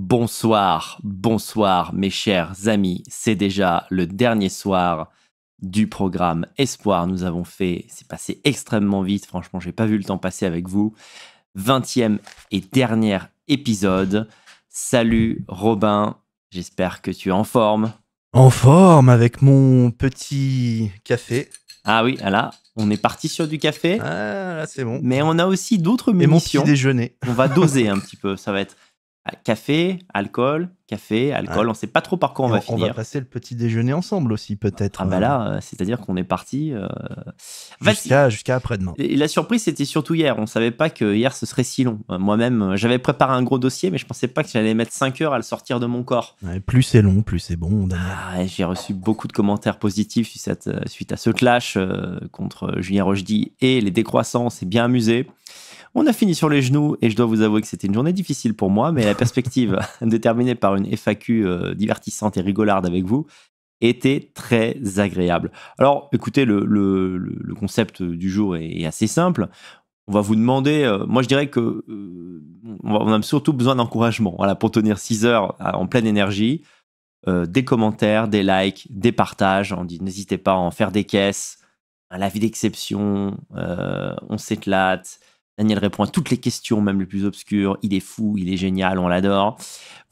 Bonsoir, bonsoir mes chers amis, c'est déjà le dernier soir du programme Espoir. Nous avons fait, c'est passé extrêmement vite, franchement j'ai pas vu le temps passer avec vous. 20e et dernier épisode. Salut Robin, j'espère que tu es en forme. En forme avec mon petit café. Ah oui, ah là, on est parti sur du café. Ah là, c'est bon. Mais on a aussi d'autres munitions. Et mon petit déjeuner. On va doser un petit peu, ça va être ah, café, alcool, café, alcool. on On sait pas trop par quoi on va finir. On va passer le petit déjeuner ensemble aussi, peut-être. Ah bah euh. là, euh, c'est-à-dire qu'on est parti euh, jusqu'à après-demain. La surprise, c'était surtout hier. On ne savait pas que hier ce serait si long. Moi-même, j'avais préparé un gros dossier, mais je ne pensais pas que j'allais mettre 5 heures à le sortir de mon corps. plus c'est long, plus c'est bon. Ah, j'ai reçu beaucoup de commentaires positifs suite à, ce clash contre Julien Rochdy et les décroissants. C'est bien amusé. On a fini sur les genoux et je dois vous avouer que c'était une journée difficile pour moi, mais la perspective de terminer par une FAQ euh, divertissante et rigolarde avec vous était très agréable. Alors écoutez, le, concept du jour est, assez simple. On va vous demander, euh, moi je dirais que euh, on a surtout besoin d'encouragement voilà, pour tenir 6 heures en pleine énergie. des commentaires, des likes, des partages. On dit n'hésitez pas à en faire des caisses. Un vie d'exception, on s'éclate Daniel répond à toutes les questions, même les plus obscures. Il est fou, il est génial, on l'adore.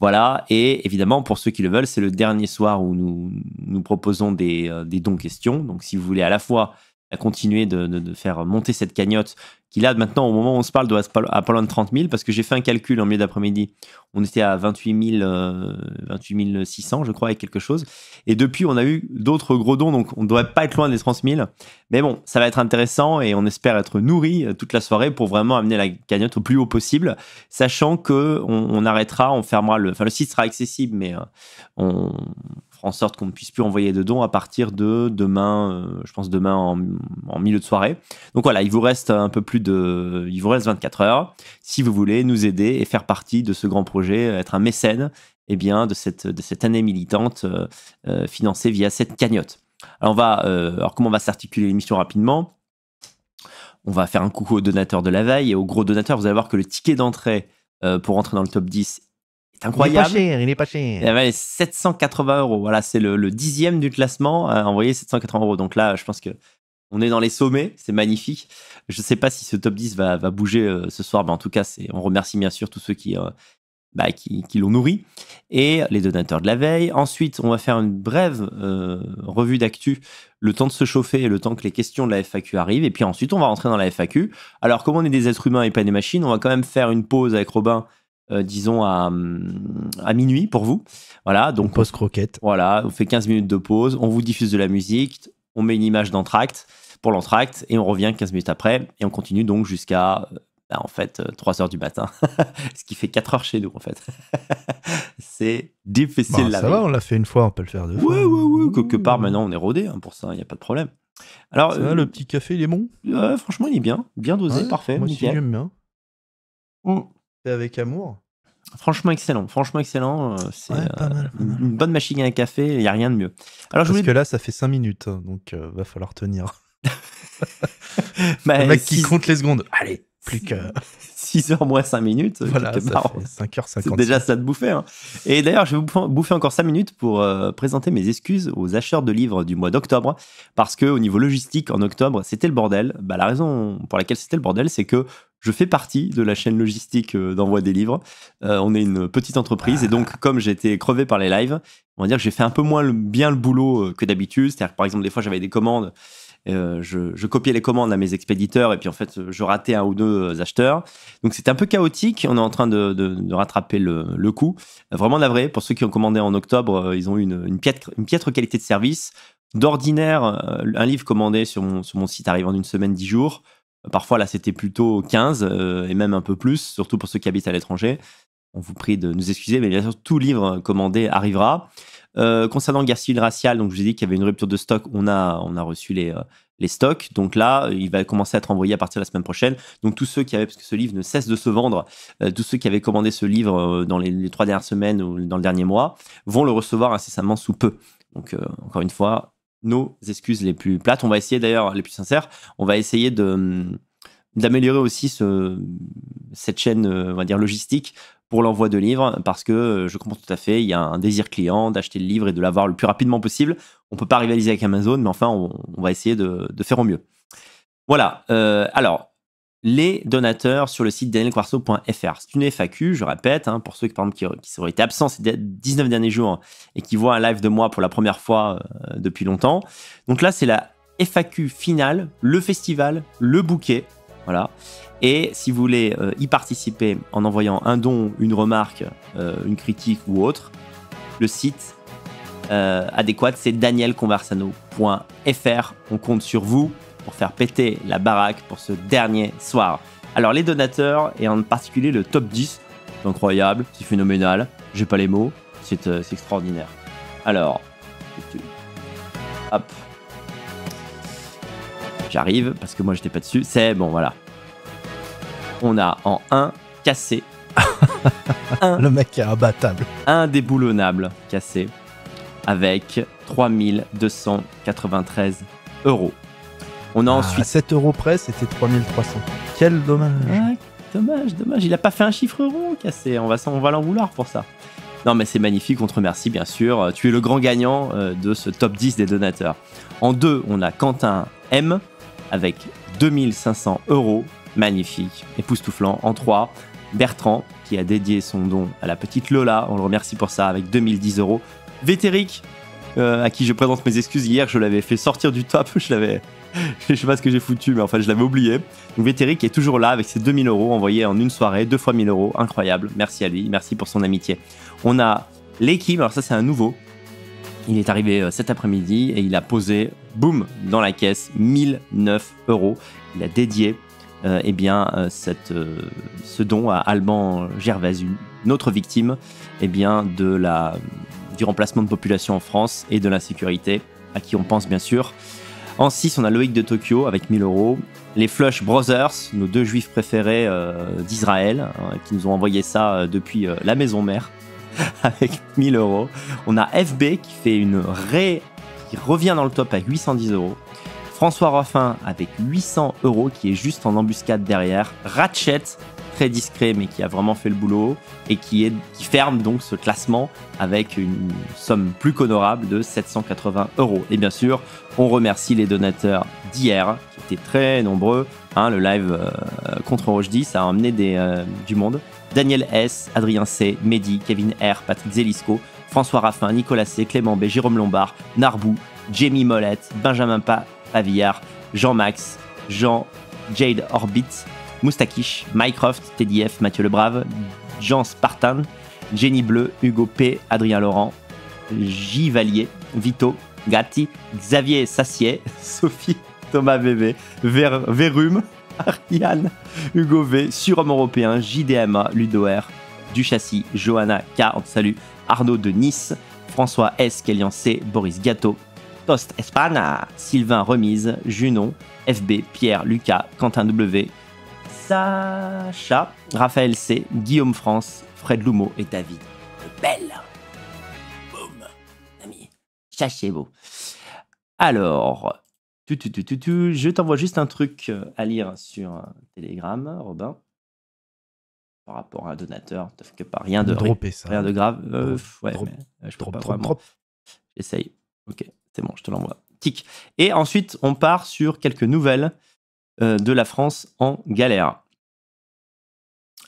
Voilà. Et évidemment, pour ceux qui le veulent, c'est le dernier soir où nous, nous proposons des, euh, des dons questions. Donc, si vous voulez à la fois à continuer de, faire monter cette cagnotte qui là maintenant au moment où on se parle doit à pas loin de 30 000 parce que j'ai fait un calcul en milieu d'après-midi on était à 28 000 600 je crois et quelque chose et depuis on a eu d'autres gros dons donc on ne devrait pas être loin des 30 000 mais bon ça va être intéressant et on espère être nourri euh, toute la soirée pour vraiment amener la cagnotte au plus haut possible sachant que on, arrêtera on fermera le enfin le site sera accessible mais euh, on, en sorte qu'on ne puisse plus envoyer de dons à partir de demain, euh, je pense demain en, milieu de soirée. Donc voilà, il vous reste un peu plus de, il vous reste 24 heures. Si vous voulez nous aider et faire partie de ce grand projet, être un mécène, eh bien de cette de cette année militante euh, euh, financée via cette cagnotte. Alors on va, alors comment on va s'articuler l'émission rapidement On va faire un coucou aux donateurs de la veille et aux gros donateurs. Vous allez voir que le ticket d'entrée pour entrer dans le top 10 c'est incroyable. Il n'est pas cher, il n'est pas cher. Il avait 780 euros. Voilà, c'est le, dixième du classement. à envoyer 780 euros. Donc là, je pense que on est dans les sommets. C'est magnifique. Je ne sais pas si ce top 10 va, bouger euh, ce soir, mais en tout cas, on remercie bien sûr tous ceux qui, euh, bah, qui, qui, l'ont nourri et les donateurs de la veille. Ensuite, on va faire une brève euh, revue d'actu, le temps de se chauffer et le temps que les questions de la FAQ arrivent. Et puis ensuite, on va rentrer dans la FAQ. Alors, comme on est des êtres humains et pas des machines, on va quand même faire une pause avec Robin euh, disons, à, hum, à, minuit pour vous. Voilà, donc. Post-croquette. Voilà, on fait 15 minutes de pause, on vous diffuse de la musique, on met une image d'entracte pour l'entracte et on revient 15 minutes après et on continue donc jusqu'à. Euh, bah, en fait, 3 euh, heures du matin, ce qui fait 4 heures chez nous, en fait. c'est difficile bah, Ça va, on l'a fait une fois, on peut le faire deux fois. Quelque part, maintenant, on est rodé hein, pour ça, il n'y a pas de problème. Alors, le petit café, il est bon Franchement, il est bien. Bien dosé, parfait. Moi j'aime bien. Mmh avec amour. Franchement excellent, franchement excellent. Euh, c'est euh, une bonne machine à café, il n'y a rien de mieux. Alors, je dis que là, ça fait 5 minutes, hein, donc euh, va falloir tenir. Bah, mec qui compte les secondes. Allez, plus que. 6 heures moins 5 minutes. Voilà, ça 5 Déjà, ça de bouffer. Hein. Et d'ailleurs, je vais vous bouffer encore 5 minutes pour présenter mes excuses aux acheteurs de livres du mois d'octobre. Parce que, au niveau logistique, en octobre, c'était le bordel. Bah, la raison pour laquelle c'était le bordel, c'est que je fais partie de la chaîne logistique euh, d'envoi des livres. Euh, on est une petite entreprise et donc comme j'étais crevé par les lives, on va dire que j'ai fait un peu moins bien le boulot euh, que d'habitude. C'est-à-dire que par exemple des fois j'avais des commandes, je, copiais les commandes à mes expéditeurs et puis en fait je ratais un ou deux acheteurs. Donc c'était un peu chaotique. On est en train de, rattraper le, coup. Vraiment navré. Pour ceux qui ont commandé en octobre, ils ont eu une, piètre, une piètre qualité de service. D'ordinaire, un livre commandé sur mon, sur mon site arrive en une semaine, dix jours. Parfois, là, c'était plutôt 15 euh, et même un peu plus, surtout pour ceux qui habitent à l'étranger. On vous prie de nous excuser, mais bien sûr, tout livre commandé arrivera. Euh, concernant guerre Racial, donc je vous ai dit qu'il y avait une rupture de stock. On a, on a reçu euh, les, stocks. Donc là, il va commencer à être envoyé à partir de la semaine prochaine. Donc tous ceux qui avaient, parce que ce livre ne cesse de se vendre, tous ceux qui avaient commandé ce livre dans les, les, trois dernières semaines ou dans le dernier mois, vont le recevoir incessamment sous peu. Donc encore une fois, nos excuses les plus plates. On va essayer d'ailleurs, les plus sincères, on va essayer de hum, d'améliorer aussi cette chaîne, euh, on va dire, logistique pour l'envoi de livres, parce que euh, je comprends tout à fait, il y a un désir client d'acheter le livre et de l'avoir le plus rapidement possible. On peut pas rivaliser avec Amazon, mais enfin, on, va essayer de, faire au mieux. Voilà. Euh, alors, les donateurs sur le site danielquarceau.fr. C'est une FAQ, je répète, hein, pour ceux qui, par auraient été absents ces 19 derniers jours et qui voient un live de moi pour la première fois euh, depuis longtemps. Donc là, c'est la FAQ finale, le festival, le bouquet. Voilà. Et si vous voulez euh, y participer en envoyant un don, une remarque, euh, une critique ou autre, le site adéquat c'est danielconversano.fr. On compte sur vous pour faire péter la baraque pour ce dernier soir. Alors les donateurs, et en particulier le top 10, c'est incroyable, c'est phénoménal, j'ai pas les mots, euh, c'est extraordinaire. Alors, hop, j'arrive parce que moi j'étais pas dessus, c'est bon voilà. On a en 1 cassé. le mec est imbattable. déboulonnable cassé avec 3293 euros. On a ah, ensuite. À 7 euros près, c'était 3300. Quel dommage. Ah, dommage, dommage. Il n'a pas fait un chiffre rond, cassé. On va, on va l'en vouloir pour ça. Non, mais c'est magnifique. On te remercie, bien sûr. Euh, tu es le grand gagnant euh, de ce top 10 des donateurs. En deux, on a Quentin M avec 2500 euros. Magnifique, époustouflant. En trois, Bertrand, qui a dédié son don à la petite Lola. On le remercie pour ça avec 2010 euros. Vétéric, euh, à qui je présente mes excuses hier, je l'avais fait sortir du top. Je l'avais je sais pas ce que j'ai foutu, mais enfin, je l'avais oublié. Donc, Vétéric est toujours là avec ses 2000 euros envoyés en une soirée, deux fois 1000 euros. Incroyable. Merci à lui. Merci pour son amitié. On a l'équipe. Alors, ça, c'est un nouveau. Il est arrivé euh, cet après-midi et il a posé, boum, dans la caisse, 1009 euros. Il a dédié euh, eh bien, euh, cette, ce don à Alban Gervais, une autre victime eh bien, de la, du remplacement de population en France et de l'insécurité, à qui on pense bien sûr. En 6, on a Loïc de Tokyo avec 1000 euros. Les Flush Brothers, nos deux juifs préférés euh, d'Israël, hein, qui nous ont envoyé ça euh, depuis euh, la maison mère, avec 1000 euros. On a FB qui fait une ré... qui revient dans le top à 810 euros. François Raffin avec 800 euros qui est juste en embuscade derrière. Ratchet très discret, mais qui a vraiment fait le boulot et qui, est, qui ferme donc ce classement avec une somme plus qu'honorable de 780 euros. Et bien sûr, on remercie les donateurs d'hier, qui étaient très nombreux. Hein. le live euh, contre contre Rochdi, ça a emmené des, euh, du monde. Daniel S, Adrien C, Mehdi, Kevin R, Patrick Zelisco, François Raffin, Nicolas C, Clément B, Jérôme Lombard, Narbou, Jamie Molette, Benjamin Pavillard, Jean Max, Jean Jade Orbit, Moustakish, Mycroft, TDF, Mathieu Mathieu Lebrave, Jean Spartan, Jenny Bleu, Hugo P, Adrien Laurent, J. Valier, Vito, Gatti, Xavier Sassier, Sophie, Thomas Bébé, Ver, Verum, Ariane, Hugo V, Surhomme Européen, JDMA, Ludoer, Duchassis, Johanna K, on salue, Arnaud de Nice, François S, Kélian C, Boris Gâteau, Toast Espana, Sylvain Remise, Junon, FB, Pierre, Lucas, Quentin W, Sacha, Raphaël C, Guillaume France, Fred Lumeau et David Belle. Boum, ami, chachez vous Alors, tu, tu, tu, je t'envoie juste un truc euh, à lire sur euh, Telegram, Robin par rapport à un donateur, que pas rien de rien de grave. Euh, ouais, drop, mais je drop, pas J'essaye. Ok, c'est bon, je te l'envoie. Tic. Et ensuite, on part sur quelques nouvelles euh, de la France en galère.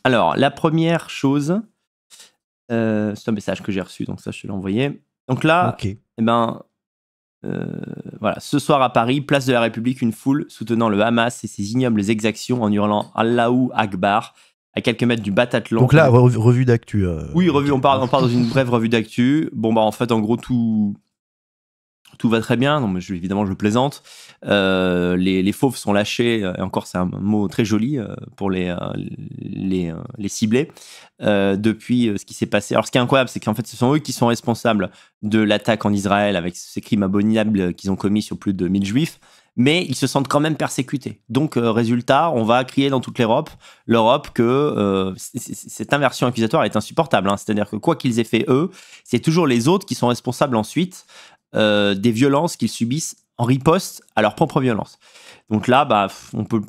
Alors, la première chose, euh, c'est un message que j'ai reçu, donc ça, je te l'ai envoyé. Donc là, eh ben, euh, voilà, ce soir à Paris, place de la République, une foule soutenant le Hamas et ses ignobles exactions en hurlant Allahu Akbar à quelques mètres du Bataclan. Donc là, revue, d'actu. oui, revue, on part, on dans une brève revue d'actu. Bon, bah en fait, en gros, tout, tout va très bien. je, évidemment, je plaisante. Euh, les, fauves sont lâchés. Et encore, c'est un mot très joli euh, pour les, euh, les, ciblés. depuis ce qui s'est passé. Alors, ce qui est incroyable, c'est qu'en fait, ce sont eux qui sont responsables de l'attaque en Israël avec ces crimes abominables qu'ils ont commis sur plus de 1000 juifs mais ils se sentent quand même persécutés. Donc, résultat, on va crier dans toute l'Europe, l'Europe que cette inversion accusatoire est insupportable. Hein. C'est-à-dire que quoi qu'ils aient fait eux, c'est toujours les autres qui sont responsables ensuite euh, des violences qu'ils subissent en riposte à leur propre violence. Donc là, bah, on peut,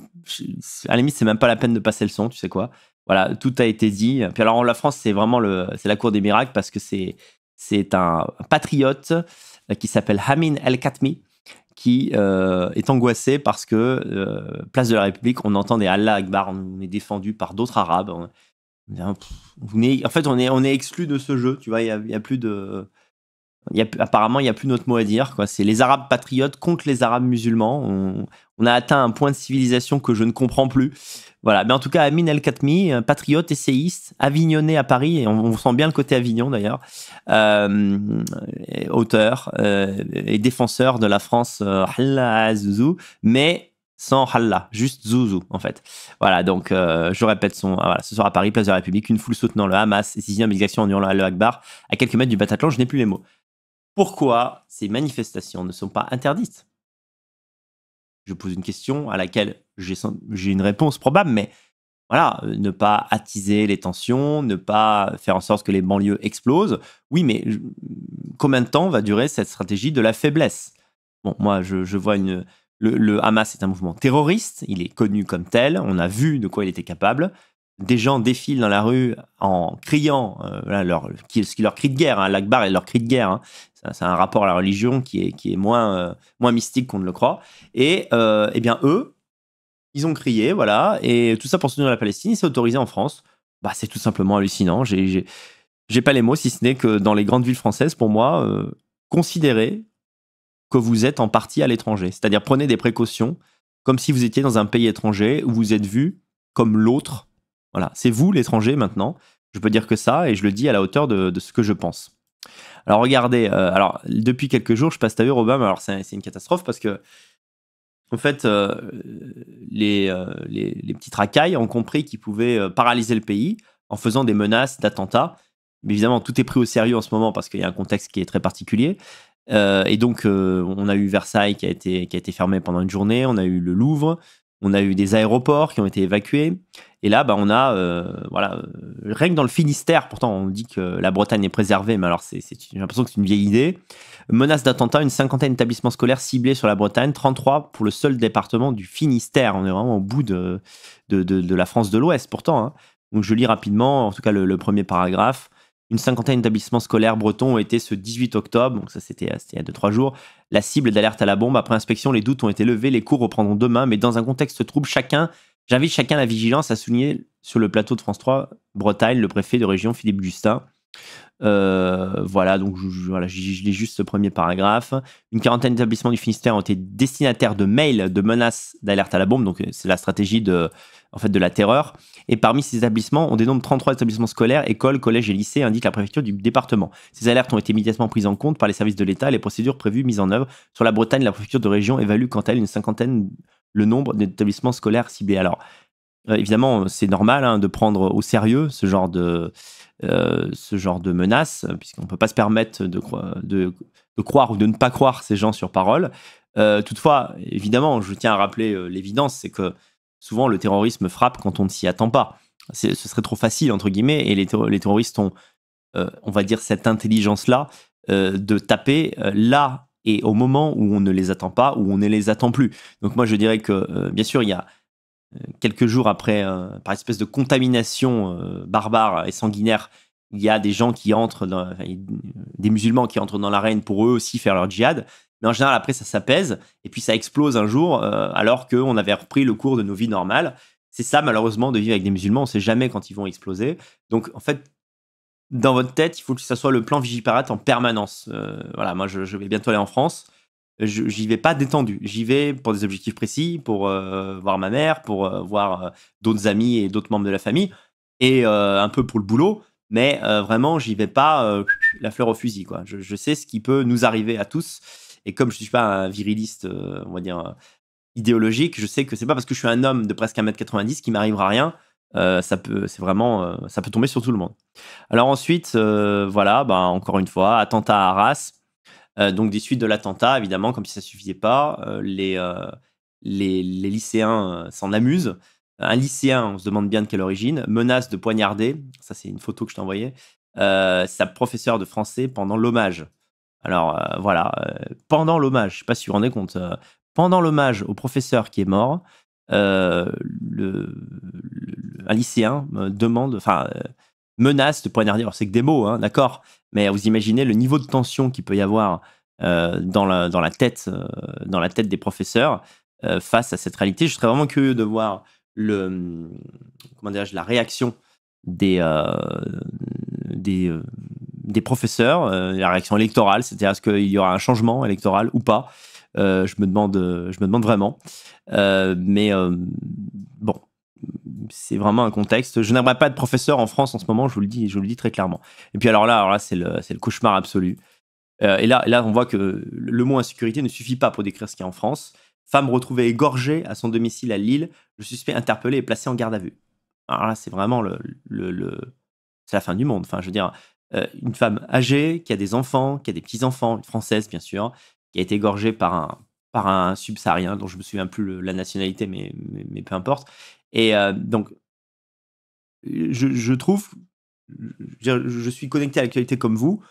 à la limite, c'est même pas la peine de passer le son, tu sais quoi. Voilà, tout a été dit. Puis alors, la France, c'est vraiment le, c'est la cour des miracles parce que c'est, c'est un patriote euh, qui s'appelle Hamin El Khatmi qui euh, est angoissé parce que place de la République, on entend des Allah Akbar, on est défendu par d'autres Arabes. Hein, en fait, on est, on est exclu de ce jeu. Tu vois, il y, y a, plus de apparemment, il n'y a plus notre mot à dire. C'est les Arabes patriotes contre les Arabes musulmans. On, a atteint un point de civilisation que je ne comprends plus. Voilà. Mais en tout cas, Amin El Khatmi, euh, patriote essayiste, avignonné à Paris, et on, sent bien le côté Avignon d'ailleurs, euh, auteur euh, et défenseur de la France, euh, mais sans Halla, juste Zouzou en fait. Voilà, donc je répète son. Ah, voilà, ce soir à Paris, place de la République, une foule soutenant le Hamas et sixième obligation en hurlant le Akbar, à quelques mètres du Bataclan, je n'ai plus les mots pourquoi ces manifestations ne sont pas interdites Je pose une question à laquelle j'ai une réponse probable, mais voilà, euh, ne pas attiser les tensions, ne pas faire en sorte que les banlieues explosent. Oui, mais combien de temps va durer cette stratégie de la faiblesse Bon, moi, je, vois une. Le, Hamas est un mouvement terroriste, il est connu comme tel, on a vu de quoi il était capable. Des gens défilent dans la rue en criant, euh, ce qui leur crie de guerre, hein, l'Akbar est leur cri de guerre, hein c'est un rapport à la religion qui est, moins, euh, moins mystique qu'on ne le croit. Et euh, eh bien, eux, ils ont crié, voilà, et tout ça pour soutenir la Palestine, c'est autorisé en France. Bah, c'est tout simplement hallucinant. J'ai, j'ai, pas les mots, si ce n'est que dans les grandes villes françaises, pour moi, euh, considérez que vous êtes en partie à l'étranger. C'est-à-dire, prenez des précautions, comme si vous étiez dans un pays étranger où vous êtes vu comme l'autre. Voilà, c'est vous l'étranger maintenant. Je peux dire que ça, et je le dis à la hauteur de ce que je pense. Alors regardez, euh, alors depuis quelques jours, je passe à Robin, alors c'est une catastrophe parce que en fait, euh, euh, les, les, petites racailles ont compris qu'ils pouvaient paralyser le pays en faisant des menaces d'attentats. Mais évidemment, tout est pris au sérieux en ce moment parce qu'il y a un contexte qui est très particulier. et donc, on a eu Versailles qui a, été, qui a été fermé pendant une journée, on a eu le Louvre, on a eu des aéroports qui ont été évacués. Et là, bah, on a, euh, voilà, euh, rien que dans le Finistère, pourtant on dit que la Bretagne est préservée, mais alors c'est, j'ai l'impression que c'est une vieille idée. Menace d'attentat, une cinquantaine d'établissements scolaires ciblés sur la Bretagne, 33 pour le seul département du Finistère. On est vraiment au bout de, de, la France de l'Ouest pourtant. Hein. Donc je lis rapidement, en tout cas le premier paragraphe une cinquantaine d'établissements scolaires bretons ont été ce 18 octobre, donc ça c'était euh, il y a 2-3 jours, la cible d'alerte à la bombe. Après inspection, les doutes ont été levés, les cours reprendront demain, mais dans un contexte trouble, chacun, j'invite chacun à la vigilance, à souligner sur le plateau de France 3 Bretagne, le préfet de région Philippe Justin euh, voilà, donc je, lis juste ce premier paragraphe. Une quarantaine d'établissements du Finistère ont été destinataires de mails de menaces d'alerte à la bombe, donc euh, c'est la stratégie de, en fait, de la terreur. Et parmi ces établissements, on dénombre 33 établissements scolaires, écoles, collèges et lycées, indique la préfecture du département. Ces alertes ont été immédiatement prises en compte par les services de l'État les procédures prévues mises en œuvre. Sur la Bretagne, la préfecture de région évalue quant à elle une cinquantaine le nombre d'établissements scolaires ciblés. Alors, euh, évidemment, euh, c'est normal hein, de prendre au sérieux ce genre de, euh, ce genre de menaces, puisqu'on ne peut pas se permettre de, de, croire ou de ne pas croire ces gens sur parole. Euh, toutefois, évidemment, je tiens à rappeler l'évidence, c'est que souvent le terrorisme frappe quand on ne s'y attend pas. Ce serait trop facile, entre guillemets, et les, les terroristes ont, on va dire, cette intelligence-là de taper là et au moment où on ne les attend pas, où on ne les attend plus. Donc moi, je dirais que, bien sûr, il y a quelques jours après, euh, par espèce de contamination euh, barbare et sanguinaire, il y a des gens qui entrent, des musulmans qui entrent dans l'arène pour eux aussi faire leur djihad. Mais en général, après, ça s'apaise et puis ça explose un jour euh, alors qu'on avait repris le cours de nos vies normales. C'est ça, malheureusement, de vivre avec des musulmans. On ne sait jamais quand ils vont exploser. Donc, en fait, dans votre tête, il faut que ça soit le plan Vigiparate en permanence. voilà, moi, je, vais bientôt aller en France j'y vais pas détendu. J'y vais pour des objectifs précis, pour euh, voir ma mère, pour euh, voir euh, d'autres amis et d'autres membres de la famille, et un peu pour le boulot. Mais vraiment, j'y vais pas la fleur au fusil. Quoi. Je, sais ce qui peut nous arriver à tous. Et comme je ne suis pas un viriliste, on va dire idéologique, je sais que c'est pas parce que je suis un homme de presque 1m90 qui m'arrivera rien. ça peut, c'est vraiment, ça peut tomber sur tout le monde. Alors ensuite, voilà, bah, encore une fois, attentat à Arras. Euh, donc des suites de l'attentat, évidemment, comme si ça suffisait pas, euh, euh, les, les, lycéens s'en amusent. Un lycéen, on se demande bien de quelle origine, menace de poignarder, ça c'est une photo que je t'envoyais, sa professeure de français pendant l'hommage. Alors voilà, pendant l'hommage, je ne sais pas si vous vous rendez compte, pendant l'hommage au professeur qui est mort, le, un lycéen demande, enfin, menace de poignarder. Alors, c'est que des mots, hein, d'accord Mais vous imaginez le niveau de tension qu'il peut y avoir euh, dans, la, dans, la tête, euh, dans la tête des professeurs euh, face à cette réalité. Je serais vraiment curieux de voir le, hum, la réaction des, des, des professeurs, la réaction électorale, c'est-à-dire est-ce qu'il y aura un changement électoral ou pas je, me demande, je me demande vraiment. mais bon, c'est vraiment un contexte. Je n'aimerais pas de professeur en France en ce moment, je vous le dis, je le dis très clairement. Et puis alors là, alors là c'est le, cauchemar absolu. Euh, et là, là, on voit que le mot insécurité ne suffit pas pour décrire ce qu'il y a en France. Femme retrouvée égorgée à son domicile à Lille, le suspect interpellé et placé en garde à vue. Alors là, c'est vraiment le, c'est la fin du monde. Enfin, je veux dire, euh, une femme âgée qui a des enfants, qui a des petits enfants, une française bien sûr, qui a été égorgée par un par un subsaharien dont je me souviens plus la nationalité, mais, mais peu importe, et euh, donc, je, trouve, je, suis connecté à l'actualité comme vous.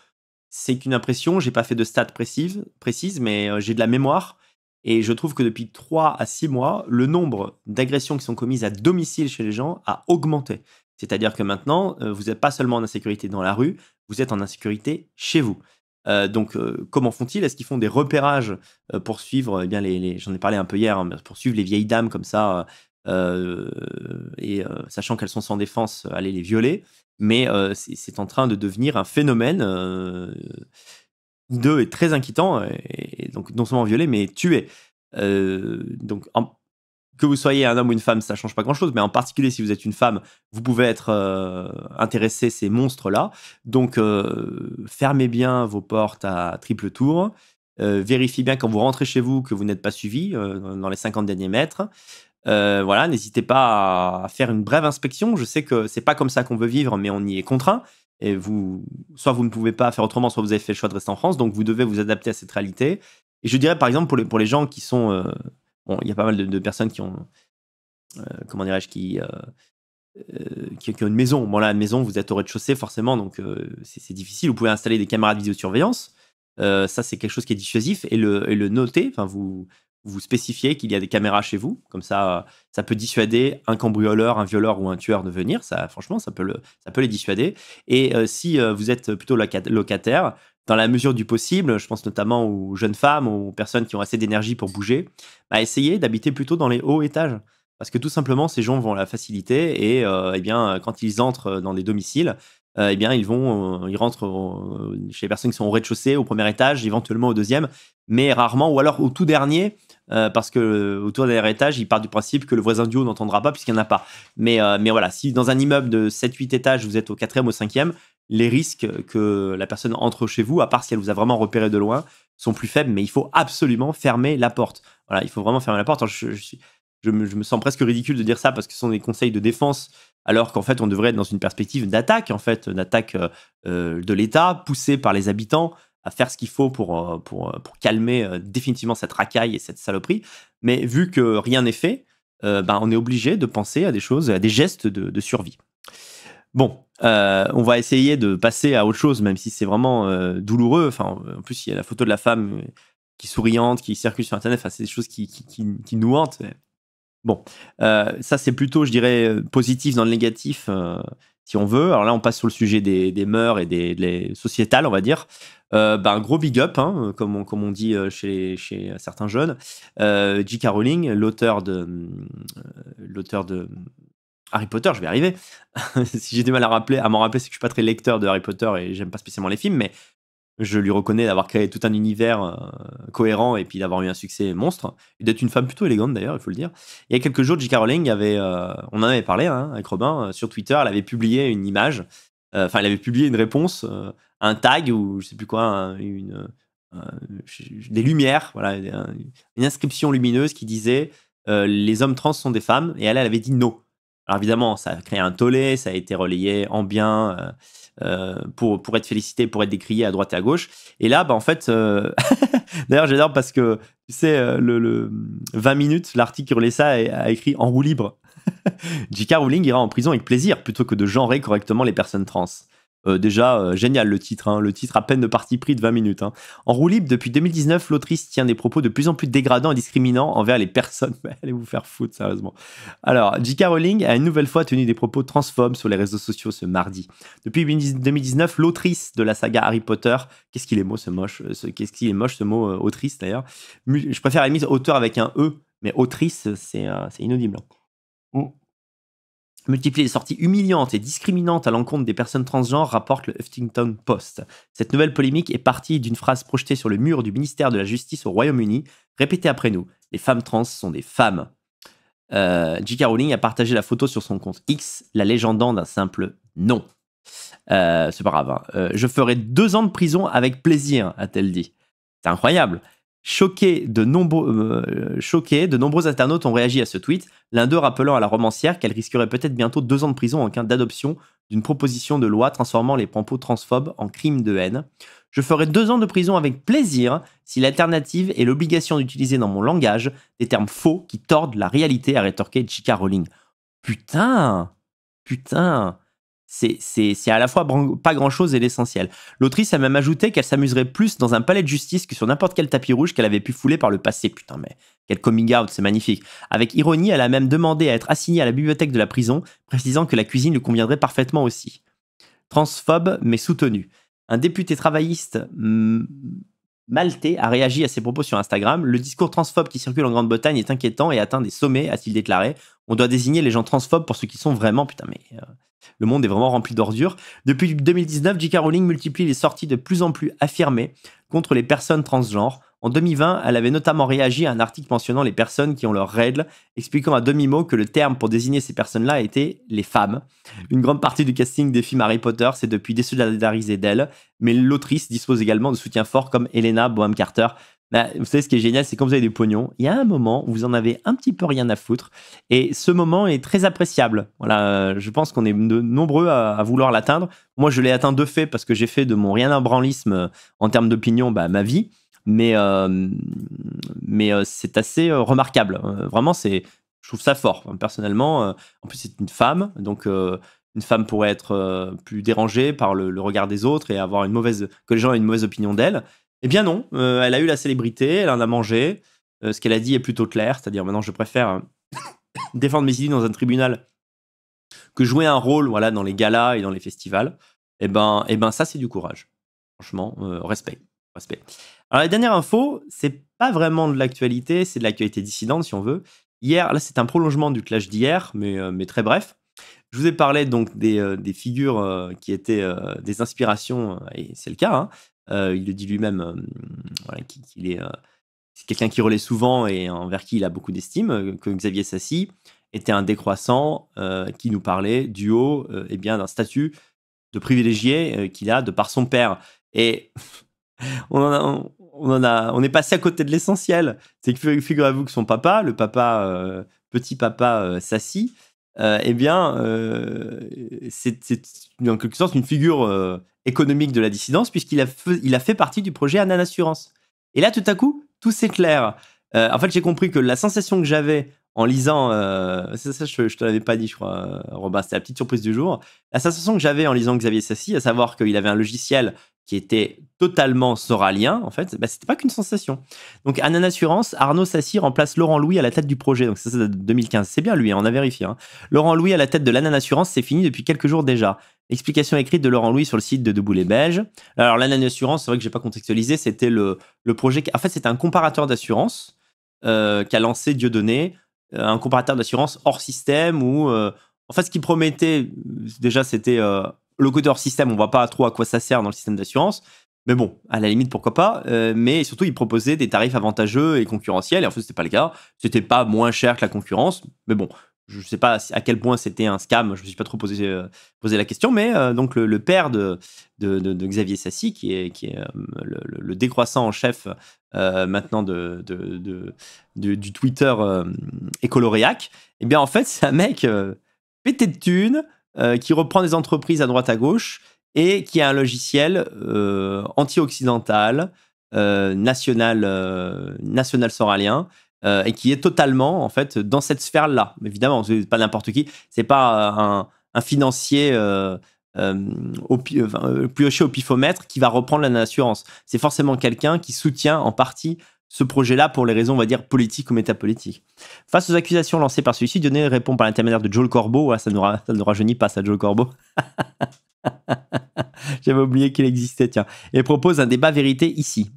C'est qu'une impression, j'ai pas fait de stats précises, mais j'ai de la mémoire. Et je trouve que depuis 3 à 6 mois, le nombre d'agressions qui sont commises à domicile chez les gens a augmenté. C'est-à-dire que maintenant, vous n'êtes pas seulement en insécurité dans la rue, vous êtes en insécurité chez vous. donc, comment font-ils Est-ce qu'ils font des repérages pour suivre eh bien j'en ai parlé un peu hier, hein, pour suivre les vieilles dames comme ça euh, et euh, sachant qu'elles sont sans défense, euh, aller les violer. Mais c'est en train de devenir un phénomène deux et très inquiétant, et, donc non seulement violer mais tuer donc, que vous soyez un homme ou une femme, ça change pas grand chose, mais en particulier si vous êtes une femme, vous pouvez être intéressé ces monstres-là. Donc, fermez bien vos portes à triple tour. vérifiez bien quand vous rentrez chez vous que vous n'êtes pas suivi dans les 50 derniers mètres. Euh, voilà, n'hésitez pas à faire une brève inspection. Je sais que c'est pas comme ça qu'on veut vivre, mais on y est contraint. Et vous, soit vous ne pouvez pas faire autrement, soit vous avez fait le choix de rester en France, donc vous devez vous adapter à cette réalité. Et je dirais par exemple pour les, pour les gens qui sont, euh, bon, il y a pas mal de, personnes qui ont, euh, comment dirais-je, qui, qui, ont une maison. Bon là, la maison, vous êtes au rez-de-chaussée forcément, donc c'est difficile. Vous pouvez installer des caméras de vidéosurveillance. ça, c'est quelque chose qui est dissuasif. Et le, et le noter, enfin, vous, vous spécifiez qu'il y a des caméras chez vous, comme ça, euh, ça peut dissuader un cambrioleur, un violeur ou un tueur de venir. Ça, franchement, ça peut, le, ça peut les dissuader. Et euh, si euh, vous êtes plutôt locataire, dans la mesure du possible, je pense notamment aux jeunes femmes, aux personnes qui ont assez d'énergie pour bouger, bah, essayez d'habiter plutôt dans les hauts étages. Parce que tout simplement, ces gens vont la faciliter et eh bien, quand ils entrent dans les domiciles, eh bien, ils vont, ils rentrent chez les personnes qui sont au rez-de-chaussée, au premier étage, éventuellement au deuxième, mais rarement, ou alors au tout dernier, euh, parce que euh, autour d'un étage, il part du principe que le voisin du haut n'entendra pas puisqu'il n'y en a pas. Mais, euh, mais voilà, si dans un immeuble de 7-8 étages, vous êtes au quatrième, au cinquième, les risques que la personne entre chez vous, à part si elle vous a vraiment repéré de loin, sont plus faibles. Mais il faut absolument fermer la porte. Voilà, il faut vraiment fermer la porte. je, me, sens presque ridicule de dire ça parce que ce sont des conseils de défense, alors qu'en fait, on devrait être dans une perspective d'attaque, en fait, d'attaque de l'État, poussée par les habitants à faire ce qu'il faut pour, euh, euh, pour, calmer euh, définitivement cette racaille et cette saloperie. Mais vu que rien n'est fait, ben, on est obligé de penser à des choses, à des gestes de, survie. Bon, on va essayer de passer à autre chose, même si c'est vraiment douloureux. Enfin, en plus, il y a la photo de la femme qui est souriante, qui circule sur Internet. Enfin, c'est des choses qui, qui nous hantent. Bon, ça c'est plutôt, je dirais, positif dans le négatif on veut. Alors là, on passe sur le sujet des, des mœurs et des, sociétales, on va dire. Euh, bah, un gros big up, hein, comme, on, comme on dit euh, chez, chez certains jeunes. Euh, J.K. Rowling, l'auteur de, euh, l'auteur de Harry Potter, je vais arriver. si j'ai du mal à, rappeler, à m'en rappeler, c'est que je suis pas très lecteur de Harry Potter et j'aime pas spécialement les films, mais je lui reconnais d'avoir créé tout un univers euh, cohérent et puis d'avoir eu un succès monstre, et d'être une femme plutôt élégante d'ailleurs, il faut le dire. Il y a quelques jours, J.K. Rowling avait, euh, on en avait parlé hein, avec Robin, euh, sur Twitter, elle avait publié une image, enfin, elle avait publié une réponse, un tag ou je sais plus quoi, une, des lumières, voilà, une inscription lumineuse qui disait les hommes trans sont des femmes, et elle, elle avait dit non. Alors évidemment, ça a créé un tollé, ça a été relayé en bien euh, pour, être félicité, pour être décrié à droite et à gauche. Et là, bah, en fait, euh, d'ailleurs, j'adore parce que, tu sais, euh, le, 20 minutes, l'article qui relaie ça a écrit en roue libre. J.K. Rowling ira en prison avec plaisir plutôt que de genrer correctement les personnes trans. Euh, déjà, euh, génial le titre, hein. le titre à peine de parti pris de 20 minutes. Hein. En roue libre, depuis 2019, l'autrice tient des propos de plus en plus dégradants et discriminants envers les personnes. allez vous faire foutre, sérieusement. Alors, J.K. Rowling a une nouvelle fois tenu des propos transphobes sur les réseaux sociaux ce mardi. Depuis 2019, l'autrice de la saga Harry Potter, qu'est-ce qu'il est moche ce moche, qu'est-ce qu'il est moche ce mot euh, autrice d'ailleurs. Je préfère la mise auteur avec un E, mais autrice, c'est inaudible. Hein multiplier les sorties humiliantes et discriminantes à l'encontre des personnes transgenres, rapporte le Huffington Post. Cette nouvelle polémique est partie d'une phrase projetée sur le mur du ministère de la Justice au Royaume-Uni, répétée après nous. Les femmes trans sont des femmes. Euh, J.K. Rowling a partagé la photo sur son compte X, la légendant d'un simple non ». Euh, c'est pas grave. Hein. Euh, je ferai deux ans de prison avec plaisir, a-t-elle dit. C'est incroyable. Choqué de, nombreux, euh, euh, de nombreux internautes ont réagi à ce tweet, l'un d'eux rappelant à la romancière qu'elle risquerait peut-être bientôt deux ans de prison en cas d'adoption d'une proposition de loi transformant les propos transphobes en crimes de haine. Je ferai deux ans de prison avec plaisir si l'alternative est l'obligation d'utiliser dans mon langage des termes faux qui tordent la réalité, a rétorqué J.K. Rowling. Putain Putain c'est à la fois pas grand-chose et l'essentiel. L'autrice a même ajouté qu'elle s'amuserait plus dans un palais de justice que sur n'importe quel tapis rouge qu'elle avait pu fouler par le passé. Putain, mais quel coming out, c'est magnifique. Avec ironie, elle a même demandé à être assignée à la bibliothèque de la prison, précisant que la cuisine lui conviendrait parfaitement aussi. Transphobe, mais soutenu. Un député travailliste maltais a réagi à ses propos sur Instagram. Le discours transphobe qui circule en Grande-Bretagne est inquiétant et atteint des sommets, a-t-il déclaré on doit désigner les gens transphobes pour ceux qui sont vraiment, putain, mais euh, le monde est vraiment rempli d'ordures. Depuis 2019, J.K. Rowling multiplie les sorties de plus en plus affirmées contre les personnes transgenres. En 2020, elle avait notamment réagi à un article mentionnant les personnes qui ont leurs règles, expliquant à demi-mot que le terme pour désigner ces personnes-là était les femmes. Une grande partie du casting des films Harry Potter s'est depuis désolidarisé d'elle, mais l'autrice dispose également de soutiens forts comme Elena, Boham Carter, bah, vous savez, ce qui est génial, c'est quand vous avez des pognons, il y a un moment où vous en avez un petit peu rien à foutre. Et ce moment est très appréciable. Voilà, euh, je pense qu'on est nombreux à, vouloir l'atteindre. Moi, je l'ai atteint de fait parce que j'ai fait de mon rien à branlisme euh, en termes d'opinion bah, ma vie. Mais, euh, mais c'est assez remarquable. Vraiment, c'est, je trouve ça fort. Personnellement, en plus, c'est une femme. Donc. une femme pourrait être plus dérangée par le, le, regard des autres et avoir une mauvaise que les gens aient une mauvaise opinion d'elle. Eh bien non, euh, elle a eu la célébrité, elle en a mangé. Euh, ce qu'elle a dit est plutôt clair, c'est-à-dire maintenant je préfère euh, défendre mes idées dans un tribunal que jouer un rôle voilà dans les galas et dans les festivals. Eh ben, eh ben ça c'est du courage. Franchement, respect, respect. Alors la dernière info, c'est pas vraiment de l'actualité, c'est de l'actualité dissidente si on veut. Hier, là c'est un prolongement du clash d'hier, mais, très bref. Je vous ai parlé donc des, des figures qui étaient des inspirations, et c'est le cas, hein, euh, il le dit lui-même, euh, euh, c'est quelqu'un qui relaie souvent et envers qui il a beaucoup d'estime, que Xavier Sassi était un décroissant qui nous parlait du haut bien d'un statut de privilégié qu'il a de par son père. Et on, on, est passé à côté de l'essentiel. C'est que figurez-vous que son papa, le papa, petit papa Sassi, euh, eh bien, euh, c'est en quelque sorte une figure euh, économique de la dissidence, puisqu'il a, il a fait partie du projet Anan Assurance. Et là, tout à coup, tout s'éclaire. en fait, j'ai compris que la sensation que j'avais en lisant, ça, ça, je, ne te l'avais pas dit, je crois, Robin, c'était la petite surprise du jour. La sensation que j'avais en lisant Xavier Sassi, à savoir qu'il avait un logiciel qui était totalement soralien, en fait, bah, c'était pas qu'une sensation. Donc, à Assurance, Arnaud Sassi remplace Laurent Louis à la tête du projet. Donc, ça, c'est 2015. C'est bien lui, hein, on a vérifié. Hein. Laurent Louis à la tête de l'Anan Assurance, c'est fini depuis quelques jours déjà. Explication écrite de Laurent Louis sur le site de Debout les Belges. Alors, l'Anan Assurance, c'est vrai que j'ai pas contextualisé, c'était le, le, projet. Qui, en fait, c'était un comparateur d'assurance euh, qu'a lancé Dieudonné, euh, un comparateur d'assurance hors système où. Euh, en fait, ce qu'il promettait, déjà, c'était euh, le système, on voit pas trop à quoi ça sert dans le système d'assurance. Mais bon, à la limite, pourquoi pas. Euh, mais surtout, il proposait des tarifs avantageux et concurrentiels. Et en fait, c'était pas le cas. C'était pas moins cher que la concurrence. Mais bon, je sais pas à quel point c'était un scam. Je me suis pas trop posé, euh, la question. Mais euh, donc, le, père de, Xavier Sassi, qui est, qui est le, décroissant en chef maintenant de, du Twitter écoloréac, eh bien, en fait, c'est un mec pété de thunes euh, qui reprend des entreprises à droite à gauche et qui a un logiciel euh, anti-occidental, euh, national, national soralien, et qui est totalement en fait dans cette sphère-là. Évidemment, c'est pas n'importe qui, c'est pas un, un financier au, pioché au pifomètre qui va reprendre l'assurance. C'est forcément quelqu'un qui soutient en partie ce projet-là pour les raisons, on va dire, politiques ou métapolitiques. Face aux accusations lancées par celui-ci, Dionne répond par l'intermédiaire de Joel Corbeau. Ah, ça, ne nous rajeunit pas, ça, Joel Corbeau. J'avais oublié qu'il existait, tiens. Et propose un débat vérité ici.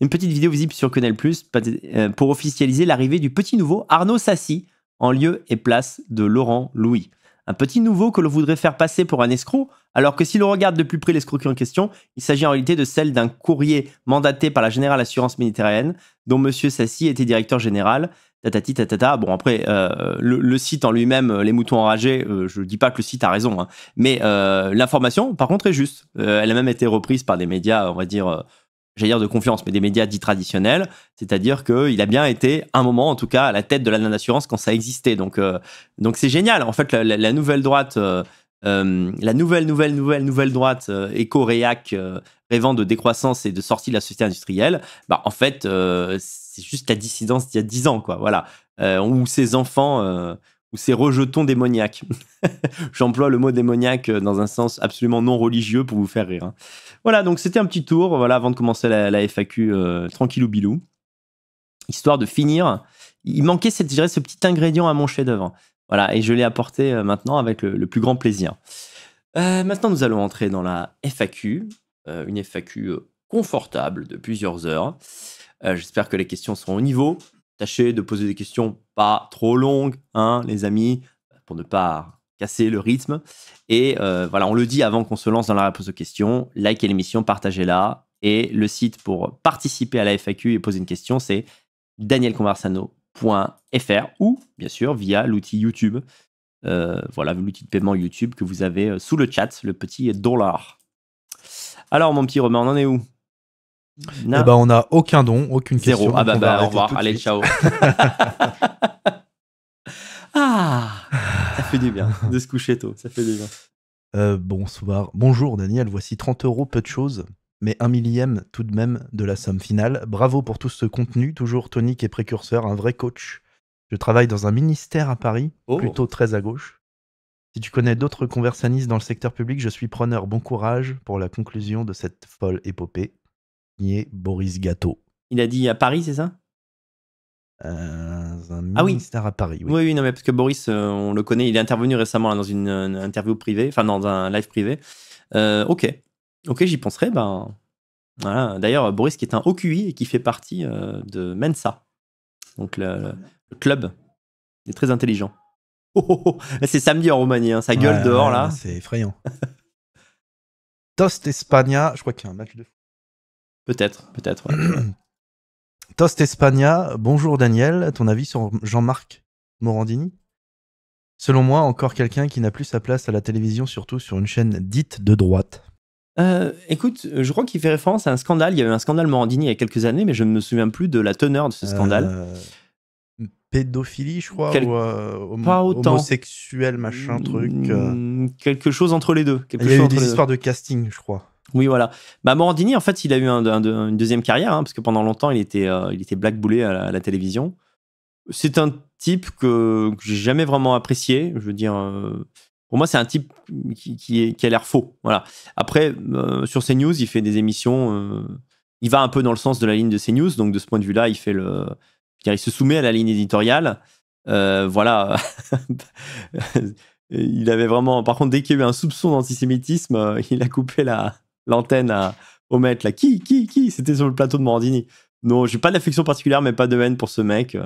Une petite vidéo visible sur Canal+, euh, pour officialiser l'arrivée du petit nouveau Arnaud Sassi en lieu et place de Laurent Louis. Un petit nouveau que l'on voudrait faire passer pour un escroc, alors que si l'on regarde de plus près l'escroquerie en question, il s'agit en réalité de celle d'un courrier mandaté par la Générale Assurance Méditerranéenne, dont M. Sassi était directeur général. Tatati tatata. Bon, après, euh, le, site en lui-même, euh, Les Moutons Enragés, euh, je ne dis pas que le site a raison, hein. mais l'information, par contre, est juste. elle a même été reprise par des médias, on va dire, j'allais dire de confiance, mais des médias dits traditionnels. C'est-à-dire qu'il a bien été, un moment en tout cas, à la tête de la non-assurance quand ça existait. Donc, donc c'est génial. En fait, la, la nouvelle droite euh, la nouvelle, nouvelle, nouvelle, nouvelle droite euh, éco-réac euh, rêvant de décroissance et de sortie de la société industrielle, bah, en fait, c'est juste la dissidence d'il y a dix ans, quoi, voilà. ou ces enfants, ou ces rejetons démoniaques. J'emploie le mot démoniaque dans un sens absolument non religieux pour vous faire rire. Hein. Voilà, donc c'était un petit tour, voilà, avant de commencer la, la FAQ tranquillou bilou, histoire de finir. Il manquait cette, ce petit ingrédient à mon chef-d'œuvre. Voilà, et je l'ai apporté euh, maintenant avec le, plus grand plaisir. Euh, maintenant, nous allons entrer dans la FAQ, euh, une FAQ confortable de plusieurs heures. J'espère que les questions seront au niveau. Tâchez de poser des questions pas trop longues, hein, les amis, pour ne pas casser le rythme. Et voilà, on le dit avant qu'on se lance dans la réponse aux questions. Likez l'émission, partagez-la. Et le site pour participer à la FAQ et poser une question, c'est Daniel Conversano. .fr ou bien sûr via l'outil YouTube. Euh, voilà l'outil de paiement YouTube que vous avez euh, sous le chat, le petit dollar. Alors mon petit Romain, on en est où eh ben, on n'a aucun don, aucune question. Ah bah, bah au revoir, allez ciao. Ah, ça fait du bien de se coucher tôt, ça fait du bien. Euh, bonsoir, bonjour Daniel, voici 30 euros, peu de choses mais un millième tout de même de la somme finale. Bravo pour tout ce contenu, toujours tonique et précurseur, un vrai coach. Je travaille dans un ministère à Paris, oh. plutôt très à gauche. Si tu connais d'autres conversanistes dans le secteur public, je suis preneur. Bon courage pour la conclusion de cette folle épopée. est Boris Gâteau. Il a dit à Paris, c'est ça euh, un ah ministère à Paris. Oui. oui, non, mais parce que Boris, euh, on le connaît, il est intervenu récemment dans une, euh, interview privée, enfin dans un live privé. ok, Ok, j'y penserai. Ben, voilà. D'ailleurs, Boris qui est un OQI et qui fait partie euh, de Mensa, donc le, club. Il est très intelligent. Oh, oh, oh. C'est samedi en Roumanie, Sa hein. ça gueule dehors là. C'est effrayant. Tost Espagna, je crois qu'il y a un match de Peut-être, peut-être. Tost Espagna, bonjour Daniel, ton avis sur Jean-Marc Morandini Selon moi, encore quelqu'un qui n'a plus sa place à la télévision, surtout sur une chaîne dite de droite. Euh, écoute, je crois qu'il fait référence à un scandale. Il y avait un scandale Morandini il y a quelques années, mais je ne me souviens plus de la teneur de ce scandale. Euh, pédophilie, je crois, ou euh, pas autant. homosexuel, machin, mm, truc. Mm, quelque chose entre les deux. Quelque il y a eu des histoires de casting, je crois. Oui, voilà. Bah, Morandini, en fait, il a eu un, une deuxième carrière, hein, parce que pendant longtemps, il était, il était blackboulé à la, télévision. C'est un type que, que j'ai jamais vraiment apprécié. Je veux dire, pour moi, c'est un type qui, est, qui a l'air faux. Voilà. Après, sur euh, sur CNews, il fait des émissions. Euh, il va un peu dans le sens de la ligne de CNews. Donc, de ce point de vue-là, il fait le. Car il se soumet à la ligne éditoriale. Euh, voilà. il avait vraiment. Par contre, dès qu'il y a eu un soupçon d'antisémitisme, il a coupé la l'antenne à... au maître. Qui Qui Qui C'était sur le plateau de Mordini. Non, j'ai pas d'affection particulière, mais pas de haine pour ce mec.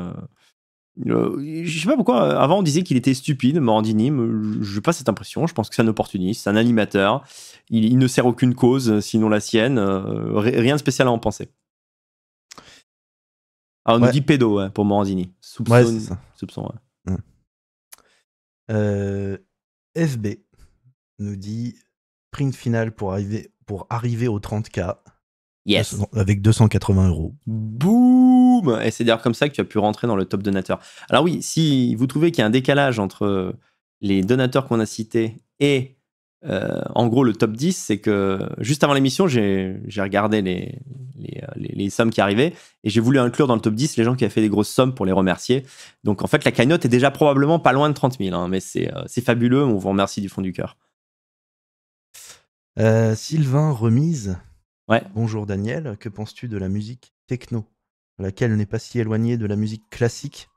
Euh, je sais pas pourquoi. Euh, avant, on disait qu'il était stupide, Morandini. Je n'ai pas cette impression. Je pense que c'est un opportuniste, c'est un animateur. Il, ne sert aucune cause, euh, sinon la sienne. rien de spécial à en penser. Ah, on nous dit pédo pour Morandini. Soupçon. Hum. FB nous dit print final pour arriver, pour arriver au 30K. Yes. Avec 280 euros. Bouh et c'est d'ailleurs comme ça que tu as pu rentrer dans le top donateur. Alors oui, si vous trouvez qu'il y a un décalage entre les donateurs qu'on a cités et euh, en gros le top 10, c'est que juste avant l'émission, j'ai regardé euh, les, sommes qui arrivaient et j'ai voulu inclure dans le top 10 les gens qui avaient fait des grosses sommes pour les remercier. Donc en fait, la cagnotte est déjà probablement pas loin de 30 000, hein, mais euh, c'est fabuleux, on vous remercie du fond du cœur. Sylvain Remise. Bonjour Daniel, que penses-tu de la musique techno laquelle n'est pas si éloignée de la musique classique,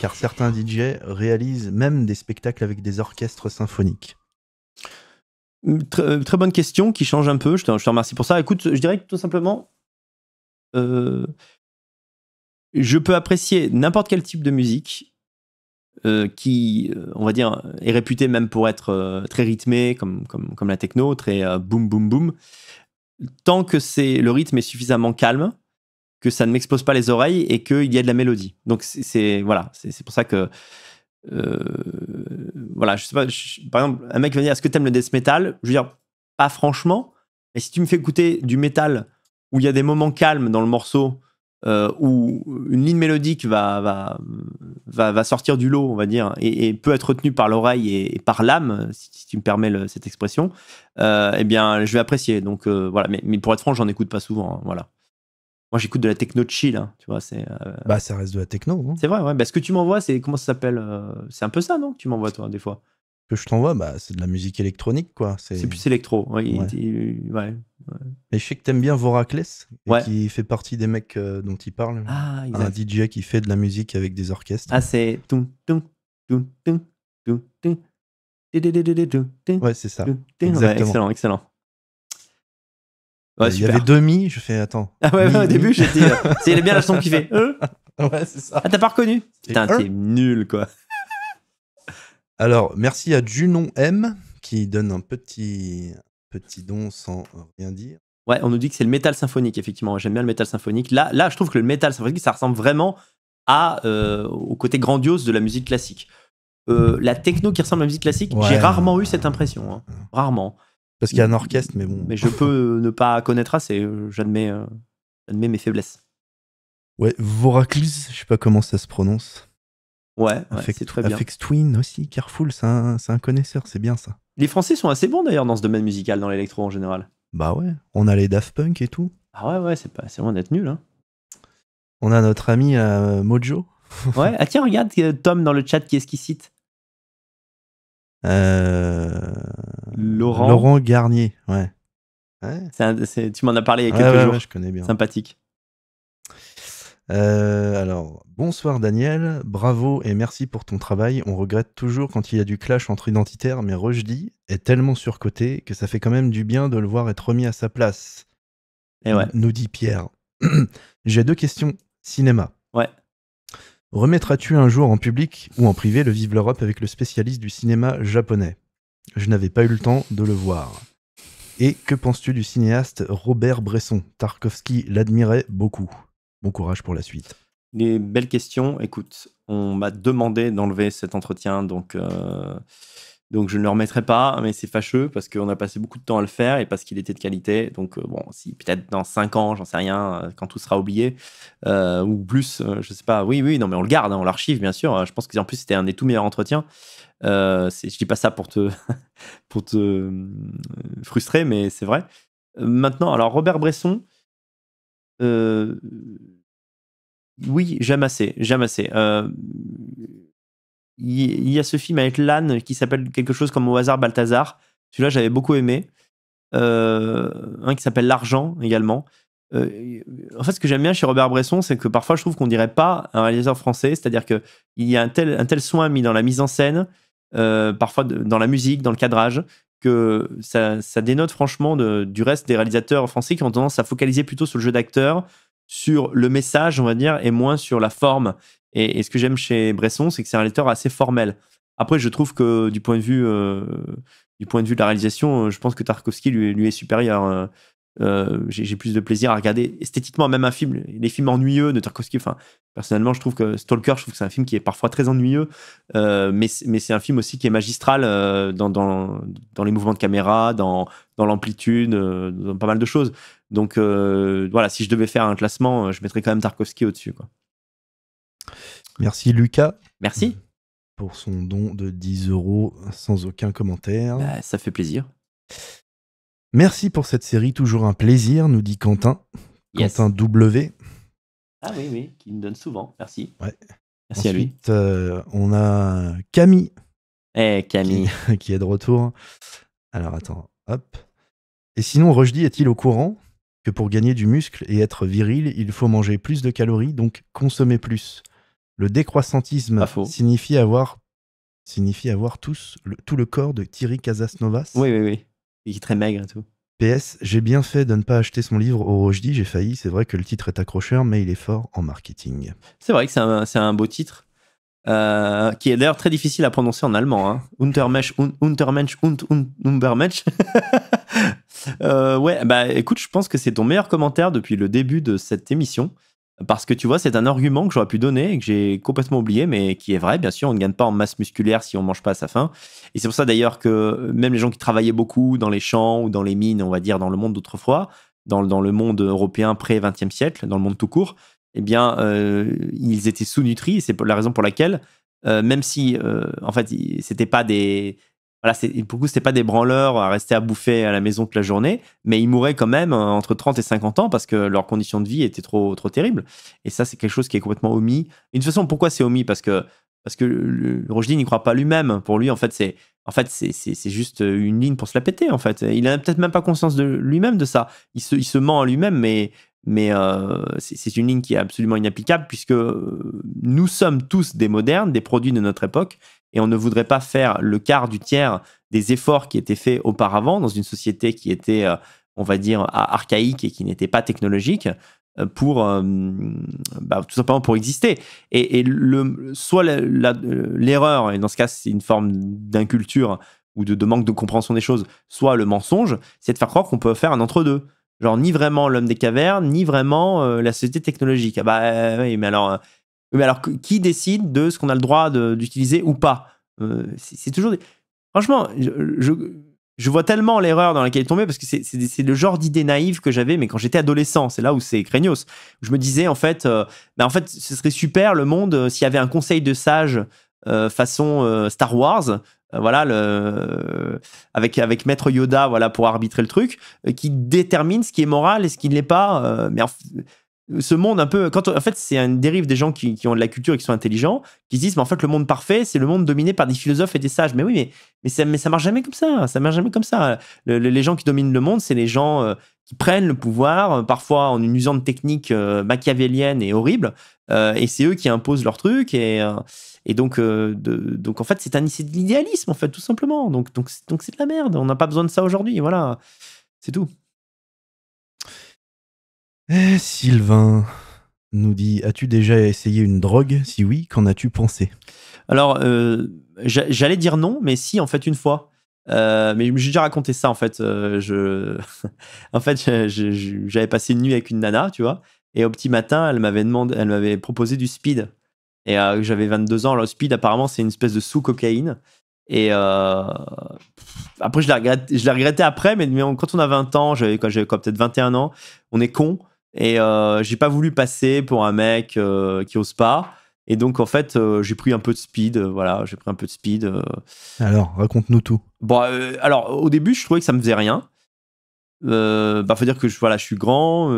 car certains DJ réalisent même des spectacles avec des orchestres symphoniques. Hum, euh, très, bonne question qui change un peu, je te, remercie pour ça. Écoute, je dirais que tout simplement, euh, je peux apprécier n'importe quel type de musique euh, qui, on va dire, est réputée même pour être très rythmée, comme, comme, la techno, très boum boum boum, tant que le rythme est suffisamment calme, que ça ne m'expose pas les oreilles et qu'il y a de la mélodie. Donc c'est voilà, c'est pour ça que euh, voilà, je sais pas, par exemple, un mec va dire est-ce que t'aimes le death metal Je veux dire pas franchement, mais si tu me fais écouter du métal où il y a des moments calmes dans le morceau euh, où une ligne mélodique va, va, va, sortir du lot, on va dire, et, peut être retenue par l'oreille et, par l'âme, si, tu me permets cette expression, euh, eh bien, je vais apprécier. Donc voilà, mais, mais, pour être franc, j'en écoute pas souvent. Hein, voilà. Moi, j'écoute de la techno chill, tu vois. C'est. Bah, ça reste de la techno. C'est vrai, ouais. ce que tu m'envoies, c'est comment ça s'appelle C'est un peu ça, non tu m'envoies toi des fois. Ce que je t'envoie, bah, c'est de la musique électronique, quoi. C'est plus électro. Ouais, Mais je sais que t'aimes bien Voraclès, qui fait partie des mecs dont il parle. un DJ qui fait de la musique avec des orchestres. Ah, c'est. Ouais, c'est ça. Excellent, excellent. Euh, il y avait demi, je fais attends. Ah ouais, au début j'étais. Euh, c'est bien la chanson qui fait. Euh ouais, c'est ça. Ah, t'as pas reconnu Putain, t'es nul quoi. Alors, merci à Junon M qui donne un petit, petit don sans rien dire. Ouais, on nous dit que c'est le métal symphonique, effectivement. J'aime bien le métal symphonique. Là, là, je trouve que le métal symphonique, ça ressemble vraiment à, au côté grandiose de la musique classique. la techno qui ressemble à la musique classique, j'ai rarement eu cette impression. Hein. Rarement. Parce qu'il y a un mm. orchestre, mais bon. Mais je peux ne pas connaître assez, euh, euh, j'admets mes faiblesses. Ouais, Voraclus, je sais pas comment ça se prononce. Ouais, Affect, c'est très bien. Affect Twin aussi, Careful, c'est un, connaisseur, c'est bien ça. Les Français sont assez bons d'ailleurs dans ce domaine musical, dans l'électro en général. Bah ouais, on a les Daft Punk et tout. Ah ouais, ouais, c'est pas loin d'être nul. Hein. On a notre ami euh, Mojo. ouais, ah tiens, regarde Tom dans le chat, qui est-ce qu'il cite euh, Laurent... Garnier, ouais. tu m'en as parlé il y a quelques jours. je connais bien. Sympathique. Euh, alors, bonsoir Daniel, bravo et merci pour ton travail. On regrette toujours quand il y a du clash entre identitaires, mais Rojdi est tellement surcoté que ça fait quand même du bien de le voir être remis à sa place. Et eh ouais. Nous dit Pierre. J'ai deux questions. Cinéma. Ouais. Remettras-tu un jour en public ou en privé le Vive l'Europe avec le spécialiste du cinéma japonais Je n'avais pas eu le temps de le voir. Et que penses-tu du cinéaste Robert Bresson Tarkovsky l'admirait beaucoup. Bon courage pour la suite. Des belles questions. Écoute, on m'a demandé d'enlever cet entretien, donc euh, donc je ne le remettrai pas, mais c'est fâcheux parce qu'on a passé beaucoup de temps à le faire et parce qu'il était de qualité. Donc euh, bon, si peut-être dans 5 ans, j'en sais rien, euh, quand tout sera oublié, euh, ou plus, je ne sais pas. Oui, oui, non, mais on le garde, hein, on l'archive, bien sûr. Je pense qu'en plus, c'était un des tout meilleurs entretiens. Euh, je dis pas ça pour te, pour te frustrer, mais c'est vrai. Maintenant, alors Robert Bresson, oui, j'aime assez, j'aime assez. Euh, il y a ce film avec l'âne qui s'appelle quelque chose comme au hasard Balthazar. Celui-là, j'avais beaucoup aimé. Euh, un qui s'appelle L'argent également. Euh, en fait, ce que j'aime bien chez Robert Bresson, c'est que parfois je trouve qu'on dirait pas un réalisateur français, c'est-à-dire qu'il y a un tel, un tel soin mis dans la mise en scène, euh, parfois dans la musique, dans le cadrage, que ça, dénote franchement du reste des réalisateurs français qui ont tendance à focaliser plutôt sur le jeu d'acteur, sur le message, on va dire, et moins sur la forme. Et, ce que j'aime chez Bresson, c'est que c'est un lecteur assez formel. Après, je trouve que du point de vue, euh, du point de vue de la réalisation, euh, je pense que Tarkovsky lui, lui est supérieur. Euh, j'ai plus de plaisir à regarder esthétiquement même un film, les films ennuyeux de Tarkovsky. Enfin, personnellement, je trouve que Stalker, je trouve que c'est un film qui est parfois très ennuyeux, mais, c'est un film aussi qui est magistral dans, dans, les mouvements de caméra, dans, dans l'amplitude, dans pas mal de choses. Donc voilà, si je devais faire un classement, je mettrais quand même Tarkovsky au-dessus. quoi Merci Lucas. Merci. Pour son don de 10 euros sans aucun commentaire. Bah, ça fait plaisir. Merci pour cette série, toujours un plaisir, nous dit Quentin. Quentin W. Ah oui, oui, qui me donne souvent, merci. Merci à lui. Euh, on a Camille. Eh, Camille. Qui, est de retour. Alors attends, hop. Et sinon, Rojdi est-il au courant que pour gagner du muscle et être viril, il faut manger plus de calories, donc consommer plus le décroissantisme signifie avoir, signifie avoir tous le, tout le corps de Thierry Casasnovas. Oui, oui, oui. Il est très maigre et tout. PS, j'ai bien fait de ne pas acheter son livre au Rojdi, j'ai failli. C'est vrai que le titre est accrocheur, mais il est fort en marketing. C'est vrai que c'est un, beau titre, euh, qui est d'ailleurs très difficile à prononcer en allemand. Hein. Untermensch, Untermensch, und, euh, ouais, bah écoute, je pense que c'est ton meilleur commentaire depuis le début de cette émission. Parce que tu vois, c'est un argument que j'aurais pu donner et que j'ai complètement oublié, mais qui est vrai. Bien sûr, on ne gagne pas en masse musculaire si on ne mange pas à sa faim. Et c'est pour ça d'ailleurs que même les gens qui travaillaient beaucoup dans les champs ou dans les mines, on va dire dans le monde d'autrefois, dans, dans, le monde européen pré-20e siècle, dans le monde tout court, eh bien, euh, ils étaient sous-nutris. c'est la raison pour laquelle, euh, même si, euh, en fait, c'était pas des, pour le pas des branleurs à rester à bouffer à la maison toute la journée, mais ils mouraient quand même euh, entre 30 et 50 ans parce que leurs conditions de vie étaient trop, trop terribles. Et ça, c'est quelque chose qui est complètement omis. Une façon, pourquoi c'est omis Parce que, parce que n'y croit pas lui-même. Pour lui, en fait, c'est. En fait, c'est juste une ligne pour se la péter, en fait. Il n'a peut-être même pas conscience de lui-même de ça. Il se, il se ment à lui-même, mais mais euh, c'est une ligne qui est absolument inapplicable puisque euh, nous sommes tous des modernes, des produits de notre époque, et on ne voudrait pas faire le quart du tiers des efforts qui étaient faits auparavant dans une société qui était, euh, on va dire, archaïque et qui n'était pas technologique pour bah, tout simplement pour exister et, le soit l'erreur et dans ce cas c'est une forme d'inculture ou de manque de compréhension des choses soit le mensonge c'est de faire croire qu'on peut faire un entre deux Genre, ni vraiment l'homme des cavernes, ni vraiment euh, la société technologique. Ah bah euh, oui, mais alors, euh, alors qui décide de ce qu'on a le droit d'utiliser ou pas C'est toujours. Des... Franchement, je, vois tellement l'erreur dans laquelle il tombé, parce que c'est le genre d'idée naïve que j'avais, mais quand j'étais adolescent, c'est là où c'est craignos. Je me disais, en fait, bah, en fait, ce serait super le monde s'il y avait un conseil de sages façon Star Wars euh, voilà, le, avec, avec Maître Yoda voilà, pour arbitrer le truc, euh, qui détermine ce qui est moral et ce qui ne l'est pas. Euh, mais ce monde un peu. Quand, en fait, c'est une dérive des gens qui, ont de la culture et qui sont intelligents, qui se disent, mais en fait, le monde parfait, c'est le monde dominé par des philosophes et des sages. Mais oui, mais, ça, mais ça marche jamais comme ça. Ça marche jamais comme ça. les gens qui dominent le monde, c'est les gens qui prennent le pouvoir, parfois en une usant de techniques machiavéliennes et horribles, euh, et c'est eux qui imposent leur truc. Et, euh, et donc, euh, donc, en fait, c'est de l'idéalisme, en fait, tout simplement. Donc, donc, c'est de la merde. On n'a pas besoin de ça aujourd'hui. Voilà. C'est tout. Eh, Sylvain nous dit As-tu déjà essayé une drogue Si oui, qu'en as-tu pensé Alors, j'allais dire non, mais si, en fait, une fois. Euh, mais j'ai déjà raconté ça en fait. je, en fait, j'avais passé une nuit avec une nana, tu vois, et au petit matin, elle m'avait demandé, elle m'avait proposé du speed. Et euh, j'avais 22 ans. Alors, speed, apparemment, c'est une espèce de sous-cocaïne. Et euh, après, je la, regrettais, je la regrettais après, mais, quand on a 20 ans, j'avais j'avais peut-être 21 ans, on est con. Et euh, j'ai pas voulu passer pour un mec euh, qui ose pas. Et donc, en fait, j'ai pris un peu de speed. voilà, j'ai pris un peu de speed. Alors, raconte-nous tout. Bon, alors, au début, je trouvais que ça me faisait rien. bah, faut dire que je, voilà, je suis grand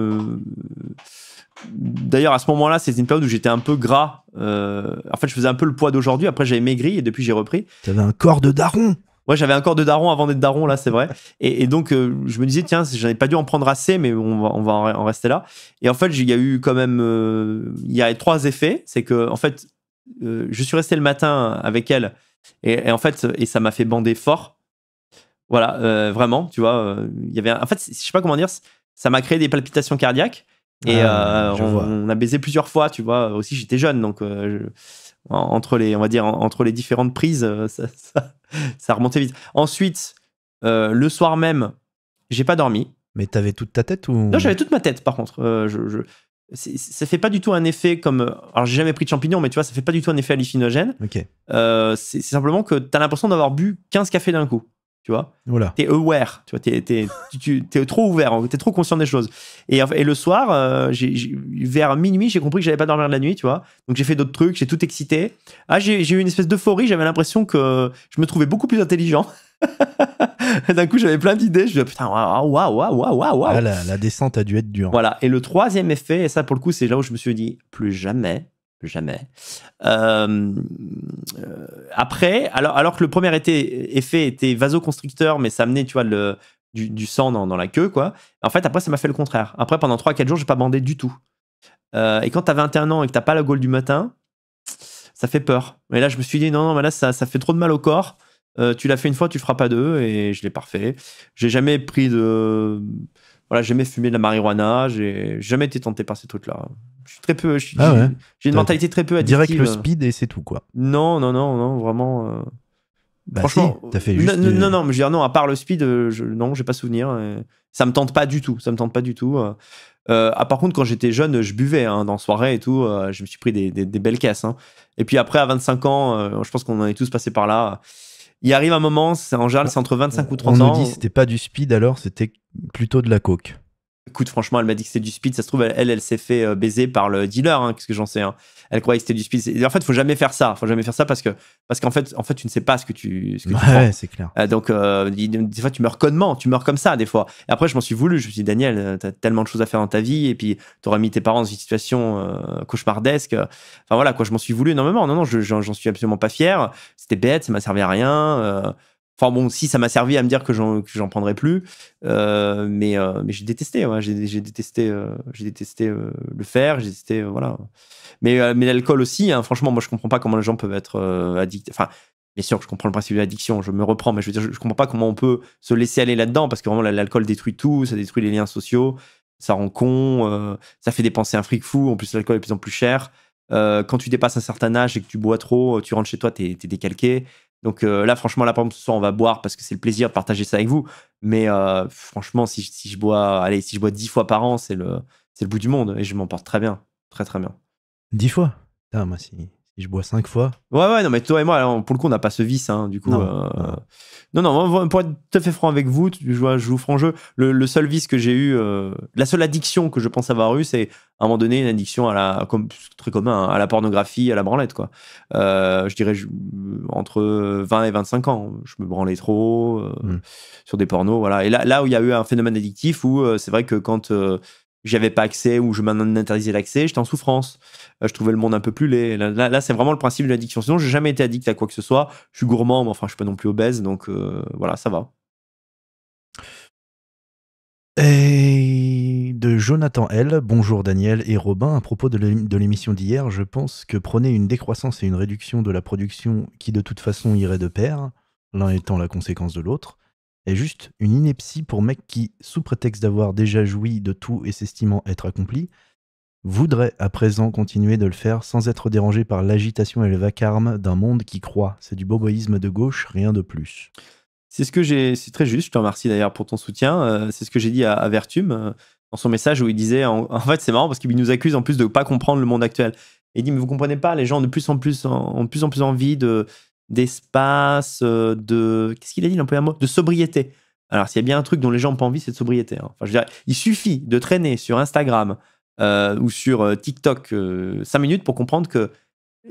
D'ailleurs, à ce moment-là, c'est une période où j'étais un peu gras. Euh, en fait, je faisais un peu le poids d'aujourd'hui. Après, j'avais maigri et depuis, j'ai repris. T'avais un corps de daron. Ouais, j'avais un corps de daron avant d'être daron, là, c'est vrai. Et, donc, euh, je me disais, tiens, j'en pas dû en prendre assez, mais on va, en rester là. Et en fait, il y a eu quand même. Euh, il y a trois effets. C'est que, en fait, je suis resté le matin avec elle. Et, en fait, et ça m'a fait bander fort. Voilà, vraiment, tu vois. Il y avait. En fait, je sais pas comment dire. Ça m'a créé des palpitations cardiaques. Et ah, euh, on, a baisé plusieurs fois, tu vois. Aussi, j'étais jeune, donc euh, entre les, on va dire, entre les différentes prises, euh, ça, remontait vite. Ensuite, le soir même, j'ai pas dormi. Mais t'avais toute ta tête ou Non, j'avais toute ma tête par contre. je, ça fait pas du tout un effet comme. Alors j'ai jamais pris de champignons, mais tu vois, ça fait pas du tout un effet hallucinogène. ok c'est simplement que t'as l'impression d'avoir bu 15 cafés d'un coup tu vois. Voilà. T'es aware, tu vois, t'es, ouvert, tu, es trop ouvert, t'es trop conscient des choses. Et, et le soir, euh, vers minuit, j'ai compris que j'allais pas dormir de la nuit, tu vois. Donc j'ai fait d'autres trucs, j'ai tout excité. Ah, j'ai, eu une espèce d'euphorie, j'avais l'impression que je me trouvais beaucoup plus intelligent. D'un coup, j'avais plein d'idées. Je me dit, putain, waouh, waouh, waouh, waouh, waouh. Ah, la, la descente a dû être dure. Voilà. Et le troisième effet, et ça, pour le coup, c'est là où je me suis dit, plus jamais, jamais. Euh, euh, après, alors, alors que le premier effet était vasoconstricteur, mais ça amenait, tu vois, le, du, sang dans, la queue, quoi. En fait, après, ça m'a fait le contraire. Après, pendant 3-4 jours, j'ai pas bandé du tout. Euh, et quand t'as 21 ans et que t'as pas la gaule du matin, ça fait peur. Mais là, je me suis dit, non, non, mais là, ça, ça fait trop de mal au corps. tu l'as fait une fois, tu le feras pas deux, et je l'ai parfait. J'ai jamais pris de. Voilà, jamais fumé de la marijuana, j'ai jamais été tenté par ces trucs-là je suis très peu. Ah j'ai une mentalité très peu addictive. Direct le speed et c'est tout, quoi. Non, non, non, non, vraiment. Euh, bah franchement, t'as fait euh, juste non, non, non, mais je veux dire, non, à part le speed, euh, je, non, j'ai pas souvenir. ça me tente pas du tout. Ça me tente pas du tout. par contre, quand j'étais jeune, je buvais hein, dans soirée et tout. je me suis pris des, belles caisses. Hein. Et puis après, à 25 ans, je pense qu'on en est tous passés par là. Il arrive un moment, c'est en général, c'est entre 25 ou 30 ans. On nous dit c'était pas du speed alors, c'était plutôt de la coke. Écoute, franchement, elle m'a dit que c'était du speed. Ça se trouve, elle, elle, s'est fait euh, baiser par le dealer. Hein, qu'est-ce que j'en sais hein. Elle croyait que c'était du speed. en fait, il faut jamais faire ça. Faut jamais faire ça parce que parce qu'en fait, en fait, tu ne sais pas ce que tu. Ce ouais, c'est clair. Euh, donc, euh, des fois, tu meurs connement. Tu meurs comme ça, des fois. Et après, je m'en suis voulu. Je me suis dit, Daniel, as tellement de choses à faire dans ta vie, et puis tu t'aurais mis tes parents dans une situation cauchemardesque. Enfin voilà, quoi. Je m'en suis voulu énormément. Non, non, j'en je, suis absolument pas fier. C'était bête. Ça m'a servi à rien. Enfin bon, si ça m'a servi à me dire que j'en prendrais plus, euh, mais euh, mais j'ai détesté, j'ai détesté, euh, j'ai détesté le faire, j'ai détesté voilà. Mais mais l'alcool aussi, hein, franchement, moi je comprends pas comment les gens peuvent être addicts. Enfin, bien sûr, je comprends le principe de l'addiction, je me reprends, mais je veux dire, je, comprends pas comment on peut se laisser aller là-dedans parce que vraiment l'alcool détruit tout, ça détruit les liens sociaux, ça rend con, ça fait dépenser un fric fou. En plus, l'alcool est de plus en plus cher. quand tu dépasses un certain âge et que tu bois trop, tu rentres chez toi, t'es es décalqué. Donc euh, là, franchement, là, par exemple, ce on va boire parce que c'est le plaisir de partager ça avec vous. Mais euh, franchement, si, si, je bois, allez, si je bois dix fois par an, c'est le, le bout du monde et je m'en porte très bien. Très, très bien. dix fois ah moi, je bois cinq fois. Ouais, ouais, non, mais toi et moi, pour le coup, on n'a pas ce vice, hein, du coup. Non, euh, non. pour être tout à fait franc avec vous, je vous je joue jeu. Le, seul vice que j'ai eu, euh, la seule addiction que je pense avoir eue, c'est à un moment donné une addiction à la, comme très commun, hein, à la pornographie, à la branlette, quoi. Euh, je dirais entre 20 et 25 ans, je me branlais trop mm. sur des pornos, voilà. Et là, là où il y a eu un phénomène addictif où c'est vrai que quand j'avais pas accès ou je m'interdisais l'accès, j'étais en souffrance, euh, je trouvais le monde un peu plus laid. Là, c'est vraiment le principe de l'addiction. Sinon, j'ai jamais été addict à quoi que ce soit. Je suis gourmand, mais enfin, je suis pas non plus obèse, donc euh, voilà, ça va. Et de Jonathan L. Bonjour Daniel et Robin. À propos de l'émission d'hier, je pense que prenez une décroissance et une réduction de la production qui de toute façon irait de pair, l'un étant la conséquence de l'autre est juste une ineptie pour mec qui, sous prétexte d'avoir déjà joui de tout et s'estimant être accompli, voudrait à présent continuer de le faire sans être dérangé par l'agitation et le vacarme d'un monde qui croit. C'est du boboïsme de gauche, rien de plus. C'est ce que j'ai, c'est très juste. Je te remercie d'ailleurs pour ton soutien. Euh, c'est ce que j'ai dit à, Vertum euh, dans son message où il disait, en, fait, c'est marrant parce qu'il nous accuse en plus de ne pas comprendre le monde actuel. Il dit, mais vous comprenez pas, les gens de plus en plus, ont de plus en plus envie de, d'espace, euh, de. Qu'est-ce qu'il a dit Il a mot De sobriété. Alors, s'il y a bien un truc dont les gens n'ont pas envie, c'est de sobriété. Hein. Enfin, je il suffit de traîner sur Instagram euh, ou sur euh, TikTok cinq 5 minutes pour comprendre que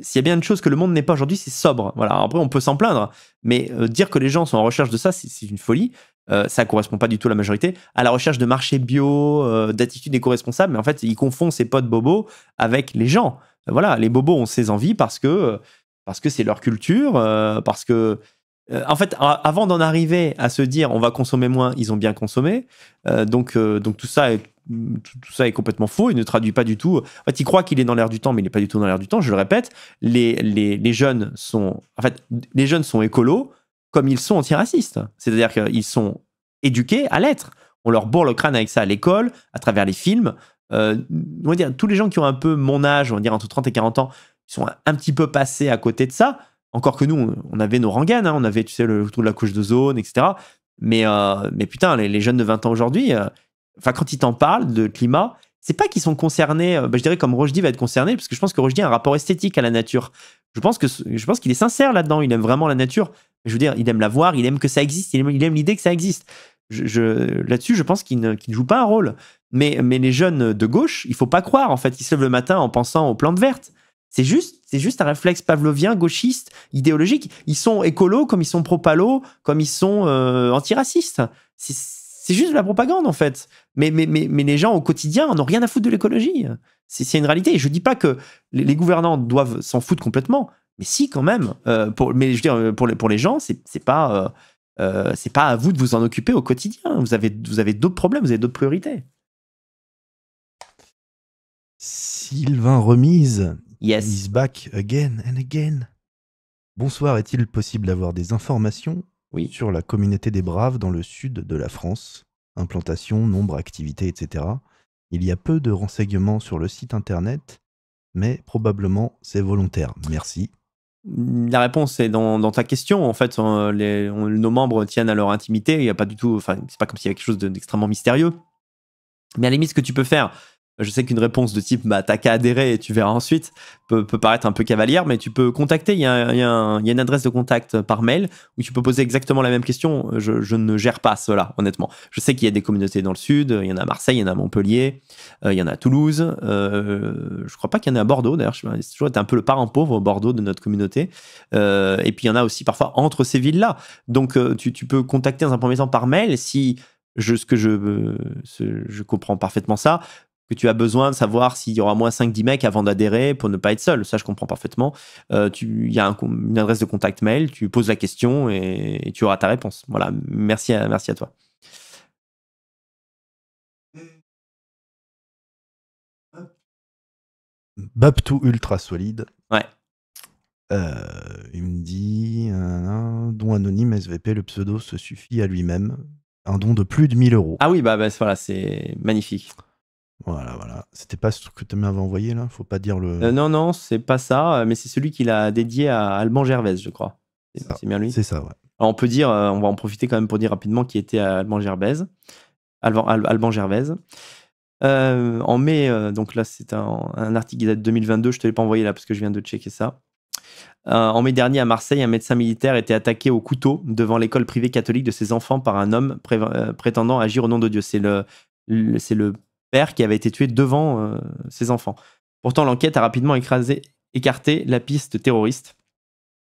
s'il y a bien une chose que le monde n'est pas aujourd'hui, c'est sobre. Voilà. Après, on peut s'en plaindre, mais dire que les gens sont en recherche de ça, c'est une folie. ça ne correspond pas du tout à la majorité. À la recherche de marchés bio, d'attitudes éco-responsables, mais en fait, ils confondent ses potes bobos avec les gens. Voilà, les bobos ont ces envies parce que parce que c'est leur culture, euh, parce que euh, en fait, avant d'en arriver à se dire on va consommer moins, ils ont bien consommé. Euh, donc, donc tout ça est tout, ça est complètement faux. Il ne traduit pas du tout. En fait, il croit qu'il est dans l'air du temps, mais il n'est pas du tout dans l'air du temps. Je le répète, les, les, les, jeunes sont en fait les jeunes sont écolos comme ils sont antiracistes. C'est-à-dire qu'ils sont éduqués à l'être. On leur bourre le crâne avec ça à l'école, à travers les films. on va dire tous les gens qui ont un peu mon âge, on va dire entre 30 et 40 ans, ils sont un petit peu passés à côté de ça. Encore que nous, on avait nos rengaines, hein. on avait, tu sais, le tour de la couche de zone, etc. Mais, euh, mais putain, les, jeunes de 20 ans aujourd'hui, euh, enfin, quand ils t'en parlent de climat, c'est pas qu'ils sont concernés, euh, bah, je dirais comme Rochdy va être concerné, parce que je pense que Rochdy a un rapport esthétique à la nature. Je pense que je qu'il est sincère là-dedans, il aime vraiment la nature. Je veux dire, il aime la voir, il aime que ça existe, il aime l'idée que ça existe. Là-dessus, je pense qu'il ne, joue pas un rôle. Mais, mais les jeunes de gauche, il faut pas croire, en fait, ils se lèvent le matin en pensant aux plantes vertes. C'est juste, c'est juste un réflexe pavlovien, gauchiste, idéologique. Ils sont écolos comme ils sont pro-palo, comme ils sont euh, antiracistes. C'est juste de la propagande en fait. Mais, mais, mais, les gens au quotidien n'ont rien à foutre de l'écologie. C'est une réalité. je ne dis pas que les, gouvernants doivent s'en foutre complètement, mais si quand même. Euh, pour, mais je veux dire, euh, pour les, pour les gens, c'est pas, c'est pas à vous de vous en occuper au quotidien. Vous avez, vous avez d'autres problèmes, vous avez d'autres priorités. Sylvain Remise Yes. he's back again and again. Bonsoir, est-il possible d'avoir des informations oui. sur la communauté des Braves dans le sud de la France Implantation, nombre, activité, etc. Il y a peu de renseignements sur le site internet, mais probablement c'est volontaire. Merci. Mmh, la réponse est dans, ta question. En fait, hein, nos membres tiennent à leur intimité. Il n'y a pas du tout. Enfin, c'est pas comme s'il y avait quelque chose d'extrêmement mystérieux. Mais à la ce que tu peux faire, je sais qu'une réponse de type bah, t'as qu'à adhérer et tu verras ensuite peut, paraître un peu cavalière, mais tu peux contacter. Il y, a, une adresse de contact euh, par mail où tu peux poser exactement la même question. Je, ne gère pas cela, honnêtement. Je sais qu'il y a des communautés dans le sud, il y en a à Marseille, il y en a à Montpellier, euh, il y en a à Toulouse. Je euh, je crois pas qu'il y en a à Bordeaux, d'ailleurs. C'est toujours été un peu le parent pauvre au Bordeaux de notre communauté. et puis il y en a aussi parfois entre ces villes-là. Donc tu, peux contacter dans un premier temps par mail si. Je, ce que je, je comprends parfaitement ça que tu as besoin de savoir s'il y aura moins 5-10 mecs avant d'adhérer pour ne pas être seul. Ça, je comprends parfaitement. Euh, il y a une adresse de contact mail, tu poses la question et, tu auras ta réponse. Voilà, merci à, merci à toi. Babtou ultra solide. Ouais. Euh, il me dit un don anonyme SVP, le pseudo se suffit à lui-même. Un don de plus de 1000 euros. Ah oui, bah, bah voilà, c'est magnifique. Voilà, voilà. C'était pas ce truc que tu m'avais envoyé là Faut pas dire le. Euh, non, non, c'est pas ça, euh, mais c'est celui qu'il a dédié à Alban Gervais, je crois. C'est bien lui C'est ça, ouais. on peut dire, euh, on va en profiter quand même pour dire rapidement qui était Alban Gervais. Alban, Alban Gervais. en mai, donc là c'est un, article qui date de 2022, je te l'ai pas envoyé là parce que je viens de checker ça. en mai dernier à Marseille, un médecin militaire était attaqué au couteau devant l'école privée catholique de ses enfants par un homme prétendant agir au nom de Dieu. C'est le c'est le père qui avait été tué devant euh, ses enfants. Pourtant, l'enquête a rapidement écrasé, écarté la piste terroriste.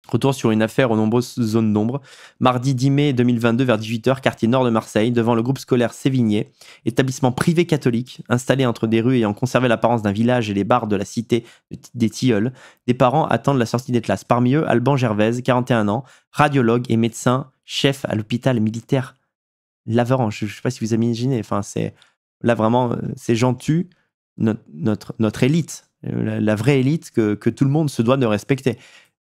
Retour sur une affaire aux nombreuses zones d'ombre. Mardi 10 mai 2022 vers 18h, quartier nord de Marseille, devant le groupe scolaire Sévigné, établissement privé catholique, installé entre des rues ayant conservé l'apparence d'un village et les bars de la cité des Tilleuls, des parents attendent la sortie des classes. Parmi eux, Alban Gervaise, 41 ans, radiologue et médecin, chef à l'hôpital militaire Laverange. Je ne sais pas si vous imaginez, enfin c'est Là, vraiment, euh, ces gens tuent notre, notre, élite, euh, la, vraie élite que, tout le monde se doit de respecter.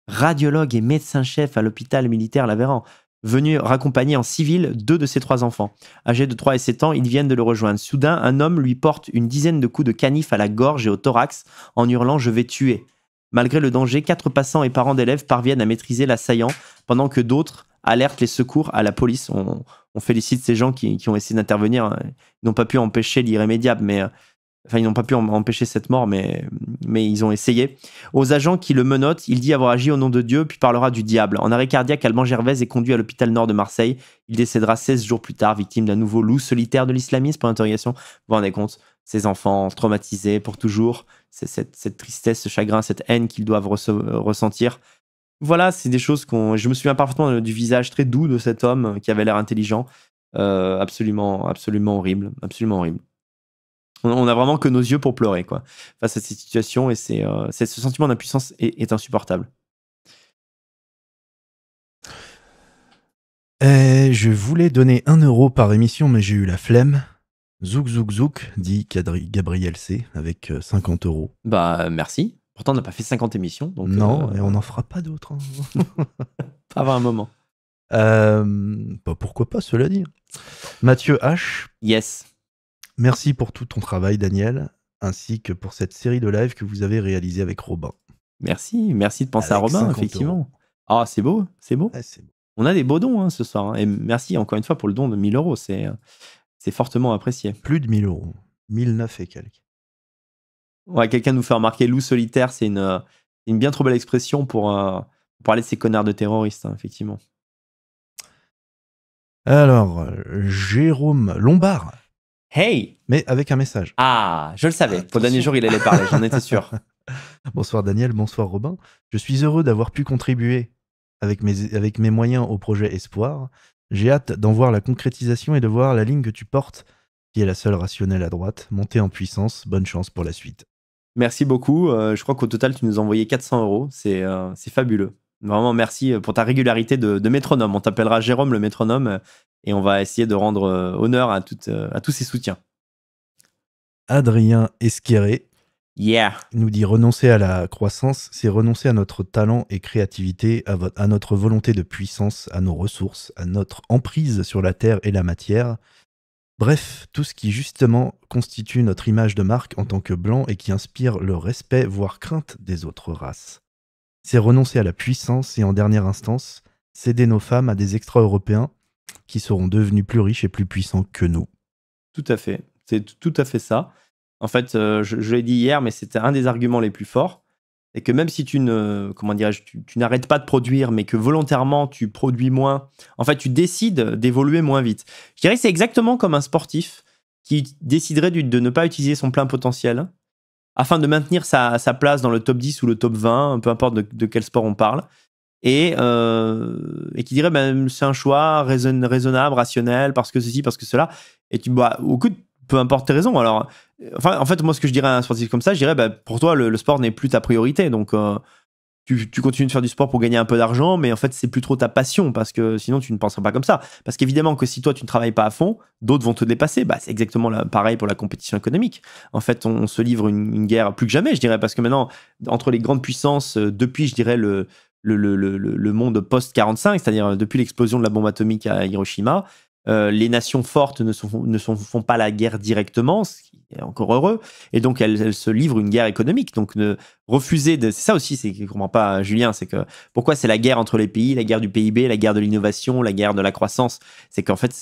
Radiologue et médecin-chef à l'hôpital militaire Laveran, venu raccompagner en civil deux de ses trois enfants. Âgés de 3 et 7 ans, ils viennent de le rejoindre. Soudain, un homme lui porte une dizaine de coups de canif à la gorge et au thorax en hurlant Je vais tuer. Malgré le danger, quatre passants et parents d'élèves parviennent à maîtriser l'assaillant pendant que d'autres alertent les secours à la police on félicite ces gens qui, ont essayé d'intervenir. Hein. Ils n'ont pas pu empêcher l'irrémédiable, mais euh, enfin, ils n'ont pas pu empêcher cette mort, mais, ils ont essayé. Aux agents qui le menottent, il dit avoir agi au nom de Dieu, puis parlera du diable. En arrêt cardiaque, Alban Gervaise est conduit à l'hôpital nord de Marseille. Il décédera 16 jours plus tard, victime d'un nouveau loup solitaire de l'islamisme. Pour l'interrogation, vous vous rendez compte Ses enfants traumatisés pour toujours, C'est cette, tristesse, ce chagrin, cette haine qu'ils doivent ressentir voilà, c'est des choses qu'on. Je me souviens parfaitement du visage très doux de cet homme euh, qui avait l'air intelligent. Euh, absolument, absolument horrible, absolument horrible. On, n'a a vraiment que nos yeux pour pleurer, quoi, face à cette situation et euh, ce sentiment d'impuissance est, insupportable. Eh, je voulais donner un euro par émission, mais j'ai eu la flemme. Zouk, zouk, zouk, dit Gabriel C. avec 50 euros. Bah, merci. Pourtant, on n'a pas fait 50 émissions. Donc, non, euh, et on n'en fera pas d'autres. Hein. avant un moment. Euh, bah, pourquoi pas, cela dit. Mathieu H. Yes. Merci pour tout ton travail, Daniel, ainsi que pour cette série de live que vous avez réalisée avec Robin. Merci, merci de penser à Robin, effectivement. Ah, c'est beau, c'est beau. On a des beaux dons hein, ce soir. Hein, et merci encore une fois pour le don de 1000 euros. Euh, c'est fortement apprécié. Plus de 1000 euros. 1009 et quelques quelqu'un nous fait remarquer loup solitaire, c'est une, euh, bien trop belle expression euh, pour, parler de ces connards de terroristes, hein, effectivement. Alors, Jérôme Lombard. Hey Mais avec un message. Ah, je le savais. Au dernier jour, il allait parler, j'en étais sûr. bonsoir Daniel, bonsoir Robin. Je suis heureux d'avoir pu contribuer avec mes, avec mes moyens au projet Espoir. J'ai hâte d'en voir la concrétisation et de voir la ligne que tu portes, qui est la seule rationnelle à droite, monter en puissance. Bonne chance pour la suite. Merci beaucoup. Euh, je crois qu'au total, tu nous as envoyé 400 euros. Euh, c'est fabuleux. Vraiment, merci euh, pour ta régularité de, métronome. On t'appellera Jérôme le métronome et on va essayer de rendre honneur à, à tous ces soutiens. Adrien Esqueré yeah. nous dit renoncer à la croissance, c'est renoncer à notre talent et créativité, à notre volonté de puissance, à nos ressources, à notre emprise sur la terre et la matière, Bref, tout ce qui justement constitue notre image de marque en tant que blanc et qui inspire le respect, voire crainte des autres races. C'est renoncer à la puissance et en dernière instance, céder nos femmes à des extra-européens qui seront devenus plus riches et plus puissants que nous. Tout à fait, c'est tout à fait ça. En fait, euh, je l'ai dit hier, mais c'était un des arguments les plus forts et que même si tu ne comment tu, tu n'arrêtes pas de produire mais que volontairement tu produis moins en fait tu décides d'évoluer moins vite je dirais c'est exactement comme un sportif qui déciderait de, ne pas utiliser son plein potentiel afin de maintenir sa, place dans le top 10 ou le top 20 peu importe de, quel sport on parle euh, et, qui dirait ben, c'est un choix raisonnable rationnel parce que ceci parce que cela et tu bah, au coup de peu importe tes raisons. Alors, enfin, en fait, moi, ce que je dirais à un sportif comme ça, je dirais, bah, pour toi, le, sport n'est plus ta priorité. Donc, euh, tu, continues de faire du sport pour gagner un peu d'argent, mais en fait, c'est plus trop ta passion parce que sinon, tu ne penserais pas comme ça. Parce qu'évidemment, que si toi, tu ne travailles pas à fond, d'autres vont te dépasser. Bah, c'est exactement pareil pour la compétition économique. En fait, on, se livre une, guerre plus que jamais, je dirais, parce que maintenant, entre les grandes puissances, euh, depuis, je dirais, le, le, le, le, monde post-45, c'est-à-dire euh, depuis l'explosion de la bombe atomique à Hiroshima, euh, les nations fortes ne, sont, ne font pas la guerre directement, encore heureux. Et donc, elle, se livre une guerre économique. Donc, ne refuser de. C'est ça aussi, c'est ne comprend pas euh, Julien, c'est que pourquoi c'est la guerre entre les pays, la guerre du PIB, la guerre de l'innovation, la guerre de la croissance C'est qu'en fait,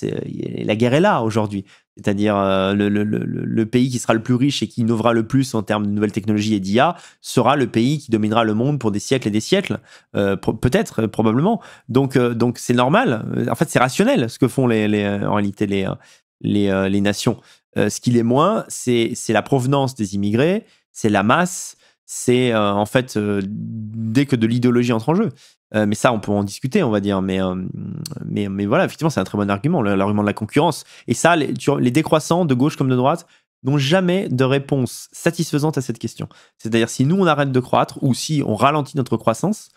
la guerre est là aujourd'hui. C'est-à-dire, euh, le, pays qui sera le plus riche et qui innovera le plus en termes de nouvelles technologies et d'IA sera le pays qui dominera le monde pour des siècles et des siècles, euh, peut-être, probablement. Donc, donc c'est normal. En fait, c'est rationnel ce que font les, les en réalité les, les, les nations. Euh, ce qu'il est moins, c'est la provenance des immigrés, c'est la masse, c'est euh, en fait euh, dès que de l'idéologie entre en jeu. mais ça, on peut en discuter, on va dire. Mais, mais, voilà, effectivement, c'est un très bon argument, l'argument de la concurrence. Et ça, les, décroissants, de gauche comme de droite, n'ont jamais de réponse satisfaisante à cette question. C'est-à-dire, si nous, on arrête de croître ou si on ralentit notre croissance,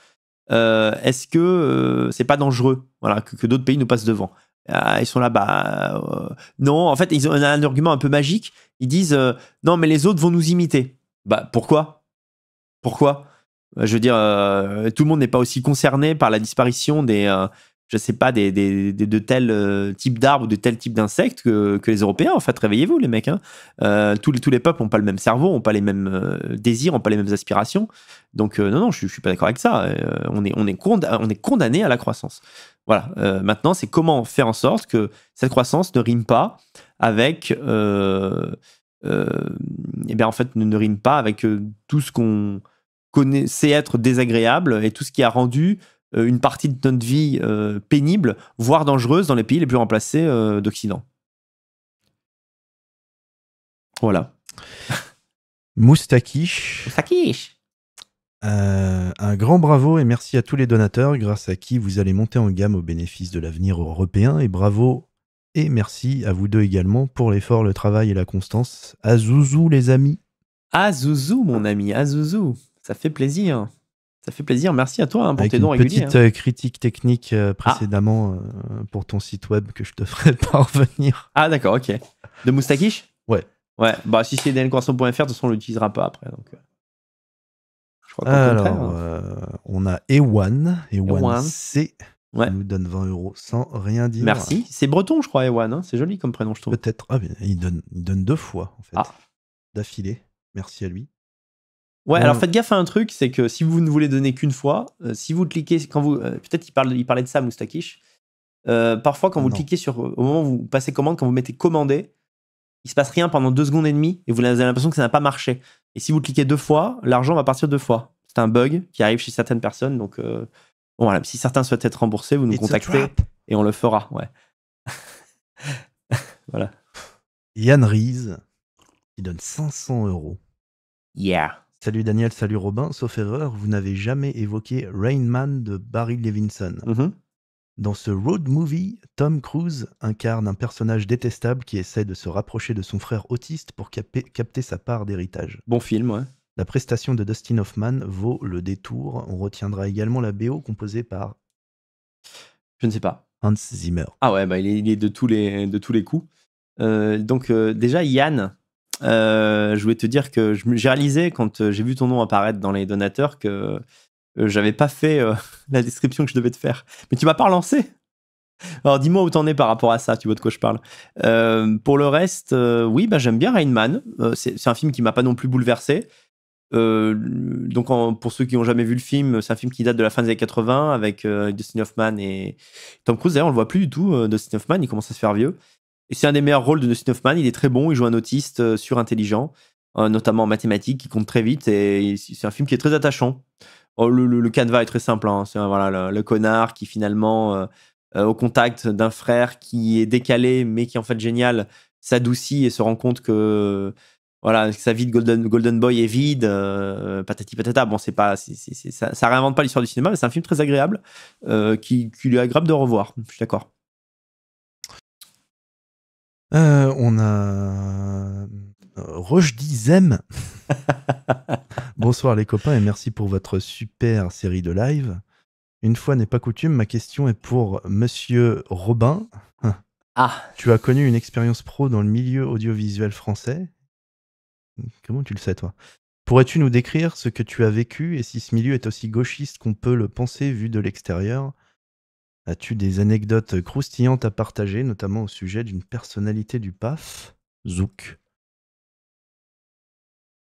est-ce que c'est pas dangereux voilà, que d'autres pays nous passent devant ah, ils sont là, bah euh, non. En fait, ils ont un argument un peu magique. Ils disent euh, non, mais les autres vont nous imiter. Bah pourquoi Pourquoi Je veux dire, euh, tout le monde n'est pas aussi concerné par la disparition des, je sais pas, des, de tels types d'arbres ou de tels types d'insectes que, les Européens. En fait, réveillez-vous, les mecs. Hein. tous, les, peuples n'ont pas le même cerveau, n'ont pas les mêmes désirs, n'ont pas les mêmes aspirations. Donc non, non, je, ne suis pas d'accord avec ça. on est, on est, on est condamné à la croissance. Voilà. Euh, maintenant, c'est comment faire en sorte que cette croissance ne rime pas avec, euh, euh, eh bien, en fait, ne, rime pas avec tout ce qu'on connaît, sait être désagréable et tout ce qui a rendu une partie de notre vie pénible, voire dangereuse dans les pays les plus remplacés d'Occident. Voilà. Moustakish Moustakish euh, un grand bravo et merci à tous les donateurs grâce à qui vous allez monter en gamme au bénéfice de l'avenir européen. Et bravo et merci à vous deux également pour l'effort, le travail et la constance. À Zouzou, les amis. À Zouzou, mon ami, à Zouzou. Ça fait plaisir. Ça fait plaisir. Merci à toi hein, pour tes dons réguliers. Petite euh, critique technique euh, ah. précédemment pour ton site web que je te ferai parvenir. Ah, d'accord, ok. De Moustakish Ouais. Ouais, bah si c'est dncorson.fr, de toute façon, on l'utilisera pas après. Donc. Alors, hein. euh, on a Ewan, Ewan, c'est. C. Ouais. nous donne 20 euros sans rien dire. Merci. C'est breton, je crois, Ewan. Hein. c'est joli comme prénom, je trouve. Peut-être. Ah, il donne, donne deux fois, en fait, ah. d'affilée. Merci à lui. Ouais, alors euh, faites gaffe à un truc, c'est que si vous ne voulez donner qu'une fois, euh, si vous cliquez, quand vous, peut-être il, parle, il parlait de ça, Moustakish. parfois, quand ah vous cliquez sur, au moment où vous passez commande, quand vous mettez commander, il se passe rien pendant deux secondes et demie et vous avez l'impression que ça n'a pas marché. Et si vous cliquez deux fois, l'argent va partir deux fois. C'est un bug qui arrive chez certaines personnes. Donc, euh, voilà. Si certains souhaitent être remboursés, vous nous contactez et on le fera. voilà. Yann Rees, qui donne 500 euros. Yeah. Salut Daniel, salut Robin. Sauf erreur, vous n'avez jamais évoqué Rainman de Barry Levinson. Mm-hmm. Dans ce road movie, Tom Cruise incarne un personnage détestable qui essaie de se rapprocher de son frère autiste pour capter sa part d'héritage. Bon film, ouais. La prestation de Dustin Hoffman vaut le détour. On retiendra également la BO composée par. Je ne sais pas. Hans Zimmer. Ah ouais, bah il, est, de tous les, de tous les coups. Euh, donc, euh, déjà, Yann, euh, je voulais te dire que j'ai réalisé quand j'ai vu ton nom apparaître dans les donateurs que euh, j'avais pas fait euh, la description que je devais te faire. Mais tu m'as pas relancé. Alors dis-moi où t'en es par rapport à ça, tu vois de quoi je parle. Euh, pour le reste, oui, bah, j'aime bien Rain Man. c'est un film qui m'a pas non plus bouleversé. donc pour ceux qui n'ont jamais vu le film, c'est un film qui date de la fin des années 80 avec Dustin Hoffman et Tom Cruise. D'ailleurs, on le voit plus du tout, Dustin Hoffman, il commence à se faire vieux. Et c'est un des meilleurs rôles de Dustin Hoffman, il est très bon, il joue un autiste surintelligent, notamment en mathématiques, qui compte très vite, et c'est un film qui est très attachant. Oh, le, le, canevas est très simple. Hein. C'est euh, voilà, le, connard qui finalement, euh, euh, au contact d'un frère qui est décalé, mais qui est en fait génial, s'adoucit et se rend compte que voilà, sa vie de Golden, Golden Boy est vide, patati patata. Bon, c'est pas, ça, ça, réinvente pas l'histoire du cinéma, mais c'est un film très agréable qui, lui est agréable de revoir. Je suis d'accord. on a dit Bonsoir les copains et merci pour votre super série de live. Une fois n'est pas coutume, ma question est pour Monsieur Robin. Ah. Tu as connu une expérience pro dans le milieu audiovisuel français. Comment tu le sais, toi Pourrais-tu nous décrire ce que tu as vécu et si ce milieu est aussi gauchiste qu'on peut le penser vu de l'extérieur As-tu des anecdotes croustillantes à partager, notamment au sujet d'une personnalité du PAF Zouk.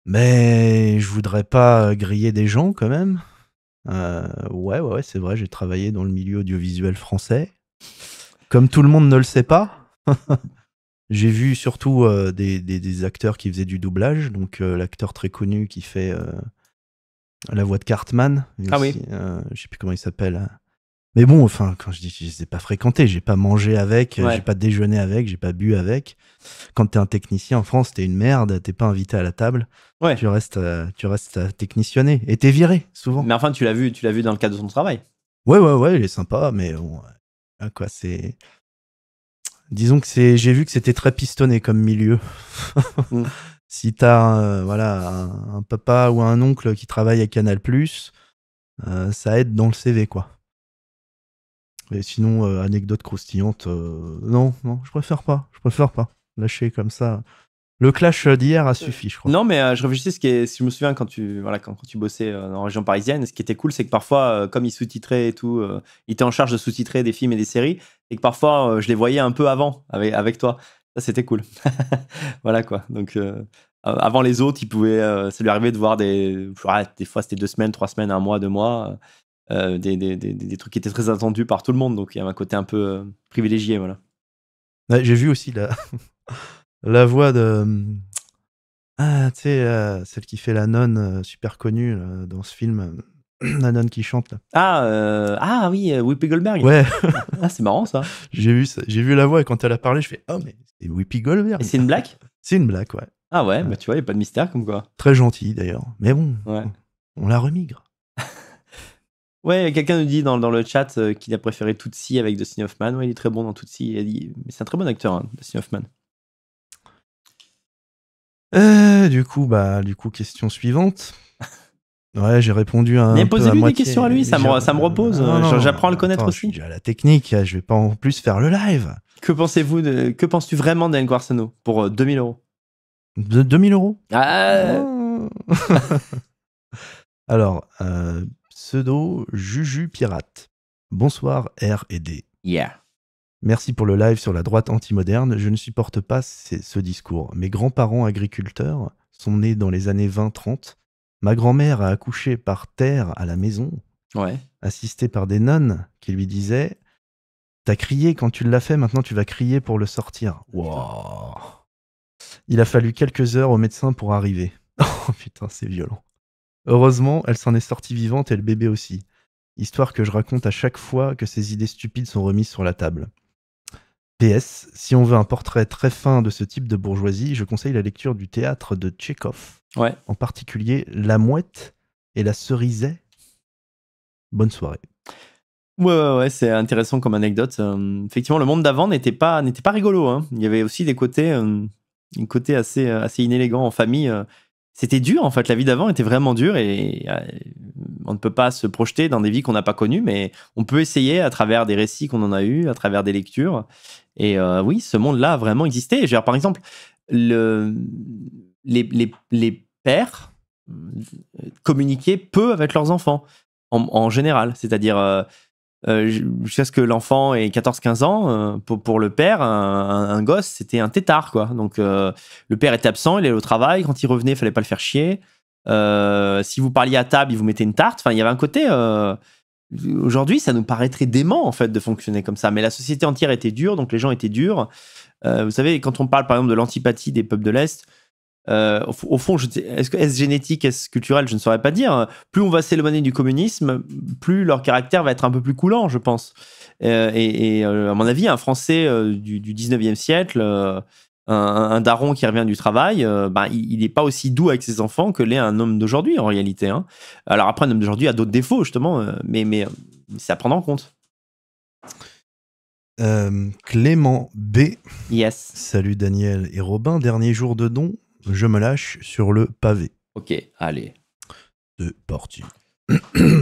Mais je voudrais pas euh, griller des gens quand même. Euh, ouais, ouais, c'est vrai, j'ai travaillé dans le milieu audiovisuel français. Comme tout le monde ne le sait pas, j'ai vu surtout euh, des, des, acteurs qui faisaient du doublage. Donc l'acteur très connu qui fait la voix de Cartman. Ah oui. je sais plus comment il s'appelle. Hein. Mais bon, enfin, quand je dis je les ai pas fréquentés, j'ai pas mangé avec, je euh, j'ai pas déjeuné avec, j'ai pas bu avec. Quand tu es un technicien en France, es une merde, t'es pas invité à la table. Ouais. Tu restes, euh, tu restes euh, technicionné et t'es viré souvent. Mais enfin, tu l'as vu, tu l'as vu dans le cadre de son travail. Ouais, ouais, ouais, il est sympa, mais bon, ah, quoi, c'est. Disons que c'est, j'ai vu que c'était très pistonné comme milieu. Mm. si tu as voilà, un, papa ou un oncle qui travaille à Canal+, ça aide dans le CV, quoi. Et sinon, euh, anecdote croustillante, euh, non, non, je préfère pas. Je préfère pas lâcher comme ça. Le clash d'hier a suffi, je crois. Non, mais euh, je réfléchis, ce qui est, si je me souviens, quand tu, voilà, quand, tu bossais en région parisienne, ce qui était cool, c'est que parfois, comme ils sous-titraient et tout, il était en charge de sous-titrer des films et des séries, et que parfois, je les voyais un peu avant avec, avec toi. Ça, c'était cool. voilà quoi. Donc, avant les autres, il pouvait ça lui arrivait de voir des, des fois, c'était deux semaines, trois semaines, un mois, deux mois euh, des, des, des, des, trucs qui étaient très attendus par tout le monde. Donc il y avait un côté un peu euh, privilégié. Voilà. J'ai vu aussi la, la voix de. Euh, ah, tu sais, celle qui fait la nonne super connue dans ce film. la nonne qui chante. Ah, ah oui, Whippy Goldberg. Ouais. Ah, c'est marrant ça. J'ai vu, vu la voix et quand elle a parlé, je fais Oh, mais c'est Whippy Goldberg. Et c'est une blague C'est une blague, ouais. Ah ouais, Bah, tu vois, il n'y a pas de mystère comme quoi. Très gentil d'ailleurs. Mais bon, ouais. on, on la remigre. Ouais, quelqu'un nous dit dans, dans le chat euh, qu'il a préféré Tootsie avec Dustin Hoffman. Ouais, il est très bon dans Tootsie. Il... C'est un très bon acteur, hein, Dustin Hoffman. Euh, du coup, bah, du coup, question suivante. Ouais, j'ai répondu à. Mais posez-lui des questions à lui, ça me, ça me repose. J'apprends à le connaître aussi. Je suis à la technique, je vais pas en plus faire le live. Que pensez-vous de, que penses-tu vraiment d'Anne Guarsano pour 2000 euh, euros 2000 euros ah. ah. Alors, pseudo Juju Pirate. Bonsoir R et D. Yeah. Merci pour le live sur la droite anti-moderne. Je ne supporte pas ce discours. Mes grands-parents agriculteurs sont nés dans les années 20-30. Ma grand-mère a accouché par terre à la maison, assistée par des nonnes qui lui disaient T'as crié quand tu l'as fait, maintenant tu vas crier pour le sortir. Wow. Il a fallu quelques heures au médecin pour arriver. Oh putain, c'est violent. Heureusement, elle s'en est sortie vivante et le bébé aussi. Histoire que je raconte à chaque fois que ces idées stupides sont remises sur la table. PS, si on veut un portrait très fin de ce type de bourgeoisie, je conseille la lecture du théâtre de Tchekhov. En particulier La Mouette et La Cerisée. Bonne soirée. Ouais, ouais, c'est intéressant comme anecdote. Euh, effectivement, le monde d'avant n'était pas, pas rigolo. Hein. Il y avait aussi des côtés, euh, assez, euh, assez inélégants en famille c'était dur en fait. La vie d'avant était vraiment dure et euh, on ne peut pas se projeter dans des vies qu'on n'a pas connues, mais on peut essayer à travers des récits qu'on en a eus, à travers des lectures. Et euh, oui, ce monde-là a vraiment existé. par exemple, le, les, pères euh, communiquaient peu avec leurs enfants en, général. C'est-à-dire, euh, jusqu'à ce que l'enfant ait 14-15 ans, euh, pour, le père, un, gosse, c'était un tétard. Quoi. Donc euh, le père était absent, il allait au travail, quand il revenait, il fallait pas le faire chier. si vous parliez à table, il vous mettait une tarte. Enfin, il y avait un côté... Aujourd'hui, ça nous paraîtrait dément en fait de fonctionner comme ça, mais la société entière était dure, donc les gens étaient durs. vous savez, quand on parle par exemple de l'antipathie des peuples de l'Est, euh, au, fond, est-ce génétique, est-ce culturel, je ne saurais pas dire. Plus on va s'éloigner du communisme, plus leur caractère va être un peu plus coulant, je pense. Euh, et, euh, à mon avis, un Français du, 19e siècle, un, daron qui revient du travail, ben, il n'est pas aussi doux avec ses enfants que l'est un homme d'aujourd'hui, en réalité. Hein. Alors après, un homme d'aujourd'hui a d'autres défauts, justement, mais, mais c'est à prendre en compte. Clément B. Yes. Salut Daniel et Robin. Dernier jour de don je me lâche sur le pavé. Ok, allez. deux parti.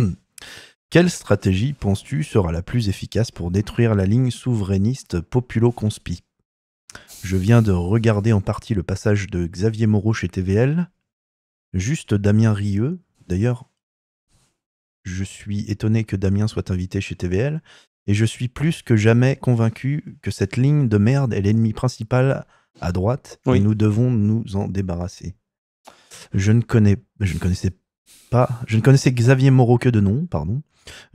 Quelle stratégie penses-tu sera la plus efficace pour détruire la ligne souverainiste populo-conspi Je viens de regarder en partie le passage de Xavier Moreau chez TVL. Juste Damien Rieu, D'ailleurs, je suis étonné que Damien soit invité chez TVL. Et je suis plus que jamais convaincu que cette ligne de merde est l'ennemi principal à droite. Et nous devons nous en débarrasser. Je ne connais, je ne connaissais pas, je ne connaissais Xavier Moreau que de nom, pardon.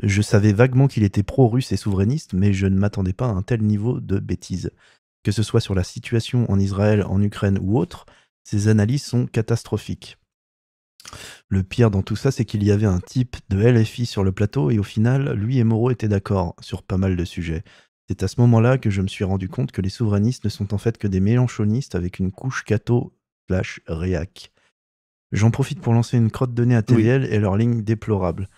Je savais vaguement qu'il était pro-russe et souverainiste, mais je ne m'attendais pas à un tel niveau de bêtise. Que ce soit sur la situation en Israël, en Ukraine ou autre, ses analyses sont catastrophiques. Le pire dans tout ça, c'est qu'il y avait un type de LFI sur le plateau et au final, lui et Moreau étaient d'accord sur pas mal de sujets. C'est à ce moment-là que je me suis rendu compte que les souverainistes ne sont en fait que des mélenchonistes avec une couche cato réac. J'en profite pour lancer une crotte de nez à TVL et leur ligne déplorable.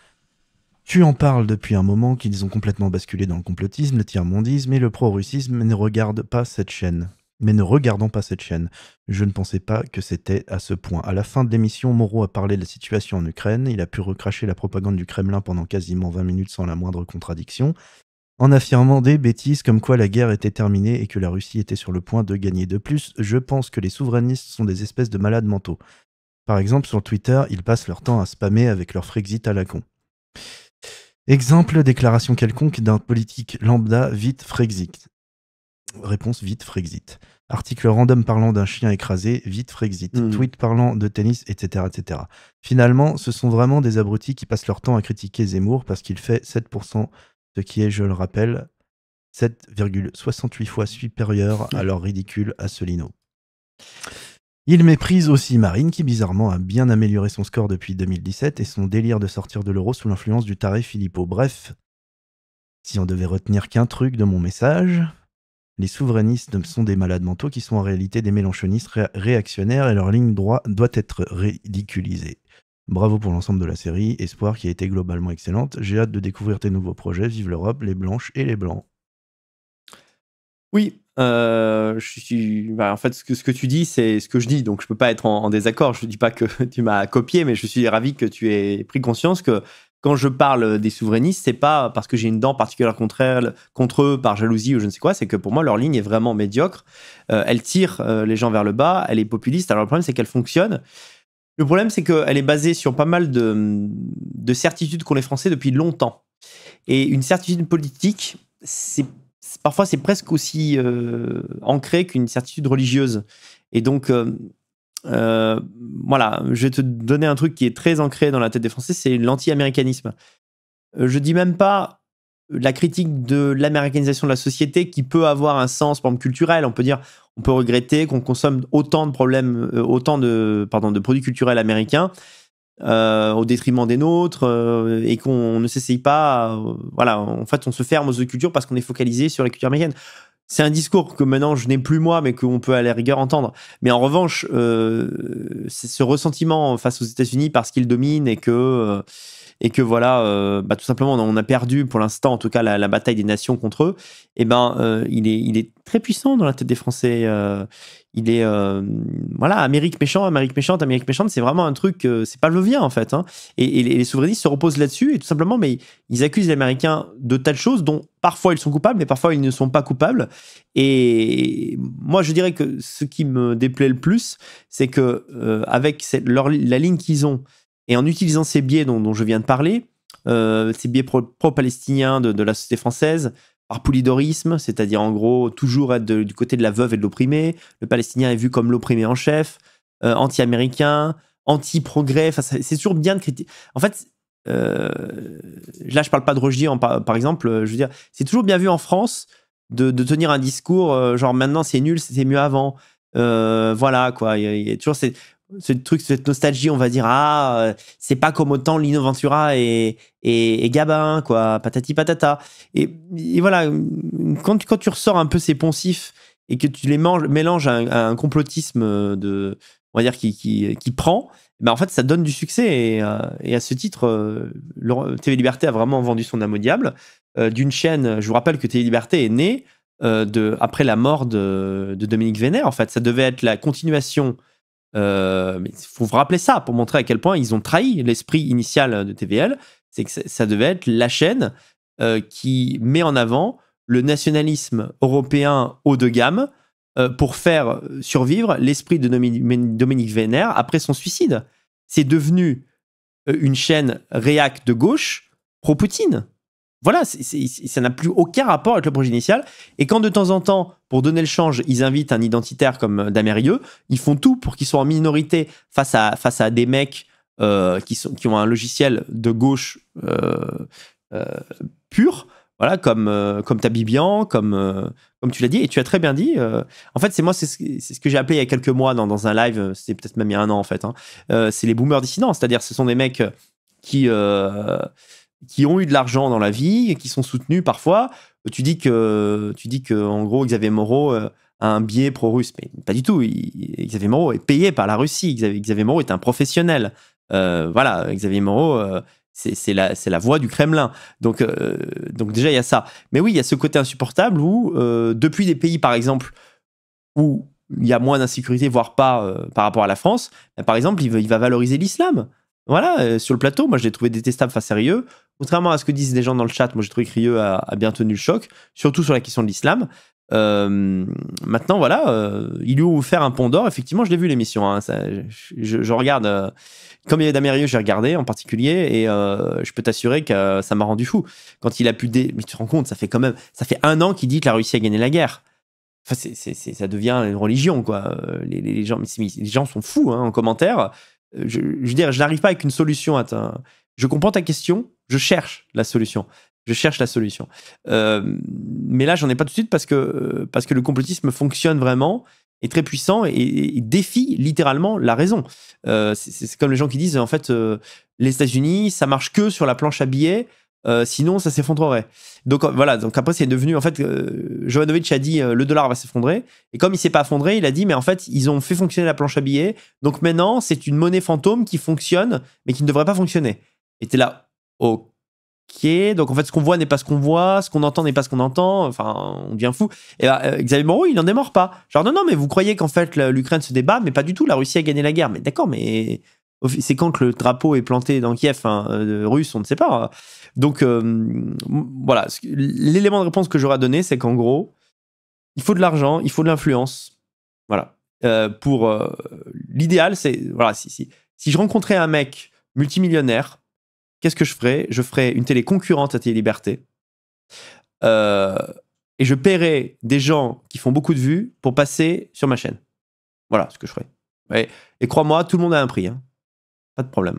Tu en parles depuis un moment qu'ils ont complètement basculé dans le complotisme, le tiers-mondisme et le pro-russisme, mais ne regarde pas cette chaîne. Mais ne regardons pas cette chaîne. Je ne pensais pas que c'était à ce point. À la fin de l'émission, Moreau a parlé de la situation en Ukraine. Il a pu recracher la propagande du Kremlin pendant quasiment 20 minutes sans la moindre contradiction en affirmant des bêtises comme quoi la guerre était terminée et que la Russie était sur le point de gagner. De plus, je pense que les souverainistes sont des espèces de malades mentaux. Par exemple, sur Twitter, ils passent leur temps à spammer avec leur Frexit à la con. Exemple, déclaration quelconque d'un politique lambda vite Frexit. Réponse vite Frexit. Article random parlant d'un chien écrasé, vite Frexit. Mm. Tweet parlant de tennis, etc., etc. Finalement, ce sont vraiment des abrutis qui passent leur temps à critiquer Zemmour parce qu'il fait 7% ce qui est, je le rappelle, 7,68 fois supérieur à mmh. leur ridicule Asselineau. Il méprise aussi Marine, qui bizarrement a bien amélioré son score depuis 2017 et son délire de sortir de l'euro sous l'influence du taré Philippot. Bref, si on devait retenir qu'un truc de mon message, les souverainistes sont des malades mentaux qui sont en réalité des mélanchonistes réactionnaires et leur ligne droite doit être ridiculisée. Bravo pour l'ensemble de la série, Espoir qui a été globalement excellente. J'ai hâte de découvrir tes nouveaux projets. Vive l'Europe, les Blanches et les Blancs. Oui, euh, je suis, bah, en fait, ce que, tu dis, c'est ce que je dis, donc je ne peux pas être en, désaccord. Je ne dis pas que tu m'as copié, mais je suis ravi que tu aies pris conscience que quand je parle des souverainistes, c'est pas parce que j'ai une dent particulière contre, eux par jalousie ou je ne sais quoi, c'est que pour moi leur ligne est vraiment médiocre. Euh, elle tire euh, les gens vers le bas, elle est populiste. Alors le problème c'est qu'elle fonctionne le problème, c'est qu'elle est basée sur pas mal de, certitudes qu'ont les Français depuis longtemps. Et une certitude politique, c'est parfois c'est presque aussi euh, ancré qu'une certitude religieuse. Et donc, euh, euh, voilà, je vais te donner un truc qui est très ancré dans la tête des Français, c'est l'anti-américanisme. Je dis même pas la critique de l'américanisation de la société qui peut avoir un sens, par exemple, culturel. On peut dire, on peut regretter qu'on consomme autant de problèmes, euh, autant de, pardon, de produits culturels américains euh, au détriment des nôtres euh, et qu'on ne s'essaye pas. voilà, en fait, on se ferme aux autres cultures parce qu'on est focalisé sur les cultures américaine. C'est un discours que maintenant je n'ai plus moi, mais qu'on peut à la rigueur entendre. Mais en revanche, ce ressentiment face aux États-Unis parce qu'ils dominent et que et que voilà, euh, bah, tout simplement, on a perdu pour l'instant, en tout cas, la, bataille des nations contre eux, et eh ben, euh, il, est, il est très puissant dans la tête des Français. Euh. il est, voilà, Amérique méchante, Amérique méchante, Amérique méchante, c'est vraiment un truc, c'est pas le bien, en fait. Hein. et, les souverainistes se reposent là-dessus, et tout simplement, mais ils accusent les Américains de tas de choses dont parfois ils sont coupables, mais parfois ils ne sont pas coupables. Et moi, je dirais que ce qui me déplaît le plus, c'est que avec la ligne qu'ils ont, et en utilisant ces biais dont, je viens de parler, euh, ces biais pro-palestiniens de, la société française, par polydorisme, c'est-à-dire en gros toujours être du côté de la veuve et de l'opprimé, le palestinien est vu comme l'opprimé en chef, euh, anti-américain, anti-progrès, c'est toujours bien de critiquer. En fait, euh, là je parle pas de Roger, par, par, exemple, je veux dire, c'est toujours bien vu en France de, tenir un discours genre maintenant c'est nul, c'était mieux avant. voilà quoi. Il il y a toujours ces ce truc, cette nostalgie, on va dire, ah, euh, c'est pas comme autant Lino Ventura et, et, Gabin, quoi, patati patata. Et, voilà, quand, quand tu ressors un peu ces poncifs et que tu les manges, mélanges à un, complotisme de, on va dire, qui, qui, qui prend, eh ben en fait, ça donne du succès. Et, euh, à ce titre, euh, TV Liberté a vraiment vendu son âme au diable. Euh, d'une chaîne, je vous rappelle que TV Liberté est née de, après la mort de, de Dominique Vénère, en fait. Ça devait être la continuation euh, il faut vous rappeler ça pour montrer à quel point ils ont trahi l'esprit initial de TVL. C'est que ça devait être la chaîne euh, qui met en avant le nationalisme européen haut de gamme euh, pour faire survivre l'esprit de Dominique Vénère après son suicide. C'est devenu une chaîne réac de gauche pro-Poutine. Voilà, ça n'a plus aucun rapport avec le projet initial. Et quand de temps en temps, pour donner le change, ils invitent un identitaire comme euh, Damérieux, ils font tout pour qu'ils soient en minorité face à, face à des mecs euh, qui, sont, qui ont un logiciel de gauche euh, pur, voilà, comme, comme Tabibian, comme, comme tu l'as dit, et tu as très bien dit. en fait, c'est moi, c'est ce, que j'ai appelé il y a quelques mois dans, un live, c'est peut-être même il y a un an en fait, hein. c'est les boomers dissidents, c'est-à-dire ce sont des mecs qui qui ont eu de l'argent dans la vie et qui sont soutenus parfois. Tu dis que, tu dis que en gros, Xavier Moreau euh, a un biais pro-russe, mais pas du tout. Xavier Moreau est payé par la Russie. Xavier, Moreau est un professionnel. Euh, voilà, Xavier Moreau, euh, c'est la, voix du Kremlin. Donc, donc déjà, il y a ça. Mais oui, il y a ce côté insupportable où, depuis des pays, par exemple, où il y a moins d'insécurité, voire pas par rapport à la France, bah, par exemple, il, il va valoriser l'islam voilà, euh, sur le plateau, moi je l'ai trouvé détestable face à Rieux. Contrairement à ce que disent les gens dans le chat, moi j'ai trouvé que Rieux a, bien tenu le choc, surtout sur la question de l'islam. Euh, maintenant, voilà, euh, il lui a offert un pont d'or. Effectivement, je l'ai vu l'émission. Hein, je, regarde, comme il y avait Damien Rieux, j'ai regardé en particulier et je peux t'assurer que ça m'a rendu fou. Quand il a pu. Dé Mais tu te rends compte, ça fait quand même. Ça fait un an qu'il dit que la Russie a gagné la guerre. Enfin, ça devient une religion, quoi. Les, gens, les gens sont fous hein, en commentaire je, veux dire, je n'arrive pas avec une solution à ta... Je comprends ta question, je cherche la solution. Je cherche la solution. Euh, mais là, j'en ai pas tout de suite parce que, euh, parce que le complotisme fonctionne vraiment, est très puissant et, défie littéralement la raison. Euh, c'est comme les gens qui disent, en fait, les États-Unis, ça marche que sur la planche à billets. Euh, sinon, ça s'effondrerait. Donc euh, voilà, donc après c'est devenu en fait, euh, Jovanovic a dit le dollar va s'effondrer et comme il s'est pas effondré, il a dit mais en fait ils ont fait fonctionner la planche à billets, donc maintenant c'est une monnaie fantôme qui fonctionne mais qui ne devrait pas fonctionner. Et t'es là, ok, donc en fait ce qu'on voit n'est pas ce qu'on voit, ce qu'on entend n'est pas ce qu'on entend, enfin on devient fou. Et bah, Xavier Moreau il n'en démord pas, genre non non mais vous croyez qu'en fait l'Ukraine se débat, mais pas du tout, la Russie a gagné la guerre, mais d'accord mais c'est quand le drapeau est planté dans Kiev, hein, euh, russe, on ne sait pas. Donc euh, voilà, l'élément de réponse que j'aurais donné, c'est qu'en gros, il faut de l'argent, il faut de l'influence. Voilà. Euh, pour l'idéal, c'est voilà, si, si, si je rencontrais un mec multimillionnaire, qu'est-ce que je ferais Je ferais une télé concurrente à Télé Liberté. et je paierais des gens qui font beaucoup de vues pour passer sur ma chaîne. Voilà ce que je ferais. Et crois-moi, tout le monde a un prix. Hein. Pas de problème.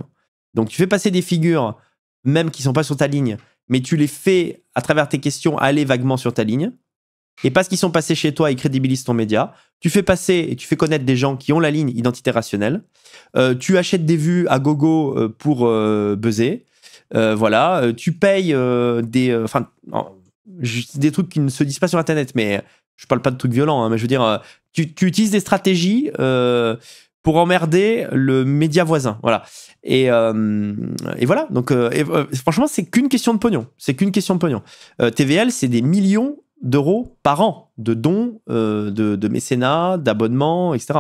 Donc tu fais passer des figures, même qui sont pas sur ta ligne, mais tu les fais à travers tes questions aller vaguement sur ta ligne. Et parce qu'ils sont passés chez toi, ils crédibilisent ton média. Tu fais passer et tu fais connaître des gens qui ont la ligne identité rationnelle. Euh, tu achètes des vues à gogo euh, pour euh, buzzer. voilà. Tu payes des, enfin, des trucs qui ne se disent pas sur Internet, mais je parle pas de trucs violents, hein, mais je veux dire, tu, tu utilises des stratégies pour emmerder le média voisin. Voilà. Et, euh, voilà. Donc, euh, euh, franchement, c'est qu'une question de pognon. C'est qu'une question de pognon. TVL, c'est des millions d'euros par an de dons, de, de, mécénat, d'abonnements, etc.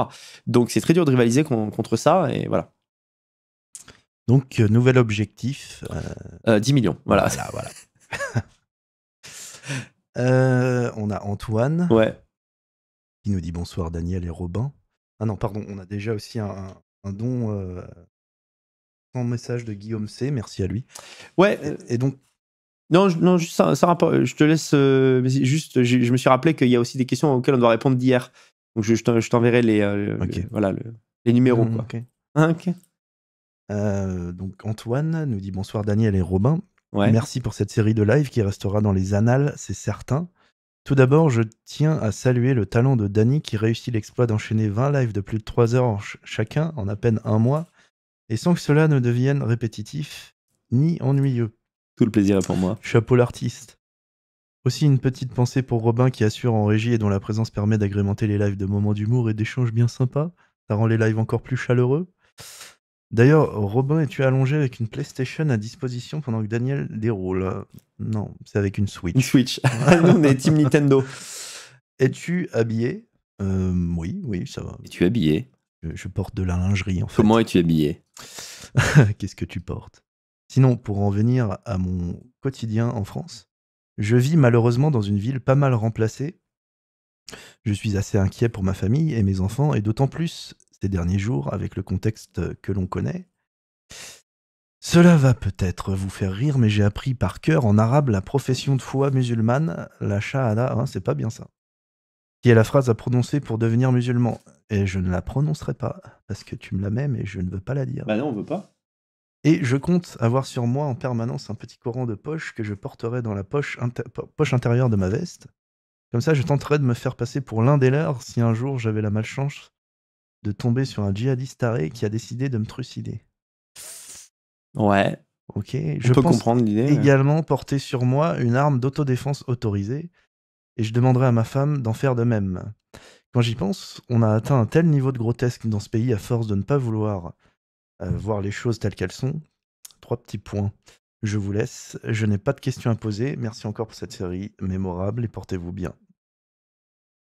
Donc, c'est très dur de rivaliser contre ça. Et voilà. Donc, nouvel objectif 10 millions. Voilà. Voilà. on a Antoine. Ouais. Qui nous dit bonsoir, Daniel et Robin. Ah non, pardon, on a déjà aussi un, don euh, message de Guillaume C. Merci à lui. Ouais. Et, donc. Non, je, non, ça, je te laisse. juste, je, me suis rappelé qu'il y a aussi des questions auxquelles on doit répondre d'hier. Donc je, t'enverrai les, voilà, les numéros. Mmh, hein, donc Antoine nous dit bonsoir Daniel et Robin. Merci pour cette série de live qui restera dans les annales, c'est certain. Tout d'abord, je tiens à saluer le talent de Danny qui réussit l'exploit d'enchaîner 20 lives de plus de 3 heures chacun en à peine un mois, et sans que cela ne devienne répétitif ni ennuyeux. Tout le plaisir est pour moi. Chapeau l'artiste. Aussi une petite pensée pour Robin qui assure en régie et dont la présence permet d'agrémenter les lives de moments d'humour et d'échanges bien sympas. Ça rend les lives encore plus chaleureux. D'ailleurs, Robin, es-tu allongé avec une PlayStation à disposition pendant que Daniel déroule Non, c'est avec une Switch. Une Switch. Nous, on est Team Nintendo. Es-tu habillé euh, Oui, oui, ça va. Es-tu habillé je, je, porte de la lingerie, en fait. Comment es-tu habillé Qu'est-ce que tu portes Sinon, pour en venir à mon quotidien en France, je vis malheureusement dans une ville pas mal remplacée. Je suis assez inquiet pour ma famille et mes enfants, et d'autant plus ces derniers jours avec le contexte que l'on connaît. Cela va peut-être vous faire rire, mais j'ai appris par cœur en arabe la profession de foi musulmane, la shahada, hein, c'est pas bien ça, qui est la phrase à prononcer pour devenir musulman. Et je ne la prononcerai pas, parce que tu me la mets, mais je ne veux pas la dire. Bah non, on veut pas. Et je compte avoir sur moi en permanence un petit courant de poche que je porterai dans la poche, poche intérieure de ma veste. Comme ça, je tenterai de me faire passer pour l'un des leurs si un jour j'avais la malchance de tomber sur un djihadiste taré qui a décidé de me trucider. Ouais. Ok. je peux comprendre l'idée. Également porter sur moi une arme d'autodéfense autorisée, et je demanderai à ma femme d'en faire de même. Quand j'y pense, on a atteint un tel niveau de grotesque dans ce pays à force de ne pas vouloir euh, voir les choses telles qu'elles sont. Trois petits points. Je vous laisse. Je n'ai pas de questions à poser. Merci encore pour cette série mémorable et portez-vous bien.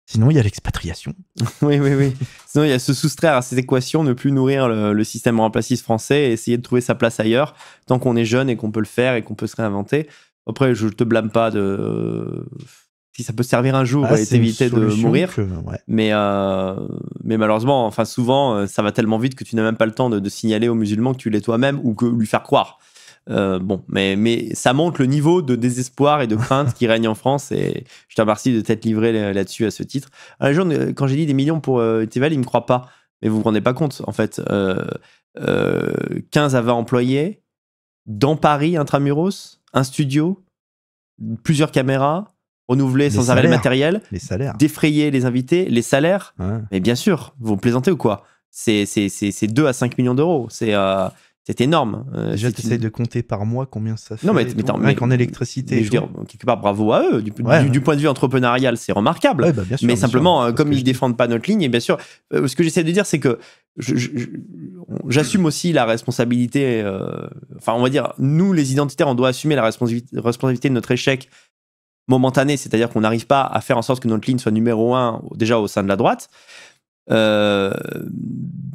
Sinon, il y a l'expatriation. oui, oui, oui. Sinon, il y a se soustraire à ces équations, ne plus nourrir le, système remplaciste français et essayer de trouver sa place ailleurs, tant qu'on est jeune et qu'on peut le faire et qu'on peut se réinventer. Après, je ne te blâme pas de. Si ça peut servir un jour ah, c'est éviter de mourir. mais, euh, mais malheureusement, enfin, souvent, euh, ça va tellement vite que tu n'as même pas le temps de, de signaler aux musulmans que tu l'es toi-même ou que lui faire croire. Euh, bon, mais, mais ça montre le niveau de désespoir et de crainte qui règne en France. Et je te remercie de t'être livré là-dessus à ce titre. Un jour, euh, quand j'ai dit des millions pour euh, ils ne me croit pas. Mais vous vous rendez pas compte, en fait. 15 euh, à 20 employés, dans Paris, intramuros, un studio, plusieurs caméras, renouveler sans arrêt le matériel, les salaires. défrayer les invités, les salaires. Mais bien sûr, vous plaisantez ou quoi c'est, c'est, 2 à 5 millions d'euros. C'est, c'est énorme. Hein, euh, déjà, tu de compter par mois combien ça fait. Non, mais, en électricité. je veux dire, quelque part, bravo à eux. Du, point de vue entrepreneurial, c'est remarquable. Bah, mais simplement, euh, comme ils ne défendent pas notre ligne, et bien sûr, euh, ce que j'essaie de dire, c'est que j'assume aussi la responsabilité. enfin, on va dire, nous, les identitaires, on doit assumer la responsabilité de notre échec momentané, c'est-à-dire qu'on n'arrive pas à faire en sorte que notre ligne soit numéro un déjà au sein de la droite. Euh,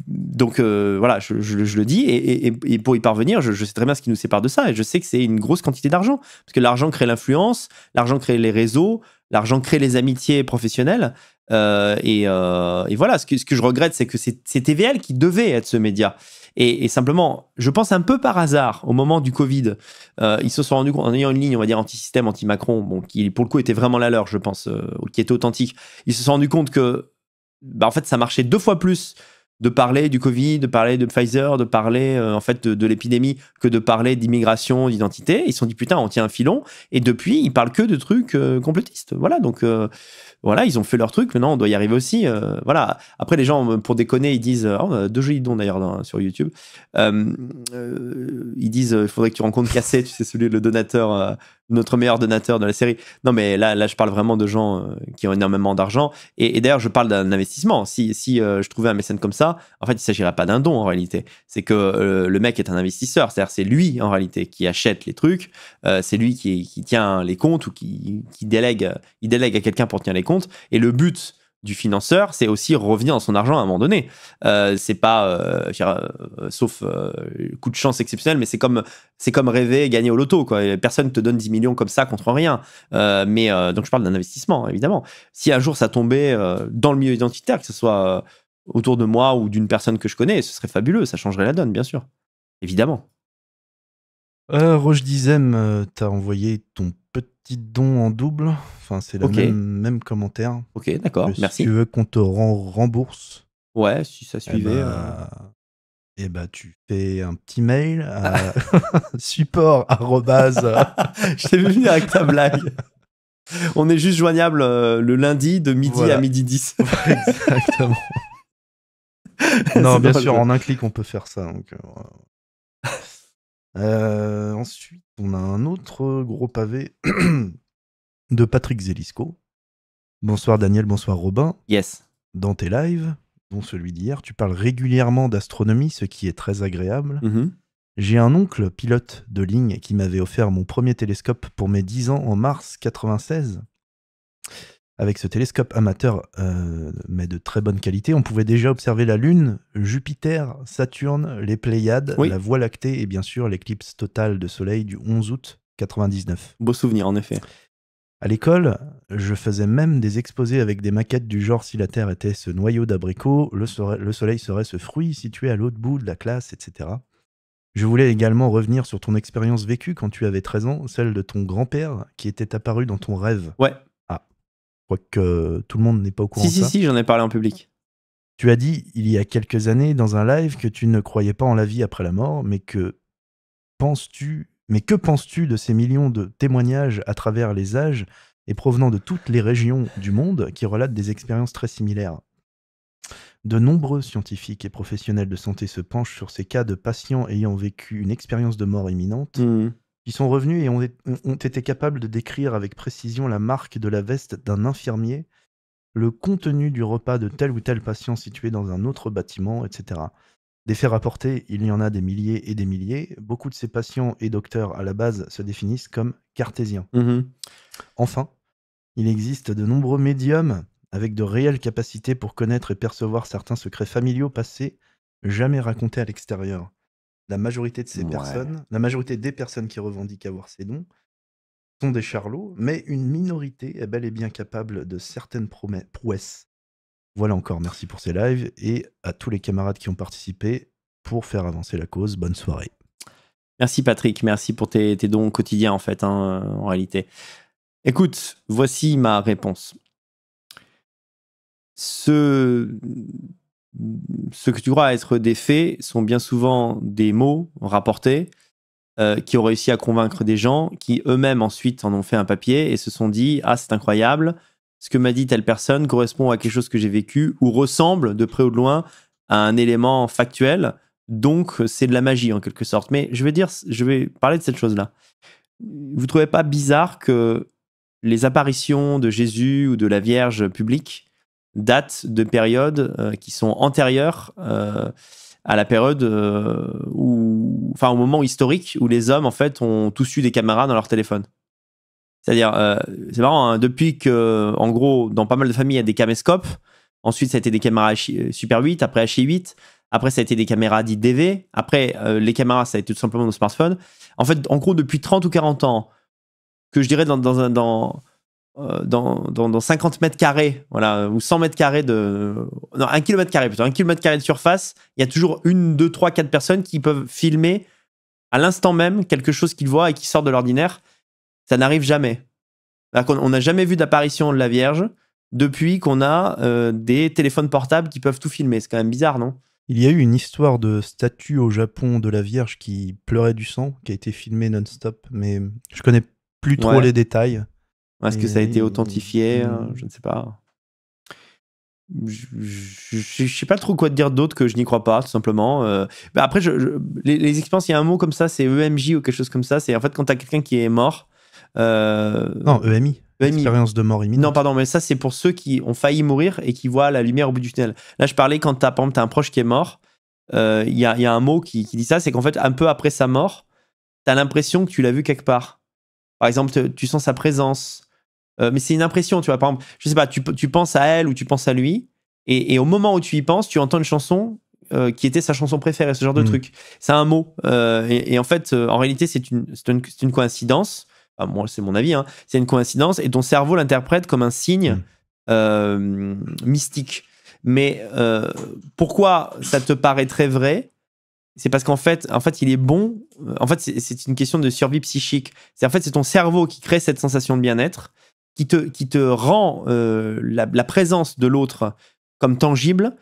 donc euh, voilà, je, le dis, et, pour y parvenir, je, sais très bien ce qui nous sépare de ça, et je sais que c'est une grosse quantité d'argent, parce que l'argent crée l'influence, l'argent crée les réseaux, l'argent crée les amitiés professionnelles, euh, et, voilà, ce que, je regrette, c'est que c'est TVL qui devait être ce média. Et, simplement, je pense un peu par hasard, au moment du Covid, ils se sont rendus compte, en ayant une ligne, on va dire, anti-système, anti-Macron, bon, qui pour le coup était vraiment la leur, je pense, qui était authentique, ils se sont rendus compte que bah, en fait, ça marchait deux fois plus de parler du Covid, de parler de Pfizer, de parler euh, en fait de, l'épidémie que de parler d'immigration, d'identité. Ils se sont dit putain, on tient un filon. Et depuis, ils parlent que de trucs euh, complotistes. Voilà, donc euh, voilà, ils ont fait leur truc. Maintenant, on doit y arriver aussi. voilà. Après, les gens, pour déconner, ils disent oh, bah, deux jolis dons d'ailleurs sur YouTube. ils disent il faudrait que tu rencontres Cassé, tu sais celui le donateur notre meilleur donateur de la série. Non, mais là, là je parle vraiment de gens euh, qui ont énormément d'argent. Et, d'ailleurs, je parle d'un investissement. Si, si euh, je trouvais un mécène comme ça, en fait, il ne s'agirait pas d'un don en réalité. C'est que euh, le mec est un investisseur. C'est-à-dire, c'est lui en réalité qui achète les trucs. c'est lui qui, qui, tient les comptes ou qui, qui délègue, il délègue à quelqu'un pour tenir les comptes. Et le but du financeur, c'est aussi revenir dans son argent à un moment donné. Euh, c'est pas, euh, euh, sauf coup de chance exceptionnel, mais c'est comme, c'est comme rêver gagner au loto. Quoi. Personne ne te donne 10 millions comme ça contre rien. mais donc je parle d'un investissement, évidemment. Si un jour ça tombait dans le milieu identitaire, que ce soit autour de moi ou d'une personne que je connais, ce serait fabuleux, ça changerait la donne, bien sûr. Évidemment. Roche Dizem, t'as envoyé ton don en double. Enfin, c'est le même, commentaire. Ok, d'accord, merci. Si tu veux qu'on te rembourse. Ouais, si ça eh suivait. et ben, euh. eh bah, ben, tu fais un petit mail à support. Je t'ai vu venir avec ta blague. On est juste joignable euh, le lundi de midi à midi 10. Exactement. non, bien sûr, en un clic, on peut faire ça. Donc, euh, ensuite, on a un autre euh, gros pavé de Patrick Zelisco. Bonsoir Daniel, bonsoir Robin. Yes. Dans tes lives, dont celui d'hier, tu parles régulièrement d'astronomie, ce qui est très agréable. Mm-hmm. J'ai un oncle pilote de ligne qui m'avait offert mon premier télescope pour mes 10 ans en mars 96. Avec ce télescope amateur, euh, mais de très bonne qualité, on pouvait déjà observer la Lune, Jupiter, Saturne, les Pléiades, la Voie lactée et bien sûr l'éclipse totale de Soleil du 11 août 99. Beau souvenir en effet. À l'école, je faisais même des exposés avec des maquettes du genre si la Terre était ce noyau d'abricot, le, le, Soleil serait ce fruit situé à l'autre bout de la classe, etc. Je voulais également revenir sur ton expérience vécue quand tu avais 13 ans, celle de ton grand-père qui était apparu dans ton rêve. Ouais, crois que tout le monde n'est pas au courant. Si, si, si, j'en ai parlé en public. Tu as dit il y a quelques années dans un live que tu ne croyais pas en la vie après la mort, mais que penses-tu mais que penses-tu de ces millions de témoignages à travers les âges et provenant de toutes les régions du monde qui relatent des expériences très similaires De nombreux scientifiques et professionnels de santé se penchent sur ces cas de patients ayant vécu une expérience de mort imminente. Mmh sont revenus et ont, été capables de décrire avec précision la marque de la veste d'un infirmier, le contenu du repas de tel ou tel patient situé dans un autre bâtiment, etc. Des faits rapportés, il y en a des milliers et des milliers. Beaucoup de ces patients et docteurs à la base se définissent comme cartésiens. Mm-hmm. Enfin, il existe de nombreux médiums avec de réelles capacités pour connaître et percevoir certains secrets familiaux passés, jamais racontés à l'extérieur la majorité de ces personnes, la majorité des personnes qui revendiquent avoir ces dons sont des charlots, mais une minorité est bel et bien capable de certaines prouesses. Voilà encore, merci pour ces lives et à tous les camarades qui ont participé pour faire avancer la cause. Bonne soirée. Merci Patrick, merci pour tes, tes dons quotidiens en fait, hein, en réalité. Écoute, voici ma réponse. Ce ce que tu crois être des faits sont bien souvent des mots rapportés euh, qui ont réussi à convaincre des gens qui eux-mêmes ensuite en ont fait un papier et se sont dit Ah, c'est incroyable, ce que m'a dit telle personne correspond à quelque chose que j'ai vécu ou ressemble de près ou de loin à un élément factuel. Donc, c'est de la magie en quelque sorte. Mais je vais dire, je vais parler de cette chose-là. Vous trouvez pas bizarre que les apparitions de Jésus ou de la Vierge publique dates de périodes euh, qui sont antérieures euh, à la période euh, où, enfin, au moment historique où les hommes en fait ont tous eu des caméras dans leur téléphone. C'est-à-dire, c'est marrant, hein, depuis que, en gros, dans pas mal de familles, il y a des caméscopes. Ensuite, ça a été des caméras Super 8, après h 8 Après, ça a été des caméras dites DV. Après, les caméras, ça a été tout simplement nos smartphones. En fait, en gros, depuis 30 ou 40 ans, que je dirais dans, un dans, euh, dans, dans, 50 mètres carrés, voilà, ou 100 mètres carrés de. Non, 1 km carré plutôt, 1 km carré de surface, il y a toujours une, deux, trois, quatre personnes qui peuvent filmer à l'instant même quelque chose qu'ils voient et qui sort de l'ordinaire. Ça n'arrive jamais. On n'a jamais vu d'apparition de la Vierge depuis qu'on a euh, des téléphones portables qui peuvent tout filmer. C'est quand même bizarre, non Il y a eu une histoire de statue au Japon de la Vierge qui pleurait du sang, qui a été filmée non-stop, mais je connais plus trop les détails. Est-ce que ça a été mmh. authentifié euh, mmh. Je ne sais pas. Je ne sais pas trop quoi dire d'autre que je n'y crois pas, tout simplement. Euh. Bah, après, les, expériences, il y a un mot comme ça, c'est EMJ ou quelque chose comme ça. C'est en fait quand tu as quelqu'un qui est mort. Euh, non, EMI. E Expérience de mort imminente. Non, pardon, mais ça, c'est pour ceux qui ont failli mourir et qui voient la lumière au bout du tunnel. Là, je parlais quand tu as, un proche qui est mort. Il y, a, un mot qui, qui dit ça c'est qu'en fait, un peu après sa mort, tu as l'impression que tu l'as vu quelque part. Par exemple, tu sens sa présence. Euh, mais c'est une impression, tu vois. Par exemple, je sais pas, tu, tu penses à elle ou tu penses à lui, et, et au moment où tu y penses, tu entends une chanson euh, qui était sa chanson préférée, ce genre de hmm. truc. C'est un mot. Euh, et, en fait, en réalité, c'est une, une, une, coïncidence. moi, c'est mon avis. Hein. C'est une coïncidence. Et ton cerveau l'interprète comme un signe hmm. mystique. Mais pourquoi ça te paraît très vrai c'est parce qu'en fait, en fait, il est bon. En fait, c'est une question de survie psychique. C'est en fait, c'est ton cerveau qui crée cette sensation de bien-être qui te, qui te rend euh, la, présence de l'autre comme tangible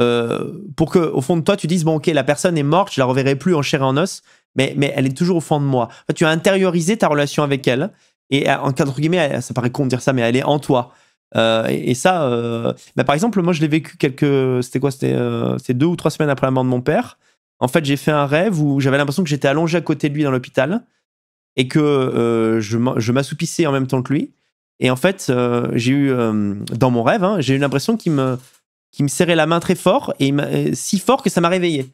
euh, pour que au fond de toi tu dises bon ok la personne est morte je la reverrai plus en chair et en os mais, mais elle est toujours au fond de moi tu as intériorisé ta relation avec elle et euh, en cadre guillemets ça paraît con de dire ça mais elle est en toi et, ça bah, par exemple moi je l'ai vécu quelques c'était quoi c'était deux ou trois semaines après la mort de mon père en fait j'ai fait un rêve où j'avais l'impression que j'étais allongé à côté de lui dans l'hôpital et que je m'assoupissais en même temps que lui et en fait, euh, j'ai eu, euh, dans mon rêve, hein, j'ai eu l'impression qu'il me, me serrait la main très fort, et euh, si fort que ça m'a réveillé.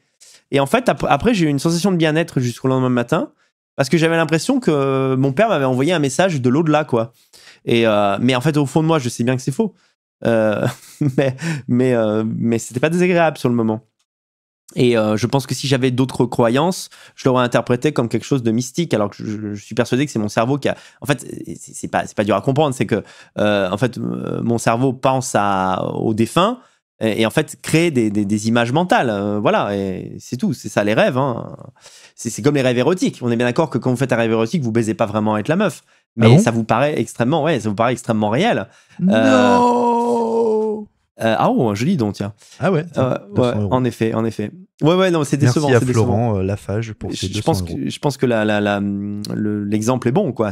Et en fait, après, j'ai eu une sensation de bien-être jusqu'au lendemain matin, parce que j'avais l'impression que mon père m'avait envoyé un message de l'au-delà, quoi. Et, mais en fait, au fond de moi, je sais bien que c'est faux. mais mais, mais c'était pas désagréable sur le moment. Et euh, je pense que si j'avais d'autres croyances, je l'aurais interprété comme quelque chose de mystique, alors que je, suis persuadé que c'est mon cerveau qui a. En fait, c'est pas c'est pas dur à comprendre, c'est que euh, en fait euh, mon cerveau pense à aux défunts et, en fait crée des, des, des images mentales, voilà, et c'est tout, c'est ça les rêves. Hein. C'est comme les rêves érotiques. On est bien d'accord que quand vous faites un rêve érotique, vous baisez pas vraiment avec la meuf, mais ah ça vous paraît extrêmement, ouais, ça vous paraît extrêmement réel. Non euh, ah oh, un joli don, tiens. Ah ouais. Euh, en effet, en effet. Ouais, ouais, non, c'est décevant. Merci à Florent euh, Lafage pour je, pense que, je pense que l'exemple est bon, quoi.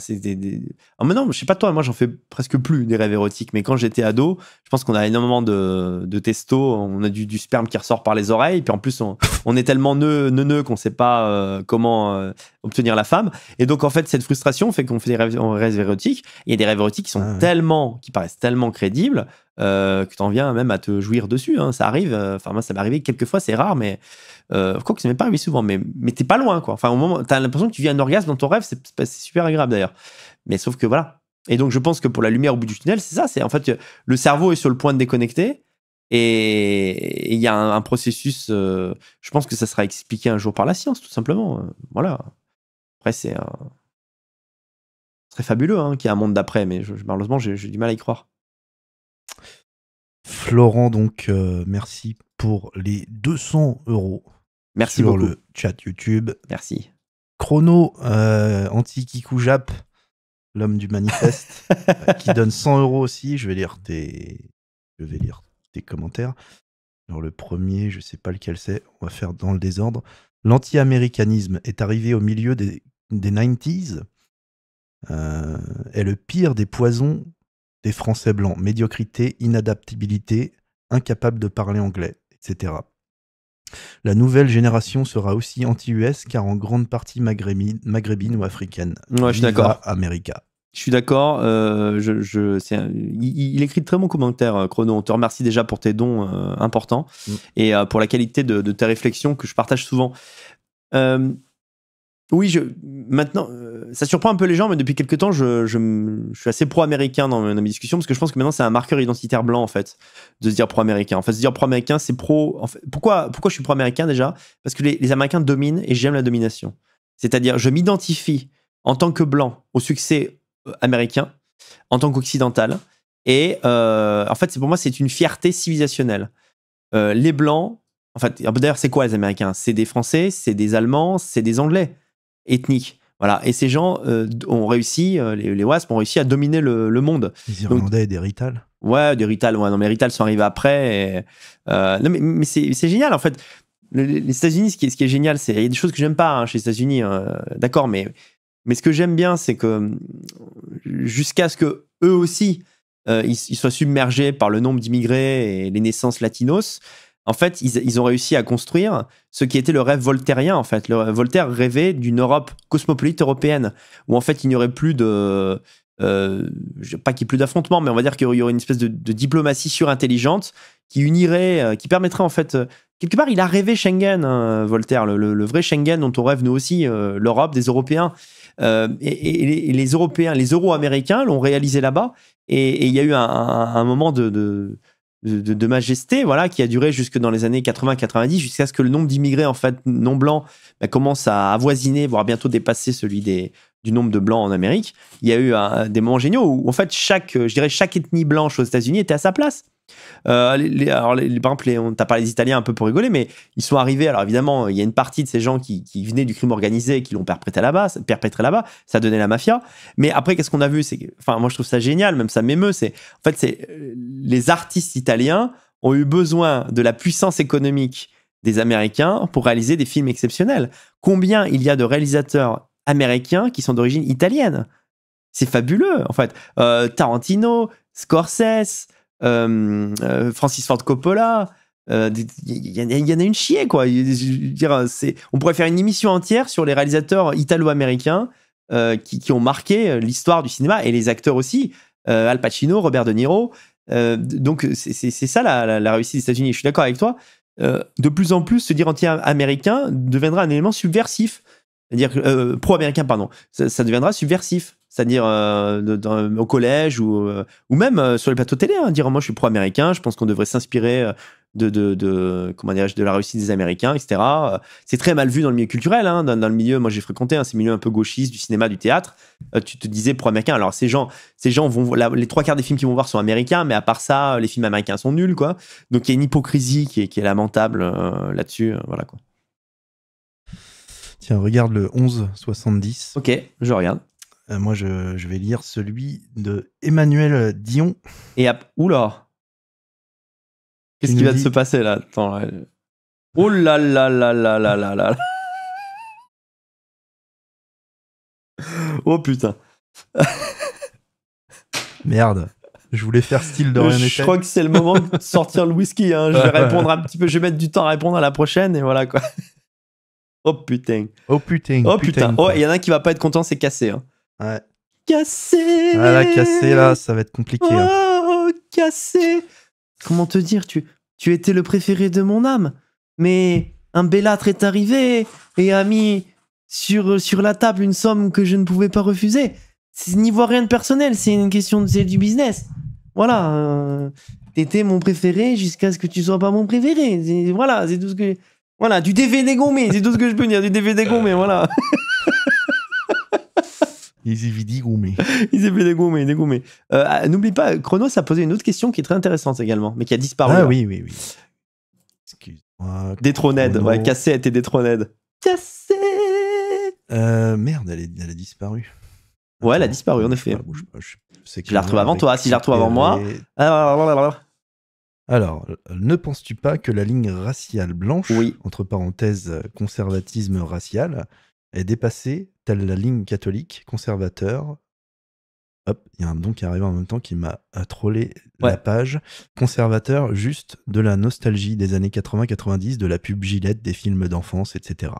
Ah, mais non, je sais pas toi, moi j'en fais presque plus des rêves érotiques, mais quand j'étais ado, je pense qu'on a énormément de, de testo, on a du, du sperme qui ressort par les oreilles, puis en plus on, on est tellement neuneux qu'on ne sait pas euh, comment euh, obtenir la femme. Et donc, en fait, cette frustration fait qu'on fait des rêves, érotiques. Il y a des rêves érotiques qui sont ah tellement, qui paraissent tellement crédibles euh, que tu en viens même à te jouir dessus. Hein. Ça arrive. Enfin, moi, ça m'est arrivé quelques fois, c'est rare, mais euh, crois que ça m'est pas arrivé souvent. Mais, mais t'es pas loin, quoi. Enfin, au moment, t'as l'impression que tu vis un orgasme dans ton rêve. C'est super agréable d'ailleurs. Mais sauf que voilà. Et donc, je pense que pour la lumière au bout du tunnel, c'est ça. C'est en fait le cerveau est sur le point de déconnecter. Et il y a un, processus, euh, je pense que ça sera expliqué un jour par la science, tout simplement. Euh, voilà. Après, c'est très fabuleux hein, qu'il y ait un monde d'après, mais malheureusement, j'ai du mal à y croire. Florent, donc, euh, merci pour les 200 euros. Merci sur le chat YouTube. Merci. Chrono, anti kikujap l'homme du manifeste, qui donne 100 euros aussi. Je vais lire tes. Je vais lire des commentaires. Alors le premier, je ne sais pas lequel c'est, on va faire dans le désordre. L'anti-américanisme est arrivé au milieu des, des 90s. Euh, est le pire des poisons des Français blancs. Médiocrité, inadaptabilité, incapable de parler anglais, etc. La nouvelle génération sera aussi anti-US car en grande partie maghrébine, ou africaine. Ouais, je suis d'accord. Je suis d'accord. Euh, je, il, écrit de très bons commentaires, euh, Chrono. On te remercie déjà pour tes dons euh, importants mm. et pour la qualité de, tes réflexions que je partage souvent. oui, je, maintenant, ça surprend un peu les gens, mais depuis quelques temps, je, suis assez pro-américain dans, mes discussions parce que je pense que maintenant, c'est un marqueur identitaire blanc, en fait, de se dire pro-américain. En fait, se dire pro-américain, c'est pro. En fait, pourquoi, pourquoi je suis pro-américain déjà Parce que les Américains dominent et j'aime la domination. C'est-à-dire, je m'identifie en tant que blanc au succès américain en tant qu'occidental. Et euh, en fait, pour moi, c'est une fierté civilisationnelle. Euh, les Blancs, en fait, d'ailleurs, c'est quoi les Américains C'est des Français, c'est des Allemands, c'est des Anglais ethniques. Voilà. Et ces gens euh, ont réussi, les, les WASP ont réussi à dominer le, le monde. Les Irlandais et des Rital. Ouais, des Rital, ouais. Non, mais Rital sont arrivés après. non, mais, mais c'est génial, en fait. Les États-Unis, ce, qui est, génial, c'est il y a des choses que j'aime pas hein, chez les États-Unis, hein, d'accord, mais mais ce que j'aime bien, c'est que euh, jusqu'à ce que eux aussi euh, ils, soient submergés par le nombre d'immigrés et les naissances latinos, en fait, ils, ont réussi à construire ce qui était le rêve voltairien. En fait, le, Voltaire rêvait d'une Europe cosmopolite européenne où en fait il n'y aurait plus de euh, pas qu'il n'y ait plus d'affrontements, mais on va dire qu'il y aurait une espèce de, de diplomatie surintelligente qui unirait, qui permettrait en fait. quelque part, il a rêvé Schengen, hein, Voltaire, le, vrai Schengen dont on rêve nous aussi, l'Europe des Européens. Euh, et, les Européens, les Euro-Américains l'ont réalisé là-bas. Et il y a eu un, moment de, majesté, voilà, qui a duré jusque dans les années 80-90, jusqu'à ce que le nombre d'immigrés en fait non blancs bah, commence à avoisiner, voire bientôt dépasser celui des du nombre de blancs en Amérique. Il y a eu des moments géniaux où en fait chaque, je dirais chaque ethnie blanche aux États-Unis était à sa place. Euh, alors les, par exemple, on t'a parlé des Italiens un peu pour rigoler, mais ils sont arrivés. Alors évidemment, il y a une partie de ces gens qui, venaient du crime organisé qui l'ont perpétré là-bas, perpétré là-bas. Ça donnait la mafia. Mais après, qu'est-ce qu'on a vu C'est, enfin, moi je trouve ça génial, même ça m'émeut. C'est en fait, c'est euh, les artistes italiens ont eu besoin de la puissance économique des Américains pour réaliser des films exceptionnels. Combien il y a de réalisateurs américains qui sont d'origine italienne C'est fabuleux, en fait. Euh, Tarantino, Scorsese. Euh, euh, Francis Ford Coppola. Il euh, y, en a une chier, quoi. on pourrait faire une émission entière sur les réalisateurs italo-américains qui, ont marqué l'histoire du cinéma et les acteurs aussi. Al Pacino, Robert De Niro. donc, c'est ça la, la, réussite des États-Unis. Je suis d'accord avec toi. de plus en plus se dire anti-américain deviendra un élément subversif. C'est-à-dire pro-américain, pardon. ça, deviendra subversif c'est-à-dire euh, au collège ou, euh, ou même euh, sur les plateaux télé, hein, dire moi je suis pro-américain, je pense qu'on devrait s'inspirer de, de, de, comment de la réussite des Américains, etc. C'est très mal vu dans le milieu culturel, hein, dans, le milieu, moi j'ai fréquenté hein, ces milieux un peu gauchistes du cinéma, du théâtre, tu te disais pro-américain. Alors ces gens, ces gens vont, les trois quarts des films qu'ils vont voir sont américains, mais à part ça, les films américains sont nuls, quoi. Donc il y a une hypocrisie qui est, qui est lamentable là-dessus, voilà quoi. Tiens, regarde le 1170. Ok, je regarde. Euh, moi, je, vais lire celui de Emmanuel Dion. Et ou là qu'est-ce qui va se passer là Oh là là là là là là là. oh putain. Merde. Je voulais faire style de rien Je crois que c'est le moment de sortir le whisky. Hein. Je vais répondre un petit peu. Je vais mettre du temps à répondre à la prochaine et voilà quoi. Oh putain. Oh putain. Oh putain. oh, il y en a qui va pas être content, c'est cassé. Hein. Ouais. Cassé Ah là, cassé, là, ça va être compliqué. Hein. Oh, cassé Comment te dire, tu, tu étais le préféré de mon âme, mais un bellâtre est arrivé et a mis sur, sur la table une somme que je ne pouvais pas refuser. C'est n'y vois rien de personnel, c'est une question de du business. Voilà, euh, t'étais mon préféré jusqu'à ce que tu sois pas mon préféré. Voilà, c'est tout ce que voilà du DVD gommé, c'est tout ce que je peux dire du DVD gommé, voilà. Ils Isividi Ils Isividi Goumé, Goumé. Euh, ah, N'oublie pas, Chronos a posé une autre question qui est très intéressante également, mais qui a disparu. Ah oui, oui, oui. Excuse-moi. Détroned, ouais, Cassé était Détroned. Cassé euh, Merde, elle, elle, a disparu. Ouais, elle a disparu, en effet. Je, la retrouve avant toi, si je la retrouve avant moi. Ah, Alors, ne penses-tu pas que la ligne raciale blanche, entre parenthèses conservatisme racial, est dépassée, telle la ligne catholique conservateur. Hop, il y a un don qui arrive en même temps qui m'a trollé la page. Conservateur, juste de la nostalgie des années 80-90, de la pub Gillette, des films d'enfance, etc.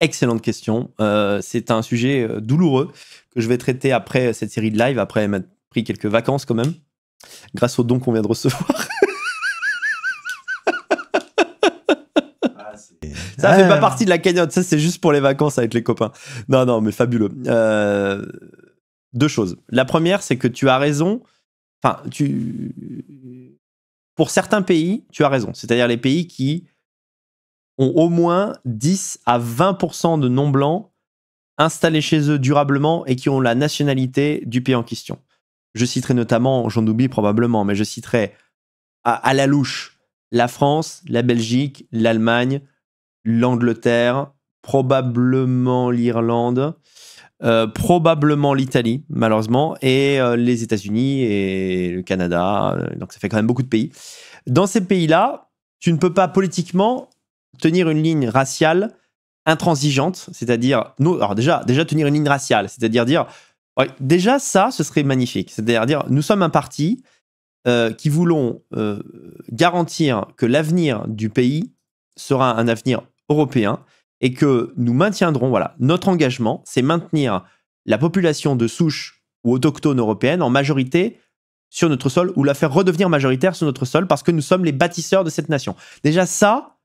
Excellente question. Euh, c'est un sujet euh, douloureux que je vais traiter après cette série de live, après m'être pris quelques vacances quand même, grâce au don qu'on vient de recevoir. Ça fait pas euh. partie de la cagnotte. Ça, c'est juste pour les vacances avec les copains. Non, non, mais fabuleux. Euh, deux choses. La première, c'est que tu as raison. Enfin, tu. Pour certains pays, tu as raison. C'est-à-dire les pays qui ont au moins 10 à 20% de non-blancs installés chez eux durablement et qui ont la nationalité du pays en question. Je citerai notamment, j'en oublie probablement, mais je citerai à la louche la France, la Belgique, l'Allemagne, l'Angleterre, probablement l'Irlande, euh, probablement l'Italie, malheureusement, et euh, les États-Unis et le Canada. Euh, donc ça fait quand même beaucoup de pays. Dans ces pays-là, tu ne peux pas politiquement tenir une ligne raciale intransigeante, c'est-à-dire, alors déjà, déjà tenir une ligne raciale, c'est-à-dire dire, déjà ça, ce serait magnifique, c'est-à-dire dire, nous sommes un parti qui voulons garantir que l'avenir du pays sera un avenir européen et que nous maintiendrons, voilà, notre engagement, c'est maintenir la population de souche ou autochtones européenne en majorité sur notre sol ou la faire redevenir majoritaire sur notre sol parce que nous sommes les bâtisseurs de cette nation. Déjà ça,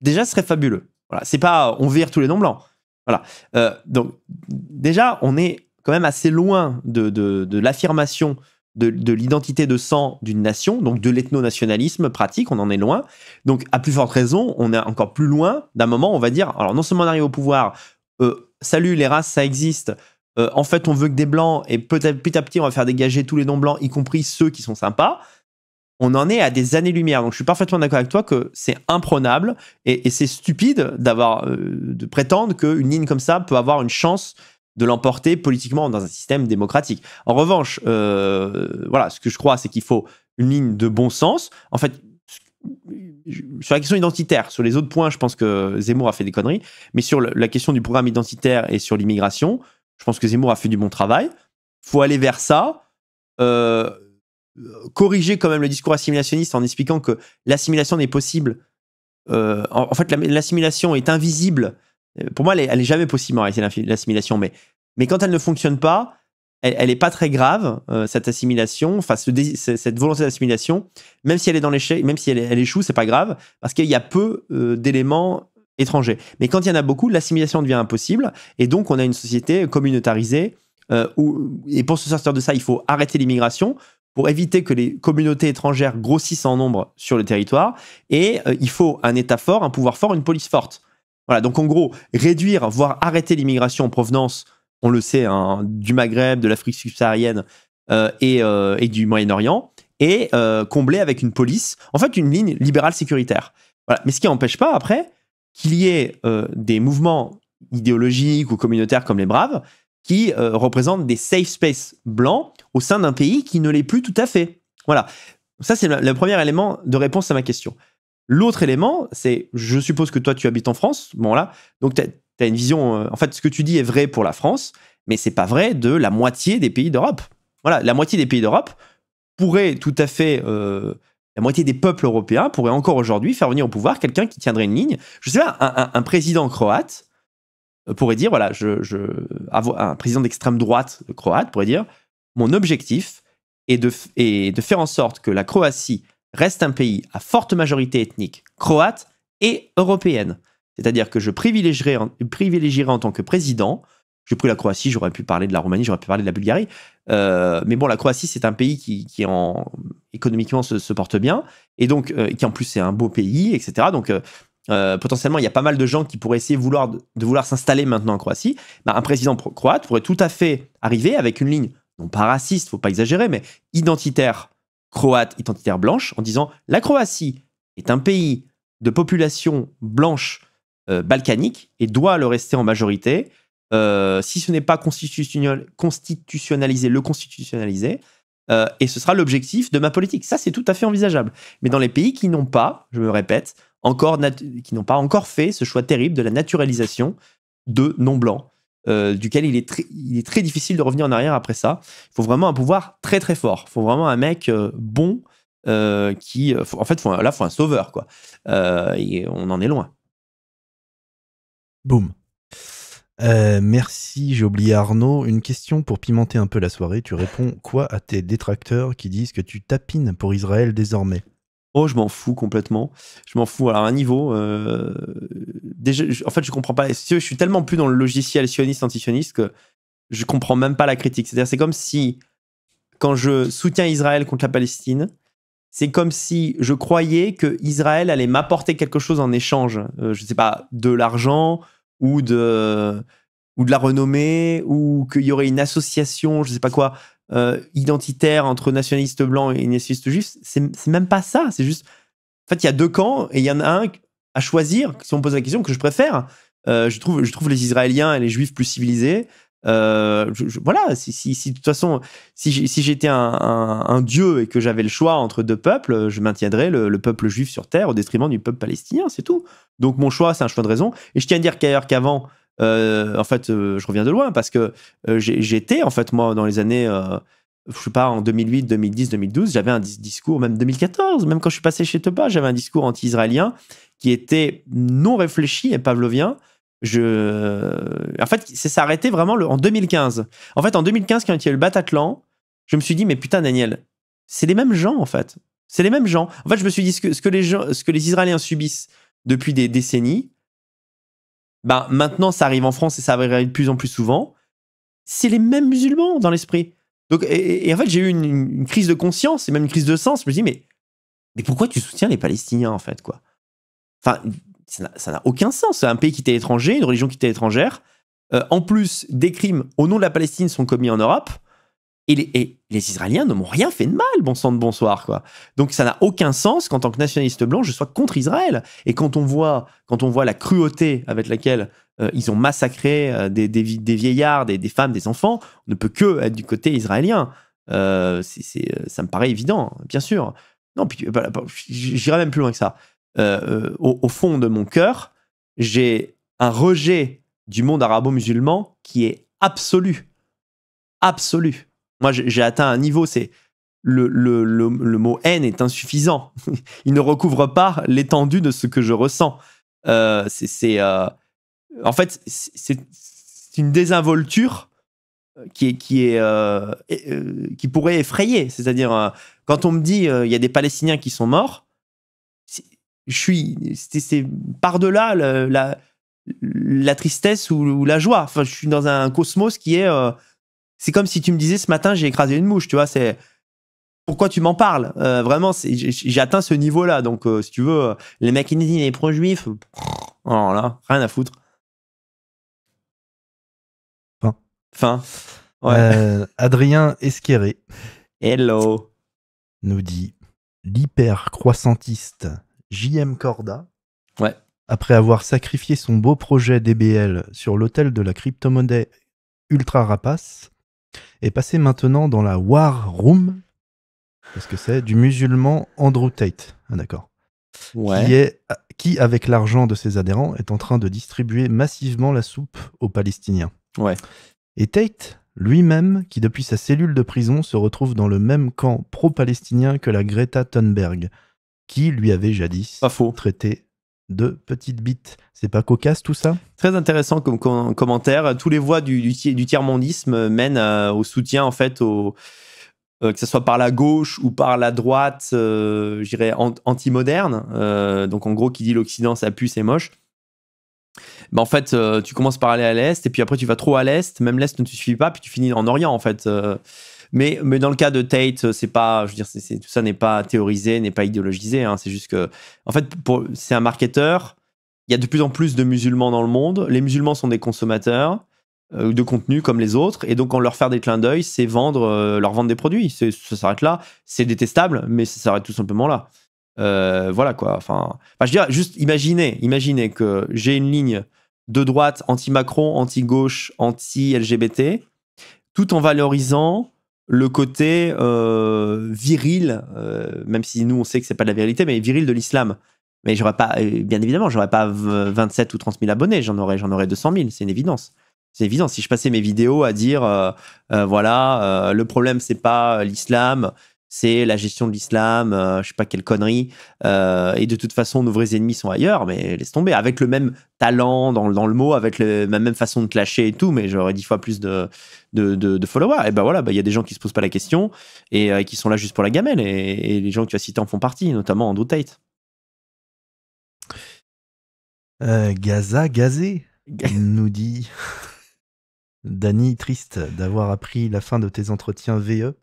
déjà ce serait fabuleux. Voilà, c'est pas on vire tous les noms blancs. Voilà. Euh, donc déjà on est quand même assez loin de, de l'affirmation de, l'identité de sang d'une nation, donc de l'ethno-nationalisme pratique, on en est loin. Donc, à plus forte raison, on est encore plus loin d'un moment, on va dire, alors non seulement on arrive au pouvoir, euh, salut les races, ça existe, euh, en fait on veut que des blancs, et peut-être petit à petit on va faire dégager tous les non-blancs, y compris ceux qui sont sympas, on en est à des années-lumière. Donc je suis parfaitement d'accord avec toi que c'est imprenable, et, c'est stupide d'avoir, euh, de prétendre qu'une ligne comme ça peut avoir une chance de l'emporter politiquement dans un système démocratique. En revanche, euh, voilà, ce que je crois, c'est qu'il faut une ligne de bon sens. En fait, sur la question identitaire, sur les autres points, je pense que Zemmour a fait des conneries, mais sur la question du programme identitaire et sur l'immigration, je pense que Zemmour a fait du bon travail. Il Faut aller vers ça. Euh, corriger quand même le discours assimilationniste en expliquant que l'assimilation n'est possible. Euh, en, fait, l'assimilation est invisible euh, pour moi, elle n'est jamais possible en réalité, l'assimilation, mais, mais quand elle ne fonctionne pas, elle n'est pas très grave, euh, cette assimilation, enfin, cette volonté d'assimilation, même si elle est dans l'échec, même si elle, échoue, c'est pas grave, parce qu'il y a peu euh, d'éléments étrangers. Mais quand il y en a beaucoup, l'assimilation devient impossible, et donc on a une société communautarisée, et pour se sortir de ça, il faut arrêter l'immigration, pour éviter que les communautés étrangères grossissent en nombre sur le territoire. Et il faut un État fort, un pouvoir fort, une police forte. Voilà, donc en gros, réduire, voire arrêter l'immigration en provenance, on le sait, hein, du Maghreb, de l'Afrique subsaharienne euh, euh, et, du Moyen-Orient, et euh, combler avec une police, en fait une ligne libérale sécuritaire. Mais ce qui n'empêche pas, après, qu'il y ait des mouvements idéologiques ou communautaires comme les Braves, qui représentent des safe spaces blancs au sein d'un pays qui ne l'est plus tout à fait. Voilà. Ça, c'est le premier élément de réponse à ma question. L'autre élément, c'est, je suppose que toi, tu habites en France, bon là, donc tu as, une vision, euh, en fait, ce que tu dis est vrai pour la France, mais c'est pas vrai de la moitié des pays d'Europe. Voilà, la moitié des pays d'Europe pourrait tout à fait, euh, la moitié des peuples européens pourrait encore aujourd'hui faire venir au pouvoir quelqu'un qui tiendrait une ligne. Je sais pas, un, président croate euh, pourrait dire, voilà, je, un président d'extrême droite croate pourrait dire, mon objectif est de, est de faire en sorte que la Croatie reste un pays à forte majorité ethnique croate et européenne. C'est-à-dire que je privilégierais en, en tant que président, j'ai pris la Croatie, j'aurais pu parler de la Roumanie, j'aurais pu parler de la Bulgarie, euh, mais bon, la Croatie, c'est un pays qui, en, économiquement se, porte bien, et donc euh, qui en plus c'est un beau pays, etc. Donc euh, potentiellement, il y a pas mal de gens qui pourraient essayer vouloir de, vouloir s'installer maintenant en Croatie. Bah, un président croate pourrait tout à fait arriver avec une ligne, non pas raciste, faut pas exagérer, mais identitaire croate identitaire blanche en disant la Croatie est un pays de population blanche euh, balkanique et doit le rester en majorité. Euh, si ce n'est pas constitutionnalisé, le constitutionnaliser. Euh, et ce sera l'objectif de ma politique. Ça, c'est tout à fait envisageable. Mais dans les pays qui n'ont pas, je me répète, encore qui n'ont pas encore fait ce choix terrible de la naturalisation de non-blancs, euh, duquel il est, très, difficile de revenir en arrière après ça. Il faut vraiment un pouvoir très très fort. Il faut vraiment un mec euh, bon euh, qui. en fait, là, il faut un sauveur, quoi. et on en est loin. Boum. merci, j'ai oublié Arnaud. Une question pour pimenter un peu la soirée. Tu réponds quoi à tes détracteurs qui disent que tu tapines pour Israël désormais Oh, je m'en fous complètement. Je m'en fous. Alors, à un niveau, euh, déjà, en fait, je comprends pas. Je suis tellement plus dans le logiciel sioniste, anti-sioniste que je comprends même pas la critique. C'est-à-dire, c'est comme si, quand je soutiens Israël contre la Palestine, c'est comme si je croyais que Israël allait m'apporter quelque chose en échange. Euh, je sais pas, de l'argent ou de ou de la renommée ou qu'il y aurait une association, je sais pas quoi. Euh, identitaire entre nationalistes blancs et nationalistes juifs, c'est même pas ça. C'est juste. En fait, il y a deux camps et il y en a un à choisir, si on pose la question, que je préfère. Euh, je, trouve, les Israéliens et les Juifs plus civilisés. Euh, voilà, si, de toute façon, si, j'étais un, dieu et que j'avais le choix entre deux peuples, je maintiendrais le, peuple juif sur terre au détriment du peuple palestinien, c'est tout. Donc mon choix, c'est un choix de raison. Et je tiens à dire qu'ailleurs qu'avant, euh, en fait, euh, je reviens de loin parce que euh, j'étais, en fait, moi, dans les années, je sais pas, en 2008, 2010, 2012, j'avais un discours, même 2014, même quand je suis passé chez Teba, j'avais un discours anti-israélien qui était non réfléchi et pavlovien. Je... En fait, c'est s'arrêter vraiment le... en 2015. En fait, en 2015, quand il y a eu le Bataclan, je me suis dit, mais putain, Daniel, c'est les mêmes gens, en fait. C'est les mêmes gens. En fait, je me suis dit, ce que les, gens, ce que les Israéliens subissent depuis des décennies, bah, maintenant ça arrive en France et ça arrive de plus en plus souvent, c'est les mêmes musulmans dans l'esprit. et, en fait, j'ai eu une, crise de conscience et même une crise de sens. Je me dis, mais, mais pourquoi tu soutiens les Palestiniens, en fait, quoi Enfin, ça n'a aucun sens. Un pays qui était étranger, une religion qui était étrangère. Euh, en plus, des crimes au nom de la Palestine sont commis en Europe. Et les, Israéliens ne m'ont rien fait de mal, bon sang de bonsoir, quoi. Donc ça n'a aucun sens qu'en tant que nationaliste blanc, je sois contre Israël. Et quand on voit, quand on voit la cruauté avec laquelle euh, ils ont massacré euh, des, vieillards, des, femmes, des enfants, on ne peut que être du côté israélien. Euh, ça me paraît évident, bien sûr. Non, puis bah, bah, j'irai même plus loin que ça. au fond de mon cœur, j'ai un rejet du monde arabo-musulman qui est absolu. Absolu. Moi, j'ai atteint un niveau, c'est le, le, le, mot haine est insuffisant. Il ne recouvre pas l'étendue de ce que je ressens. Euh, c'est, euh, en fait, c'est une désinvolture euh, qui, est, qui, est, qui pourrait effrayer. C'est-à-dire, quand on me dit il y a des Palestiniens qui sont morts, je suis, c'est, par-delà la, la, la, tristesse ou, ou, la joie. Enfin, je suis dans un cosmos qui est c'est comme si tu me disais ce matin j'ai écrasé une mouche, tu vois. C'est pourquoi tu m'en parles euh, Vraiment, j'ai atteint ce niveau-là. Donc, euh, si tu veux, euh, les mecs et les pro-juifs, oh là, rien à foutre. Fin. Fin. Adrien Esqueré. Hello. Nous dit l'hyper-croissantiste J.M. Corda. Ouais. Après avoir sacrifié son beau projet DBL sur l'hôtel de la crypto-monnaie ultra rapace, et passé maintenant dans la War Room, Qu'est-ce que c'est du musulman Andrew Tate, ah, d'accord, qui, qui, avec l'argent de ses adhérents, est en train de distribuer massivement la soupe aux Palestiniens. Ouais. Et Tate, lui-même, qui depuis sa cellule de prison se retrouve dans le même camp pro-palestinien que la Greta Thunberg, qui lui avait jadis Pas faux. traité de petites bites. C'est pas cocasse tout ça Très intéressant comme commentaire. Tous les voix du, du, tiers-mondisme mènent euh, au soutien en fait au euh, que ce soit par la gauche ou par la droite, euh, j'irais anti-moderne, donc en gros qui dit l'Occident ça pue, c'est moche, Mais en fait, tu commences par aller à l'Est, et puis après, tu vas trop à l'Est, même l'Est ne te suffit pas, puis tu finis en Orient, en fait. Mais, mais dans le cas de Tate, c'est pas, je veux dire, tout ça n'est pas théorisé, n'est pas idéologisé. Hein. c'est juste que, en fait, c'est un marketeur. Il y a de plus en plus de musulmans dans le monde. Les musulmans sont des consommateurs euh, de contenu comme les autres. Et donc, en leur faire des clins d'œil, c'est vendre, euh, leur vendre des produits. Ça s'arrête là. C'est détestable, mais ça s'arrête tout simplement là. Euh, voilà quoi. Enfin, je je dire, juste imaginez, imaginez que j'ai une ligne de droite anti-Macron, anti-gauche, anti-LGBT, tout en valorisant le côté euh, viril, euh, même si nous on sait que c'est pas de la vérité, mais viril de l'islam. Mais j'aurais pas, euh, bien évidemment, j'aurais pas 27 ou 30 000 abonnés, j'en aurais, j'en aurais 200 000, c'est une évidence. C'est évident. Si je passais mes vidéos à dire, voilà, le problème c'est pas l'islam, c'est la gestion de l'islam, euh, je sais pas quelle connerie. Euh, et de toute façon, nos vrais ennemis sont ailleurs, mais laisse tomber. Avec le même talent dans, le mot, avec la même façon de clasher et tout, mais j'aurais dix fois plus de, de, followers. Et ben voilà, ben, il y a des gens qui se posent pas la question et euh, qui sont là juste pour la gamelle. Et, les gens que tu as cités en font partie, notamment Andrew Tate. Gaza, gazé, nous dit Dany, triste d'avoir appris la fin de tes entretiens VE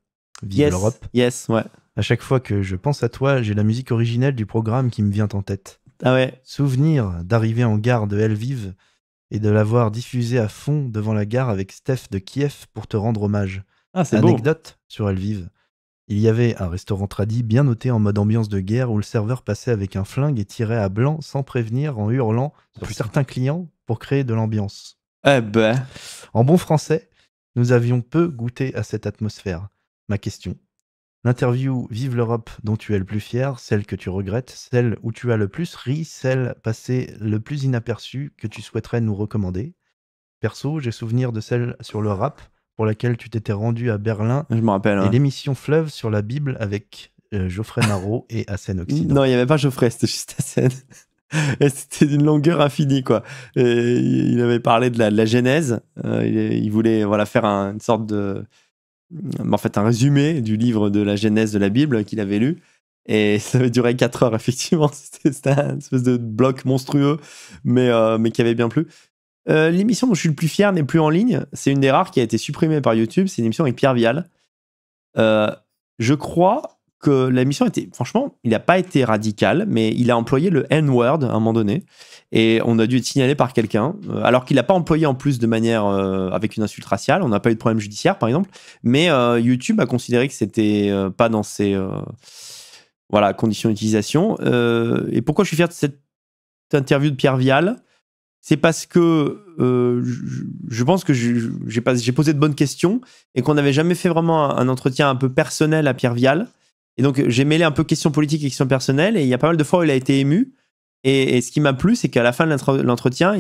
Vive yes, Yes, ouais. À chaque fois que je pense à toi, j'ai la musique originelle du programme qui me vient en tête. Ah ouais. Souvenir d'arriver en gare de Lviv et de l'avoir diffusé à fond devant la gare avec Steph de Kiev pour te rendre hommage. Ah, c'est Anecdote sur sur Lviv. Il y avait un restaurant tradi bien noté en mode ambiance de guerre où le serveur passait avec un flingue et tirait à blanc sans prévenir en hurlant sur certains clients pour créer de l'ambiance. Eh ben. En bon français, nous avions peu goûté à cette atmosphère ma question. L'interview Vive l'Europe dont tu es le plus fier, celle que tu regrettes, celle où tu as le plus ri, celle passée le plus inaperçue que tu souhaiterais nous recommander. Perso, j'ai souvenir de celle sur le rap pour laquelle tu t'étais rendu à Berlin. Je me rappelle. Et l'émission Fleuve sur la Bible avec euh, Geoffrey Marot et Hassen Occident. Non, il n'y avait pas Geoffrey, c'était juste Et c'était d'une longueur infinie, quoi. il avait parlé de la, Genèse. Euh, il, voulait voilà, faire une sorte de en fait un résumé du livre de la Genèse de la Bible qu'il avait lu. Et ça duré 4 heures, effectivement. C'était un espèce de bloc monstrueux, mais, euh, mais qui avait bien plu. Euh, l'émission dont je suis le plus fier n'est plus en ligne. C'est une des rares qui a été supprimée par YouTube. C'est une émission avec Pierre Vial. Euh, je crois que la mission était, franchement, il n'a pas été radical, mais il a employé le N-word à un moment donné, et on a dû être signalé par quelqu'un, euh, alors qu'il n'a pas employé en plus de manière euh, avec une insulte raciale, on n'a pas eu de problème judiciaire par exemple, mais euh, YouTube a considéré que c'était pas dans ses voilà, conditions d'utilisation. et pourquoi je suis fier de cette interview de Pierre Vial c'est parce que je pense que j'ai posé de bonnes questions et qu'on n'avait jamais fait vraiment un, entretien un peu personnel à Pierre Vial. Et donc, j'ai mêlé un peu questions politiques et questions personnelles. Et il y a pas mal de fois où il a été ému. Et, ce qui m'a plu, c'est qu'à la fin de l'entretien,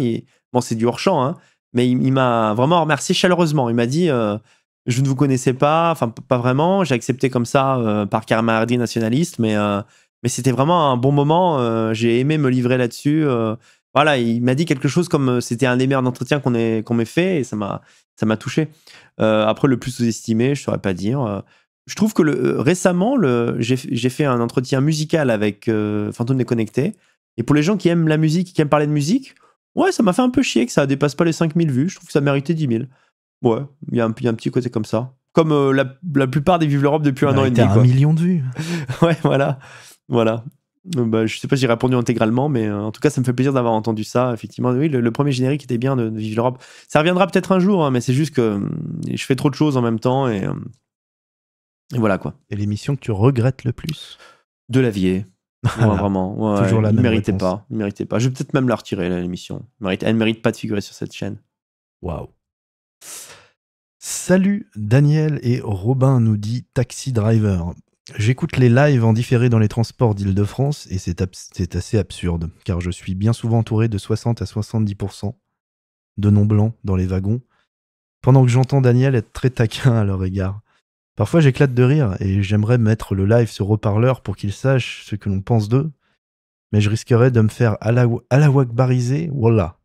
bon, c'est du hors-champ, hein, mais il, m'a vraiment remercié chaleureusement. Il m'a dit euh, Je ne vous connaissais pas, enfin, pas vraiment. J'ai accepté comme ça euh, par camaraderie nationaliste, mais, euh, mais c'était vraiment un bon moment. j'ai aimé me livrer là-dessus. voilà, il m'a dit quelque chose comme c'était un des meilleurs entretiens qu'on m'ait fait et ça m'a touché. après, le plus sous-estimé, je ne saurais pas dire je trouve que euh, récemment, j'ai fait un entretien musical avec euh, Fantôme Déconnecté. Et pour les gens qui aiment la musique, qui aiment parler de musique, ouais, ça m'a fait un peu chier que ça dépasse pas les 5000 vues. Je trouve que ça méritait 10 000. Ouais, il y, a un petit côté comme ça. Comme euh, la, plupart des Vive l'Europe depuis un an et demi. un million de vues. ouais, voilà. Voilà. Bah, je sais pas si j'ai répondu intégralement, mais en tout cas, ça me fait plaisir d'avoir entendu ça. Effectivement, oui, le, premier générique était bien de, Vive l'Europe. Ça reviendra peut-être un jour, hein, mais c'est juste que hum, je fais trop de choses en même temps et hum, et voilà quoi. Et l'émission que tu regrettes le plus De la vieille vraiment. Toujours la méritait pas. Je vais peut-être même la retirer, l'émission. Elle ne mérite pas de figurer sur cette chaîne. Waouh. Salut Daniel et Robin, nous dit Taxi Driver. J'écoute les lives en différé dans les transports d'Île-de-France et c'est, assez absurde, car je suis bien souvent entouré de 60 à 70% de non-blancs dans les wagons, pendant que j'entends Daniel être très taquin à leur égard. Parfois, j'éclate de rire et j'aimerais mettre le live sur Reparleur pour qu'ils sachent ce que l'on pense d'eux, mais je risquerais de me faire alawakbariser, Voilà.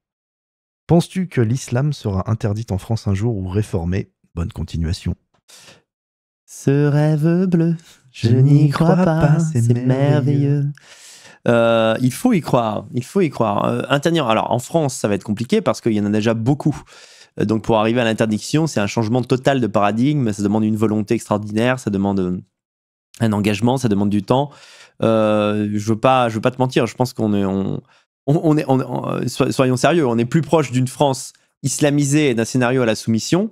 Penses-tu que l'islam sera interdit en France un jour ou réformé Bonne continuation. Ce rêve bleu, je, n'y crois, pas, c'est merveilleux. Euh, il faut y croire, il faut y croire. Euh, alors en France, ça va être compliqué parce qu'il y en a déjà beaucoup. Euh, donc pour arriver à l'interdiction, c'est un changement total de paradigme, ça demande une volonté extraordinaire, ça demande euh, un engagement, ça demande du temps. Euh, je veux pas, je veux pas te mentir, je pense qu'on est, on, est, soyons sérieux, on est plus proche d'une France islamisée et d'un scénario à la soumission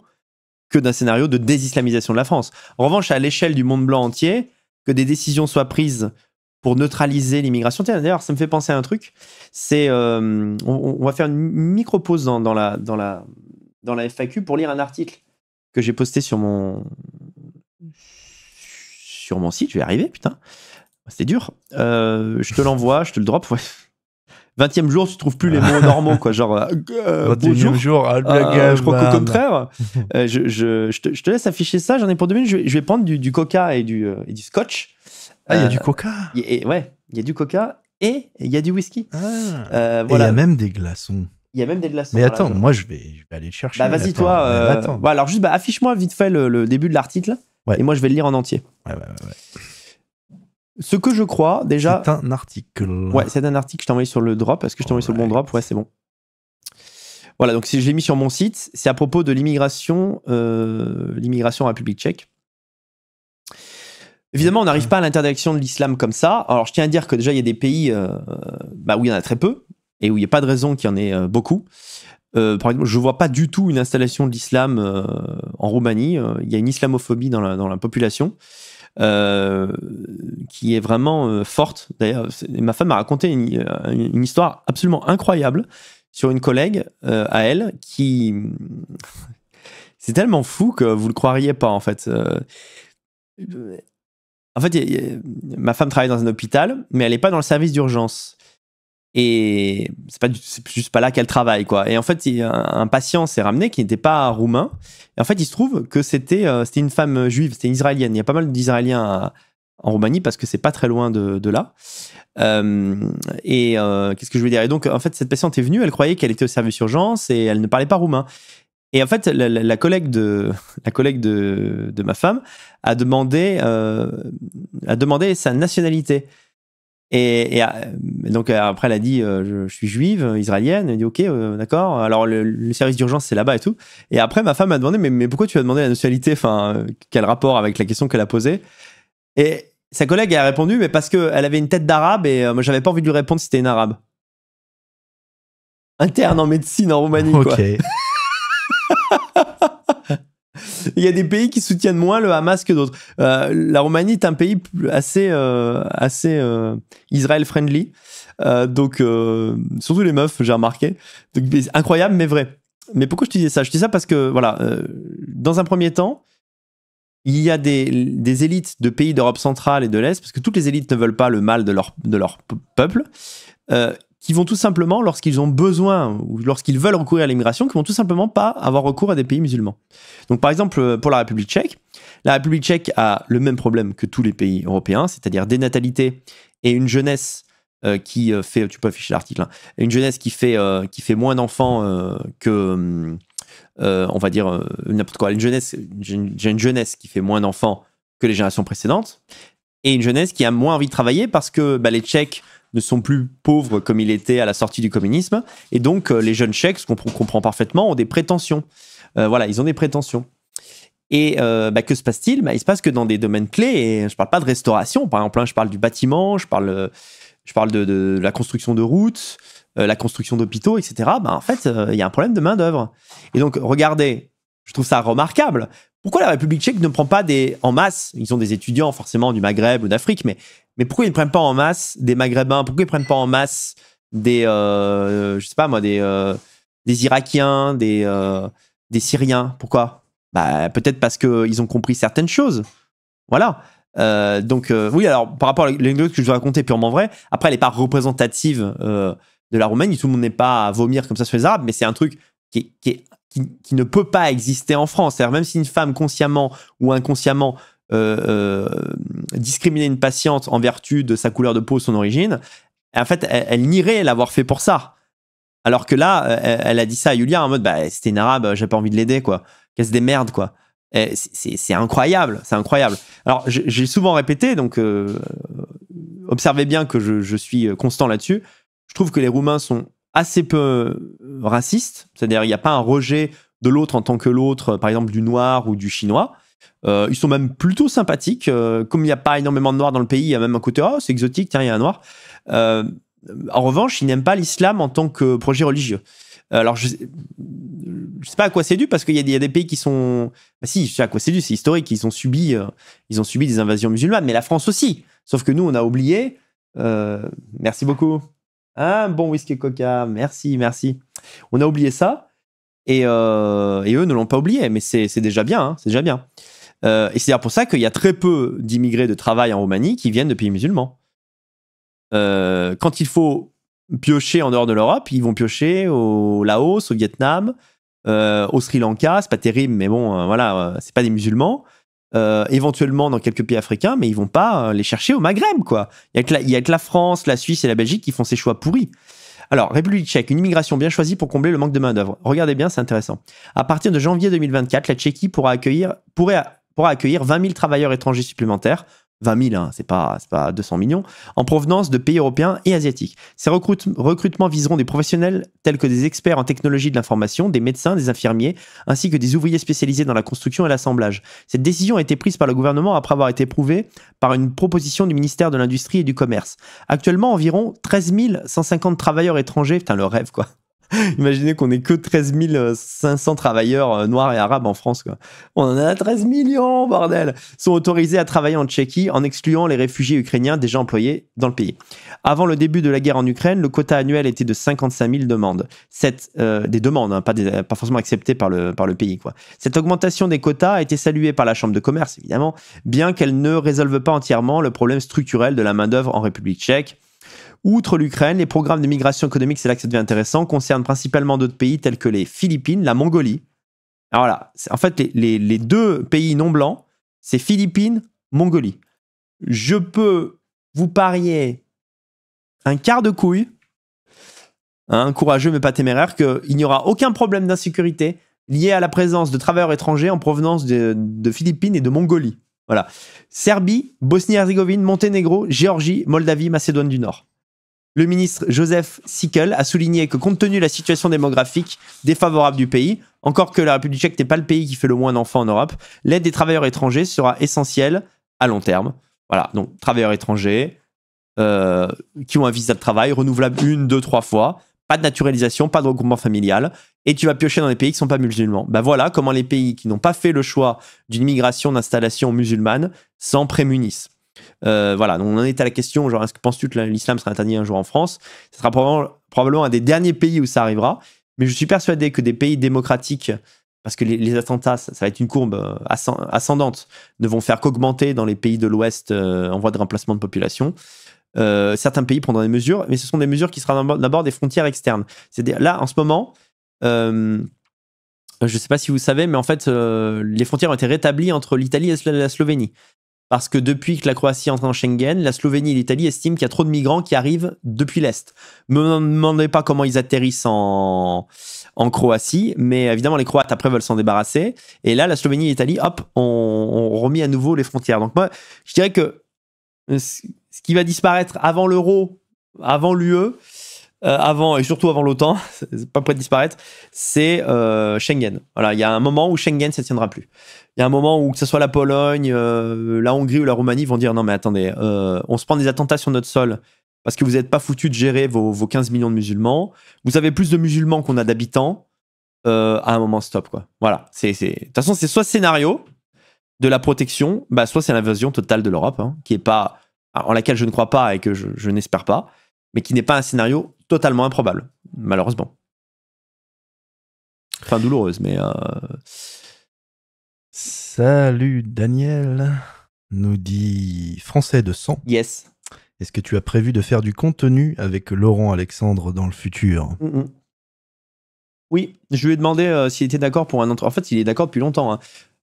que d'un scénario de désislamisation de la France. En revanche, à l'échelle du monde blanc entier, que des décisions soient prises pour neutraliser l'immigration. D'ailleurs, ça me fait penser à un truc. C'est, on, va faire une micro pause dans, la, dans, la, dans la FAQ pour lire un article que j'ai posté sur mon sur mon site. Je vais arriver, putain. C'était dur. Euh, je te l'envoie, je te le drop. 20e jour, tu trouves plus les mots normaux, quoi. Genre, euh, euh, jour, ah, je crois qu'au contraire, je, te, laisse afficher ça. J'en ai pour deux minutes. Je vais, prendre du, coca et du, et du scotch. Ah, il y a du coca. et, ouais, il y a du coca et il y a du whisky. Ah. voilà. Il y a même des glaçons. Il y a même des glaçons. Mais attends, moi je vais, aller le chercher. Bah vas-y toi. Euh, bah, alors juste bah, affiche-moi vite fait le, début de l'article et moi je vais le lire en entier. Ce que je crois déjà. C'est un article. Ouais, c'est un article. que Je t'ai envoyé sur le drop. Est-ce que je t'ai envoyé sur le bon drop Ouais, c'est bon. Voilà, donc si je l'ai mis sur mon site, c'est à propos de l'immigration, euh, l'immigration en République Tchèque. Évidemment, on n'arrive pas à l'interdiction de l'islam comme ça. Alors, je tiens à dire que déjà, il y a des pays euh, bah, où il y en a très peu et où il n'y a pas de raison qu'il y en ait euh, beaucoup. Euh, par exemple, je vois pas du tout une installation de l'islam euh, en Roumanie. Euh, il y a une islamophobie dans la, population qui est vraiment forte. D'ailleurs, ma femme m'a raconté une, histoire absolument incroyable sur une collègue à elle qui. C'est tellement fou que vous le croiriez pas en fait. En fait, ma femme travaille dans un hôpital, mais elle n'est pas dans le service d'urgence. Et c'est juste pas là qu'elle travaille, quoi. Et en fait, un patient s'est ramené qui n'était pas roumain. Et en fait, il se trouve que c'était euh, une femme juive, c'était une israélienne. Il y a pas mal d'israéliens euh, en Roumanie parce que c'est pas très loin de, là. Euh, et qu'est-ce que je veux dire Et donc, en fait, cette patiente est venue, elle croyait qu'elle était au service urgence et elle ne parlait pas roumain. Et en fait, la, collègue de la collègue de, ma femme a demandé a demandé sa nationalité. Et, euh, donc euh, après, elle a dit, euh, je, suis juive, israélienne. Elle a dit, ok, d'accord. Alors le, service d'urgence, c'est là-bas et tout. Et après, ma femme m'a demandé, mais, pourquoi tu as demandé la nationalité Enfin, quel rapport avec la question qu'elle a posée Et sa collègue a répondu, mais parce qu'elle avait une tête d'arabe et moi, j'avais pas envie de lui répondre si c'était une arabe. Interne en médecine en Roumanie, Il y a des pays qui soutiennent moins le Hamas que d'autres. Euh, la Roumanie est un pays assez, euh, assez euh, Israël-friendly. donc, surtout les meufs, j'ai remarqué. Donc, incroyable, mais vrai. Mais pourquoi je te dis ça Je te dis ça parce que, voilà, dans un premier temps, il y a des, des élites de pays d'Europe centrale et de l'Est, parce que toutes les élites ne veulent pas le mal de leur, de leur peuple, qui vont tout simplement, lorsqu'ils ont besoin ou lorsqu'ils veulent recourir à l'immigration, qui vont tout simplement pas avoir recours à des pays musulmans. Donc par exemple, euh, pour la République tchèque, la République tchèque a le même problème que tous les pays européens, c'est-à-dire des natalités et une jeunesse euh, qui euh, fait, tu peux afficher l'article, hein, une jeunesse qui fait, qui fait moins d'enfants que, on va dire, n'importe quoi, une jeunesse, j'ai une jeunesse qui fait moins d'enfants que les générations précédentes, et une jeunesse qui a moins envie de travailler parce que bah, les Tchèques ne sont plus pauvres comme il était à la sortie du communisme. Et donc, euh, les jeunes chèques, ce qu'on comprend parfaitement, ont des prétentions. Euh, voilà, ils ont des prétentions. Et euh, bah, que se passe-t-il bah, Il se passe que dans des domaines clés, et je ne parle pas de restauration, par exemple, hein, je parle du bâtiment, je parle, je parle de, la construction de routes, la construction d'hôpitaux, etc. Bah, en fait, il y a un problème de main-d'œuvre. Et donc, regardez, je trouve ça remarquable. Pourquoi la République tchèque ne prend pas des, en masse, ils ont des étudiants forcément du Maghreb ou d'Afrique, mais, mais pourquoi ils ne prennent pas en masse des Maghrébins Pourquoi ils ne prennent pas en masse des, euh, je sais pas moi, des, euh, des Irakiens, des, euh, des Syriens Pourquoi bah, Peut-être parce qu'ils ont compris certaines choses. Voilà. donc oui, alors par rapport à l'anglais que je vais raconter purement vrai, après elle n'est pas représentative de la Roumanie, tout le monde n'est pas à vomir comme ça sur les Arabes, mais c'est un truc qui est qui, ne peut pas exister en France. cest même si une femme consciemment ou inconsciemment euh, euh, discriminait une patiente en vertu de sa couleur de peau, ou son origine, en fait, elle, elle nierait l'avoir fait pour ça. Alors que là, euh, elle, a dit ça à Julia en mode, bah, c'était une arabe, j'ai pas envie de l'aider, quoi. Qu'elle se démerde, quoi. C'est incroyable, c'est incroyable. Alors, j'ai souvent répété, donc observez bien que je suis constant là-dessus. Je trouve que les Roumains sont assez peu euh, raciste, c'est-à-dire il n'y a pas un rejet de l'autre en tant que l'autre, euh, par exemple du noir ou du chinois. Euh, ils sont même plutôt sympathiques. comme il n'y a pas énormément de noirs dans le pays, il y a même un côté oh c'est exotique, tiens il y a un noir. en revanche, ils n'aiment pas l'islam en tant que projet religieux. Alors je, ne sais pas à quoi c'est dû parce qu'il y, a des pays qui sont bah, si je sais à quoi c'est dû, c'est historique. Ils ont subi ils ont subi des invasions musulmanes, mais la France aussi. Sauf que nous on a oublié. merci beaucoup. Un bon whisky coca, merci, merci. On a oublié ça, et, euh, eux ne l'ont pas oublié, mais c'est déjà bien, c'est déjà bien. Hein, euh, et c'est pour ça qu'il y a très peu d'immigrés de travail en Roumanie qui viennent de pays musulmans. Euh, quand il faut piocher en dehors de l'Europe, ils vont piocher au Laos, au Vietnam, au Sri Lanka, c'est pas terrible, mais bon, voilà, c'est pas des musulmans. Euh, éventuellement dans quelques pays africains, mais ils vont pas euh, les chercher au Maghreb, quoi. Il y a, que la France, la Suisse et la Belgique qui font ces choix pourris. Alors, République tchèque, une immigration bien choisie pour combler le manque de main-d'œuvre. Regardez bien, c'est intéressant. À partir de janvier 2024, la Tchéquie pourra accueillir, pourra accueillir 20 000 travailleurs étrangers supplémentaires, 20 000, hein, c'est pas, pas 200 millions, en provenance de pays européens et asiatiques. Ces recrutements viseront des professionnels tels que des experts en technologie de l'information, des médecins, des infirmiers, ainsi que des ouvriers spécialisés dans la construction et l'assemblage. Cette décision a été prise par le gouvernement après avoir été prouvée par une proposition du ministère de l'Industrie et du Commerce. Actuellement, environ 13 150 travailleurs étrangers, putain le rêve quoi, Imaginez qu'on n'ait que 13 500 euh, travailleurs euh, noirs et arabes en France. On en a 13 millions, bordel sont autorisés à travailler en Tchéquie en excluant les réfugiés ukrainiens déjà employés dans le pays. Avant le début de la guerre en Ukraine, le quota annuel était de 55 000 demandes. Euh, des demandes, hein, pas, forcément acceptées par le, pays. Cette augmentation des quotas a été saluée par la Chambre de commerce, évidemment, bien qu'elle ne résolve pas entièrement le problème structurel de la main-d'œuvre en République tchèque. Outre l'Ukraine, les programmes de migration économique, c'est là que ça devient intéressant, concernent principalement d'autres pays tels que les Philippines, la Mongolie. Alors là, en fait, les, deux pays non blancs, c'est Philippines, Mongolie. Je peux vous parier un quart de couille, hein, courageux mais pas téméraire, qu'il n'y aura aucun problème d'insécurité lié à la présence de travailleurs étrangers en provenance de, de Philippines et de Mongolie. Voilà. Serbie, Bosnie-Herzégovine, Monténégro, Géorgie, Moldavie, Macédoine du Nord. Le ministre Joseph Sickel a souligné que compte tenu de la situation démographique défavorable du pays, encore que la République tchèque n'est pas le pays qui fait le moins d'enfants en Europe, l'aide des travailleurs étrangers sera essentielle à long terme. Voilà, donc travailleurs étrangers euh, qui ont un visa de travail renouvelable une, deux, trois fois, pas de naturalisation, pas de regroupement familial, et tu vas piocher dans des pays qui ne sont pas musulmans. Ben voilà comment les pays qui n'ont pas fait le choix d'une migration d'installation musulmane s'en prémunissent. Euh, voilà, donc on en est à la question, genre, est-ce que penses-tu que l'islam sera interdit un jour en France Ce sera probablement, un des derniers pays où ça arrivera, mais je suis persuadé que des pays démocratiques, parce que les, attentats, ça, va être une courbe euh, ascendante, ne vont faire qu'augmenter dans les pays de l'Ouest euh, en voie de remplacement de population. certains pays prendront des mesures, mais ce sont des mesures qui seront d'abord des frontières externes. cest là, en ce moment, je ne sais pas si vous savez, mais en fait, les frontières ont été rétablies entre l'Italie et la Slovénie. Parce que depuis que la Croatie entre en Schengen, la Slovénie et l'Italie estiment qu'il y a trop de migrants qui arrivent depuis l'Est. Ne me demandez pas comment ils atterrissent en, en Croatie, mais évidemment, les Croates après veulent s'en débarrasser. Et là, la Slovénie et l'Italie, hop, ont remis à nouveau les frontières. Donc, moi, je dirais que ce qui va disparaître avant l'euro, avant l'UE, euh, avant et surtout avant l'OTAN, c'est pas près de disparaître, c'est euh, Schengen. Voilà, il y a un moment où Schengen ne tiendra plus. Il y a un moment où que ce soit la Pologne, euh, la Hongrie ou la Roumanie vont dire non mais attendez, on se prend des attentats sur notre sol parce que vous n'êtes pas foutu de gérer vos, 15 millions de musulmans. Vous avez plus de musulmans qu'on a d'habitants. à un moment stop quoi. Voilà, c'est de toute façon c'est soit scénario de la protection, bah soit c'est l'invasion totale de l'Europe hein, qui est pas en laquelle je ne crois pas et que je n'espère pas mais qui n'est pas un scénario totalement improbable, malheureusement. Enfin, douloureuse, mais. Euh, Salut Daniel, nous dit Français de sang. Yes. Est-ce que tu as prévu de faire du contenu avec Laurent Alexandre dans le futur mm, mm. Oui, je lui ai demandé euh, s'il était d'accord pour un entretien. En fait, il est d'accord depuis longtemps. Hein,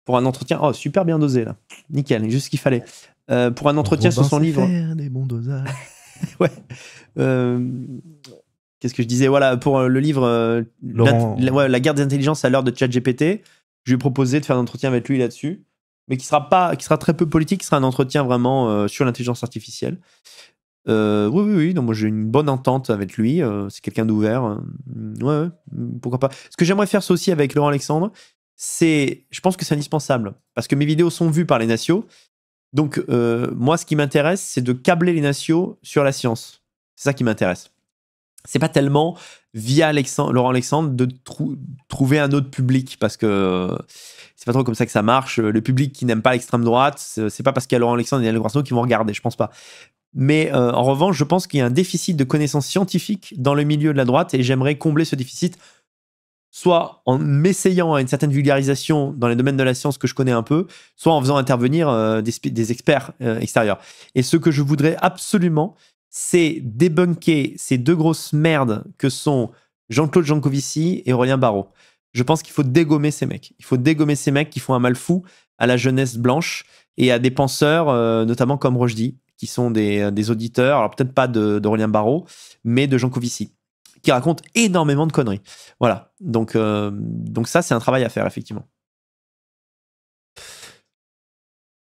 pour un entretien. Oh, super bien dosé là. Nickel, juste ce qu'il fallait. Euh, pour un entretien sur son livre. des bons dosages. ouais. Euh, qu'est-ce que je disais Voilà, pour euh, le livre euh, la, guerre des intelligences à l'heure de ChatGPT, je lui ai proposé de faire un entretien avec lui là-dessus, mais qui sera, pas, qui sera très peu politique, qui sera un entretien vraiment sur l'intelligence artificielle. oui, oui, oui. Donc, moi, j'ai une bonne entente avec lui. c'est quelqu'un d'ouvert. ouais, pourquoi pas. Ce que j'aimerais faire, c'est aussi avec Laurent Alexandre. C'est, je pense que c'est indispensable parce que mes vidéos sont vues par les nationaux donc, euh, moi, ce qui m'intéresse, c'est de câbler les nationaux sur la science. C'est ça qui m'intéresse. C'est pas tellement via Laurent Alexandre de trouver un autre public parce que euh, c'est pas trop comme ça que ça marche. Le public qui n'aime pas l'extrême droite, c'est pas parce qu'il y a Laurent Alexandre et Daniel Grasso qui vont regarder, je pense pas. Mais euh, en revanche, je pense qu'il y a un déficit de connaissances scientifiques dans le milieu de la droite et j'aimerais combler ce déficit soit en m'essayant à une certaine vulgarisation dans les domaines de la science que je connais un peu, soit en faisant intervenir euh, des, experts euh, extérieurs. Et ce que je voudrais absolument, c'est débunker ces deux grosses merdes que sont Jean-Claude Jancovici et Aurélien Barrault. Je pense qu'il faut dégommer ces mecs. Il faut dégommer ces mecs qui font un mal fou à la jeunesse blanche et à des penseurs, euh, notamment comme Rochdy, qui sont des, auditeurs, alors peut-être pas d'Aurélien Barrault, mais de Jancovici qui raconte énormément de conneries. Voilà. Donc, euh, donc ça, c'est un travail à faire, effectivement.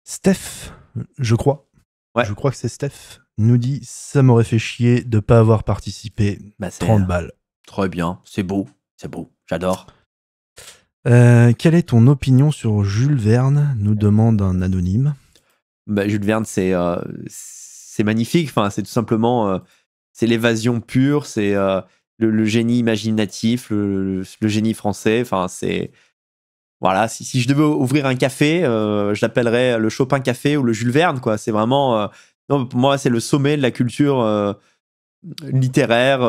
Steph, je crois. Ouais. Je crois que c'est Steph. Nous dit Ça m'aurait fait chier de pas avoir participé. 30 bah, balles. Très bien. C'est beau. C'est beau. J'adore. Euh, quelle est ton opinion sur Jules Verne nous demande un anonyme. Bah, Jules Verne, c'est euh, c'est magnifique. Enfin, c'est tout simplement. c'est l'évasion pure. C'est le, génie imaginatif, le, génie français. Enfin, c'est. Voilà, si, je devais ouvrir un café, euh, je l'appellerais le Chopin Café ou le Jules Verne, quoi. C'est vraiment. Euh, pour moi, c'est le sommet de la culture euh, littéraire,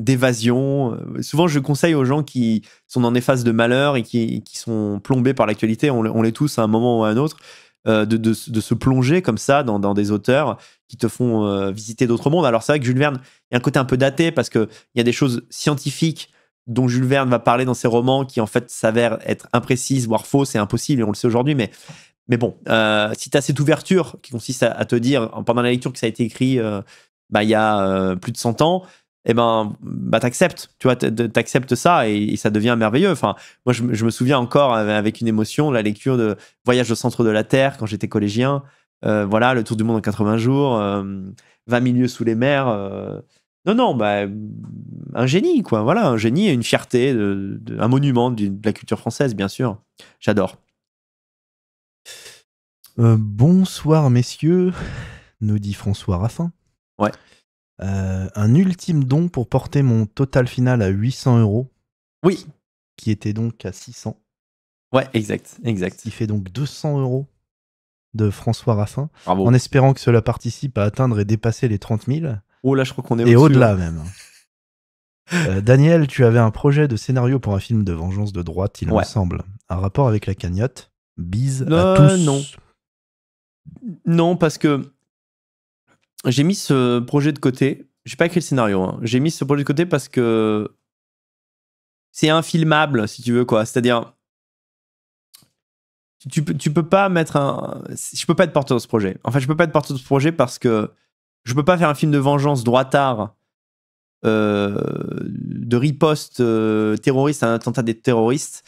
d'évasion. Souvent, je conseille aux gens qui sont dans des phases de malheur et qui, sont plombés par l'actualité, on, les l'est tous à un moment ou à un autre, euh, de, se plonger comme ça dans, des auteurs qui te font euh, visiter d'autres mondes. Alors c'est vrai que Jules Verne, il y a un côté un peu daté parce qu'il y a des choses scientifiques dont Jules Verne va parler dans ses romans qui en fait s'avèrent être imprécises, voire fausses et impossibles, et on le sait aujourd'hui, mais bon, euh, si tu as cette ouverture qui consiste à, te dire pendant la lecture que ça a été écrit bah, il y a plus de 100 ans, eh ben, bah, t'acceptes, tu vois, t'acceptes ça et, ça devient merveilleux. Enfin, moi, je, me souviens encore avec une émotion la lecture de Voyage au centre de la Terre quand j'étais collégien. Euh, voilà, le tour du monde en 80 jours, 20 euh, milieux sous les mers. Euh. non, non, bah, un génie, quoi. Voilà, un génie et une fierté, un monument de, de la culture française, bien sûr. J'adore. bonsoir, messieurs, nous dit François Raffin. Ouais. Euh, un ultime don pour porter mon total final à 800 euros. Oui. Qui était donc à 600. Ouais, exact, exact. Il fait donc 200 euros de François Raffin, en espérant que cela participe à atteindre et dépasser les 30 000. Oh là, je crois qu'on est au Et au-delà hein. même. Euh, Daniel, tu avais un projet de scénario pour un film de vengeance de droite, il me semble. Un rapport avec la cagnotte. Bise à euh, tous. Non. Non, parce que j'ai mis ce projet de côté. J'ai pas écrit le scénario. Hein. J'ai mis ce projet de côté parce que c'est infilmable, si tu veux, quoi. C'est-à-dire, tu, tu, peux pas mettre un. Je peux pas être porteur de ce projet. fait je peux pas être porteur de ce projet parce que je peux pas faire un film de vengeance droit tard, euh, de riposte euh, terroriste à un attentat des terroristes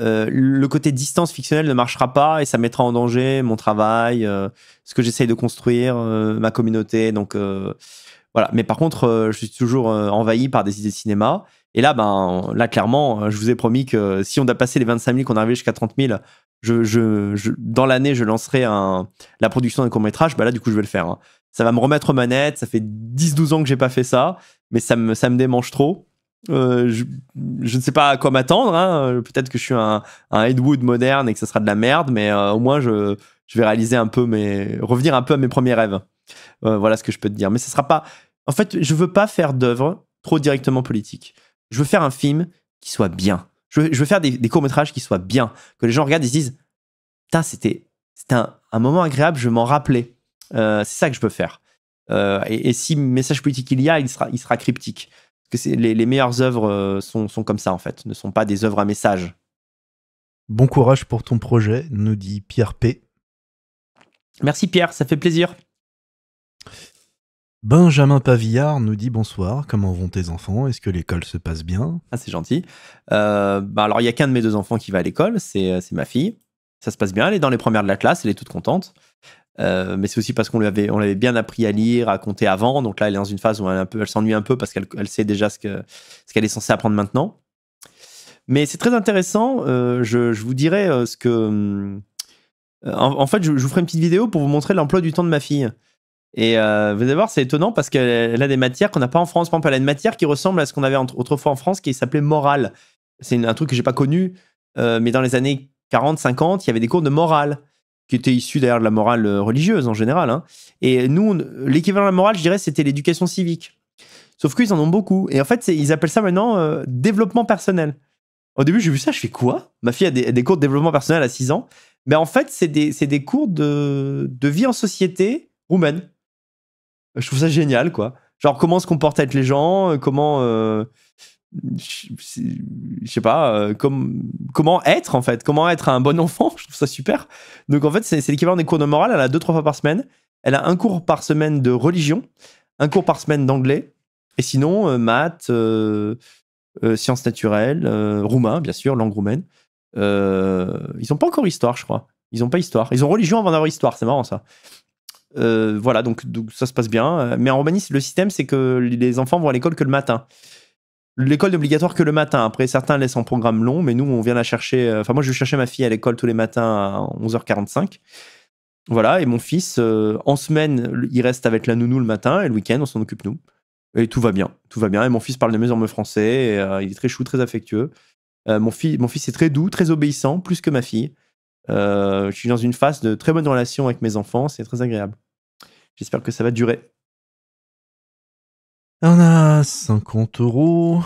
euh, le côté distance fictionnelle ne marchera pas et ça mettra en danger mon travail, euh, ce que j'essaye de construire, euh, ma communauté. Donc voilà. Mais par contre, je suis toujours envahi par des idées de cinéma. Et là, ben, là, clairement, je vous ai promis que si on a passé les 25 000, qu'on arrive jusqu'à 30 000, je, dans l'année, je lancerai un, la production d'un court métrage. Ben là, du coup, je vais le faire. Hein. Ça va me remettre aux manettes. Ça fait 10-12 ans que j'ai pas fait ça, mais ça me, ça me démange trop. Euh, je, ne sais pas à quoi m'attendre. Hein. Peut-être que je suis un, un Ed Wood moderne et que ça sera de la merde, mais euh, au moins je, vais réaliser un peu mes, revenir un peu à mes premiers rêves. Euh, voilà ce que je peux te dire. Mais ce sera pas. En fait, je veux pas faire d'œuvre trop directement politique. Je veux faire un film qui soit bien. Je veux, faire des, des courts métrages qui soient bien, que les gens regardent et se disent, putain, c'était c'était un, moment agréable. Je m'en rappelais. c'est ça que je peux faire. Et, et, si message politique il y a, il sera, il sera cryptique les, meilleures œuvres euh, sont, comme ça, en fait, ne sont pas des œuvres à message. Bon courage pour ton projet, nous dit Pierre P. Merci Pierre, ça fait plaisir. Benjamin Pavillard nous dit bonsoir, comment vont tes enfants Est-ce que l'école se passe bien ah, c'est gentil. bah alors, il y a qu'un de mes deux enfants qui va à l'école, c'est, euh, c'est ma fille. Ça se passe bien, elle est dans les premières de la classe, elle est toute contente. Euh, mais c'est aussi parce qu'on l'avait, on l'avait bien appris à lire, à compter avant. Donc là, elle est dans une phase où elle, s'ennuie un peu parce qu'elle elle sait déjà ce, que, ce qu'elle est censée apprendre maintenant. Mais c'est très intéressant. Euh, je, je, vous dirais euh, ce que. En, fait, je, je, vous ferai une petite vidéo pour vous montrer l'emploi du temps de ma fille. Et vous allez voir, c'est étonnant parce qu'elle a des matières qu'on n'a pas en France. Par exemple, elle a une matière qui ressemble à ce qu'on avait autrefois en France qui s'appelait morale. C'est un truc que j'ai pas connu, mais dans les années 40, 50, il y avait des cours de morale qui était issu d'ailleurs de la morale euh, religieuse en général. Hein. Et nous, l'équivalent de la morale, je dirais, c'était l'éducation civique. Sauf qu'ils en ont beaucoup. Et en fait, ils appellent ça maintenant euh, développement personnel. Au début, j'ai vu ça, je fais quoi Ma fille a des, cours de développement personnel à 6 ans. Mais ben, en fait, c'est des, cours de, vie en société roumaine. Je trouve ça génial, quoi. Genre, comment se comportent avec les gens, euh, comment, je sais pas, euh, comment être en fait, comment être un bon enfant, je trouve ça super. Donc en fait, c'est l'équivalent des cours de morale, elle a deux, trois fois par semaine. Elle a un cours par semaine de religion, un cours par semaine d'anglais, et sinon, euh, maths, euh, sciences naturelles, roumain, bien sûr, langue roumaine. ils n'ont pas encore histoire, je crois. Ils n'ont pas histoire. Ils ont religion avant d'avoir histoire, c'est marrant ça. voilà, donc, donc, ça se passe bien. Mais en Roumanie, le système, c'est que les enfants vont à l'école que le matin. L'école n'est obligatoire que le matin. Après, certains laissent en programme long, mais nous, on vient la chercher. Euh, enfin, moi, je vais chercher ma fille à l'école tous les matins à 11h45. Voilà, et mon fils, euh, en semaine, il reste avec la nounou le matin, et le week-end, on s'en occupe nous. Et tout va bien, tout va bien. Et mon fils parle de mieux en français, euh, il est très chou, très affectueux. mon, fils, mon fils est très doux, très obéissant, plus que ma fille. je suis dans une phase de très bonne relation avec mes enfants, c'est très agréable. J'espère que ça va durer. On a 50 euros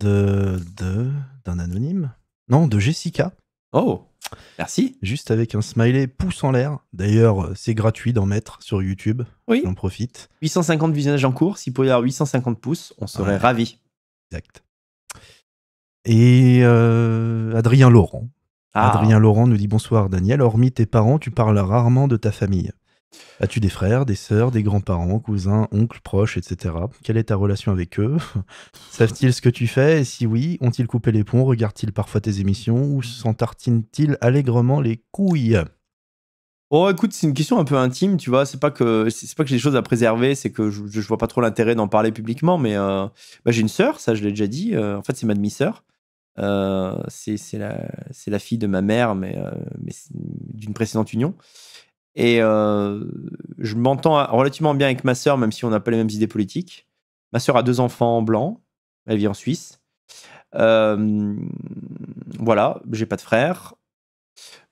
de, d'un anonyme. Non, de Jessica. Oh, merci. Juste avec un smiley pouce en l'air. D'ailleurs, euh, c'est gratuit d'en mettre sur YouTube. Oui. on profite. 850 visionnages en cours. S'il pouvait y avoir 850 pouces, on serait ravis. Exact. Et euh, Adrien Laurent. Ah. Adrien Laurent nous dit bonsoir Daniel. Hormis tes parents, tu parles rarement de ta famille. As-tu des frères, des sœurs, des grands-parents, cousins, oncles, proches, etc. Quelle est ta relation avec eux Savent-ils ce que tu fais Et si oui, ont-ils coupé les ponts Regardent-ils parfois tes émissions Ou s'en ils allègrement les couilles Oh, écoute, c'est une question un peu intime, tu vois. C'est pas que c'est pas que j'ai des choses à préserver, c'est que je, vois pas trop l'intérêt d'en parler publiquement. Mais euh, bah, j'ai une sœur, ça je l'ai déjà dit. Euh, en fait, c'est ma demi-sœur. Euh, c'est la, fille de ma mère, mais d'une précédente union. Et euh, je m'entends relativement bien avec ma sœur, même si on n'a pas les mêmes idées politiques. Ma sœur a deux enfants blancs. Elle vit en Suisse. Euh, voilà, j'ai pas de frère.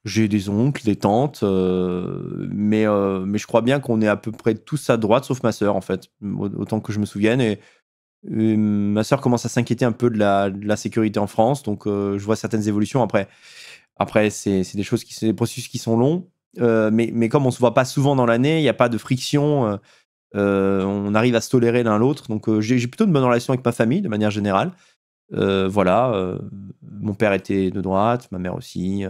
J'ai des oncles, des tantes, euh, mais, mais je crois bien qu'on est à peu près tous à droite, sauf ma sœur, en fait, autant que je me souvienne. Et, ma sœur commence à s'inquiéter un peu de la, sécurité en France, donc je vois certaines évolutions. Après, après c'est des choses qui, des processus qui sont longs euh, mais, comme on se voit pas souvent dans l'année, il n'y a pas de friction. Euh, euh, on arrive à se tolérer l'un l'autre. Donc, j'ai plutôt une bonne relation avec ma famille, de manière générale. voilà. mon père était de droite, ma mère aussi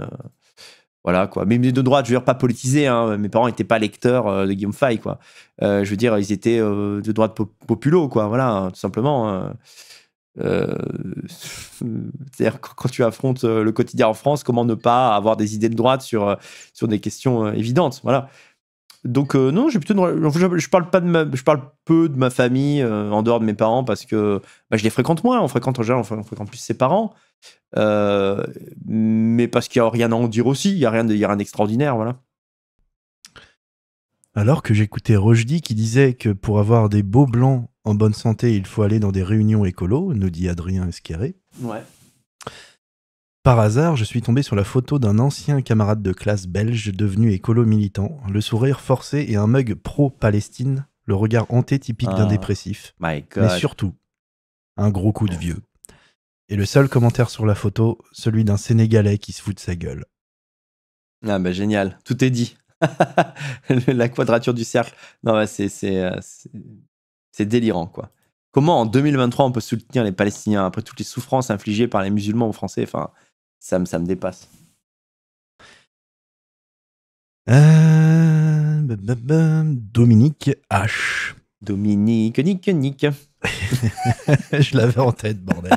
voilà quoi. Mais de droite, je veux dire pas politisé. Hein. Mes parents n'étaient pas lecteurs de Guillaume Fay quoi. je veux dire, ils étaient de droite populaux quoi. Voilà, hein, tout simplement. Hein. Euh, c'est-à-dire quand tu affrontes euh, le quotidien en France, comment ne pas avoir des idées de droite sur, euh, sur des questions évidentes Voilà. Donc non, j'ai plutôt je, parle pas de je parle peu de ma famille en dehors de mes parents parce que bah, je les fréquente moins. On fréquente en général, on fréquente plus ses parents, mais parce qu'il n'y a rien à en dire aussi. Il y a rien, de, y a rien d'extraordinaire, voilà. Alors que j'écoutais Rojdi qui disait que pour avoir des beaux blancs en bonne santé, il faut aller dans des réunions écolo, nous dit Adrien Esqueré. Ouais. Par hasard, je suis tombé sur la photo d'un ancien camarade de classe belge devenu écolo militant, le sourire forcé et un mug pro-Palestine, le regard hanté typique d'un ah. dépressif. Mais surtout, un gros coup de vieux. Et le seul commentaire sur la photo, celui d'un Sénégalais qui se fout de sa gueule. Ah bah génial, tout est dit. la quadrature du cercle. Non, bah c'est euh, c'est délirant, quoi. Comment en 2023 on peut soutenir les Palestiniens après toutes les souffrances infligées par les musulmans aux Français Enfin, ça me, dépasse. Euh, Dominique H. Dominique, nique, nique. Je l'avais en tête, bordel.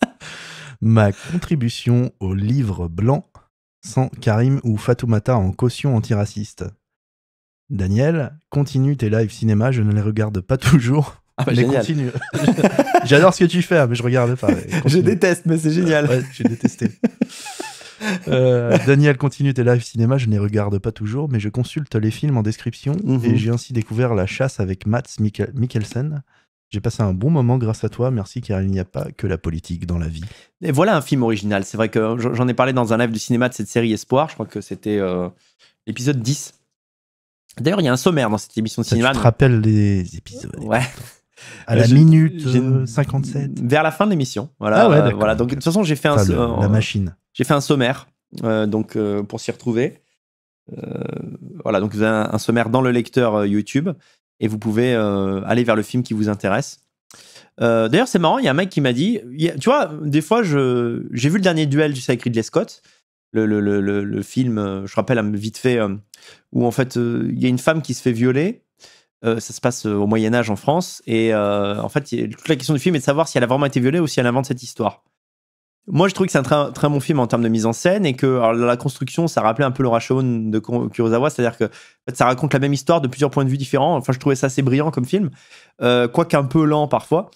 Ma contribution au livre blanc sans Karim ou Fatoumata en caution antiraciste. Daniel, continue tes lives cinéma, je ne les regarde pas toujours. Ah bah, mais continue. J'adore ce que tu fais, hein, mais je regarde pas. Je déteste, mais c'est génial. Ouais, j'ai euh, Daniel continue tes lives cinéma, je ne les regarde pas toujours, mais je consulte les films en description mhm. et j'ai ainsi découvert La chasse avec Mats Mikkelsen. J'ai passé un bon moment grâce à toi, merci car il n'y a pas que la politique dans la vie. Et voilà un film original, c'est vrai que j'en ai parlé dans un live du cinéma de cette série Espoir, je crois que c'était euh, l'épisode 10 D'ailleurs, il y a un sommaire dans cette émission de cinéma. Ça, te rappelle les épisodes. Ouais. À euh, la minute 57. Euh, vers la fin de l'émission. Voilà. Ah ouais, euh, voilà. Donc, de toute façon, j'ai fait, un. la machine. J'ai fait un sommaire. donc, pour s'y retrouver. voilà. Donc, vous avez un, sommaire dans le lecteur YouTube. Et vous pouvez aller vers le film qui vous intéresse. D'ailleurs, c'est marrant, il y a un mec qui m'a dit, tu vois, des fois, j'ai vu le dernier duel du Ridley Scott, le, le, le, film, euh, je rappelle euh, vite fait, euh, où en fait, il y a une femme qui se fait violer. ça se passe au Moyen Âge en France. Et en fait, toute la question du film est de savoir si elle a vraiment été violée ou si elle invente cette histoire. Moi, je trouve que c'est un très, très, bon film en termes de mise en scène et que la construction, ça rappelait un peu le Rashomon de Kurosawa, c'est-à-dire que ça raconte la même histoire de plusieurs points de vue différents. Enfin, je trouvais ça assez brillant comme film, euh, quoique un peu lent parfois.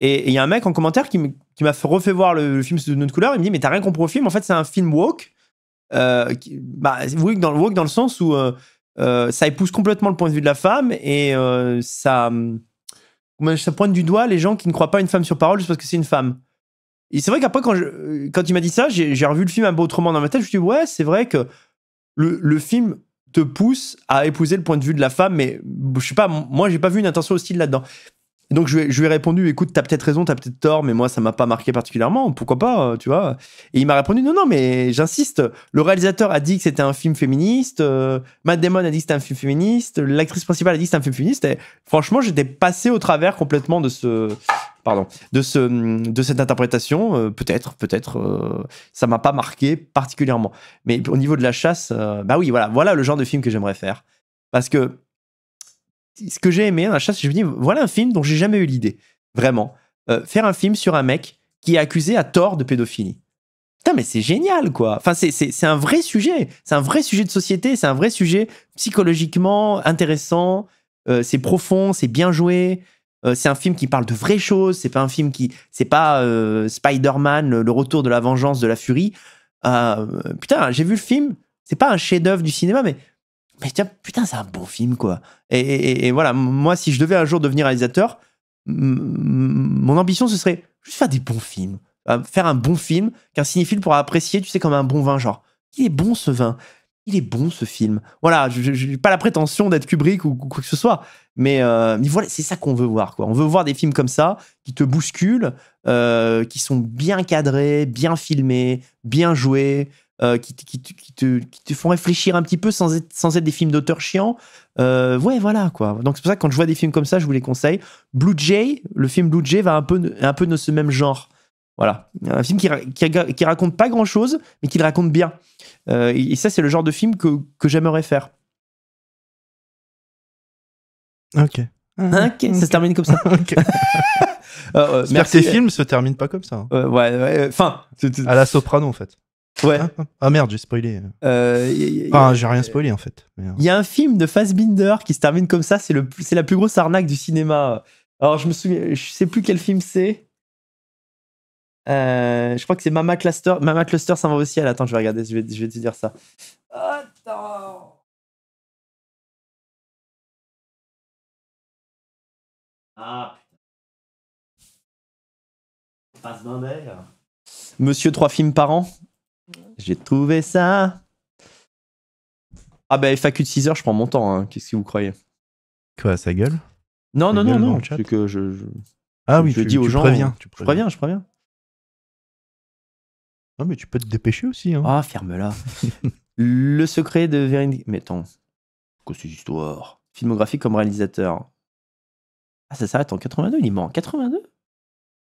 Et il y a un mec en commentaire qui m'a refait voir le, film sous une autre couleur. Il me dit Mais t'as rien compris au film En fait, c'est un film woke euh, bah, vous voyez bah, dans, dans le sens où euh, euh, ça épouse complètement le point de vue de la femme et ça, ça pointe du doigt les gens qui ne croient pas une femme sur parole juste parce que c'est une femme. Et c'est vrai qu'après, quand, quand il m'a dit ça, j'ai revu le film un peu autrement dans ma tête. Je me suis dit, ouais, c'est vrai que le, le, film te pousse à épouser le point de vue de la femme, mais je sais pas, moi, j'ai pas vu une intention hostile là-dedans donc, je lui, ai, répondu, écoute, t'as peut-être raison, t'as peut-être tort, mais moi, ça m'a pas marqué particulièrement, pourquoi pas, euh, tu vois. Et il m'a répondu, non, non, mais j'insiste, le réalisateur a dit que c'était un film féministe, euh, Matt Damon a dit que c'était un film féministe, l'actrice principale a dit que c'était un film féministe, et franchement, j'étais passé au travers complètement de ce. Pardon, de, ce, de cette interprétation, euh, peut-être, peut-être, euh, ça m'a pas marqué particulièrement. Mais au niveau de la chasse, bah oui, voilà, voilà le genre de film que j'aimerais faire. Parce que ce que j'ai aimé dans la chasse, je me dis, voilà un film dont j'ai jamais eu l'idée. Vraiment. Euh, faire un film sur un mec qui est accusé à tort de pédophilie. Putain, mais c'est génial, quoi. Enfin, c'est un vrai sujet. C'est un vrai sujet de société. C'est un vrai sujet psychologiquement intéressant. Euh, c'est profond, c'est bien joué. Euh, c'est un film qui parle de vraies choses. C'est pas un film qui. C'est pas Spider-Man, le, retour de la vengeance, de la furie. putain, j'ai vu le film. C'est pas un chef-d'œuvre du cinéma, mais mais putain, c'est un bon film, quoi. Et, voilà, moi, si je devais un jour devenir réalisateur, mon ambition, ce serait juste faire des bons films. Euh, faire un bon film qu'un cinéphile pourra apprécier, tu sais, comme un bon vin, genre. Il est bon, ce vin. Il est bon, ce film. Voilà, je n'ai pas la prétention d'être Kubrick ou, quoi que ce soit. Mais, euh, mais voilà, c'est ça qu'on veut voir, quoi. On veut voir des films comme ça, qui te bousculent, euh, qui sont bien cadrés, bien filmés, bien joués, euh, qui, te, qui, font réfléchir un petit peu sans être, sans être des films d'auteur chiants. Euh, ouais, voilà quoi. Donc c'est pour ça que quand je vois des films comme ça, je vous les conseille. Blue Jay, le film Blue Jay va un peu, un peu de ce même genre. Voilà, un film qui, raconte pas grand chose, mais qui le raconte bien. Euh, et, ça, c'est le genre de film que, j'aimerais faire. Hein, ok. Ça se termine comme ça. ok euh, J'espère que tes films se terminent pas comme ça. Hein. ouais, ouais, enfin. à la soprano en fait. Ouais. Ah, merde, j'ai spoilé. Euh, j'ai rien spoilé en fait. Il euh. y a un film de Fassbinder qui se termine comme ça, c'est la plus grosse arnaque du cinéma. Alors je me souviens, je sais plus quel film c'est. Euh, je crois que c'est Mama Cluster. Mama Cluster, ça va au ciel. Attends, je vais regarder, je vais, je vais te dire ça. Attends. Ah putain. Monsieur, trois films par an j'ai trouvé ça. Ah bah FAQ de 6 heures, je prends mon temps. Hein. Qu'est-ce que vous croyez Quoi, sa gueule Non, non, non, non. que je, ah oui, je dis aux Préviens, tu préviens. Je préviens, je préviens. Non, mais tu peux te dépêcher aussi. Hein. Ah, ferme-la. le secret de Mais attends. Quoi, c'est Filmographie comme réalisateur. Ah, ça s'arrête en 82, il est mort en 82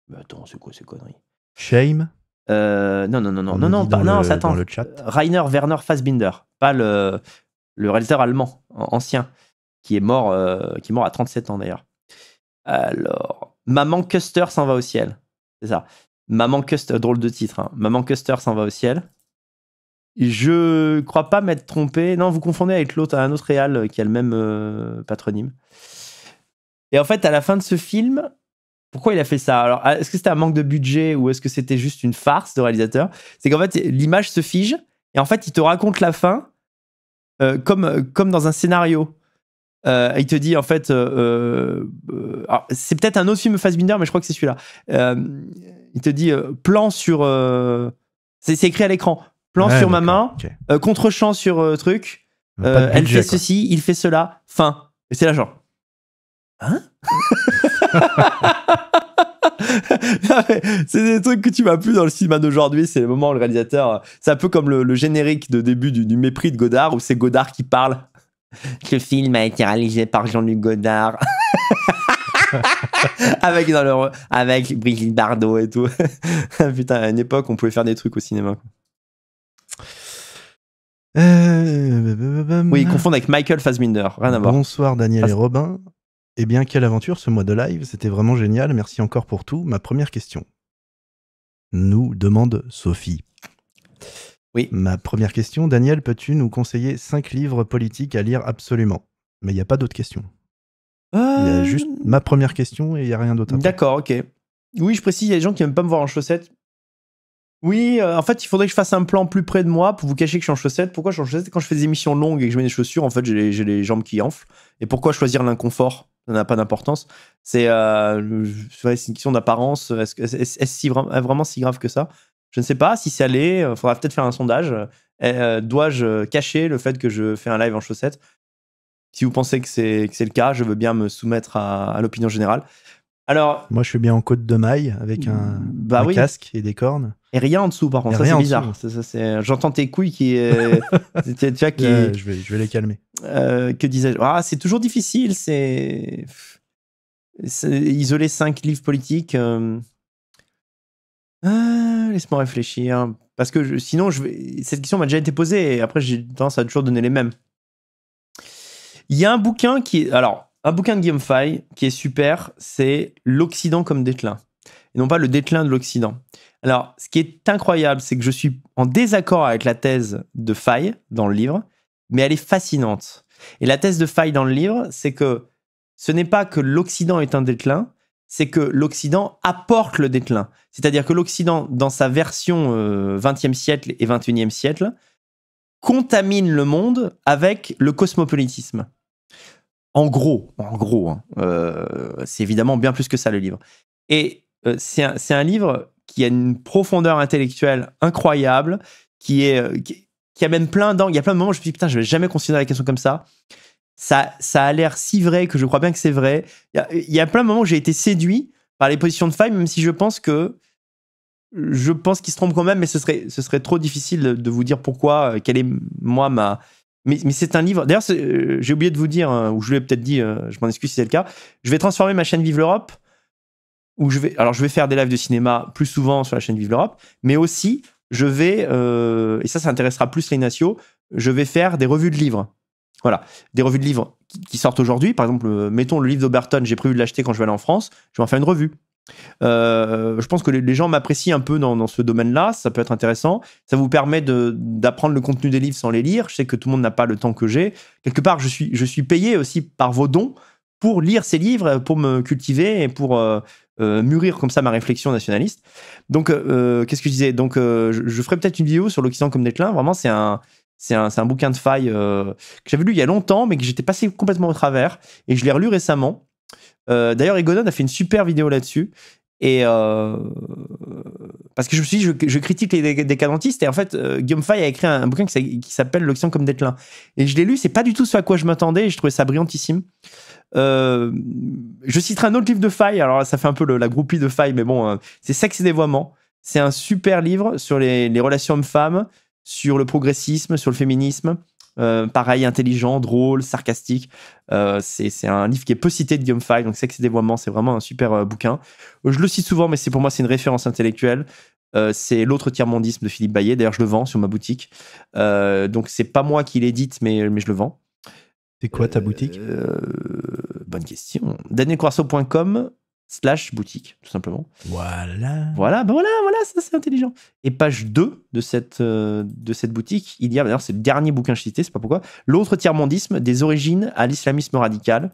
Mais attends, c'est quoi ces conneries Shame euh, non, non, non, non, non, non, pas, non, Rainer Werner Fassbinder, pas le, le réalisateur allemand, ancien, qui est mort, euh, qui est mort à 37 ans d'ailleurs. Alors, Maman Custer s'en va au ciel. C'est ça. Maman Custer, drôle de titre. Hein. Maman Custer s'en va au ciel. Je crois pas m'être trompé. Non, vous confondez avec l'autre, un autre réal euh, qui a le même patronyme. Et en fait, à la fin de ce film, pourquoi il a fait ça Alors, ah, est-ce que c'était un manque de budget ou est-ce que c'était juste une farce de réalisateur C'est qu'en fait, l'image se fige et en fait, il te raconte la fin euh, comme, euh, comme dans un scénario. Euh, il te dit en fait, c'est peut-être un autre film Fassbinder, mais je crois que c'est celui-là. il te dit plan sur, c'est écrit à l'écran, plan sur ma main, contre-champ sur truc, elle fait ceci, il fait cela, fin. Et c'est la hein c'est des trucs que tu m'as plus dans le cinéma d'aujourd'hui. C'est le moment où le réalisateur. C'est un peu comme le, générique de début du, mépris de Godard où c'est Godard qui parle. Le film a été réalisé par Jean-Luc Godard. avec, dans le, avec Brigitte Bardot et tout. Putain, à une époque, on pouvait faire des trucs au cinéma. Euh, oui, ils confondent avec Michael Fassbinder. Rien à voir. Bonsoir Daniel et Robin. Eh bien, quelle aventure ce mois de live, c'était vraiment génial, merci encore pour tout. Ma première question. Nous demande Sophie. Oui. Ma première question, Daniel, peux-tu nous conseiller cinq livres politiques à lire absolument Mais il n'y a pas d'autres questions. Il y a euh, juste ma première question et il n'y a rien d'autre. D'accord, ok. Oui, je précise, il y a des gens qui n'aiment pas me voir en chaussettes. Oui, euh, en fait, il faudrait que je fasse un plan plus près de moi pour vous cacher que je suis en chaussettes. Pourquoi je suis en chaussettes Quand je fais des émissions longues et que je mets des chaussures, en fait, j'ai les jambes qui enflent. Et pourquoi choisir l'inconfort ça n'a pas d'importance. C'est euh, une question d'apparence. Est-ce vraiment si grave que ça Je ne sais pas si ça l'est. Il faudra peut-être faire un sondage. Eh, euh, dois-je cacher le fait que je fais un live en chaussettes Si vous pensez que c'est le cas, je veux bien me soumettre à, l'opinion générale. Alors, Moi, je suis bien en côte de maille avec un, bah casque et des cornes rien en dessous par contre. Ça c'est bizarre. Euh, j'entends tes couilles qui, euh, qui je, vais, je vais les calmer. Euh, que disais-je Ah, c'est toujours difficile. C'est isoler cinq livres politiques. Ah, laisse-moi réfléchir. Parce que sinon, je vais... cette question m'a déjà été posée et après j'ai tendance à toujours donner les mêmes. Il y a un bouquin qui alors un bouquin de Guillaume Fay qui est super. C'est l'Occident comme déclin non pas le déclin de l'Occident. Alors, ce qui est incroyable, c'est que je suis en désaccord avec la thèse de faille dans le livre, mais elle est fascinante. Et la thèse de faille dans le livre, c'est que ce n'est pas que l'Occident est un déclin, c'est que l'Occident apporte le déclin. C'est-à-dire que l'Occident, dans sa version euh, 20e siècle et 21e siècle, contamine le monde avec le cosmopolitisme. En gros, en gros, hein, euh, c'est évidemment bien plus que ça le livre. Et euh, c'est un, livre qui a une profondeur intellectuelle incroyable, qui est euh, qui, amène plein d'angles. Il y a plein de moments où je me dit « putain, je vais jamais considérer la question comme ça. Ça, ça a l'air si vrai que je crois bien que c'est vrai. Il y, a, plein de moments où j'ai été séduit par les positions de faille, même si je pense que je pense qu'il se trompe quand même, mais ce serait, ce serait trop difficile de vous dire pourquoi, euh, quelle est moi ma. Mais, c'est un livre. D'ailleurs, j'ai oublié de vous dire, ou je l'ai peut-être dit, je m'en excuse si c'est le cas. Je vais transformer ma chaîne Vive l'Europe où je vais, alors je vais faire des lives de cinéma plus souvent sur la chaîne Vive l'Europe, mais aussi je vais, euh, et ça, ça intéressera plus les nationaux, je vais faire des revues de livres. Voilà, des revues de livres qui, sortent aujourd'hui. Par exemple, euh, mettons le livre d'Oberton, j'ai prévu de l'acheter quand je vais aller en France, je vais en faire une revue. Euh, je pense que les, gens m'apprécient un peu dans, ce domaine-là, ça peut être intéressant. Ça vous permet d'apprendre le contenu des livres sans les lire. Je sais que tout le monde n'a pas le temps que j'ai. Quelque part, je suis, je suis payé aussi par vos dons pour lire ces livres, pour me cultiver et pour, euh, mûrir comme ça ma réflexion nationaliste. Donc, euh, euh, qu'est-ce que je disais Donc, je, ferai peut-être une vidéo sur l'Occident comme Netlin. Vraiment, c'est un, c'est un, bouquin de faille que j'avais lu il y a longtemps, mais que j'étais passé complètement au travers. Et je l'ai relu récemment. D'ailleurs, Egonon a fait une super vidéo là-dessus. Et parce que je me suis je, critique les décadentistes. Et en fait, Guillaume Fay a écrit un, bouquin qui, s'appelle L'Occident comme Netlin. Et je l'ai lu, c'est pas du tout ce à quoi je m'attendais. Et je trouvais ça brillantissime. Euh, je citerai un autre livre de Faille. Alors ça fait un peu la groupie de Faille, mais bon, euh, c'est Sexe et dévoiement. C'est un super livre sur les, relations hommes-femmes, sur le progressisme, sur le féminisme. Euh, pareil, intelligent, drôle, sarcastique. c'est un livre qui est peu cité de Guillaume Fay, donc Sexe et Dévoiement, c'est vraiment un super bouquin. Je le cite souvent, mais c'est pour moi, c'est une référence intellectuelle. c'est l'autre tiers-mondisme de Philippe Bayet. D'ailleurs, je le vends sur ma boutique. donc, c'est pas moi qui l'édite, mais, mais je le vends. C'est quoi ta boutique une question. Danielcoirceau.com slash boutique, tout simplement. Voilà. Voilà, ben voilà, voilà, ça c'est intelligent. Et page 2 de cette, euh, de cette boutique, il y a, d'ailleurs c'est le dernier bouquin cité, c'est pas pourquoi, L'autre tiers des origines à l'islamisme radical.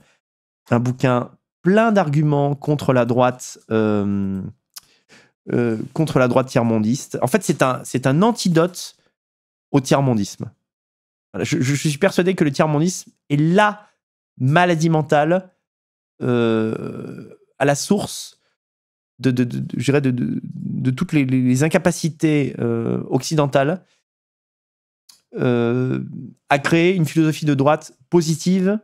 Un bouquin plein d'arguments contre la droite, euh, euh, contre la droite tiers-mondiste. En fait, c'est un, c'est un antidote au tiers-mondisme. Je, je, suis persuadé que le tiers-mondisme est la maladie mentale euh, à la source de, de, toutes les, incapacités euh, occidentales euh, à créer une philosophie de droite positive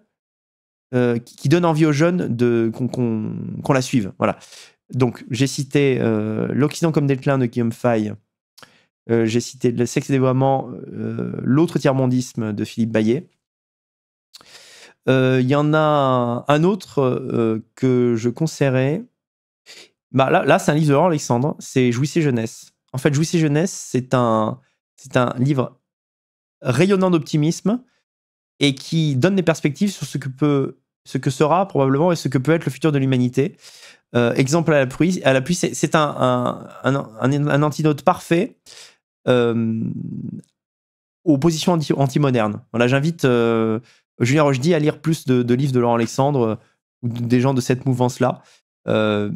qui, donne envie aux jeunes qu'on la suive. Voilà. Donc, j'ai cité L'Occident comme déclin de Guillaume Faye. j'ai cité Le sexe et dévoiement, l'autre tiers-mondisme de Philippe Baillet. Il euh, y en a un autre euh, que je conseillerais. Bah, là, c'est un livre de Laurent Alexandre, c'est Jouissez Jeunesse. En fait, Jouissez Jeunesse, c'est un, livre rayonnant d'optimisme et qui donne des perspectives sur ce que sera probablement et ce que peut être le futur de l'humanité. Euh, exemple à la pluie, à la pluie c'est un antidote parfait aux positions anti, modernes voilà, J'invite Julien Rochdy à lire plus de, livres de Laurent Alexandre euh, ou des gens de cette mouvance-là. Euh,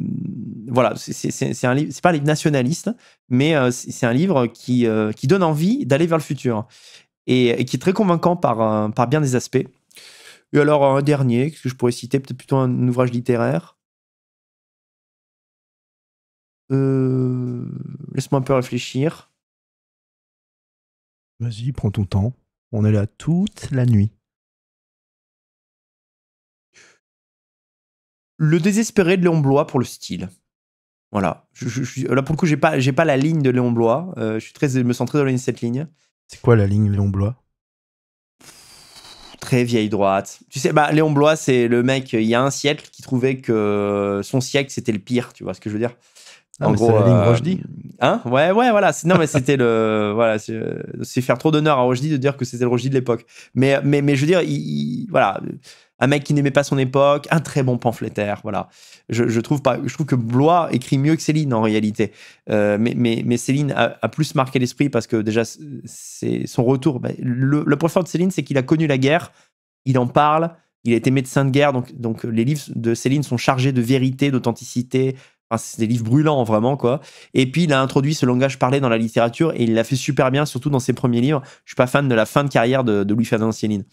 voilà, c'est pas un livre nationaliste, mais euh, c'est un livre qui, donne envie d'aller vers le futur et, qui est très convaincant par, bien des aspects. Et alors, un dernier, que je pourrais citer, peut-être plutôt un, ouvrage littéraire. Laisse-moi un peu réfléchir. Vas-y, prends ton temps. On est là toute la nuit. le désespéré de Léon Blois pour le style. Voilà. Je, là, pour le coup, j'ai pas, j'ai pas la ligne de Léon Blois. Euh, je, suis très, me sens très ligne de cette ligne. C'est quoi la ligne Léon Blois Très vieille droite. Tu sais, bah, Léon Blois, c'est le mec, il y a un siècle, qui trouvait que son siècle, c'était le pire. Tu vois ce que je veux dire en gros, c'est la ligne euh, Hein Ouais, ouais, voilà. Non, mais c'était le. Voilà, c'est faire trop d'honneur à Rochdy de dire que c'était le Rochdy de l'époque. Mais, mais, mais je veux dire, voilà un mec qui n'aimait pas son époque, un très bon pamphlétaire. Voilà. Je, trouve pas, je trouve que Blois écrit mieux que Céline en réalité. Euh, mais, mais, Céline a, plus marqué l'esprit parce que déjà, c'est son retour. Bah, le, professeur de Céline, c'est qu'il a connu la guerre, il en parle, il a été médecin de guerre, donc, donc les livres de Céline sont chargés de vérité, d'authenticité, c'est des livres brûlants, vraiment, quoi. Et puis, il a introduit ce langage parlé dans la littérature et il l'a fait super bien, surtout dans ses premiers livres. Je suis pas fan de la fin de carrière de, Louis-Ferdinand Céline.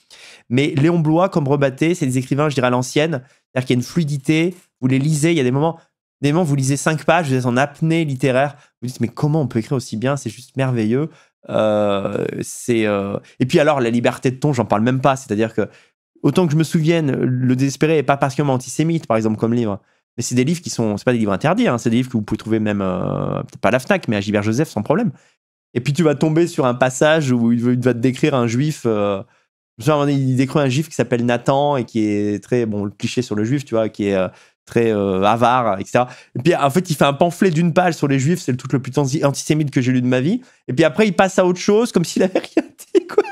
Mais Léon Blois, comme Rebatté, c'est des écrivains, je dirais, à l'ancienne. C'est-à-dire qu'il y a une fluidité. Vous les lisez, il y a des moments, des moments, vous lisez cinq pages, vous êtes en apnée littéraire. Vous dites, mais comment on peut écrire aussi bien? C'est juste merveilleux. Euh, euh, et puis alors, la liberté de ton, j'en parle même pas. C'est-à-dire que, autant que je me souvienne, Le Désespéré est pas particulièrement antisémite, par exemple, comme livre c'est des livres qui sont, c'est pas des livres interdits, hein, c'est des livres que vous pouvez trouver même, euh, peut-être pas à la FNAC, mais à Gilbert Joseph sans problème. Et puis tu vas tomber sur un passage où il va te décrire un juif. Euh, il décrit un juif qui s'appelle Nathan et qui est très, bon, le cliché sur le juif, tu vois, qui est euh, très avare, etc. Et puis en fait, il fait un pamphlet d'une page sur les juifs, c'est le truc le plus antisémite que j'ai lu de ma vie. Et puis après, il passe à autre chose comme s'il avait rien dit, quoi.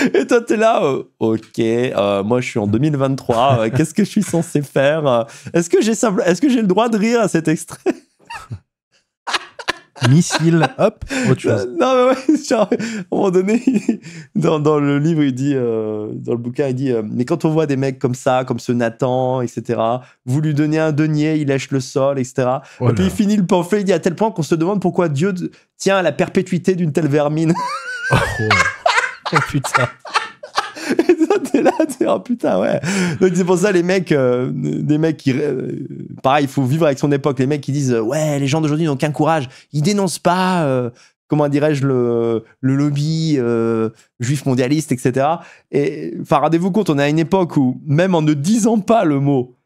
Et toi, t'es là, euh, ok, euh, moi je suis en 2023, euh, qu'est-ce que je suis censé faire Est-ce que j'ai est le droit de rire à cet extrait Missile, hop, Non, mais ouais, genre, à un moment donné, dans, le livre, il dit, dans le bouquin, il dit Mais quand on voit des mecs comme ça, comme ce Nathan, etc., vous lui donnez un denier, il lèche le sol, etc. Oh et puis il finit le pamphlet, il dit à tel point qu'on se demande pourquoi Dieu tient à la perpétuité d'une telle vermine. Oh. putain. t'es là, oh putain, ouais. Donc c'est pour ça les mecs, euh, des mecs qui, euh, pareil, il faut vivre avec son époque. Les mecs qui disent, ouais, les gens d'aujourd'hui n'ont qu'un courage. Ils dénoncent pas, euh, comment dirais-je, le, lobby juif mondialiste, etc. Et enfin, rendez-vous compte, on a une époque où même en ne disant pas le mot,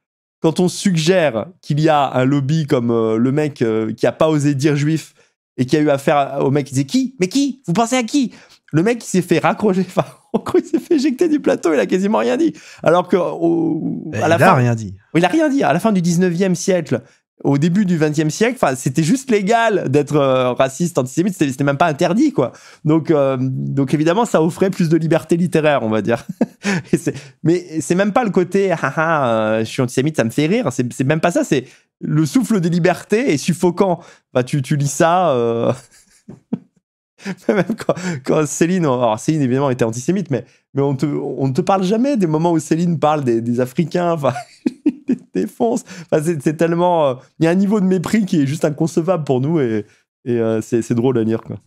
quand on suggère qu'il y a un lobby comme le mec qui a pas osé dire juif et qui a eu affaire au mec il disait qui, mais qui, vous pensez à qui le mec, il s'est fait raccrocher. Enfin, il s'est fait éjecter du plateau. Il a quasiment rien dit. Alors que, à la il A rien dit. Il a rien dit. À la fin du 19e siècle, au début du 20e siècle, enfin, c'était juste légal d'être euh, raciste, antisémite, c'était même pas interdit, quoi. Donc, euh, donc évidemment, ça offrait plus de liberté littéraire, on va dire. mais c'est même pas le côté, haha, ah, ah, euh, je suis antisémite, ça me fait rire. C'est même pas ça, c'est le souffle des libertés est suffocant. Bah, tu, tu lis ça. même quand, Céline, alors Céline évidemment était antisémite, mais, mais on, te, on ne te parle jamais des moments où Céline parle des, Africains, enfin, des défonce. Enfin, c'est tellement. Euh, il y a un niveau de mépris qui est juste inconcevable pour nous et, et euh, c'est drôle à lire, quoi.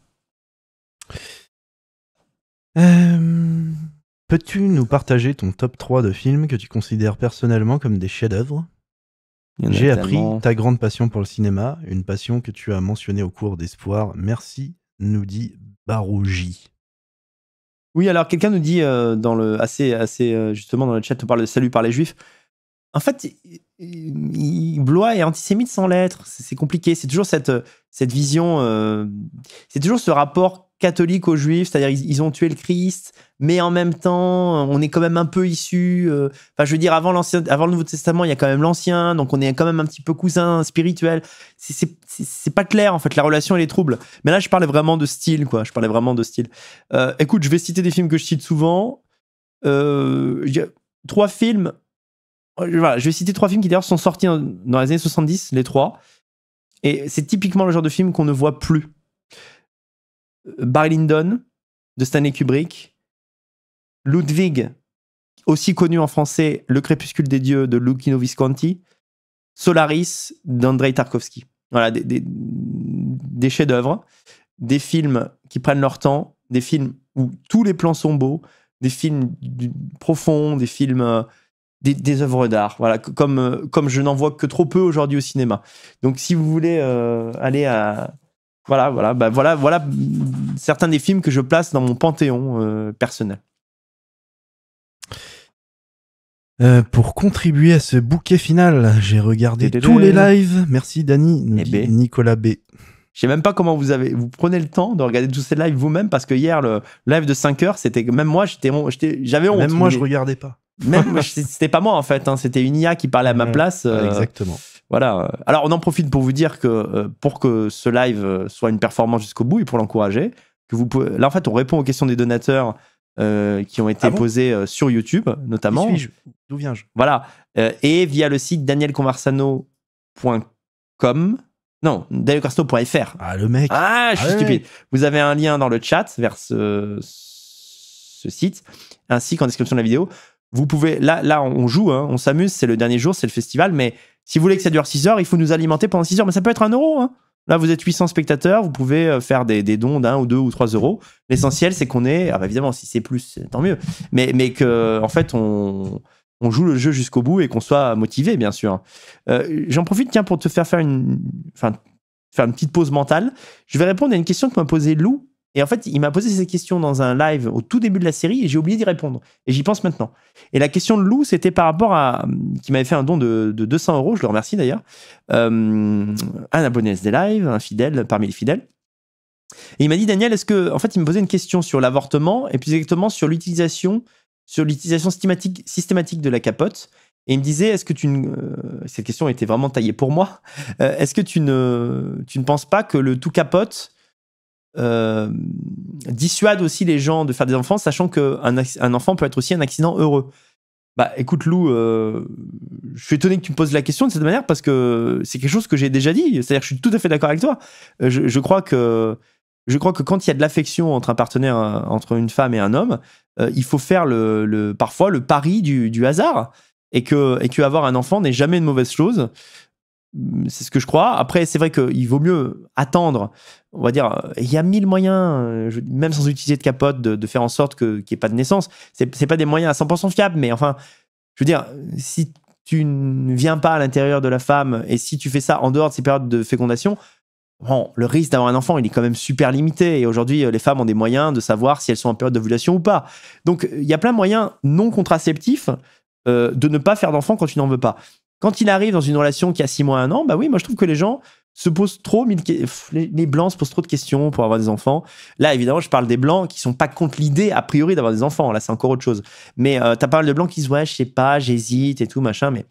Euh, peux-tu nous partager ton top 3 de films que tu considères personnellement comme des chefs-d'œuvre J'ai appris ta grande passion pour le cinéma, une passion que tu as mentionnée au cours d'Espoir. Merci nous dit Barouji. Oui, alors quelqu'un nous dit euh, dans le assez assez euh, justement dans le chat on parle de salut par les juifs. En fait, Blois est antisémite sans l'être. C'est compliqué. C'est toujours cette euh, vision. c'est toujours ce rapport catholique aux juifs, c'est-à-dire ils, ont tué le Christ, mais en même temps, on est quand même un peu issu. Euh, enfin, je veux dire, avant, l'ancien, avant le Nouveau Testament, il y a quand même l'Ancien, donc on est quand même un petit peu cousin spirituel. C'est pas clair, en fait, la relation, elle est trouble. Mais là, je parlais vraiment de style, quoi. Je parlais vraiment de style. Euh, écoute, je vais citer des films que je cite souvent. Euh, trois films. Voilà, je vais citer trois films qui d'ailleurs sont sortis dans les années 70, les trois. Et c'est typiquement le genre de film qu'on ne voit plus Barry Lyndon de Stanley Kubrick, Ludwig, aussi connu en français, Le Crépuscule des Dieux de Lucchino Visconti, Solaris d'Andrei Tarkovsky. Voilà, des, chefs-d'œuvre, des films qui prennent leur temps, des films où tous les plans sont beaux, des films profonds, des films. Euh, des, œuvres d'art. Voilà, comme, euh, comme je n'en vois que trop peu aujourd'hui au cinéma. Donc, si vous voulez euh, aller à, voilà, voilà, bah voilà, voilà certains des films que je place dans mon panthéon euh, personnel. Euh, pour contribuer à ce bouquet final, j'ai regardé tous les lives. Merci Dani, eh ben. Nicolas B. Je sais même pas comment vous avez, vous prenez le temps de regarder tous ces lives vous-même parce que hier le live de 5 heures, c'était même moi, j'étais, j'avais honte. Même moi, je regardais pas. Même c'était pas moi en fait, hein, c'était une IA qui parlait à ma place. Euh, exactement. Voilà. Euh, alors, on en profite pour vous dire que euh, pour que ce live euh, soit une performance jusqu'au bout et pour l'encourager, que vous pouvez... Là, en fait, on répond aux questions des donateurs qui ont été ah posées sur YouTube, notamment. D'où viens-je Voilà. et via le site danielconversano.com. Non, danielconversano.fr. Ah, le mec. Ah, je suis ah, stupide. Vous avez un lien dans le chat vers ce, site, ainsi qu'en description de la vidéo. Vous pouvez. Là, là on joue, hein, on s'amuse. C'est le dernier jour, c'est le festival, mais si vous voulez que ça dure 6 heures, il faut nous alimenter pendant 6 heures. Mais ça peut être un euro. Hein. Là, vous êtes 800 spectateurs, vous pouvez euh, faire des, dons d'un ou deux ou trois euros. L'essentiel, c'est qu'on est. Ah bah, évidemment, si c'est plus, tant mieux. Mais, mais que, en fait, on, joue le jeu jusqu'au bout et qu'on soit motivé, bien sûr. Euh, j'en profite, tiens, pour te faire faire une. faire une petite pause mentale. Je vais répondre à une question que m'a posée Lou et en fait, il m'a posé cette question dans un live au tout début de la série et j'ai oublié d'y répondre. Et j'y pense maintenant. Et la question de Lou, c'était par rapport à. Euh, qui m'avait fait un don de, 200 euros, je le remercie d'ailleurs. Euh, un abonné des Live, un fidèle parmi les fidèles. Et il m'a dit, Daniel, est-ce que. En fait, il me posait une question sur l'avortement et plus exactement sur l'utilisation sur l'utilisation systématique, de la capote. Et il me disait, est-ce que tu euh, Cette question était vraiment taillée pour moi. est-ce que tu ne penses pas que le tout capote euh, dissuade aussi les gens de faire des enfants, sachant qu'un un enfant peut être aussi un accident heureux. Bah écoute Lou, euh, je suis étonné que tu me poses la question de cette manière parce que c'est quelque chose que j'ai déjà dit. C'est-à-dire que je suis tout à fait d'accord avec toi. Euh, je, crois que je crois que quand il y a de l'affection entre un partenaire, entre une femme et un homme, il faut faire le, parfois le pari du, hasard et que et que avoir un enfant n'est jamais une mauvaise chose. Mm, c'est ce que je crois. Après, c'est vrai qu'il vaut mieux attendre. On va dire, euh, il y a mille moyens, euh, même sans utiliser de capote, de, faire en sorte qu'il n'y ait pas de naissance. c'est pas des moyens à 100% fiables, mais enfin, je veux dire, si tu ne viens pas à l'intérieur de la femme et si tu fais ça en dehors de ces périodes de fécondation, le risque d'avoir un enfant, il est quand même super limité. Et aujourd'hui, euh, les femmes ont des moyens de savoir si elles sont en période d'ovulation ou pas. Donc, il y a plein de moyens non contraceptifs de ne pas faire d'enfant quand tu n'en veux pas. Quand il arrive dans une relation qui a 6 mois, 1 an, bah oui, moi je trouve que les gens se posent trop, les blancs se posent trop de questions pour avoir des enfants. Là, évidemment, je parle des blancs qui sont pas contre l'idée, a priori, d'avoir des enfants. Là, c'est encore autre chose. Mais euh, tu as parlé de blancs qui se disent, ouais, je sais pas, j'hésite et tout, machin. Mais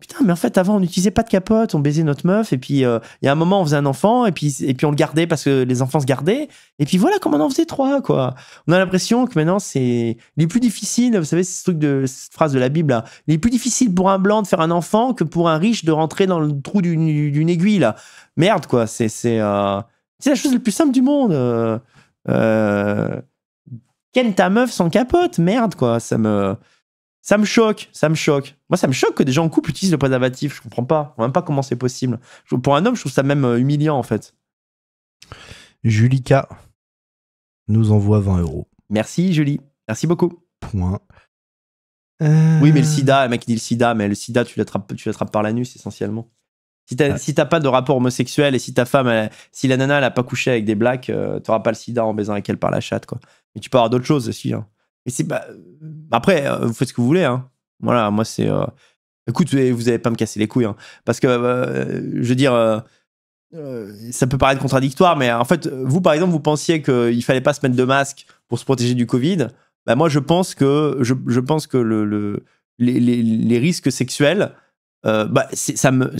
Putain, mais en fait, avant, on n'utilisait pas de capote, on baisait notre meuf, et puis euh, il y a un moment, on faisait un enfant, et puis, et puis on le gardait parce que les enfants se gardaient, et puis voilà comment on en faisait trois, quoi. On a l'impression que maintenant, c'est. Les plus difficiles, vous savez, ce truc de. Cette phrase de la Bible, là. Il plus difficile pour un blanc de faire un enfant que pour un riche de rentrer dans le trou d'une aiguille, là. Merde, quoi. C'est euh, C'est la chose la plus simple du monde. Euh... Ken euh, ta meuf sans capote, merde, quoi. Ça me. Ça me choque, ça me choque. Moi, ça me choque que des gens en couple utilisent le préservatif. Je comprends pas. même pas comment c'est possible. Pour un homme, je trouve ça même euh, humiliant, en fait. Julika nous envoie 20 euros. Merci, Julie. Merci beaucoup. Point. Oui, mais le euh. sida, le mec dit le sida, mais le sida, tu l'attrapes, tu l'attrapes par l'anus, essentiellement. Si t'as, pas de rapport homosexuel et si ta femme, si la nana, elle a pas couché avec des blacks, tu euh, t'auras pas le sida en baisant avec elle par la chatte, quoi. Mais tu peux avoir d'autres choses aussi. Hein c'est bah, après, euh, vous faites ce que vous voulez. Hein. Voilà, moi c'est. Euh, écoute, vous n'allez pas me casser les couilles, hein. parce que euh, je veux dire, ça peut paraître contradictoire, mais en fait, vous par exemple, vous pensiez qu'il fallait pas se mettre de masque pour se protéger du Covid. Bah, moi, je pense que je, pense que le, les, risques sexuels, bah, ça me,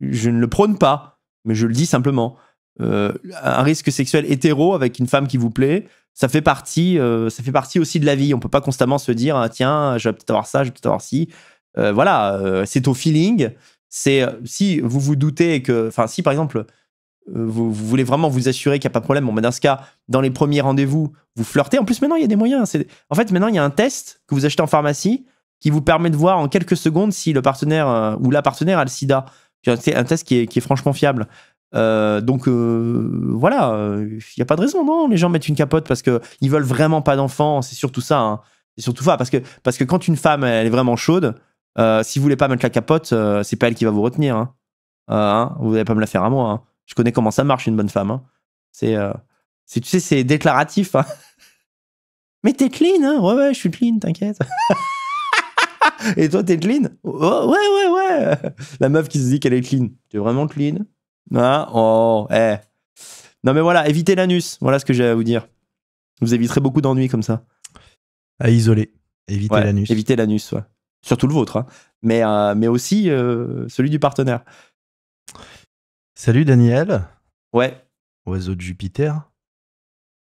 je ne le prône pas, mais je le dis simplement. un risque sexuel hétéro avec une femme qui vous plaît, ça fait partie, euh, ça fait partie aussi de la vie. On peut pas constamment se dire ah, tiens, je vais peut-être avoir ça, je vais peut-être avoir ci. Euh, voilà, euh, c'est au feeling. C'est si vous vous doutez que, enfin, si par exemple vous, voulez vraiment vous assurer qu'il n'y a pas de problème, bon, ben dans ce cas, dans les premiers rendez-vous, vous flirtez. En plus, maintenant, il y a des moyens. En fait, maintenant, il y a un test que vous achetez en pharmacie qui vous permet de voir en quelques secondes si le partenaire ou la partenaire a le sida. C'est un test qui est, qui est franchement fiable. Euh, donc euh, voilà, il euh, n'y a pas de raison, non Les gens mettent une capote parce qu'ils veulent vraiment pas d'enfants, c'est surtout ça. Hein. C'est surtout ça, parce que, parce que quand une femme, elle, est vraiment chaude, si vous voulez pas mettre la capote, c'est pas elle qui va vous retenir. Hein. hein vous n'allez pas me la faire à moi. Hein. Je connais comment ça marche, une bonne femme. C'est, tu sais, c'est déclaratif. Mais t'es clean, ouais, ouais, je suis clean, t'inquiète. Et toi, t'es clean oh, Ouais, ouais, ouais. La meuf qui se dit qu'elle est clean. T'es vraiment clean Hein oh, eh. Non mais voilà, évitez l'anus. Voilà ce que j'ai à vous dire. Vous éviterez beaucoup d'ennuis comme ça. À isoler. Évitez l'anus. Évitez l'anus, ouais. Surtout le vôtre, hein. mais, euh, mais aussi euh, celui du partenaire. Salut Daniel. Ouais. Oiseau de Jupiter.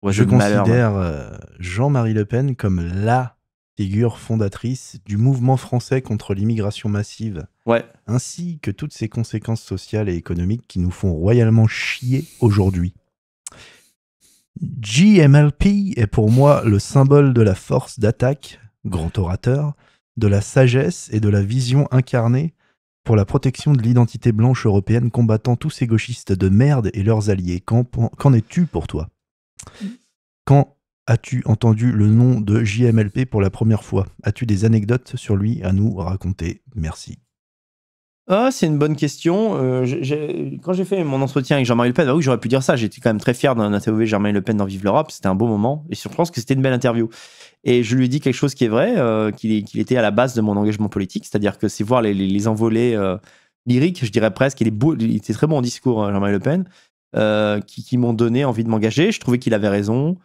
je considère euh, Jean-Marie Le Pen comme la figure fondatrice du mouvement français contre l'immigration massive, ouais. ainsi que toutes ses conséquences sociales et économiques qui nous font royalement chier aujourd'hui. GMLP est pour moi le symbole de la force d'attaque, grand orateur, de la sagesse et de la vision incarnée pour la protection de l'identité blanche européenne combattant tous ces gauchistes de merde et leurs alliés. Qu'en es-tu pour toi Quand As-tu entendu le nom de JMLP pour la première fois As-tu des anecdotes sur lui à nous raconter Merci. Ah, c'est une bonne question. Euh, quand j'ai fait mon entretien avec Jean-Marie Le Pen, j'aurais pu dire ça. J'étais quand même très fier d'interviewer Jean-Marie Le Pen dans Vive l'Europe. C'était un beau moment. Et je pense que c'était une belle interview. Et je lui ai dit quelque chose qui est vrai, euh, qu'il, était à la base de mon engagement politique. C'est-à-dire que c'est voir les, envolées euh, lyriques, je dirais presque. Il, est très bon en discours, hein, Jean-Marie Le Pen, qui, qui, m'ont donné envie de m'engager. Je trouvais qu'il avait raison.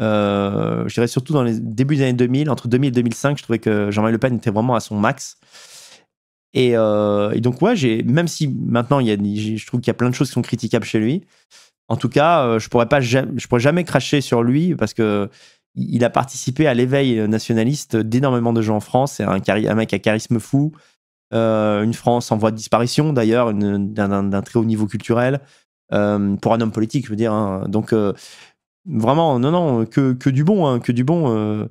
Euh, je dirais surtout dans les débuts des années 2000, entre 2000 et 2005, je trouvais que Jean-Marie Le Pen était vraiment à son max. Et, euh, donc, ouais, j'ai, même si maintenant, il y a, je trouve qu'il y a plein de choses qui sont critiquables chez lui, en tout cas, euh, je pourrais pas, je pourrais jamais cracher sur lui parce que il a participé à l'éveil nationaliste d'énormément de gens en France. C'est un, mec à charisme fou, une France en voie de disparition d'ailleurs, d'un très haut niveau culturel. pour un homme politique, je veux dire. Hein. Donc, Vraiment, non, non, que, que du bon, hein, que du bon. Euh,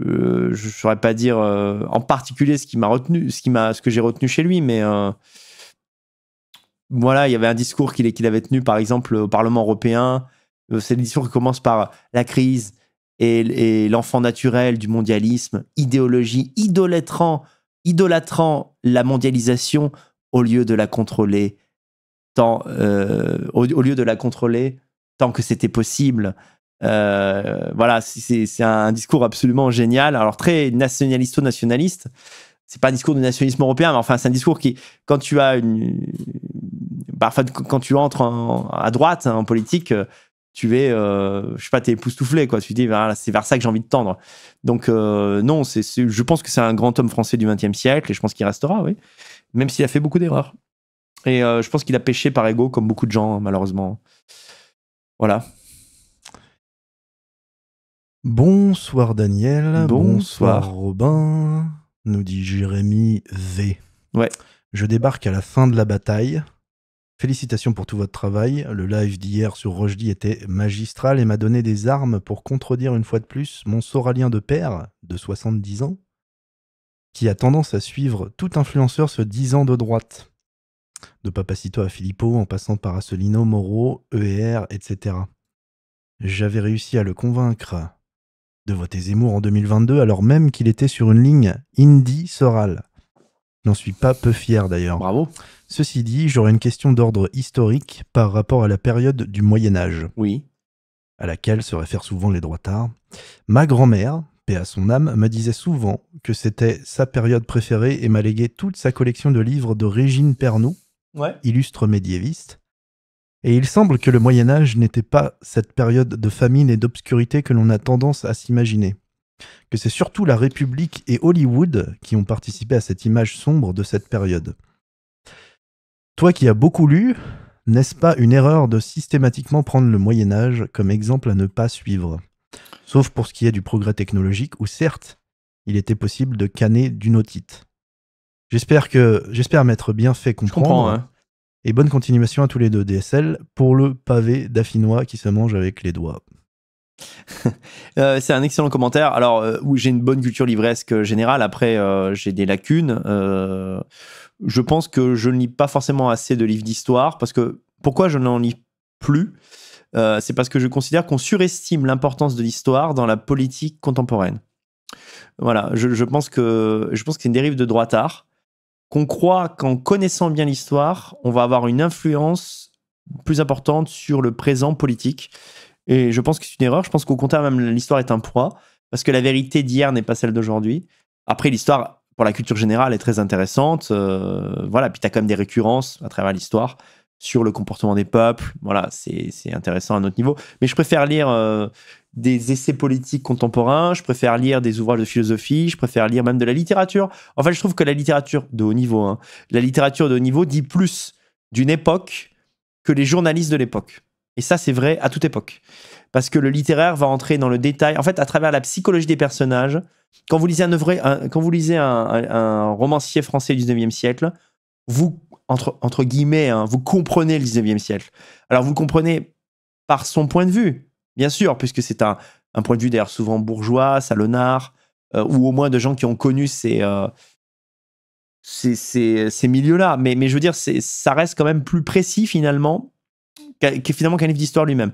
euh, je ne saurais pas dire euh, en particulier ce qui m'a retenu, ce, qui m'a, ce que j'ai retenu chez lui, mais voilà, il y avait un discours qu'il, qu'il avait tenu, par exemple, au Parlement européen. C'est le discours qui commence par la crise et, l'enfant naturel du mondialisme, idéologie, idolâtrant, idolâtrant la mondialisation au lieu de la contrôler, tant, au lieu de la contrôler tant que c'était possible. Euh, voilà, c'est un discours absolument génial. Alors très nationalisto-nationaliste. C'est pas un discours de nationalisme européen, mais enfin c'est un discours qui, quand tu as une, bah, enfin, quand tu entres à droite hein, en politique, tu es, euh, je sais pas, t'es époustouflé quoi. Tu te dis, bah, c'est vers ça que j'ai envie de tendre. Donc euh, non, je pense que c'est un grand homme français du XXe siècle et je pense qu'il restera, oui, même s'il a fait beaucoup d'erreurs. Et je pense qu'il a péché par ego comme beaucoup de gens hein, malheureusement. Voilà. Bonsoir Daniel, bonsoir. Robin, nous dit Jérémy V. Ouais. Je débarque à la fin de la bataille. Félicitations pour tout votre travail. Le live d'hier sur Rochdy était magistral et m'a donné des armes pour contredire une fois de plus mon Soralien de père, de 70 ans, qui a tendance à suivre tout influenceur se disant de droite de Papacito à Filippo en passant par Asselineau, Moreau, ER, etc. J'avais réussi à le convaincre de voter Zemmour en 2022 alors même qu'il était sur une ligne indie soral N'en suis pas peu fier d'ailleurs. Bravo. Ceci dit, j'aurais une question d'ordre historique par rapport à la période du Moyen Âge. Oui. À laquelle se réfèrent souvent les droits droitards. Ma grand-mère, paix à son âme, me disait souvent que c'était sa période préférée et m'a légué toute sa collection de livres de Régine Pernaud, illustre médiéviste. Et il semble que le Moyen Âge n'était pas cette période de famine et d'obscurité que l'on a tendance à s'imaginer. Que c'est surtout la République et Hollywood qui ont participé à cette image sombre de cette période. Toi qui as beaucoup lu, n'est-ce pas une erreur de systématiquement prendre le Moyen Âge comme exemple à ne pas suivre Sauf pour ce qui est du progrès technologique, où certes, il était possible de canner du nautite. J'espère que j'espère m'être bien fait comprendre. Hein. Et bonne continuation à tous les deux DSL pour le pavé d'affinois qui se mange avec les doigts. Euh, c'est un excellent commentaire. Alors euh, j'ai une bonne culture livresque euh, générale. Après, j'ai des lacunes. je pense que je ne lis pas forcément assez de livres d'histoire parce que pourquoi je n'en lis plus C'est parce que je considère qu'on surestime l'importance de l'histoire dans la politique contemporaine. Voilà, je, pense que je pense que c'est une dérive de droit art qu'on croit qu'en connaissant bien l'histoire, on va avoir une influence plus importante sur le présent politique. Et je pense que c'est une erreur. Je pense qu'au contraire, même l'histoire est un poids, parce que la vérité d'hier n'est pas celle d'aujourd'hui. Après, l'histoire, pour la culture générale, est très intéressante. Euh, voilà, puis tu as quand même des récurrences à travers l'histoire sur le comportement des peuples. Voilà, c'est intéressant à notre niveau. Mais je préfère lire euh, des essais politiques contemporains, je préfère lire des ouvrages de philosophie, je préfère lire même de la littérature. En fait, je trouve que la littérature de haut niveau, hein, la littérature de haut niveau dit plus d'une époque que les journalistes de l'époque. Et ça, c'est vrai à toute époque. Parce que le littéraire va entrer dans le détail, en fait, à travers la psychologie des personnages. Quand vous lisez un, quand vous lisez un romancier français du 19e siècle, vous entre, guillemets, hein, vous comprenez le 19e siècle. Alors vous comprenez par son point de vue, bien sûr, puisque c'est un, point de vue d'ailleurs souvent bourgeois, salonnard, euh, ou au moins de gens qui ont connu ces, euh, ces, milieux-là. Mais, je veux dire, ça reste quand même plus précis finalement qu'un qu'un livre d'histoire lui-même.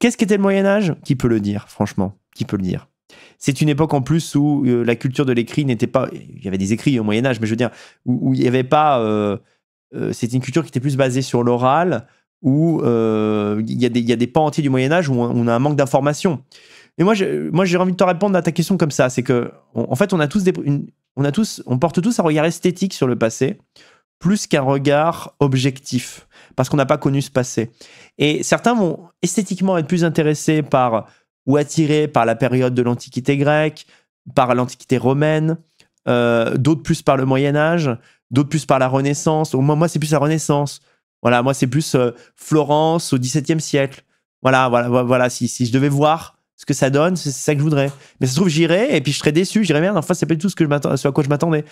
Qu'est-ce qu'était le Moyen Âge Qui peut le dire, franchement Qui peut le dire c'est une époque en plus où euh, la culture de l'écrit n'était pas. Il y avait des écrits au Moyen Âge, mais je veux dire où, il n'y avait pas. Euh, euh, c'est une culture qui était plus basée sur l'oral, où il y, a des, y, a des pans entiers du Moyen Âge où on a un manque d'informations. Et moi, j'ai, moi, envie de te répondre à ta question comme ça, c'est que en fait, on a tous des, on a tous, on porte tous un regard esthétique sur le passé, plus qu'un regard objectif, parce qu'on n'a pas connu ce passé. Et certains vont esthétiquement être plus intéressés par ou attiré par la période de l'Antiquité grecque, par l'Antiquité romaine, euh, d'autres plus par le Moyen Âge, d'autres plus par la Renaissance. Au moi, c'est plus la Renaissance. Voilà, moi, c'est plus euh, Florence au XVIIe siècle. Voilà, voilà, voilà. Si, je devais voir ce que ça donne, c'est ça que je voudrais. Mais ça se trouve, j'irai et puis je serais déçu. J'irai merde. Enfin, c'est pas du tout ce, que je à quoi je m'attendais.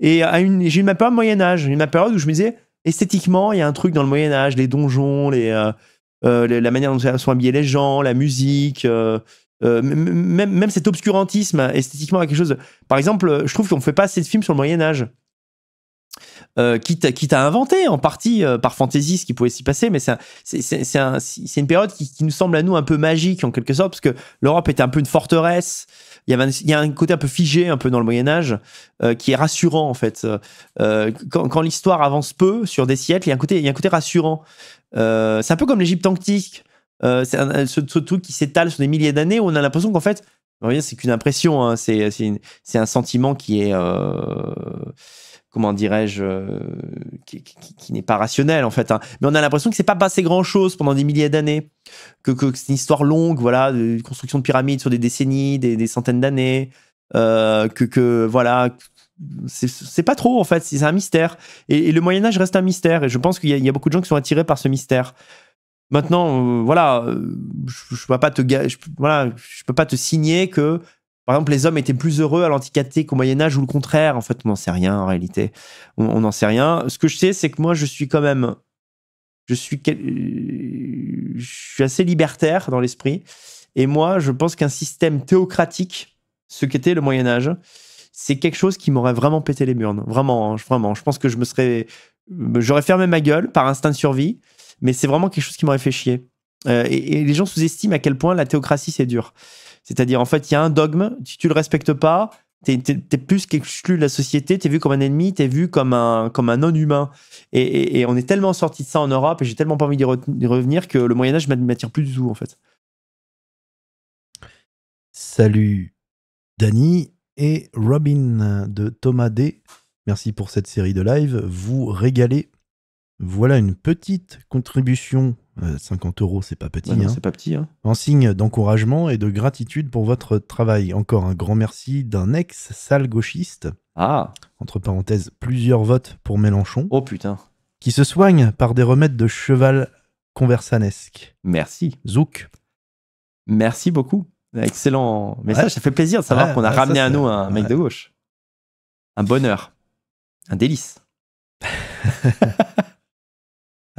Et j'ai eu ma période Moyen Âge, une ma période où je me disais esthétiquement, il y a un truc dans le Moyen Âge, les donjons, les euh, euh, la manière dont sont habillés les gens, la musique, euh, euh, même, cet obscurantisme esthétiquement à quelque chose. Par exemple, je trouve qu'on ne fait pas assez de films sur le Moyen Âge. Euh, qui quitte, inventé à inventer en partie euh, par fantaisie ce qui pouvait s'y passer, mais c'est une période qui, nous semble à nous un peu magique en quelque sorte, parce que l'Europe était un peu une forteresse, il y, a un côté un peu figé un peu dans le Moyen Âge euh, qui est rassurant en fait. quand, l'histoire avance peu sur des siècles, il y a un côté, il y un côté rassurant. c'est un peu comme l'Égypte antique, c'est ce, truc qui s'étale sur des milliers d'années où on a l'impression qu'en fait c'est qu'une impression, hein, c'est un sentiment qui est, comment dirais-je, euh, qui, n'est pas rationnel en fait. Hein. Mais on a l'impression que c'est pas passé grand-chose pendant des milliers d'années, que, c'est une histoire longue, voilà, de construction de pyramides sur des décennies, des, centaines d'années, euh, que, que voilà, c'est pas trop en fait, c'est un mystère. Et, le Moyen Âge reste un mystère, et je pense qu'il y, a beaucoup de gens qui sont attirés par ce mystère. Maintenant, euh, voilà, je, je, voilà, je peux pas te signer que par exemple, les hommes étaient plus heureux à l'Antiquité qu'au Moyen-Âge ou le contraire. En fait, on n'en sait rien en réalité. On n'en sait rien. Ce que je sais, c'est que moi, je suis quand même. Je suis, euh, je suis assez libertaire dans l'esprit. Et moi, je pense qu'un système théocratique, ce qu'était le Moyen-Âge, c'est quelque chose qui m'aurait vraiment pété les burnes. Vraiment, hein, vraiment. Je pense que je me serais. J'aurais fermé ma gueule par instinct de survie, mais c'est vraiment quelque chose qui m'aurait fait chier. Euh, et, les gens sous-estiment à quel point la théocratie, c'est dur. C'est-à-dire, en fait, il y a un dogme, si tu le respectes pas, t'es es, plus qu'exclu de la société, t'es vu comme un ennemi, t'es vu comme un, comme un non-humain. Et, on est tellement sorti de ça en Europe, et j'ai tellement pas envie d'y revenir, que le Moyen-Âge m'attire plus du tout, en fait. Salut Dani et Robin de Thomas D. Merci pour cette série de live, vous régalez. Voilà une petite contribution 50 euh, euros, c'est pas petit. Hein. C'est pas petit. Hein. En signe d'encouragement et de gratitude pour votre travail. Encore un grand merci d'un ex-sale gauchiste. Ah. Entre parenthèses, plusieurs votes pour Mélenchon. Oh putain. Qui se soigne par des remèdes de cheval conversanesque. Merci. Zouk. Merci beaucoup. Excellent message. Ça fait plaisir de savoir qu'on a ramené à nous un mec de gauche. Un bonheur. Un délice.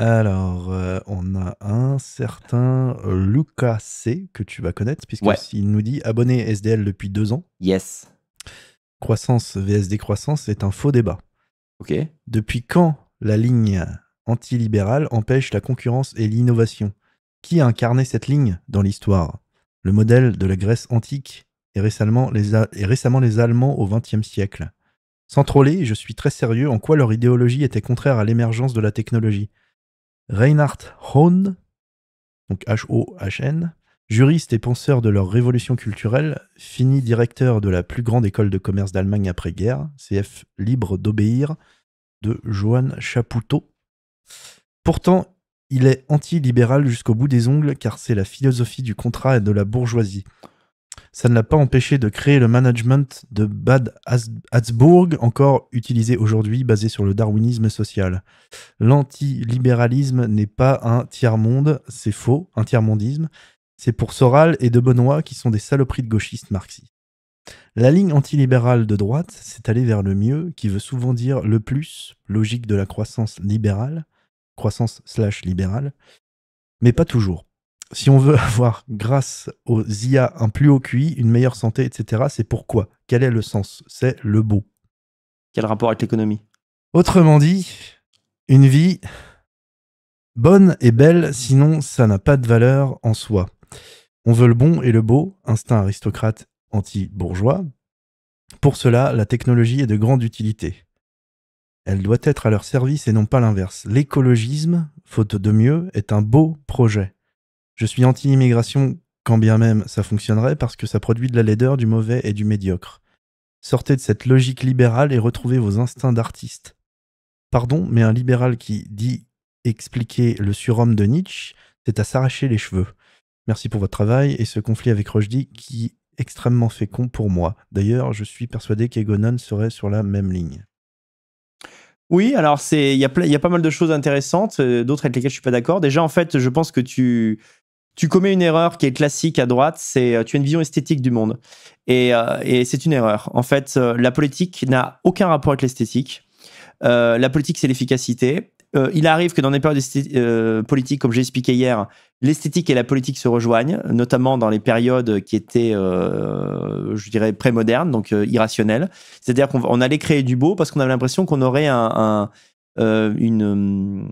Alors, euh, on a un certain Lucas C que tu vas connaître, puisqu'il nous dit abonné SDL depuis deux ans. Yes. Croissance vs décroissance est un faux débat. Ok. Depuis quand la ligne antilibérale empêche la concurrence et l'innovation Qui a incarné cette ligne dans l'histoire Le modèle de la Grèce antique et récemment les, et récemment les Allemands au XXe siècle. Sans troller, je suis très sérieux en quoi leur idéologie était contraire à l'émergence de la technologie. Reinhard Hohn, donc h o juriste et penseur de leur révolution culturelle, fini directeur de la plus grande école de commerce d'Allemagne après-guerre, CF Libre d'obéir, de Johann Chapoutot. Pourtant, il est anti-libéral jusqu'au bout des ongles car c'est la philosophie du contrat et de la bourgeoisie ça ne l'a pas empêché de créer le management de Bad Habsburg, encore utilisé aujourd'hui, basé sur le darwinisme social. L'antilibéralisme n'est pas un tiers-monde, c'est faux, un tiers-mondisme. C'est pour Soral et de Benoît qui sont des saloperies de gauchistes marxistes. La ligne antilibérale de droite s'est allée vers le mieux, qui veut souvent dire le plus, logique de la croissance libérale, croissance slash libérale, mais pas toujours si on veut avoir, grâce aux IA, un plus haut QI, une meilleure santé, etc., c'est pourquoi Quel est le sens C'est le beau. Quel rapport avec l'économie Autrement dit, une vie bonne et belle, sinon ça n'a pas de valeur en soi. On veut le bon et le beau, instinct aristocrate anti-bourgeois. Pour cela, la technologie est de grande utilité. Elle doit être à leur service et non pas l'inverse. L'écologisme, faute de mieux, est un beau projet. Je suis anti-immigration quand bien même ça fonctionnerait parce que ça produit de la laideur, du mauvais et du médiocre. Sortez de cette logique libérale et retrouvez vos instincts d'artiste. Pardon, mais un libéral qui dit expliquer le surhomme de Nietzsche, c'est à s'arracher les cheveux. Merci pour votre travail et ce conflit avec Rojdi, qui est extrêmement fécond pour moi. D'ailleurs, je suis persuadé qu'Egonon serait sur la même ligne. Oui, alors il y, a, y a pas mal de choses intéressantes, euh, d'autres avec lesquelles je suis pas d'accord. Déjà, en fait, je pense que tu, tu commets une erreur qui est classique à droite, c'est euh, tu as une vision esthétique du monde. Et, euh, c'est une erreur. En fait, euh, la politique n'a aucun rapport avec l'esthétique. la politique, c'est l'efficacité. il arrive que dans des périodes politiques, comme j'ai expliqué hier, l'esthétique et la politique se rejoignent, notamment dans les périodes qui étaient, je dirais, prémodernes, donc irrationnelles. C'est-à-dire qu'on allait créer du beau parce qu'on avait l'impression qu'on aurait un euh, euh, une,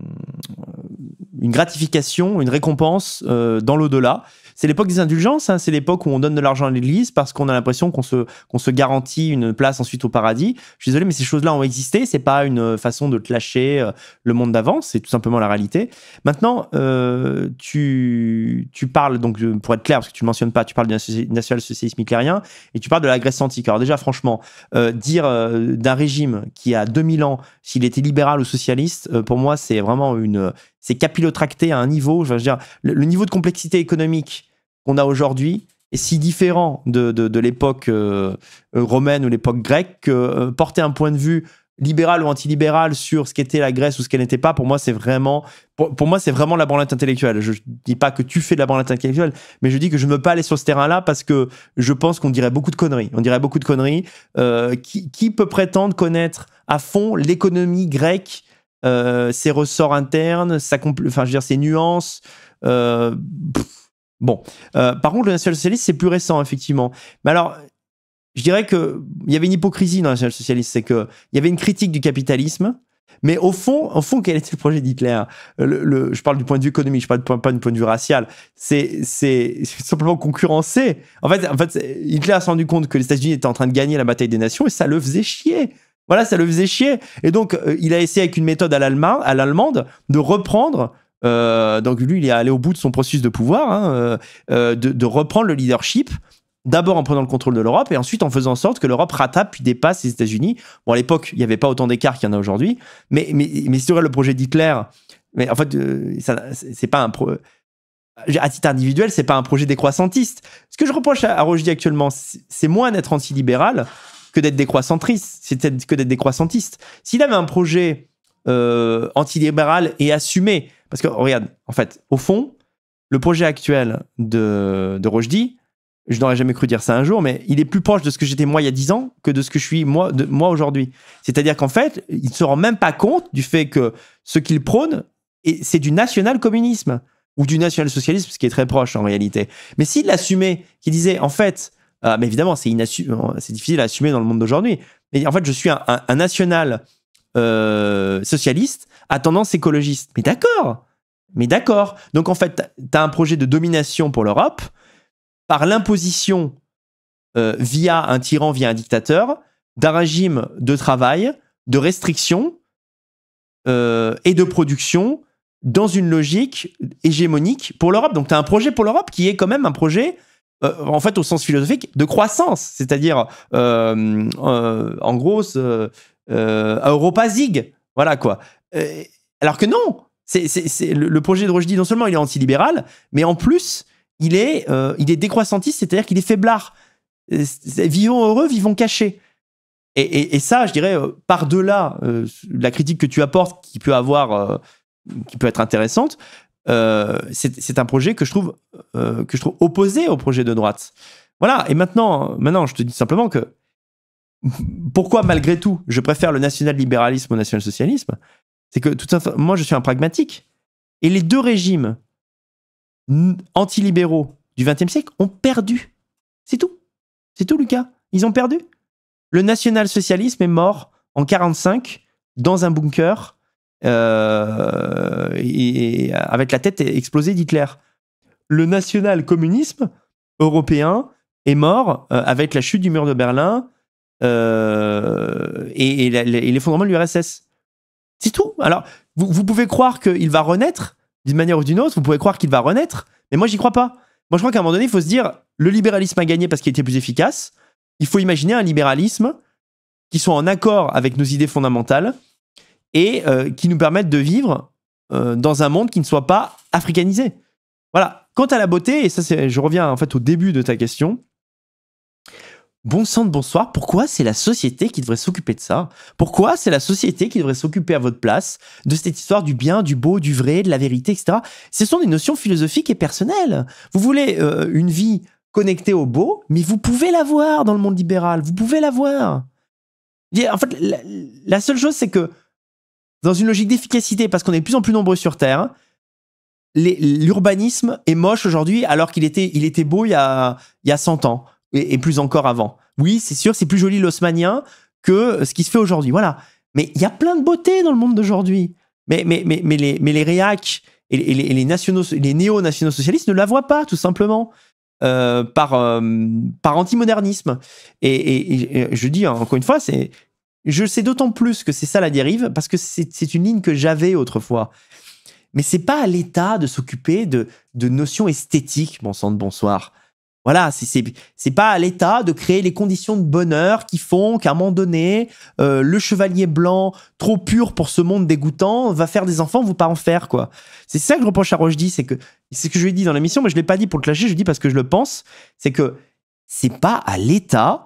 gratification, une récompense euh, dans l'au-delà c'est l'époque des indulgences, hein. c'est l'époque où on donne de l'argent à l'Église parce qu'on a l'impression qu'on se, qu'on se garantit une place ensuite au paradis. Je suis désolé, mais ces choses-là ont existé. C'est pas une euh, façon de te lâcher euh, le monde d'avant, c'est tout simplement la réalité. Maintenant, euh, tu, tu parles, donc pour être clair, parce que tu ne mentionnes pas, tu parles du national-socialisme hitlérien et tu parles de la Grèce antique. Alors déjà, franchement, dire d'un régime qui a 2000 ans, s'il était libéral ou socialiste, pour moi, c'est vraiment une... C'est capillotracté à un niveau, je veux dire, le niveau de complexité économique on a aujourd'hui est si différent de, de, l'époque euh, romaine ou l'époque grecque que euh, porter un point de vue libéral ou antilibéral sur ce qu'était la Grèce ou ce qu'elle n'était pas, pour moi, c'est vraiment, pour, moi, c'est vraiment la branlette intellectuelle. Je dis pas que tu fais de la branlette intellectuelle, mais je dis que je ne veux pas aller sur ce terrain-là parce que je pense qu'on dirait beaucoup de conneries. On dirait beaucoup de conneries. Euh, qui, peut prétendre connaître à fond l'économie grecque, ses ressorts internes, sa enfin, je veux dire, ses nuances, Bon, euh, par contre, le national-socialisme, c'est plus récent, effectivement. Mais alors, je dirais qu'il y avait une hypocrisie dans le national-socialisme, c'est qu'il y avait une critique du capitalisme, mais au fond, au fond, quel était le projet d'Hitler euh, Je parle du point de vue économique, je parle pas, du point de vue racial. C'est, simplement concurrencer. En fait, en fait, Hitler s'est rendu compte que les États-Unis étaient en train de gagner la bataille des nations et ça le faisait chier. Voilà, ça le faisait chier. Et donc, euh, il a essayé avec une méthode à à l'allemande, de reprendre euh, donc lui, il est allé au bout de son processus de pouvoir, hein, euh, euh, de, reprendre le leadership, d'abord en prenant le contrôle de l'Europe et ensuite en faisant en sorte que l'Europe rattrape puis dépasse les États-Unis. Bon, à l'époque, il n'y avait pas autant d'écart qu'il y en a aujourd'hui, mais, mais, mais si tu le projet d'Hitler, mais en fait, c'est pas un pro... à titre individuel, c'est pas un projet décroissantiste. Ce que je reproche à, à actuellement, c'est moins d'être anti-libéral que d'être décroissantiste c'est que d'être décroissantiste. S'il avait un projet euh, anti-libéral et assumé, parce que regarde, en fait, au fond, le projet actuel de, de je n'aurais jamais cru dire ça un jour, mais il est plus proche de ce que j'étais moi il y a 10 ans que de ce que je suis moi, aujourd'hui. C'est-à-dire qu'en fait, il ne se rend même pas compte du fait que ce qu'il prône, c'est du national-communisme ou du national-socialisme, ce qui est très proche en réalité. Mais s'il l'assumait, qu'il disait, en fait, euh, mais évidemment, euh, c'est difficile à assumer dans le monde d'aujourd'hui, mais en fait, je suis un national euh, socialiste à tendance écologiste. Mais d'accord, mais d'accord. Donc en fait, tu as un projet de domination pour l'Europe par l'imposition euh, via un tyran, via un dictateur, d'un régime de travail, de restriction euh, et de production dans une logique hégémonique pour l'Europe. Donc tu as un projet pour l'Europe qui est quand même un projet en fait au sens philosophique de croissance, c'est-à-dire en gros euh, à Europa Zig. Voilà quoi. Euh, alors que non, le, projet de Rojdi, non seulement il est antilibéral, mais en plus, il est, euh, il est décroissantiste, c'est-à-dire qu'il est faiblard. Vivons heureux, vivons cachés. Et, ça, je dirais, par-delà la critique que tu apportes, qui peut avoir, qui peut être intéressante, c'est, c'est un projet que je trouve, que je trouve opposé au projet de droite. Voilà. Et maintenant, maintenant, je te dis simplement que pourquoi malgré tout je préfère le national-libéralisme au national-socialisme C'est que tout moi je suis un pragmatique. Et les deux régimes antilibéraux du XXe siècle ont perdu. C'est tout. C'est tout, Lucas. Ils ont perdu. Le national-socialisme est mort en 1945 dans un bunker euh, avec la tête explosée d'Hitler. Le national-communisme européen est mort euh, avec la chute du mur de Berlin euh, et, les l'effondrement de l'URSS. C'est tout. Alors, vous, pouvez croire qu'il va renaître, d'une manière ou d'une autre, vous pouvez croire qu'il va renaître, mais moi, j'y crois pas. Moi, je crois qu'à un moment donné, il faut se dire, le libéralisme a gagné parce qu'il était plus efficace. Il faut imaginer un libéralisme qui soit en accord avec nos idées fondamentales et euh, qui nous permette de vivre euh, dans un monde qui ne soit pas africanisé. Voilà. Quant à la beauté, et ça, je reviens en fait au début de ta question, Bon sang de bonsoir, pourquoi c'est la société qui devrait s'occuper de ça Pourquoi c'est la société qui devrait s'occuper à votre place de cette histoire du bien, du beau, du vrai, de la vérité, etc. Ce sont des notions philosophiques et personnelles. Vous voulez euh, une vie connectée au beau, mais vous pouvez l'avoir dans le monde libéral, vous pouvez l'avoir. En fait, la, seule chose, c'est que dans une logique d'efficacité, parce qu'on est de plus en plus nombreux sur Terre, l'urbanisme est moche aujourd'hui alors qu'il était, il était beau il y a 100 ans et, plus encore avant. Oui, c'est sûr, c'est plus joli l'osmanien que ce qui se fait aujourd'hui. Voilà. Mais il y a plein de beauté dans le monde d'aujourd'hui. Mais, mais, mais, mais, les, mais réacs et les, nationaux, les néo-nationaux socialistes ne la voient pas, tout simplement. Euh, par, euh, par antimodernisme. Et, et, je dis encore une fois, c'est je sais d'autant plus que c'est ça la dérive parce que c'est une ligne que j'avais autrefois. Mais c'est pas à l'État de s'occuper de, de notions esthétiques, bon bonsoir. Voilà, c'est pas à l'État de créer les conditions de bonheur qui font qu'à un moment donné, euh, le chevalier blanc, trop pur pour ce monde dégoûtant, va faire des enfants, vous pas en faire, quoi. C'est ça que je reproche à Rojdi, c'est que, c'est ce que je lui ai dit dans l'émission, mais je l'ai pas dit pour le clasher, je le dis parce que je le pense, c'est que c'est pas à l'État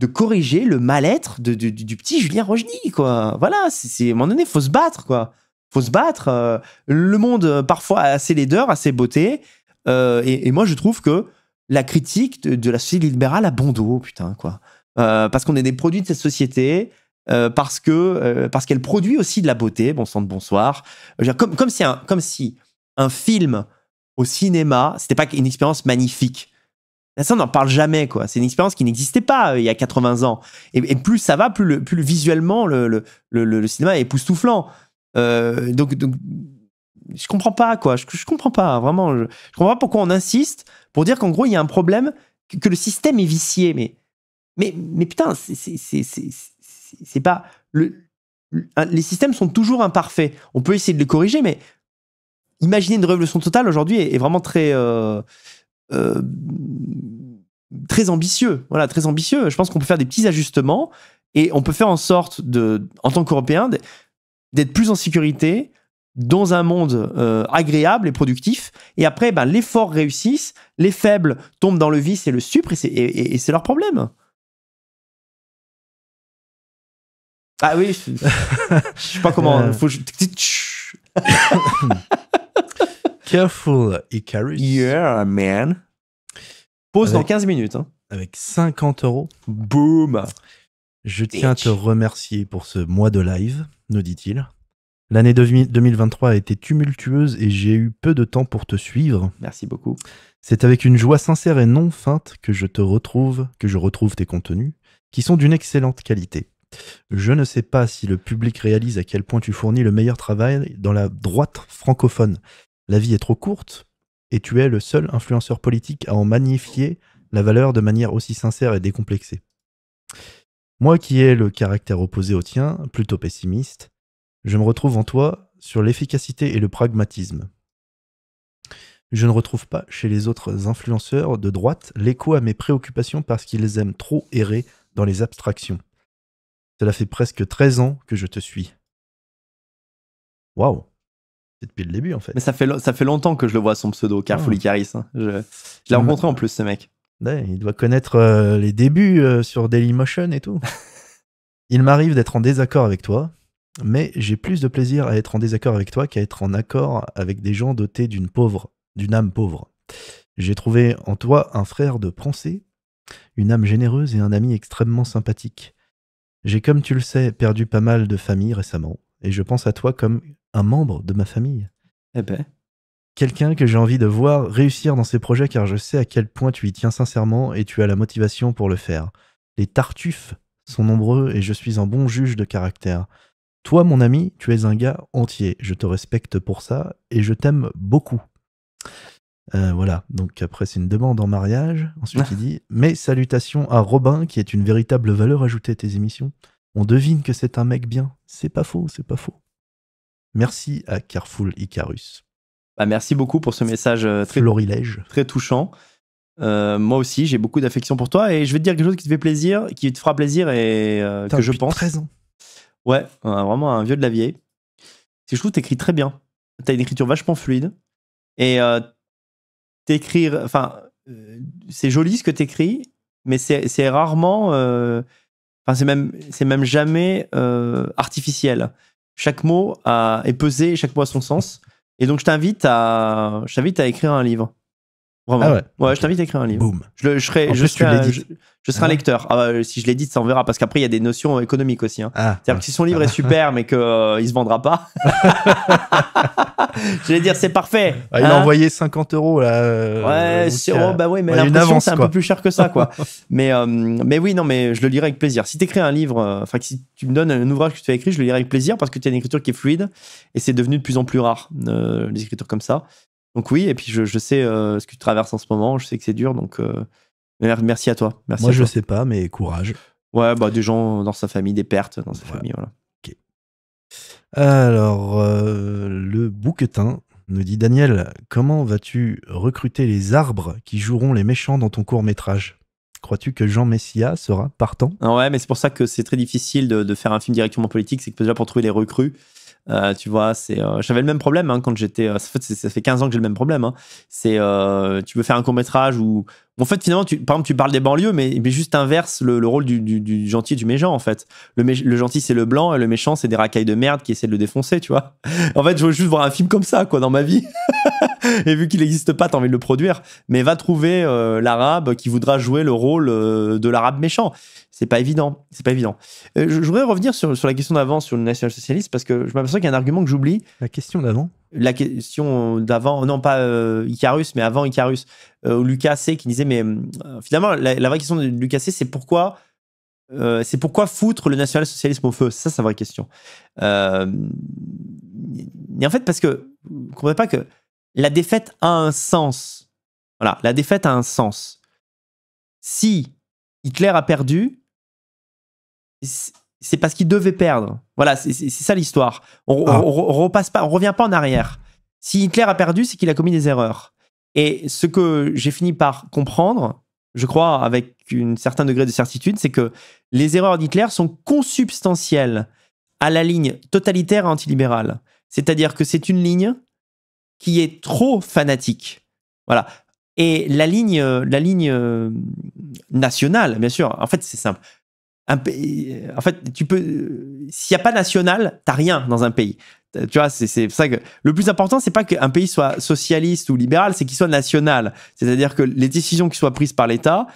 de corriger le mal-être de, du, petit Julien Rojdi quoi. Voilà, c'est, à un moment donné, faut se battre, quoi. Faut se battre. Euh, le monde, euh, parfois, a ses laideurs, a ses beautés. et moi, je trouve que la critique de, la société libérale à bon dos, putain, quoi. Euh, parce qu'on est des produits de cette société, euh, parce que euh, parce qu'elle produit aussi de la beauté, bon sang de bonsoir. comme si un comme si un film au cinéma, c'était pas une expérience magnifique. ça, on n'en parle jamais, quoi. C'est une expérience qui n'existait pas il y a 80 ans. Et, plus ça va, plus, le, plus visuellement, le, le, cinéma est époustouflant. donc, je comprends pas, quoi. Je, comprends pas, vraiment. Je, je comprends pas pourquoi on insiste pour dire qu'en gros, il y a un problème, que, le système est vicié. Mais, mais, mais putain, c'est pas. Le, les systèmes sont toujours imparfaits. On peut essayer de les corriger, mais imaginer une révolution totale aujourd'hui est, vraiment très. Euh, euh, très ambitieux, voilà, très ambitieux. Je pense qu'on peut faire des petits ajustements et on peut faire en sorte de, en tant qu'Européens, d'être plus en sécurité, dans un monde euh, agréable et productif. Et après, ben, les forts réussissent, les faibles tombent dans le vice et le supr, et c'est, leur problème. Ah oui, je sais pas comment. Euh. Faut Careful, Icarus. Yeah, man. Pause dans 15 minutes. Hein. Avec 50 euros. Boom. Je tiens à te remercier pour ce mois de live, nous dit-il. L'année 2023 a été tumultueuse et j'ai eu peu de temps pour te suivre. Merci beaucoup. C'est avec une joie sincère et non feinte que je te retrouve, que je retrouve tes contenus, qui sont d'une excellente qualité. Je ne sais pas si le public réalise à quel point tu fournis le meilleur travail dans la droite francophone. La vie est trop courte et tu es le seul influenceur politique à en magnifier la valeur de manière aussi sincère et décomplexée. Moi qui ai le caractère opposé au tien, plutôt pessimiste, je me retrouve en toi sur l'efficacité et le pragmatisme. Je ne retrouve pas chez les autres influenceurs de droite l'écho à mes préoccupations parce qu'ils aiment trop errer dans les abstractions. Cela fait presque 13 ans que je te suis. Waouh C'est depuis le début en fait. Mais ça fait, ça fait longtemps que je le vois son pseudo, Carfolicaris. Ah. Hein. Je, l'ai rencontré en plus ce mec. il doit connaître euh, les débuts euh, sur Dailymotion et tout. il m'arrive d'être en désaccord avec toi, mais j'ai plus de plaisir à être en désaccord avec toi qu'à être en accord avec des gens dotés d'une pauvre, d'une âme pauvre. J'ai trouvé en toi un frère de pensée, une âme généreuse et un ami extrêmement sympathique. J'ai, comme tu le sais, perdu pas mal de famille récemment, et je pense à toi comme un membre de ma famille. Eh ben. Quelqu'un que j'ai envie de voir réussir dans ses projets car je sais à quel point tu y tiens sincèrement et tu as la motivation pour le faire. Les tartuffes sont nombreux et je suis un bon juge de caractère. Toi, mon ami, tu es un gars entier. Je te respecte pour ça et je t'aime beaucoup. Euh, voilà, donc après c'est une demande en mariage. Ensuite il dit Mes salutations à Robin qui est une véritable valeur ajoutée à tes émissions. On devine que c'est un mec bien. C'est pas faux, c'est pas faux. Merci à Carful Icarus. Bah, merci beaucoup pour ce message euh, très, très touchant. Euh, moi aussi, j'ai beaucoup d'affection pour toi et je vais te dire quelque chose qui te fait plaisir, qui te fera plaisir et que je pense. ans. Ouais, vraiment un vieux de la vieille. je trouve t'écris très bien. T'as une écriture vachement fluide et euh, t'écrire, enfin, euh, c'est joli ce que t'écris, mais c'est rarement, euh, enfin c'est même même jamais euh, artificiel. Chaque mot est pesé, chaque mot a son sens. Et donc je t'invite à, je t'invite à écrire un livre. Ah ouais. je t'invite à écrire un livre. Je, serai, je, serai, un ah lecteur. Ah si je l'édite, ça en verra parce qu'après, il y a des notions économiques aussi. Hein. C'est-à-dire que si son livre est super, mais qu'il euh, il se vendra pas, je vais dire, c'est parfait. il a hein. envoyé 50 euros là. Euh, ouais, oh, bah oui, mais l'impression c'est un peu plus cher que ça, quoi. mais, euh, mais oui, non, mais je le lirai avec plaisir. Si tu écris un livre, enfin, si tu me donnes un ouvrage que tu as écrit, je le lirai avec plaisir parce que tu as une écriture qui est fluide et c'est devenu de plus en plus rare, les écritures comme ça. Donc oui, et puis je, sais euh, ce que tu traverses en ce moment, je sais que c'est dur, donc euh, merci à toi. Moi, je sais pas, mais courage. Ouais, bah, des gens dans sa famille, des pertes dans sa famille, voilà. Ok. Alors, euh, le bouquetin nous dit Daniel, comment vas-tu recruter les arbres qui joueront les méchants dans ton court métrage Crois-tu que Jean Messia sera partant ah Ouais, mais c'est pour ça que c'est très difficile de, de, faire un film directement politique, c'est que déjà pour trouver les recrues, euh, tu vois, c'est, euh, j'avais le même problème hein, quand j'étais. Euh, ça, fait, ça, 15 ans que j'ai le même problème. Hein, c'est, tu veux faire un court métrage ou, en fait, finalement, tu, par exemple, tu parles des banlieues, mais, juste inverse le, rôle du, gentil et du méchant, en fait. Le, gentil, c'est le blanc, et le méchant, c'est des racailles de merde qui essaient de le défoncer, tu vois. En fait, je veux juste voir un film comme ça, quoi, dans ma vie. et vu qu'il n'existe pas, t'as envie de le produire. Mais va trouver euh, l'arabe qui voudra jouer le rôle euh, de l'arabe méchant. C'est pas évident. C'est pas évident. Euh, je, voudrais revenir sur, la question d'avant, sur le national-socialiste, parce que je m'aperçois qu'il y a un argument que j'oublie. La question d'avant la question d'avant, non pas euh, Icarus, mais avant Icarus, euh, Lucas C qui disait, mais euh, finalement, la, vraie question de Lucas C, c'est pourquoi, euh, c'est pourquoi foutre le national-socialisme au feu C'est ça sa vraie question. et en fait, parce que, vous comprenez pas que la défaite a un sens. Voilà, la défaite a un sens. Si Hitler a perdu, c'est parce qu'il devait perdre. Voilà, c'est ça l'histoire. On, ne ah. repasse pas, on revient pas en arrière. Si Hitler a perdu, c'est qu'il a commis des erreurs. Et ce que j'ai fini par comprendre, je crois avec un certain degré de certitude, c'est que les erreurs d'Hitler sont consubstantielles à la ligne totalitaire et antilibérale. C'est-à-dire que c'est une ligne qui est trop fanatique. Voilà. Et la ligne, la ligne euh, nationale, bien sûr, en fait, c'est simple en fait, tu peux. S'il n'y a pas national, t'as rien dans un pays. Tu vois, c'est ça que le plus important, c'est pas qu'un pays soit socialiste ou libéral, c'est qu'il soit national. C'est-à-dire que les décisions qui soient prises par l'État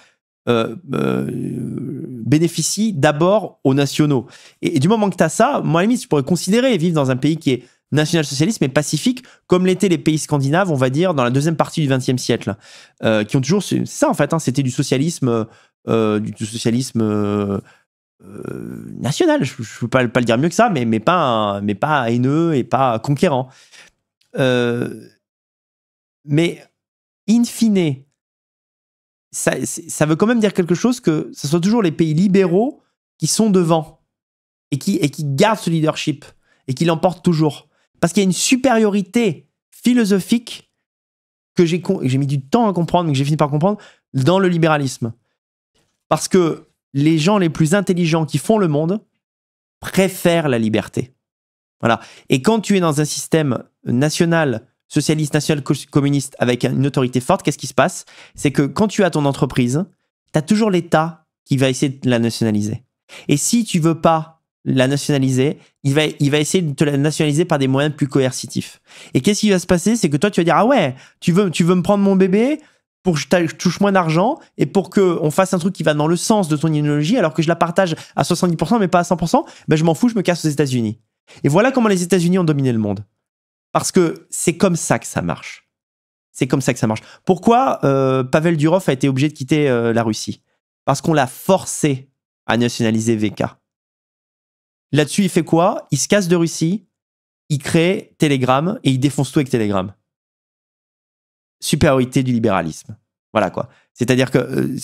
euh, euh, bénéficient d'abord aux nationaux. Et, du moment que tu as ça, moi, à la limite, tu pourrais considérer vivre dans un pays qui est national-socialiste mais pacifique, comme l'étaient les pays scandinaves, on va dire, dans la deuxième partie du XXe siècle, euh, qui ont toujours. C'est ça, en fait, hein, c'était du socialisme. du socialisme euh, national. Je ne peux pas, le dire mieux que ça, mais, mais, pas, mais pas haineux et pas conquérant. Euh, mais in fine, ça, veut quand même dire quelque chose que ce soit toujours les pays libéraux qui sont devant et qui, et qui gardent ce leadership et qui l'emportent toujours. Parce qu'il y a une supériorité philosophique que j'ai mis du temps à comprendre, mais que j'ai fini par comprendre, dans le libéralisme. Parce que les gens les plus intelligents qui font le monde préfèrent la liberté. Voilà. Et quand tu es dans un système national, socialiste, national communiste, avec une autorité forte, qu'est-ce qui se passe C'est que quand tu as ton entreprise, tu as toujours l'État qui va essayer de la nationaliser. Et si tu veux pas la nationaliser, il va, essayer de te la nationaliser par des moyens plus coercitifs. Et qu'est-ce qui va se passer C'est que toi, tu vas dire, ah ouais, tu veux me prendre mon bébé pour que je touche moins d'argent et pour qu'on fasse un truc qui va dans le sens de ton idéologie alors que je la partage à 70% mais pas à 100%, ben je m'en fous, je me casse aux États-Unis. Et voilà comment les États-Unis ont dominé le monde. Parce que c'est comme ça que ça marche. C'est comme ça que ça marche. Pourquoi euh, Pavel Durov a été obligé de quitter euh, la Russie Parce qu'on l'a forcé à nationaliser VK. Là-dessus, il fait quoi Il se casse de Russie, il crée Telegram et il défonce tout avec Telegram supériorité du libéralisme. Voilà quoi. C'est-à-dire que euh,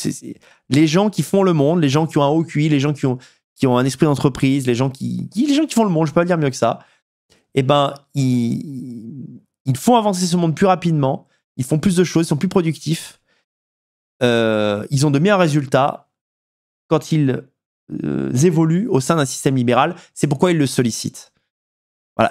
les gens qui font le monde, les gens qui ont un haut QI, les gens qui ont, qui ont un esprit d'entreprise, les gens qui, les gens qui font le monde, je peux pas dire mieux que ça, eh ben, ils, ils font avancer ce monde plus rapidement, ils font plus de choses, ils sont plus productifs, euh, ils ont de meilleurs résultats quand ils euh, évoluent au sein d'un système libéral. C'est pourquoi ils le sollicitent.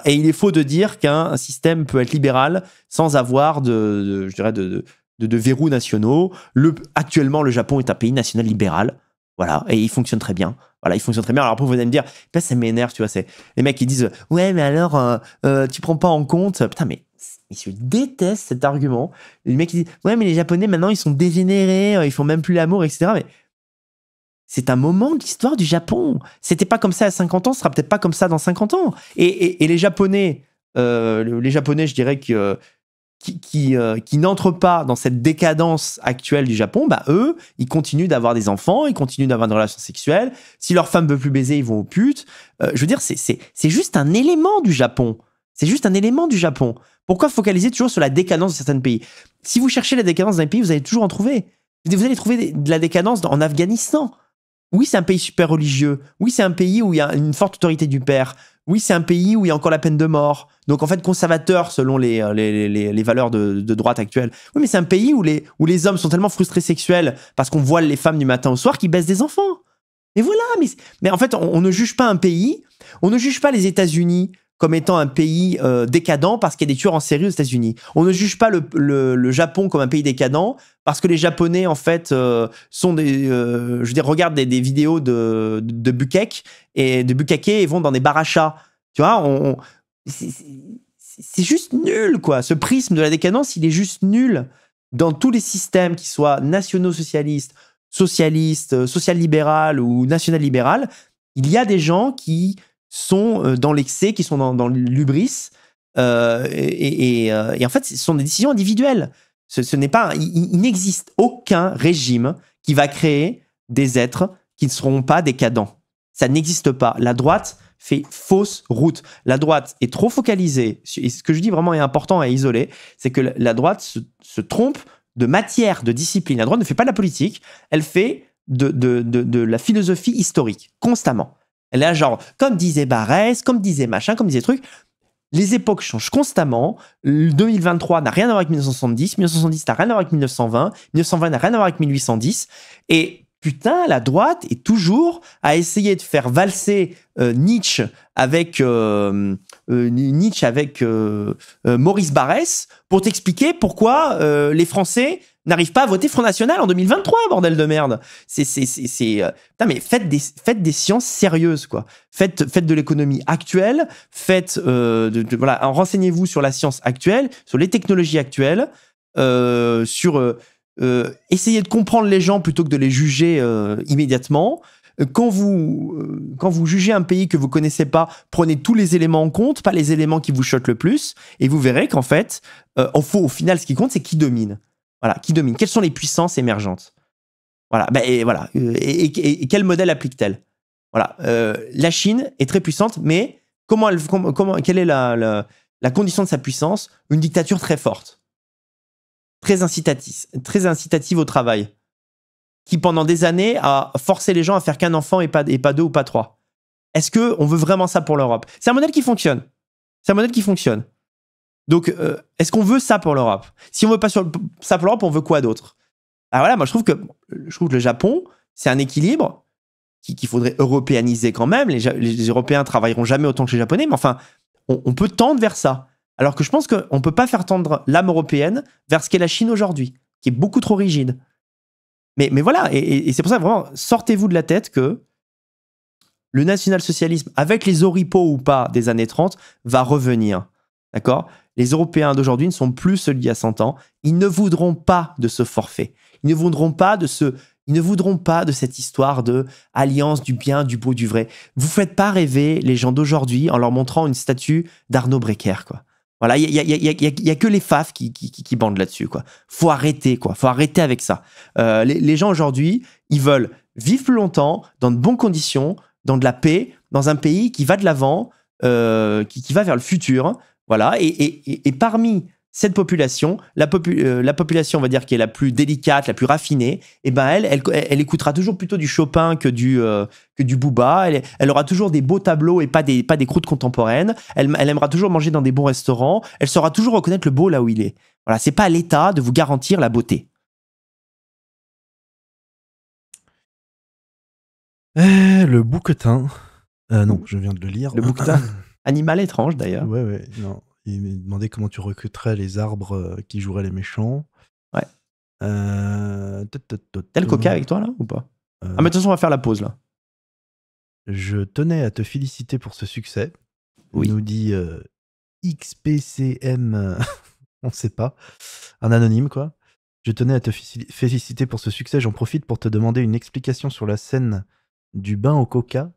Et il est faux de dire qu'un système peut être libéral sans avoir de, je dirais de, verrous nationaux. Le, actuellement, le Japon est un pays national libéral. Voilà, et il fonctionne très bien. Voilà, il fonctionne très bien. Alors après, vous allez me dire, ça m'énerve, tu vois, c'est les mecs qui disent, ouais, mais alors, euh, euh, tu prends pas en compte. Putain, mais mais je déteste cet argument. Les mecs qui disent Ouais, mais les Japonais maintenant ils sont dégénérés, euh, ils font même plus l'amour, etc. Mais c'est un moment de l'histoire du Japon. C'était pas comme ça à 50 ans, ce sera peut-être pas comme ça dans 50 ans. Et, les Japonais, euh, les Japonais, je dirais que euh, qui, n'entrent pas dans cette décadence actuelle du Japon, bah eux, ils continuent d'avoir des enfants, ils continuent d'avoir des relations sexuelles. Si leur femme veut plus baiser, ils vont aux putes. Euh, je veux dire, c'est, c'est, c'est juste un élément du Japon. C'est juste un élément du Japon. Pourquoi focaliser toujours sur la décadence de certains pays Si vous cherchez la décadence d'un pays, vous allez toujours en trouver. Vous allez trouver de la décadence en Afghanistan. Oui, c'est un pays super religieux. Oui, c'est un pays où il y a une forte autorité du père. Oui, c'est un pays où il y a encore la peine de mort. Donc, en fait, conservateur selon euh, les, les, valeurs de, droite actuelles. Oui, mais c'est un pays où les, où les hommes sont tellement frustrés sexuels parce qu'on voit les femmes du matin au soir qu'ils baissent des enfants. Mais voilà, mais, mais en fait, on ne juge pas un pays, on ne juge pas les États-Unis comme étant un pays euh, décadent parce qu'il y a des tueurs en série aux États-Unis. On ne juge pas le, Japon comme un pays décadent parce que les Japonais, en fait, euh, sont des, euh, je veux dire, regardent des, vidéos de, de, et de bukake et vont dans des barachas. Tu vois, c'est juste nul, quoi. Ce prisme de la décadence, il est juste nul dans tous les systèmes, qui soient nationaux socialistes, socialistes, social libéral ou national libéral. Il y a des gens qui sont euh, dans l'excès, qui sont dans, dans l'ubris. Euh, euh, et, en fait, ce sont des décisions individuelles. Ce, n'est pas, il, n'existe aucun régime qui va créer des êtres qui ne seront pas décadents. Ça n'existe pas. La droite fait fausse route. La droite est trop focalisée. Et ce que je dis vraiment est important à isoler, c'est que la droite se, trompe de matière, de discipline. La droite ne fait pas de la politique, elle fait de la philosophie historique, constamment est là, genre, comme disait Barès, comme disait machin, comme disait truc, les époques changent constamment. 2023 n'a rien à voir avec 1970, 1970 n'a rien à voir avec 1920, 1920 n'a rien à voir avec 1810. Et putain, la droite est toujours à essayer de faire valser euh, Nietzsche avec euh, euh, Nietzsche avec Maurice Barès pour t'expliquer pourquoi les Français n'arrive pas à voter Front National en 2023, bordel de merde. C'est, c'est, c'est, c'est, euh, mais faites des, faites des sciences sérieuses, quoi. Faites, faites de l'économie actuelle, faites, euh, de, voilà, renseignez-vous sur la science actuelle, sur les technologies actuelles, euh, sur, essayez de comprendre les gens plutôt que de les juger immédiatement. Quand vous, quand vous jugez un pays que vous connaissez pas, prenez tous les éléments en compte, pas les éléments qui vous choquent le plus, et vous verrez qu'en fait, au final, ce qui compte, c'est qui domine. Voilà, qui domine Quelles sont les puissances émergentes Voilà, bah, euh, et quel modèle applique-t-elle Voilà, euh, la Chine est très puissante, mais comment quelle est la, condition de sa puissance Une dictature très forte, très incitative, très incitative au travail, qui pendant des années a forcé les gens à faire qu'un enfant et pas, et pas deux ou pas trois. Est-ce que on veut vraiment ça pour l'Europe C'est un modèle qui fonctionne. C'est un modèle qui fonctionne. Donc, euh, est-ce qu'on veut ça pour l'Europe Si on veut pas ça pour l'Europe, on veut quoi d'autre Ah voilà, moi je trouve que je trouve le Japon, c'est un équilibre qu'il faudrait européaniser quand même. Les, les, Européens travailleront jamais autant que les Japonais, mais enfin, on, peut tendre vers ça. Alors que je pense qu'on ne peut pas faire tendre l'âme européenne vers ce qu'est la Chine aujourd'hui, qui est beaucoup trop rigide. Mais, voilà, et, c'est pour ça vraiment, sortez-vous de la tête que le national-socialisme, avec les oripeaux ou pas des années 30, va revenir. D'accord les Européens d'aujourd'hui ne sont plus ceux d'il y a 100 ans. Ils ne voudront pas de ce forfait. Ils ne voudront pas de ce ils ne voudront pas de cette histoire de alliance du bien, du beau, du vrai. Vous faites pas rêver les gens d'aujourd'hui en leur montrant une statue d'Arnaud Brecker, quoi. Voilà, il y, a, que les faf qui, bandent là-dessus, quoi. Faut arrêter, quoi. Faut arrêter avec ça. Euh, les, gens aujourd'hui, ils veulent vivre plus longtemps, dans de bonnes conditions, dans de la paix, dans un pays qui va de l'avant, euh, qui, va vers le futur, voilà, et, parmi cette population, euh, la, population, on va dire, qui est la plus délicate, la plus raffinée, eh ben elle, écoutera toujours plutôt du Chopin que du, euh, que du Booba. Elle, aura toujours des beaux tableaux et pas des, pas des croûtes contemporaines. Elle, elle aimera toujours manger dans des bons restaurants. Elle saura toujours reconnaître le beau là où il est. Voilà, c'est pas à l'État de vous garantir la beauté. Eh, le bouquetin. Euh, non, je viens de le lire. Le bouquetin. Animal étrange d'ailleurs. Ouais, oui. Non. Il me demandait comment tu recruterais les arbres euh, qui joueraient les méchants. Ouais. Euh, T'as le coca avec toi là ou pas euh. Ah, mais de toute façon, on va faire la pause là. Je tenais à te féliciter pour ce succès. Oui. Il nous dit XPCM, on ne sait pas, un anonyme quoi. Je tenais à te féliciter pour ce succès. J'en profite pour te demander une explication sur la scène du bain au coca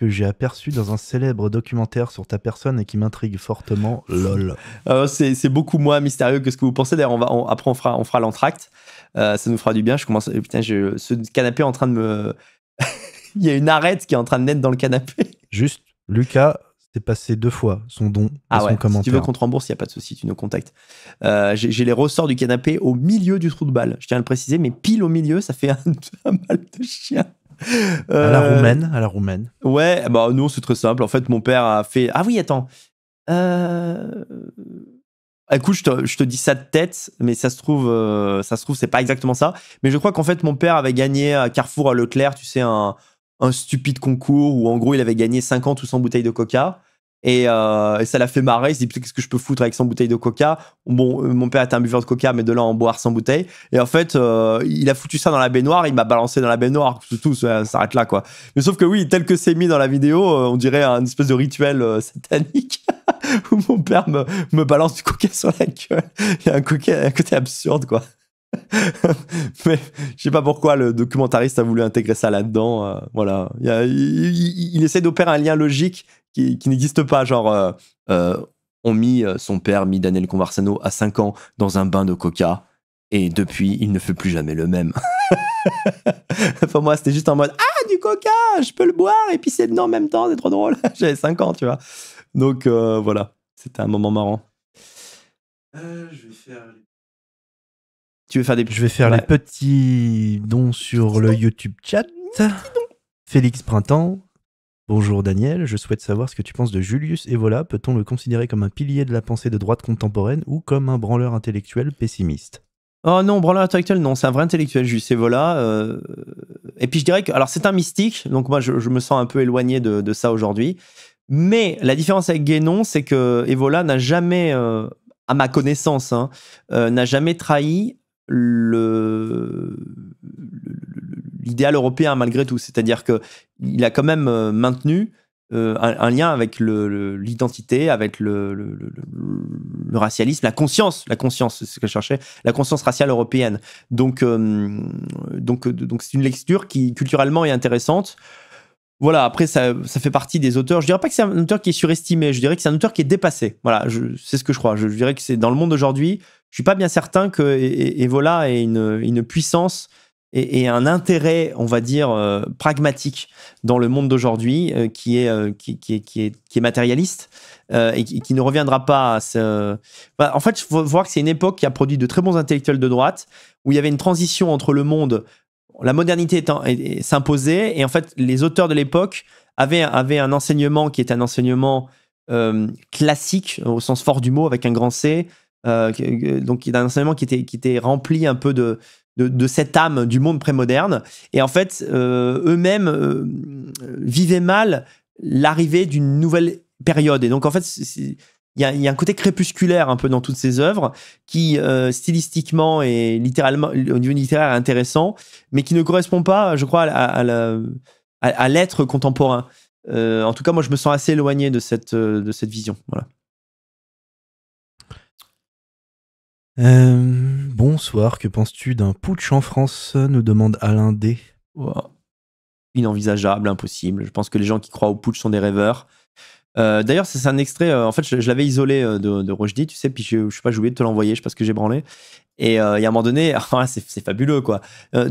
que j'ai aperçu dans un célèbre documentaire sur ta personne et qui m'intrigue fortement. Lol. Euh, c'est beaucoup moins mystérieux que ce que vous pensez. D'ailleurs, on va on, après on fera on l'entracte. Euh, ça nous fera du bien. Je commence. Putain, ce canapé en train de me. Il y a une arête qui est en train de naître dans le canapé. Juste, Lucas, c'est passé deux fois son don ah Si tu veux qu'on te rembourse, il n'y a pas de souci, tu nous contactes. Euh, j'ai les ressorts du canapé au milieu du trou de balle. Je tiens à le préciser, mais pile au milieu, ça fait un, un mal de chien à la euh, roumaine, à la roumaine. Ouais, bah non, c'est très simple. En fait, mon père a fait. Ah oui, attends. Euh... Écoute, je te, je te, dis ça de tête, mais ça se trouve, euh, ça se trouve, c'est pas exactement ça. Mais je crois qu'en fait, mon père avait gagné à Carrefour, à Leclerc, tu sais, un, un stupide concours où en gros, il avait gagné 50 ou 100 bouteilles de coca. Euh, et, ça l'a fait marrer. Il s'est dit, qu'est-ce que je peux foutre avec 100 bouteilles de coca Bon, euh, mon père était un buveur de coca, mais de là en boire 100 bouteilles. Et en fait, euh, il a foutu ça dans la baignoire, il m'a balancé dans la baignoire. Tout, ça s'arrête là, quoi. Mais sauf que oui, tel que c'est mis dans la vidéo, on dirait un espèce de rituel satanique où mon père me, balance du coca sur la gueule. Il y a un, coca, côté absurde, quoi. mais je sais pas pourquoi le documentariste a voulu intégrer ça là-dedans. voilà, il essaie d'opérer un lien logique qui, n'existe pas. Genre, euh, euh, on mit euh, son père, mit Daniel Conversano, à 5 ans dans un bain de coca. Et depuis, il ne fait plus jamais le même. enfin, moi, c'était juste en mode Ah, du coca, je peux le boire et puis c'est dedans en même temps, c'est trop drôle. J'avais 5 ans, tu vois. Donc, voilà, c'était un moment marrant. je vais faire Tu veux faire des. Je vais faire les petits dons sur le YouTube chat. Félix Printemps, Bonjour Daniel, je souhaite savoir ce que tu penses de Julius Evola. Peut-on le considérer comme un pilier de la pensée de droite contemporaine ou comme un branleur intellectuel pessimiste Oh non, branleur intellectuel, non, c'est un vrai intellectuel, Julius Evola. Euh, et puis je dirais que, alors c'est un mystique, donc moi je, me sens un peu éloigné de, ça aujourd'hui. Mais la différence avec Guénon, c'est que Evola n'a jamais, euh, à ma connaissance, hein, euh, n'a jamais trahi le, l'idéal européen malgré tout. C'est-à-dire qu'il a quand même euh, maintenu euh, un, lien avec l'identité, le, l'identité avec le, le, racialisme, la conscience, la conscience, c'est ce que je cherchais, la conscience raciale européenne. Donc, euh, donc, donc c'est une lecture qui culturellement est intéressante. Voilà, après, ça, ça, fait partie des auteurs. Je dirais pas que c'est un auteur qui est surestimé, je dirais que c'est un auteur qui est dépassé. Voilà, c'est ce que je crois. Je, dirais que c'est dans le monde d'aujourd'hui, je suis pas bien certain que e-, e-, Evola ait une, une puissance et, un intérêt, on va dire, euh, pragmatique dans le monde d'aujourd'hui euh, qui, est, euh, qui, est, qui, est, qui est matérialiste et qui, ne reviendra pas à ce... Bah, en fait, il faut voir que c'est une époque qui a produit de très bons intellectuels de droite, où il y avait une transition entre le monde, la modernité s'imposait, et en fait, les auteurs de l'époque avaient, avaient un enseignement qui est un enseignement classique, au sens fort du mot, avec un grand C, donc un enseignement qui était, qui était rempli un peu de, de, cette âme du monde prémoderne. Et en fait, euh, eux-mêmes euh, vivaient mal l'arrivée d'une nouvelle période. Et donc, en fait, il y, a un côté crépusculaire un peu dans toutes ces œuvres qui, euh, stylistiquement et littéralement, au niveau littéraire, est intéressant, mais qui ne correspond pas, je crois, à, à l'être contemporain. en tout cas, moi, je me sens assez éloigné de cette, de cette vision. Voilà. Euh, bonsoir, que penses-tu d'un putsch en France nous demande Alain D. Inenvisageable, impossible. Je pense que les gens qui croient au putsch sont des rêveurs. Euh, d'ailleurs, c'est un extrait. Euh, en fait, je, l'avais isolé de, de Rochdy, tu sais, puis je, ne sais pas, j'ai de te l'envoyer, je sais pas que j'ai branlé. Et, il y à un moment donné, ah, c'est fabuleux, quoi.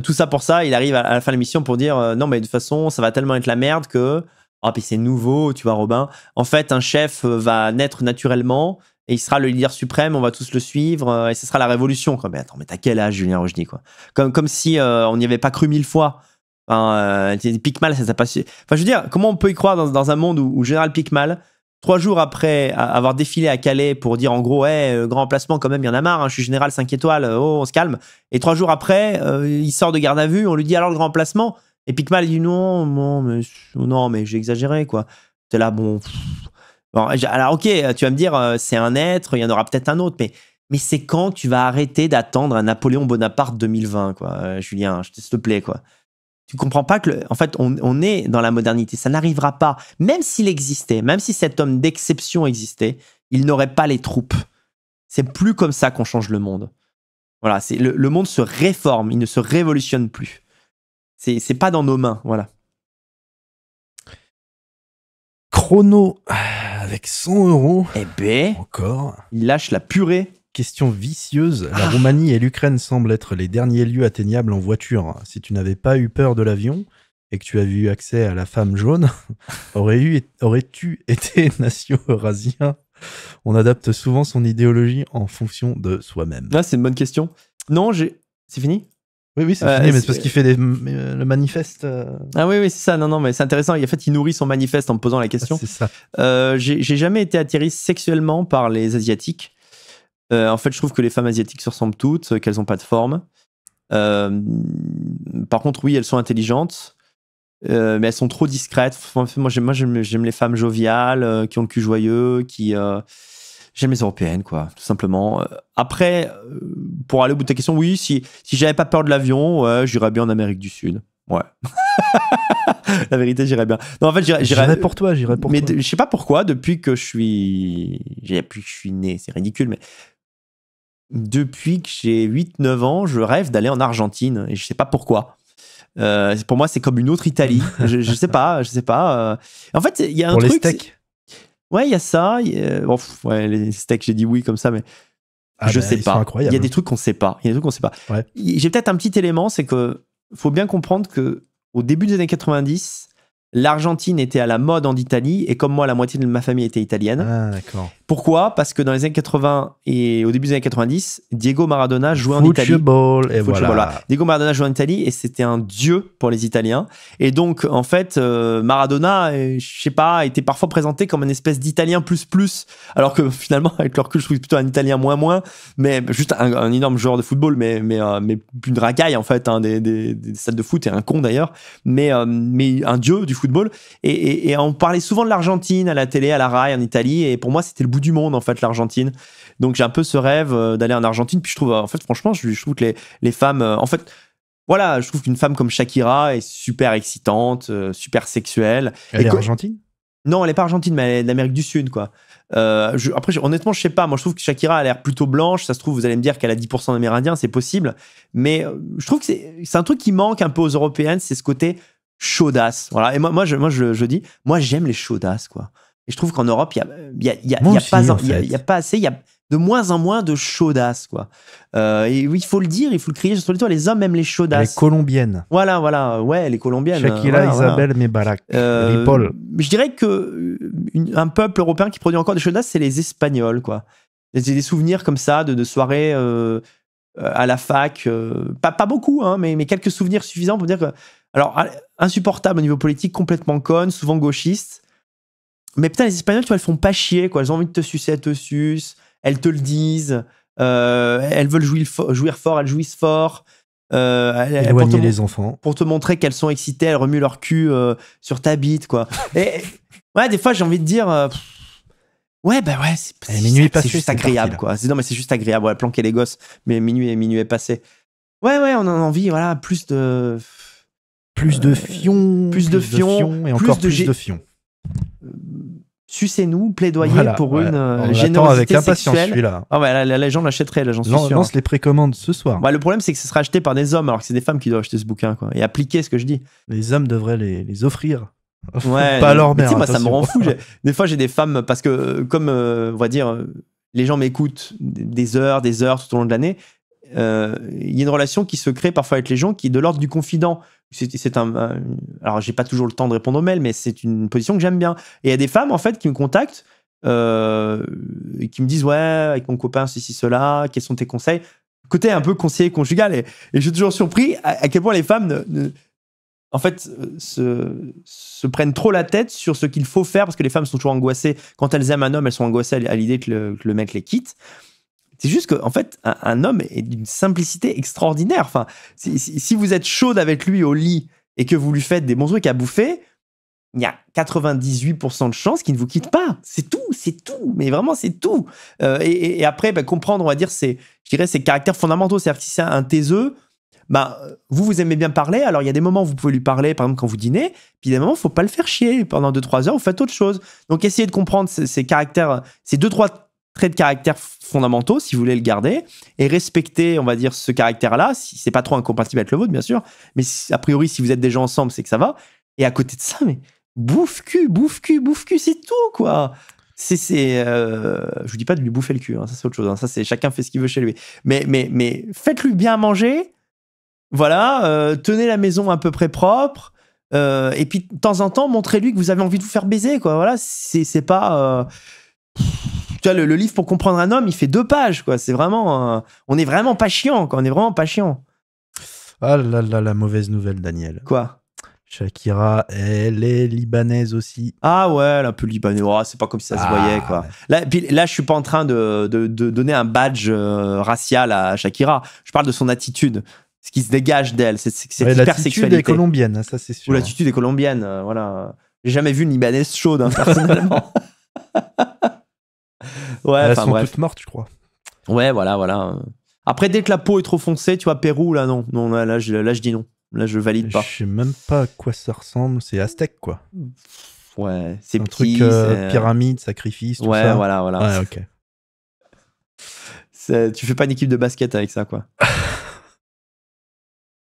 tout ça pour ça, il arrive à, la fin de l'émission pour dire non, mais de toute façon, ça va tellement être la merde que. Ah, puis c'est nouveau, tu vois, Robin. En fait, un chef va naître naturellement, et il sera le leader suprême, on va tous le suivre, euh, et ce sera la révolution. Quoi. Mais attends, mais t'as quel âge, Julien Rochny, quoi comme, comme si euh, on n'y avait pas cru mille fois. Enfin, euh, ça, s'est passé... Enfin, je veux dire, comment on peut y croire dans, un monde où, Général Picmal, trois jours après avoir défilé à Calais pour dire en gros, hey, grand emplacement, quand même, il y en a marre, hein, je suis général 5 étoiles, oh, on se calme. Et trois jours après, il sort de garde à vue, on lui dit alors le grand emplacement. Et Picmal dit non, non, mais, non, mais j'ai exagéré, quoi. C'est là, bon alors ok, euh, tu vas me dire, euh, c'est un être, il y en aura peut-être un autre, mais, mais c'est quand tu vas arrêter d'attendre un Napoléon Bonaparte 2020, quoi, euh, Julien, s'il te plaît, quoi. Tu comprends pas que, en fait, on, on, est dans la modernité, ça n'arrivera pas. Même s'il existait, même si cet homme d'exception existait, il n'aurait pas les troupes. C'est plus comme ça qu'on change le monde. Voilà, c'est le, le monde se réforme, il ne se révolutionne plus. C'est, c'est pas dans nos mains, voilà. Chrono avec 100 euros. Eh ben. Encore. Il lâche la purée. Question vicieuse. La ah. Roumanie et l'Ukraine semblent être les derniers lieux atteignables en voiture. Si tu n'avais pas eu peur de l'avion et que tu avais eu accès à la femme jaune, aurais-tu été nation eurasien On adapte souvent son idéologie en fonction de soi-même. Là, ah, c'est une bonne question. Non, j'ai. C'est fini oui, oui, c'est euh, mais parce qu'il fait euh, le manifeste. Euh. Ah oui, oui, c'est ça. Non, non, mais c'est intéressant. en fait, il nourrit son manifeste en me posant la question. c'est ça. J'ai jamais été attiré sexuellement par les Asiatiques. en fait, je trouve que les femmes asiatiques se ressemblent toutes, qu'elles n'ont pas de forme. par contre, oui, elles sont intelligentes, mais elles sont trop discrètes. Moi, j'aime les femmes joviales, qui ont le cul joyeux, qui j'aime les européennes, quoi, tout simplement. Euh, après, euh, pour aller au bout de ta question, oui, si, si j'avais pas peur de l'avion, j'irais bien en Amérique du Sud. Ouais. la vérité, j'irais bien. Non, en fait, j'irais pour toi, j'irais pour toi. Mais je sais pas pourquoi, depuis que je suis. Depuis que je suis né, c'est ridicule, mais. Depuis que j'ai 8-9 ans, je rêve d'aller en Argentine et je sais pas pourquoi. Euh, pour moi, c'est comme une autre Italie. je, je, sais pas, je sais pas. En fait, il y a un truc. Ouais, il y a ça. ouais, les steaks, j'ai dit oui comme ça, mais ah je bah, sais hein. pas. Il y a des trucs qu'on sait pas. Il qu'on sait pas. J'ai peut-être un petit élément, c'est que faut bien comprendre que au début des années 90, L'Argentine était à la mode en Italie et comme moi, la moitié de ma famille était italienne. Ah, Pourquoi Parce que dans les années 80 et au début des années 90, Diego Maradona jouait en Italie. Diego Maradona jouait en Italie et c'était un dieu pour les Italiens. Et donc, en fait, euh, Maradona, euh, je sais pas, était parfois présenté comme un espèce d'Italien plus plus, alors que finalement, avec leur cul, je trouve plutôt un Italien moins moins, mais juste un, énorme joueur de football, mais mais euh, mais une racaille en fait, hein, des, des, salles de foot et un con d'ailleurs, mais mais un dieu du football football. Et, on parlait souvent de l'Argentine à la télé, à la RAI, en Italie. Et pour moi, c'était le bout du monde, en fait, l'Argentine. Donc j'ai un peu ce rêve euh, d'aller en Argentine. Puis je trouve, en fait, franchement, je, trouve que les, femmes. Euh, en fait, voilà, je trouve qu'une femme comme Shakira est super excitante, euh, super sexuelle. Elle et est argentine Non, elle n'est pas argentine, mais elle est d'Amérique du Sud, quoi. après, honnêtement, je sais pas. Moi, je trouve que Shakira a l'air plutôt blanche. Ça se trouve, vous allez me dire qu'elle a 10% d'Amérindiens, c'est possible. Mais je trouve que c'est un truc qui manque un peu aux Européennes, c'est ce côté chaudasses. Voilà. Et moi, moi, je, moi je, dis, moi, j'aime les chaudasses, quoi. Et je trouve qu'en Europe, il n'y a, y a, y a, pas, il y a, pas assez, il y a de moins en moins de chaudasses, quoi. Euh, et oui, il faut le dire, il faut le crier sur les toits, les hommes aiment les chaudasses. Les colombiennes. Voilà, voilà, ouais, les colombiennes. Hein. Shakira, Isabelle, voilà. mais euh, Je dirais que euh, un peuple européen qui produit encore des chaudasses, c'est les Espagnols, quoi. J'ai des souvenirs comme ça de, soirées euh, à la fac, pas, pas beaucoup, hein, mais, mais quelques souvenirs suffisants pour dire que alors, ah, insupportable au niveau politique, complètement conne, souvent gauchiste. Mais putain, les Espagnols, tu vois, elles font pas chier, quoi. Elles ont envie de te sucer, elles te sucent, elles te le disent, euh, elles veulent jouir, fort, elles jouissent fort. Euh, elles, Éloigner les enfants. Pour te montrer qu'elles sont excitées, elles remuent leur cul euh, sur ta bite, quoi. Et ouais, des fois, j'ai envie de dire. ouais, bah ouais, c'est eh, minuit passé, juste agréable, quoi. Non, mais c'est juste agréable, ouais, planquer les gosses, mais minuit, minuit est passé. Ouais, ouais, on a envie, voilà, plus de. Plus de euh, fion. Plus de fion. Et encore plus, de fion. Euh, sucez-nous, plaidoyer pour une euh, On générosité avec impatience celui-là. Ah la, la, gens l'achèteraient, j'en suis Lance hein. les précommandes ce soir. Bah, le problème, c'est que ce sera acheté par des hommes, alors que c'est des femmes qui doivent acheter ce bouquin quoi, et appliquer ce que je dis. Les hommes devraient les, offrir. Ouais, pas leur mère. moi, ça me rend fou. Des fois, j'ai des femmes parce que, comme on va dire, les gens m'écoutent des heures, des heures tout au long de l'année, euh, il y a une relation qui se crée parfois avec les gens qui est de l'ordre du confident. C'est un, alors j'ai pas toujours le temps de répondre aux mails, mais c'est une position que j'aime bien. Et il y a des femmes en fait qui me contactent euh, et qui me disent ouais avec mon copain ceci cela, quels sont tes conseils Côté un peu conseiller conjugal et, je suis toujours surpris à, quel point les femmes en fait, se, prennent trop la tête sur ce qu'il faut faire parce que les femmes sont toujours angoissées. Quand elles aiment un homme, elles sont angoissées à l'idée que le, mec les quitte. C'est juste qu'en en fait, un, homme est d'une simplicité extraordinaire. Enfin, si, vous êtes chaude avec lui au lit et que vous lui faites des bons trucs à bouffer, il y a 98% de chances qu'il ne vous quitte pas. C'est tout, c'est tout, mais vraiment c'est tout. Euh, et, après, bah, comprendre, on va dire, c'est, je ses caractères fondamentaux. C'est-à-dire que si c'est un taiseux, bah, vous, vous aimez bien parler, alors il y a des moments où vous pouvez lui parler, par exemple quand vous dînez, puis il y a des moments il ne faut pas le faire chier. Pendant 2-3 heures, vous faites autre chose. Donc essayez de comprendre ces, ces caractères, ces 2-3 traits de caractère fondamentaux, si vous voulez le garder, et respecter, on va dire, ce caractère-là, si c'est pas trop incompatible avec le vôtre, bien sûr, mais a priori, si vous êtes déjà ensemble, c'est que ça va. Et à côté de ça, mais bouffe cul, bouffe cul, bouffe cul, c'est tout, quoi. C'est, c'est, euh, je vous dis pas de lui bouffer le cul, hein, ça c'est autre chose. Hein, ça c'est chacun fait ce qu'il veut chez lui. Mais, mais, mais faites-lui bien manger. Voilà, euh, tenez la maison à peu près propre. Euh, et puis de temps en temps, montrez-lui que vous avez envie de vous faire baiser, quoi. Voilà, c'est, c'est pas tu vois, le, livre pour comprendre un homme, il fait deux pages, quoi. C'est vraiment, euh, on est vraiment pas chiant, quoi. On est vraiment pas chiant. Ah là là, la mauvaise nouvelle, Daniel. Quoi Shakira, elle est libanaise aussi. Ah ouais, elle est un peu libanaise. Oh, c'est pas comme si ça se voyait, quoi. Ah, là, je là, je suis pas en train de, de, donner un badge euh, racial à Shakira. Je parle de son attitude, ce qui se dégage d'elle, hein, c'est la ouais, hein. L'attitude est colombienne, ça c'est sûr. l'attitude est colombienne, voilà. J'ai jamais vu une libanaise chaude, hein, personnellement. Ouais, elles sont toutes mortes, je crois. Ouais, voilà, voilà. Après, dès que la peau est trop foncée, tu vois, Pérou, là, non. non là, là, je, dis non. Là, je valide pas. Je sais même pas à quoi ça ressemble. C'est aztèque, quoi. Ouais, c'est un truc euh, euh, pyramide, sacrifice, tout ouais, voilà, voilà. Ouais, ok. Tu fais pas une équipe de basket avec ça, quoi.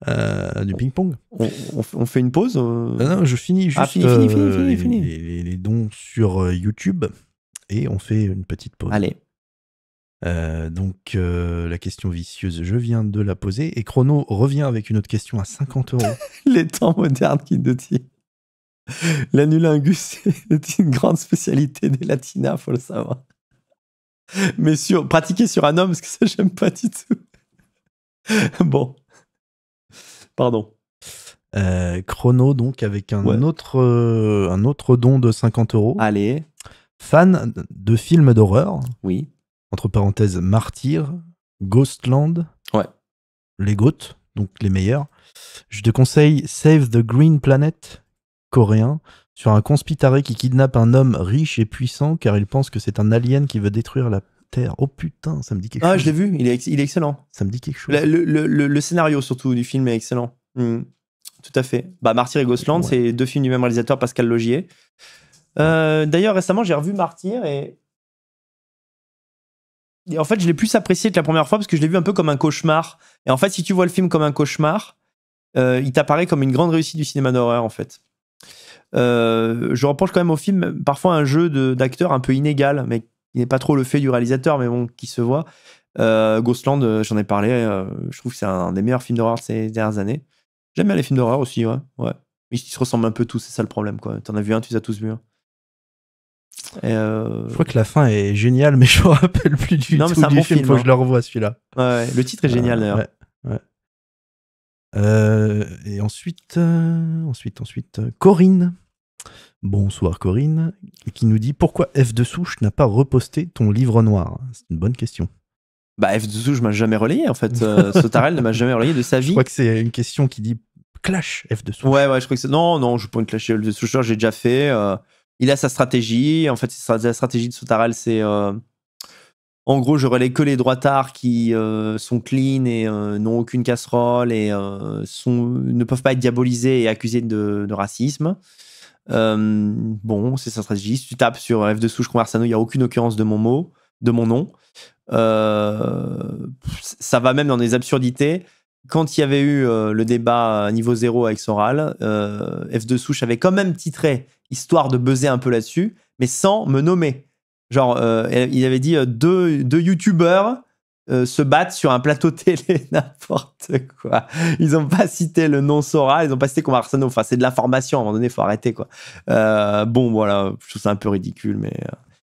Euh, du ping-pong. On, on, fait une pause non, non, je finis ah, juste finis, fini, fini, les, dons sur YouTube on fait une petite pause. Allez. Euh, donc euh, la question vicieuse, je viens de la poser et Chrono revient avec une autre question à 50 euros. Les temps modernes qui nous disent L'anulingus est une grande spécialité des latinas, faut le savoir. Mais sur, pratiquer sur un homme, parce que ça j'aime pas du tout. bon, pardon. Euh, chrono donc avec un autre un autre don de 50 euros. Allez fan de films d'horreur. Oui. Entre parenthèses, Martyr, Ghostland. Ouais. Les Goths, donc les meilleurs. Je te conseille Save the Green Planet, coréen, sur un conspitaré qui kidnappe un homme riche et puissant car il pense que c'est un alien qui veut détruire la Terre. Oh putain, ça me dit quelque ah, chose. Ah, je l'ai vu, il est, excellent. Ça me dit quelque chose. Le, scénario surtout du film est excellent. Hmm. Tout à fait. Bah, Martyr et Ghostland, c'est deux films du même réalisateur, Pascal Logier. Euh, d'ailleurs, récemment, j'ai revu Martyr et... en fait, je l'ai plus apprécié que la première fois parce que je l'ai vu un peu comme un cauchemar. Et en fait, si tu vois le film comme un cauchemar, euh, il t'apparaît comme une grande réussite du cinéma d'horreur, en fait. Euh, je reproche quand même au film parfois un jeu d'acteurs un peu inégal, mais qui n'est pas trop le fait du réalisateur, mais bon, qui se voit. Ghostland, j'en ai parlé, je trouve que c'est un des meilleurs films d'horreur de ces dernières années. J'aime bien les films d'horreur aussi, ouais. ouais. Ils se ressemblent un peu tous, c'est ça le problème, quoi. T'en as vu un, tu les as tous vus. Hein. Euh, je crois que la fin est géniale, mais je me rappelle plus du tout du bon film. il Faut que hein. je le revoie celui-là. le titre est euh, génial d'ailleurs. Euh, et ensuite, ensuite, ensuite, Corinne. Bonsoir Corinne, qui nous dit pourquoi F de Souche n'a pas reposté ton livre noir. C'est une bonne question. Bah F de Souche m'a jamais relayé en fait. Sotarelle Sotarel ne m'a jamais relayé de sa vie. Je crois que c'est une question qui dit clash F de Souche. Ouais ouais, je crois que c'est non non, je peux une clash F de Souche, j'ai déjà fait il a sa stratégie. En fait, la stratégie de Sotarelle c'est euh, en gros, je relais que les d'art qui euh, sont clean et euh, n'ont aucune casserole et ne peuvent pas être diabolisés et accusés de, racisme. bon, c'est sa stratégie. Si tu tapes sur F de souche Conversano, il n'y a aucune occurrence de mon mot, de mon nom. ça va même dans des absurdités quand il y avait eu euh, le débat niveau zéro avec Soral, euh, F2 Souche avait quand même titré, histoire de buzzer un peu là-dessus, mais sans me nommer. Genre, euh, il avait dit deux, deux youtubeurs se battent sur un plateau télé, n'importe quoi. Ils n'ont pas cité le nom Soral, ils n'ont pas cité qu'on Enfin, c'est de l'information, à un moment donné, il faut arrêter. quoi. bon, voilà, je trouve ça un peu ridicule, mais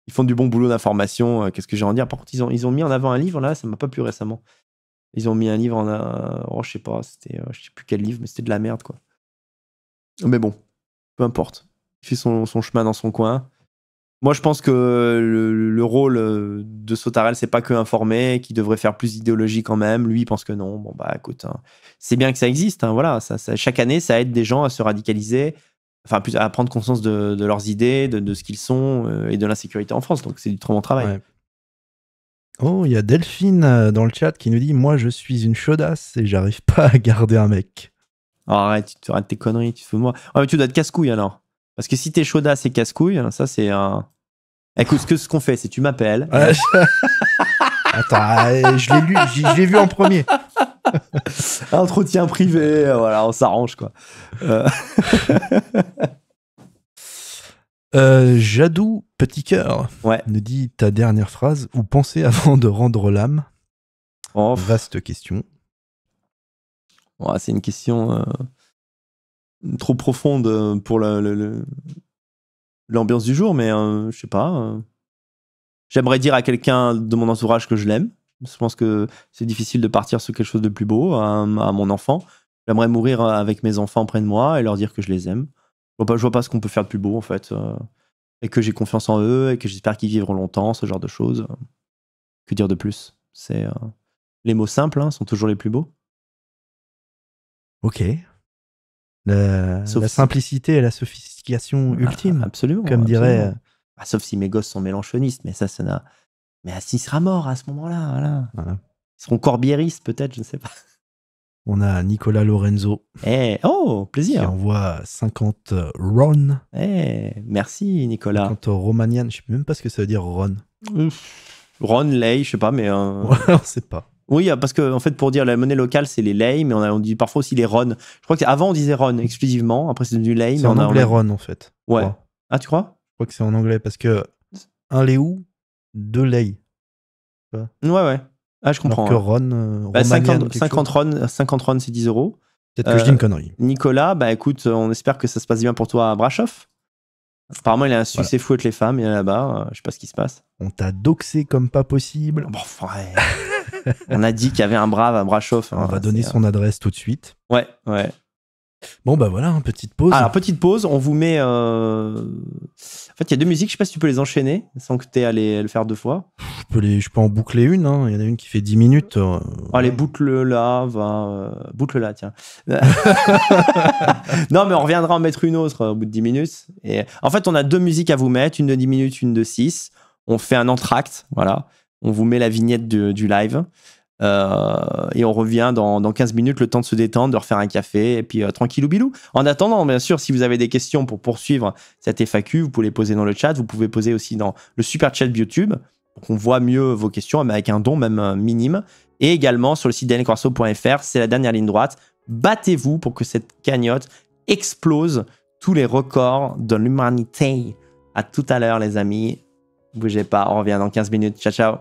ils font du bon boulot d'information. Qu'est-ce que j'ai à en dire Par contre, ils ont, ils ont mis en avant un livre, là, ça ne m'a pas plu récemment. Ils ont mis un livre en un. Oh, je sais pas, c'était. Euh, je sais plus quel livre, mais c'était de la merde, quoi. Mais bon, peu importe. Il fait son, chemin dans son coin. Moi, je pense que le, rôle euh, de Sotarel, c'est pas que informer, qui devrait faire plus d'idéologie quand même. Lui, il pense que non. Bon, bah écoute, hein, c'est bien que ça existe. Hein, voilà, ça, chaque année, ça aide des gens à se radicaliser, enfin, à prendre conscience de, leurs idées, de, ce qu'ils sont euh, et de l'insécurité en France. Donc, c'est du très bon travail. Oh, il y a Delphine euh, dans le chat qui nous dit Moi, je suis une chaudasse et j'arrive pas à garder un mec. Oh, arrête, tes conneries, tu te fous de moi. mais tu dois être casse-couille alors. Parce que si t'es chaudasse et casse-couille, ça c'est un. Écoute, ce que ce qu'on fait, c'est tu m'appelles. Attends, euh, je l'ai je l'ai vu en premier. Entretien privé, voilà, on s'arrange quoi. Euh, Euh, Jadou Petit Cœur ouais. nous dit ta dernière phrase ou penser avant de rendre l'âme Vaste question. c'est une question euh, trop profonde euh, pour l'ambiance du jour, mais je sais pas. J'aimerais dire à quelqu'un de mon entourage que je l'aime. Je pense que c'est difficile de partir sur quelque chose de plus beau à, à mon enfant. J'aimerais mourir avec mes enfants près de moi et leur dire que je les aime je vois pas ce qu'on peut faire de plus beau en fait. Euh, et que j'ai confiance en eux et que j'espère qu'ils vivront longtemps, ce genre de choses. Que dire de plus C'est euh, les mots simples hein, sont toujours les plus beaux. Ok. la simplicité et la sophistication ah, ultime. absolument. Comme dirait. Euh, bah, sauf si mes gosses sont mélanchonistes, mais ça, ça n'a. Mais Assis sera mort à ce moment-là. voilà. Ils seront corbiéristes, peut-être, je ne sais pas. On a Nicolas Lorenzo. Eh, oh, plaisir. Qui envoie 50 euh, Ron. Eh, merci Nicolas. 50 Romanian, je sais même pas ce que ça veut dire Ron. Ron, lei, je sais pas, mais. Euh... sait pas. Oui, ah, parce que en fait, pour dire la monnaie locale, c'est les lei, mais on, dit parfois aussi les ron. Je crois qu'avant on disait ron exclusivement, après c'est devenu lei. C'est en anglais ron en fait. Ouais. Ah, tu crois Je crois que c'est en anglais parce que un léou, deux lei. ouais. ouais. Ah, je comprends. que Ron, 50, euh, bah, Ron, 50 c'est 10 euros. Peut-être que je dis une euh, connerie. Nicolas, bah écoute, on espère que ça se passe bien pour toi à Brashoff. Apparemment, il a un succès fou avec les femmes, il a là-bas, euh, je sais pas ce qui se passe. On t'a doxé comme pas possible. Bon, frère. on a dit qu'il y avait un brave à Brasov. On hein, va donner son adresse tout de suite. Ouais, ouais. Bon, bah voilà, hein, petite pause. Alors, petite pause, on vous met. Euh, en fait, il y a deux musiques, je sais pas si tu peux les enchaîner sans que tu aies à, le faire deux fois. Je peux, les, je peux en boucler une, hein. il y en a une qui fait 10 minutes. Euh. Ah, allez, boucle là, va. Euh, boucle là, tiens. non, mais on reviendra en mettre une autre au bout de 10 minutes. Et... En fait, on a deux musiques à vous mettre, une de 10 minutes, une de 6. On fait un entracte, voilà. On vous met la vignette du live. Euh, et on revient dans, dans, 15 minutes, le temps de se détendre, de refaire un café, et puis euh, tranquille tranquillou bilou. En attendant, bien sûr, si vous avez des questions pour poursuivre cette FAQ, vous pouvez les poser dans le chat, vous pouvez poser aussi dans le super chat YouTube, pour qu'on voit mieux vos questions, mais avec un don même euh, minime. Et également sur le site danielcorso.fr, c'est la dernière ligne droite. Battez-vous pour que cette cagnotte explose tous les records de l'humanité. À tout à l'heure, les amis. Bougez pas, on revient dans 15 minutes. Ciao, ciao.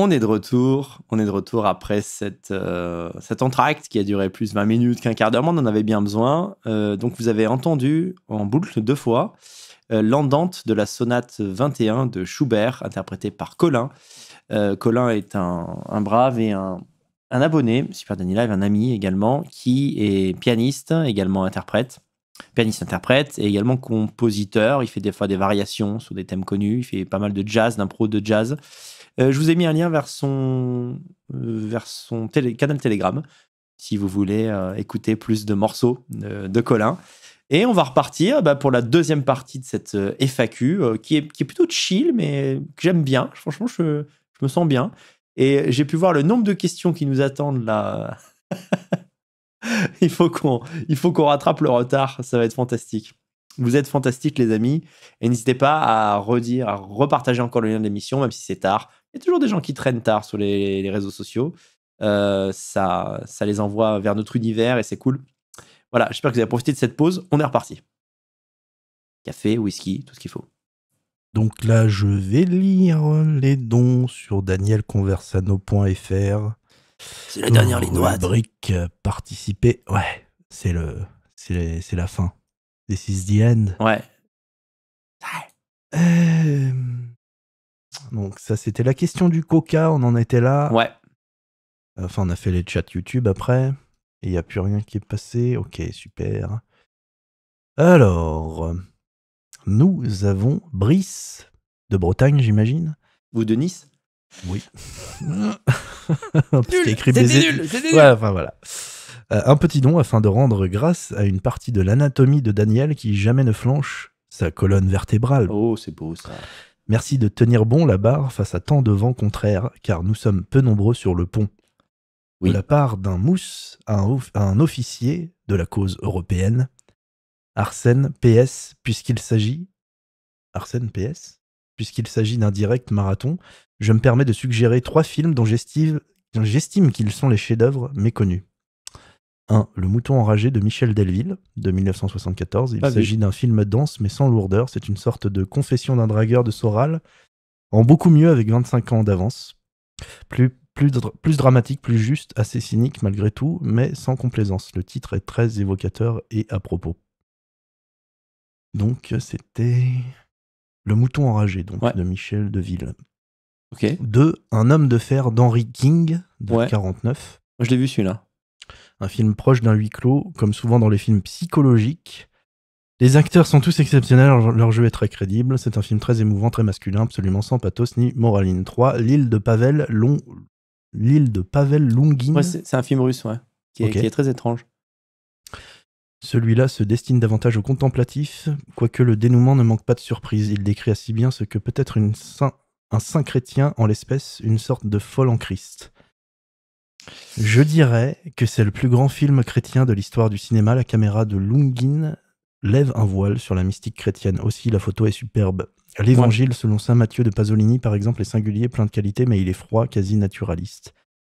On est de retour, on est de retour après cette, euh, cet entracte qui a duré plus de 20 minutes qu'un quart d'heure, on en avait bien besoin. Euh, donc vous avez entendu en boucle deux fois l'endante euh, l'andante de la sonate 21 de Schubert, interprétée par Colin. Colin est un, brave et un, un abonné, Super Danny Live, un ami également, qui est pianiste, également interprète pianiste-interprète et également compositeur. Il fait des fois des variations sur des thèmes connus. Il fait pas mal de jazz, d'impro de jazz. Euh, je vous ai mis un lien vers son, euh, vers son canal Telegram si vous voulez euh, écouter plus de morceaux de Colin. Et on va repartir bah, pour la deuxième partie de cette FAQ qui, est, plutôt chill, mais que j'aime bien. Franchement, je, je me sens bien. Et j'ai pu voir le nombre de questions qui nous attendent là. il faut qu'on il faut qu'on rattrape le retard, ça va être fantastique. Vous êtes fantastiques les amis et n'hésitez pas à redire, à repartager encore le lien de l'émission même si c'est tard, toujours des gens qui traînent tard sur les, réseaux sociaux. Euh, ça, ça les envoie vers notre univers et c'est cool. Voilà, j'espère que vous avez profité de cette pause. On est reparti. Café, whisky, tout ce qu'il faut. Donc là, je vais lire les dons sur danielconversano.fr. C'est la dernière ligne droite. Brique, participer. Ouais, c'est le, c'est la fin. This is the end. Ouais. Euh, donc ça, c'était la question du coca, on en était là. Ouais. Enfin, on a fait les chats YouTube après. et Il n'y a plus rien qui est passé. Ok, super. Alors, nous avons Brice, de Bretagne, j'imagine. Ou de Nice Oui. nul, écrit Nul, enfin voilà. Euh, un petit don afin de rendre grâce à une partie de l'anatomie de Daniel qui jamais ne flanche sa colonne vertébrale. Oh, c'est beau ça. Merci de tenir bon la barre face à tant de vents contraires, car nous sommes peu nombreux sur le pont. De la part d'un mousse à un, un officier de la cause européenne, Arsène PS, puisqu'il s'agit. Arsène PS Puisqu'il s'agit d'un direct marathon, je me permets de suggérer trois films dont j'estime qu'ils sont les chefs-d'œuvre méconnus. 1. Le mouton enragé de Michel Delville de 1974. Il s'agit d'un film dense mais sans lourdeur. C'est une sorte de confession d'un dragueur de Soral, en beaucoup mieux avec 25 ans d'avance. Plus, plus, plus dramatique, plus juste, assez cynique malgré tout, mais sans complaisance. Le titre est très évocateur et à propos. Donc c'était Le mouton enragé donc, de Michel Delville. Ok. 2. Un homme de fer d'Henry King de 49. Je l'ai vu celui-là. Un film proche d'un huis clos, comme souvent dans les films psychologiques. Les acteurs sont tous exceptionnels, leur jeu est très crédible. C'est un film très émouvant, très masculin, absolument sans pathos ni moraline. 3. L'île de Pavel Long... L'île de Pavel Longin. c'est un film russe, ouais, qui est, très étrange. Celui-là se destine davantage au contemplatif, quoique le dénouement ne manque pas de surprise. Il décrit assez bien ce que peut être un saint chrétien en l'espèce, une sorte de folle en Christ. Je dirais que c'est le plus grand film chrétien de l'histoire du cinéma. La caméra de Lungin lève un voile sur la mystique chrétienne. Aussi, la photo est superbe. L'évangile, selon saint Matthieu de Pasolini, par exemple, est singulier, plein de qualités, mais il est froid, quasi naturaliste.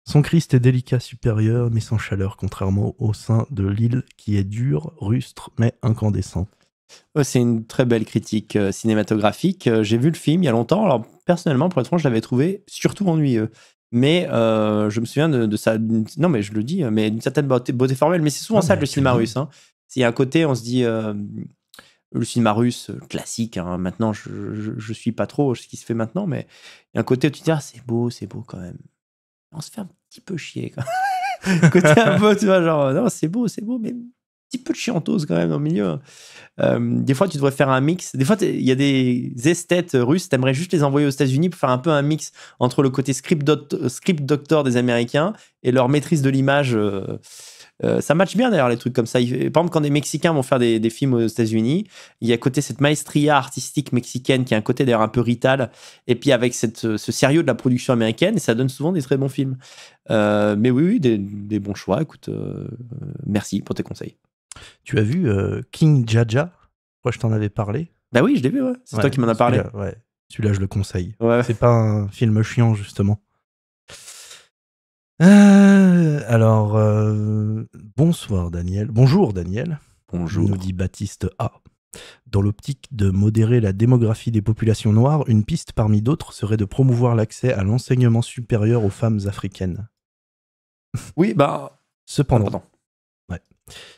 Son Christ est délicat, supérieur, mais sans chaleur, contrairement au sein de l'île qui est dur, rustre, mais incandescent. c'est une très belle critique euh, cinématographique. Euh, j'ai vu le film il y a longtemps. Alors, personnellement, pour être franc, je l'avais trouvé surtout ennuyeux mais euh, je me souviens de, ça. Non, mais je le dis, mais d'une certaine beauté, formelle. Mais c'est souvent ah, ça bah, le cinéma russe. Hein. a un côté, on se dit, euh, le cinéma russe euh, classique. Hein. maintenant, je, je, suis pas trop ce qui se fait maintenant, mais il y a un côté où tu te dis, ah, c'est beau, c'est beau quand même. On se fait un petit peu chier. quoi côté un peu, tu vois, genre, non, c'est beau, c'est beau, mais petit peu de chiantose quand même dans le milieu. Hein. Euh, des fois, tu devrais faire un mix. Des fois, il y a des esthètes russes, t'aimerais juste les envoyer aux États-Unis pour faire un peu un mix entre le côté script, doctor des Américains et leur maîtrise de l'image. Euh, euh, ça match bien d'ailleurs les trucs comme ça. par exemple, quand des Mexicains vont faire des, films aux États-Unis, il y a côté cette maestria artistique mexicaine qui a un côté d'ailleurs un peu rital, et puis avec cette, ce sérieux de la production américaine, ça donne souvent des très bons films. mais oui, oui des, des, bons choix. Écoute, merci pour tes conseils. Tu as vu euh, King Jaja Je je t'en avais parlé. Bah oui, je l'ai vu, ouais. C'est toi qui m'en as parlé. Celui-là, je le conseille. C'est pas un film chiant, justement. Euh, alors, euh, bonsoir Daniel. Bonjour Daniel. Bonjour. Nous dit Baptiste A. Dans l'optique de modérer la démographie des populations noires, une piste parmi d'autres serait de promouvoir l'accès à l'enseignement supérieur aux femmes africaines. Oui, bah. Cependant,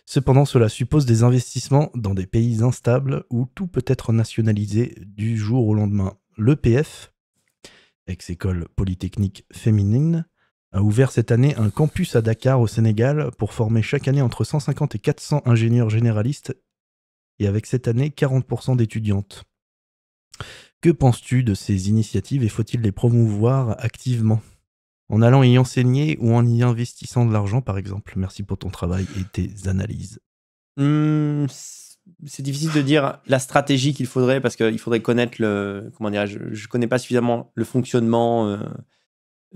Cependant, cela suppose des investissements dans des pays instables où tout peut être nationalisé du jour au lendemain. L'EPF, ex-école polytechnique féminine, a ouvert cette année un campus à Dakar au Sénégal pour former chaque année entre 150 et 400 ingénieurs généralistes et avec cette année 40% d'étudiantes. Que penses-tu de ces initiatives et faut-il les promouvoir activement en allant y enseigner ou en y investissant de l'argent, par exemple Merci pour ton travail et tes analyses. Hum, c'est difficile de dire la stratégie qu'il faudrait parce qu'il faudrait connaître le. Comment dire Je ne connais pas suffisamment le fonctionnement euh,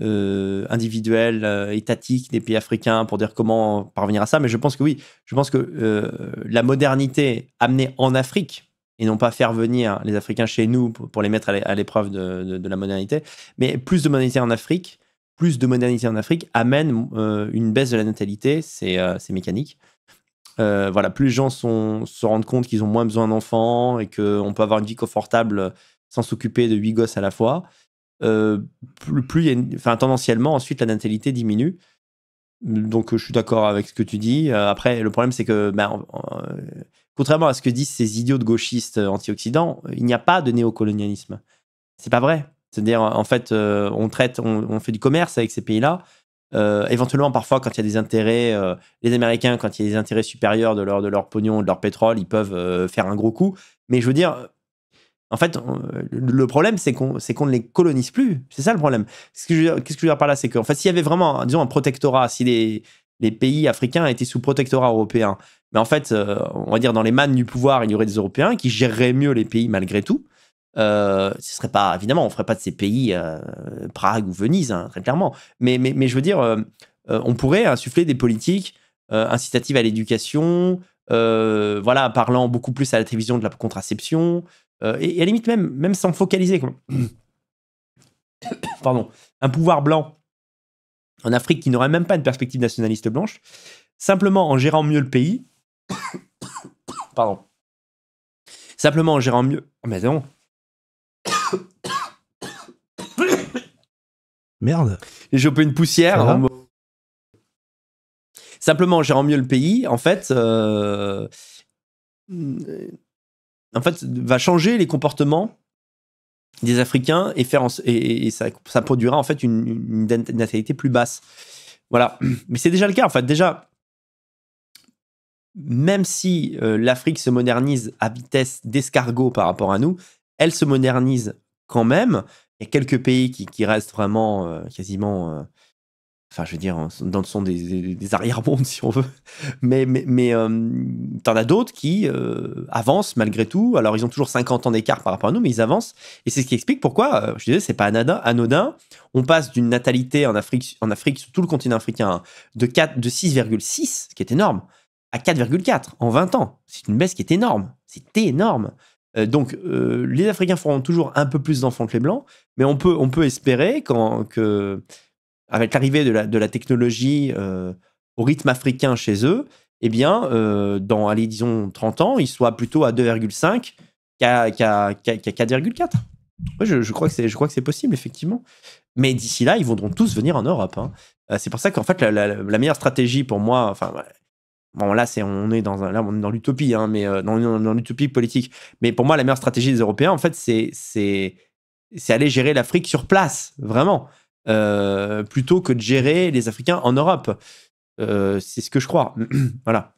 euh, individuel, euh, étatique des pays africains pour dire comment parvenir à ça. Mais je pense que oui, je pense que la modernité amenée en Afrique, et non pas faire venir les Africains chez nous pour, les mettre à l'épreuve de, la modernité, mais plus de modernité en Afrique plus de modernité en Afrique amène euh, une baisse de la natalité, c'est euh, mécanique. Euh, voilà, plus les gens se rendent compte qu'ils ont moins besoin d'enfants et qu'on peut avoir une vie confortable sans s'occuper de huit gosses à la fois, plus, enfin, tendanciellement, ensuite, la natalité diminue. Donc, je suis d'accord avec ce que tu dis. après, le problème, c'est que, ben, contrairement à ce que disent ces idiots de gauchistes anti-occident, il n'y a pas de néocolonialisme. C'est pas vrai. C'est-à-dire, en fait, euh, on traite, on, fait du commerce avec ces pays-là. Euh, éventuellement, parfois, quand il y a des intérêts, euh, les Américains, quand il y a des intérêts supérieurs de leur, de leur pognon, de leur pétrole, ils peuvent faire un gros coup. Mais je veux dire, en fait, le problème, c'est qu'on qu'on ne les colonise plus. C'est ça le problème. ce que je veux dire, que je veux dire par là C'est qu'en fait, s'il y avait vraiment, disons, un protectorat, si les, les pays africains étaient sous protectorat européen, mais en fait, on va dire, dans les mannes du pouvoir, il y aurait des Européens qui géreraient mieux les pays malgré tout euh, ce serait pas évidemment, on ferait pas de ces pays euh, Prague ou Venise hein, très clairement. Mais, mais, mais je veux dire, euh, on pourrait insuffler des politiques incitatives à l'éducation, voilà, parlant beaucoup plus à la télévision de la contraception et, et, à la limite même même sans focaliser. Pardon, un pouvoir blanc en Afrique qui n'aurait même pas une perspective nationaliste blanche, simplement en gérant mieux le pays. Pardon. Simplement en gérant mieux. Mais non, Merde. J'ai chopé une poussière. Simplement, gérant mieux le pays, en fait, euh, en fait, va changer les comportements des Africains et faire et, ça, produira en fait une, natalité plus basse. Voilà. Mais c'est déjà le cas. En fait, déjà, même si euh, l'Afrique se modernise à vitesse d'escargot par rapport à nous, elle se modernise quand même il y a quelques pays qui, restent vraiment euh, quasiment. Euh, enfin, je veux dire, dans le son des, arrière-bondes, si on veut. Mais, mais, mais euh, t'en as d'autres qui avancent malgré tout. Alors, ils ont toujours 50 ans d'écart par rapport à nous, mais ils avancent. Et c'est ce qui explique pourquoi, je disais, c'est pas anodin, On passe d'une natalité en Afrique, en Afrique, sur tout le continent africain, de, de 6,6, ce qui est énorme, à 4,4 en 20 ans. C'est une baisse qui est énorme. C'est énorme. Euh, donc, euh, les Africains feront toujours un peu plus d'enfants que les Blancs, mais on peut, on peut espérer quand, que, avec l'arrivée de la, technologie euh, au rythme africain chez eux, eh bien, dans, allez, disons, 30 ans, ils soient plutôt à 2,5 qu'à 4,4. je, crois que c'est, possible, effectivement. Mais d'ici là, ils voudront tous venir en Europe. Hein. C'est pour ça qu'en fait, la, la, meilleure stratégie pour moi, enfin, là, on est dans, l'utopie, hein, mais euh, dans, l'utopie politique. Mais pour moi, la meilleure stratégie des Européens, en fait, c'est, aller gérer l'Afrique sur place, vraiment, euh, plutôt que de gérer les Africains en Europe. Euh, c'est ce que je crois. voilà.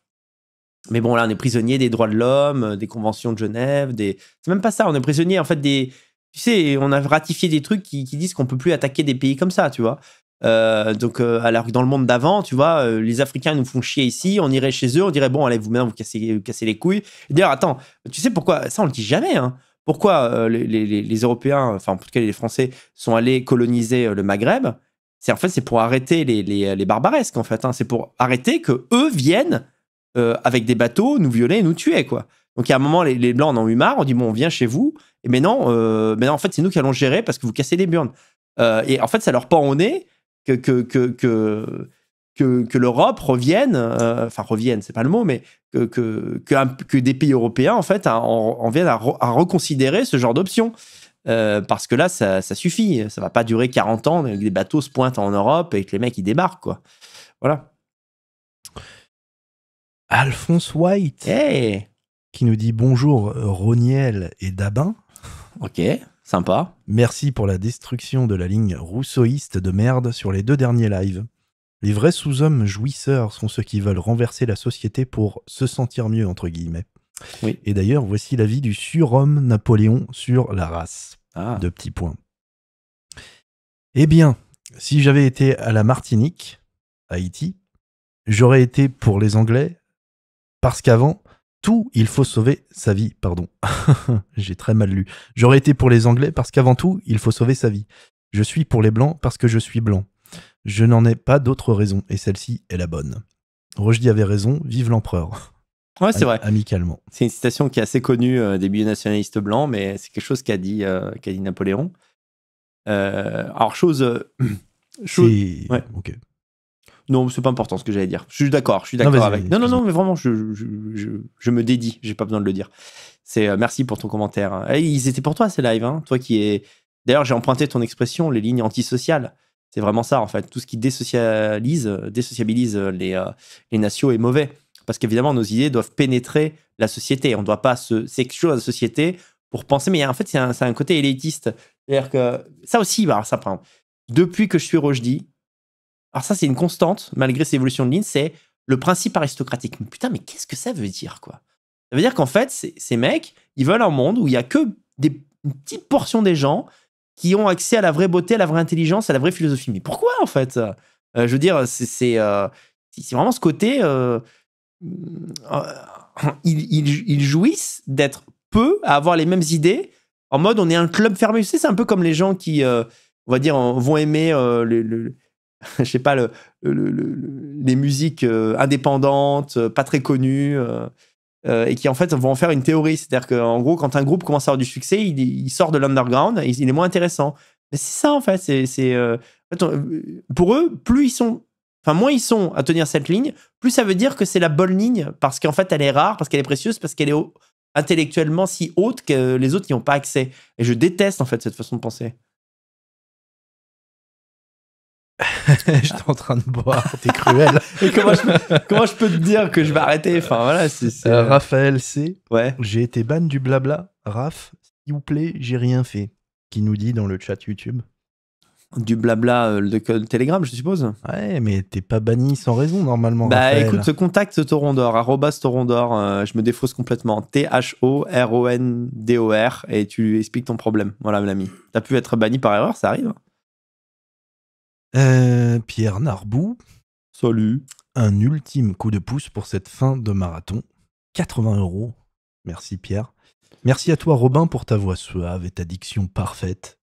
Mais bon, là, on est prisonnier des droits de l'homme, des conventions de Genève, C'est même pas ça, on est prisonnier, en fait, des. Tu sais, on a ratifié des trucs qui, qui disent qu'on peut plus attaquer des pays comme ça, tu vois. Euh, donc, euh, alors que dans le monde d'avant, tu vois, euh, les Africains nous font chier ici, on irait chez eux, on dirait bon, allez, vous maintenant, vous cassez, casser les couilles. D'ailleurs, attends, tu sais pourquoi Ça, on le dit jamais. Hein. pourquoi les, les, les, Européens, enfin, en tout cas les Français, sont allés coloniser le Maghreb C'est en fait, c'est pour arrêter les, les, barbaresques, en fait. Hein. c'est pour arrêter que eux viennent avec des bateaux nous violer nous tuer, quoi. Donc, il y a un moment, les, Blancs en ont eu marre, on dit bon, on vient chez vous, mais non, mais en fait, c'est nous qui allons gérer parce que vous cassez les burnes. et en fait, ça leur pend au nez que, que, que, l'Europe revienne, euh, enfin revienne, c'est pas le mot, mais que, que, que, des pays européens, en fait, en, viennent à, reconsidérer ce genre d'option. Euh, parce que là, ça, suffit. Ça va pas durer 40 ans que des bateaux se pointent en Europe et que les mecs, ils débarquent, quoi. Voilà. Alphonse White. Eh. qui nous dit bonjour Roniel et Dabin. Ok. Sympa. Merci pour la destruction de la ligne rousseauiste de merde sur les deux derniers lives. Les vrais sous-hommes jouisseurs sont ceux qui veulent renverser la société pour se sentir mieux, entre guillemets. Oui. Et d'ailleurs, voici l'avis du surhomme Napoléon sur la race. Ah. Deux petits points. Eh bien, si j'avais été à la Martinique, Haïti, j'aurais été pour les Anglais, parce qu'avant, tout, il faut sauver sa vie, pardon. J'ai très mal lu. J'aurais été pour les Anglais parce qu'avant tout, il faut sauver sa vie. Je suis pour les Blancs parce que je suis blanc. Je n'en ai pas d'autre raison, et celle-ci est la bonne. Rochdy avait raison, vive l'empereur. Ouais, c'est vrai. Amicalement. C'est une citation qui est assez connue euh, des des nationalistes blancs, mais c'est quelque chose qu'a dit, euh, Napoléon. Euh, alors, chose. chose... Ouais. Non, c'est pas important ce que j'allais dire. Je suis d'accord, je suis d'accord avec. Non, non, non, mais vraiment, je, je, je, je me dédie, j'ai pas besoin de le dire. C'est euh, merci pour ton commentaire. Et eh, ils étaient pour toi ces lives, hein. toi qui es. D'ailleurs, j'ai emprunté ton expression, les lignes antisociales. C'est vraiment ça, en fait. Tout ce qui désocialise, euh, désociabilise euh, les, les nations est mauvais. Parce qu'évidemment, nos idées doivent pénétrer la société. On ne doit pas se sexuer la société pour penser. Mais en fait, c'est un, côté élitiste. C'est-à-dire que ça aussi, bah, ça prend. Depuis que je suis Rojdi, alors ça c'est une constante, malgré ses évolutions de ligne, c'est le principe aristocratique. Mais putain, mais qu'est-ce que ça veut dire, quoi Ça veut dire qu'en fait, ces mecs, ils veulent un monde où il y a que des, une petite portion des gens qui ont accès à la vraie beauté, à la vraie intelligence, à la vraie philosophie. Mais pourquoi, en fait euh, Je veux dire, c'est c'est euh, vraiment ce côté... Euh, ils, ils, jouissent d'être peu à avoir les mêmes idées, en mode on est un club fermé. Tu sais, c'est un peu comme les gens qui, on va dire, vont aimer le je sais pas, les musiques euh, indépendantes, euh, pas très connues, euh, et qui en fait vont en faire une théorie. C'est-à-dire qu'en gros, quand un groupe commence à avoir du succès, il, sort de l'underground, il, est moins intéressant. Mais c'est ça en fait. C'est, pour eux, plus ils sont, moins ils sont à tenir cette ligne, plus ça veut dire que c'est la bonne ligne parce qu'en fait elle est rare, parce qu'elle est précieuse, parce qu'elle est intellectuellement si haute que les autres n'y ont pas accès. Et je déteste en fait cette façon de penser. J'étais en train de boire, t'es cruel. comment je, peux, te dire que je vais arrêter Enfin voilà, c'est. Euh, euh, Raphaël C. Ouais. J'ai été ban du blabla. Raph, s'il vous plaît, j'ai rien fait. Qui nous dit dans le chat YouTube. Du blabla, euh, de Telegram, je suppose. Ouais, mais t'es pas banni sans raison normalement. Bah écoute, contacte Torondor, Torondor, je me défausse complètement. T-H-O-R-O-N-D-O-R, et tu lui expliques ton problème. Voilà, mon ami. T'as pu être banni par erreur, ça arrive. Hein. Euh, Pierre Narbou. Salut. Un ultime coup de pouce pour cette fin de marathon. 80 euros. Merci Pierre. Merci à toi Robin pour ta voix suave et ta diction parfaite.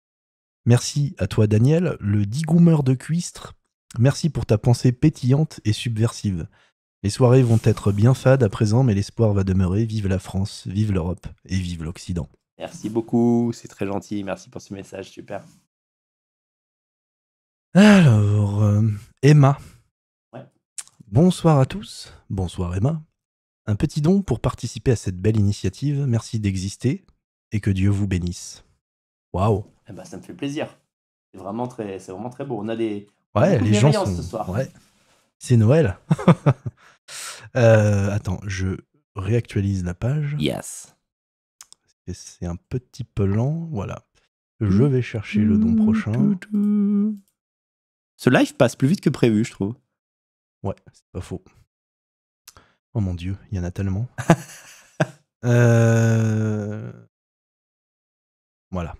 Merci à toi Daniel, le digoumeur de cuistre. Merci pour ta pensée pétillante et subversive. Les soirées vont être bien fades à présent, mais l'espoir va demeurer. Vive la France, vive l'Europe et vive l'Occident. Merci beaucoup, c'est très gentil. Merci pour ce message, super. Alors, euh, Emma. Bonsoir à tous. Bonsoir Emma. Un petit don pour participer à cette belle initiative. Merci d'exister et que Dieu vous bénisse. Waouh. Eh ben, ça me fait plaisir. C'est vraiment très, c'est vraiment très beau. On a des, ouais, les gens ce soir. Ouais. C'est Noël. Euh, attends, je réactualise la page. Yes. C'est un petit peu lent. Voilà. Je mmh. vais chercher le don prochain. Mmh. Ce live passe plus vite que prévu, je trouve. Ouais, c'est pas faux. Oh mon dieu, il y en a tellement. Euh, voilà.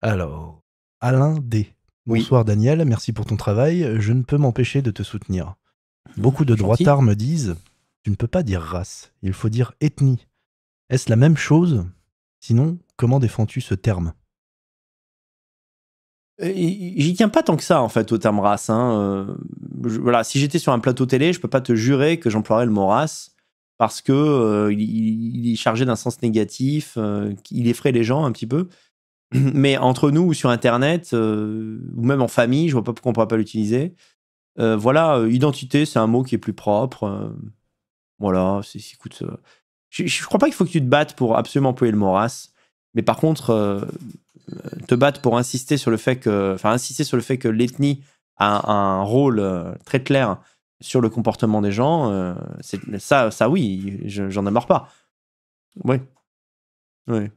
Alors, Alain D. Bonsoir Daniel, merci pour ton travail. Je ne peux m'empêcher de te soutenir. Mmh, Beaucoup de droits droitards me disent Tu ne peux pas dire race, il faut dire ethnie. Est-ce la même chose Sinon, comment défends-tu ce terme euh, j'y tiens pas tant que ça, en fait, au terme race. Hein, euh. voilà, si j'étais sur un plateau télé, je peux pas te jurer que j'emploierais le mot race parce que euh, il, est chargé d'un sens négatif, il effraie les gens un petit peu. Mais entre nous ou sur Internet, ou même en famille, je vois pas pourquoi on pourrait pas l'utiliser. voilà, identité, c'est un mot qui est plus propre. voilà, c'est, écoute, je, je, crois pas qu'il faut que tu te battes pour absolument employer le mot race. Mais par contre, te battre pour insister sur le fait que, enfin, insister sur le fait que l'ethnie a un rôle euh, très clair sur le comportement des gens, euh, c'est ça, ça oui, j'en ai pas. Oui. Oui.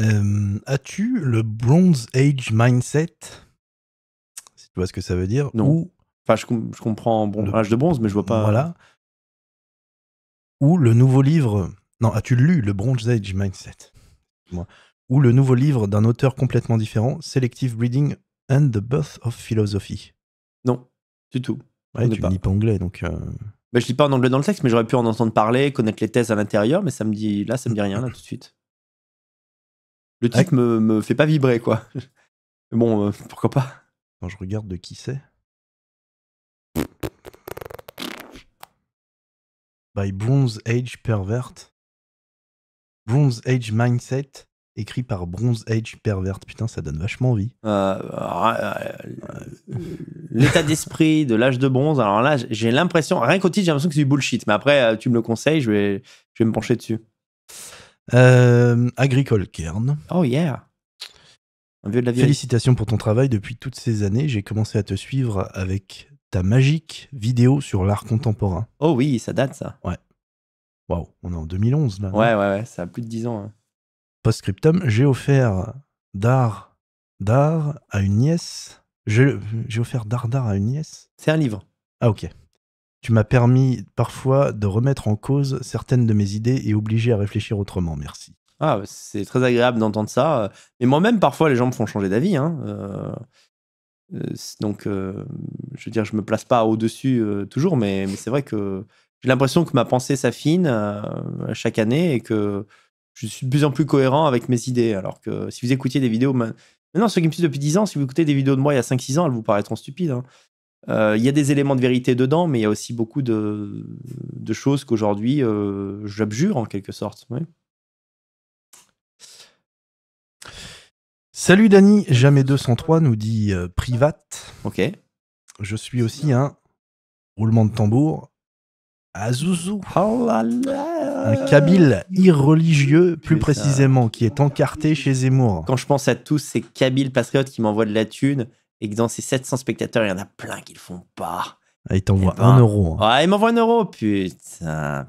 Euh, as-tu le Bronze Age Mindset Si tu vois ce que ça veut dire Non. enfin, je, comprends bon, l'âge de bronze, mais je vois pas. Voilà. Ou le nouveau livre. Non, as-tu lu le Bronze Age Mindset Moi ou le nouveau livre d'un auteur complètement différent, Selective Breeding and the Birth of Philosophy Non, du tout. Ouais, tu ne lis pas anglais, donc. Euh... je lis pas en anglais dans le texte, mais j'aurais pu en entendre parler, connaître les thèses à l'intérieur, mais ça me dit là, ça ne me dit rien là tout de suite. Le titre ne me, me fait pas vibrer quoi. bon, euh, pourquoi pas Quand je regarde de qui c'est. By Bronze Age Pervert. Bronze Age Mindset écrit par Bronze Age perverte Putain, ça donne vachement envie. Euh, euh, l'état d'esprit de l'âge de bronze, alors là, j'ai l'impression, rien qu'au titre, j'ai l'impression que c'est du bullshit. Mais après, euh, tu me le conseilles, je vais, je vais me pencher dessus. Agricole Kern. Oh yeah! Un vieux de la Félicitations pour ton travail depuis toutes ces années. J'ai commencé à te suivre avec ta magique vidéo sur l'art contemporain. Oh oui, ça date ça. Ouais. Waouh, on est en 2011 là. Ouais, ouais, ouais, ça a plus de 10 ans. Hein. Post-scriptum, j'ai offert d'art, d'art à une nièce. J'ai offert d'art à une nièce. C'est un livre. Ah ok. Tu m'as permis parfois de remettre en cause certaines de mes idées et obligé à réfléchir autrement. Merci. Ah, bah, c'est très agréable d'entendre ça. Mais moi-même, parfois, les gens me font changer d'avis. Hein. Euh, euh, donc, euh, je veux dire, je me place pas au-dessus toujours, mais, c'est vrai que j'ai l'impression que ma pensée s'affine chaque année et que je suis de plus en plus cohérent avec mes idées. Alors que si vous écoutiez des vidéos, maintenant ceux qui me suivent depuis 10 ans, si vous écoutez des vidéos de moi il y a 5-6 ans, elles vous paraîtront stupides. Hein. Euh, il y a des éléments de vérité dedans, mais il y a aussi beaucoup de, choses qu'aujourd'hui euh, j'abjure en quelque sorte. Salut Dany, jamais 203 nous dit euh, private. Ok. Je suis aussi un roulement de tambour Azouzou, oh Un Kabyle irreligieux, plus précisément, qui est encarté chez Zemmour. Quand je pense à tous ces Kabyles patriotes qui m'envoient de la thune et que dans ces 700 spectateurs, il y en a plein qui le font pas. Ah, il t'envoie eh ben, un euro. Hein. il m'envoie un euro, putain.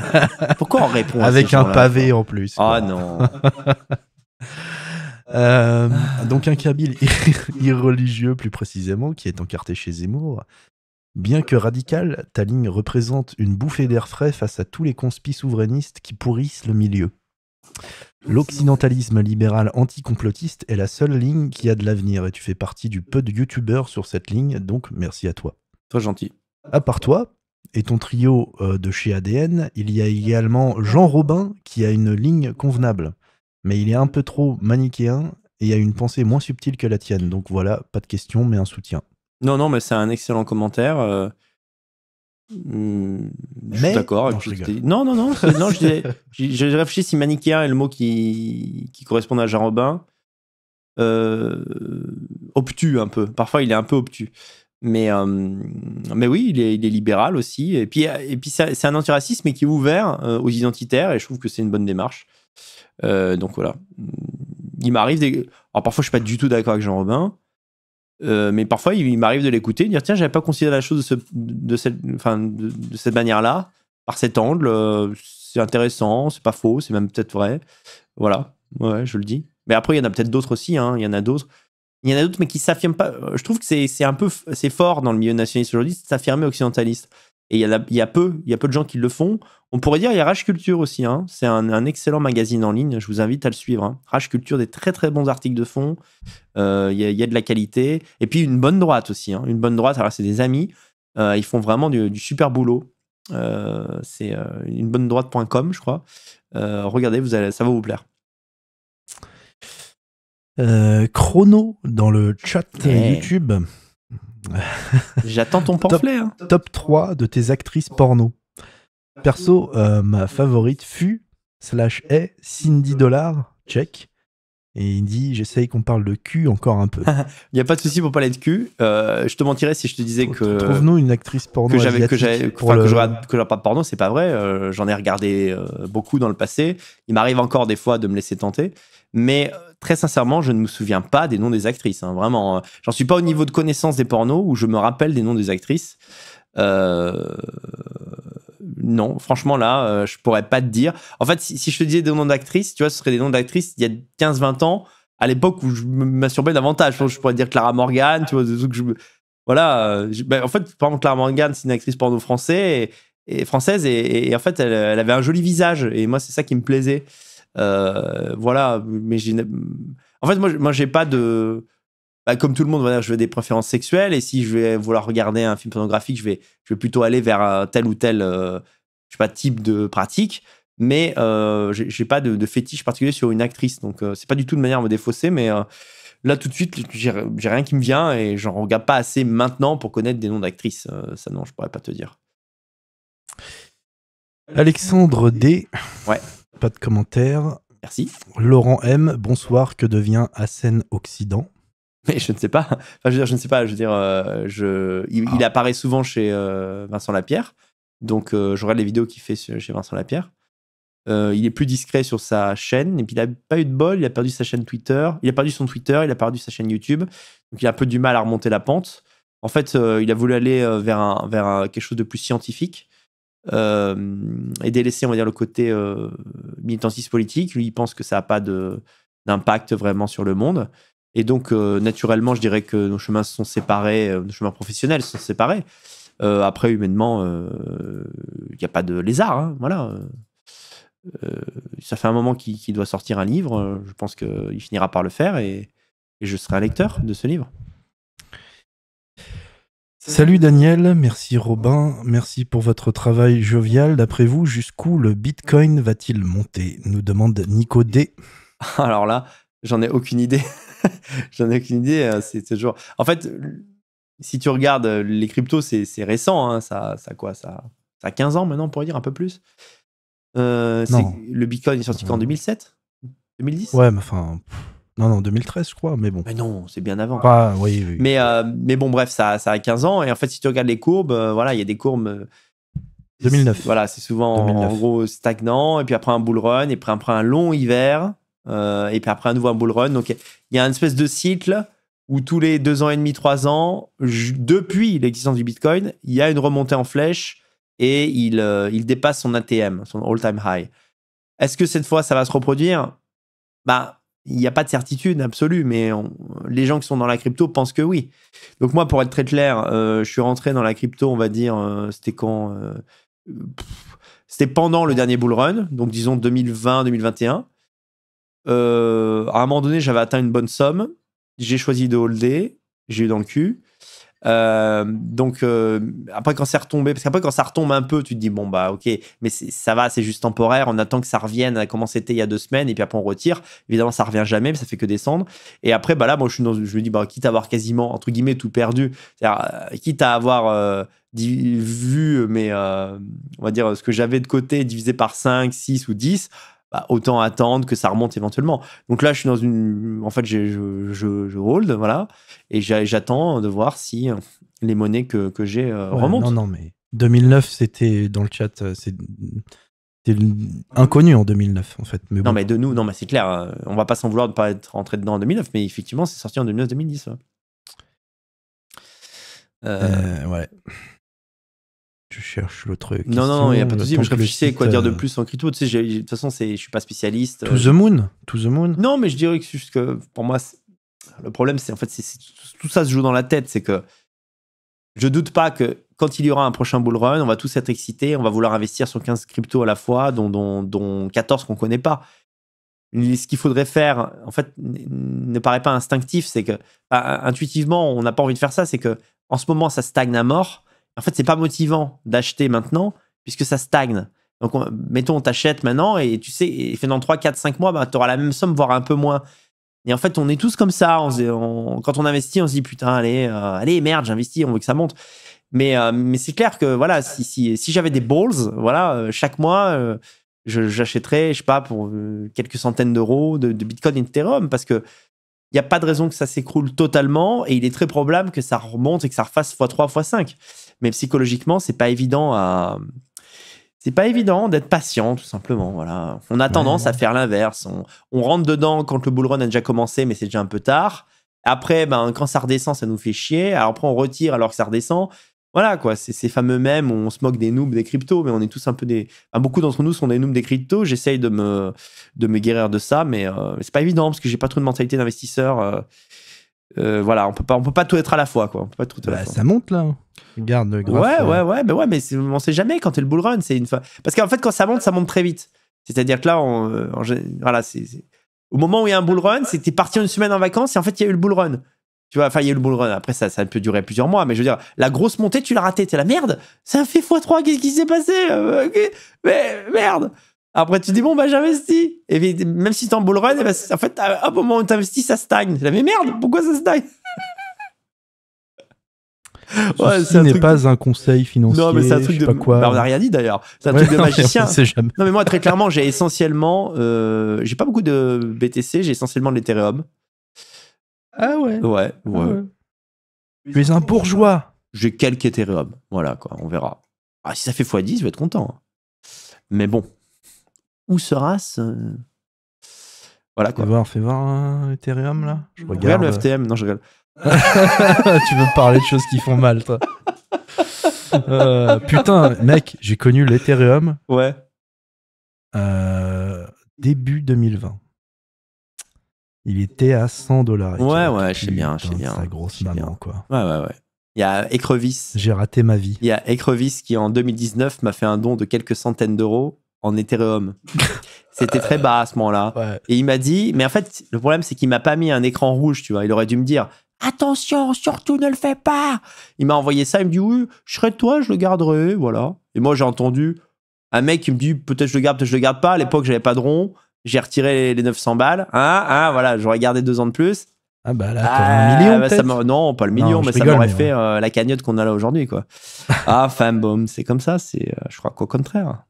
Pourquoi on répond Avec un pavé en plus. oh, non. Euh, donc un Kabyle irreligieux, plus précisément, qui est encarté chez Zemmour Bien que radical, ta ligne représente une bouffée d'air frais face à tous les conspits souverainistes qui pourrissent le milieu. L'occidentalisme libéral anticomplotiste est la seule ligne qui a de l'avenir et tu fais partie du peu de youtubeurs sur cette ligne, donc merci à toi. Très gentil. À part toi et ton trio euh, de chez ADN, il y a également Jean Robin qui a une ligne convenable, mais il est un peu trop manichéen et a une pensée moins subtile que la tienne, donc voilà, pas de question mais un soutien. Non, non, mais c'est un excellent commentaire. Euh, hmm, je suis d'accord. Non, non, non, non, je, réfléchis si manichéen est le mot qui, qui correspond à Jean Robin. Euh, obtus un peu. Parfois, il est un peu obtus. Mais, euh, mais oui, il est, libéral aussi. Et puis, et puis c'est un antiracisme mais qui est ouvert aux identitaires et je trouve que c'est une bonne démarche. donc voilà. Il m'arrive Alors parfois, je suis pas du tout d'accord avec Jean Robin. Euh, mais parfois, il, m'arrive de l'écouter, de dire tiens, j'avais pas considéré la chose de, cette, manière-là, par cet angle. Euh, c'est intéressant, c'est pas faux, c'est même peut-être vrai. Voilà, ouais, je le dis. Mais après, il y en a peut-être d'autres aussi. Hein, il y en a d'autres. Il y en a d'autres, mais qui s'affirment pas. Euh, je trouve que c'est un peu, c'est fort dans le milieu nationaliste aujourd'hui, s'affirmer occidentaliste. Et il y, a, peu, il y a peu de gens qui le font. On pourrait dire il y a Rage Culture aussi. Hein. C'est un, excellent magazine en ligne. Je vous invite à le suivre. Hein. Rage Culture, des très très bons articles de fond. Euh, il, y a, de la qualité. Et puis une bonne droite aussi. Hein. Une bonne droite. Alors c'est des amis. Euh, ils font vraiment du, super boulot. Euh, c'est une bonne droite.com, je crois. regardez, vous allez, ça va vous plaire. chrono dans le chat YouTube. J'attends ton pamphlet. Hein. Top, 3 de tes actrices porno. Perso, euh, ma favorite fut, slash est, Cindy Dollar, check. Et il dit J'essaye qu'on parle de cul encore un peu. Il n'y a pas de souci pour parler de cul. Euh, je te mentirais si je te disais que. Trouve-nous une actrice porno. Que j'avais. Que j'avais. que pas de porno, c'est pas vrai. Euh, j'en ai regardé beaucoup dans le passé. Il m'arrive encore des fois de me laisser tenter mais euh, très sincèrement, je ne me souviens pas des noms des actrices. Hein, vraiment, hein. j'en suis pas au niveau de connaissance des pornos où je me rappelle des noms des actrices. Euh, non, franchement, là, euh, je pourrais pas te dire. En fait, si, je te disais des noms d'actrices, tu vois, ce serait des noms d'actrices il y a 15-20 ans, à l'époque où je m'assurbais davantage. Je, pourrais dire Clara Morgan, tu vois, des que je Voilà. Ben, en fait, par exemple, Clara Morgan, c'est une actrice porno française et, française, et, en fait, elle, avait un joli visage, et moi, c'est ça qui me plaisait. Euh, voilà, mais j'ai. En fait, moi, moi j'ai pas de. Bah, comme tout le monde, je veux des préférences sexuelles et si je vais vouloir regarder un film pornographique, je vais, je vais plutôt aller vers euh, tel ou tel euh, je sais pas, type de pratique. Mais j'ai pas de, fétiche particulier sur une actrice. Donc, c'est pas du tout de manière à me défausser, mais là, tout de suite, j'ai rien qui me vient et j'en regarde pas assez maintenant pour connaître des noms d'actrices. ça, non, je pourrais pas te dire. Alexandre D. Ouais. Pas de commentaires. Merci. Laurent M, bonsoir, que devient Asen Occident mais je ne sais pas. Enfin, je veux dire, je ne sais pas. Je veux dire, euh, il, ah. apparaît souvent chez euh, Vincent Lapierre. Donc, euh, j'aurai les vidéos qu'il fait chez Vincent Lapierre. il est plus discret sur sa chaîne. Et puis, il n'a pas eu de bol. Il a perdu sa chaîne Twitter. Il a perdu son Twitter. Il a perdu sa chaîne YouTube. Donc, il a un peu du mal à remonter la pente. En fait, il a voulu aller vers, un, vers quelque chose de plus scientifique. Euh, et délaisser, on va dire, le côté euh, militantisme militantiste politique. Lui, il pense que ça n'a pas d'impact vraiment sur le monde. Et donc, euh, naturellement, je dirais que nos chemins sont séparés, nos chemins professionnels sont séparés. après, humainement, il n'y a pas de lézard. Hein, voilà. ça fait un moment qu'il doit sortir un livre. Je pense qu'il finira par le faire et, et je serai un lecteur de ce livre. Salut Daniel, merci Robin, merci pour votre travail jovial. D'après vous, jusqu'où le Bitcoin va-t-il monter Nous demande Nico D. Alors là, j'en ai aucune idée. j'en ai aucune idée. Euh, c'est toujours. En fait, si tu regardes euh, les cryptos, c'est récent. Ça, ça quoi ça, ça a 15 ans maintenant, pour pourrait dire un peu plus. Euh, le Bitcoin est sorti qu'en 2007 2010 Ouais, mais enfin. Non, non, 2013, je crois, mais bon. Mais non, c'est bien avant. Ah, oui, Mais, euh, mais bon, bref, ça, ça a 15 ans. Et en fait, si tu regardes les courbes, euh, voilà, il y a des courbes. 2009. Euh, voilà, c'est souvent en gros stagnant. Et puis après un bull run, et puis après un long hiver, et puis après un nouveau bull run. Donc il y a une espèce de cycle où tous les deux ans et demi, trois ans, depuis l'existence du Bitcoin, il y a une remontée en flèche et il, il dépasse son ATM, son all-time high. Est-ce que cette fois, ça va se reproduire Bah il n'y a pas de certitude absolue, mais les gens qui sont dans la crypto pensent que oui. Donc moi, pour être très clair, euh, je suis rentré dans la crypto, on va dire, euh, c'était quand euh, C'était pendant le dernier bull run, donc disons 2020-2021. à un moment donné, j'avais atteint une bonne somme, j'ai choisi de holder, j'ai eu dans le cul. Euh, donc euh, après quand c'est retombé, parce qu'après quand ça retombe un peu, tu te dis bon bah ok, mais ça va, c'est juste temporaire. On attend que ça revienne à comment c'était il y a deux semaines et puis après on retire. Évidemment ça revient jamais, mais ça fait que descendre. Et après bah là moi je je me dis bah quitte à avoir quasiment entre guillemets tout perdu, euh, quitte à avoir vu mais on va dire ce que j'avais de côté divisé par 5, 6 ou 10 bah, autant attendre que ça remonte éventuellement. Donc là, je suis dans une. En fait, je, je, je hold, voilà. Et j'attends de voir si euh, les monnaies que, j'ai euh, remontent. Non, non, mais 2009, c'était dans le chat. Euh, c'est inconnu en 2009 en fait. Mais non mais de nous, non mais c'est clair, on va pas s'en vouloir de pas être rentré dedans en 2009, mais effectivement c'est sorti en 2009-2010. Ouais. ouais je cherche le truc. Non, non, il n'y a pas de souci. Euh, je sais quoi dire de plus en crypto. de toute façon, je ne suis pas spécialiste. To euh, the moon To the moon Non, mais je dirais que, juste que pour moi, le problème, c'est en fait, tout ça se joue dans la tête. C'est que je doute pas que quand il y aura un prochain bull run, on va tous être excités, on va vouloir investir sur 15 cryptos à la fois, dont, 14 qu'on ne connaît pas. Ce qu'il faudrait faire, en fait, ne paraît pas instinctif, c'est que bah, intuitivement, on n'a pas envie de faire ça, c'est que en ce moment, ça stagne à mort. En fait, c'est pas motivant d'acheter maintenant puisque ça stagne. Donc, mettons on, t'achète maintenant et tu sais, et dans 3, 4, 5 mois, bah, tu auras la même somme, voire un peu moins. Et en fait, on est tous comme ça. On, quand on investit, on se dit putain, allez, euh, allez merde, j'investis, on veut que ça monte. Mais, euh, mais c'est clair que voilà, si, j'avais des balls, voilà, euh, chaque mois, j'achèterais, je sais pas, pour quelques centaines d'euros de, Bitcoin et Ethereum parce que il n'y a pas de raison que ça s'écroule totalement et il est très probable que ça remonte et que ça refasse x3, x5 mais psychologiquement, c'est pas évident à. C'est pas évident d'être patient, tout simplement. Voilà. On a tendance à faire l'inverse. On, rentre dedans quand le bull run a déjà commencé, mais c'est déjà un peu tard. Après, ben, quand ça redescend, ça nous fait chier. Alors après, on retire alors que ça redescend. Voilà, quoi. C'est ces fameux mêmes on se moque des noobs des cryptos, mais on est tous un peu des. beaucoup d'entre nous sont des noobs des cryptos. J'essaye de me, de me guérir de ça, mais euh, c'est pas évident parce que j'ai pas trop de mentalité d'investisseur. Euh, euh, voilà, on peut pas, on peut pas tout être à la fois, quoi. Bah, ça monte là. Ouais, ouais, euh. ouais, mais ouais, mais on sait jamais quand es le bull run, c'est une Parce qu'en fait, quand ça monte, ça monte très vite. C'est-à-dire que là, en, voilà, c'est au moment où il y a un bull run, c'était parti une semaine en vacances et en fait, il y a eu le bull run. Tu vois, enfin, il y a eu le bull run. Après, ça, ça peut durer plusieurs mois, mais je veux dire, la grosse montée, tu l'as ratée. T'es la merde, ça a fait x3, qu'est-ce qui s'est passé euh, mais, Merde après, tu dis, bon, bah, j'investis. Et même si t'es en bull run, eh ben, en fait, hop, au moment où t'investis, ça stagne. Là, mais merde, pourquoi ça stagne Ouais, n'est pas un conseil financier. Non, mais c'est un de. Quoi. Bah, on n'a rien dit d'ailleurs. C'est un truc de magicien. Jamais. Non, mais moi, très clairement, j'ai essentiellement. Euh, j'ai pas beaucoup de BTC, j'ai essentiellement de l'Ethereum. Ah ouais. Ouais, ouais. Ah ouais. es un bourgeois. J'ai quelques Ethereum. Voilà, quoi, on verra. Ah, si ça fait x10, je vais être content. Hein. Mais bon. Où sera-ce euh, Voilà quoi. Fais voir, euh, Ethereum là. Je regarde. le FTM. Non, je regarde. tu veux parler de choses qui font mal, toi. Euh, putain, mec, j'ai connu l'Ethereum. Ouais. début 2020. Il était à 100 dollars. Ouais, ouais, je sais bien, je sais bien. grosse quoi. Ouais, ouais, ouais. Il y a Ecrevis, J'ai raté ma vie. Il y a Ecrevis qui, en 2019, m'a fait un don de quelques centaines d'euros en Ethereum. C'était très bas à ce moment-là. Et il m'a dit, mais en fait, le problème, c'est qu'il m'a pas mis un écran rouge, tu vois. Il aurait dû me dire, attention, surtout ne le fais pas. Il m'a envoyé ça, il me dit, oui, je serai toi, je le garderai, voilà. Et moi, j'ai entendu un mec qui me dit, peut-être je le garde, peut-être je le garde pas. À l'époque, j'avais pas de rond. J'ai retiré les 900 balles. Hein, hein, voilà, j'aurais gardé deux ans de plus. Ah bah là, un ah, million bah ça Non, pas le million, mais ça m'aurait fait euh, la cagnotte qu'on a là aujourd'hui, quoi. ah, femme c'est comme ça, c'est, euh, je crois qu'au contraire.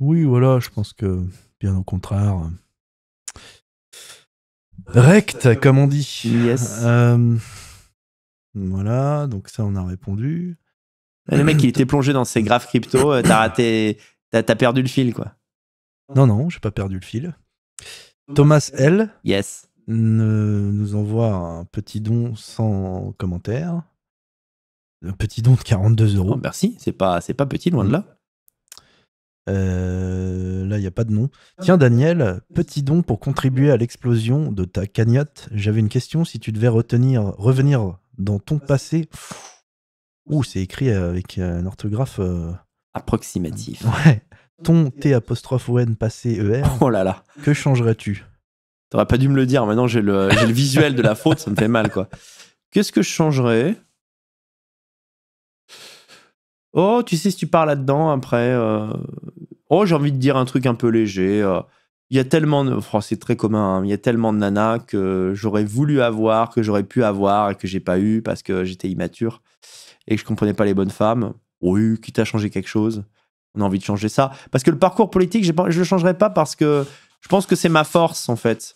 Oui, voilà, je pense que bien au contraire. Rect, euh, comme on dit. Yes. Euh, voilà, donc ça, on a répondu. Le mec, il était plongé dans ses euh, graves crypto. T'as raté, t'as perdu le fil, quoi. Non, non, j'ai pas perdu le fil. Thomas L. Yes. nous envoie un petit don sans commentaire. Un petit don de 42 euros. Oh, merci, c'est pas, c'est pas petit, loin de là. Euh, là, il n'y a pas de nom. Tiens, Daniel, petit don pour contribuer à l'explosion de ta cagnotte. J'avais une question. Si tu devais retenir, revenir dans ton passé. Ouh, c'est écrit avec un orthographe. Euh, Approximatif. Ton T apostrophe ON passé ER. Oh là là. Que changerais-tu T'aurais pas dû me le dire. Maintenant, j'ai le, le visuel de la faute. Ça me fait mal, quoi. Qu'est-ce que je changerais Oh, tu sais, si tu parles là-dedans, après, euh, oh, j'ai envie de dire un truc un peu léger. Euh, il y a tellement de. Oh, c'est très commun, hein, il y a tellement de nanas que j'aurais voulu avoir, que j'aurais pu avoir et que j'ai pas eu parce que j'étais immature et que je comprenais pas les bonnes femmes. Oui, qui à changé quelque chose. On a envie de changer ça. Parce que le parcours politique, je ne le changerai pas parce que je pense que c'est ma force, en fait.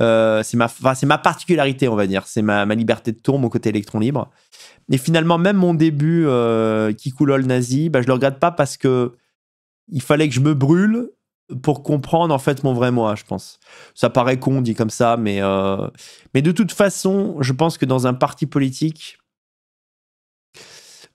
Euh, c'est ma, ma particularité, on va dire. C'est ma, ma, liberté de tour, mon côté électron libre. Et finalement, même mon début euh, qui coulole nazi, bah, je le regrette pas parce que il fallait que je me brûle pour comprendre en fait mon vrai moi, je pense. Ça paraît con dit comme ça, mais, euh, mais de toute façon, je pense que dans un parti politique,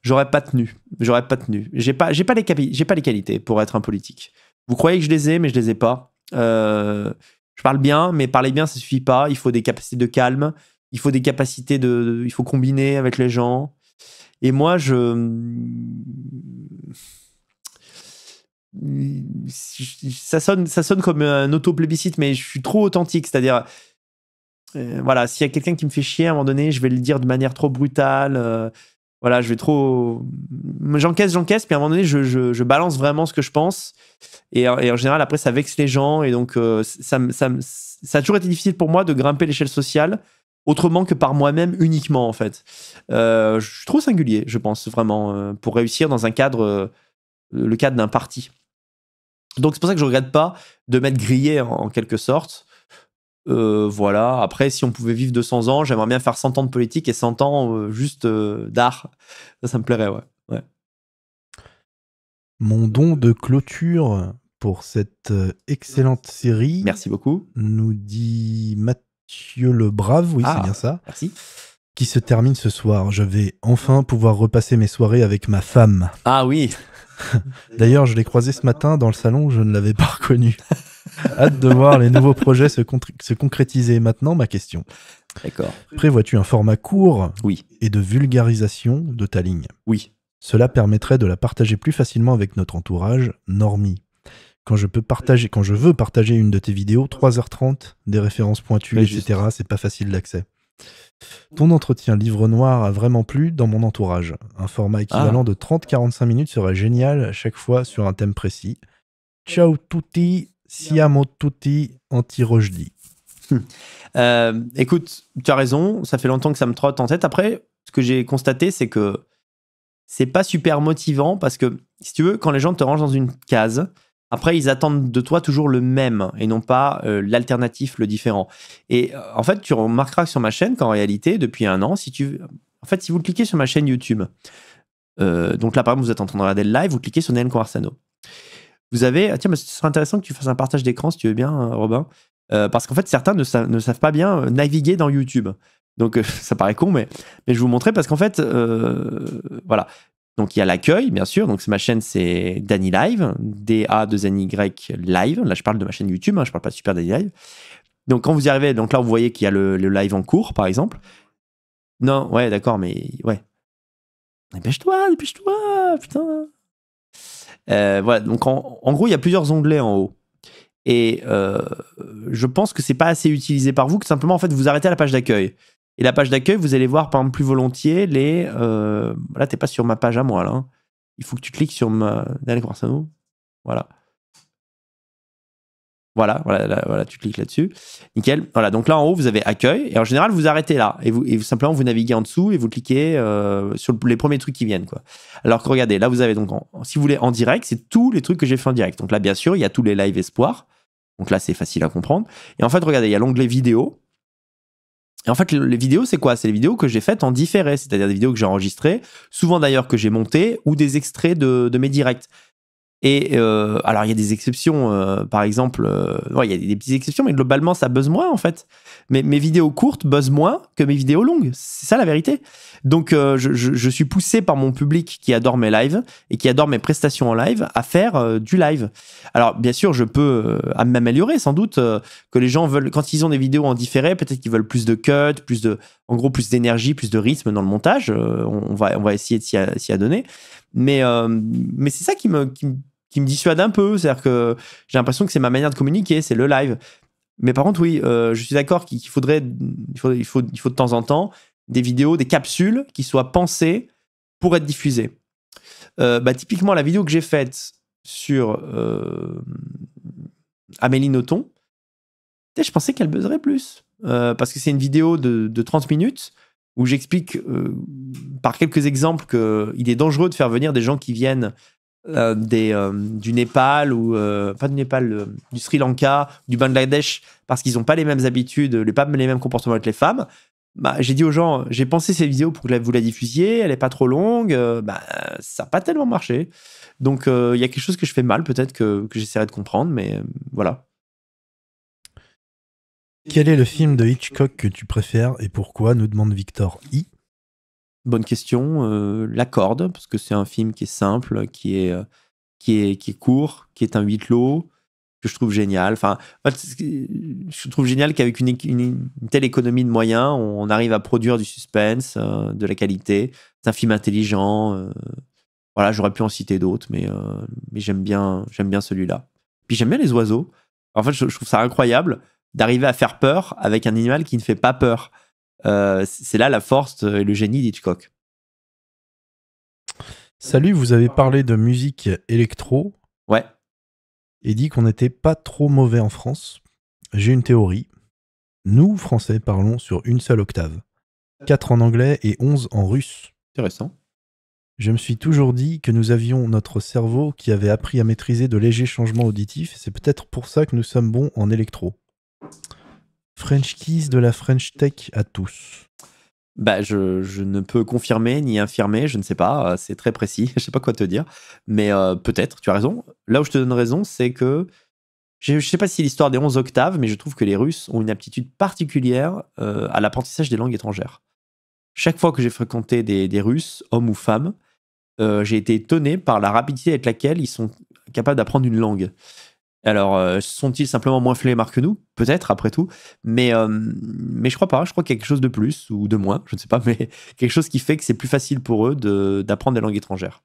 j'aurais pas tenu. J'aurais pas tenu. J'ai pas, j'ai pas, les j'ai pas les qualités pour être un politique. Vous croyez que je les ai, mais je les ai pas. Euh je parle bien, mais parler bien, ça suffit pas. Il faut des capacités de calme, il faut des capacités de, il faut combiner avec les gens. Et moi, je, hum, ça sonne, ça sonne comme un autoplébiscite, mais je suis trop authentique. C'est-à-dire, euh, voilà, s'il y a quelqu'un qui me fait chier à un moment donné, je vais le dire de manière trop brutale. Euh, voilà, je vais trop. J'encaisse, j'encaisse, puis à un moment donné, je, je, balance vraiment ce que je pense. Et, et, en général, après, ça vexe les gens. Et donc, euh, ça, ça, ça, a toujours été difficile pour moi de grimper l'échelle sociale autrement que par moi-même uniquement, en fait. Euh, je suis trop singulier, je pense, vraiment, euh, pour réussir dans un cadre, le cadre d'un parti. Donc, c'est pour ça que je ne regrette pas de m'être grillé, en quelque sorte. Euh, voilà. Après, si on pouvait vivre 200 ans, j'aimerais bien faire 100 ans de politique et 100 ans euh, juste euh, d'art. Ça, ça me plairait, ouais. ouais. Mon don de clôture pour cette excellente série. Merci beaucoup. Nous dit Mathieu le Brave, oui, c'est ah, bien ça. Merci. Qui se termine ce soir. Je vais enfin pouvoir repasser mes soirées avec ma femme. Ah oui. D'ailleurs, je l'ai croisée ce matin dans le salon, je ne l'avais pas reconnue. Hâte de voir les nouveaux projets se, se concrétiser. Maintenant, ma question. D'accord. Prévois-tu un format court oui. et de vulgarisation de ta ligne Oui. Cela permettrait de la partager plus facilement avec notre entourage, Normie. Quand je, peux partager, quand je veux partager une de tes vidéos, 3h30, des références pointues, etc., c'est pas facile d'accès. Ton entretien livre noir a vraiment plu dans mon entourage. Un format équivalent ah. de 30-45 minutes serait génial, à chaque fois sur un thème précis. Ciao tutti, Siamo tutti anti-Rojdi. Euh, écoute, tu as raison, ça fait longtemps que ça me trotte en tête. Après, ce que j'ai constaté, c'est que c'est pas super motivant parce que, si tu veux, quand les gens te rangent dans une case, après, ils attendent de toi toujours le même et non pas euh, l'alternatif, le différent. Et euh, en fait, tu remarqueras sur ma chaîne qu'en réalité, depuis un an, si tu. En fait, si vous cliquez sur ma chaîne YouTube, donc là, par exemple, vous êtes en train de regarder le live, vous cliquez sur Nemo Conversano. Vous avez. Ah, tiens, mais ce serait intéressant que tu fasses un partage d'écran si tu veux bien, euh, Robin. Euh, parce qu'en fait, certains ne, savent pas bien euh, naviguer dans YouTube. Donc, ça paraît con, mais, mais je vous montrer parce qu'en fait, voilà. Donc, il y a l'accueil, bien sûr. Donc, ma chaîne, c'est Danny Live, D-A-2-N-Y Live. Là, je parle de ma chaîne YouTube, hein, je ne parle pas Super Danny Live. Donc, quand vous y arrivez, donc là, vous voyez qu'il y a le, le, live en cours, par exemple. Non, ouais, d'accord, mais ouais. Dépêche-toi, dépêche-toi, putain. Euh, voilà, donc en, gros, il y a plusieurs onglets en haut. Et euh, je pense que c'est pas assez utilisé par vous, que simplement, en fait, vous arrêtez à la page d'accueil. Et la page d'accueil, vous allez voir, par exemple, plus volontiers les. Euh, t'es pas sur ma page à moi, là. Hein. Il faut que tu cliques sur ma. D'aller voir ça, nous. Voilà. Voilà, voilà, voilà, tu cliques là-dessus. Nickel. Voilà, donc là en haut, vous avez accueil. Et en général, vous arrêtez là. Et vous, simplement, vous naviguez en dessous et vous cliquez euh, sur les premiers trucs qui viennent. Quoi. Alors que regardez, là, vous avez donc, si vous voulez, en direct, c'est tous les trucs que j'ai fait en direct. Donc là, bien sûr, il y a tous les live espoirs. Donc là, c'est facile à comprendre. Et en fait, regardez, il y a l'onglet vidéo. Et en fait, les vidéos, c'est quoi C'est les vidéos que j'ai faites en différé, c'est-à-dire des vidéos que j'ai enregistrées, souvent d'ailleurs que j'ai montées, ou des extraits de, de mes directs. Et euh, alors, il y a des exceptions, euh, par exemple, euh, il y a des petites exceptions, mais globalement, ça buzz moins en fait. Mais, mes vidéos courtes buzzent moins que mes vidéos longues. C'est ça la vérité. Donc, euh, je, je, suis poussé par mon public qui adore mes lives et qui adore mes prestations en live à faire du live. Alors, bien sûr, je peux m'améliorer sans doute que les gens veulent, quand ils ont des vidéos en différé, peut-être qu'ils veulent plus de cuts, plus de, en gros, plus d'énergie, plus de rythme dans le montage. on, va, on va essayer de s'y adonner. Mais, mais c'est ça qui me. Qui me qui me dissuade un peu. C'est-à-dire que j'ai l'impression que c'est ma manière de communiquer, c'est le live. Mais par contre, oui, euh, je suis d'accord qu'il faudrait, il faut, il, faut, de temps en temps des vidéos, des capsules qui soient pensées pour être diffusées. Euh, bah, typiquement, la vidéo que j'ai faite sur euh, Amélie Nothomb, je pensais qu'elle buzzerait plus. parce que c'est une vidéo de, de 30 minutes où j'explique par quelques exemples qu'il est dangereux de faire venir des gens qui viennent euh, des, euh, du Népal ou euh, pas du Népal, du Sri Lanka, du Bangladesh, parce qu'ils n'ont pas les mêmes habitudes, les, pas les mêmes comportements avec les femmes. Bah, j'ai dit aux gens, j'ai pensé ces vidéos pour que vous la diffusiez, elle est pas trop longue, bah, ça n'a pas tellement marché. Donc il y a quelque chose que je fais mal, peut-être que, que j'essaierai de comprendre, mais voilà. Quel est le film de Hitchcock que tu préfères et pourquoi nous demande Victor I. Bonne question. Euh, la corde, parce que c'est un film qui est simple, qui est, euh, qui est, qui est court, qui est un huis clos, que je trouve génial. Enfin, je trouve génial qu'avec une, telle économie de moyens, on arrive à produire du suspense, euh, de la qualité. C'est un film intelligent. voilà, j'aurais pu en citer d'autres, mais, mais j'aime bien, j'aime bien celui-là. Puis j'aime bien les oiseaux. En fait, je trouve ça incroyable d'arriver à faire peur avec un animal qui ne fait pas peur. Euh, c'est là la force et le génie d'Hitchcock. Salut, vous avez parlé de musique électro. Ouais. Et dit qu'on n'était pas trop mauvais en France. J'ai une théorie. Nous, Français, parlons sur une seule octave. 4 en anglais et 11 en russe. Intéressant. Je me suis toujours dit que nous avions notre cerveau qui avait appris à maîtriser de légers changements auditifs. C'est peut-être pour ça que nous sommes bons en électro. French Keys de la French Tech à tous bah, je, je, ne peux confirmer ni infirmer, je ne sais pas, euh, c'est très précis, je ne sais pas quoi te dire, mais euh, peut-être, tu as raison. Là où je te donne raison, c'est que je ne sais pas si l'histoire des 11 octaves, mais je trouve que les Russes ont une aptitude particulière euh, à l'apprentissage des langues étrangères. Chaque fois que j'ai fréquenté des, Russes, hommes ou femmes, j'ai été étonné par la rapidité avec laquelle ils sont capables d'apprendre une langue. Alors, euh, sont-ils simplement moins flemmards que nous Peut-être, après tout. Mais, euh, mais je crois pas. Je crois quelque chose de plus ou de moins, je ne sais pas, mais quelque chose qui fait que c'est plus facile pour eux d'apprendre des langues étrangères.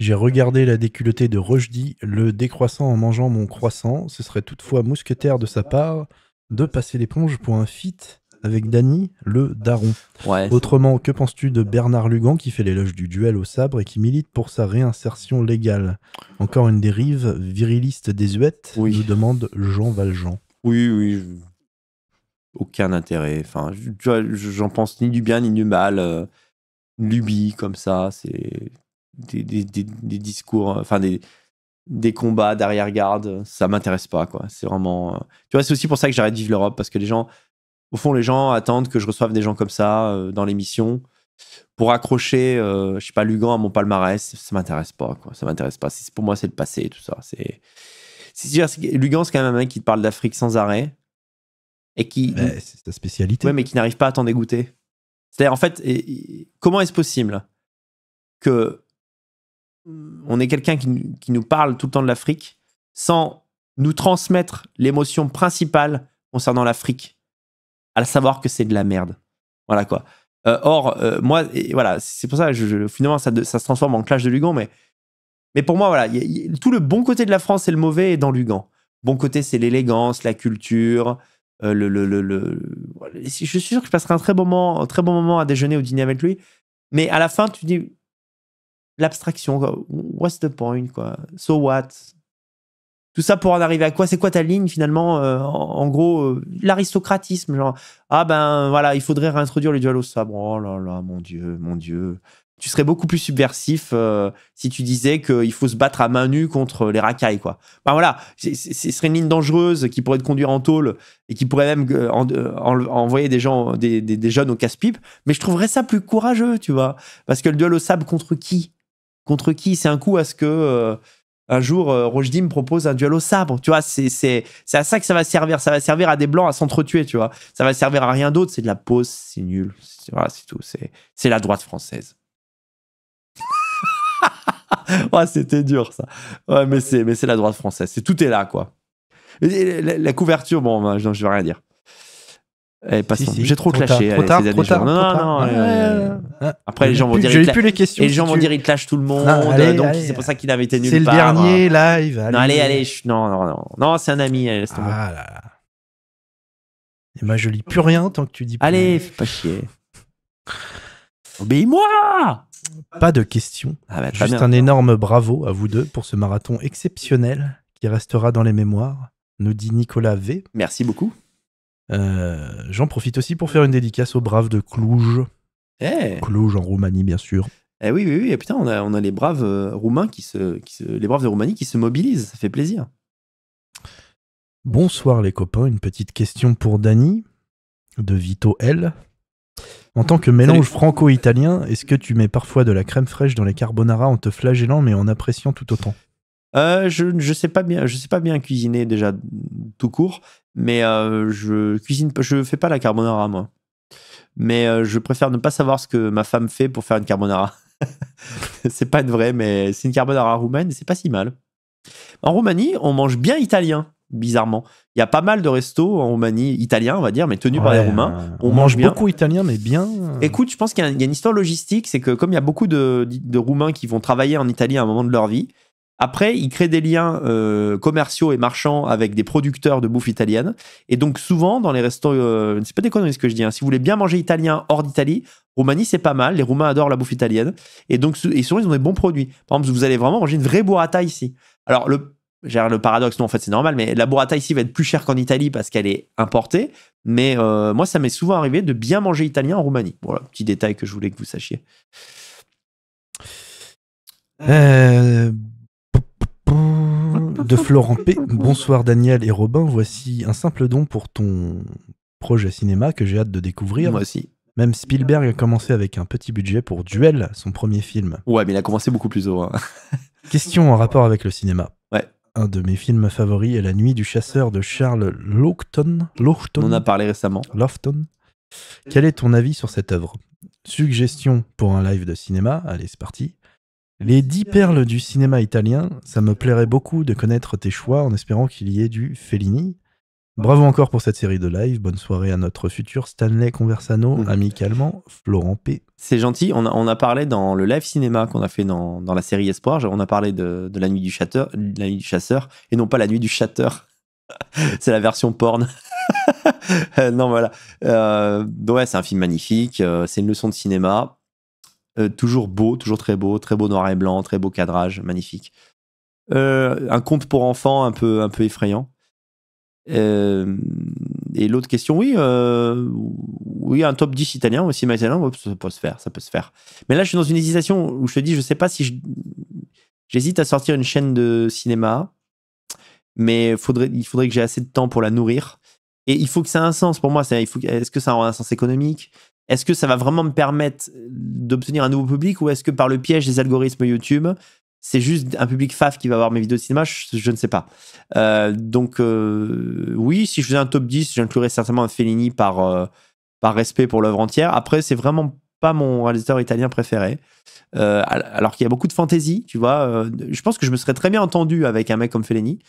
J'ai regardé la déculottée de Rojdi, le décroissant en mangeant mon croissant. Ce serait toutefois mousquetaire de sa part de passer l'éponge pour un fit avec Dany, le daron. Autrement, que penses-tu de Bernard Lugan qui fait l'éloge du duel au sabre et qui milite pour sa réinsertion légale Encore une dérive viriliste désuète, oui. nous demande Jean Valjean. Oui, oui, aucun intérêt. Enfin, j'en pense ni du bien ni du mal. Euh, lubie comme ça, c'est des, des, des, discours, euh, enfin des, des combats d'arrière-garde, ça m'intéresse pas quoi. C'est vraiment. Euh, tu vois, c'est aussi pour ça que j'arrête de vivre l'Europe parce que les gens au fond, les gens attendent que je reçoive des gens comme ça euh, dans l'émission pour accrocher, je euh, je sais pas, Lugan à mon palmarès. Ça m'intéresse pas, quoi. Ça m'intéresse pas. Pour moi, c'est le passé tout ça. C'est Lugan, c'est quand même un mec qui te parle d'Afrique sans arrêt et qui. c'est sa spécialité. Ouais, mais qui n'arrive pas à t'en dégoûter. C'est-à-dire, en fait, comment est-ce possible que on est quelqu'un qui, qui nous parle tout le temps de l'Afrique sans nous transmettre l'émotion principale concernant l'Afrique à savoir que c'est de la merde. Voilà quoi. Euh, or, euh, moi, voilà, c'est pour ça, je, finalement, ça, ça, se transforme en clash de Lugan, mais, mais pour moi, voilà, tout le bon côté de la France et le mauvais est dans Lugan. Bon côté, c'est l'élégance, la culture, euh, le, le, le, Je suis sûr que je passerai un très, bon moment, un très bon moment à déjeuner ou dîner avec lui, mais à la fin, tu dis l'abstraction, what's the point, quoi? So what? Tout ça pour en arriver à quoi C'est quoi ta ligne finalement euh, en, gros, euh, l'aristocratisme, genre ah ben voilà, il faudrait réintroduire le duel au sabre. Oh là là, mon dieu, mon dieu. Tu serais beaucoup plus subversif euh, si tu disais qu'il faut se battre à main nue contre les racailles, quoi. Ben voilà, ce serait une ligne dangereuse qui pourrait te conduire en tôle et qui pourrait même envoyer des gens, des, jeunes au casse-pipe. Mais je trouverais ça plus courageux, tu vois, parce que le duel au sabre contre qui Contre qui C'est un coup à ce que un jour, euh, Rochdim propose un duel au sabre. Tu vois, c'est, c'est, c'est à ça que ça va servir. Ça va servir à des blancs à s'entretuer, tu vois. Ça va servir à rien d'autre. C'est de la pause, c'est nul. C'est, voilà, c'est tout. C'est, c'est la droite française. ouais, c'était dur, ça. Ouais, mais c'est, mais c'est la droite française. C'est, tout est là, quoi. la, couverture, bon, bah, je, ne vais rien dire. Eh, j'ai trop, clashé. Trop tard, non, non, non, euh, ah, Après, les gens vont dire. J'ai plus les questions. les gens vont dire, il clash tout le monde. Euh, donc, c'est pour ça qu'il avait été nul. C'est le euh. dernier live. Non, allez, allez. Non, non, non. Non, c'est un ami. ah là là. Et moi, je lis plus rien tant que tu dis. Plus allez, fais pas chier. Obéis-moi Pas de questions. Ah bah, Juste un énorme bravo à vous deux pour ce marathon exceptionnel qui restera dans les mémoires, nous dit Nicolas V. Merci beaucoup. Euh, j'en profite aussi pour faire une dédicace aux braves de Cluj. Clouge eh. Cluj en Roumanie, bien sûr. Eh oui, oui, oui. putain, on a, les braves euh, roumains qui se, les braves de Roumanie qui se mobilisent. Ça fait plaisir. Bonsoir les copains. Une petite question pour Dany de Vito L. En tant que mélange franco-italien, est-ce que tu mets parfois de la crème fraîche dans les carbonara en te flagellant mais en appréciant tout autant euh, je ne je sais, pas bien, je sais pas bien cuisiner déjà tout court, mais euh, je cuisine, je fais pas la carbonara moi. Mais euh, je préfère ne pas savoir ce que ma femme fait pour faire une carbonara. c'est pas une vraie, mais c'est une carbonara roumaine et c'est pas si mal. En Roumanie, on mange bien italien, bizarrement. Il y a pas mal de restos en Roumanie, italiens, on va dire, mais tenus par les Roumains. On, mange, beaucoup italien, mais bien. Écoute, je pense qu'il y, a une histoire logistique, c'est que comme il y a beaucoup de, de Roumains qui vont travailler en Italie à un moment de leur vie, après, il crée des liens euh, commerciaux et marchands avec des producteurs de bouffe italienne. Et donc, souvent, dans les restaurants... euh, c'est pas des ce que je dis, hein. si vous voulez bien manger italien hors d'Italie, Roumanie, c'est pas mal. Les Roumains adorent la bouffe italienne. Et donc, ils souvent, ils ont des bons produits. Par exemple, vous allez vraiment manger une vraie burrata ici. Alors, le, le paradoxe, non, en fait, c'est normal, mais la burrata ici va être plus chère qu'en Italie parce qu'elle est importée. Mais euh, moi, ça m'est souvent arrivé de bien manger italien en Roumanie. Voilà, petit détail que je voulais que vous sachiez. Euh, de Florent P. Bonsoir Daniel et Robin, voici un simple don pour ton projet cinéma que j'ai hâte de découvrir. Moi aussi. Même Spielberg a commencé avec un petit budget pour Duel, son premier film. Ouais, mais il a commencé beaucoup plus haut. Hein. Question en rapport avec le cinéma. Ouais. Un de mes films favoris est La Nuit du chasseur de Charles Laughton. Lofton. On en a parlé récemment. Lofton. Quel est ton avis sur cette œuvre Suggestion pour un live de cinéma, allez c'est parti. Les dix perles du cinéma italien, ça me plairait beaucoup de connaître tes choix en espérant qu'il y ait du Fellini. Bravo encore pour cette série de live. Bonne soirée à notre futur Stanley Conversano, amicalement Florent P. C'est gentil. On a, parlé dans le live cinéma qu'on a fait dans, la série Espoir. On a parlé de, la, nuit du chasseur, la chasseur et non pas la nuit du chasseur. c'est la version porn. non, voilà. Euh, ouais, c'est un film magnifique. Euh, c'est une leçon de cinéma euh, toujours beau, toujours très beau, très beau noir et blanc, très beau cadrage, magnifique. Euh, un conte pour enfants un peu, un peu effrayant. Euh, et l'autre question, oui, oui, un top 10 italien aussi, mais ça peut se faire, ça peut se faire. Mais là, je suis dans une hésitation où je te dis, je sais pas si j'hésite à sortir une chaîne de cinéma, mais faudrait, il faudrait que j'ai assez de temps pour la nourrir. Et il faut que ça ait un sens pour moi. Est-ce que ça a un sens économique est-ce que ça va vraiment me permettre d'obtenir un nouveau public ou est-ce que par le piège des algorithmes YouTube, c'est juste un public faf qui va voir mes vidéos de cinéma Je, ne sais pas. Euh, donc, euh, oui, si je faisais un top 10, j'inclurais certainement un Fellini par, euh, par respect pour l'œuvre entière. Après, c'est vraiment pas mon réalisateur italien préféré. alors qu'il y a beaucoup de fantaisie, tu vois. je pense que je me serais très bien entendu avec un mec comme Fellini,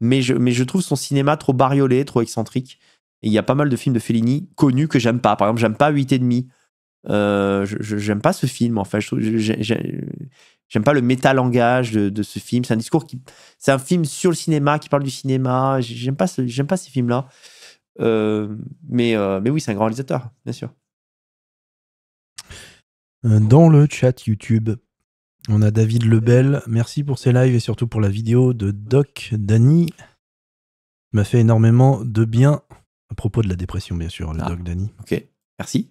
mais mais je trouve son cinéma trop bariolé, trop excentrique. Et il y a pas mal de films de Fellini connus que j'aime pas. Par exemple, j'aime pas et demi. Euh, j'aime pas ce film, en fait. J'aime pas le métalangage de, de ce film. C'est un discours qui. C'est un film sur le cinéma, qui parle du cinéma. J'aime pas, ce, pas ces films-là. Euh, mais, euh, mais oui, c'est un grand réalisateur, bien sûr. Euh, dans le chat YouTube, on a David Lebel. Merci pour ces lives et surtout pour la vidéo de Doc Dany. M'a fait énormément de bien. À propos de la dépression, bien sûr, le ah, doc Danny. Ok, merci.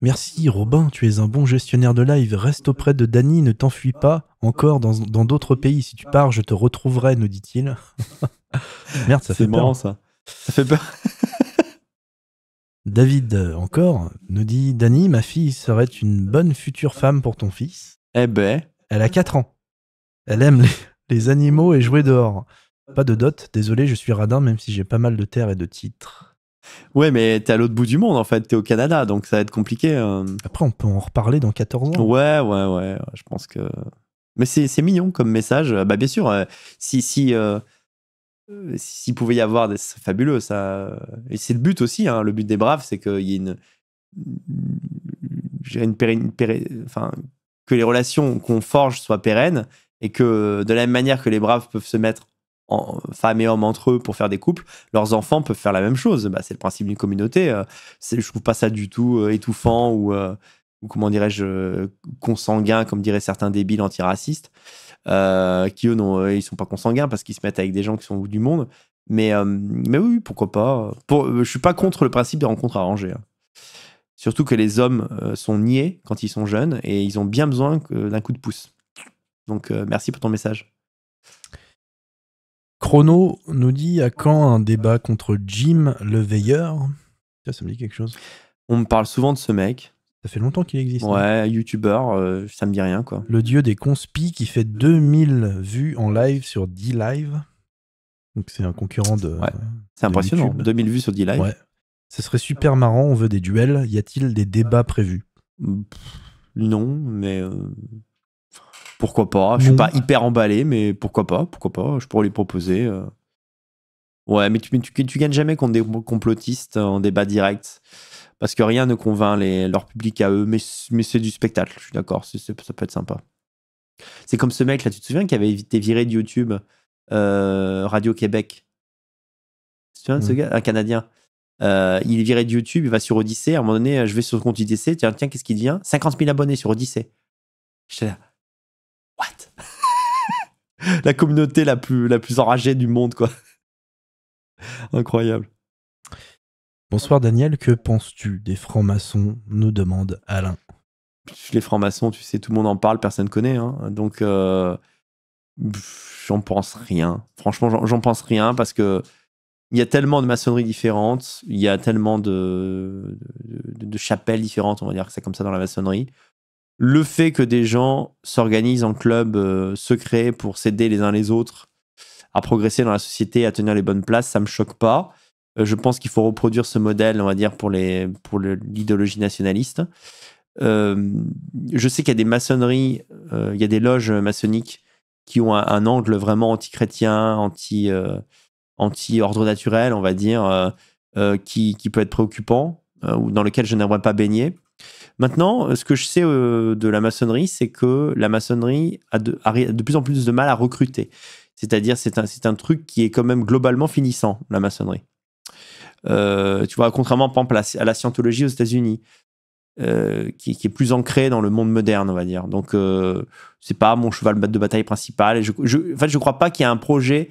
Merci Robin, tu es un bon gestionnaire de live. Reste auprès de Danny, ne t'enfuis pas encore dans, d'autres pays. Si tu pars, je te retrouverai, nous dit-il. Merde, ça fait marrant, ça. Ça fait peur. David, encore, nous dit Danny, ma fille serait une bonne future femme pour ton fils. Eh ben. Elle a 4 ans. Elle aime les animaux et jouer dehors. Pas de dot, désolé, je suis radin, même si j'ai pas mal de terres et de titres. Ouais, mais t'es à l'autre bout du monde en fait, t'es au Canada, donc ça va être compliqué. Euh. Après, on peut en reparler dans 14 ans. Ouais, ouais, ouais, je pense que. Mais c'est mignon comme message. Bah, bien sûr, euh, si. si euh, s'il pouvait y avoir des. C'est fabuleux, ça. Et c'est le but aussi, hein, le but des braves, c'est qu'il y ait une. Une pérenne- enfin, que les relations qu'on forge soient pérennes et que de la même manière que les braves peuvent se mettre femmes et hommes entre eux pour faire des couples, leurs enfants peuvent faire la même chose. Bah, c'est le principe d'une communauté. Euh, c'est je trouve pas ça du tout euh, étouffant euh, ou, comment dirais-je, consanguin, comme diraient certains débiles antiracistes, qui eux, non, ils sont pas consanguins parce qu'ils se mettent avec des gens qui sont du monde. Mais, oui, pourquoi pas. je suis pas contre le principe des rencontres arrangées. Hein. Surtout que les hommes sont niés quand ils sont jeunes et ils ont bien besoin d'un coup de pouce. Donc merci pour ton message. Chrono nous dit à quand un débat contre Jim le Veilleur Ça, me dit quelque chose. On me parle souvent de ce mec. Ça fait longtemps qu'il existe. Hein. Ouais, youtubeur, euh, ça me dit rien quoi. Le dieu des conspis qui fait 2000 vues en live sur 10 live Donc c'est un concurrent de. Ouais, c'est impressionnant. 2000 vues sur 10 live Ouais. Ce serait super marrant, on veut des duels. Y a-t-il des débats prévus Non, mais. Euh, pourquoi pas. Je suis pas hyper emballé, mais pourquoi pas, pourquoi pas. Je pourrais les proposer. Euh. Ouais, mais tu, ne gagnes jamais contre des complotistes euh, en débat direct. Parce que rien ne convainc les, leur public à eux, mais, mais c'est du spectacle, je suis d'accord, ça peut être sympa. C'est comme ce mec là, tu te souviens qui avait été viré de YouTube, euh, Radio-Québec Tu te souviens de ce mmh. gars Un Canadien. il est viré de YouTube, il va sur Odyssée. À un moment donné, je vais sur le compte Odyssée. Tiens, tiens, qu'est-ce qu'il devient 50 000 abonnés sur Odyssée. J'étais là, La communauté la plus, la plus enragée du monde, quoi. Incroyable. Bonsoir Daniel, que penses-tu des francs-maçons nous demande Alain. Les francs-maçons, tu sais, tout le monde en parle, personne ne connaît. Hein. donc, euh, j'en pense rien. Franchement, j'en pense rien parce que il y a tellement de maçonneries différentes, il y a tellement de, chapelles différentes, on va dire que c'est comme ça dans la maçonnerie le fait que des gens s'organisent en club euh, secrets secret pour s'aider les uns les autres à progresser dans la société, à tenir les bonnes places, ça me choque pas. Euh, je pense qu'il faut reproduire ce modèle, on va dire, pour les pour l'idéologie nationaliste. Euh, je sais qu'il y a des maçonneries, il y a des loges maçonniques qui ont un, angle vraiment anti-chrétien, anti, ordre naturel, on va dire, qui, peut être préoccupant ou dans lequel je n'aimerais pas baigner. Maintenant, euh, ce que je sais euh, de la maçonnerie, c'est que la maçonnerie a de, de, plus en plus de mal à recruter. C'est-à-dire, c'est un, un, truc qui est quand même globalement finissant, la maçonnerie. Euh, tu vois, contrairement à la scientologie aux États-Unis, qui, est plus ancrée dans le monde moderne, on va dire. Donc, c'est pas mon cheval de bataille principal. Et je, je, en fait, je crois pas qu'il y ait un projet.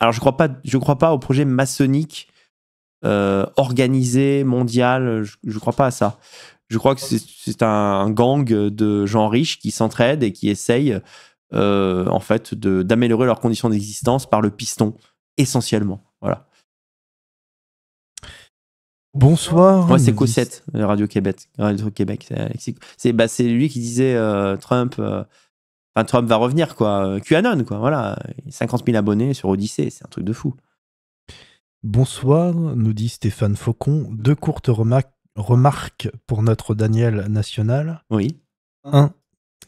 Alors, je crois pas, je crois pas au projet maçonnique organisé, mondial. Je, je crois pas à ça. Je crois que c'est un gang de gens riches qui s'entraident et qui essayent euh, en fait d'améliorer leurs conditions d'existence par le piston, essentiellement. Voilà. Bonsoir. c'est Cossette, Radio Québec. Radio Québec, c'est bah, lui qui disait euh, Trump. Euh, Trump va revenir, quoi. QAnon, quoi. Voilà. 50 000 abonnés sur Odyssée, c'est un truc de fou. Bonsoir, nous dit Stéphane Faucon. Deux courtes remarques remarque pour notre Daniel national. Oui. 1.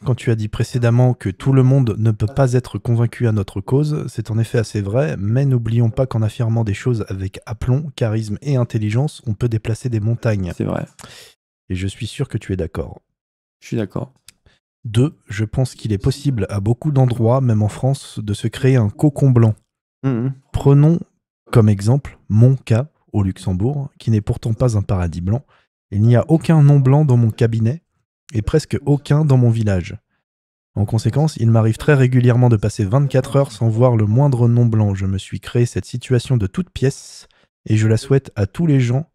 Quand tu as dit précédemment que tout le monde ne peut pas être convaincu à notre cause, c'est en effet assez vrai, mais n'oublions pas qu'en affirmant des choses avec aplomb, charisme et intelligence, on peut déplacer des montagnes. C'est vrai. Et je suis sûr que tu es d'accord. Je suis d'accord. 2. Je pense qu'il est possible à beaucoup d'endroits, même en France, de se créer un cocon blanc. Mmh, mmh. Prenons comme exemple mon cas au Luxembourg, qui n'est pourtant pas un paradis blanc, il n'y a aucun nom blanc dans mon cabinet et presque aucun dans mon village. En conséquence, il m'arrive très régulièrement de passer 24 heures sans voir le moindre nom blanc. Je me suis créé cette situation de toute pièce et je la souhaite à tous les gens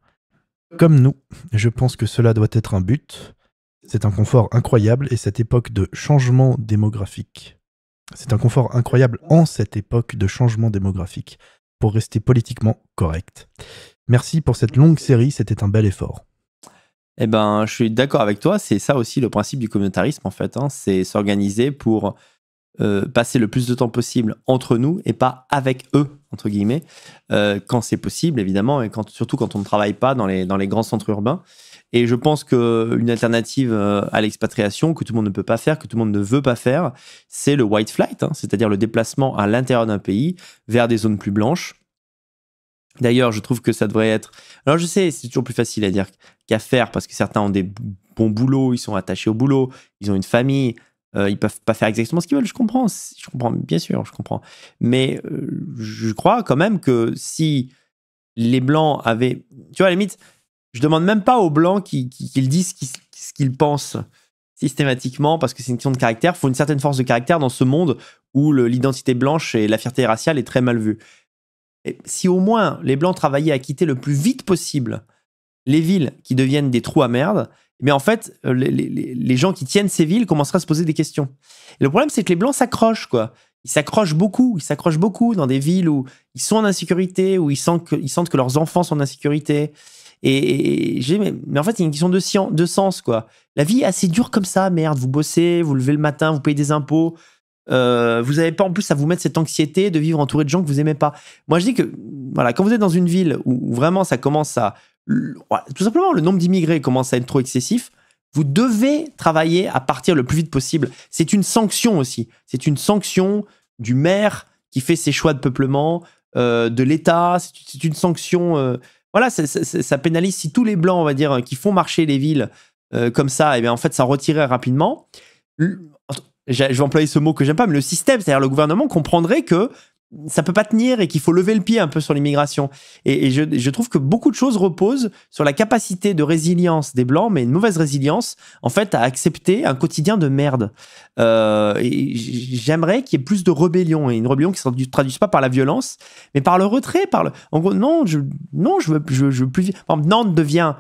comme nous. Je pense que cela doit être un but. C'est un confort incroyable et cette époque de changement démographique. C'est un confort incroyable en cette époque de changement démographique pour rester politiquement correct. Merci pour cette longue série, c'était un bel effort. Eh ben, je suis d'accord avec toi. C'est ça aussi le principe du communautarisme, en fait. Hein. C'est s'organiser pour euh, passer le plus de temps possible entre nous et pas avec eux, entre guillemets, euh, quand c'est possible, évidemment, et quand, surtout quand on ne travaille pas dans les, dans les grands centres urbains. Et je pense qu'une alternative euh, à l'expatriation que tout le monde ne peut pas faire, que tout le monde ne veut pas faire, c'est le white flight, hein, c'est-à-dire le déplacement à l'intérieur d'un pays vers des zones plus blanches D'ailleurs, je trouve que ça devrait être. Alors, je sais, c'est toujours plus facile à dire qu'à faire parce que certains ont des bons boulots, ils sont attachés au boulot, ils ont une famille, ils euh, ils peuvent pas faire exactement ce qu'ils veulent. Je comprends, je comprends, bien sûr, je comprends. Mais euh, je crois quand même que si les blancs avaient. Tu vois, à la limite, je demande même pas aux blancs qu'ils disent ce qu'ils pensent systématiquement parce que c'est une question de caractère. Il faut une certaine force de caractère dans ce monde où l'identité blanche et la fierté raciale est très mal vue si au moins les Blancs travaillaient à quitter le plus vite possible les villes qui deviennent des trous à merde, mais eh en fait, euh, les, gens qui tiennent ces villes commenceraient à se poser des questions. le problème, c'est que les Blancs s'accrochent, quoi. Ils s'accrochent beaucoup, ils s'accrochent beaucoup dans des villes où ils sont en insécurité, où ils sentent que, sentent que leurs enfants sont en insécurité. Et, mais, en fait, c'est une question de, de sens, quoi. La vie est assez dure comme ça, merde. Vous bossez, vous levez le matin, vous payez des impôts, euh, vous n'avez pas en plus à vous mettre cette anxiété de vivre entouré de gens que vous aimez pas. Moi, je dis que voilà, quand vous êtes dans une ville où, vraiment ça commence à tout simplement le nombre d'immigrés commence à être trop excessif, vous devez travailler à partir le plus vite possible. C'est une sanction aussi. C'est une sanction du maire qui fait ses choix de peuplement, euh, de l'État. C'est une sanction. Euh, voilà, ça, pénalise si tous les blancs, on va dire, qui font marcher les villes comme ça, et eh bien en fait, ça retirait rapidement je vais employer ce mot que j'aime pas, mais le système, c'est-à-dire le gouvernement comprendrait que ça peut pas tenir et qu'il faut lever le pied un peu sur l'immigration. Et, je, trouve que beaucoup de choses reposent sur la capacité de résilience des Blancs, mais une mauvaise résilience, en fait, à accepter un quotidien de merde. Euh, et J'aimerais qu'il y ait plus de rébellion, et une rébellion qui ne se traduise pas par la violence, mais par le retrait, par le... En gros, non, je, non, je veux, je, plus... Par exemple, Nantes devient...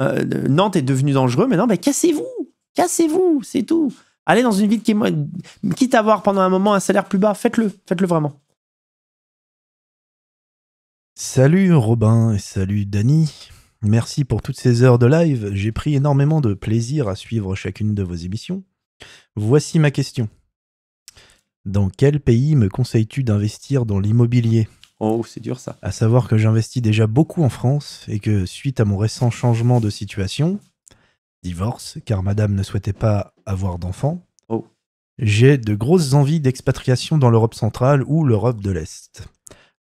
Euh, Nantes est devenu dangereux, mais non, cassez-vous Cassez-vous, c'est tout Allez dans une ville qui Quitte à avoir pendant un moment un salaire plus bas, faites-le. Faites-le vraiment. Salut Robin et salut Dani. Merci pour toutes ces heures de live. J'ai pris énormément de plaisir à suivre chacune de vos émissions. Voici ma question. Dans quel pays me conseilles-tu d'investir dans l'immobilier Oh, c'est dur ça. À savoir que j'investis déjà beaucoup en France et que suite à mon récent changement de situation, divorce, car madame ne souhaitait pas avoir d'enfants. Oh. J'ai de grosses envies d'expatriation dans l'Europe centrale ou l'Europe de l'Est.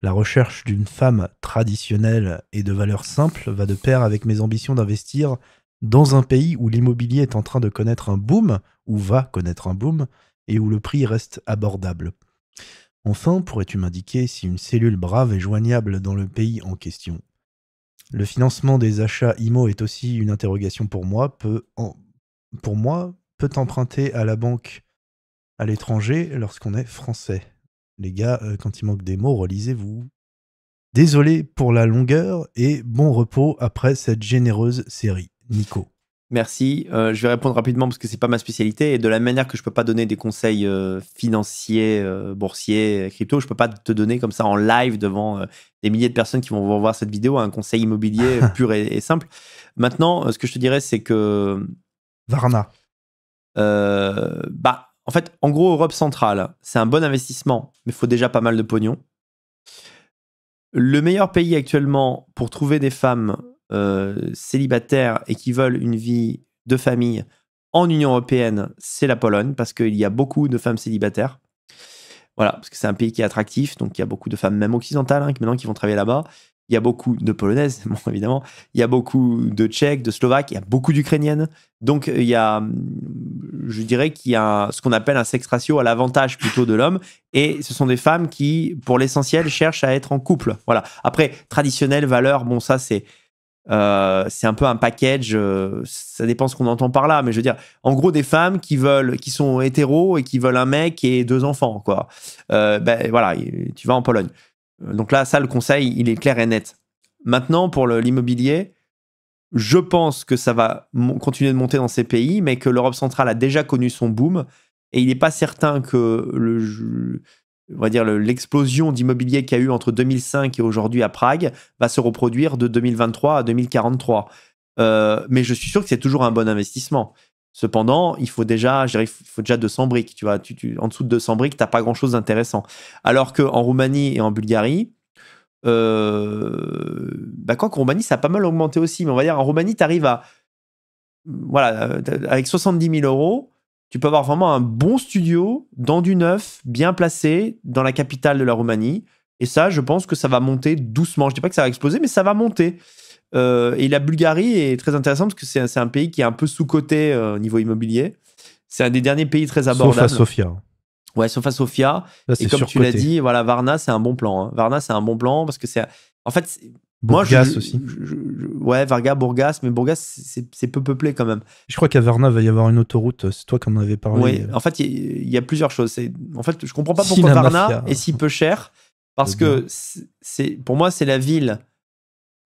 La recherche d'une femme traditionnelle et de valeur simple va de pair avec mes ambitions d'investir dans un pays où l'immobilier est en train de connaître un boom, ou va connaître un boom, et où le prix reste abordable. Enfin, pourrais-tu m'indiquer si une cellule brave est joignable dans le pays en question le financement des achats IMO est aussi une interrogation pour moi. Peut en... Pour moi, peut emprunter à la banque à l'étranger lorsqu'on est français Les gars, euh, quand il manque des mots, relisez-vous. Désolé pour la longueur et bon repos après cette généreuse série. Nico. Merci. Euh, je vais répondre rapidement parce que ce n'est pas ma spécialité et de la manière que je ne peux pas donner des conseils euh, financiers, euh, boursiers, crypto, je ne peux pas te donner comme ça en live devant des milliers de personnes qui vont voir cette vidéo un conseil immobilier pur et, simple. Maintenant, ce que je te dirais, c'est que Varna. bah, en fait, en gros, Europe centrale, c'est un bon investissement, mais il faut déjà pas mal de pognon. Le meilleur pays actuellement pour trouver des femmes euh, célibataires et qui veulent une vie de famille en Union européenne, c'est la Pologne, parce qu'il y a beaucoup de femmes célibataires. Voilà, parce que c'est un pays qui est attractif, donc il y a beaucoup de femmes, même occidentales, hein, qui maintenant qui vont travailler là-bas. Il y a beaucoup de polonaises, évidemment. Il y a beaucoup de tchèques, de slovaques, il y a beaucoup d'ukrainiennes. Donc euh, il y a, mm, je dirais qu'il y a ce qu'on appelle un sex ratio à l'avantage plutôt de l'homme. Et ce sont des femmes qui, pour l'essentiel, cherchent à être en couple. Voilà. Après, traditionnelle, valeur, bon, ça c'est euh, c'est un peu un package. Euh, ça dépend ce qu'on entend par là, mais je veux dire, en gros, des femmes qui veulent, qui sont hétéros et qui veulent un mec et deux enfants, quoi. Euh, ben voilà, tu vas en Pologne. Donc là, ça, le conseil, il est clair et net. Maintenant, pour l'immobilier, je pense que ça va continuer de monter dans ces pays, mais que l'Europe centrale a déjà connu son boom et il n'est pas certain que le, on va dire l'explosion d'immobilier qu'il y a eu entre 2005 et aujourd'hui à Prague va se reproduire de 2023 à 2043. Euh, mais je suis sûr que c'est toujours un bon investissement. Cependant, il faut déjà, il faut déjà 200 briques. Tu vois, en dessous de 200 briques, t'as pas grand chose d'intéressant. Alors qu'en Roumanie et en Bulgarie, euh, bah quoi qu'en Roumanie, ça a pas mal augmenté aussi. Mais on va dire, en Roumanie, tu arrives à, voilà, euh, avec 70 000 euros, tu peux avoir vraiment un bon studio dans du neuf, bien placé, dans la capitale de la Roumanie. Et ça, je pense que ça va monter doucement. Je ne dis pas que ça va exploser, mais ça va monter. Euh, et la Bulgarie est très intéressante parce que c'est un, pays qui est un peu sous-coté au euh, niveau immobilier. C'est un des derniers pays très abordables. Sauf à Sofia. Ouais, sauf à Sofia. et comme tu l'as dit, voilà, Varna, c'est un bon plan. Hein. Varna, c'est un bon plan parce que c'est. En fait, Bourgas aussi. ouais, Varga, Bourgas, mais Bourgas, c'est peu peuplé quand même. Je crois qu'à Varna, va y avoir une autoroute. Euh, c'est toi qui en avais parlé. Oui, euh. en fait, il y, a plusieurs choses. En fait, je comprends pas pourquoi Varna est si hein. peu cher. Parce que c'est, pour moi, c'est la ville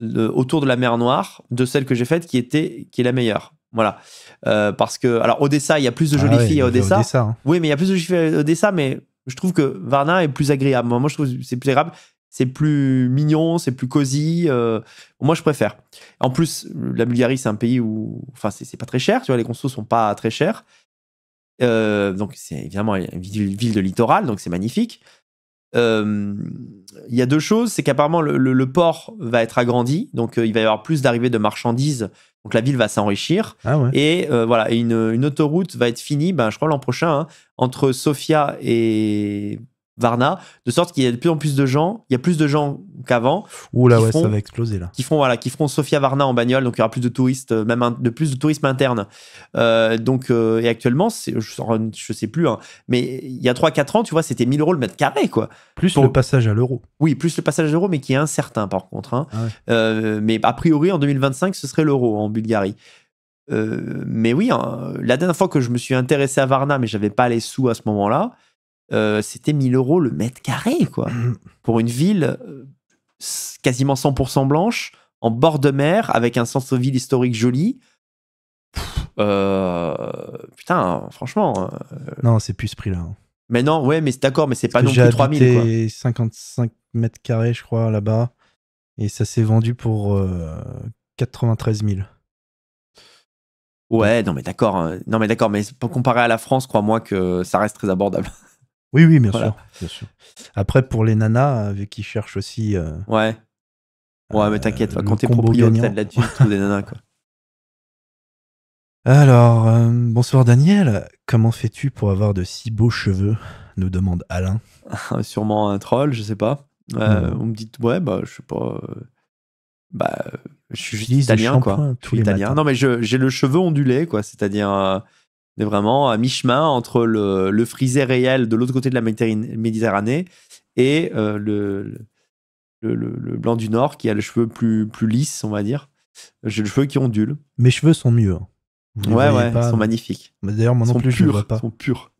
autour de la mer Noire, de celle que j'ai faite, qui, était, qui est la meilleure. Voilà. Euh, parce que, alors, Odessa, il y a plus de ah jolies filles à Odessa. Hein. Oui, mais il y a plus de jolies filles à Odessa, mais je trouve que Varna est plus agréable. Moi, je trouve que c'est plus agréable c'est plus mignon, c'est plus cosy. Euh, moi, je préfère. En plus, la Bulgarie, c'est un pays où, enfin, c'est pas très cher. Tu vois, les consos sont pas très chers. Euh, donc, c'est évidemment une ville de littoral, donc c'est magnifique. Euh, il y a deux choses, c'est qu'apparemment le, port va être agrandi, donc il va y avoir plus d'arrivées de marchandises, donc la ville va s'enrichir. Ah et voilà, une, autoroute va être finie, ben, je crois l'an prochain, hein, entre Sofia et Varna, de sorte qu'il y a de plus en plus de gens, il y a plus de gens qu'avant. Oula, ouais, ça va exploser là. Qui font voilà, qui feront Sofia Varna en bagnole, donc il y aura plus de touristes, euh, même de plus de tourisme interne. Euh, donc euh, et actuellement, je, je sais plus, hein, mais il y a 3-4 ans, tu vois, c'était 1000 euros le mètre carré quoi. Plus le passage à l'euro. Oui, plus le passage à l'euro, mais qui est incertain par contre. Hein. Ah mais a priori en 2025, ce serait l'euro en Bulgarie. mais oui, hein, la dernière fois que je me suis intéressé à Varna, mais j'avais pas les sous à ce moment-là. Euh, c'était 1000 euros le mètre carré, quoi. Mm. Pour une ville euh, quasiment 100% blanche, en bord de mer, avec un centre-ville historique joli. Euh, putain, franchement. non, c'est plus ce prix-là. Hein. Mais non, ouais, mais c'est d'accord, mais c'est pas non plus 3000. Quoi. 55 mètres carrés, je crois, là-bas. Et ça s'est vendu pour 93 000. Ouais, non, mais d'accord. Hein. Non, mais d'accord, mais comparé à la France, crois-moi que ça reste très abordable. Oui, oui, bien, sûr, Après, pour les nanas, avec euh, qui cherche aussi. Euh, ouais. Ouais, mais euh, t'inquiète, quand t'es propriétaire de la tous des nanas, quoi. Alors, bonsoir Daniel. Comment fais-tu pour avoir de si beaux cheveux nous demande Alain. Ah, sûrement un troll, je sais pas. Hmm. on me dit, ouais, bah, je sais pas. bah, je suis italien, quoi. Tous italien. Non, mais j'ai le cheveu ondulé, quoi. C'est-à-dire, est vraiment à mi-chemin entre le, frisé réel de l'autre côté de la Méditerranée et euh, le, le, blanc du Nord qui a les cheveux plus, plus lisses, on va dire. J'ai les cheveux qui ondulent. Mes cheveux sont mieux. Hein. Ouais, ouais, ils sont magnifiques. D'ailleurs, moi non plus, purs, je vois pas. Ils sont purs.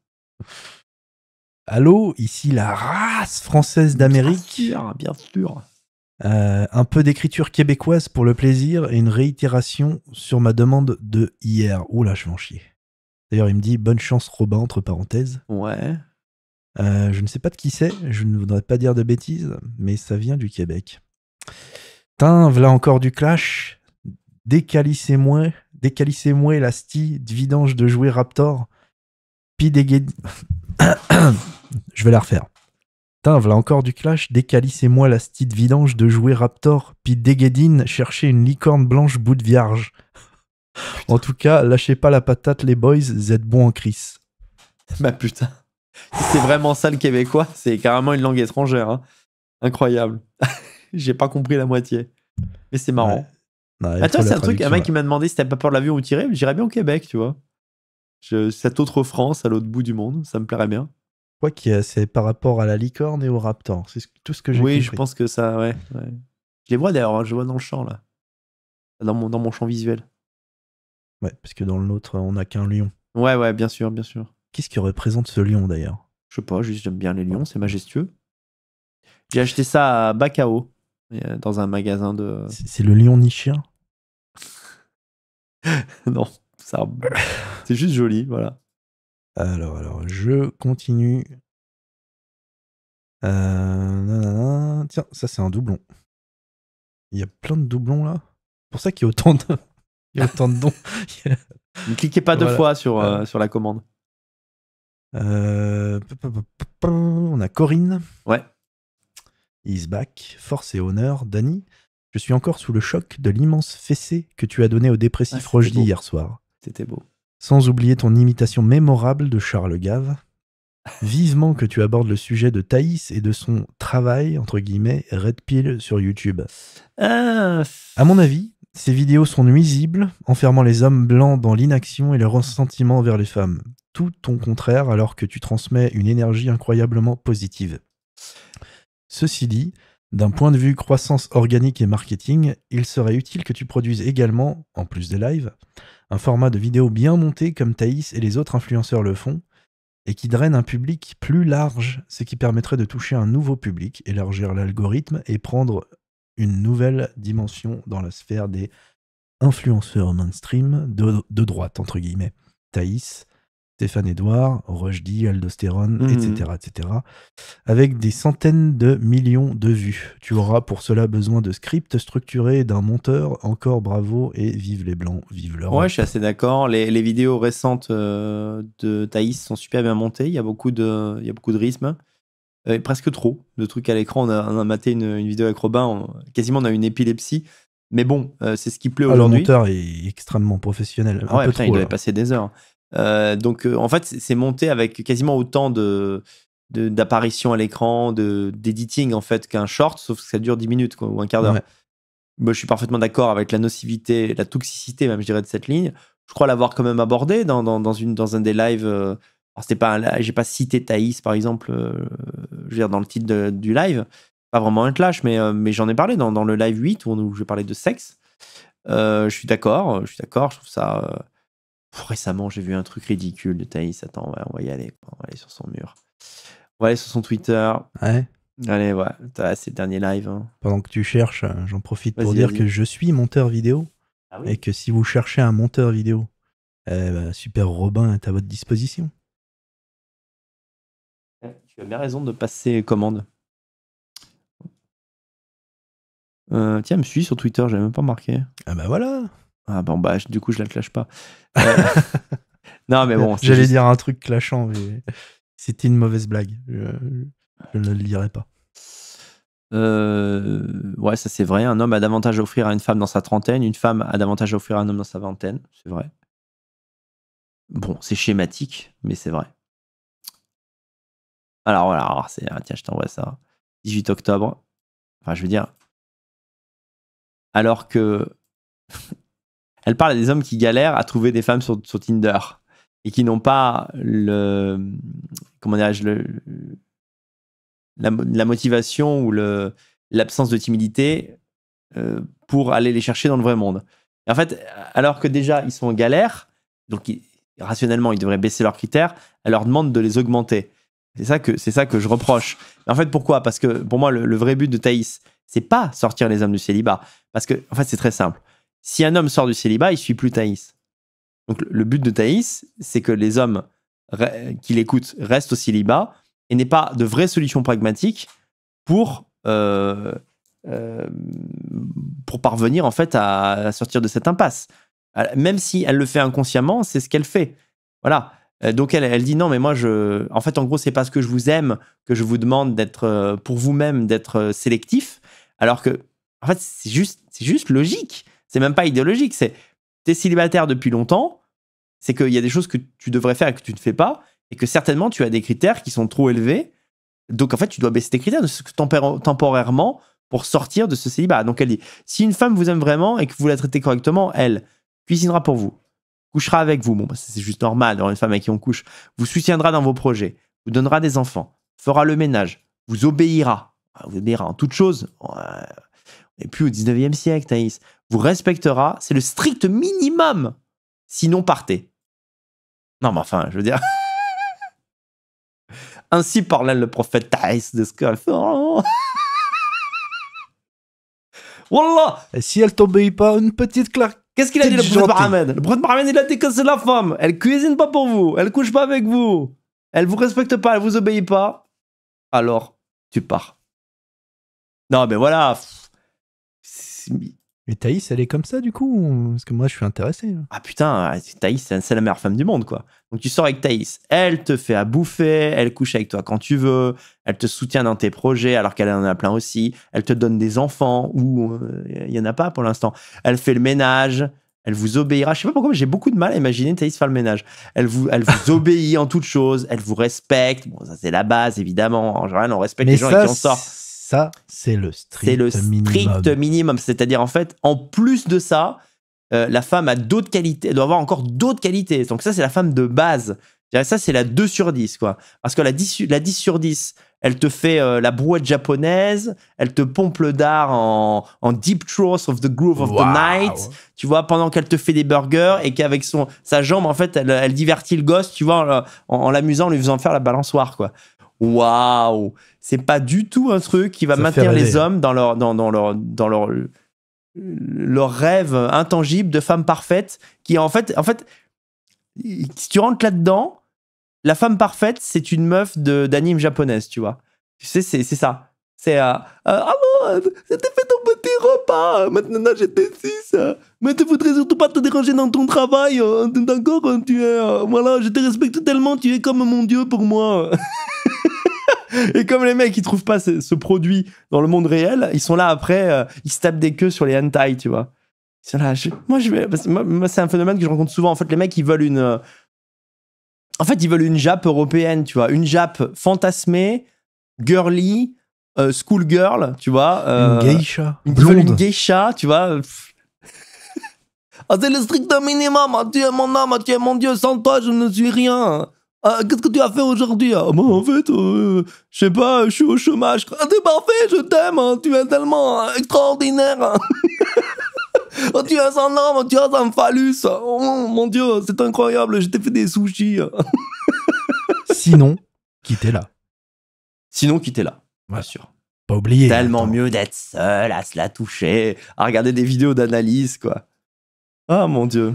Allô, ici la race française d'Amérique. Bien sûr, bien euh, sûr. un peu d'écriture québécoise pour le plaisir et une réitération sur ma demande de hier. Oula, je vais en chier. D'ailleurs, il me dit bonne chance Robin entre parenthèses. Ouais. Euh, je ne sais pas de qui c'est, je ne voudrais pas dire de bêtises, mais ça vient du Québec. Tain, voilà encore du clash. Décalissez-moi, décalissez-moi la vidange de jouer Raptor. Puis Je vais la refaire. Tain, voilà encore du clash, décalissez-moi la de vidange de jouer Raptor. Puis déguédine, chercher une licorne blanche bout de vierge. En tout cas, lâchez pas la patate, les boys, vous êtes bons en Chris Bah putain. c'est vraiment ça le québécois, c'est carrément une langue étrangère. Hein. Incroyable. J'ai pas compris la moitié. Mais c'est marrant. Attends, c'est un truc, un mec qui m'a demandé si t'avais pas peur de l'avion ou tirer, j'irais bien au Québec, tu vois. cette autre France à l'autre bout du monde, ça me plairait bien. Quoi qu'il c'est par rapport à la licorne et au raptor. C'est tout ce que j'ai oui, je pense que ça, ouais. Je les vois d'ailleurs, hein, je vois dans le champ, là. Dans mon, dans mon champ visuel. Ouais, parce que dans le nôtre, on n'a qu'un lion. Ouais, ouais, bien sûr, bien sûr. Qu'est-ce qui représente ce lion d'ailleurs Je sais pas, juste j'aime bien les lions, oh. c'est majestueux. J'ai acheté ça à Bacao, euh, dans un magasin de. C'est le lion nichien Non, ça. c'est juste joli, voilà. Alors, alors, je continue. Euh, Tiens, ça c'est un doublon. Il y a plein de doublons là. Pour ça qu'il y a autant de. Il y a ne cliquez pas deux fois sur, euh, sur la commande. Euh, on a Corinne. Ouais. Is Force et honneur. Danny je suis encore sous le choc de l'immense fessée que tu as donné au dépressif ah, hier soir. C'était beau. Sans oublier ton imitation mémorable de Charles Gave. Vivement que tu abordes le sujet de Thaïs et de son travail, entre guillemets, Red Pill sur YouTube. Ah. À mon avis, ces vidéos sont nuisibles, enfermant les hommes blancs dans l'inaction et le ressentiment vers les femmes. Tout ton contraire, alors que tu transmets une énergie incroyablement positive. Ceci dit, d'un point de vue croissance organique et marketing, il serait utile que tu produises également, en plus des lives, un format de vidéo bien monté comme Thaïs et les autres influenceurs le font, et qui draine un public plus large, ce qui permettrait de toucher un nouveau public, élargir l'algorithme et prendre une nouvelle dimension dans la sphère des influenceurs mainstream de, droite, entre guillemets. Thaïs, Stéphane Edouard, Rushdie, Aldostérone, etc., mhm. etc., avec des centaines de millions de vues. Tu auras pour cela besoin de scripts structurés d'un monteur. Encore bravo et vive les blancs, vive leur. Ouais, je suis assez d'accord. Les, vidéos récentes euh, de Thaïs sont super bien montées. Il y a beaucoup de, il y a beaucoup de rythme. Euh, presque trop de trucs à l'écran. On a, maté une, vidéo avec Robin, quasiment on a une épilepsie. Mais bon, euh, c'est ce qui plaît ah, aujourd'hui. Le monteur est extrêmement professionnel. trop, il devait passer des heures. Euh, donc en fait, c'est monté avec quasiment autant de d'apparitions à l'écran, d'editing en fait qu'un short, sauf que ça dure 10 minutes ou un quart d'heure. Moi, je suis parfaitement d'accord avec la nocivité, la toxicité même, je dirais, de cette ligne. Je crois l'avoir quand même abordé dans, une, dans un des lives alors c'était pas, j'ai pas cité Thaïs par exemple, euh, je veux dire dans le titre du live, pas vraiment un clash, mais, euh, mais j'en ai parlé dans, dans, le live 8 où, où je parlais de sexe. Euh, je suis d'accord, je suis d'accord, je trouve ça. récemment, j'ai vu un truc ridicule de Thaïs. Attends, on va y aller, on va aller sur son mur. On va aller sur son Twitter. Ouais. Allez, ouais, c'est le dernier live. Hein. Pendant que tu cherches, j'en profite pour dire que je suis monteur vidéo. Ah et que si vous cherchez un monteur vidéo, eh ben, Super Robin est à votre disposition mais raison de passer commande. Euh, tiens, me suis sur Twitter, j'avais même pas marqué. Ah bah voilà. Ah bon bah du coup je la clash pas. Euh, non mais bon. J'allais dire un truc clashant mais c'était une mauvaise blague. Je, ne le dirai pas. Euh, ouais ça c'est vrai. Un homme a davantage à offrir à une femme dans sa trentaine, une femme a davantage à offrir à un homme dans sa vingtaine. C'est vrai. Bon c'est schématique mais c'est vrai. Alors voilà, c'est, hein, tiens, je t'envoie ça. 18 octobre. Enfin, je veux dire. Alors que. Elle parle à des hommes qui galèrent à trouver des femmes sur, Tinder et qui n'ont pas le. Comment dirais-je la, motivation ou l'absence de timidité euh, pour aller les chercher dans le vrai monde. en fait, alors que déjà ils sont en galère, donc rationnellement ils devraient baisser leurs critères, elle leur demande de les augmenter. C'est ça que c'est ça que je reproche. en fait, pourquoi Parce que pour moi, le, vrai but de Thaïs, c'est pas sortir les hommes du célibat. Parce que en fait, c'est très simple. Si un homme sort du célibat, il suit plus Thaïs. Donc le but de Thaïs, c'est que les hommes qui l'écoutent restent au célibat et n'aient pas de vraie solution pragmatique pour euh, euh, pour parvenir en fait à sortir de cette impasse. Même si elle le fait inconsciemment, c'est ce qu'elle fait. Voilà. Euh, donc elle, dit non, mais moi, je... en fait, en gros, c'est parce que je vous aime que je vous demande d'être, euh, pour vous-même, d'être euh, sélectif. Alors que, en fait, c'est juste, c'est juste logique. C'est même pas idéologique. C'est, t'es célibataire depuis longtemps. C'est qu'il y a des choses que tu devrais faire et que tu ne fais pas. Et que certainement, tu as des critères qui sont trop élevés. Donc, en fait, tu dois baisser tes critères temporairement pour sortir de ce célibat. Donc, elle dit si une femme vous aime vraiment et que vous la traitez correctement, elle cuisinera pour vous, couchera avec vous. Bon, bah, c'est juste normal d'avoir une femme avec qui on couche. Vous soutiendra dans vos projets, vous donnera des enfants, fera le ménage, vous obéira. Ah, vous obéira en toute chose. Et plus au 19e siècle, Thaïs. Vous respectera, c'est le strict minimum. Sinon, partez. Non, mais enfin, je veux dire. Ainsi parlait le prophète Thaïs de Skull. Wallah Et si elle t'obéit pas, une petite claque Qu'est-ce qu'il a dit le de Mohammed Le de Mohammed, il a dit que c'est la femme. Elle cuisine pas pour vous. Elle couche pas avec vous. Elle vous respecte pas. Elle vous obéit pas. Alors, tu pars. Non, mais voilà. Mais Thaïs, elle est comme ça du coup Parce que moi, je suis intéressé. Ah putain, Thaïs, c'est la meilleure femme du monde, quoi. Donc tu sors avec Thaïs, elle te fait à bouffer, elle couche avec toi quand tu veux, elle te soutient dans tes projets alors qu'elle en a plein aussi, elle te donne des enfants ou euh, il y en a pas pour l'instant. Elle fait le ménage, elle vous obéira. Je sais pas pourquoi, mais j'ai beaucoup de mal à imaginer Thaïs faire le ménage. Elle vous, elle vous obéit en toutes choses, elle vous respecte. Bon, ça c'est la base évidemment. En général, on respecte les gens et qui en sortent. Ça, c'est le strict minimum. C'est à dire en fait, en plus de ça, euh, la femme a d'autres qualités, elle doit avoir encore d'autres qualités. Donc ça, c'est la femme de base. Ça, c'est la 2 sur 10, quoi. Parce que la 10, sur 10, elle te fait euh, la brouette japonaise, elle te pompe le dard en, Deep trough of the Groove of the Night, tu vois, pendant qu'elle te fait des burgers et qu'avec sa jambe, en fait, elle, divertit le gosse, tu vois, en, l'amusant, en lui faisant faire la balançoire, quoi. Waouh c'est pas du tout un truc qui va maintenir les hommes dans leur dans, dans leur dans leur leur rêve intangible de femme parfaite qui en fait en fait si tu rentres là-dedans la femme parfaite c'est une meuf de d'anime japonaise tu vois tu sais c'est ça c'est euh, euh, ah euh, alors c'était fait ton petit repas maintenant j'étais 6 mais tu voudrais surtout pas te déranger dans ton travail hein. d'accord hein, tu voilà je te respecte tellement tu es comme mon dieu pour moi Et comme les mecs, ils trouvent pas ce, produit dans le monde réel, ils sont là après, euh, ils se tapent des queues sur les hentai, tu vois. là, moi, je moi, c'est un phénomène que je rencontre souvent. En fait, les mecs, ils veulent une. Euh, en fait, ils veulent une jap européenne, tu vois. Une jap fantasmée, girly, euh, schoolgirl, tu vois. une geisha. Une, geisha, tu vois. Ah, c'est le strict minimum, ah, tu es mon âme, tu es mon Dieu, sans toi, je ne suis rien. Ah, qu'est-ce que tu as fait aujourd'hui ah, En fait, euh, je sais pas, je suis au chômage. Ah, t'es parfait, je t'aime, hein. tu es tellement euh, extraordinaire. Hein. oh, tu as un homme, tu as un phallus. Oh, mon dieu, c'est incroyable, je t'ai fait des sushis. Sinon, quittez là. Sinon, quittez là, bien sûr. Pas oublié. Tellement mieux d'être seul, à se la toucher, à regarder des vidéos d'analyse, quoi. Ah, mon dieu.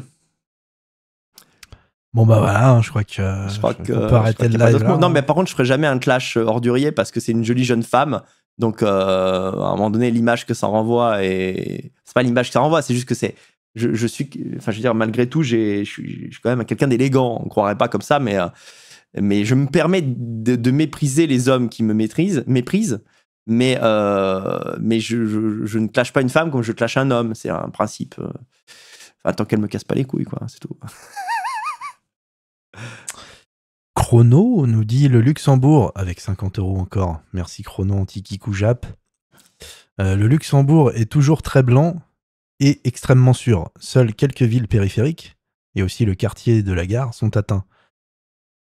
Bon bah voilà, hein, je crois que peut arrêter de Là, non, hein. mais par contre, je ferai jamais un clash euh, ordurier parce que c'est une jolie jeune femme. Donc euh, à un moment donné, l'image que ça renvoie et c'est pas l'image que ça renvoie, c'est juste que c'est je, suis enfin je veux dire malgré tout, j'ai je suis, quand même quelqu'un d'élégant, on croirait pas comme ça mais euh, mais je me permets de, mépriser les hommes qui me maîtrisent, méprisent mais mais je, ne clash pas une femme comme je clash un homme, c'est un principe. Enfin, tant qu'elle me casse pas les couilles quoi, c'est tout. Chrono, nous dit le Luxembourg, avec 50 euros encore. Merci Chrono, Antikiku-Jap. Euh, le Luxembourg est toujours très blanc et extrêmement sûr. Seules quelques villes périphériques et aussi le quartier de la gare sont atteints.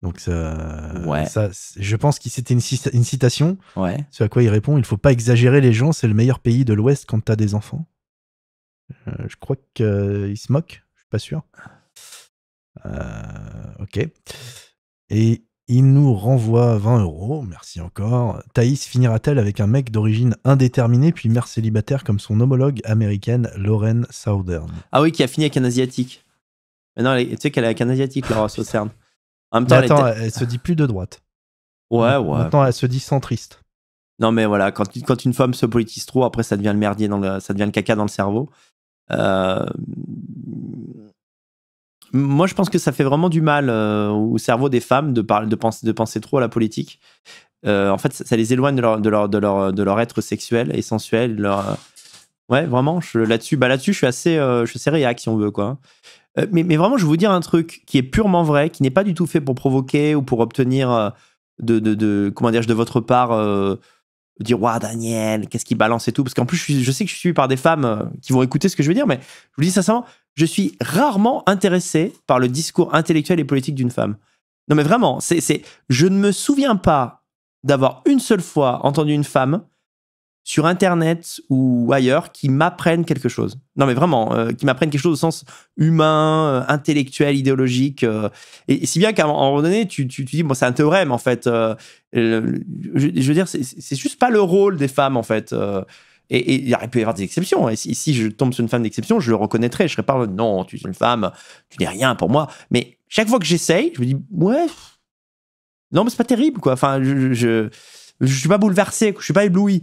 Donc ça, ouais. ça je pense que c'était une, citation. Ouais. Ce à quoi il répond, il faut pas exagérer les gens, c'est le meilleur pays de l'Ouest quand t'as des enfants. Euh, je crois qu'il euh, se moque, je suis pas sûr. ok. Et il nous renvoie 20 euros, merci encore. Thaïs finira-t-elle avec un mec d'origine indéterminée, puis mère célibataire comme son homologue américaine Lauren Southern Ah oui, qui a fini avec un Asiatique. Mais non, tu sais qu'elle est avec un Asiatique, Laura Southern. attends, elle, se dit plus de droite. Ouais, hein, ouais. Attends, elle se dit centriste. Non, mais voilà, quand, une femme se politise trop, après, ça devient le merdier, dans ça devient le caca dans le cerveau. Euh, moi, je pense que ça fait vraiment du mal euh, au cerveau des femmes de, parler, de, penser, de penser trop à la politique. Euh, en fait, ça, les éloigne de leur, de, leur, de, leur, être sexuel et sensuel. Leur... Euh, ouais, vraiment, là-dessus, bah, là je suis assez, je si on veut. Quoi. Mais, mais, vraiment, je vais vous dire un truc qui est purement vrai, qui n'est pas du tout fait pour provoquer ou pour obtenir de, de comment dire, de votre part dire waouh Daniel qu'est-ce qu'il balance et tout parce qu'en plus je, sais que je suis par des femmes euh, qui vont écouter ce que je veux dire mais je vous dis sincèrement je suis rarement intéressé par le discours intellectuel et politique d'une femme non mais vraiment c'est je ne me souviens pas d'avoir une seule fois entendu une femme sur Internet ou ailleurs qui m'apprennent quelque chose. Non, mais vraiment, euh, qui m'apprennent quelque chose au sens humain, euh, intellectuel, idéologique. Euh. et, si bien qu'à un moment donné, tu, tu, tu dis, bon, c'est un théorème, en fait. je, veux dire, c'est juste pas le rôle des femmes, en fait. Et, il aurait pu y avoir des exceptions. Et si, je tombe sur une femme d'exception, je le reconnaîtrai. Je serais pas, non, tu es une femme, tu n'es rien pour moi. Mais chaque fois que j'essaye, je me dis, ouais, non, mais c'est pas terrible, quoi. Enfin, je, je, je, je suis pas bouleversé, je suis pas ébloui.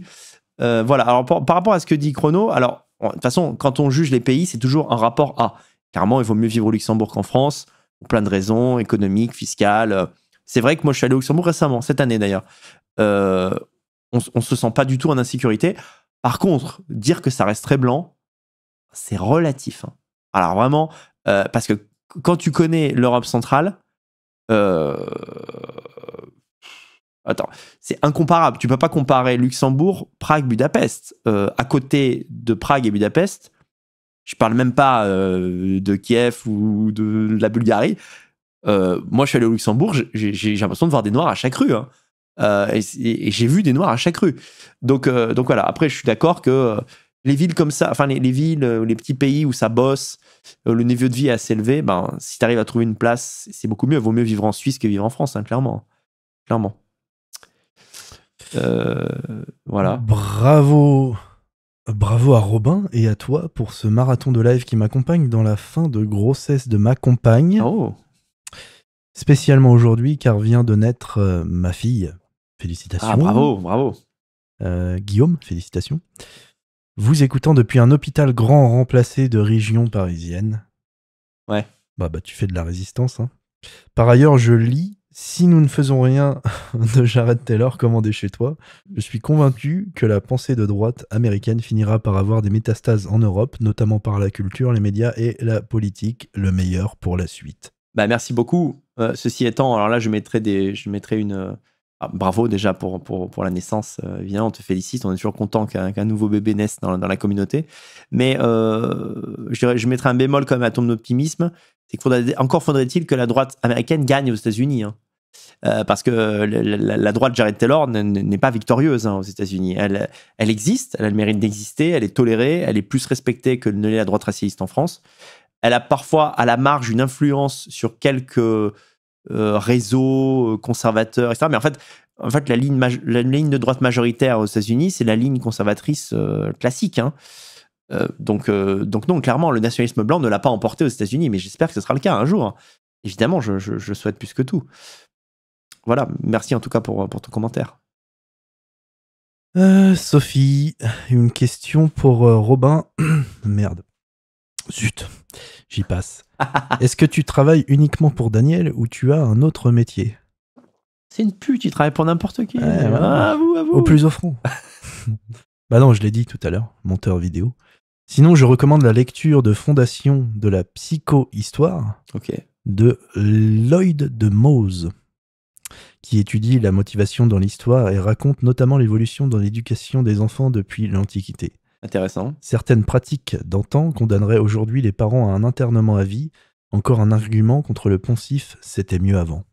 Euh, voilà, alors par, rapport à ce que dit Chrono, alors de toute façon, quand on juge les pays, c'est toujours un rapport à. Clairement, il vaut mieux vivre au Luxembourg qu'en France, pour plein de raisons, économiques, fiscales. Euh. C'est vrai que moi, je suis allé au Luxembourg récemment, cette année d'ailleurs. Euh, on, ne se sent pas du tout en insécurité. Par contre, dire que ça reste très blanc, c'est relatif. Hein. Alors vraiment, parce que quand tu connais l'Europe centrale, Attends, c'est incomparable. Tu peux pas comparer Luxembourg, Prague, Budapest. Euh, à côté de Prague et Budapest, je parle même pas euh, de Kiev ou de la Bulgarie. Euh, moi, je suis allé au Luxembourg, j'ai l'impression de voir des noirs à chaque rue. Hein. et, j'ai vu des noirs à chaque rue. Donc, donc voilà. Après, je suis d'accord que les villes comme ça, enfin les, villes, les petits pays où ça bosse, le niveau de vie est assez élevé, ben, si tu arrives à trouver une place, c'est beaucoup mieux. Vaut mieux vivre en Suisse que vivre en France, hein, clairement. Clairement. Euh, voilà. Bravo. Bravo à Robin et à toi pour ce marathon de live qui m'accompagne dans la fin de grossesse de ma compagne. Oh. Spécialement aujourd'hui car vient de naître euh, ma fille. Ah, félicitations. Ah, bravo, bravo. Euh, Guillaume, félicitations. Vous écoutant depuis un hôpital grand remplacé de région parisienne. Ouais. Bah, bah tu fais de la résistance. Hein. Par ailleurs, je lis si nous ne faisons rien de Jared Taylor commandé chez toi, je suis convaincu que la pensée de droite américaine finira par avoir des métastases en Europe, notamment par la culture, les médias et la politique, le meilleur pour la suite. Bah, merci beaucoup. Euh, ceci étant, alors là, je mettrai, des, je une. Euh, ah, bravo déjà pour, la naissance, euh, viens on te félicite, on est toujours content qu'un nouveau bébé naisse dans, la communauté. Mais je, mettrai un bémol quand même à ton optimisme, c'est qu'encore faudrait, encore faudrait-il que la droite américaine gagne aux États-Unis. Hein. Euh, parce que la, droite Jared Taylor n'est pas victorieuse hein, aux États-Unis. Elle, elle, existe, elle a le mérite d'exister, elle est tolérée, elle est plus respectée que ne l'est la droite raciste en France. Elle a parfois à la marge une influence sur quelques euh, réseaux euh, conservateurs, etc. Mais en fait, en fait la, ligne, la ligne de droite majoritaire aux États-Unis, c'est la ligne conservatrice classique. Hein. donc, donc non, clairement, le nationalisme blanc ne l'a pas emporté aux États-Unis, mais j'espère que ce sera le cas un jour. Évidemment, je, je souhaite plus que tout voilà, merci en tout cas pour, ton commentaire. Euh, Sophie, une question pour euh, Robin. Merde. Zut, j'y passe. Est-ce que tu travailles uniquement pour Daniel ou tu as un autre métier C'est une pute, il travaille pour n'importe qui. Ah, vous, à ah, vous. Au plus offrant. bah non, je l'ai dit tout à l'heure, monteur vidéo. Sinon, je recommande la lecture de Fondation de la psychohistoire de Lloyd de Mose qui étudie la motivation dans l'histoire et raconte notamment l'évolution dans l'éducation des enfants depuis l'Antiquité. Intéressant. Certaines pratiques d'antan condamneraient aujourd'hui les parents à un internement à vie, encore un argument contre le poncif c'était mieux avant.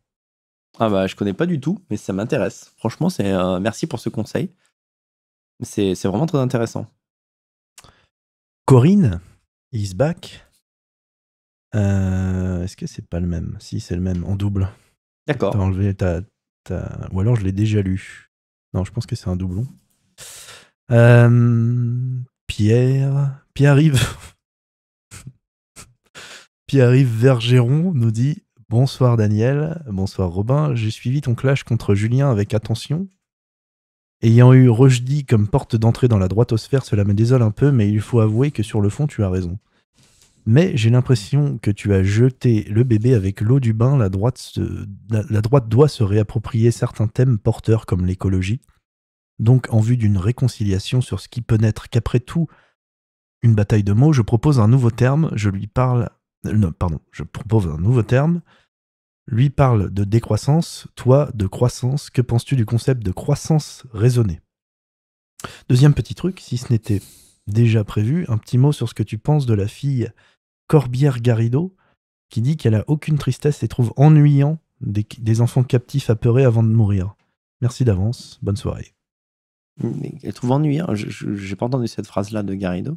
Ah bah je connais pas du tout, mais ça m'intéresse. Franchement, c'est merci pour ce conseil. C'est vraiment très intéressant. Corinne, is euh, Est-ce que c'est pas le même Si, c'est le même, en double. D'accord. T'as ou alors je l'ai déjà lu. Non, je pense que c'est un doublon. Euh, Pierre. Pierre arrive. Pierre arrive Vergeron nous dit Bonsoir Daniel, bonsoir Robin. J'ai suivi ton clash contre Julien avec attention. Ayant eu Rojdi comme porte d'entrée dans la droitosphère, cela me désole un peu, mais il faut avouer que sur le fond, tu as raison mais j'ai l'impression que tu as jeté le bébé avec l'eau du bain. La droite, la, droite doit se réapproprier certains thèmes porteurs comme l'écologie. Donc, en vue d'une réconciliation sur ce qui peut n'être qu'après tout une bataille de mots, je propose un nouveau terme. Je lui parle. Euh, pardon, je propose un nouveau terme. Lui parle de décroissance, toi de croissance. Que penses-tu du concept de croissance raisonnée Deuxième petit truc, si ce n'était déjà prévu, un petit mot sur ce que tu penses de la fille Corbière Garrido, qui dit qu'elle a aucune tristesse et trouve ennuyant des, enfants captifs apeurés avant de mourir. Merci d'avance, bonne soirée. Elle trouve ennuyant, j'ai pas entendu cette phrase-là de Garrido.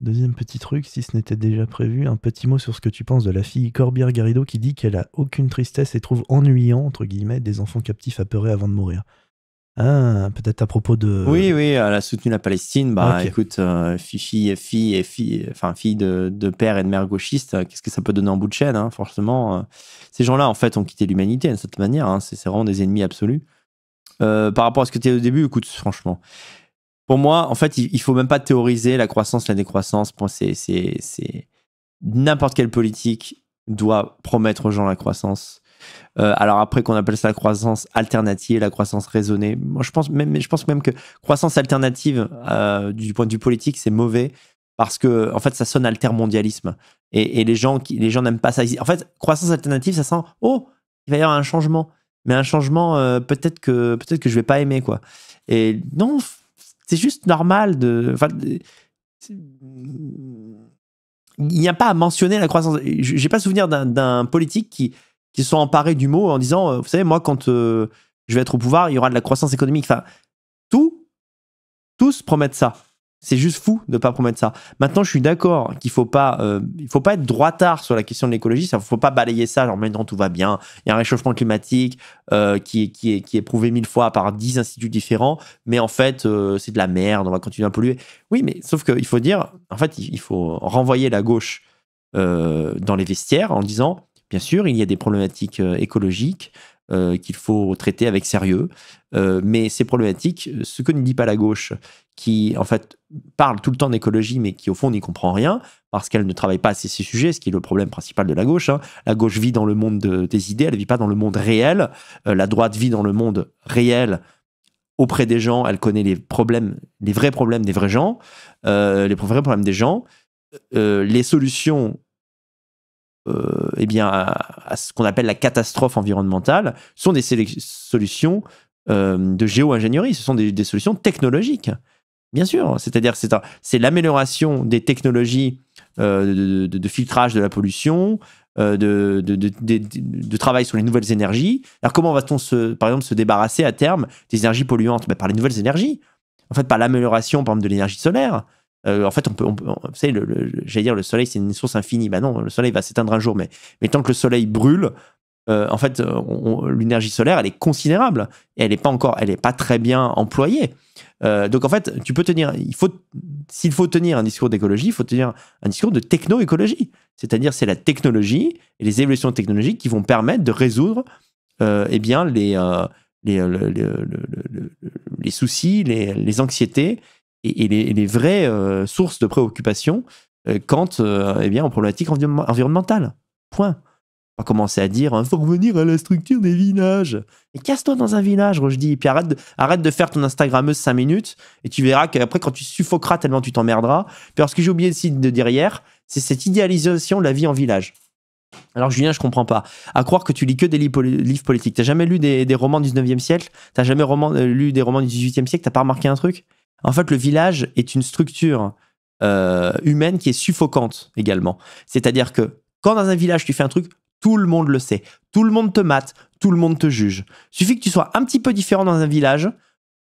Deuxième petit truc, si ce n'était déjà prévu, un petit mot sur ce que tu penses de la fille Corbière Garrido qui dit qu'elle a aucune tristesse et trouve ennuyant, entre guillemets, des enfants captifs apeurés avant de mourir. Ah, peut-être à propos de. Oui, oui, elle a soutenu la Palestine. Bah, écoute, fille, fille, fille, enfin, fille de, père et de mère gauchiste, euh, qu'est-ce que ça peut donner en bout de chaîne, hein, forcément euh. Ces gens-là, en fait, ont quitté l'humanité hein, de cette manière. Hein, c'est vraiment des ennemis absolus. Euh, par rapport à ce que tu au début, écoute, franchement. Pour moi, en fait, il, ne faut même pas théoriser la croissance, la décroissance. Bon, c'est, c'est... N'importe quelle politique doit promettre aux gens la croissance euh, alors après qu'on appelle ça la croissance alternative, la croissance raisonnée, moi je pense même, je pense même que croissance alternative euh, du point de vue politique, c'est mauvais parce que en fait ça sonne altermondialisme et, les gens qui, les gens n'aiment pas ça. En fait, croissance alternative, ça sent oh il va y avoir un changement, mais un changement euh, peut-être que peut-être que je vais pas aimer quoi. Et non, c'est juste normal de. il n'y a pas à mentionner la croissance. J'ai pas souvenir d'un politique qui qui se sont emparés du mot en disant, euh, vous savez, moi, quand euh, je vais être au pouvoir, il y aura de la croissance économique. Enfin, tout, tous promettent ça. C'est juste fou de ne pas promettre ça. Maintenant, je suis d'accord qu'il ne faut, pas, euh, il faut pas être droitard sur la question de l'écologie. Il ne faut pas balayer ça, genre maintenant tout va bien. Il y a un réchauffement climatique qui, qui, est, qui est prouvé mille fois par dix instituts différents, mais en fait, c'est de la merde, on va continuer à polluer. Oui, mais sauf qu'il faut dire, en fait, il faut renvoyer la gauche dans les vestiaires en disant Bien sûr, il y a des problématiques euh, écologiques euh, qu'il faut traiter avec sérieux, euh, mais ces problématiques, ce que ne dit pas la gauche, qui en fait parle tout le temps d'écologie, mais qui au fond n'y comprend rien, parce qu'elle ne travaille pas assez ces sujets, ce qui est le problème principal de la gauche. Hein. La gauche vit dans le monde des idées, elle ne vit pas dans le monde réel. la droite vit dans le monde réel, auprès des gens, elle connaît les problèmes, les vrais problèmes des vrais gens, les vrais problèmes des gens. les solutions euh, eh bien, à, ce qu'on appelle la catastrophe environnementale sont des solutions euh, de géo-ingénierie, ce sont des, solutions technologiques. Bien sûr, c'est-à-dire c'est l'amélioration des technologies euh, de, filtrage de la pollution, de, travail sur les nouvelles énergies. Alors comment va-t-on, par exemple, se débarrasser à terme des énergies polluantes ben, Par les nouvelles énergies. En fait, par l'amélioration, par de l'énergie solaire, euh, en fait, on peut, vous savez, le, j'allais dire, le soleil, c'est une source infinie. Bah non, le soleil va s'éteindre un jour, mais, tant que le soleil brûle, euh, en fait, euh, l'énergie solaire, elle est considérable et elle n'est pas encore, elle n'est pas très bien employée. donc en fait, tu peux tenir, il faut, s'il faut tenir un discours d'écologie, il faut tenir un discours de techno-écologie. C'est-à-dire, c'est la technologie et les évolutions technologiques qui vont permettre de résoudre, eh bien, les les, les, soucis, les, anxiétés et, les, vraies euh, sources de préoccupation euh, quand, euh, eh bien, en problématique environnementale. Point. On va commencer à dire, il hein, faut revenir à la structure des villages. Et casse-toi dans un village, je dis. Et puis arrête de, arrête de faire ton Instagrammeuse 5 minutes. Et tu verras qu'après, quand tu suffoqueras tellement tu t'emmerderas. Puis alors, ce que j'ai oublié de dire hier, c'est cette idéalisation de la vie en village. Alors Julien, je comprends pas. À croire que tu lis que des livres politiques. T'as jamais lu des, romans du 19e siècle T'as jamais lu des romans du 18e siècle T'as pas remarqué un truc en fait, le village est une structure euh, humaine qui est suffocante également. C'est-à-dire que quand dans un village tu fais un truc, tout le monde le sait. Tout le monde te mate, tout le monde te juge. Suffit que tu sois un petit peu différent dans un village,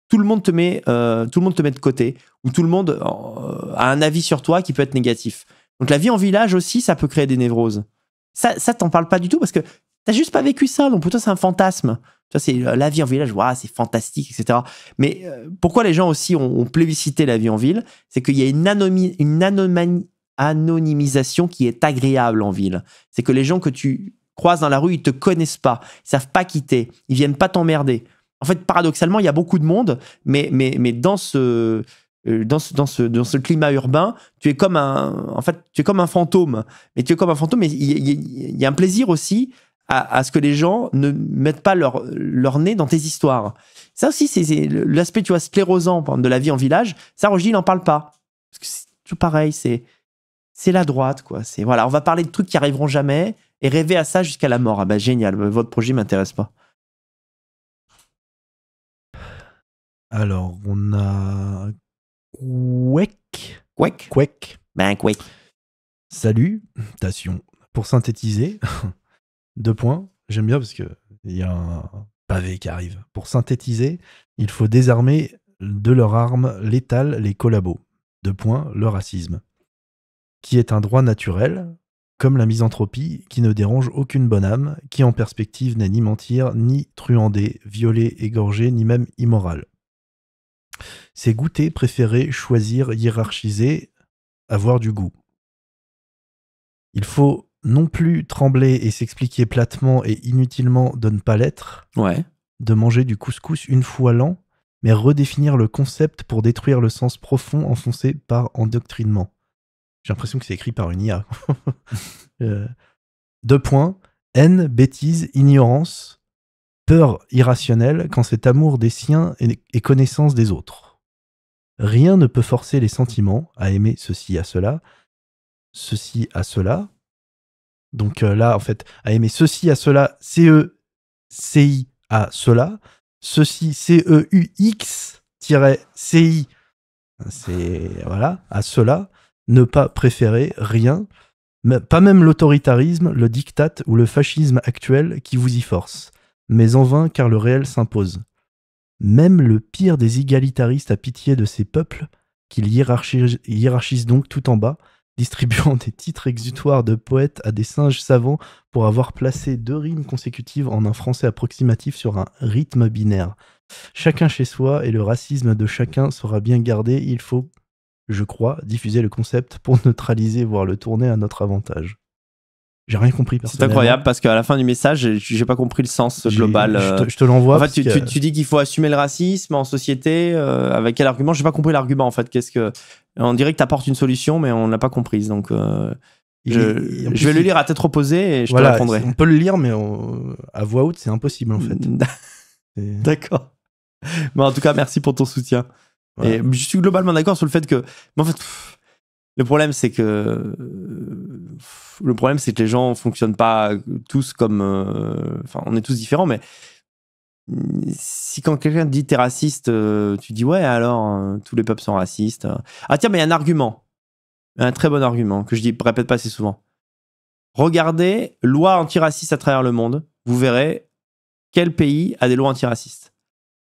tout le monde te met, euh, tout le monde te met de côté, ou tout le monde euh, a un avis sur toi qui peut être négatif. Donc la vie en village aussi, ça peut créer des névroses. Ça, ça t'en parle pas du tout parce que t'as juste pas vécu ça, donc pour toi c'est un fantasme c'est euh, la vie en village, c'est fantastique, etc. Mais euh, pourquoi les gens aussi ont, plébiscité la vie en ville C'est qu'il y a une, anonymisation qui est agréable en ville. C'est que les gens que tu croises dans la rue, ils te connaissent pas, ils savent pas quitter, ils viennent pas t'emmerder. En fait, paradoxalement, il y a beaucoup de monde, mais, mais, euh, dans ce, dans ce, climat urbain, tu es comme un, en fait, tu es comme un fantôme. Mais tu es comme un fantôme, mais il y, a un plaisir aussi à, ce que les gens ne mettent pas leur, leur nez dans tes histoires. Ça aussi, c'est l'aspect, tu vois, sclérosant de la vie en village. Ça, Roger, il n'en parle pas. Parce que c'est tout pareil, c'est c'est la droite, quoi. C'est voilà, on va parler de trucs qui arriveront jamais et rêver à ça jusqu'à la mort. Ah bah génial, votre projet m'intéresse pas. Alors, on a Quack Quack Ben Quack. Salut, Tation. Pour synthétiser, deux points. J'aime bien parce que y a un pavé qui arrive. Pour synthétiser, il faut désarmer de leur arme létale les collabos. Deux points, le racisme. Qui est un droit naturel, comme la misanthropie, qui ne dérange aucune bonne âme, qui en perspective n'est ni mentir, ni truander, violer, égorger, ni même immoral. C'est goûter, préférer, choisir, hiérarchiser, avoir du goût. Il faut non plus trembler et s'expliquer platement et inutilement de ne pas l'être, de manger du couscous une fois l'an, mais redéfinir le concept pour détruire le sens profond enfoncé par endoctrinement. J'ai l'impression que c'est écrit par une IA. Euh, deux points. Haine, bêtise, ignorance, peur irrationnelle quand c'est amour des siens et connaissance des autres. Rien ne peut forcer les sentiments à aimer ceci à cela, ceci à cela, donc euh, là, en fait, aimer ceci, à cela, C-E-C-I à cela. Ceci, CEUX, CI, hein, c'est, voilà, à cela. Ne pas préférer rien. Pas même l'autoritarisme, le diktat ou le fascisme actuel qui vous y force. Mais en vain, car le réel s'impose. Même le pire des égalitaristes a pitié de ces peuples, qu'ils hiérarchise donc tout en bas, distribuant des titres exutoires de poètes à des singes savants pour avoir placé deux rimes consécutives en un français approximatif sur un rythme binaire. Chacun chez soi et le racisme de chacun sera bien gardé, il faut, je crois, diffuser le concept pour neutraliser, voire le tourner à notre avantage. J'ai rien compris. C'est incroyable parce qu'à la fin du message, j'ai pas compris le sens global. Euh. Je te, l'envoie. En fait, tu, dis qu'il faut assumer le racisme en société. Euh, avec quel argument J'ai pas compris l'argument en fait. Qu'est-ce que On dirait que t'apportes une solution, mais on l'a pas comprise. Donc, euh, je, vais le lire à tête reposée et je te répondrai. On peut le lire, mais à voix haute, c'est impossible en fait. D'accord. Mais en tout cas, merci pour ton soutien. Et je suis globalement d'accord sur le fait que, en fait, le problème, c'est que le problème, c'est que les gens fonctionnent pas tous comme. Euh, enfin, on est tous différents, mais si quand quelqu'un dit es raciste, euh, tu dis ouais, alors euh, tous les peuples sont racistes. Ah tiens, mais il y a un argument, un très bon argument que je dis, répète pas assez souvent. Regardez loi antiracistes à travers le monde. Vous verrez quel pays a des lois antiracistes.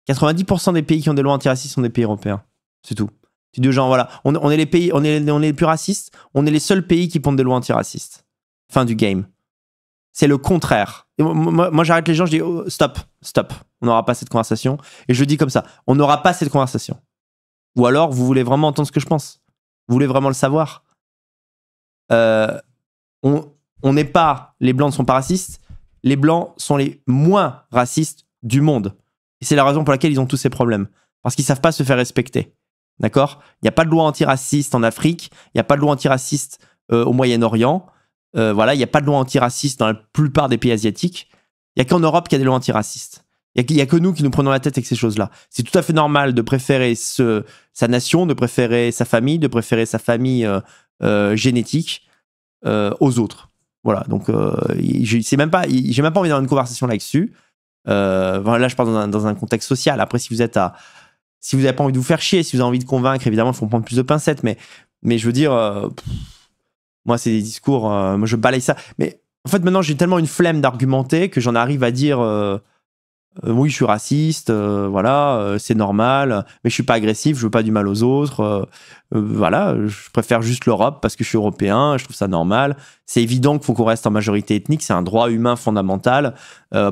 90% des pays qui ont des lois antiracistes sont des pays européens. C'est tout. Tu dis voilà, on, est les pays, on est, plus racistes, on est les seuls pays qui pondent des lois antiracistes. Fin du game. C'est le contraire. moi, j'arrête les gens, je dis oh, stop, stop, on n'aura pas cette conversation. Et je dis comme ça, on n'aura pas cette conversation. Ou alors, vous voulez vraiment entendre ce que je pense Vous voulez vraiment le savoir euh, On n'est pas, les blancs ne sont pas racistes, les blancs sont les moins racistes du monde. Et c'est la raison pour laquelle ils ont tous ces problèmes. Parce qu'ils savent pas se faire respecter. D'accord Il n'y a pas de loi antiraciste en Afrique, il n'y a pas de loi antiraciste euh, au Moyen-Orient, euh, voilà, il n'y a pas de loi antiraciste dans la plupart des pays asiatiques. Il n'y a qu'en Europe qu'il y a des lois antiracistes. Il n'y a, que nous qui nous prenons la tête avec ces choses-là. C'est tout à fait normal de préférer sa nation, de préférer sa famille, de préférer sa famille euh, génétique aux autres. Voilà, donc j'ai même, pas, même pas envie d'avoir une conversation là-dessus. là, je parle dans un contexte social. Après, si vous êtes à, si vous n'avez pas envie de vous faire chier, si vous avez envie de convaincre, évidemment, il faut prendre plus de pincettes. Mais, mais je veux dire, euh, moi, c'est des discours, euh, moi, je balaye ça. Mais en fait, maintenant, j'ai tellement une flemme d'argumenter que j'en arrive à dire, euh, euh, oui, je suis raciste, euh, voilà, euh, c'est normal, mais je suis pas agressif, je veux pas du mal aux autres, voilà, je préfère juste l'Europe parce que je suis européen, je trouve ça normal. C'est évident qu'il faut qu'on reste en majorité ethnique, c'est un droit humain fondamental.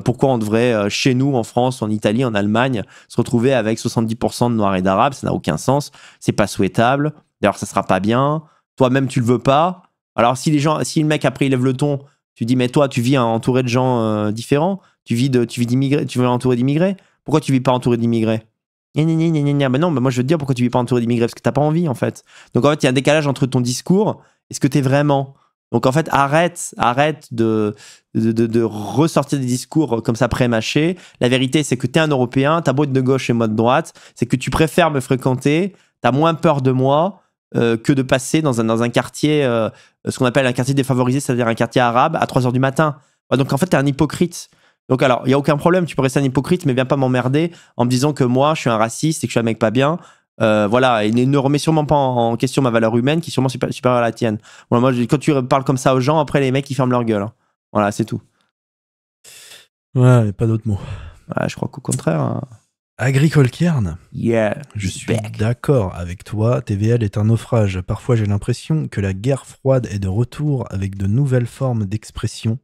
pourquoi on devrait, chez nous, en France, en Italie, en Allemagne, se retrouver avec 70% de Noirs et d'Arabes Ça n'a aucun sens, c'est pas souhaitable. D'ailleurs, ça sera pas bien. Toi-même, tu le veux pas. Alors, si les gens, si le mec après il lève le ton, tu dis, mais toi, tu vis entouré de gens différents tu vis de, tu vis d'immigrés, tu veux entouré d'immigrés. Pourquoi tu vis pas entouré d'immigrés bah non, moi je veux te dire pourquoi tu vis pas entouré d'immigrés parce que t'as pas envie en fait. Donc en fait, il y a un décalage entre ton discours et ce que tu es vraiment. Donc en fait, arrête, arrête de, de, ressortir des discours euh, comme ça prémâchés. La vérité, c'est que tu es un Européen, as beau être de gauche et moi de droite, c'est que tu préfères me fréquenter, tu as moins peur de moi, euh, que de passer dans un, dans un quartier, euh, ce qu'on appelle un quartier défavorisé, c'est-à-dire un quartier arabe, à 3 heures du matin. Bah, donc en fait, tu es un hypocrite. Donc alors, il y a aucun problème, tu peux rester un hypocrite, mais viens pas m'emmerder en me disant que moi, je suis un raciste et que je suis un mec pas bien. Euh, voilà, et ne remets sûrement pas en, question ma valeur humaine qui sûrement super supérieure à la tienne. moi, quand tu parles comme ça aux gens, après les mecs ils ferment leur gueule. Hein. Voilà, c'est tout. Ouais, mais pas d'autres mots. Ouais, je crois qu'au contraire. Hein. Agricole Kern. Yeah. Je suis d'accord avec toi. TVL est un naufrage. Parfois, j'ai l'impression que la guerre froide est de retour avec de nouvelles formes d'expression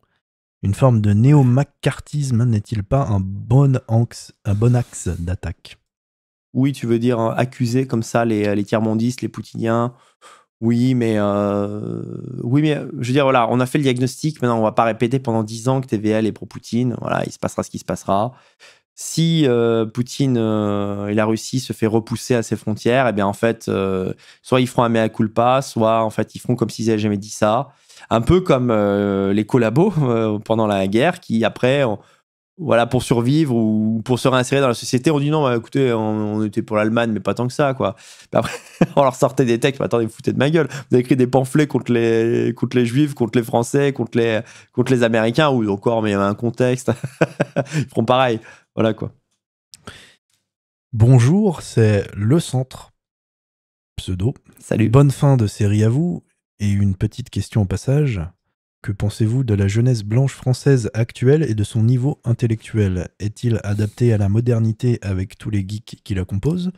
une forme de néo-maccartisme n'est-il pas un bon, axe, un bon axe d'attaque Oui, tu veux dire euh, accuser comme ça les, euh, les tiers-mondistes, les poutiniens oui, mais euh, oui, mais je veux dire, voilà, on a fait le diagnostic. Maintenant, on va pas répéter pendant dix ans que TVL est pro-Poutine. Voilà, il se passera ce qui se passera. Si Poutine et la Russie se fait repousser à ses frontières, eh bien en fait, soit ils feront un mea culpa, soit en fait ils feront comme s'ils n'avaient jamais dit ça. Un peu comme euh, les collabos euh, pendant la guerre qui, après, voilà, pour survivre ou pour se réinsérer dans la société, on dit non, bah, écoutez, on, était pour l'Allemagne, mais pas tant que ça, quoi. Après, on leur sortait des textes, mais attendez, vous foutez de ma gueule. Vous avez écrit des pamphlets contre les, les Juifs, contre les Français, contre les, contre les Américains, ou encore, mais il y avait un contexte. Ils feront pareil. Voilà, quoi. Bonjour, c'est Le Centre. Pseudo. Salut. Bonne fin de série à vous. Et une petite question au passage. Que pensez-vous de la jeunesse blanche française actuelle et de son niveau intellectuel Est-il adapté à la modernité avec tous les geeks qui la composent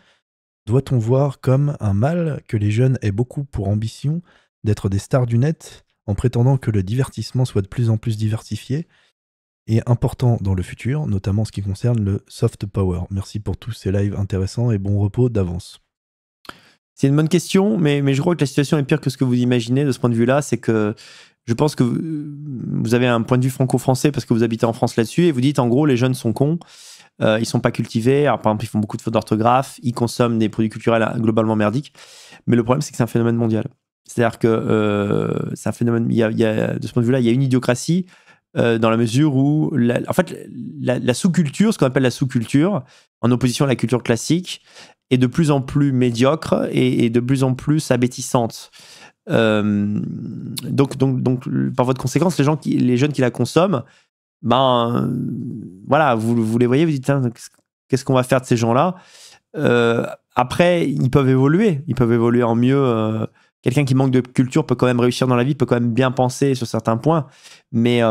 Doit-on voir comme un mal que les jeunes aient beaucoup pour ambition d'être des stars du net en prétendant que le divertissement soit de plus en plus diversifié et important dans le futur, notamment en ce qui concerne le soft power Merci pour tous ces lives intéressants et bon repos d'avance. C'est une bonne question, mais, je crois que la situation est pire que ce que vous imaginez de ce point de vue-là. C'est que je pense que vous avez un point de vue franco-français parce que vous habitez en France là-dessus et vous dites en gros les jeunes sont cons, euh, ils sont pas cultivés. par exemple, ils font beaucoup de fautes d'orthographe, ils consomment des produits culturels euh, globalement merdiques. Mais le problème, c'est que c'est un phénomène mondial. C'est-à-dire que euh, c'est un phénomène. de ce point de vue-là, il y a une idiocratie dans la mesure où, en fait, la sous-culture, ce qu'on appelle la sous-culture, en opposition à la culture classique, est de plus en plus médiocre et, de plus en plus abétissante. Euh, donc, donc, donc, par votre conséquence, les, gens qui, les jeunes qui la consomment, ben euh, voilà, vous, vous les voyez, vous dites qu'est-ce qu'on va faire de ces gens-là euh, Après, ils peuvent évoluer, ils peuvent évoluer en mieux. Quelqu'un qui manque de culture peut quand même réussir dans la vie, peut quand même bien penser sur certains points, mais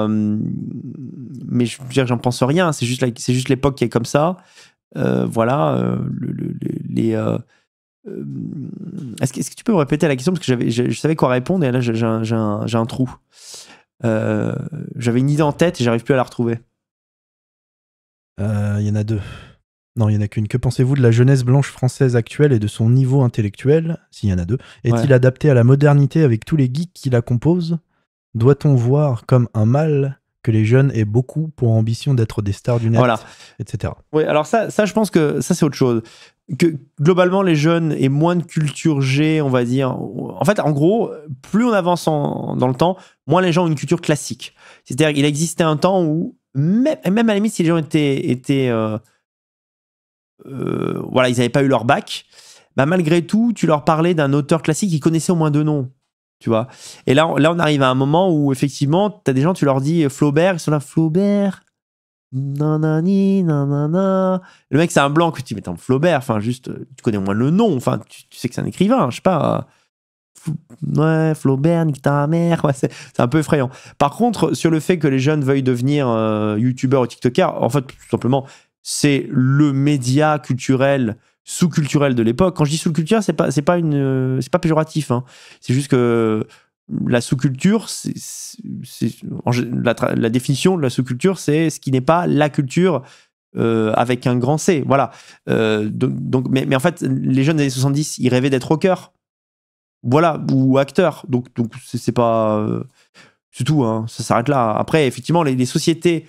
mais je veux dire, j'en pense rien. C'est juste c'est juste l'époque qui est comme ça. voilà, le, euh, euh, est-ce que, tu peux me répéter la question Parce que je, je, savais quoi répondre et là j'ai un, trou. Euh, j'avais une idée en tête et j'arrive plus à la retrouver. Il y en a deux. Non, il y en a qu'une. Que pensez-vous de la jeunesse blanche française actuelle et de son niveau intellectuel S'il y en a deux. Est-il adapté à la modernité avec tous les geeks qui la composent Doit-on voir comme un mal que les jeunes aient beaucoup pour ambition d'être des stars du net, voilà. etc. Oui, alors ça, ça, je pense que ça, c'est autre chose globalement les jeunes et moins de culture G, on va dire. En fait, en gros, plus on avance dans le temps, moins les gens ont une culture classique. C'est-à-dire qu'il existait un temps où, même, à la limite, si les gens étaient. Euh, euh, voilà, ils n'avaient pas eu leur bac, bah, malgré tout, tu leur parlais d'un auteur classique, ils connaissaient au moins deux noms. Tu vois Et là, là, on arrive à un moment où, effectivement, tu as des gens, tu leur dis Flaubert, ils sont là, Flaubert. Nanani, nanana. Le mec, c'est un blanc que tu mets en Flaubert. Enfin, juste, euh, tu connais au moins le nom. Enfin, tu, sais que c'est un écrivain. Je sais pas. Ouais, Flaubert, nique ta mère. Ouais, c'est un peu effrayant. Par contre, sur le fait que les jeunes veuillent devenir euh, youtubeurs ou tiktokers, en fait, tout simplement, c'est le média culturel sous-culturel de l'époque. Quand je dis sous-culturel, c'est pas c'est pas une euh, c'est pas péjoratif. Hein. C'est juste que la sous-culture, la, la, définition de la sous-culture, c'est ce qui n'est pas la culture euh, avec un grand C. Voilà. Euh, donc, mais, en fait, les jeunes des années 70, ils rêvaient d'être rockers. Voilà, ou acteurs. Donc, donc c'est pas. Euh, tout, hein, ça s'arrête là. Après, effectivement, les, sociétés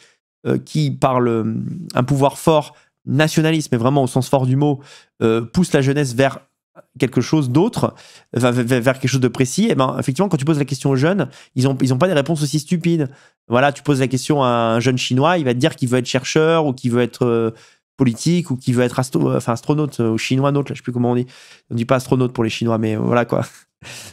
qui, parlent un pouvoir fort nationalisme, mais vraiment au sens fort du mot, poussent la jeunesse vers quelque chose d'autre, vers, quelque chose de précis, et eh ben effectivement, quand tu poses la question aux jeunes, ils n'ont ils ont pas des réponses aussi stupides. Voilà, tu poses la question à un jeune chinois, il va te dire qu'il veut être chercheur ou qu'il veut être euh, politique ou qu'il veut être astronaute euh, ou chinois, autre, là, je sais plus comment on dit. On dit pas astronaute pour les Chinois, mais voilà quoi.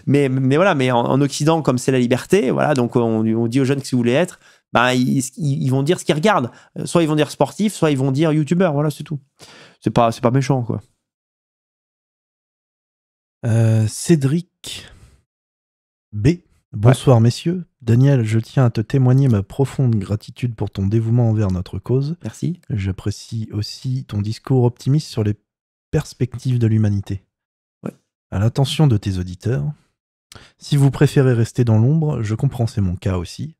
Mais, mais voilà, mais en, Occident, comme c'est la liberté, voilà, donc on, dit aux jeunes que si vous être, bah, ils, vont dire ce qu'ils regardent. Soit ils vont dire sportif, soit ils vont dire youtubeur. Voilà, c'est tout. C'est pas, c'est pas méchant, quoi. Euh, Cédric B. Bonsoir messieurs. Daniel, je tiens à te témoigner ma profonde gratitude pour ton dévouement envers notre cause. Merci. J'apprécie aussi ton discours optimiste sur les perspectives de l'humanité. Ouais. À l'attention de tes auditeurs, si vous préférez rester dans l'ombre, je comprends, c'est mon cas aussi.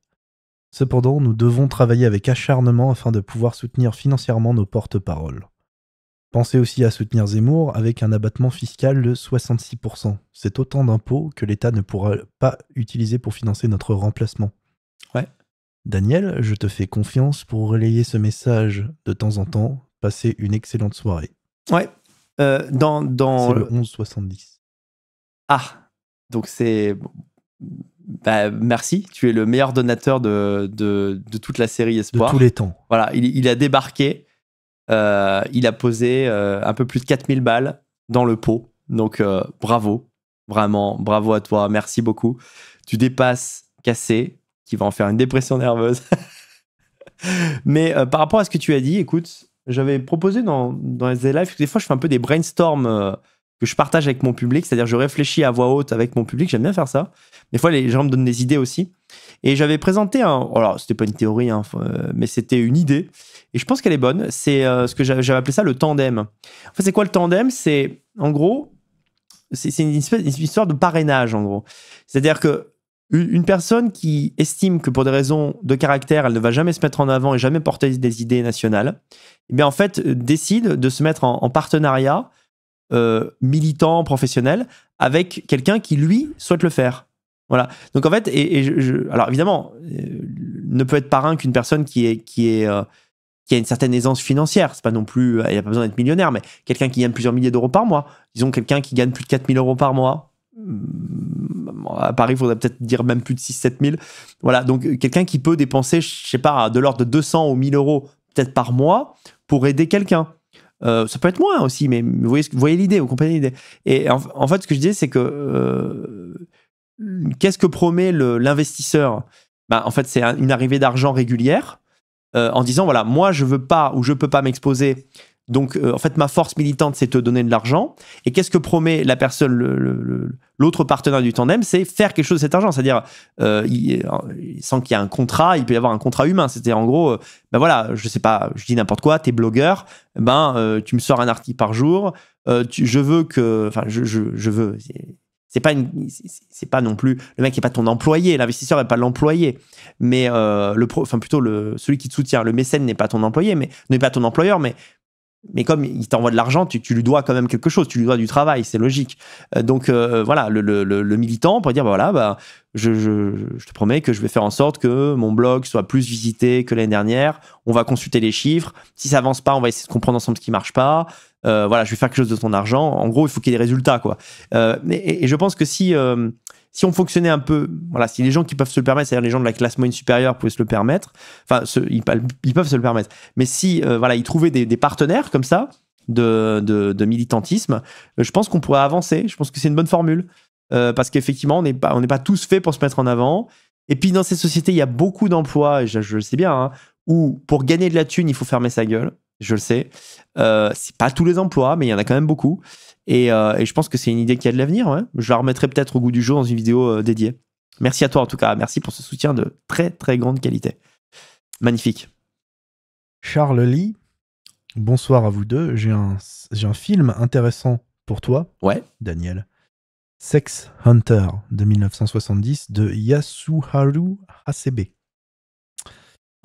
Cependant, nous devons travailler avec acharnement afin de pouvoir soutenir financièrement nos porte-paroles. Pensez aussi à soutenir Zemmour avec un abattement fiscal de 66%. C'est autant d'impôts que l'État ne pourra pas utiliser pour financer notre remplacement. Ouais. Daniel, je te fais confiance pour relayer ce message de temps en temps. Passez une excellente soirée. Ouais. Euh, dans dans le 1170. Ah, donc c'est... Bah, merci, tu es le meilleur donateur de, de, toute la série Espoir. De tous les temps. Voilà, il a débarqué euh, il a posé euh, un peu plus de 4000 balles dans le pot. Donc euh, bravo, vraiment, bravo à toi, merci beaucoup. Tu dépasses Cassé, qui va en faire une dépression nerveuse. Mais par rapport à ce que tu as dit, écoute, j'avais proposé dans, dans les lives, que des fois je fais un peu des brainstorms que je partage avec mon public, c'est-à-dire je réfléchis à voix haute avec mon public, j'aime bien faire ça. Des fois, les gens me donnent des idées aussi. Et j'avais présenté un. Alors, c'était pas une théorie, hein, euh, mais c'était une idée. Et je pense qu'elle est bonne. C'est euh, ce que j'avais appelé ça le tandem. En fait, c'est quoi le tandem C'est, en gros, c'est une, histoire de parrainage, en gros. C'est-à-dire que une personne qui estime que pour des raisons de caractère, elle ne va jamais se mettre en avant et jamais porter des idées nationales, eh bien, en fait, euh, décide de se mettre en, en partenariat euh, militant, professionnel, avec quelqu'un qui, lui, souhaite le faire. Voilà. Donc en fait, et, alors évidemment, euh, ne peut être parrain qu'une personne qui est qui est euh, qui a une certaine aisance financière. C'est pas non plus, il n'y a pas besoin d'être millionnaire, mais quelqu'un qui gagne plusieurs milliers d'euros par mois. Disons quelqu'un qui gagne plus de 4000 euros par mois. Mmh, à Paris, il faudrait peut-être dire même plus de 6-7 000. Voilà, donc quelqu'un qui peut dépenser, je sais pas, de l'ordre de 200 ou 1000 euros peut-être par mois pour aider quelqu'un. Euh, ça peut être moins aussi, mais vous voyez, l'idée, vous comprenez l'idée. Et en, fait, ce que je disais, c'est que euh, qu'est-ce que promet l'investisseur bah, En fait, c'est une arrivée d'argent régulière euh, en disant voilà, moi, je veux pas ou je peux pas m'exposer donc, euh, en fait, ma force militante, c'est te donner de l'argent. Et qu'est-ce que promet la personne, l'autre partenaire du tandem C'est faire quelque chose de cet argent. C'est-à-dire, euh, euh, sans qu'il y ait un contrat, il peut y avoir un contrat humain. C'est-à-dire, en gros, ben voilà, je sais pas, je dis n'importe quoi, tu es blogueur, ben, tu me sors un article par jour, je veux que. Enfin, je, veux. C'est pas, pas non plus. Le mec n'est pas ton employé, l'investisseur n'est pas l'employé. Mais le enfin, plutôt le, celui qui te soutient, le mécène n'est pas ton employé, mais n'est pas ton employeur, mais mais comme il t'envoie de l'argent, tu, lui dois quand même quelque chose, tu lui dois du travail, c'est logique. Euh, donc euh, voilà, le, militant pourrait dire, bah voilà, bah, je, te promets que je vais faire en sorte que mon blog soit plus visité que l'année dernière, on va consulter les chiffres, si ça avance pas, on va essayer de comprendre ensemble ce qui marche pas, euh, voilà, je vais faire quelque chose de ton argent. En gros, il faut qu'il y ait des résultats, quoi. Euh, et, je pense que si si on fonctionnait un peu, voilà, si les gens qui peuvent se le permettre, c'est-à-dire les gens de la classe moyenne supérieure pouvaient se le permettre, enfin, ils, peuvent se le permettre. Mais si, euh, voilà, ils trouvaient des, partenaires comme ça de, militantisme, euh, je pense qu'on pourrait avancer. Je pense que c'est une bonne formule. Euh, parce qu'effectivement, on n'est pas, pas tous faits pour se mettre en avant. Et puis, dans ces sociétés, il y a beaucoup d'emplois, je, le sais bien, hein, où pour gagner de la thune, il faut fermer sa gueule. Je le sais. c'est pas tous les emplois, mais il y en a quand même beaucoup. Euh, et, je pense que c'est une idée qui a de l'avenir. Je la remettrai peut-être au goût du jour dans une vidéo euh, dédiée. Merci à toi en tout cas. Merci pour ce soutien de très très grande qualité. Magnifique. Charles Lee, bonsoir à vous deux. J'ai un, film intéressant pour toi. Ouais. Daniel. Sex Hunter de 1970 de Yasuharu Hasebe.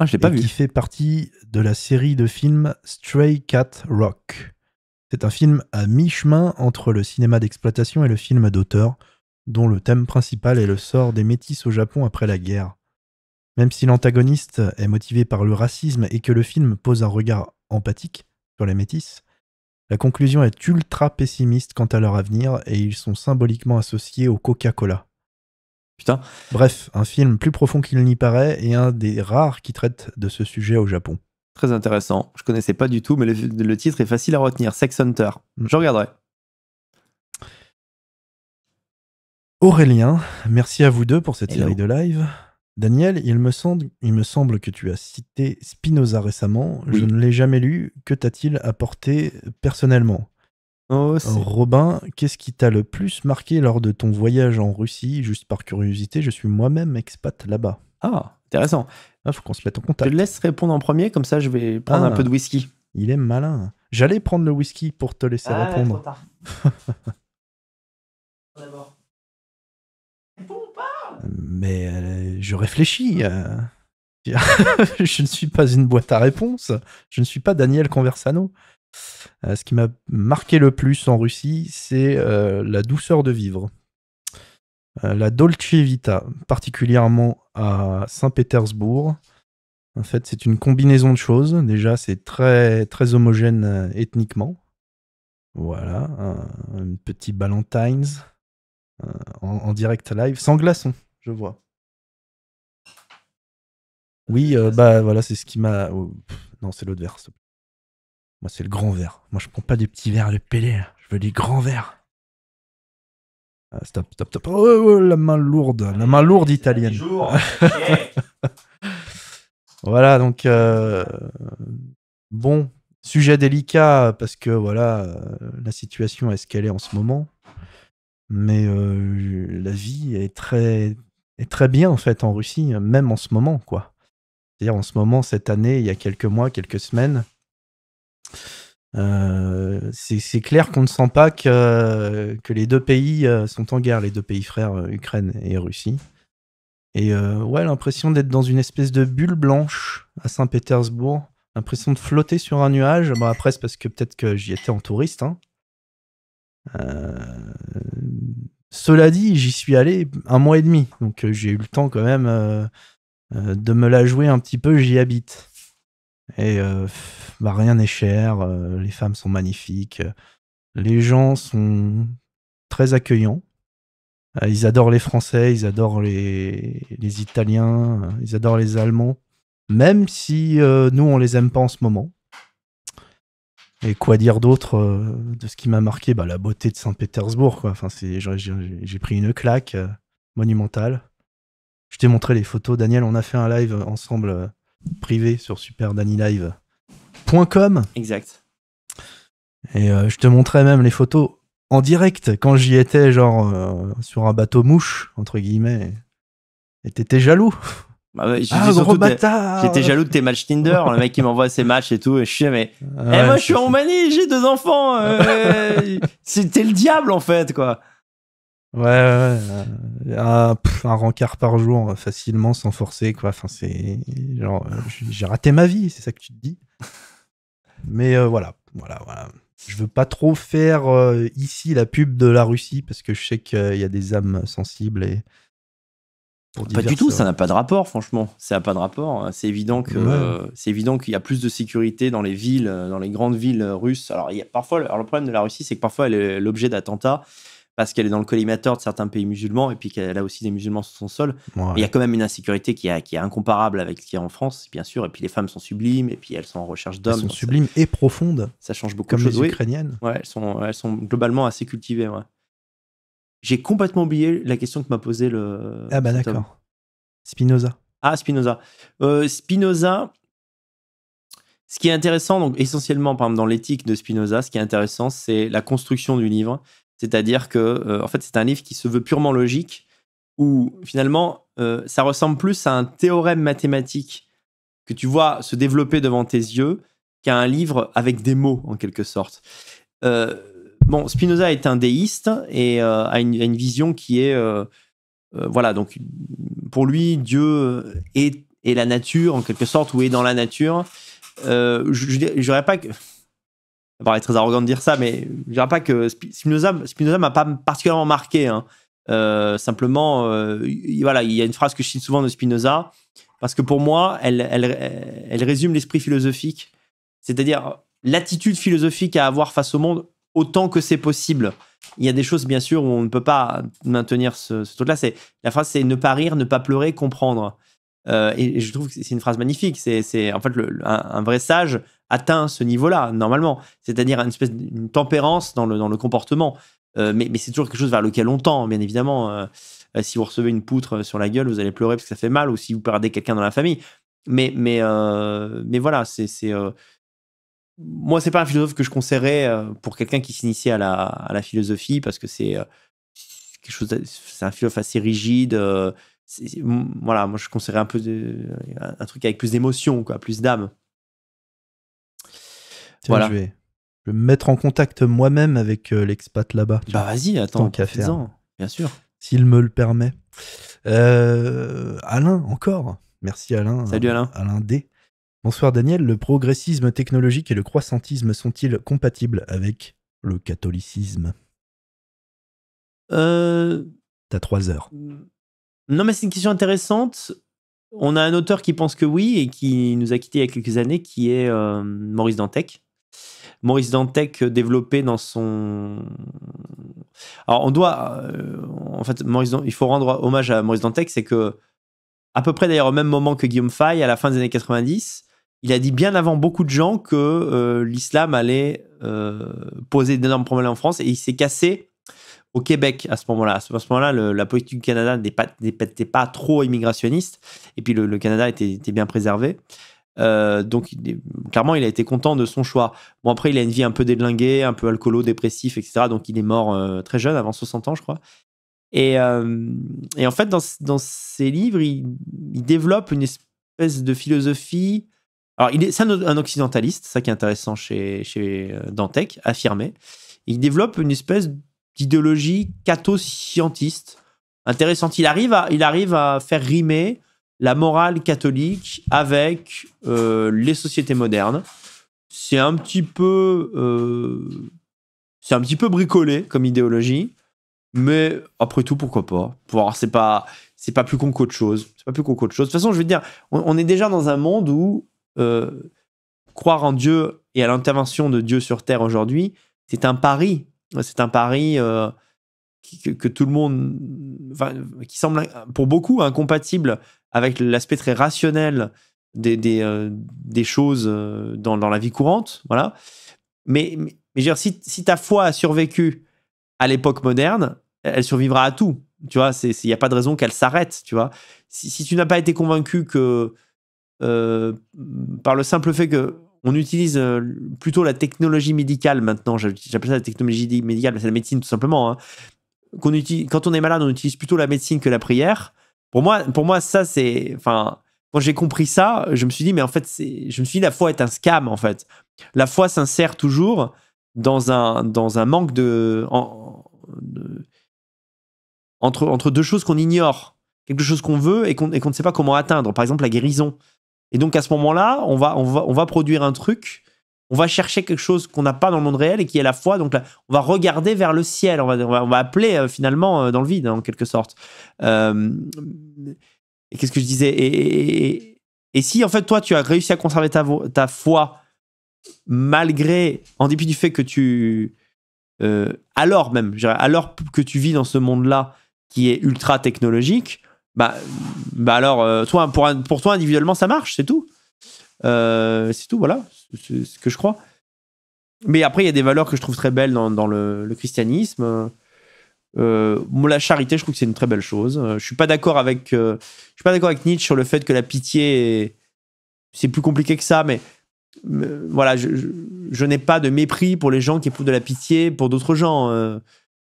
Ah, je l'ai pas vu. Qui fait partie de la série de films Stray Cat Rock. C'est un film à mi-chemin entre le cinéma d'exploitation et le film d'auteur, dont le thème principal est le sort des métisses au Japon après la guerre. Même si l'antagoniste est motivé par le racisme et que le film pose un regard empathique sur les métisses, la conclusion est ultra pessimiste quant à leur avenir et ils sont symboliquement associés au Coca-Cola. Putain. Bref, un film plus profond qu'il n'y paraît et un des rares qui traite de ce sujet au Japon. Très intéressant. Je connaissais pas du tout, mais le, titre est facile à retenir. Sex Hunter. Mm. Je regarderai. Aurélien, merci à vous deux pour cette série de live. Daniel, il me, semble, il me semble que tu as cité Spinoza récemment. Je ne l'ai jamais lu. Que t'a-t-il apporté personnellement oh, Robin, qu'est-ce qui t'a le plus marqué lors de ton voyage en Russie Juste par curiosité, je suis moi-même expat là-bas. Ah, intéressant. Il ah, faut qu'on se mette en contact. Je laisse répondre en premier, comme ça je vais prendre un ah. peu de whisky. Il est malin. J'allais prendre le whisky pour te laisser ah, répondre. Mais euh, je réfléchis. Euh. je ne suis pas une boîte à réponses Je ne suis pas Daniel Conversano. Euh, ce qui m'a marqué le plus en Russie, c'est la douceur de vivre. Euh, la Dolce Vita, particulièrement à Saint-Pétersbourg. En fait, c'est une combinaison de choses. Déjà, c'est très, très homogène euh, ethniquement. Voilà, un, petit Ballantines euh, en, direct live, sans glaçon, je vois. Oui, bah voilà, c'est ce qui m'a. Oh, non, c'est l'autre verre. Moi, c'est le grand verre. Moi, je prends pas des petits verres de les hein. Je veux des grands verres. Ah, stop, stop, stop. Oh, oh, oh, la main lourde, la main lourde italienne. voilà, donc euh, bon sujet délicat parce que voilà euh, la situation est ce qu'elle est en ce moment, mais euh, la vie est très est très bien en fait en Russie, même en ce moment quoi. C'est-à-dire en ce moment cette année, il y a quelques mois, quelques semaines. Euh, c'est clair qu'on ne sent pas que, les deux pays euh, sont en guerre, les deux pays frères, euh, Ukraine et Russie. Et ouais, l'impression d'être dans une espèce de bulle blanche à Saint-Pétersbourg, l'impression de flotter sur un nuage. Bon, après, c'est parce que peut-être que j'y étais en touriste. Hein. Cela dit, j'y suis allé un mois et demi, donc j'ai eu le temps quand même de me la jouer un petit peu, j'y habite. Et euh, bah, rien n'est cher, euh, les femmes sont magnifiques, euh, les gens sont très accueillants. ils adorent les Français, ils adorent les, les Italiens, ils adorent les Allemands, même si nous, on les aime pas en ce moment. Et quoi dire d'autre de ce qui m'a marqué bah, La beauté de Saint-Pétersbourg. Enfin, j'ai, pris une claque monumentale. Je t'ai montré les photos. Daniel, on a fait un live ensemble privé sur superdannylive.com. Exact. Et euh, je te montrais même les photos en direct quand j'y étais, genre euh, sur un bateau mouche, entre guillemets. Et t'étais jaloux. Bah ah, j'étais jaloux de tes matchs Tinder. le mec, qui m'envoie ses matchs et tout. Et je suis mais. Ah eh, moi, je suis en Roumanie, j'ai deux enfants. Euh, C'était le diable, en fait, quoi. Ouais, ouais, Un, ah, un, rencard par jour, euh, facilement, sans forcer, quoi. Enfin, c'est. Genre, euh, j'ai raté ma vie, c'est ça que tu te dis. Mais euh, voilà, voilà, voilà. Je veux pas trop faire ici la pub de la Russie, parce que je sais qu'il y a des âmes sensibles et. pas du tout, ça n'a pas de rapport, franchement. Ça n'a pas de rapport. Hein. C'est évident que c'est évident qu'il y a plus de sécurité dans les villes, dans les grandes villes russes. Alors, il y a parfois, alors le problème de la Russie, c'est que parfois elle est l'objet d'attentats parce qu'elle est dans le collimateur de certains pays musulmans et puis qu'elle a aussi des musulmans sur son sol. Il y a quand même une insécurité qui, qui est incomparable avec ce qu'il y a en France, bien sûr. Et puis les femmes sont sublimes et puis elles sont en recherche d'hommes. Elles sont sublimes et profondes. Ça change beaucoup comme de choses. les ukrainiennes. Ouais, elles, sont, elles sont globalement assez cultivées. Ouais. J'ai complètement oublié la question que m'a posée le. Ah bah d'accord. Spinoza. Ah, Spinoza. Euh, Spinoza, ce qui est intéressant, donc essentiellement, par exemple, dans l'éthique de Spinoza, ce qui est intéressant, c'est la construction du livre. C'est-à-dire que, euh, en fait, c'est un livre qui se veut purement logique, où finalement, euh, ça ressemble plus à un théorème mathématique que tu vois se développer devant tes yeux qu'à un livre avec des mots, en quelque sorte. Euh, bon, Spinoza est un déiste et a une, vision qui est. voilà, donc pour lui, Dieu est, la nature, en quelque sorte, ou est dans la nature. je ne pas que ça paraît très arrogant de dire ça, mais je dirais pas que Spinoza Spinoza m'a pas particulièrement marqué. Hein. Euh, simplement, euh, voilà, il y a une phrase que je cite souvent de Spinoza parce que pour moi, elle, elle, résume l'esprit philosophique, c'est-à-dire l'attitude philosophique à avoir face au monde autant que c'est possible. Il y a des choses, bien sûr, où on ne peut pas maintenir ce, truc-là. C'est la phrase, c'est ne pas rire, ne pas pleurer, comprendre. Euh, et, je trouve que c'est une phrase magnifique. C'est en fait un vrai sage atteint ce niveau-là, normalement. C'est-à-dire une espèce d'une tempérance dans le, dans le comportement. Euh, mais, mais c'est toujours quelque chose vers lequel on tend, bien évidemment. Euh, euh, si vous recevez une poutre sur la gueule, vous allez pleurer parce que ça fait mal, ou si vous perdez quelqu'un dans la famille. Mais, mais, mais voilà, c'est. c'est moi, c'est pas un philosophe que je conseillerais pour quelqu'un qui s'initie à la, à la philosophie, parce que c'est quelque chose. c'est un philosophe assez rigide. voilà, moi, je conseillerais un peu un truc avec plus d'émotion, quoi, plus d'âme. Tiens, Je vais, me mettre en contact moi-même avec euh, l'expat là-bas. Bah vas-y, attends, qu'à bien sûr. S'il me le permet. Euh, Alain, encore. Merci Alain. Salut Alain. Alain D. Bonsoir Daniel. Le progressisme technologique et le croissantisme sont-ils compatibles avec le catholicisme euh, T'as trois heures. Hmm. Non, mais c'est une question intéressante. On a un auteur qui pense que oui et qui nous a quittés il y a quelques années, qui est Maurice Dantec, Maurice Dantec euh, développé dans son. Alors, on doit. Euh, en fait, Maurice il faut rendre hommage à Maurice Dantec, c'est que, à peu près d'ailleurs au même moment que Guillaume Fay, à la fin des années 90, il a dit bien avant beaucoup de gens que euh, l'islam allait poser d'énormes problèmes en France et il s'est cassé au Québec à ce moment-là. À ce moment-là, la politique du Canada n'était pas, trop immigrationniste et puis le, Canada était bien préservé. Euh, donc, clairement, il a été content de son choix. Bon, après, il a une vie un peu délinguée un peu alcoolo, dépressif, etc. Donc, il est mort euh, très jeune, avant 60 ans, je crois. Et, euh, en fait, dans, ses livres, il, développe une espèce de philosophie. Alors, il est, c'est un, occidentaliste, ça qui est intéressant chez, chez Dantec, affirmé. Il développe une espèce d'idéologie catho-scientiste intéressante. Il arrive à, il arrive à faire rimer la morale catholique avec euh, les sociétés modernes. C'est un petit peu, euh, c'est un petit peu bricolé comme idéologie, mais après tout, pourquoi pas C'est pas, c'est pas plus con qu'autre chose. C'est pas plus con chose. De toute façon, je veux dire, on, est déjà dans un monde où euh, croire en Dieu et à l'intervention de Dieu sur Terre aujourd'hui, c'est un pari. C'est un pari. Que, que, tout le monde, enfin, qui semble pour beaucoup incompatible avec l'aspect très rationnel des, des, euh, choses euh, dans, dans, la vie courante. Voilà. Mais, mais, si, si, ta foi a survécu à l'époque moderne, elle survivra à tout. Tu vois, il n'y a pas de raison qu'elle s'arrête. Tu vois, si, si tu n'as pas été convaincu que euh, par le simple fait que on utilise plutôt la technologie médicale maintenant, j'appelle ça la technologie médicale, c'est la médecine tout simplement. Hein. utilise, quand on est malade, on utilise plutôt la médecine que la prière. Pour moi, pour moi ça, c'est. Enfin, quand j'ai compris ça, je me suis dit, mais en fait, je me suis la foi est un scam, en fait. La foi s'insère toujours dans un, dans un manque de, entre, entre deux choses qu'on ignore, quelque chose qu'on veut et qu'on ne sait pas comment atteindre, par exemple la guérison. Et donc à ce moment-là, on va, on, va, on va produire un truc on va chercher quelque chose qu'on n'a pas dans le monde réel et qui est la foi. Donc on va regarder vers le ciel, on va, appeler euh, finalement euh, dans le vide, en quelque sorte. Euh, et qu'est-ce que je disais et, si en fait toi, tu as réussi à conserver ta, foi malgré, en dépit du fait que tu... alors même, alors que tu vis dans ce monde-là qui est ultra technologique, bah, bah alors, toi, pour, toi individuellement, ça marche, c'est tout. c'est tout, voilà ce que je crois. Mais après, il y a des valeurs que je trouve très belles dans, le, christianisme. Euh, la charité, je trouve que c'est une très belle chose. Euh, je suis pas d'accord avec, euh, je suis pas d'accord avec Nietzsche sur le fait que la pitié, c'est plus compliqué que ça, mais, voilà, je, je, n'ai pas de mépris pour les gens qui éprouvent de la pitié pour d'autres gens.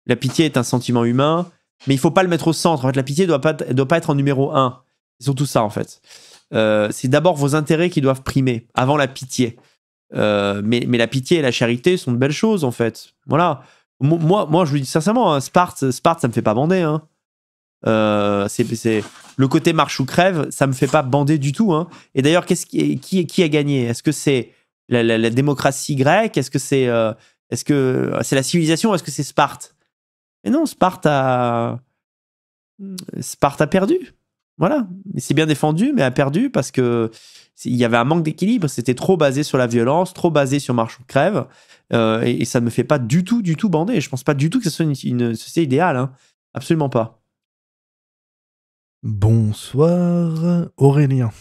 la pitié est un sentiment humain, mais il faut pas le mettre au centre. En fait, la pitié doit pas, doit pas être en numéro un. C'est surtout ça en fait. c'est d'abord vos intérêts qui doivent primer avant la pitié. Euh, mais, mais, la pitié et la charité sont de belles choses, en fait. Voilà. Moi, moi je vous dis sincèrement, hein, Sparte, Sparte, ça me fait pas bander. Hein. Euh, c'est, le côté marche ou crève, ça me fait pas bander du tout. Hein. Et d'ailleurs, qu'est-ce qui, qui, qui, a gagné Est-ce que c'est la, la, démocratie grecque Est-ce que c'est, euh, est-ce que c'est la civilisation Est-ce que c'est Sparte Mais non, Sparte a, Sparte a perdu. Voilà. Il s'est bien défendu, mais a perdu parce que il y avait un manque d'équilibre, c'était trop basé sur la violence, trop basé sur marche ou crève, euh, et, ça ne me fait pas du tout, du tout bander. Je pense pas du tout que ce soit une, société idéale, hein. absolument pas. Bonsoir Aurélien.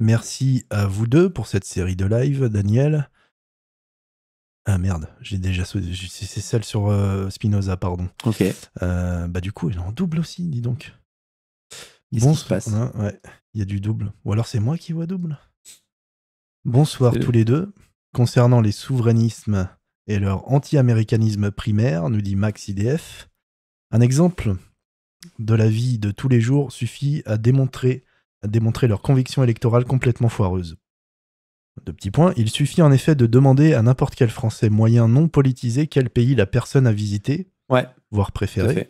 Merci à vous deux pour cette série de live, Daniel. Ah merde, j'ai déjà c'est celle sur euh, Spinoza, pardon. Ok. Euh, bah du coup, il est en double aussi, dis donc. Il y a du double. Ou alors c'est moi qui vois double. Bonsoir tous les deux. Concernant les souverainismes et leur anti-américanisme primaire, nous dit Max IDF, un exemple de la vie de tous les jours suffit à démontrer, leur conviction électorale complètement foireuse. De petits points, il suffit en effet de demander à n'importe quel Français moyen non politisé quel pays la personne a visité, voire préféré,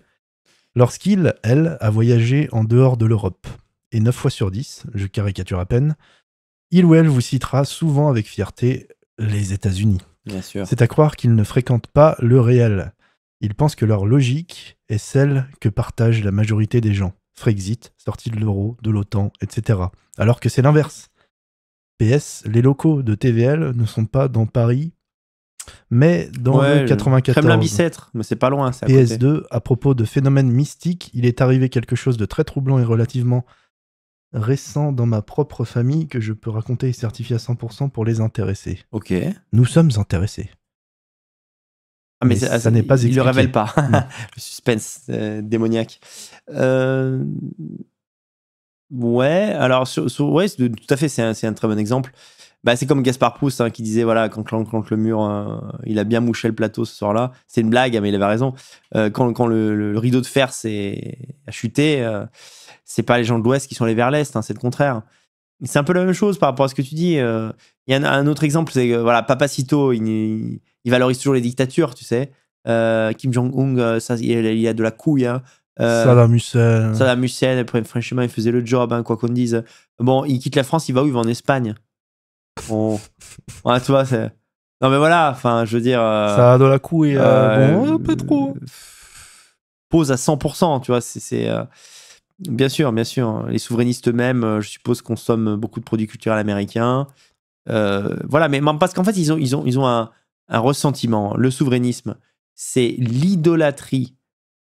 lorsqu'il, elle, a voyagé en dehors de l'Europe et 9 fois sur 10, je caricature à peine, il ou elle vous citera souvent avec fierté les États-Unis. Bien sûr. C'est à croire qu'ils ne fréquentent pas le réel. Ils pensent que leur logique est celle que partage la majorité des gens. Frexit, sortie de l'euro, de l'OTAN, etc. Alors que c'est l'inverse. PS, les locaux de TVL ne sont pas dans Paris, mais dans ouais, le 94. Kremlin-Bicêtre, mais c'est pas loin. PS2, à propos de phénomènes mystiques, il est arrivé quelque chose de très troublant et relativement récent dans ma propre famille que je peux raconter et certifier à 100% pour les intéresser. Ok. Nous sommes intéressés. Ah, mais, ça, n'est pas Il le révèle pas. le suspense euh, démoniaque. Euh, ouais, alors, ouais, tout à fait, c'est un, un, très bon exemple. Bah, c'est comme Gaspard Proust hein, qui disait voilà quand clanque le mur, hein, il a bien mouché le plateau ce soir-là. C'est une blague, hein, mais il avait raison. Euh, quand, quand le, rideau de fer s'est chuté, euh, c'est pas les gens de l'Ouest qui sont les vers l'Est, c'est le contraire. C'est un peu la même chose par rapport à ce que tu dis. Euh. Il y a un, autre exemple, c'est voilà Papacito, il, il, valorise toujours les dictatures, tu sais. Kim Jong-un, ça, il, y a de la couille. Hein. Euh, Saddam Hussein. Saddam Hussein, après, franchement, il faisait le job, quoi qu'on dise. Bon, il quitte la France, il va où Il va en Espagne. On... Ouais, tu vois, c'est. Non, mais voilà, enfin, je veux dire. Euh, ça a de la couille, euh, euh, un peu trop. Pose à 100%, tu vois, c'est. Bien sûr, bien sûr. Hein. Les souverainistes eux-mêmes, je suppose, consomment beaucoup de produits culturels américains. voilà, mais parce qu'en fait, ils ont, ils ont, ils ont un ressentiment. Le souverainisme, c'est l'idolâtrie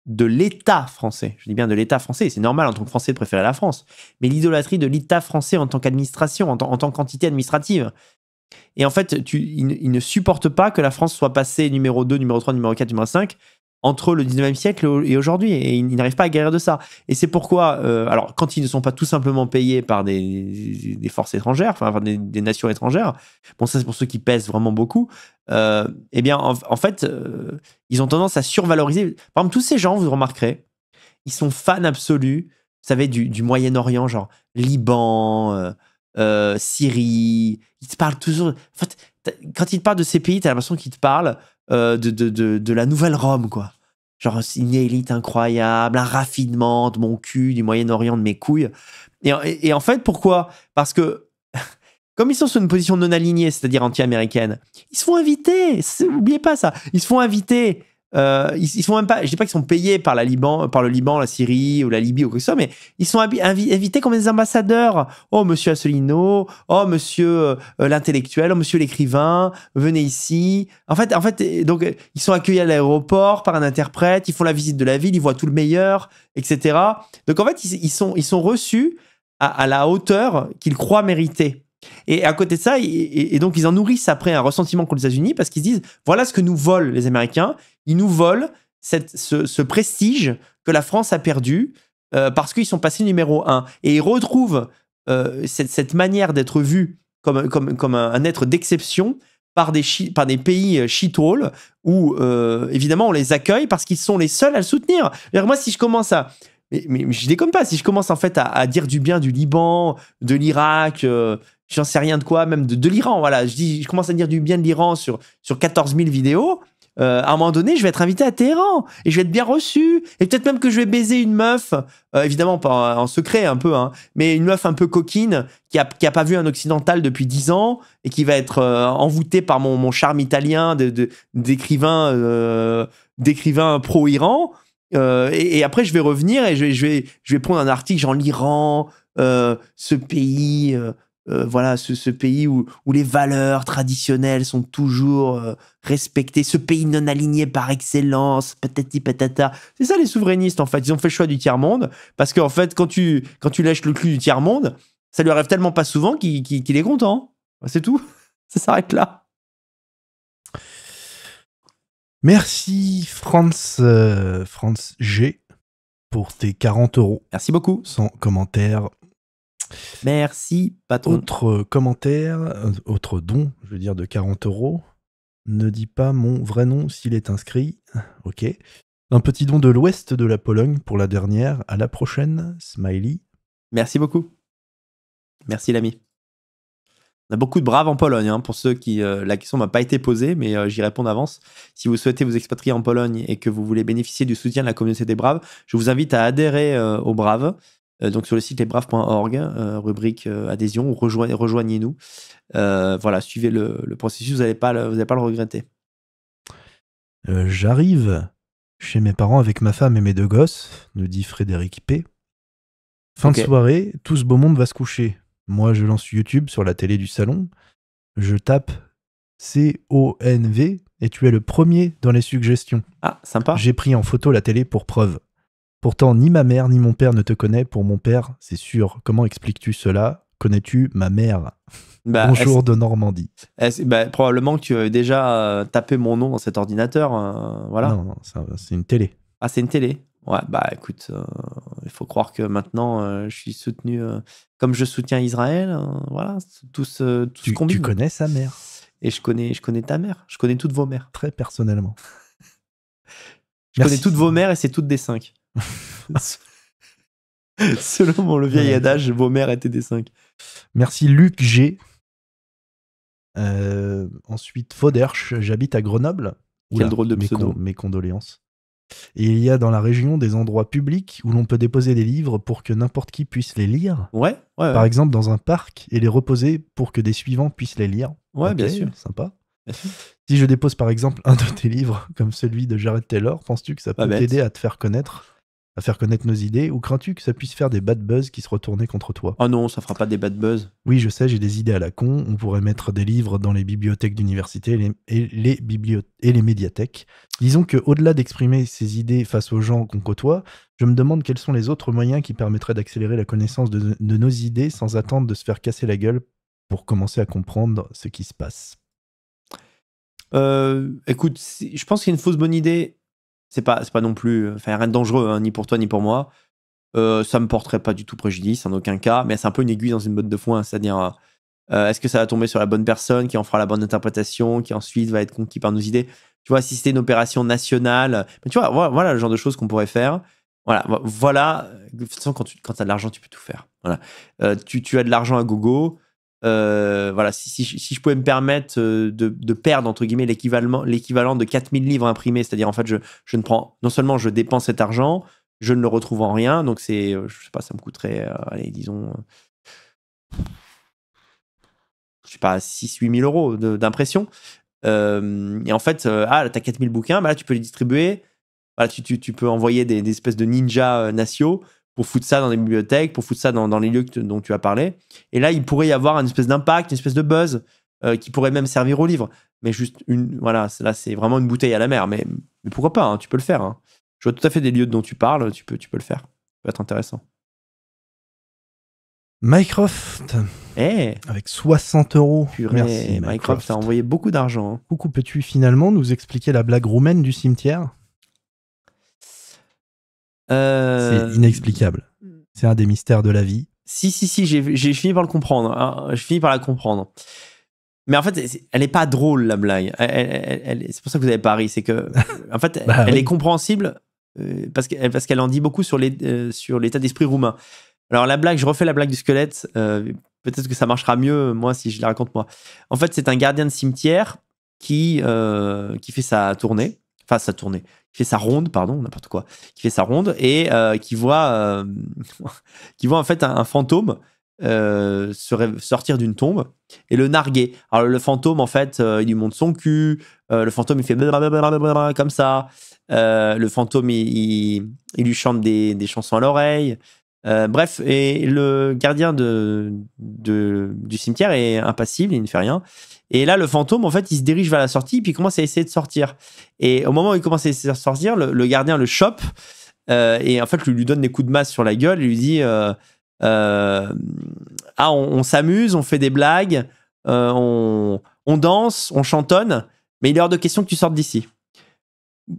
de l'État français. Je dis bien de l'État français, c'est normal en tant que Français de préférer la France, mais l'idolâtrie de l'État français en tant qu'administration, en, tant qu'entité administrative. Et en fait, il ne supporte pas que la France soit passée numéro 2, numéro 3, numéro 4, numéro 5, entre le 19e siècle et aujourd'hui. Et ils n'arrivent pas à guérir de ça. Et c'est pourquoi, euh, alors, quand ils ne sont pas tout simplement payés par des, forces étrangères, enfin, des, nations étrangères, bon, ça, c'est pour ceux qui pèsent vraiment beaucoup, euh, eh bien, en, fait, euh, ils ont tendance à survaloriser. Par exemple, tous ces gens, vous remarquerez, ils sont fans absolus, vous savez, du, Moyen-Orient, genre Liban, Syrie. Ils te parlent toujours. En fait, quand ils te parlent de ces pays, tu as l'impression qu'ils te parlent euh, de, de, la nouvelle Rome, quoi. Genre une élite incroyable, un raffinement de mon cul, du Moyen-Orient, de mes couilles. Et, en fait, pourquoi Parce que comme ils sont sur une position non alignée, c'est-à-dire anti-américaine, ils se font inviter. N'oubliez pas ça. Ils se font inviter euh, ils, sont même pas, je dis pas qu'ils sont payés par, par le Liban, la Syrie ou la Libye ou quoi que ce soit, mais ils sont invités comme des ambassadeurs. Oh, monsieur Asselineau, oh, monsieur euh, l'intellectuel, oh, monsieur l'écrivain, venez ici. En fait, en fait, donc, ils sont accueillis à l'aéroport par un interprète, ils font la visite de la ville, ils voient tout le meilleur, etc. Donc, en fait, ils, sont, ils sont reçus à, la hauteur qu'ils croient mériter. Et à côté de ça, et, donc ils en nourrissent après un ressentiment contre les États-Unis parce qu'ils disent voilà ce que nous volent les Américains. Ils nous volent cette, ce, prestige que la France a perdu euh, parce qu'ils sont passés numéro un. Et ils retrouvent euh, cette, manière d'être vu comme, comme, un, être d'exception par des, par des pays euh, où, évidemment, on les accueille parce qu'ils sont les seuls à le soutenir. Moi, si je commence à. Mais, mais, je déconne pas, si je commence en fait à, dire du bien du Liban, de l'Irak, j'en sais rien de quoi, même de, l'Iran, voilà, je, dis, je commence à dire du bien de l'Iran sur, sur 14 000 vidéos, euh, à un moment donné, je vais être invité à Téhéran et je vais être bien reçu. Et peut-être même que je vais baiser une meuf, euh, évidemment pas en secret un peu, hein, mais une meuf un peu coquine qui a, qui a pas vu un occidental depuis 10 ans et qui va être euh, envoûtée par mon, charme italien d'écrivain d'écrivain pro-Iran. Et, après, je vais revenir et je, vais, je vais prendre un article genre l'Iran, ce pays euh, voilà, ce, pays où, les valeurs traditionnelles sont toujours euh, respectées, ce pays non aligné par excellence, patati patata. C'est ça les souverainistes en fait. Ils ont fait le choix du tiers monde parce qu'en fait, quand tu quand lèches le cul du tiers monde, ça lui arrive tellement pas souvent qu'il est content. C'est tout. Ça s'arrête là. Merci France euh, France G pour tes 40 euros. Merci beaucoup. Sans commentaire. Merci, patron. Autre commentaire, euh, autre don, je veux dire, de 40 euros. Ne dis pas mon vrai nom s'il est inscrit. Ok. Un petit don de l'ouest de la Pologne pour la dernière. À la prochaine, Smiley. Merci beaucoup. Merci, l'ami. On a beaucoup de braves en Pologne. Hein, pour ceux qui. Euh, la question m'a pas été posée, mais euh, j'y réponds d'avance. Si vous souhaitez vous expatrier en Pologne et que vous voulez bénéficier du soutien de la communauté des braves, je vous invite à adhérer aux braves. Euh, donc sur le site lesbraves.org, euh, rubrique euh, adhésion, rejoignez-nous. voilà, suivez le, processus, vous n'allez pas, pas le regretter. J'arrive chez mes parents avec ma femme et mes deux gosses, nous dit Frédéric P. Fin de soirée, tout ce beau monde va se coucher. Moi, je lance YouTube sur la télé du salon. Je tape C-O-N-V et tu es le premier dans les suggestions. Ah, sympa. J'ai pris en photo la télé pour preuve. Pourtant, ni ma mère ni mon père ne te connaît. Pour mon père, c'est sûr. Comment expliques-tu cela Connais-tu ma mère bah, Bonjour de Normandie. Bah, probablement que tu avais déjà euh, tapé mon nom dans cet ordinateur. Hein. voilà. Non, c'est une télé. Ah, c'est une télé Ouais, bah écoute, euh, il faut croire que maintenant euh, je suis soutenu comme je soutiens Israël. Hein. voilà, tout ce tout tu, connais sa mère. Et je connais, je connais ta mère. Je connais toutes vos mères. Très personnellement. je connais toutes vos mères et c'est toutes des cinq. Selon le vieil adage, vos mères étaient des cinq. Merci Luc G. Euh, ensuite, Fauderche, j'habite à Grenoble. Quel drôle de mes pseudo. mes condoléances. Et il y a dans la région des endroits publics où l'on peut déposer des livres pour que n'importe qui puisse les lire. Ouais, Par exemple, dans un parc, et les reposer pour que des suivants puissent les lire. Ouais, bien sûr. Sympa. Si je dépose par exemple un de tes livres, comme celui de Jared Taylor, penses-tu que ça peut t'aider à te faire connaître à faire connaître nos idées ou crains-tu que ça puisse faire des bad buzz qui se retournaient contre toi Ah non, ça fera pas des bad buzz. Oui, je sais, j'ai des idées à la con. On pourrait mettre des livres dans les bibliothèques d'université et les, et et les médiathèques. Disons que au-delà d'exprimer ces idées face aux gens qu'on côtoie, je me demande quels sont les autres moyens qui permettraient d'accélérer la connaissance de, nos idées sans attendre de se faire casser la gueule pour commencer à comprendre ce qui se passe. Euh, écoute, je pense qu'il y a une fausse bonne idée c'est pas, c'est pas non plus, euh, enfin rien de dangereux, hein, ni pour toi ni pour moi. Euh, ça me porterait pas du tout préjudice en aucun cas, mais c'est un peu une aiguille dans une botte de foin, c'est-à-dire euh, euh, est-ce que ça va tomber sur la bonne personne qui en fera la bonne interprétation, qui ensuite va être conquis par nos idées. Tu vois, si c'était une opération nationale, mais tu vois, voilà, le genre de choses qu'on pourrait faire. Voilà, voilà. De toute façon, quand tu as de l'argent, tu peux tout faire. Voilà. tu, tu as de l'argent à gogo, euh, voilà, si, je pouvais me permettre euh, de, perdre, entre guillemets, l'équivalent, l'équivalent de 4000 livres imprimés, c'est-à-dire, en fait, je, ne prends, non seulement je dépense cet argent, je ne le retrouve en rien, donc c'est, euh, je sais pas, ça me coûterait, allez, disons, je sais pas, 6 8000 euros d'impression. et en fait, ah, as 4000 bouquins, bah là, tu peux les distribuer, tu, peux envoyer des, des espèces de ninjas nationaux pour foutre ça dans les bibliothèques, pour foutre ça dans, dans les lieux dont tu as parlé. Et là, il pourrait y avoir une espèce d'impact, une espèce de buzz euh, qui pourrait même servir au livre. Mais juste une, voilà, là, c'est vraiment une bouteille à la mer. Mais, pourquoi pas hein, Tu peux le faire. Hein. Je vois tout à fait des lieux dont tu parles. Tu peux, tu peux le faire. Ça peut être intéressant. Mycroft. Eh Avec 60 euros. Purée, Merci. Mycroft, a envoyé beaucoup d'argent. Coucou, hein. peux-tu finalement nous expliquer la blague roumaine du cimetière c'est euh, inexplicable. C'est un des mystères de la vie. Si, si, si, j'ai fini par le comprendre. Hein. Je finis par la comprendre. Mais en fait, elle n'est pas drôle, la blague. c'est pour ça que vous avez pari. C'est que, en fait, bah elle est compréhensible euh, parce qu'elle parce en dit beaucoup euh, sur l'état d'esprit roumain. Alors, la blague, je refais la blague du squelette. Peut-être que ça marchera mieux, moi, si je la raconte moi. En fait, c'est un gardien de cimetière qui, qui fait sa tournée. Enfin, sa tournée qui fait sa ronde, pardon, n'importe quoi, qui fait sa ronde et euh, qui voit, euh, qui voit en fait un, fantôme euh, sortir d'une tombe et le narguer. Alors le fantôme en fait, il lui monte son cul, le fantôme il fait comme ça, le fantôme il, lui chante des chansons à l'oreille, euh, bref, et le gardien de, du cimetière est impassible, il ne fait rien. Et là, le fantôme, en fait, il se dirige vers la sortie, puis commence à essayer de sortir. Et au moment où il commence à essayer de sortir, le, gardien le chope, euh, et en fait, lui, lui donne des coups de masse sur la gueule, il lui dit euh, Ah, on, s'amuse, on fait des blagues, on, on danse, on chantonne, mais il est hors de question que tu sortes d'ici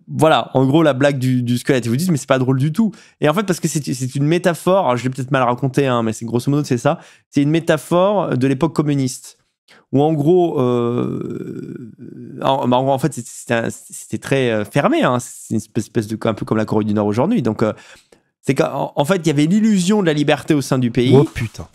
voilà, en gros, la blague du, squelette. vous dites, mais c'est pas drôle du tout. Et en fait, parce que c'est une métaphore, je l'ai peut-être mal raconté, hein, mais c'est grosso modo, c'est ça. C'est une métaphore de l'époque communiste. Où en gros, euh, bah, en, fait, c'était très euh, fermé. Hein. c'est une espèce de. un peu comme la Corée du Nord aujourd'hui. Donc, euh, c'est qu'en en fait, il y avait l'illusion de la liberté au sein du pays. Oh putain.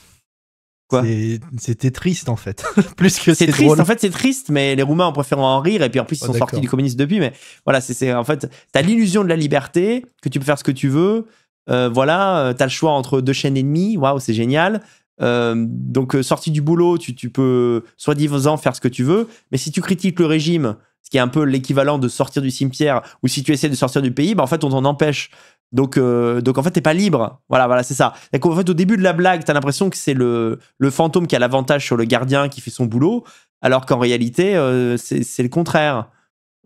C'était triste en fait. Plus que c'est triste. En fait, c'est triste, mais les Roumains en préféré en rire. Et puis en plus, ils sont oh, sortis du communisme depuis. Mais voilà, c'est en fait, t'as l'illusion de la liberté, que tu peux faire ce que tu veux. Euh, voilà, euh, t'as le choix entre deux chaînes ennemies. Waouh, c'est génial. Euh, donc, sorti du boulot, tu, peux soit disant faire ce que tu veux. Mais si tu critiques le régime, ce qui est un peu l'équivalent de sortir du cimetière, ou si tu essaies de sortir du pays, bah en fait, on t'en empêche. Euh, donc, en fait, t'es pas libre. Voilà, voilà, c'est ça. En fait, au début de la blague, t'as l'impression que c'est le, fantôme qui a l'avantage sur le gardien qui fait son boulot, alors qu'en réalité, euh, c'est le contraire.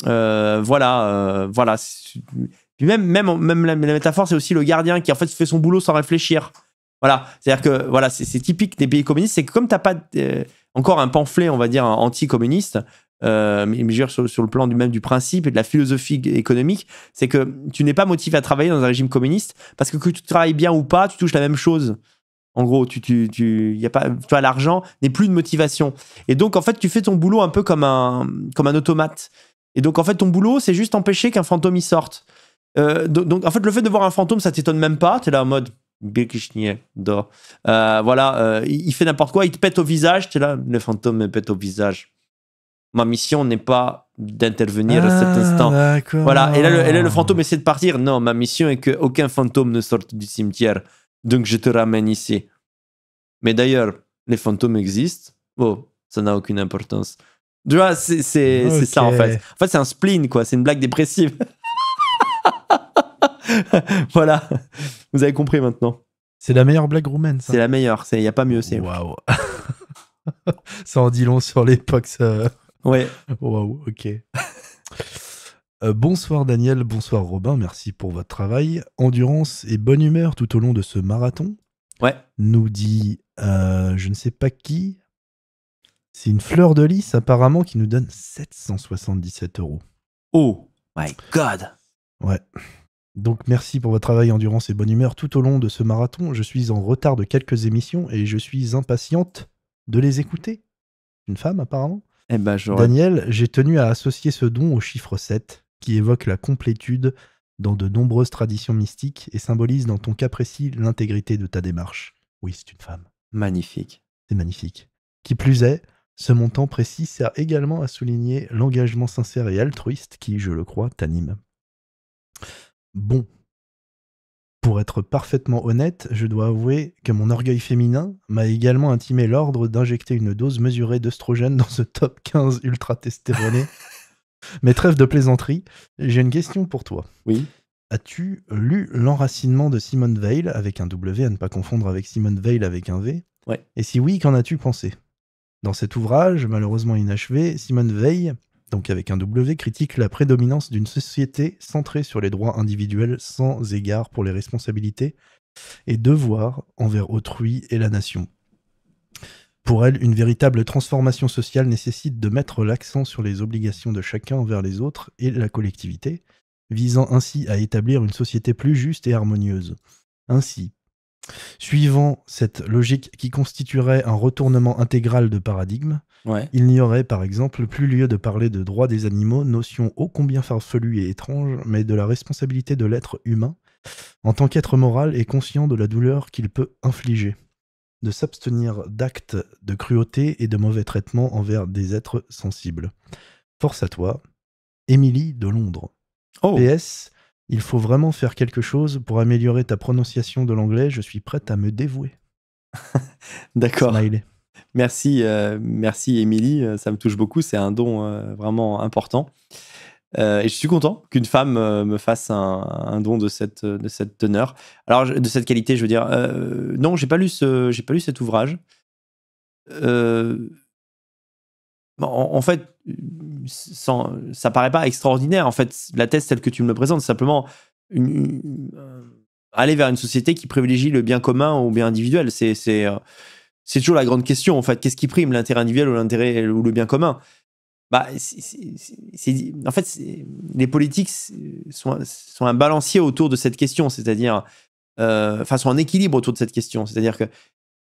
Euh, voilà, voilà. Puis même, même, même la, métaphore, c'est aussi le gardien qui en fait fait son boulot sans réfléchir. Voilà, c'est-à-dire que voilà, c'est typique des pays communistes, c'est que comme t'as pas encore un pamphlet, on va dire, anti-communiste, euh, mais je sur, sur, le plan du même du principe et de la philosophie économique, c'est que tu n'es pas motivé à travailler dans un régime communiste parce que que tu travailles bien ou pas, tu touches la même chose. En gros, tu, tu, y a pas, l'argent n'est plus de motivation. Et donc, en fait, tu fais ton boulot un peu comme un, comme un automate. Et donc, en fait, ton boulot, c'est juste empêcher qu'un fantôme y sorte. Euh, donc, en fait, le fait de voir un fantôme, ça t'étonne même pas. T'es là en mode, euh, voilà, il fait n'importe quoi, il te pète au visage. T'es là, le fantôme me pète au visage ma mission n'est pas d'intervenir à cet ah, instant. Voilà. Et là, le, le fantôme essaie de partir. Non, ma mission est que aucun fantôme ne sorte du cimetière. Donc, je te ramène ici. Mais d'ailleurs, les fantômes existent. Bon, oh, ça n'a aucune importance. Tu vois, c'est ça en fait. En fait, c'est un spleen, quoi. C'est une blague dépressive. voilà. Vous avez compris maintenant. C'est la meilleure blague roumaine, ça. C'est la meilleure. Il n'y a pas mieux. Waouh. ça en dit long sur l'époque. Ça... Ouais. Waouh, ok. Euh, bonsoir Daniel, bonsoir Robin, merci pour votre travail. Endurance et bonne humeur tout au long de ce marathon. Ouais. Nous dit euh, je ne sais pas qui. C'est une fleur de lys apparemment qui nous donne 777 euros. Oh my god Ouais. Donc merci pour votre travail, endurance et bonne humeur tout au long de ce marathon. Je suis en retard de quelques émissions et je suis impatiente de les écouter. Une femme apparemment. Eh ben, Daniel, j'ai tenu à associer ce don au chiffre 7, qui évoque la complétude dans de nombreuses traditions mystiques et symbolise dans ton cas précis l'intégrité de ta démarche. Oui, c'est une femme. Magnifique. C'est magnifique. Qui plus est, ce montant précis sert également à souligner l'engagement sincère et altruiste qui, je le crois, t'anime. Bon, pour être parfaitement honnête, je dois avouer que mon orgueil féminin m'a également intimé l'ordre d'injecter une dose mesurée d'oestrogène dans ce top 15 ultra testéroné. Mais trêve de plaisanterie, j'ai une question pour toi. Oui. As-tu lu L'enracinement de Simone Veil avec un W à ne pas confondre avec Simone Veil avec un V Ouais. Et si oui, qu'en as-tu pensé Dans cet ouvrage, malheureusement inachevé, Simone Veil donc avec un W, critique la prédominance d'une société centrée sur les droits individuels sans égard pour les responsabilités et devoirs envers autrui et la nation. Pour elle, une véritable transformation sociale nécessite de mettre l'accent sur les obligations de chacun envers les autres et la collectivité, visant ainsi à établir une société plus juste et harmonieuse. Ainsi, suivant cette logique qui constituerait un retournement intégral de paradigme, il n'y aurait par exemple plus lieu de parler de droits des animaux, notion ô combien farfelue et étrange, mais de la responsabilité de l'être humain en tant qu'être moral et conscient de la douleur qu'il peut infliger, de s'abstenir d'actes de cruauté et de mauvais traitements envers des êtres sensibles. Force à toi, Émilie de Londres. Oh. PS, il faut vraiment faire quelque chose pour améliorer ta prononciation de l'anglais, je suis prête à me dévouer. D'accord. Merci, euh, merci Émilie, euh, ça me touche beaucoup, c'est un don euh, vraiment important. et je suis content qu'une femme me fasse un, don de cette, de cette teneur. Alors, de cette qualité, je veux dire. non, j'ai pas, lu pas lu cet ouvrage. en, fait, ça paraît pas extraordinaire. En fait, la thèse telle que tu me le présentes, simplement aller vers une société qui privilégie le bien commun au bien individuel. C'est. c'est c'est toujours la grande question, en fait. Qu'est-ce qui prime, l'intérêt individuel ou l'intérêt ou le bien commun bah, En fait, les politiques sont, un balancier autour de cette question, c'est-à-dire, euh, enfin, sont en équilibre autour de cette question. C'est-à-dire que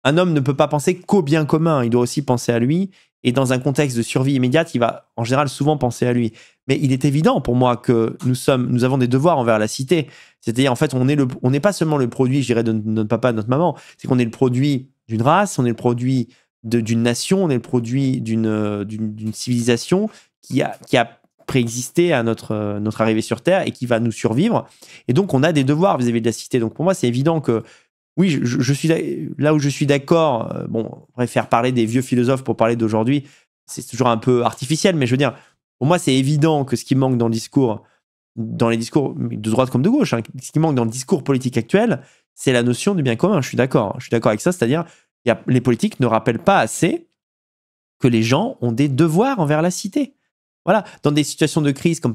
un homme ne peut pas penser qu'au bien commun, il doit aussi penser à lui. Et dans un contexte de survie immédiate, il va en général souvent penser à lui. Mais il est évident pour moi que nous sommes, nous avons des devoirs envers la cité. C'est-à-dire, en fait, on est le, on n'est pas seulement le produit, je de notre papa, de notre maman. C'est qu'on est le produit d'une race, on est le produit d'une nation, on est le produit euh, d'une civilisation qui a, qui a préexisté à notre, euh, notre arrivée sur Terre et qui va nous survivre. Et donc, on a des devoirs vis-à-vis de la cité. Donc, pour moi, c'est évident que, oui, je, suis là où je suis d'accord. Euh, bon, on parler des vieux philosophes pour parler d'aujourd'hui. C'est toujours un peu artificiel, mais je veux dire, pour moi, c'est évident que ce qui manque dans le discours, dans les discours de droite comme de gauche, hein, ce qui manque dans le discours politique actuel, c'est la notion du bien commun. Je suis d'accord. Je suis d'accord avec ça. C'est-à-dire, les politiques ne rappellent pas assez que les gens ont des devoirs envers la cité. Voilà. Dans des situations de crise, comme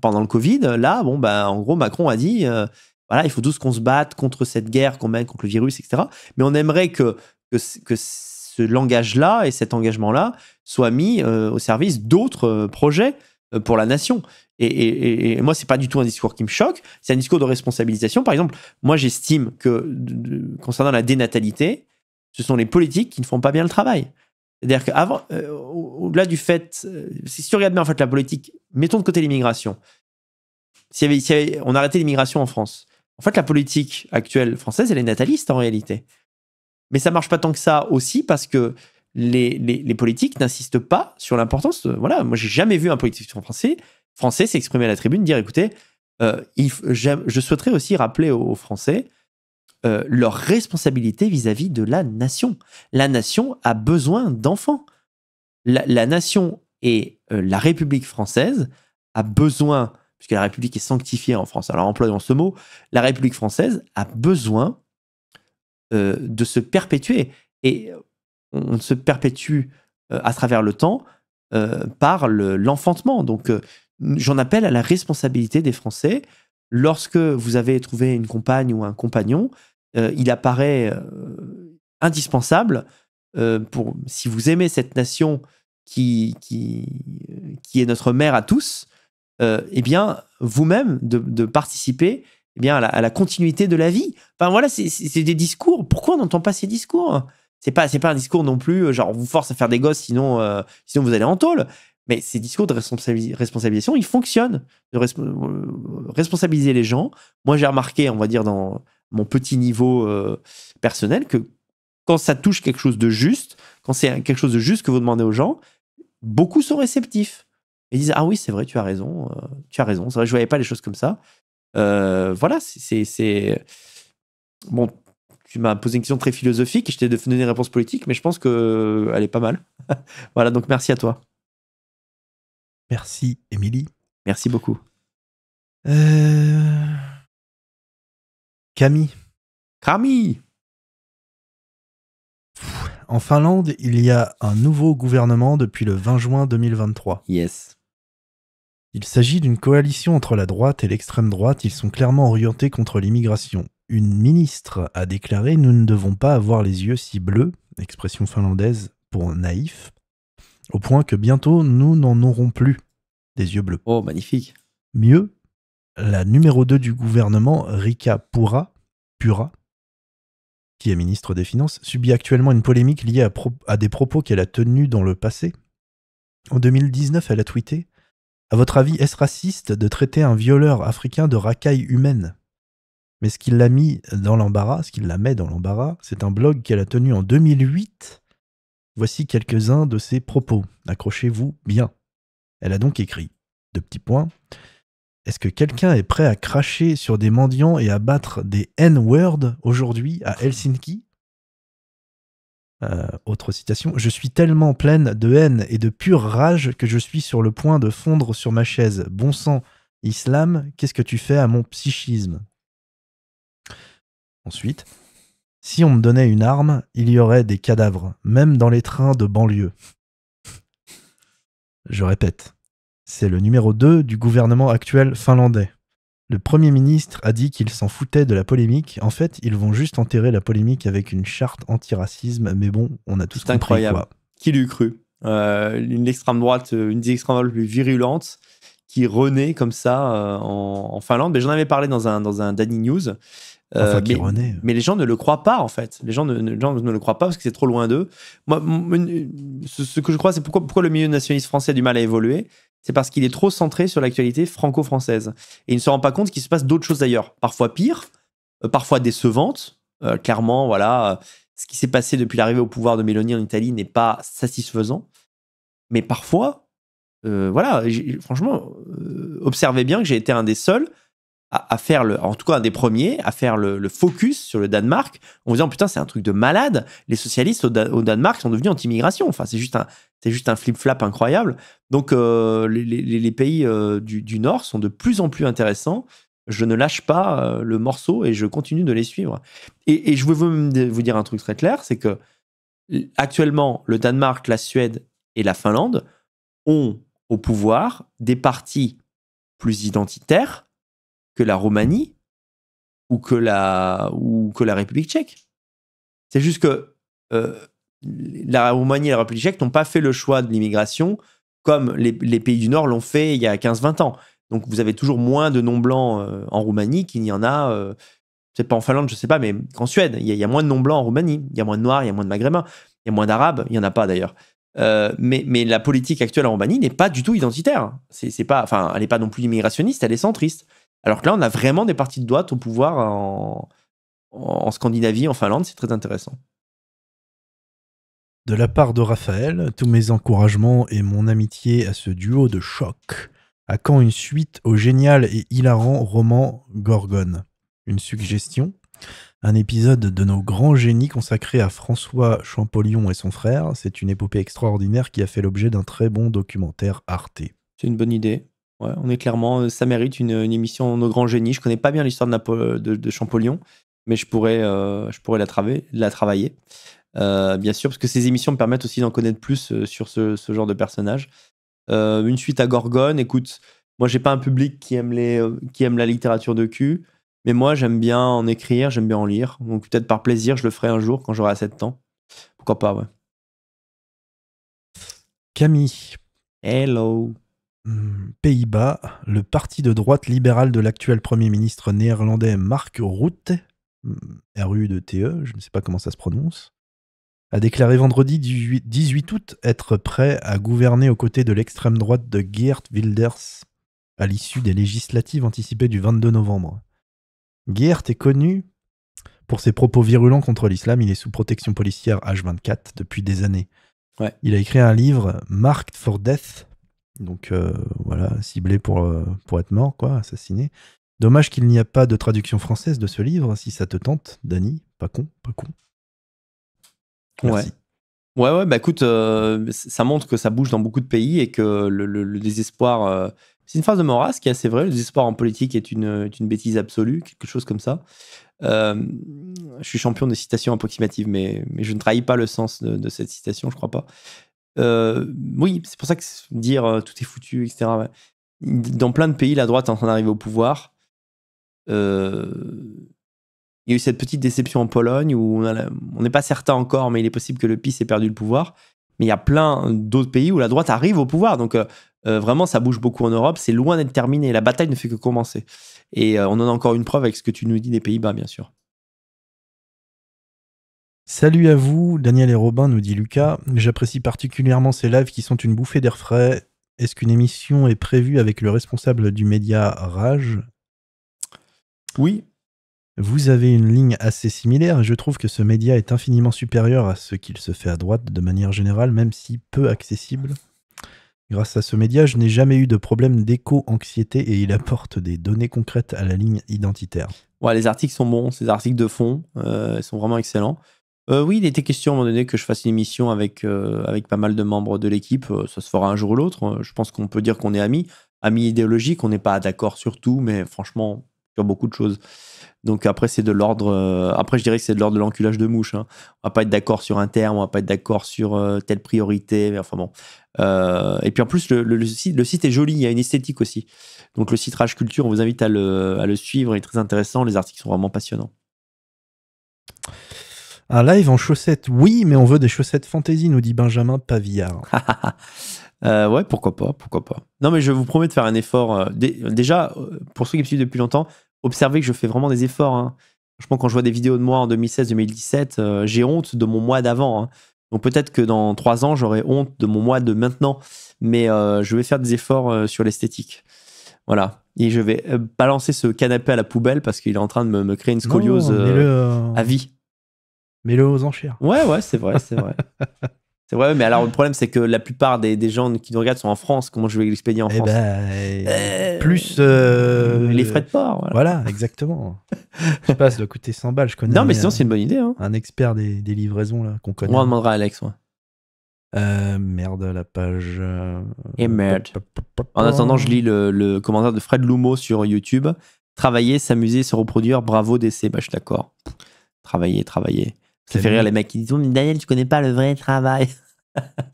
pendant le Covid, là, bon, ben, en gros, Macron a dit, euh, voilà, il faut tous qu'on se batte contre cette guerre qu'on mène contre le virus, etc. Mais on aimerait que, que, ce langage-là et cet engagement-là soient mis euh, au service d'autres euh, projets pour la nation. Et, et, moi, c'est pas du tout un discours qui me choque. C'est un discours de responsabilisation. Par exemple, moi, j'estime que concernant la dénatalité, ce sont les politiques qui ne font pas bien le travail. C'est-à-dire qu'avant, euh, au-delà du fait, euh, si tu regardes bien en fait la politique, mettons de côté l'immigration. Si, y on arrêtait l'immigration en France, en fait, la politique actuelle française, elle est nataliste en réalité. Mais ça marche pas tant que ça aussi parce que les, les politiques n'insistent pas sur l'importance. Voilà, moi j'ai jamais vu un politique français Français s'exprimer à la tribune, dire écoutez, euh, je souhaiterais aussi rappeler aux Français euh, leur responsabilité vis-à-vis de la nation. La nation a besoin d'enfants. La, nation et euh, la République française a besoin, puisque la République est sanctifiée en France, alors employons ce mot, la République française a besoin de se perpétuer. Et on, se perpétue à travers le temps par l'enfantement. Donc, j'en appelle à la responsabilité des Français. Lorsque vous avez trouvé une compagne ou un compagnon, euh, il apparaît euh, indispensable euh, pour si vous aimez cette nation qui, qui, qui est notre mère à tous, eh bien vous-même de, de, participer eh bien à la, continuité de la vie. Enfin voilà, c'est des discours. Pourquoi on n'entend pas ces discours c'est pas c'est pas un discours non plus genre on vous force à faire des gosses sinon sinon vous allez en tôle mais ces discours de responsabilisation, ils fonctionnent. De euh, responsabiliser les gens. Moi, j'ai remarqué, on va dire, dans mon petit niveau euh, personnel, que quand ça touche quelque chose de juste, quand c'est quelque chose de juste que vous demandez aux gens, beaucoup sont réceptifs. Ils disent Ah oui, c'est vrai, tu as raison, euh, tu as raison, c'est vrai, je ne voyais pas les choses comme ça. voilà, c'est. Bon, tu m'as posé une question très philosophique et je t'ai donné une réponse politique, mais je pense qu'elle est pas mal. voilà, donc merci à toi. Merci, Émilie. Merci beaucoup. Euh... Camille. Camille En Finlande, il y a un nouveau gouvernement depuis le 20 juin 2023. Yes. Il s'agit d'une coalition entre la droite et l'extrême droite. Ils sont clairement orientés contre l'immigration. Une ministre a déclaré Nous ne devons pas avoir les yeux si bleus, expression finlandaise pour naïf, au point que bientôt, nous n'en aurons plus des yeux bleus. Oh, magnifique. Mieux, la numéro 2 du gouvernement, Rika Pura, Pura, qui est ministre des Finances, subit actuellement une polémique liée à, des propos qu'elle a tenus dans le passé. En 2019, elle a tweeté À votre avis, est-ce raciste de traiter un violeur africain de racaille humaine Mais ce qui l'a mis dans l'embarras, ce qui la met dans l'embarras, c'est un blog qu'elle a tenu en 2008 Voici quelques-uns de ses propos. Accrochez-vous bien. Elle a donc écrit, de petits points, est-ce que quelqu'un est prêt à cracher sur des mendiants et à battre des N-words aujourd'hui à Helsinki euh, Autre citation, je suis tellement pleine de haine et de pure rage que je suis sur le point de fondre sur ma chaise. Bon sang, islam, qu'est-ce que tu fais à mon psychisme Ensuite, si on me donnait une arme, il y aurait des cadavres, même dans les trains de banlieue. Je répète, c'est le numéro 2 du gouvernement actuel finlandais. Le Premier ministre a dit qu'il s'en foutait de la polémique. En fait, ils vont juste enterrer la polémique avec une charte antiracisme, mais bon, on a tous compris incroyable. Qui l'eût cru euh, Une extrême droite, euh, une des extrêmes droites plus virulentes, qui renaît comme ça euh, en, en, Finlande. Mais j'en avais parlé dans un, dans un Danny News. Euh, mais, les gens ne le croient pas en fait. Les gens ne, les gens ne le croient pas parce que c'est trop loin d'eux. Moi, ce, que je crois, c'est pourquoi, pourquoi le milieu nationaliste français a du mal à évoluer. C'est parce qu'il est trop centré sur l'actualité franco-française. Et il ne se rend pas compte qu'il se passe d'autres choses d'ailleurs, Parfois pire, euh, parfois décevantes. Euh, clairement, voilà, ce qui s'est passé depuis l'arrivée au pouvoir de Mélanie en Italie n'est pas satisfaisant. Mais parfois, voilà, franchement, observez bien que j'ai été un des seuls à, faire le, en tout cas un des premiers, à faire le, focus sur le Danemark en disant putain c'est un truc de malade. Les socialistes au, Danemark sont devenus anti-immigration. Enfin c'est juste un c'est juste un flip-flap incroyable. Donc euh, les, pays euh, du, du, Nord sont de plus en plus intéressants. Je ne lâche pas euh, le morceau et je continue de les suivre. Et, et je veux vous dire un truc très clair, c'est que actuellement le Danemark, la Suède et la Finlande ont au pouvoir des partis plus identitaires que la Roumanie ou que la, ou que la République tchèque. C'est juste que euh, la Roumanie et la République tchèque n'ont pas fait le choix de l'immigration comme les, pays du Nord l'ont fait il y a 15-20 ans. Donc vous avez toujours moins de non-blancs euh, en Roumanie qu'il n'y en a, euh, peut-être pas en Finlande, je ne sais pas, mais qu'en Suède. Il y, a, moins de non-blancs en Roumanie, il y a moins de Noirs, il y a moins de Maghrébins, il y a moins d'Arabes, il n'y en a pas d'ailleurs. mais, mais, la politique actuelle en Roumanie n'est pas du tout identitaire. C'est, pas, enfin, elle n'est pas non plus immigrationniste, elle est centriste. Alors que là, on a vraiment des parties de droite au pouvoir en, en Scandinavie, en Finlande, c'est très intéressant. De la part de Raphaël, tous mes encouragements et mon amitié à ce duo de choc. À quand une suite au génial et hilarant roman Gorgone Une suggestion un épisode de nos grands génies consacré à François Champollion et son frère. C'est une épopée extraordinaire qui a fait l'objet d'un très bon documentaire Arte. C'est une bonne idée. Ouais, on est clairement, euh, ça mérite une, émission Nos grands génies. Je connais pas bien l'histoire de, Champollion, mais je pourrais, euh, je pourrais la, travailler, euh, bien sûr, parce que ces émissions me permettent aussi d'en connaître plus sur ce, genre de personnage. une suite à Gorgone, écoute, moi j'ai pas un public qui aime, les, qui aime la littérature de cul, mais moi j'aime bien en écrire, j'aime bien en lire, donc peut-être par plaisir je le ferai un jour quand j'aurai assez de temps. Pourquoi pas, ouais. Camille. Hello. Hmm, Pays-Bas, le parti de droite libéral de l'actuel Premier ministre néerlandais Mark Rutte, hmm, RU t e je ne sais pas comment ça se prononce, a déclaré vendredi 18 août être prêt à gouverner aux côtés de l'extrême droite de Geert Wilders à l'issue des législatives anticipées du 22 novembre. Geert est connu pour ses propos virulents contre l'islam, il est sous protection policière H24 depuis des années. Il a écrit un livre, Marked for Death, donc euh, voilà, ciblé pour, euh, pour être mort, quoi, assassiné. Dommage qu'il n'y a pas de traduction française de ce livre, si ça te tente, Dany. Pas con, pas con. Merci. Ouais. Ouais, ouais, bah écoute, euh, ça montre que ça bouge dans beaucoup de pays et que le, désespoir. c'est une phrase de Moras qui est assez vraie. Le désespoir en politique est une, bêtise absolue, quelque chose comme ça. je suis champion des citations approximatives, mais, mais je ne trahis pas le sens de, de cette citation, je crois pas. Euh, oui, c'est pour ça que dire euh, tout est foutu, etc. Dans plein de pays, la droite est en train d'arriver au pouvoir. Euh, il y a eu cette petite déception en Pologne où on n'est pas certain encore, mais il est possible que le PIS ait perdu le pouvoir. Mais il y a plein d'autres pays où la droite arrive au pouvoir. Donc vraiment, ça bouge beaucoup en Europe. C'est loin d'être terminé. La bataille ne fait que commencer. Et on en a encore une preuve avec ce que tu nous dis des Pays-Bas, bien sûr. Salut à vous, Daniel et Robin, nous dit Lucas. J'apprécie particulièrement ces lives qui sont une bouffée d'air frais. Est-ce qu'une émission est prévue avec le responsable du média Rage Oui. Vous avez une ligne assez similaire et je trouve que ce média est infiniment supérieur à ce qu'il se fait à droite de manière générale, même si peu accessible. Grâce à ce média, je n'ai jamais eu de problème d'éco-anxiété et il apporte des données concrètes à la ligne identitaire. les articles sont bons, ces articles de fond, euh, sont vraiment excellents. Euh, oui, il était question à un moment donné que je fasse une émission avec, euh, avec pas mal de membres de l'équipe. Euh, ça se fera un jour ou l'autre. Hein. Je pense qu'on peut dire qu'on est amis, amis idéologiques. On n'est pas d'accord sur tout, mais franchement, sur beaucoup de choses. Donc après, c'est de l'ordre. après, je dirais que c'est de l'ordre de l'enculage de mouche. on hein. On va pas être d'accord sur un terme, on va pas être d'accord sur telle priorité. Mais enfin bon. et puis en plus, le, site, est joli. Il y a une esthétique aussi. Donc le site Rage Culture, on vous invite à le, à le suivre. Il est très intéressant. Les articles sont vraiment passionnants. Un live en chaussettes, oui, mais on veut des chaussettes fantasy, nous dit Benjamin Pavillard. Euh, ouais, pourquoi pas, pourquoi pas. Non, mais je vous promets de faire un effort. Euh, déjà, euh, pour ceux qui me suivent depuis longtemps, observez que je fais vraiment des efforts. Hein. Franchement, quand je vois des vidéos de moi en 2016-2017, j'ai honte de mon mois d'avant. Hein. Donc peut-être que dans trois ans, j'aurai honte de mon mois de maintenant. Mais je vais faire des efforts sur l'esthétique. Voilà. Et je vais balancer ce canapé à la poubelle parce qu'il est en train de me, créer une scoliose à vie mais le aux enchères. Ouais, ouais, c'est vrai, c'est vrai. c'est vrai, mais alors le problème, c'est que la plupart des, gens qui nous regardent sont en France. Comment je vais l'expédier en eh France ben, euh, Plus. Euh, les frais de port. Voilà, exactement. je passe doit coûter 100 balles, je connais. Non, mais sinon, c'est une bonne idée. Hein. Un expert des, livraisons, là, qu'on connaît. On demandera à Alex, ouais. Euh, merde, la page. Et merde. En attendant, je lis le, commentaire de Fred Lumo sur YouTube. Travailler, s'amuser, se reproduire, bravo DC. Bah, je suis d'accord. Travailler, travailler. Ça fait rire les mecs qui disent oh, mais Daniel, tu connais pas le vrai travail.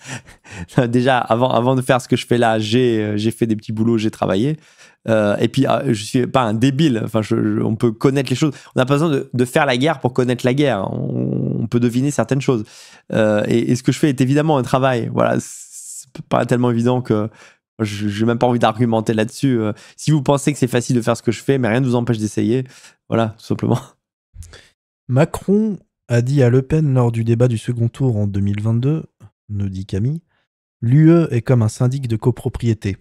Déjà, avant, avant de faire ce que je fais là, j'ai, euh, fait des petits boulots, j'ai travaillé. Euh, et puis, ah, je suis pas un débile. Enfin, on peut connaître les choses. On n'a pas besoin de, de, faire la guerre pour connaître la guerre. On, peut deviner certaines choses. Euh, et, ce que je fais est évidemment un travail. Voilà, c'est pas tellement évident que je n'ai même pas envie d'argumenter là-dessus. si vous pensez que c'est facile de faire ce que je fais, mais rien ne vous empêche d'essayer. Voilà, tout simplement. Macron a dit à Le Pen lors du débat du second tour en 2022, nous dit Camille, L'UE est comme un syndic de copropriété.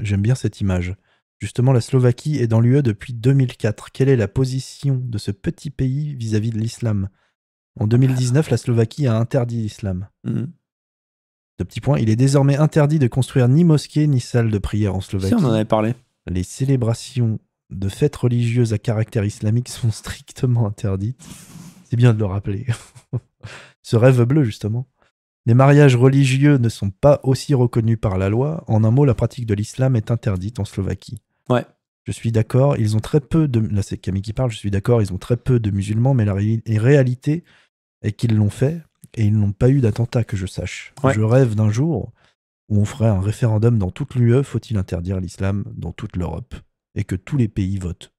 J'aime bien cette image. Justement, la Slovaquie est dans l'UE depuis 2004. Quelle est la position de ce petit pays vis-à-vis de l'islam En 2019, la Slovaquie a interdit l'islam. Mhm. De petit point, il est désormais interdit de construire ni mosquée ni salle de prière en Slovaquie. Si, on en avait parlé. Les célébrations de fêtes religieuses à caractère islamique sont strictement interdites. C'est bien de le rappeler. Ce rêve bleu, justement. Les mariages religieux ne sont pas aussi reconnus par la loi. En un mot, la pratique de l'islam est interdite en Slovaquie. Ouais. Je suis d'accord, ils ont très peu de. Là, c'est Camille qui parle, je suis d'accord, ils ont très peu de musulmans, mais la réalité est qu'ils l'ont fait et ils n'ont pas eu d'attentat que je sache. Je rêve d'un jour où on ferait un référendum dans toute l'UE faut-il interdire l'islam dans toute l'Europe Et que tous les pays votent.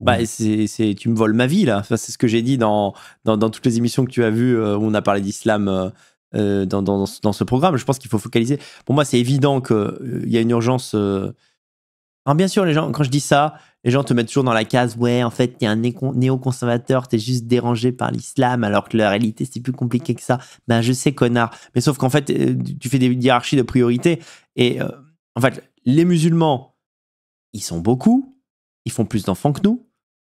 Bah, c'est, tu me voles ma vie là. Enfin, c'est ce que j'ai dit dans, dans, dans, toutes les émissions que tu as vues euh, où on a parlé d'islam euh, euh, dans, dans, dans, ce programme. Je pense qu'il faut focaliser. Pour moi, c'est évident qu'il il y a une urgence. bien sûr, les gens, quand je dis ça, les gens te mettent toujours dans la case ouais, en fait, t'es un néo-conservateur, t'es juste dérangé par l'islam, alors que la réalité, c'est plus compliqué que ça. Ben, je sais, connard. Mais sauf qu'en fait, tu fais des hiérarchies de priorité. Et en fait, les musulmans, ils sont beaucoup, ils font plus d'enfants que nous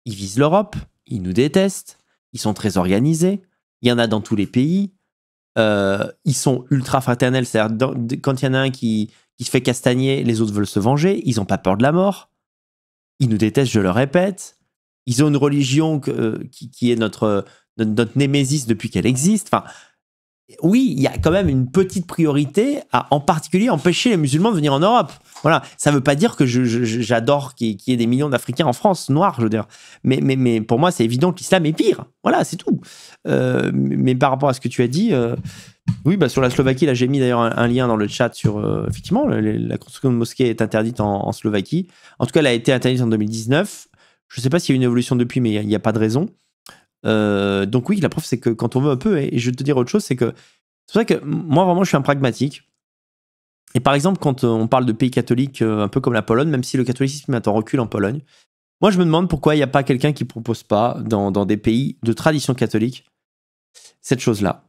ils visent l'Europe, ils nous détestent, ils sont très organisés, il y en a dans tous les pays, euh, ils sont ultra fraternels, c'est-à-dire quand il y en a un qui, se fait castagner, les autres veulent se venger, ils n'ont pas peur de la mort, ils nous détestent, je le répète, ils ont une religion euh, qui, est notre, notre némésis depuis qu'elle existe, enfin oui, il y a quand même une petite priorité à en particulier empêcher les musulmans de venir en Europe. Voilà, ça ne veut pas dire que j'adore qu'il y ait des millions d'Africains en France, noirs, je veux dire. Mais, mais, mais pour moi, c'est évident que l'islam est pire. Voilà, c'est tout. Euh, mais par rapport à ce que tu as dit, euh, oui, bah sur la Slovaquie, là, j'ai mis d'ailleurs un, lien dans le chat sur, euh, effectivement, la construction de mosquées est interdite en, Slovaquie. En tout cas, elle a été interdite en 2019. Je ne sais pas s'il y a eu une évolution depuis, mais il n'y a, pas de raison. Euh, donc oui, la preuve, c'est que quand on veut un peu, et je vais te dire autre chose, c'est que c'est vrai que moi, vraiment, je suis un pragmatique. Et par exemple, quand euh, on parle de pays catholiques, euh, un peu comme la Pologne, même si le catholicisme est en recul en Pologne, moi, je me demande pourquoi il n'y a pas quelqu'un qui propose pas, dans, des pays de tradition catholique, cette chose-là.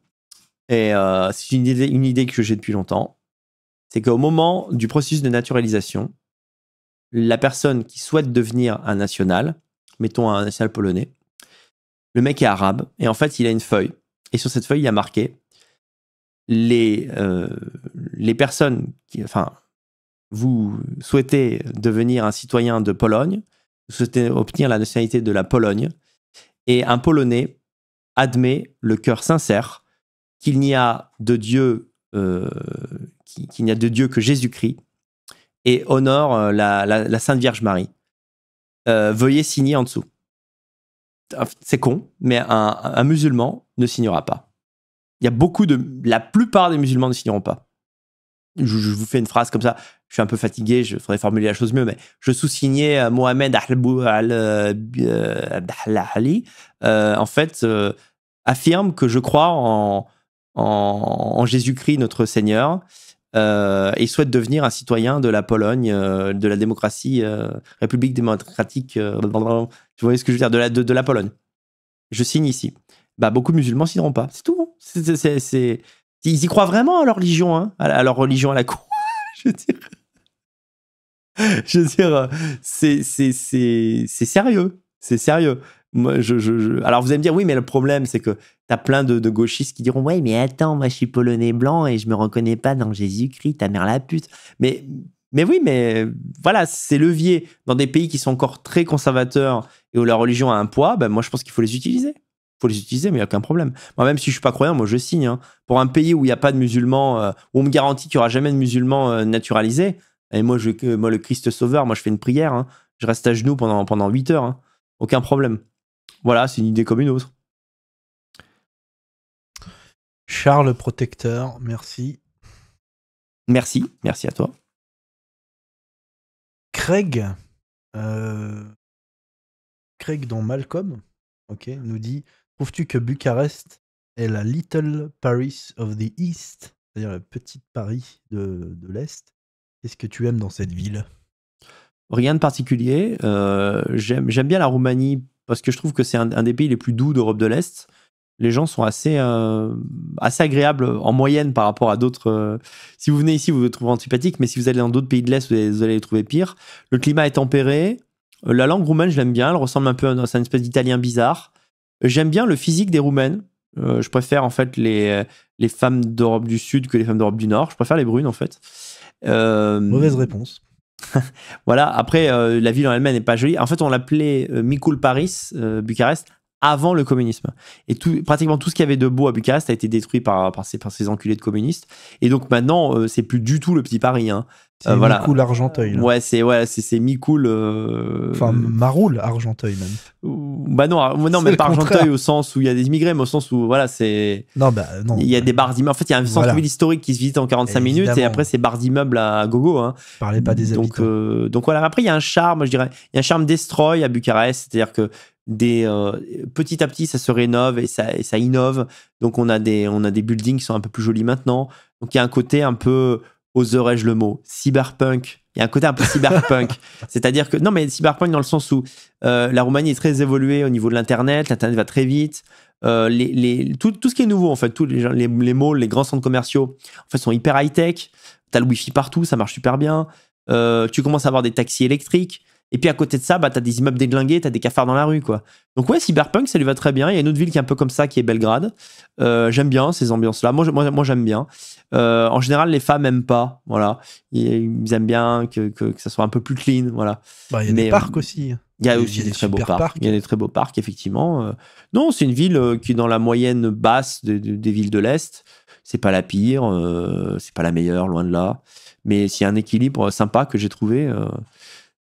Et c'est une une idée que j'ai depuis longtemps. C'est qu'au moment du processus de naturalisation, la personne qui souhaite devenir un national, mettons un national polonais, le mec est arabe et en fait, il a une feuille. Et sur cette feuille, il y a marqué les, euh, les personnes qui. Enfin, vous souhaitez devenir un citoyen de Pologne, vous souhaitez obtenir la nationalité de la Pologne. Et un Polonais admet le cœur sincère qu'il n'y a de Dieu euh, qu'il n'y a de Dieu que Jésus-Christ et honore euh, la, Sainte Vierge Marie. veuillez signer en dessous c'est con, mais un, musulman ne signera pas. Il y a beaucoup de. La plupart des musulmans ne signeront pas. Je, vous fais une phrase comme ça. Je suis un peu fatigué, je ferais formuler la chose mieux, mais je sous-signais euh, Mohamed euh, al euh, en fait, affirme que je crois en, en, en Jésus-Christ, notre Seigneur, euh, et souhaite devenir un citoyen de la Pologne, euh, de la démocratie, euh, République démocratique, tu voyez ce que je veux dire, de la, de, la Pologne. Je signe ici. Bah, beaucoup de musulmans signeront pas, c'est tout. Hein. Ils y croient vraiment à leur religion, hein, à, leur religion à la cour. je veux dire, je veux dire c'est sérieux. C'est sérieux. Alors, vous allez me dire, oui, mais le problème, c'est que tu as plein de, gauchistes qui diront, ouais, mais attends, moi, je suis polonais blanc et je me reconnais pas dans Jésus-Christ, ta mère la pute. Mais, mais oui, mais voilà, ces leviers, dans des pays qui sont encore très conservateurs et où la religion a un poids, ben, moi, je pense qu'il faut les utiliser. Il faut les utiliser, mais il n'y a aucun problème. Moi, même si je suis pas croyant, moi, je signe. Hein. Pour un pays où il n'y a pas de musulmans, euh, où on me garantit qu'il n'y aura jamais de musulmans euh, naturalisés, et moi, je, moi, le Christ Sauveur, moi, je fais une prière. Hein. Je reste à genoux pendant, pendant 8 heures. Hein. Aucun problème. Voilà, c'est une idée comme une autre. Charles Protecteur, merci. Merci, merci à toi. Craig, euh, Craig dans Malcolm, ok, nous dit Trouves-tu que Bucarest est la Little Paris of the East, c'est-à-dire la petite Paris de, l'Est Qu'est-ce que tu aimes dans cette ville Rien de particulier. Euh, j'aime bien la Roumanie parce que je trouve que c'est un, des pays les plus doux d'Europe de l'Est. Les gens sont assez, euh, assez agréables en moyenne par rapport à d'autres. Euh, si vous venez ici, vous vous trouvez antipathique, mais si vous allez dans d'autres pays de l'Est, vous, allez les trouver pire. Le climat est tempéré. La langue roumaine, je l'aime bien. Elle ressemble un peu à une espèce d'italien bizarre. J'aime bien le physique des roumaines. Euh, je préfère en fait les, les femmes d'Europe du Sud que les femmes d'Europe du Nord. Je préfère les brunes en fait. Mauvaise réponse voilà, après, euh, la ville en elle-même n'est pas jolie. En fait, on l'appelait euh, Mikul Paris, euh, Bucarest, avant le communisme. Et tout, pratiquement tout ce qu'il y avait de beau à Bucarest a été détruit par, par, ces, ces enculés de communistes. Et donc maintenant, euh, c'est plus du tout le petit Paris. Hein. C'est euh, voilà. Argenteuil. Ouais, c'est ouais, c'est cool euh, Enfin, Maroul Argenteuil même. Bah non, ah, non, mais pas Argenteuil au sens où il y a des immigrés, mais au sens où voilà, c'est. Non, bah non. Il y a bah, des bars d'immeubles. En fait, il y a un centre-ville historique qui se visite en 45 minutes, et après c'est bars d'immeubles à gogo. Hein. Parlez pas des donc, euh, donc voilà. Après, il y a un charme, je dirais, il y a un charme destroy à Bucarest, c'est-à-dire que des euh, petit à petit ça se rénove et ça, innove. Donc on a des on a des buildings qui sont un peu plus jolis maintenant. Donc il y a un côté un peu oserais-je le mot cyberpunk. Il y a un côté un peu cyberpunk, c'est-à-dire que non mais cyberpunk dans le sens où euh, la Roumanie est très évoluée au niveau de l'internet, l'internet va très vite. Euh, tout, ce qui est nouveau en fait, tous les, les, malls, les grands centres commerciaux en fait sont hyper high tech. T'as le wifi partout, ça marche super bien. tu commences à avoir des taxis électriques. Et puis à côté de ça, bah, as des immeubles déglingués, as des cafards dans la rue, quoi. Donc ouais, Cyberpunk, ça lui va très bien. Il y a une autre ville qui est un peu comme ça, qui est Belgrade. Euh, j'aime bien ces ambiances-là. Moi, moi, j'aime bien. Euh, en général, les femmes n'aiment pas. Voilà, ils aiment bien que, que, ça soit un peu plus clean. Voilà. Bah, il y a des euh, parcs aussi. Il y a aussi des, très beaux parcs. Il y a des très beaux parcs, effectivement. non, c'est une ville qui est dans la moyenne basse des villes de l'est. C'est pas la pire, c'est pas la meilleure, loin de là. Mais c'est un équilibre sympa que j'ai trouvé.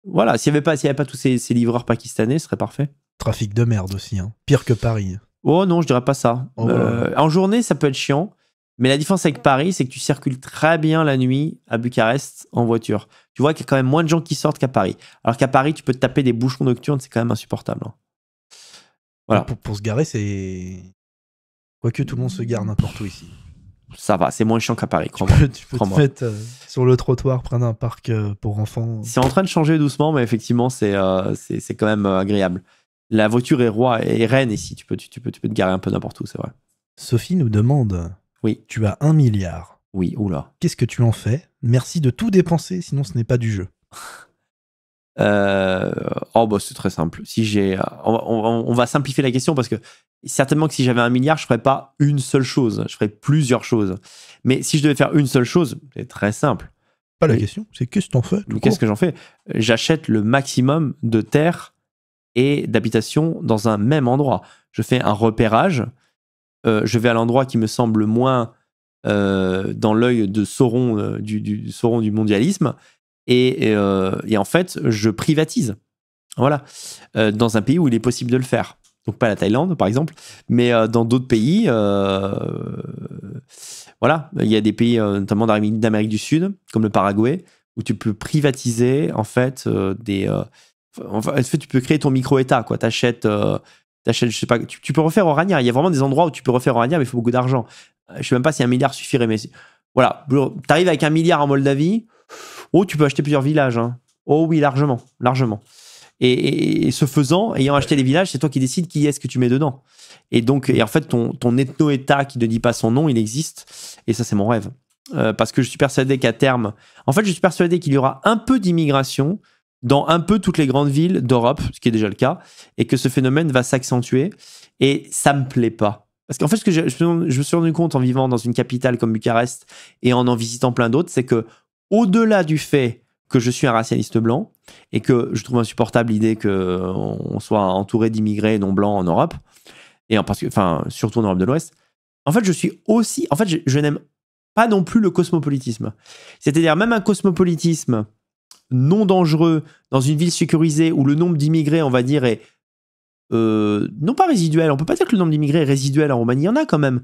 Voilà, s'il n'y avait, pas, avait pas tous ces, livreurs pakistanais, ce serait parfait. Trafic de merde aussi, hein. pire que Paris. Oh non, je dirais pas ça. Oh, euh, en journée, ça peut être chiant, mais la différence avec Paris, c'est que tu circules très bien la nuit à Bucarest en voiture. Tu vois qu'il y a quand même moins de gens qui sortent qu'à Paris. Alors qu'à Paris, tu peux te taper des bouchons nocturnes, c'est quand même insupportable. Hein. Voilà. Pour, se garer, c'est. Quoique tout le monde se gare n'importe où ici ça va, c'est moins chiant qu'à Paris. Tu peux, tu peux euh, sur le trottoir, prendre un parc euh, pour enfants. C'est en train de changer doucement, mais effectivement, c'est euh, quand même agréable. La voiture est roi et reine ici. Tu peux, tu, peux, tu peux te garer un peu n'importe où, c'est vrai. Sophie nous demande Oui. Tu as un milliard. Oui, oula. Qu'est-ce que tu en fais Merci de tout dépenser, sinon ce n'est pas du jeu. Euh, oh, bah, c'est très simple. Si j'ai, on, va simplifier la question parce que certainement que si j'avais un milliard, je ferais pas une seule chose, je ferais plusieurs choses. Mais si je devais faire une seule chose, c'est très simple. Pas la question, c'est qu'est-ce que t'en fais Qu'est-ce que j'en fais J'achète le maximum de terres et d'habitations dans un même endroit. Je fais un repérage, euh, je vais à l'endroit qui me semble moins euh, dans l'œil de Sauron, du, Sauron du mondialisme, euh, et, en fait, je privatise. Voilà. Euh, dans un pays où il est possible de le faire. Donc pas la Thaïlande, par exemple, mais euh, dans d'autres pays, voilà, il y a des pays, notamment d'Amérique du Sud, comme le Paraguay, où tu peux privatiser, en fait, des... Enfin, en fait, tu peux créer ton micro-État, quoi. T'achètes... Je sais pas, tu, peux refaire Orania. Il y a vraiment des endroits où tu peux refaire Orania, mais il faut beaucoup d'argent. Je sais même pas si un milliard suffirait, mais voilà. T'arrives avec un milliard en Moldavie, Oh, tu peux acheter plusieurs villages. Hein. Oh oui, largement, largement. Et, ce faisant, ayant acheté les villages, c'est toi qui décides qui est-ce que tu mets dedans. Et donc, et en fait, ton, ethno-état qui ne dit pas son nom, il existe. Et ça, c'est mon rêve. Euh, parce que je suis persuadé qu'à terme, en fait, je suis persuadé qu'il y aura un peu d'immigration dans un peu toutes les grandes villes d'Europe, ce qui est déjà le cas, et que ce phénomène va s'accentuer. Et ça me plaît pas. Parce qu'en fait, ce que je, me suis rendu compte en vivant dans une capitale comme Bucarest et en en visitant plein d'autres, c'est que au-delà du fait que je suis un racialiste blanc et que je trouve insupportable l'idée qu'on soit entouré d'immigrés non blancs en Europe, et enfin, surtout en Europe de l'Ouest, en fait, je suis aussi, en fait, je, n'aime pas non plus le cosmopolitisme. C'est-à-dire même un cosmopolitisme non dangereux dans une ville sécurisée où le nombre d'immigrés, on va dire, est euh, non pas résiduel. On peut pas dire que le nombre d'immigrés est résiduel en Roumanie. Il y en a quand même.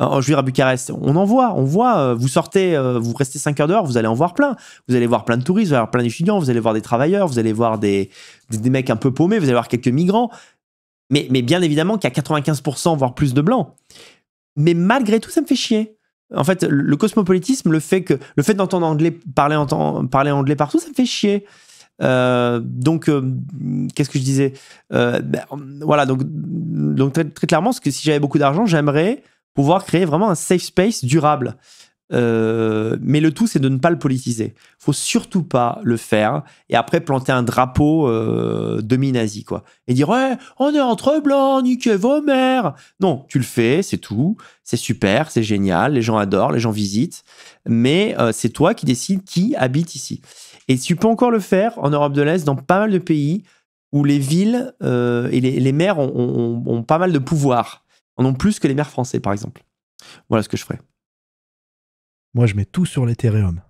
Euh, en je à Bucarest. On en voit, on voit. Euh, vous sortez, euh, vous restez 5 heures dehors, vous allez en voir plein. Vous allez voir plein de touristes, vous allez voir plein d'étudiants, vous allez voir des travailleurs, vous allez voir des, des, mecs un peu paumés, vous allez voir quelques migrants. Mais, bien évidemment qu'il y a 95%, voire plus de blancs. Mais malgré tout, ça me fait chier. En fait, le cosmopolitisme, le fait, que, le fait d'entendre anglais, parler, parler anglais partout, ça me fait chier. donc, qu'est-ce que je disais ben, Voilà, donc, donc très, clairement, si j'avais beaucoup d'argent, j'aimerais pouvoir créer vraiment un safe space durable. Euh, mais le tout, c'est de ne pas le politiser. Il Faut surtout pas le faire et après planter un drapeau euh, demi-nazi, quoi. Et dire, ouais, on est entre blancs, niquez vos mères. Non, tu le fais, c'est tout. C'est super, c'est génial, les gens adorent, les gens visitent. Mais euh, c'est toi qui décides qui habite ici. Et tu peux encore le faire en Europe de l'Est, dans pas mal de pays où les villes et les, maires ont, ont pas mal de pouvoir en ont plus que les maires français, par exemple. Voilà ce que je ferais. Moi, je mets tout sur l'Ethereum.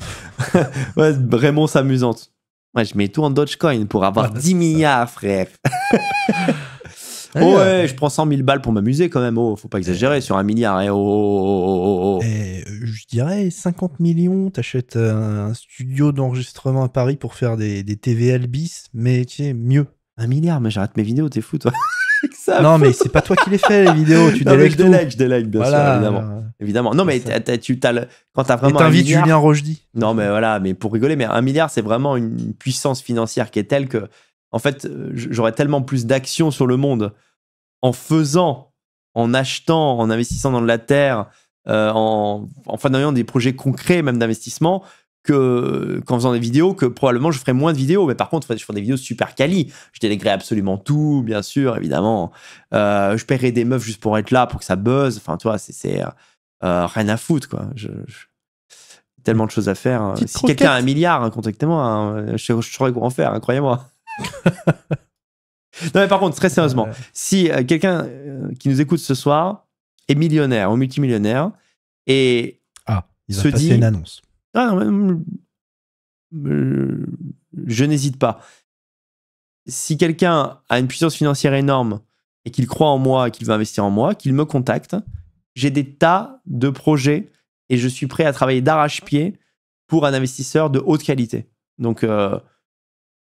ouais, vraiment s'amusante. Moi, je mets tout en Dogecoin pour avoir 10 ah, bah, milliards, frère. ouais, euh, je prends 100 000 balles pour m'amuser quand même. Oh, faut pas exagérer sur un milliard. Hein. oh, oh, oh, oh eh, euh, je dirais 50 millions. T'achètes un studio d'enregistrement à Paris pour faire des, des TVL bis, mais tu sais, mieux. Un milliard, mais j'arrête mes vidéos, t'es fou, toi. Non, mais c'est pas toi qui les fais, les vidéos. Tu délègues. Je bien sûr, évidemment. Non, mais tu as quand t'as vraiment. T'invites Julien Non, mais voilà, mais pour rigoler, mais un milliard, c'est vraiment une puissance financière qui est telle que, en fait, j'aurais tellement plus d'actions sur le monde en faisant, en achetant, en investissant dans de la terre, euh, en, en, des projets concrets, même d'investissement, que qu'en faisant des vidéos que probablement je ferai moins de vidéos mais par contre je ferai des vidéos super quali je déléguerai absolument tout bien sûr évidemment euh, je paierai des meufs juste pour être là pour que ça buzz enfin toi c'est euh, euh, rien à foutre quoi tellement de choses à faire hein. si quelqu'un a un milliard hein, contactez-moi hein. je, je, quoi en faire croyez-moi non mais par contre très sérieusement si quelqu'un qui nous écoute ce soir est millionnaire ou multimillionnaire et ah, ils se dit une annonce ah, mm, euh, je n'hésite pas. Si quelqu'un a une puissance financière énorme et qu'il croit en moi et qu'il veut investir en moi, qu'il me contacte. J'ai des tas de projets et je suis prêt à travailler d'arrache-pied pour un investisseur de haute qualité. Donc, euh,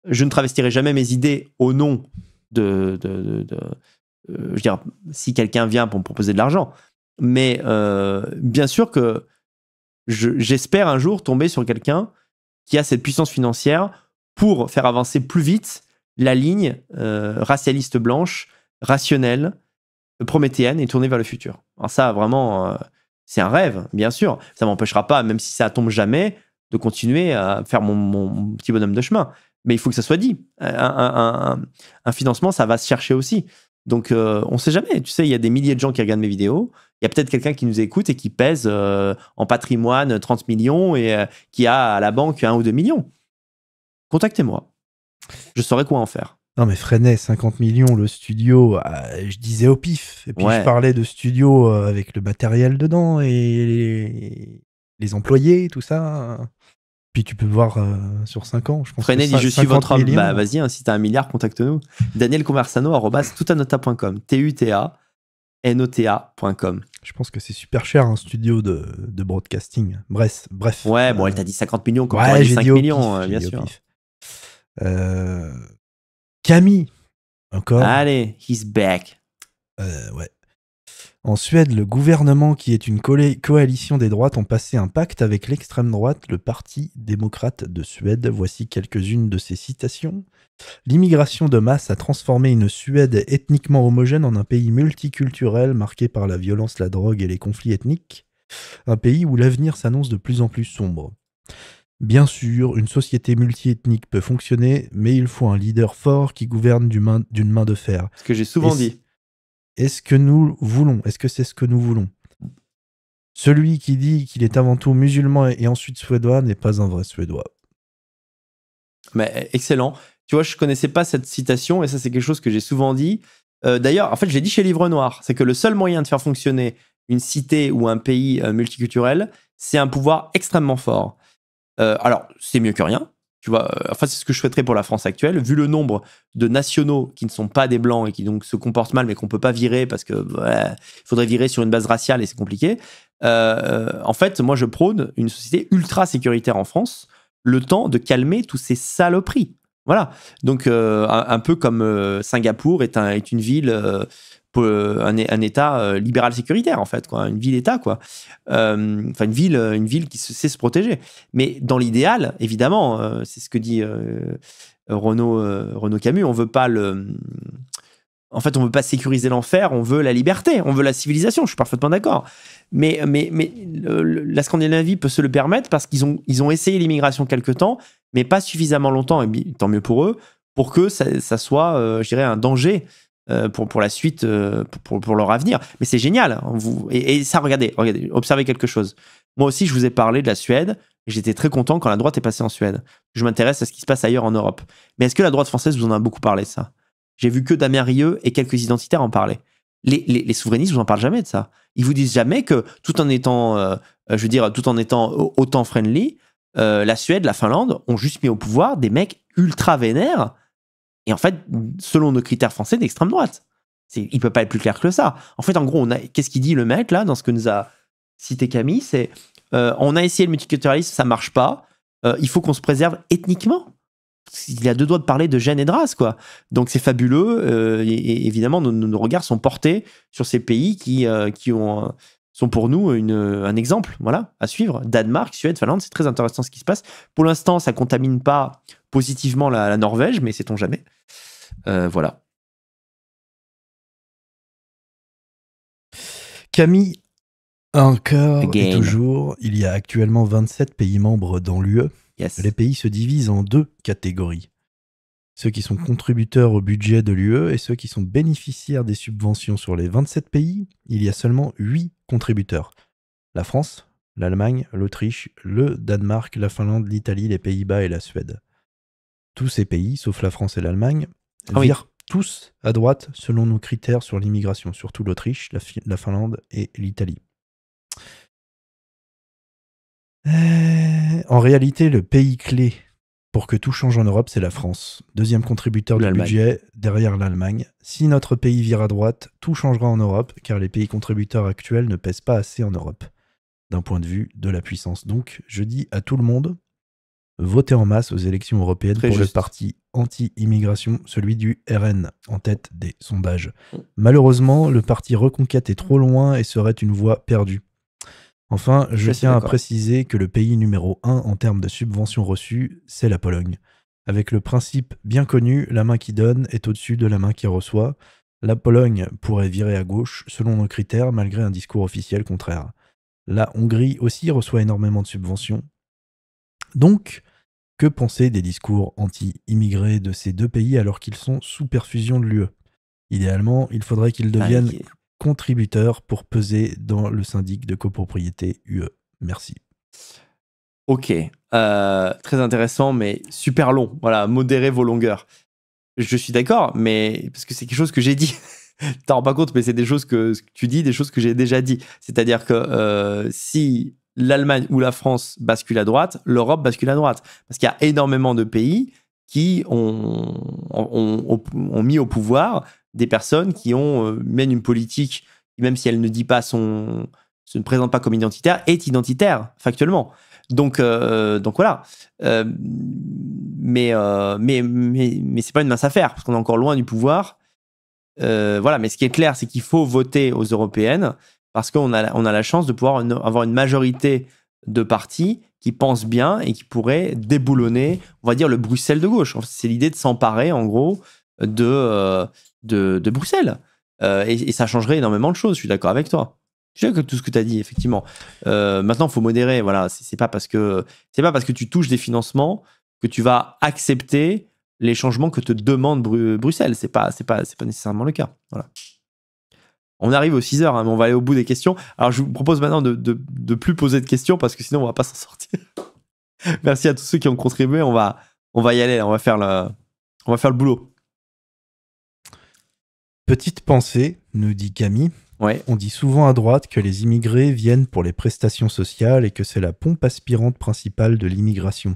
je ne travestirai jamais mes idées au nom de. Euh, je veux dire, si quelqu'un vient pour me proposer de l'argent. Mais bien sûr que j'espère un jour tomber sur quelqu'un qui a cette puissance financière pour faire avancer plus vite la ligne euh, racialiste blanche, rationnelle, prométhéenne et tournée vers le futur. Alors ça, vraiment, euh, c'est un rêve, bien sûr. Ça m'empêchera pas, même si ça tombe jamais, de continuer à faire mon, petit bonhomme de chemin. Mais il faut que ça soit dit. Euh, un financement, ça va se chercher aussi. Donc, euh, on sait jamais. Tu sais, il y a des milliers de gens qui regardent mes vidéos. Il y a peut-être quelqu'un qui nous écoute et qui pèse euh, en patrimoine 30 millions et euh, qui a à la banque 1 ou 2 millions. Contactez-moi. Je saurai quoi en faire. Non, mais Freinet, 50 millions, le studio, je disais au pif. Et puis, je parlais de studio avec le matériel dedans et les employés, tout ça. Puis tu peux voir euh, sur 5 ans, je pense. René dit Je suis votre homme. Bah, vas-y, hein, si t'as un milliard, contacte-nous. Daniel Conversano, tutanota.com. T-U-T-A-N-O-T-A.com. Je pense que c'est super cher un studio de, de broadcasting. Bref, bref. Ouais, bon, elle euh, t'a dit 50 millions quand ouais, 5 millions, euh, bien sûr. Camille, encore. Allez, he's back. ouais, en Suède, le gouvernement, qui est une coalition des droites, ont passé un pacte avec l'extrême droite, le Parti démocrate de Suède. Voici quelques-unes de ces citations. L'immigration de masse a transformé une Suède ethniquement homogène en un pays multiculturel marqué par la violence, la drogue et les conflits ethniques. Un pays où l'avenir s'annonce de plus en plus sombre. Bien sûr, une société multiethnique peut fonctionner, mais il faut un leader fort qui gouverne d'une main, de fer. Ce que j'ai souvent dit est-ce que nous voulons Est-ce que c'est ce que nous voulons Celui qui dit qu'il est avant tout musulman et ensuite suédois n'est pas un vrai suédois. Mais eh, excellent. Tu vois, je connaissais pas cette citation et ça, c'est quelque chose que j'ai souvent dit. Euh, d'ailleurs, en fait, je l'ai dit chez Livre Noir, c'est que le seul moyen de faire fonctionner une cité ou un pays euh, multiculturel, c'est un pouvoir extrêmement fort. Euh, alors, c'est mieux que rien, tu vois, euh, enfin, c'est ce que je souhaiterais pour la France actuelle. Vu le nombre de nationaux qui ne sont pas des blancs et qui donc se comportent mal, mais qu'on ne peut pas virer parce que faudrait virer sur une base raciale et c'est compliqué. Euh, en fait, moi, je prône une société ultra sécuritaire en France, le temps de calmer tous ces saloperies. Voilà. Donc, euh, un, peu comme Singapour est, une ville euh, un, un, État euh, libéral sécuritaire en fait, quoi, une ville-État quoi, euh, enfin une ville, une ville qui sait se protéger. Mais dans l'idéal, évidemment, c'est ce que dit Renaud, Camus, on veut pas le, en fait, on veut pas sécuriser l'enfer, on veut la liberté, on veut la civilisation. Je suis parfaitement d'accord. Mais, mais, mais la Scandinavie peut se le permettre parce qu'ils ont, ils ont essayé l'immigration quelque temps, mais pas suffisamment longtemps, et tant mieux pour eux, pour que ça, soit, je dirais, un danger euh, pour, pour la suite, euh, pour, pour leur avenir. Mais c'est génial. Hein, vous, et, ça, regardez, regardez, observez quelque chose. Moi aussi, je vous ai parlé de la Suède. J'étais très content quand la droite est passée en Suède. Je m'intéresse à ce qui se passe ailleurs en Europe. Mais est-ce que la droite française vous en a beaucoup parlé ça J'ai vu que Damien Rieux et quelques identitaires en parler. Les, les, souverainistes vous en parlent jamais de ça. Ils vous disent jamais que tout en étant, euh, je veux dire, tout en étant autant friendly, la Suède, la Finlande ont juste mis au pouvoir des mecs ultra vénères et en fait, selon nos critères français, d'extrême droite. Il peut pas être plus clair que ça. En fait, en gros, qu'est-ce qu'il dit le mec là dans ce que nous a cité Camille C'est euh, on a essayé le multiculturalisme, ça marche pas. Euh, il faut qu'on se préserve ethniquement. Il a deux doigts de parler de gêne et de race, quoi. Donc c'est fabuleux. Euh, et, évidemment, nos, regards sont portés sur ces pays qui, qui ont, sont pour nous une, un exemple, voilà, à suivre. Danemark, Suède, Finlande, c'est très intéressant ce qui se passe. Pour l'instant, ça contamine pas positivement la, la Norvège, mais sait-on jamais. Euh, voilà. Camille, encore et toujours, il y a actuellement 27 pays membres dans l'UE. Les pays se divisent en deux catégories. Ceux qui sont contributeurs au budget de l'UE et ceux qui sont bénéficiaires des subventions sur les 27 pays, il y a seulement 8 contributeurs. La France, l'Allemagne, l'Autriche, le Danemark, la Finlande, l'Italie, les Pays-Bas et la Suède. Tous ces pays, sauf la France et l'Allemagne, ah tous à droite selon nos critères sur l'immigration, surtout l'Autriche, la, la, Finlande et l'Italie. Euh, en réalité, le pays clé pour que tout change en Europe, c'est la France, deuxième contributeur du budget derrière l'Allemagne. Si notre pays vire à droite, tout changera en Europe, car les pays contributeurs actuels ne pèsent pas assez en Europe, d'un point de vue de la puissance. Donc, je dis à tout le monde, voter en masse aux élections européennes pour le parti anti-immigration, celui du RN, en tête des sondages. Mm. Malheureusement, le parti Reconquête est trop loin et serait une voie perdue. Enfin, je, tiens à préciser que le pays numéro 1 en termes de subventions reçues, c'est la Pologne. Avec le principe bien connu, la main qui donne est au-dessus de la main qui reçoit, la Pologne pourrait virer à gauche selon nos critères malgré un discours officiel contraire. La Hongrie aussi reçoit énormément de subventions. Donc, que penser des discours anti-immigrés de ces deux pays alors qu'ils sont sous perfusion de l'UE Idéalement, il faudrait qu'ils bah, deviennent contributeurs pour peser dans le syndic de copropriété UE. Merci. Ok, euh, très intéressant, mais super long. Voilà, modérez vos longueurs. Je suis d'accord, mais parce que c'est quelque chose que j'ai dit. T'en rends pas compte, mais c'est des choses que, tu dis, des choses que j'ai déjà dit. C'est-à-dire que euh, si l'Allemagne ou la France bascule à droite, l'Europe bascule à droite. Parce qu'il y a énormément de pays qui ont, mis au pouvoir des personnes qui ont, euh, mènent une politique, même si elle ne dit pas son, se ne présente pas comme identitaire, est identitaire, factuellement. Donc, euh, donc voilà. Euh, mais, mais, mais, mais c'est pas une mince affaire, parce qu'on est encore loin du pouvoir. voilà, mais ce qui est clair, c'est qu'il faut voter aux européennes parce qu'on a, on a la chance de pouvoir avoir une majorité de partis qui pensent bien et qui pourraient déboulonner, on va dire, le Bruxelles de gauche. C'est l'idée de s'emparer, en gros, de, euh, de, Bruxelles. Euh, et, ça changerait énormément de choses, je suis d'accord avec toi. Je sais tout ce que tu as dit, effectivement. Euh, maintenant, il faut modérer, voilà. C'est pas, parce que, pas parce que tu touches des financements que tu vas accepter les changements que te demande Bruxelles. Ce pas, pas, pas nécessairement le cas. Voilà. On arrive aux 6 heures, hein, mais on va aller au bout des questions. Alors, je vous propose maintenant de, ne plus poser de questions parce que sinon, on va pas s'en sortir. Merci à tous ceux qui ont contribué. On va, on va y aller. On va faire le, on va faire le boulot. Petite pensée, nous dit Camille. Ouais. On dit souvent à droite que les immigrés viennent pour les prestations sociales et que c'est la pompe aspirante principale de l'immigration.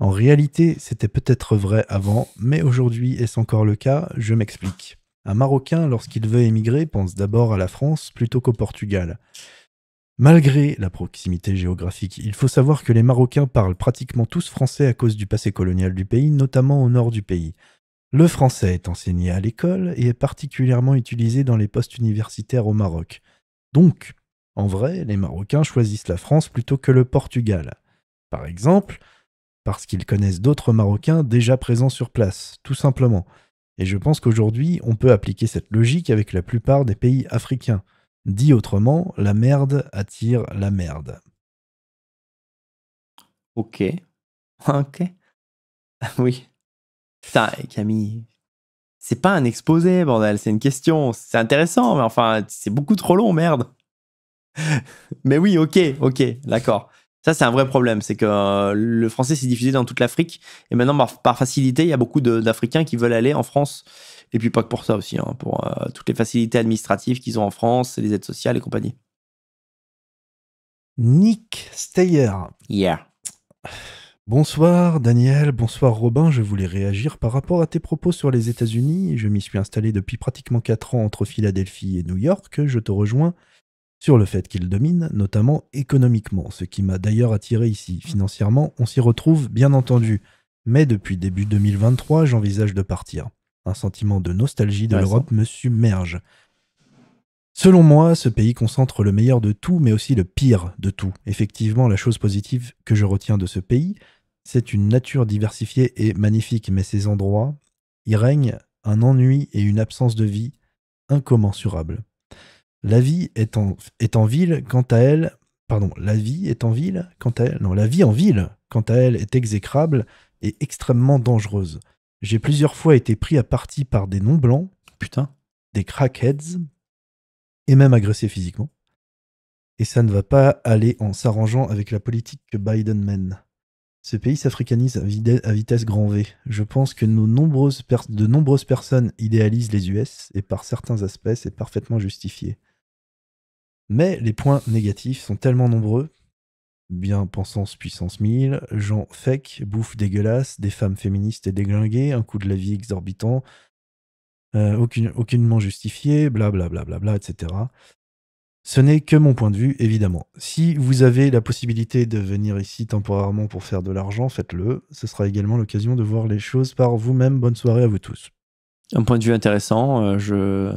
En réalité, c'était peut-être vrai avant, mais aujourd'hui est-ce encore le cas Je m'explique. Un Marocain, lorsqu'il veut émigrer, pense d'abord à la France plutôt qu'au Portugal. Malgré la proximité géographique, il faut savoir que les Marocains parlent pratiquement tous français à cause du passé colonial du pays, notamment au nord du pays. Le français est enseigné à l'école et est particulièrement utilisé dans les postes universitaires au Maroc. Donc, en vrai, les Marocains choisissent la France plutôt que le Portugal. Par exemple, parce qu'ils connaissent d'autres Marocains déjà présents sur place, tout simplement. Et je pense qu'aujourd'hui, on peut appliquer cette logique avec la plupart des pays africains. Dit autrement, la merde attire la merde. Ok. Ok. Ah oui. Ça, Camille, c'est pas un exposé, bordel, c'est une question. C'est intéressant, mais enfin, c'est beaucoup trop long, merde. mais oui, ok, ok, d'accord. Ça, c'est un vrai problème. C'est que euh, le français s'est diffusé dans toute l'Afrique. Et maintenant, par, facilité, il y a beaucoup d'Africains qui veulent aller en France. Et puis, pas que pour ça aussi, hein, pour euh, toutes les facilités administratives qu'ils ont en France, les aides sociales et compagnie. Nick Steyer. Yeah. Bonsoir Daniel, bonsoir Robin, je voulais réagir par rapport à tes propos sur les États-Unis. Je m'y suis installé depuis pratiquement 4 ans entre Philadelphie et New York, je te rejoins sur le fait qu'il domine, notamment économiquement, ce qui m'a d'ailleurs attiré ici. Mmh. Financièrement, on s'y retrouve, bien entendu, mais depuis début 2023, j'envisage de partir. Un sentiment de nostalgie de l'Europe me submerge. Selon moi, ce pays concentre le meilleur de tout, mais aussi le pire de tout. Effectivement, la chose positive que je retiens de ce pays, c'est une nature diversifiée et magnifique, mais ces endroits, y règne un ennui et une absence de vie incommensurables. La vie est en, ville, quant à elle, pardon, la vie est en ville, quant à elle, non, la vie en ville, quant à elle, est exécrable et extrêmement dangereuse. J'ai plusieurs fois été pris à partie par des non-blancs, putain, des crackheads, et même agressé physiquement. Et ça ne va pas aller en s'arrangeant avec la politique que Biden mène. Ce pays s'africanise à, vitesse grand V. Je pense que de nombreuses personnes idéalisent les US, et par certains aspects, c'est parfaitement justifié. Mais les points négatifs sont tellement nombreux. Bien pensance puissance 1000, gens fake, bouffe dégueulasse, des femmes féministes et déglinguées, un coup de la vie exorbitant, euh, aucune, aucunement justifié, blablabla, bla bla bla, etc. Ce n'est que mon point de vue, évidemment. Si vous avez la possibilité de venir ici temporairement pour faire de l'argent, faites-le. Ce sera également l'occasion de voir les choses par vous-même. Bonne soirée à vous tous. Un point de vue intéressant. Euh, je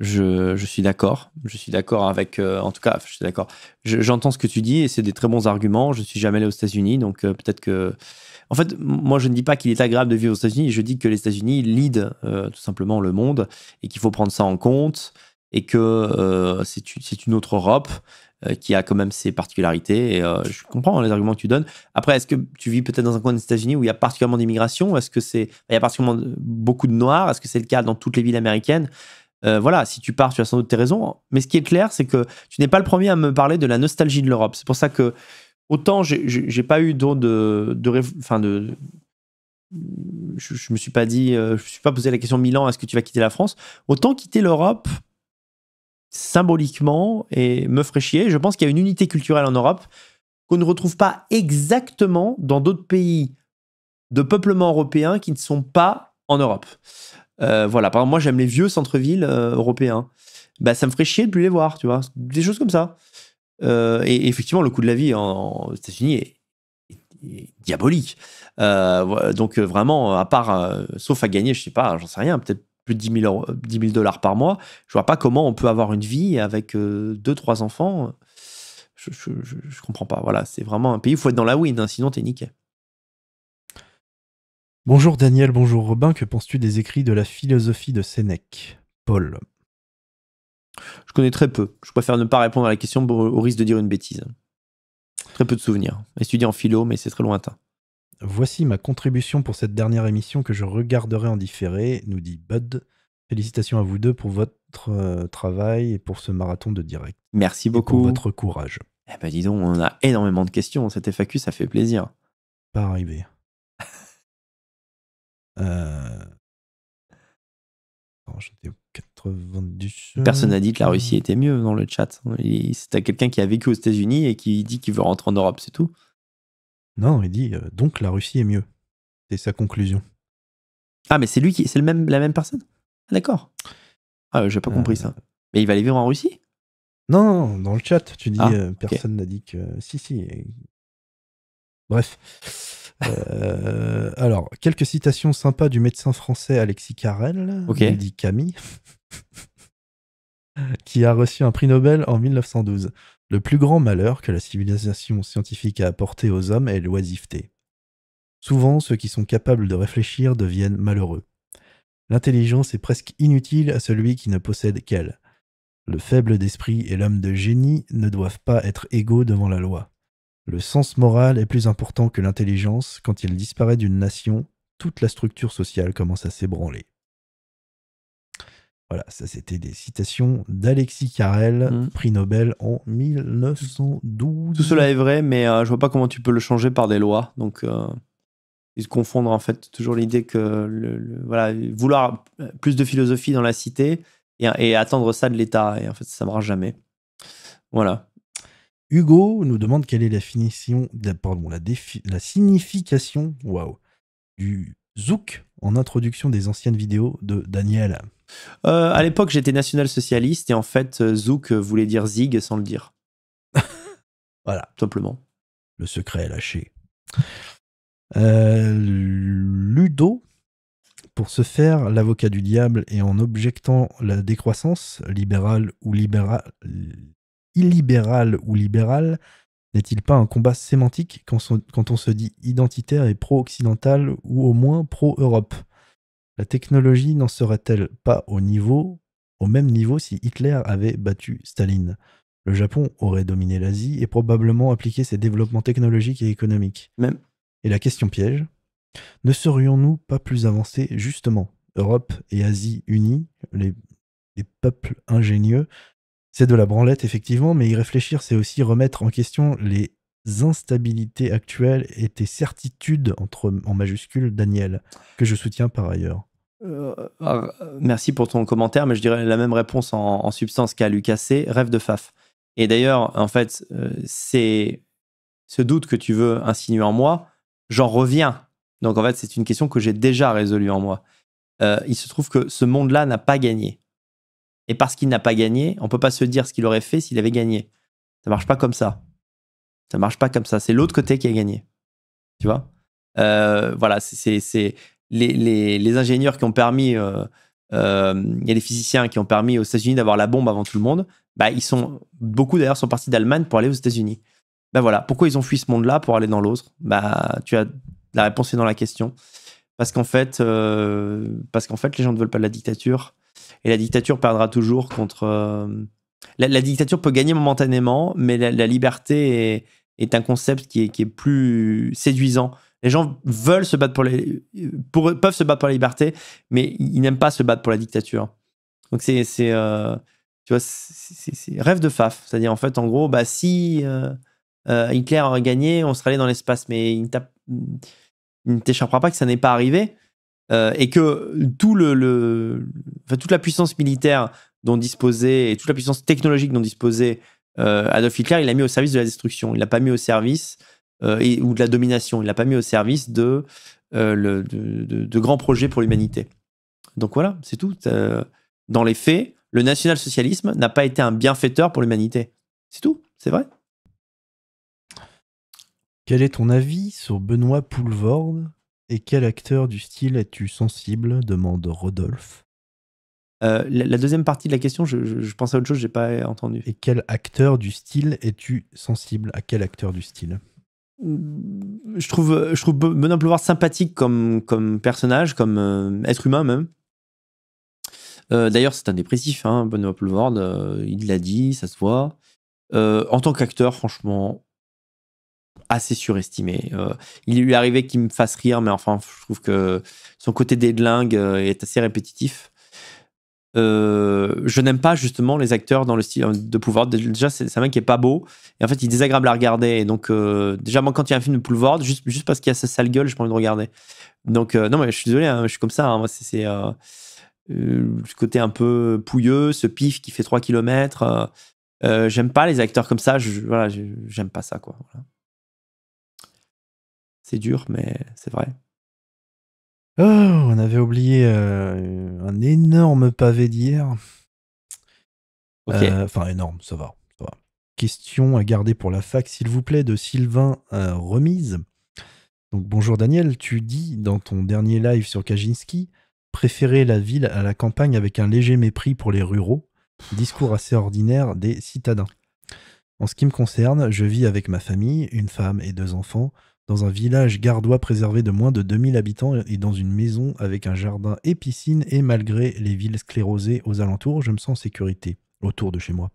je, suis d'accord. Je suis d'accord avec. Euh, en tout cas, je suis d'accord. J'entends ce que tu dis et c'est des très bons arguments. Je suis jamais allé aux États-Unis, donc euh, peut-être que. En fait, moi, je ne dis pas qu'il est agréable de vivre aux États-Unis. Je dis que les États-Unis lead euh, tout simplement le monde et qu'il faut prendre ça en compte et que c'est une autre Europe qui a quand même ses particularités. Et je comprends hein, les arguments que tu donnes. Après, est-ce que tu vis peut-être dans un coin des États-Unis où il y a particulièrement d'immigration Est-ce que c'est il y a particulièrement beaucoup de Noirs Est-ce que c'est le cas dans toutes les villes américaines euh, voilà, si tu pars, tu as sans doute tes raisons. Mais ce qui est clair, c'est que tu n'es pas le premier à me parler de la nostalgie de l'Europe. C'est pour ça que, autant j'ai pas eu d'eau de. je, ne me suis pas dit, euh, je suis pas posé la question Milan, est-ce que tu vas quitter la France Autant quitter l'Europe symboliquement et me fraîchier. Je pense qu'il y a une unité culturelle en Europe qu'on ne retrouve pas exactement dans d'autres pays de peuplement européen qui ne sont pas en Europe. Euh, voilà, par exemple, moi j'aime les vieux centres-villes euh, européens. Bah, ça me ferait chier de plus les voir, tu vois. Des choses comme ça. Euh, et, effectivement, le coût de la vie en, aux États-Unis est, diabolique. donc vraiment, à part, sauf à gagner, je sais pas, j'en sais rien, peut-être plus de 10 000, dollars par mois, je vois pas comment on peut avoir une vie avec deux, trois enfants. Je, je, je, comprends pas. Voilà, c'est vraiment un pays où il faut être dans la win, hein, sinon t'es niqué. Bonjour Daniel, bonjour Robin, que penses-tu des écrits de la philosophie de Sénèque Paul. Je connais très peu. Je préfère ne pas répondre à la question au risque de dire une bêtise. Très peu de souvenirs. Étudié en philo, mais c'est très lointain. Voici ma contribution pour cette dernière émission que je regarderai en différé, nous dit Bud. Félicitations à vous deux pour votre euh, travail et pour ce marathon de direct. Merci beaucoup. pour votre courage. Eh ben dis on a énormément de questions. Cette FAQ, ça fait plaisir. Pas arrivé. Euh, oh, personne n'a dit que la Russie était mieux dans le chat. Hein. C'était quelqu'un qui a vécu aux États-Unis et qui dit qu'il veut rentrer en Europe, c'est tout. Non, il dit euh, donc la Russie est mieux. C'est sa conclusion. Ah, mais c'est lui qui. C'est même, la même personne ah, D'accord. Ah, j'ai pas compris ça. Euh. Mais il va aller vivre en Russie non, dans le chat, tu dis ah, personne n'a dit que. Si, si. Bref. Euh, alors, quelques citations sympas du médecin français Alexis Carrel, dit Camille, qui a reçu un prix Nobel en 1912. Le plus grand malheur que la civilisation scientifique a apporté aux hommes est l'oisiveté. Souvent, ceux qui sont capables de réfléchir deviennent malheureux. L'intelligence est presque inutile à celui qui ne possède qu'elle. Le faible d'esprit et l'homme de génie ne doivent pas être égaux devant la loi. Le sens moral est plus important que l'intelligence. Quand il disparaît d'une nation, toute la structure sociale commence à s'ébranler. Voilà, ça c'était des citations d'Alexis Carrel, mmh. prix Nobel en 1912. Tout cela est vrai, mais euh, je vois pas comment tu peux le changer par des lois. Donc, euh, ils se confondent en fait toujours l'idée que voilà, vouloir plus de philosophie dans la cité et, et attendre ça de l'État, et en fait ça ne marche jamais. Voilà. Hugo nous demande quelle est la finition, pardon, la, la signification, waouh, du zouk en introduction des anciennes vidéos de Daniel. Euh, à l'époque, j'étais national-socialiste et en fait, euh, zouk voulait dire zig sans le dire. voilà. simplement. Le secret est lâché. Euh, Ludo, pour se faire l'avocat du diable et en objectant la décroissance, libérale ou libérale illibéral ou libéral n'est-il pas un combat sémantique quand on se dit identitaire et pro-occidental ou au moins pro-Europe La technologie n'en serait-elle pas au même niveau si Hitler avait battu Staline Le Japon aurait dominé l'Asie et probablement appliqué ses développements technologiques et économiques. Même. Et la question piège ne serions-nous pas plus avancés justement Europe et Asie unies, les peuples ingénieux c'est de la branlette, effectivement, mais y réfléchir, c'est aussi remettre en question les instabilités actuelles et tes certitudes, entre, en majuscule, Daniel, que je soutiens par ailleurs. Euh, euh, merci pour ton commentaire, mais je dirais la même réponse en, substance qu'à Lucas C. Rêve de Faf. Et d'ailleurs, en fait, euh, c'est ce doute que tu veux insinuer en moi, j'en reviens. Donc en fait, c'est une question que j'ai déjà résolue en moi. il se trouve que ce monde-là n'a pas gagné. Et parce qu'il n'a pas gagné, on peut pas se dire ce qu'il aurait fait s'il avait gagné. Ça marche pas comme ça. Ça marche pas comme ça. C'est l'autre côté qui a gagné. Tu vois euh, Voilà, c'est les, ingénieurs qui ont permis, euh, euh, il y a les physiciens qui ont permis aux États-Unis d'avoir la bombe avant tout le monde. Bah, ils sont beaucoup d'ailleurs sont partis d'Allemagne pour aller aux États-Unis. Bah voilà, pourquoi ils ont fui ce monde-là pour aller dans l'autre Bah, tu as la réponse est dans la question. Parce qu'en fait, parce qu'en fait, les gens ne veulent pas de la dictature et la dictature perdra toujours contre. Euh, la, dictature peut gagner momentanément, mais la, liberté est, un concept qui est, qui est, plus séduisant. Les gens veulent se battre pour, les, peuvent se battre pour la liberté, mais ils n'aiment pas se battre pour la dictature. Donc c'est, euh, tu vois, c'est, rêve de faf. C'est-à-dire en fait, en gros, bah si euh, Hitler aurait gagné, on serait allé dans l'espace, mais il ne t'échappera pas que ça n'est pas arrivé. Euh, et que tout le, toute la puissance militaire dont disposait et toute la puissance technologique dont disposait euh, Adolf Hitler, il l'a mis au service de la destruction. Il l'a pas mis au service euh, ou de la domination. Il l'a pas mis au service de, de, grands projets pour l'humanité. Donc voilà, c'est tout. Dans les faits, le national-socialisme n'a pas été un bienfaiteur pour l'humanité. C'est tout, c'est vrai. Quel est ton avis sur Benoît Poulvorde et quel acteur du style es-tu sensible demande Rodolphe. Euh, la, deuxième partie de la question, je, pense à autre chose, j'ai pas entendu. Et quel acteur du style es-tu sensible À quel acteur du style mm, je trouve, je trouve Benoît sympathique comme, comme personnage, comme euh, être humain même. Euh, d'ailleurs, c'est un dépressif, hein, Benoît il l'a dit, ça se voit. en tant qu'acteur, franchement, assez surestimé. Euh, il lui arrivé qu'il me fasse rire, mais enfin, je trouve que son côté dédlingue euh, est assez répétitif. Euh, je n'aime pas justement les acteurs dans le style de pouvoir. Déjà, c'est un mec qui est pas beau. Et en fait, il est désagréable à regarder. Et donc, déjà, moi, quand il y a un film de pouvoir, juste, juste parce qu'il y a sa sale gueule, je pas envie de regarder. Donc, non, mais je suis désolé, hein, je suis comme ça. Hein, moi, c'est ce côté un peu pouilleux, ce pif qui fait 3 km. J'aime pas les acteurs comme ça. Je, voilà, j'aime pas ça, quoi. Voilà. C'est dur, mais c'est vrai. Oh, on avait oublié euh, un énorme pavé d'hier. Euh, enfin, énorme, ça va, Question à garder pour la fac, s'il vous plaît, de Sylvain euh, Remise. Donc, bonjour Daniel, tu dis dans ton dernier live sur Kajinski préférer la ville à la campagne avec un léger mépris pour les ruraux, discours assez ordinaire des citadins. En ce qui me concerne, je vis avec ma famille, une femme et deux enfants dans un village gardois préservé de moins de 2000 habitants et dans une maison avec un jardin et piscine, et malgré les villes sclérosées aux alentours, je me sens en sécurité autour de chez moi.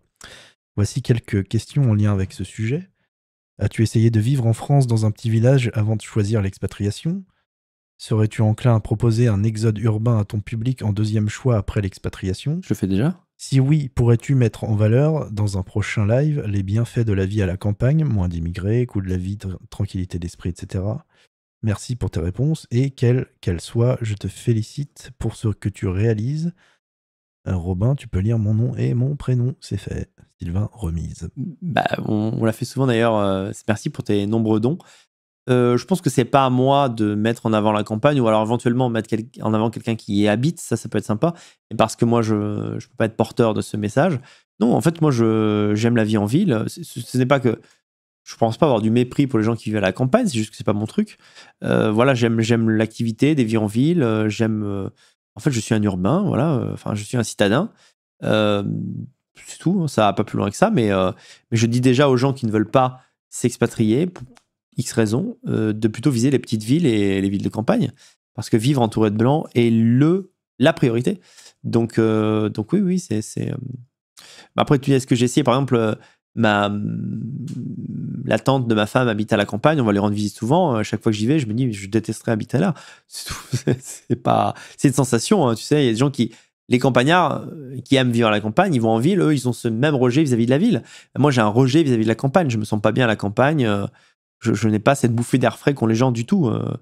Voici quelques questions en lien avec ce sujet. As-tu essayé de vivre en France dans un petit village avant de choisir l'expatriation Serais-tu enclin à proposer un exode urbain à ton public en deuxième choix après l'expatriation Je le fais déjà si oui, pourrais-tu mettre en valeur dans un prochain live les bienfaits de la vie à la campagne, moins d'immigrés, coût de la vie, tranquillité d'esprit, etc. Merci pour tes réponses et quelles qu'elles soient, je te félicite pour ce que tu réalises. Euh, Robin, tu peux lire mon nom et mon prénom, c'est fait. Sylvain Remise. Bah, on, l'a fait souvent d'ailleurs. Euh, merci pour tes nombreux dons. Euh, je pense que c'est pas à moi de mettre en avant la campagne ou alors éventuellement mettre en avant quelqu'un qui y habite, ça, ça peut être sympa. parce que moi, je ne peux pas être porteur de ce message. Non, en fait, moi, j'aime la vie en ville. Ce, n'est pas que je pense pas avoir du mépris pour les gens qui vivent à la campagne, c'est juste que c'est pas mon truc. Euh, voilà, j'aime l'activité des vies en ville, euh, j'aime. en fait, je suis un urbain, voilà. Enfin, je suis un citadin. c'est tout, hein, ça va pas plus loin que ça. Mais, mais je dis déjà aux gens qui ne veulent pas s'expatrier, X raisons, euh, de plutôt viser les petites villes et les villes de campagne. Parce que vivre entouré de blancs est le, la priorité. Donc, euh, donc oui, oui, c'est. Euh, bah, après, tu dis, ce que j'ai essayé, par exemple, ma, mm, la tante de ma femme habite à la campagne, on va lui rendre visite souvent. À chaque fois que j'y vais, je me dis, je détesterais habiter là. C'est pas. C'est une sensation, hein, tu sais, il y a des gens qui. Les campagnards qui aiment vivre à la campagne, ils vont en ville, eux, ils ont ce même rejet vis-à-vis de la ville. Moi, j'ai un rejet vis-à-vis de la campagne. Je me sens pas bien à la campagne je, n'ai pas cette bouffée d'air frais qu'ont les gens du tout. Euh,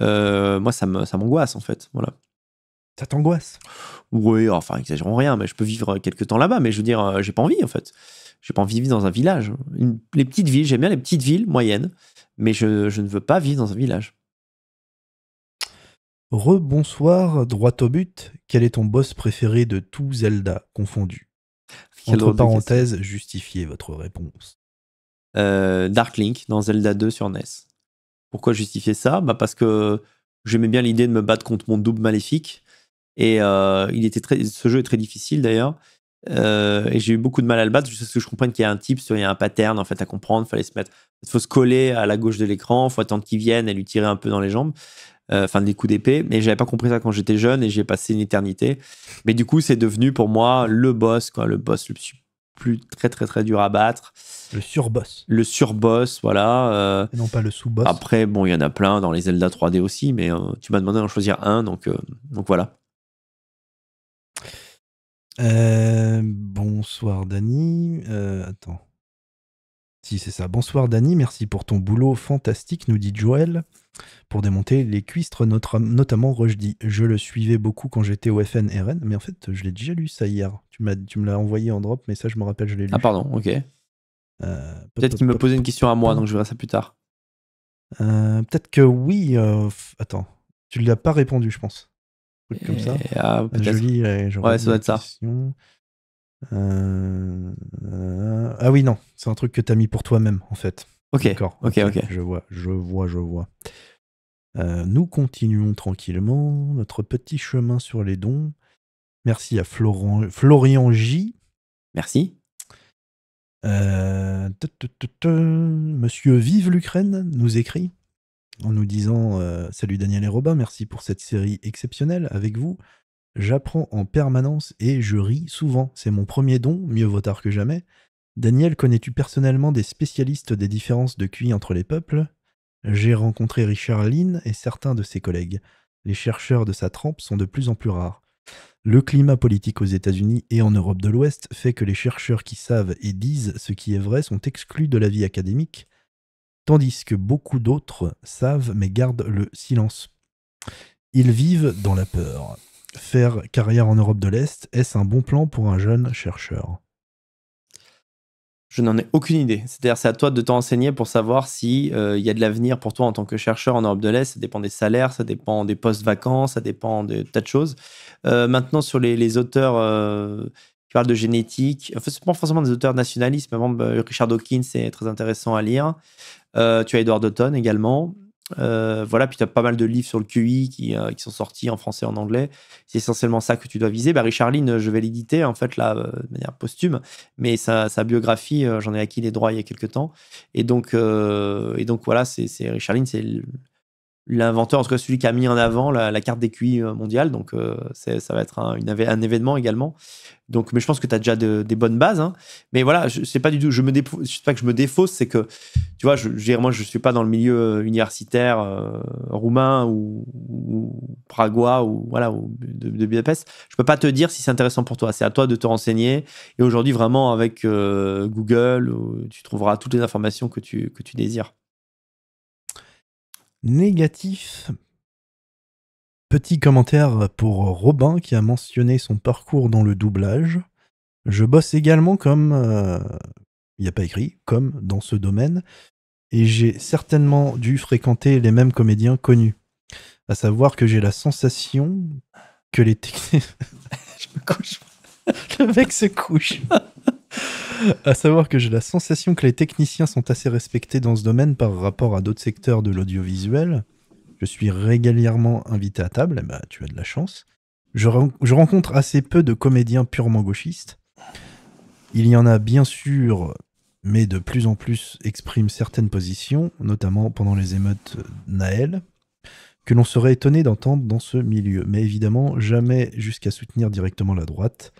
euh, moi, ça m'angoisse, en fait. Voilà. Ça t'angoisse Oui, enfin, exagérons rien, mais je peux vivre quelques temps là-bas, mais je veux dire, euh, j'ai pas envie, en fait. J'ai pas envie de vivre dans un village. les petites villes, j'aime bien les petites villes moyennes, mais je, je ne veux pas vivre dans un village. Rebonsoir, droit au but. Quel est ton boss préféré de tout Zelda confondu Entre parenthèses, justifiez votre réponse. Euh, Dark Link dans Zelda 2 sur NES. Pourquoi justifier ça bah Parce que j'aimais bien l'idée de me battre contre mon double maléfique. Et euh, il était très, ce jeu est très difficile d'ailleurs. Euh, et j'ai eu beaucoup de mal à le battre Je ce que je comprenne qu'il y a un type, il y a un pattern en fait à comprendre. Fallait se mettre, faut se coller à la gauche de l'écran, faut attendre qu'il vienne et lui tirer un peu dans les jambes. Enfin, des coups d'épée. Mais j'avais pas compris ça quand j'étais jeune et j'ai passé une éternité. Mais du coup, c'est devenu pour moi le boss, quoi, le boss le plus plus très très très dur à battre. Le surboss. Le surboss, voilà. Euh. non pas le sous-boss. Après, bon, il y en a plein dans les Zelda 3D aussi, mais euh, tu m'as demandé d'en choisir un, donc, euh, donc voilà. bonsoir Dani. attends. Si c'est ça. Bonsoir Dani, merci pour ton boulot fantastique, nous dit Joël pour démonter les cuistres, notamment Rushdie. Je le suivais beaucoup quand j'étais au RN, mais en fait, je l'ai déjà lu ça hier. Tu, m'as, tu me l'as envoyé en drop, mais ça, je me rappelle, je l'ai lu. Ah, pardon, ok. Euh, peut-être qu'il me posait une question à moi, donc je verrai ça plus tard. Euh, peut-être que oui. Euh, attends, tu ne l'as pas répondu, je pense. Un truc comme ça. Ah, ouais, ça doit être ça. Ah oui, non, c'est un truc que tu as mis pour toi-même, en fait. Ok. Ok, ok. Je vois, je vois, je vois. Euh, nous continuons tranquillement notre petit chemin sur les dons. Merci à Florian J. Merci. Euh, Monsieur Vive l'Ukraine nous écrit en nous disant euh, Salut Daniel et Robin, merci pour cette série exceptionnelle avec vous. J'apprends en permanence et je ris souvent. C'est mon premier don, mieux vaut tard que jamais. Daniel, connais-tu personnellement des spécialistes des différences de QI entre les peuples J'ai rencontré Richard Lynn et certains de ses collègues. Les chercheurs de sa trempe sont de plus en plus rares. Le climat politique aux États-Unis et en Europe de l'Ouest fait que les chercheurs qui savent et disent ce qui est vrai sont exclus de la vie académique, tandis que beaucoup d'autres savent mais gardent le silence. Ils vivent dans la peur. Faire carrière en Europe de l'Est, est-ce un bon plan pour un jeune chercheur je n'en ai aucune idée. C'est-à-dire, c'est à toi de t'enseigner pour savoir s'il euh, y a de l'avenir pour toi en tant que chercheur en Europe de l'Est. Ça dépend des salaires, ça dépend des postes vacants, ça dépend de tas de choses. Euh, maintenant, sur les, auteurs euh, qui parlent de génétique, ne ce pas forcément des auteurs nationalistes, mais bah, Richard Dawkins, c'est très intéressant à lire. tu as Edward Otton également. Euh, voilà, puis tu as pas mal de livres sur le QI qui, euh, qui sont sortis en français en anglais. C'est essentiellement ça que tu dois viser. Bah, Richard Lynn, euh, je vais l'éditer, en fait, là, de manière posthume, mais sa, sa biographie, j'en ai acquis les droits il y a quelques temps. Et donc, et donc voilà, c'est Richard Lynn, c'est l'inventeur, en tout cas celui qui a mis en avant la, carte des QI euh, mondiale. Donc, euh, ça va être un, événement également. Donc, mais je pense que tu as déjà des bonnes bases. Hein. Mais voilà, je sais pas du tout, je me sais pas que je me défausse, c'est que, tu vois, je, je moi, je suis pas dans le milieu euh, universitaire roumain ou, ou, ou voilà de, Budapest. Je peux pas te dire si c'est intéressant pour toi. C'est à toi de te renseigner. Et aujourd'hui, vraiment, avec Google, tu trouveras toutes les informations que tu désires négatif. Petit commentaire pour Robin qui a mentionné son parcours dans le doublage. Je bosse également comme, il euh, n'y a pas écrit, comme dans ce domaine, et j'ai certainement dû fréquenter les mêmes comédiens connus. À savoir que j'ai la sensation que les techniques. je me couche. Le mec se couche. à savoir que j'ai la sensation que les techniciens sont assez respectés dans ce domaine par rapport à d'autres secteurs de l'audiovisuel. Je suis régulièrement invité à table, bah, tu as de la chance. Je, je rencontre assez peu de comédiens purement gauchistes. Il y en a bien sûr, mais de plus en plus expriment certaines positions, notamment pendant les émeutes Naël, que l'on serait étonné d'entendre dans ce milieu. Mais évidemment, jamais jusqu'à soutenir directement la droite.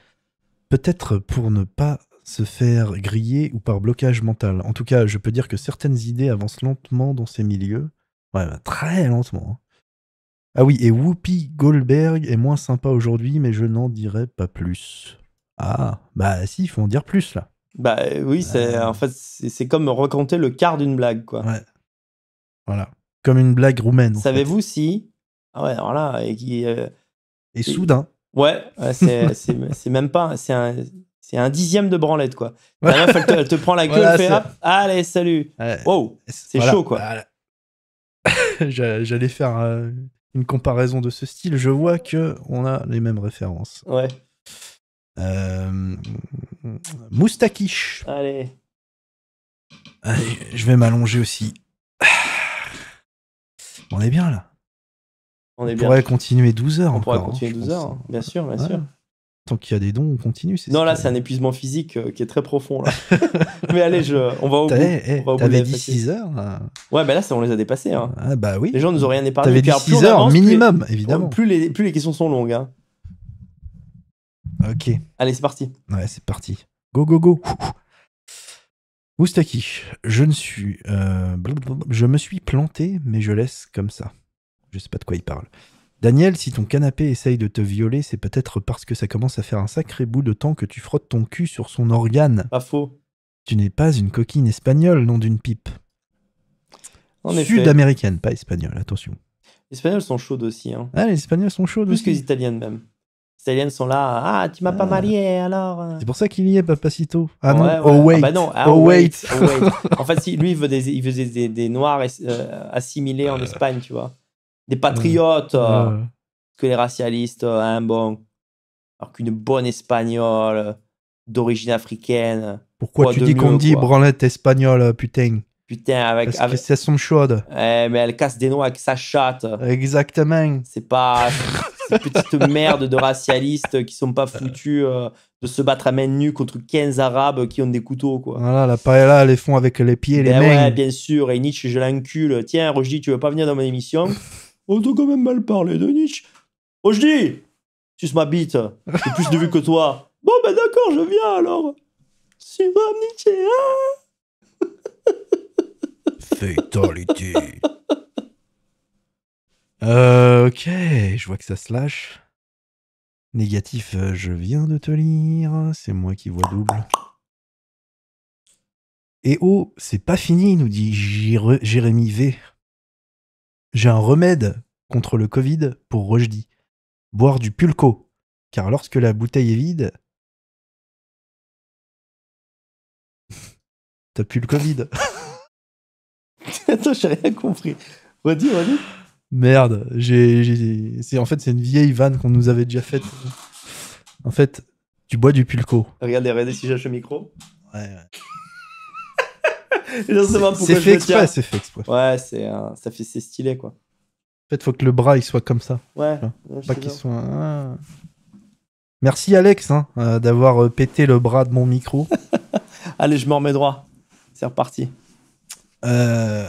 Peut-être pour ne pas se faire griller ou par blocage mental. En tout cas, je peux dire que certaines idées avancent lentement dans ces milieux. Ouais, bah, très lentement. Hein. Ah oui, et Whoopi Goldberg est moins sympa aujourd'hui, mais je n'en dirai pas plus. Ah, bah si, il faut en dire plus là. Bah euh, oui, c'est euh. en fait, c'est comme raconter le quart d'une blague, quoi. Ouais. Voilà. Comme une blague roumaine. Savez-vous si. Ah ouais, voilà, et qui. Euh, et, soudain. Ouais, ouais c'est même pas. C'est un c'est un dixième de branlette, quoi. elle te, prend la gueule, allez, salut. c'est chaud, quoi. J'allais faire euh, une comparaison de ce style. Je vois que on a les mêmes références. Ouais. Euh, Allez. je vais m'allonger aussi. On est bien là. On, est pourrait continuer 12 heures. On pourrait hein, continuer 12 heures, hein. bien sûr, bien sûr. Tant qu'il y a des dons, on continue. Non, là, c'est un épuisement physique euh, qui est très profond. mais allez, eh, on va au bout. T'avais dit 6 heures. Euh. Ouais, ben là, on les a dépassés. Hein. Ah, bah oui. Les gens nous ont rien épargné. T'avais dit 6 heures minimum, évidemment. Plus les, questions sont longues. Hein. Ok. Allez, c'est parti. Ouais, c'est parti. Go, go, go. Oustaki, je ne suis. Euh, je me suis planté, mais je laisse comme ça. Je sais pas de quoi il parle. Daniel, si ton canapé essaye de te violer, c'est peut-être parce que ça commence à faire un sacré bout de temps que tu frottes ton cul sur son organe. Pas faux. Tu n'es pas une coquine espagnole, non d'une pipe. Sud-américaine, pas espagnole, attention. Les Espagnols sont chauds aussi. Hein. Ah, les Espagnols sont aussi. Plus que les Italiennes même. Les Italiennes sont là. Ah, tu m'as pas ah. marié alors. Euh. C'est pour ça qu'il y est, Papacito. Ah non, oh, ah bah ah, oh wait. oh wait. en fait, lui, il veut des Noirs euh, assimilés en Espagne, tu vois des patriotes euh, que les racialistes, hein, bon. Alors qu'une bonne espagnole euh, d'origine africaine. Pourquoi tu dis qu'on dit branlette espagnole, putain Putain, avec. Parce que c'est son chaude. Eh, mais elle casse des noix avec sa chatte. Exactement. C'est pas. ces petites merdes de racialistes qui sont pas foutus de se battre à main nue contre 15 arabes qui ont des couteaux quoi. Voilà, la paella les font avec les pieds les ben mains. Ouais, bien sûr, et Nietzsche je l'encule. Tiens, Roger, tu veux pas venir dans mon émission On t'a quand même mal parlé de Nietzsche. Oh, je dis Tu ma bite. J'ai plus de vue que toi. Bon, ben d'accord, je viens alors. vrai, Nietzsche, hein Fatality. euh, ok, je vois que ça se lâche. Négatif, euh, je viens de te lire. C'est moi qui vois double. Et oh, c'est pas fini, nous dit Jérémy V. J'ai un remède contre le Covid pour Rojdi. Boire du pulco, car lorsque la bouteille est vide, t'as plus le Covid. Attends, j'ai rien compris. Redis, redis. Merde, j'ai, c'est en fait c'est une vieille vanne qu'on nous avait déjà faite. En fait, tu bois du pulco. Regardez, regardez si j'achète le micro. Ouais. ouais. C'est fait exprès, c'est fait exprès. Ouais, c'est ça fait c'est stylé quoi. En fait, faut que le bras il soit comme ça. Ouais. pas qu'il soit. Ah. Merci Alex hein, euh, d'avoir euh, pété le bras de mon micro. Allez, je m'en remets droit. C'est reparti. Euh...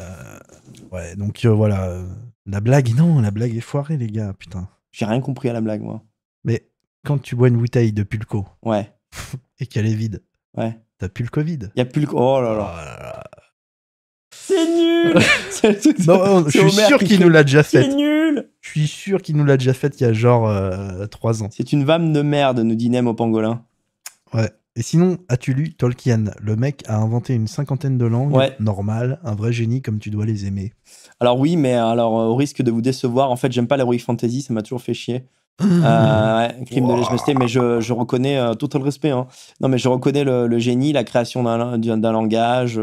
Ouais, donc euh, voilà. La blague, non, la blague est foirée, les gars, putain. J'ai rien compris à la blague, moi. Mais quand tu bois une bouteille de pulco. Ouais. et qu'elle est vide. Ouais. T'as plus le Covid. Y a plus le. Oh là là. Ah là, C'est nul Je suis sûr qu'il nous l'a déjà fait. C'est nul Je suis sûr qu'il nous l'a déjà fait il y a genre 3 euh, ans. C'est une vame de merde, nous dit Nem au pangolin. Ouais. Et sinon, as-tu lu Tolkien Le mec a inventé une cinquantaine de langues. Ouais. Normal, un vrai génie comme tu dois les aimer. Alors oui, mais alors euh, au risque de vous décevoir, en fait, j'aime pas l'heroic fantasy, ça m'a toujours fait chier. Euh, crime de légèreté mais je, reconnais euh, tout le respect. Hein. Non, mais je reconnais le, génie, la création d'un langage.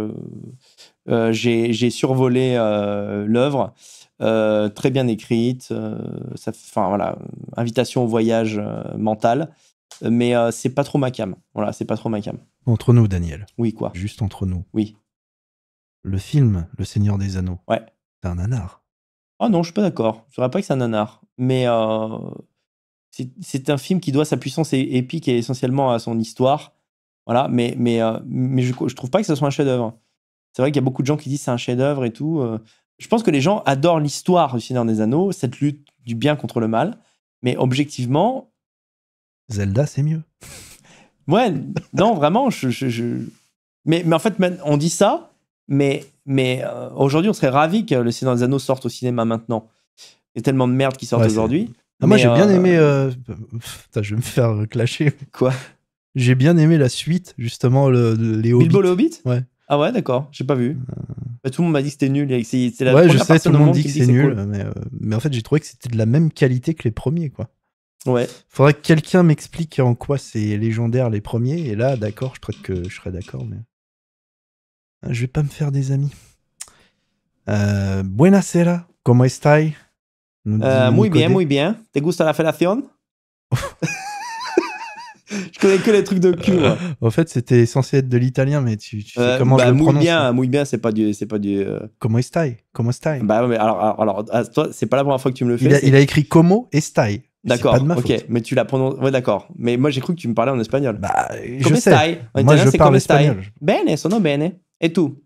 Euh, j'ai survolé l'œuvre, très bien écrite. Enfin voilà, invitation au voyage mental. Mais c'est pas trop ma cam. Voilà, c'est pas trop ma cam. Entre nous, Daniel. Oui, quoi. Juste entre nous. Oui. Le film Le Seigneur des Anneaux. Ouais. C'est un nanar. Ah oh non, je suis pas d'accord. Je dirais pas que c'est un nanar. Mais c'est un film qui doit sa puissance épique et essentiellement à son histoire. Voilà, mais, euh, je, trouve pas que ce soit un chef-d'œuvre. C'est vrai qu'il y a beaucoup de gens qui disent c'est un chef-d'œuvre et tout. Euh. Je pense que les gens adorent l'histoire du Seigneur des Anneaux, cette lutte du bien contre le mal, mais objectivement. Zelda, c'est mieux. ouais, non, vraiment, je. Mais, en fait, on dit ça, mais, mais euh, aujourd'hui, on serait ravi que le Seigneur des Anneaux sorte au cinéma maintenant. Il y a tellement de merde qui sort aujourd'hui. Ah, moi, j'ai bien euh, aimé. Euh, je vais me faire euh, clasher. Quoi J'ai bien aimé la suite, justement, le, les Hobbits. Bilbo le Hobbit Ouais. Ah ouais, d'accord, j'ai pas vu. Bah, tout le monde m'a dit que c'était nul. C'est la ouais, je sais, tout le monde dit que, c'est nul. Mais, en fait, j'ai trouvé que c'était de la même qualité que les premiers, quoi. Ouais. Faudrait que quelqu'un m'explique en quoi c'est légendaire les premiers. Et là, d'accord, je crois que je serais d'accord, mais. Je vais pas me faire des amis. Euh, buenasera, como estáis? Euh, muy bien, muy bien. Te gusta la fellation Je connais que les trucs de cul. En fait, c'était censé être de l'italien, mais tu, tu sais euh, comment bah, je le muy bien, hein. muy bien, c'est pas du, c'est pas du. euh, Como estai Como Bah mais alors, alors, ah, toi, c'est pas la première fois que tu me le fais. il, a, écrit como estai. D'accord. Ok, mais tu l'as prononcé. Ouais, d'accord. Mais moi, j'ai cru que tu me parlais en espagnol. Bah, je sais. Moi, je parle espagnol. Bene, sono bene. Et tout.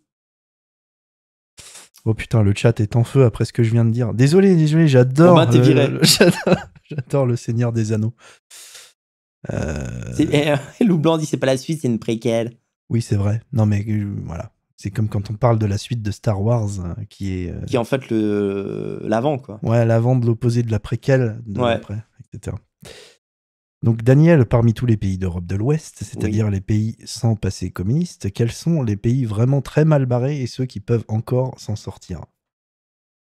Oh putain, le chat est en feu après ce que je viens de dire. Désolé, désolé, j'adore. j'adore le Seigneur des Anneaux. Euh... Blanc dit c'est pas la suite, c'est une préquelle. Oui, c'est vrai. Non, mais voilà. C'est comme quand on parle de la suite de Star Wars, euh, qui est. Euh, qui est en fait l'avant, quoi. Ouais, l'avant de l'opposé de la préquelle, de ouais. après, etc. Donc Daniel, parmi tous les pays d'Europe de l'Ouest, c'est-à-dire les pays sans passé communiste, quels sont les pays vraiment très mal barrés et ceux qui peuvent encore s'en sortir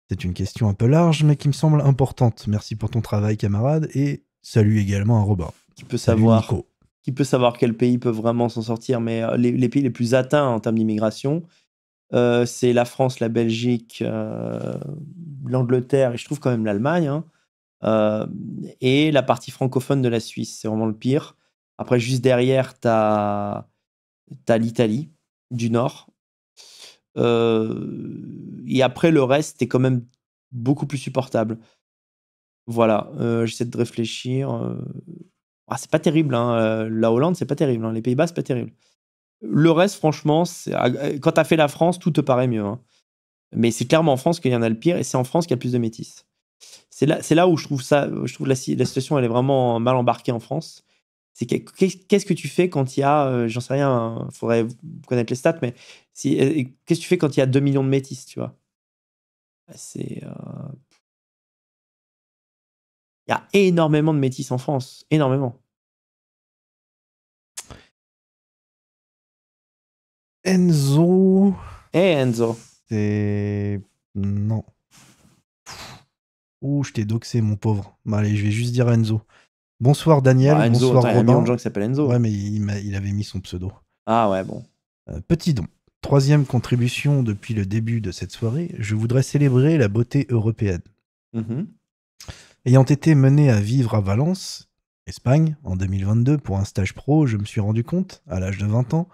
C'est une question un peu large, mais qui me semble importante. Merci pour ton travail, camarade, et salut également à Robin. Qui peut savoir Qui peut savoir quels pays peuvent vraiment s'en sortir Mais euh, les, pays les plus atteints en termes d'immigration, euh, c'est la France, la Belgique, euh, l'Angleterre et je trouve quand même l'Allemagne. Hein. Euh, et la partie francophone de la Suisse, c'est vraiment le pire. Après, juste derrière, tu as, l'Italie du Nord. Euh, et après, le reste est quand même beaucoup plus supportable. Voilà, euh, j'essaie de réfléchir. Ah, c'est pas terrible, hein, la Hollande, c'est pas terrible, hein, les Pays-Bas, c'est pas terrible. Le reste, franchement, ah, quand t'as fait la France, tout te paraît mieux. Hein. Mais c'est clairement en France qu'il y en a le pire, et c'est en France qu'il y a plus de métis c'est là, où je trouve ça, je trouve la, la, situation elle est vraiment mal embarquée en France. C'est qu'est-ce que tu fais quand il y a, euh, j'en sais rien, il hein, faudrait connaître les stats, mais si, qu'est-ce que tu fais quand il y a 2 millions de métis, tu vois C'est. Euh, il y a énormément de métis en France, énormément. Enzo. Eh Enzo. C'est. Non. Ouh, je t'ai doxé, mon pauvre. Bah, allez, je vais juste dire Enzo. Bonsoir Daniel, ah, bonsoir Il y a un qui s'appelle Enzo. Ouais, mais il, avait mis son pseudo. Ah ouais, bon. Euh, petit don. Troisième contribution depuis le début de cette soirée, je voudrais célébrer la beauté européenne. Mm-hmm. Ayant été mené à vivre à Valence, Espagne, en 2022 pour un stage pro, je me suis rendu compte, à l'âge de 20 ans,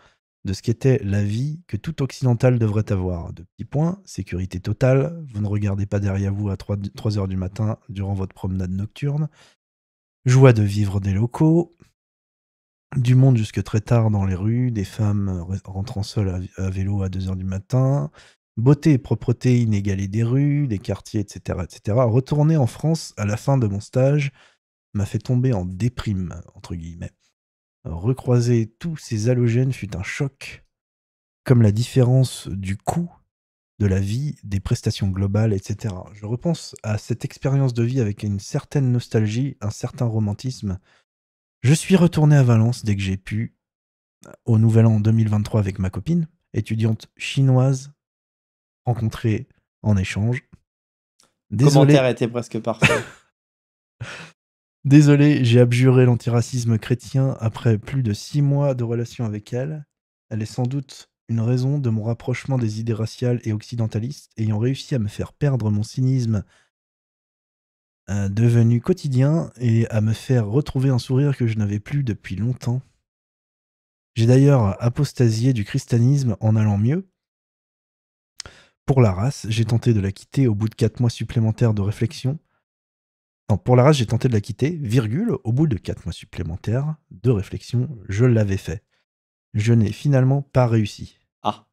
de ce qu'était la vie que tout occidental devrait avoir. De petits points, sécurité totale, vous ne regardez pas derrière vous à 3, h heures du matin durant votre promenade nocturne, joie de vivre des locaux, du monde jusque très tard dans les rues, des femmes rentrant seules à, vélo à 2 heures du matin, beauté et propreté inégalée des rues, des quartiers, etc. etc. Retourner en France à la fin de mon stage m'a fait tomber en déprime, entre guillemets recroiser tous ces halogènes fut un choc, comme la différence du coût de la vie, des prestations globales, etc. Je repense à cette expérience de vie avec une certaine nostalgie, un certain romantisme. Je suis retourné à Valence dès que j'ai pu, au Nouvel An 2023 avec ma copine, étudiante chinoise, rencontrée en échange. Désolé. Commentaire était presque parfait. Désolé, j'ai abjuré l'antiracisme chrétien après plus de six mois de relation avec elle. Elle est sans doute une raison de mon rapprochement des idées raciales et occidentalistes, ayant réussi à me faire perdre mon cynisme euh, devenu quotidien et à me faire retrouver un sourire que je n'avais plus depuis longtemps. J'ai d'ailleurs apostasié du christianisme en allant mieux. Pour la race, j'ai tenté de la quitter au bout de quatre mois supplémentaires de réflexion, pour la race, j'ai tenté de la quitter, virgule, au bout de 4 mois supplémentaires de réflexion, je l'avais fait. Je n'ai finalement pas réussi. Ah.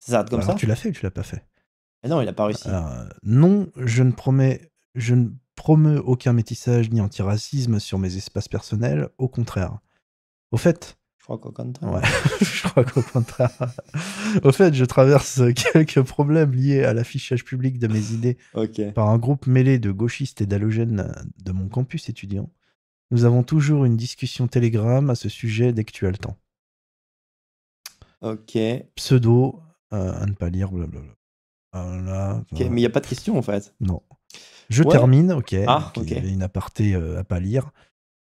Ça comme ça Tu l'as fait ou tu l'as pas fait ah Non, il n'a pas réussi. Euh, non, je ne promets, je ne promeux aucun métissage ni antiracisme sur mes espaces personnels, au contraire. Au fait, je crois qu'au contraire. Ouais, je crois qu'au contraire. Au fait, je traverse quelques problèmes liés à l'affichage public de mes idées par un groupe mêlé de gauchistes et d'halogènes euh, de mon campus étudiant. Nous avons toujours une discussion télégramme à ce sujet dès que tu as le temps. Ok. Pseudo, euh, à ne pas lire, blablabla. Voilà, mais il n'y a pas de question en fait. Non. Je termine, ok. Ah, ok. Il y avait une aparté à euh, à pas lire.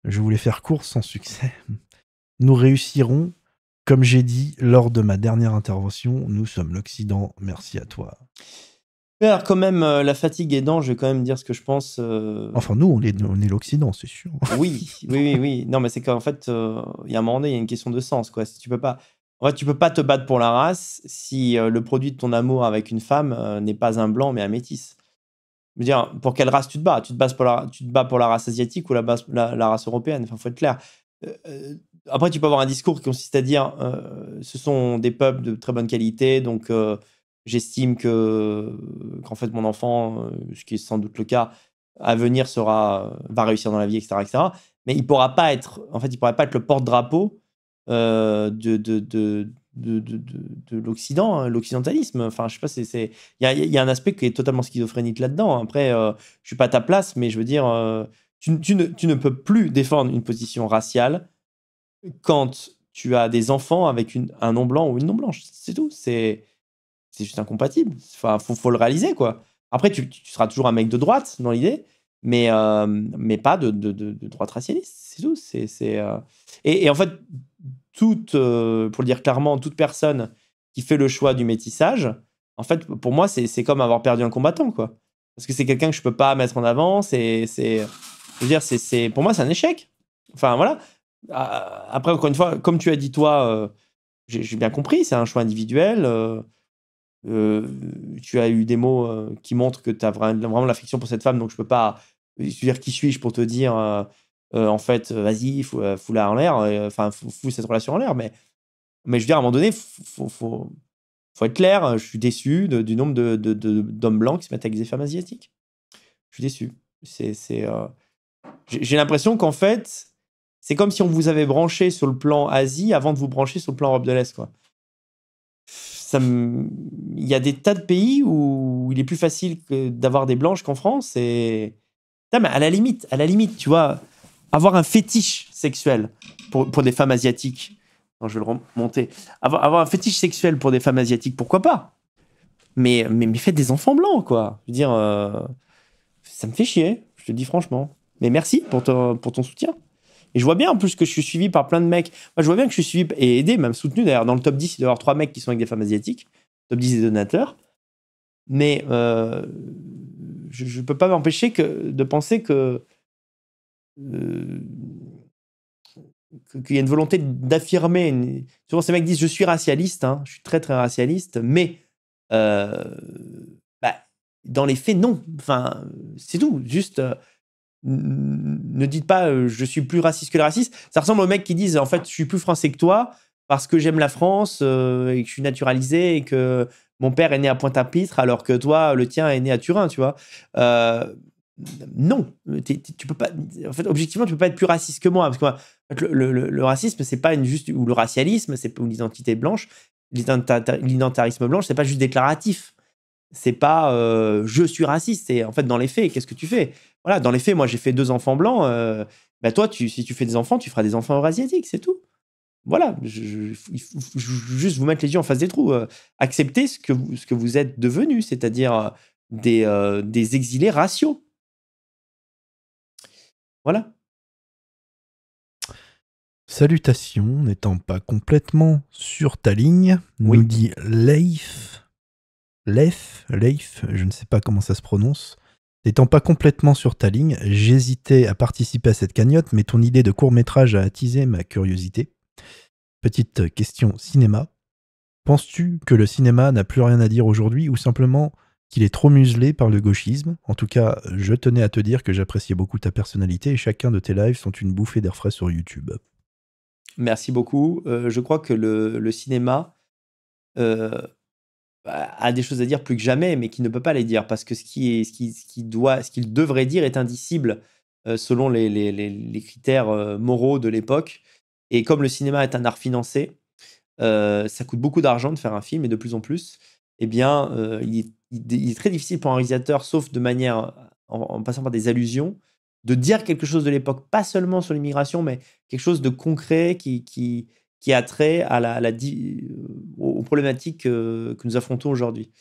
Je voulais faire court sans succès. Nous réussirons, comme j'ai dit lors de ma dernière intervention, nous sommes l'Occident, merci à toi. Alors quand même, euh, la fatigue aidant, je vais quand même dire ce que je pense. Euh. Enfin, nous, on est, l'Occident, c'est sûr. Oui, oui, oui, Non, mais c'est qu'en fait, euh, il y a un moment donné, il y a une question de sens, quoi. tu peux pas, en fait, tu peux pas te battre pour la race si le produit de ton amour avec une femme n'est pas un blanc mais un métis. Je veux dire, pour quelle race tu te bats Tu te bats pour la, tu te bats pour la race asiatique ou la, race européenne Enfin, faut être clair. Après, tu peux avoir un discours qui consiste à dire euh, ce sont des peuples de très bonne qualité, donc euh, j'estime que euh, qu'en fait mon enfant, euh, ce qui est sans doute le cas, à venir sera va réussir dans la vie, etc., etc. Mais il pourra pas être, en fait, il pourra pas être le porte-drapeau de, de, de de, de, l'Occident, hein, l'occidentalisme. Enfin, je sais pas, c'est il y, a, un aspect qui est totalement schizophrénique là-dedans. Après, je je suis pas à ta place, mais je veux dire, tu, ne, tu, ne, peux plus défendre une position raciale quand tu as des enfants avec une, un nom blanc ou une nom blanche. C'est tout. C'est c'est juste incompatible. Enfin, faut, le réaliser quoi. Après, tu, seras toujours un mec de droite dans l'idée, mais euh, mais pas de, de, droite racialiste. C'est tout. C'est euh. et, en fait toute euh, pour le dire clairement toute personne qui fait le choix du métissage, en fait pour moi c'est comme avoir perdu un combattant quoi. Parce que c'est quelqu'un que je peux pas mettre en avant. C'est c'est je veux dire c'est pour moi c'est un échec. Enfin voilà, ah, après, encore une fois, comme tu as dit toi, euh, j'ai bien compris, c'est un choix individuel. Euh, euh, tu as eu des mots qui montrent que tu as vraiment, vraiment l'affection pour cette femme, donc je ne peux pas je dire qui suis-je pour te dire en fait, vas-y, fous, la en l'air, enfin, fous, cette relation en l'air, mais, mais je veux dire, à un moment donné, faut, faut, être clair, je suis déçu du nombre d'hommes de, d'hommes blancs qui se mettent avec des femmes asiatiques. Je suis déçu. C'est, J'ai l'impression qu'en fait, c'est comme si on vous avait branché sur le plan Asie avant de vous brancher sur le plan Europe de l'Est. Quoi. Ça Il y a des tas de pays où il est plus facile que d'avoir des blanches qu'en France. Et... mais à la limite, à la limite, tu vois, avoir un fétiche sexuel pour, pour des femmes asiatiques. je vais le remonter. Avoir, avoir un fétiche sexuel pour des femmes asiatiques, pourquoi pas mais, mais, mais, faites des enfants blancs, quoi. Je veux dire, euh, ça me fait chier, je te dis franchement. Mais merci pour ton, pour ton soutien. Et je vois bien en plus que je suis suivi par plein de mecs. Moi, je vois bien que je suis suivi et aidé, même soutenu d'ailleurs. Dans le top 10, il doit y avoir trois mecs qui sont avec des femmes asiatiques. Top 10 des donateurs. Mais euh, je ne peux pas m'empêcher de penser euh, que. qu'il y a une volonté d'affirmer. Souvent, ces mecs disent Je suis racialiste, hein, je suis très très racialiste, mais euh, bah, dans les faits, non. Enfin, c'est tout. Juste, ne dites pas euh, je suis plus raciste que le raciste », Ça ressemble aux mecs qui disent en fait je suis plus français que toi parce que j'aime la France euh, et que je suis naturalisé et que mon père est né à Pointe-à-Pitre alors que toi le tien est né à Turin, tu vois. Euh, non, tu peux pas. En fait, objectivement, tu peux pas être plus raciste que moi parce que le, racisme c'est pas une juste ou le racialisme c'est une identité blanche, l'identarisme blanche c'est pas juste déclaratif. C'est pas je suis raciste, c'est en fait dans les faits qu'est-ce que tu fais voilà, dans les faits, moi j'ai fait deux enfants blancs. Euh, bah, toi, si tu fais des enfants, tu feras des enfants eurasiatiques, c'est tout. Voilà, juste vous mettre les yeux en face des trous. Euh. acceptez ce que, vous, êtes devenus, c'est-à-dire euh, des, exilés raciaux. Voilà. Salutations, n'étant pas complètement sur ta ligne, oui. nous dit Leif. Leif, Leif, je ne sais pas comment ça se prononce. N'étant pas complètement sur ta ligne, j'hésitais à participer à cette cagnotte, mais ton idée de court métrage a attisé ma curiosité. Petite question cinéma. Penses-tu que le cinéma n'a plus rien à dire aujourd'hui ou simplement qu'il est trop muselé par le gauchisme En tout cas, je tenais à te dire que j'appréciais beaucoup ta personnalité et chacun de tes lives sont une bouffée d'air frais sur YouTube. Merci beaucoup. Euh, je crois que le, cinéma euh, a des choses à dire plus que jamais, mais qui ne peut pas les dire parce que ce qui ce qui, ce qu'il devrait dire est indicible euh, selon les, les, critères euh, moraux de l'époque. Et comme le cinéma est un art financé, euh, ça coûte beaucoup d'argent de faire un film et de plus en plus. Eh bien, il est, très difficile pour un réalisateur, sauf de manière en, passant par des allusions, de dire quelque chose de l'époque, pas seulement sur l'immigration, mais quelque chose de concret qui, qui qui a trait à la, à euh, aux problématiques euh, que, nous affrontons aujourd'hui.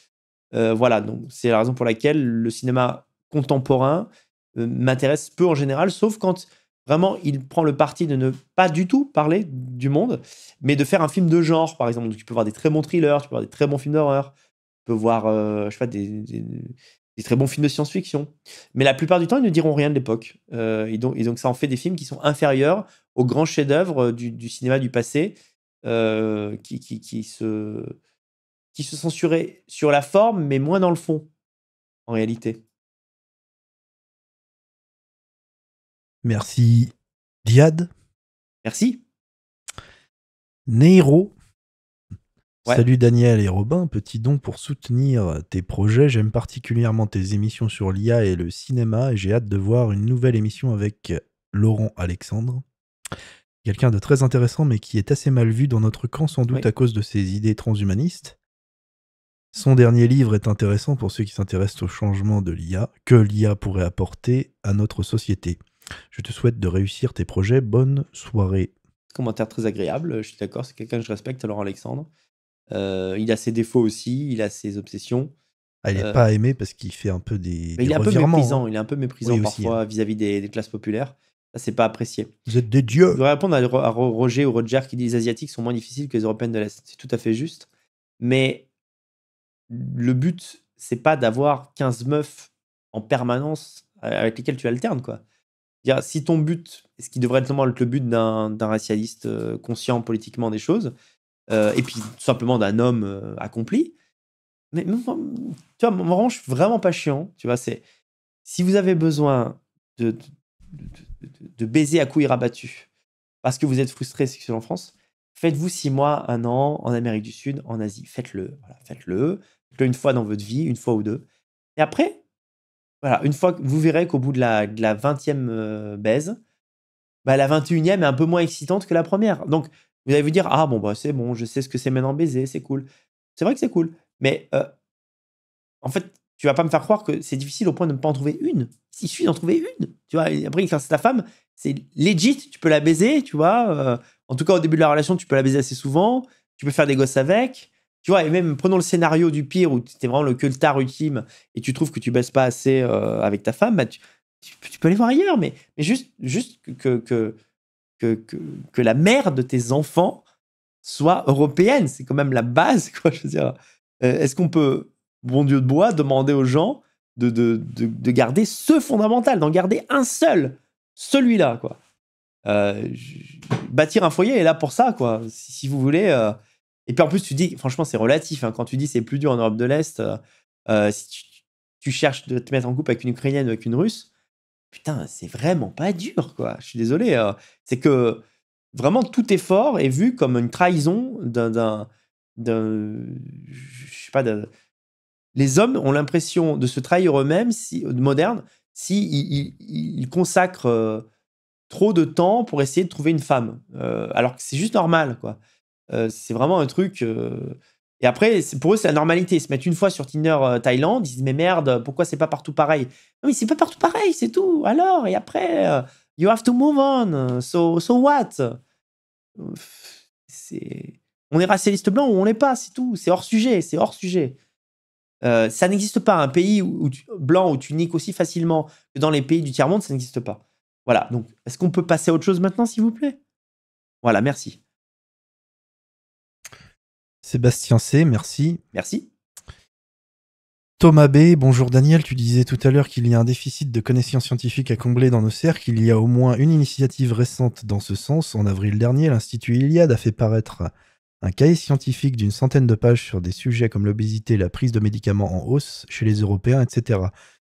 Euh, voilà, donc c'est la raison pour laquelle le cinéma contemporain m'intéresse peu en général, sauf quand vraiment il prend le parti de ne pas du tout parler du monde, mais de faire un film de genre, par exemple. Donc, tu peux voir des très bons thrillers, tu peux voir des très bons films d'horreur, tu peux voir, je sais pas, des, très bons films de science-fiction. Mais la plupart du temps, ils ne diront rien de l'époque. et donc ça en fait des films qui sont inférieurs aux grands chefs-d'œuvre euh, du, cinéma du passé euh, qui, se, censurait sur la forme, mais moins dans le fond, en réalité. Merci, Diad Merci. Neiro. Salut Daniel et Robin, petit don pour soutenir tes projets. J'aime particulièrement tes émissions sur l'IA et le cinéma et j'ai hâte de voir une nouvelle émission avec Laurent Alexandre. Quelqu'un de très intéressant, mais qui est assez mal vu dans notre camp, sans doute à cause de ses idées transhumanistes. Son dernier livre est intéressant pour ceux qui s'intéressent au changement de l'IA, que l'IA pourrait apporter à notre société. Je te souhaite de réussir tes projets. Bonne soirée. Commentaire très agréable, je suis d'accord, c'est quelqu'un que je respecte, Alors Alexandre. Euh, il a ses défauts aussi, il a ses obsessions. Ah, il n'est euh, pas aimé parce qu'il fait un peu des. Mais il, hein. est un peu méprisant, méprisant parfois hein. vis-à-vis des, classes populaires c'est pas apprécié. Vous êtes des dieux. Je voudrais répondre à, Roger ou Roger qui dit les Asiatiques sont moins difficiles que les Européennes de l'Est. C'est tout à fait juste. Mais le but, c'est pas d'avoir 15 meufs en permanence euh, avec lesquelles tu alternes, quoi. si ton but, ce qui devrait être le but d'un racialiste euh, conscient politiquement des choses, euh, et puis tout simplement d'un homme accompli, mais tu vois, je suis vraiment pas chiant, tu vois, c'est si vous avez besoin de de baiser à couilles rabattues parce que vous êtes frustré c'est en France, faites-vous six mois, un an en Amérique du Sud, en Asie. Faites-le. faites-le. le une fois dans votre vie, une fois ou deux. Et après, voilà, une fois que vous verrez qu'au bout de la, de la 20e euh, baise, bah, la 21e est un peu moins excitante que la première. Donc, vous allez vous dire Ah, bon, bah, c'est bon, je sais ce que c'est maintenant baiser, c'est cool. C'est vrai que c'est cool. Mais euh, en fait, tu vas pas me faire croire que c'est difficile au point de ne pas en trouver une. Si Il suffit d'en trouver une. Tu vois, après, quand c'est ta femme, c'est legit, tu peux la baiser, tu vois. Euh. en tout cas, au début de la relation, tu peux la baiser assez souvent. Tu peux faire des gosses avec. Tu vois, et même prenons le scénario du pire où tu es vraiment le cultard ultime et tu trouves que tu baisses pas assez euh, avec ta femme, bah, tu, peux aller voir ailleurs. Mais, juste, que, la mère de tes enfants soit européenne, c'est quand même la base, quoi. Je veux euh, est-ce qu'on peut bon Dieu de bois demander aux gens de, de, garder ce fondamental, d'en garder un seul, celui-là, quoi. Euh, bâtir un foyer est là pour ça, quoi. Si, vous voulez. Euh. Et puis en plus, tu dis, franchement, c'est relatif. Hein, quand tu dis c'est plus dur en Europe de l'Est, euh, si tu, cherches de te mettre en couple avec une Ukrainienne ou avec une Russe, putain, c'est vraiment pas dur, quoi. Je suis désolé. c'est que vraiment tout effort est vu comme une trahison d'un. d'un, je sais pas, de les hommes ont l'impression de se trahir eux-mêmes, si, euh, modernes, s'ils si ils, consacrent euh, trop de temps pour essayer de trouver une femme. Euh, alors que c'est juste normal, quoi. c'est vraiment un truc. Et après, pour eux, c'est la normalité. Ils se mettent une fois sur Tinder Thaïlande, ils disent Mais merde, pourquoi c'est pas partout pareil Non, mais c'est pas partout pareil, c'est tout. Alors, et après, you have to move on. So, what On est racialiste blanc ou on l'est pas, c'est tout. C'est hors sujet, c'est hors sujet. Euh, ça n'existe pas. Un pays où, blanc où tu niques aussi facilement que dans les pays du tiers-monde, ça n'existe pas. Voilà. Donc, est-ce qu'on peut passer à autre chose maintenant, s'il vous plaît Voilà, merci. Sébastien C, merci. Merci. Thomas B, bonjour Daniel, tu disais tout à l'heure qu'il y a un déficit de connaissances scientifiques à combler dans nos cercles. Il y a au moins une initiative récente dans ce sens. En avril dernier, l'Institut Iliade a fait paraître un cahier scientifique d'une centaine de pages sur des sujets comme l'obésité, la prise de médicaments en hausse chez les Européens, etc.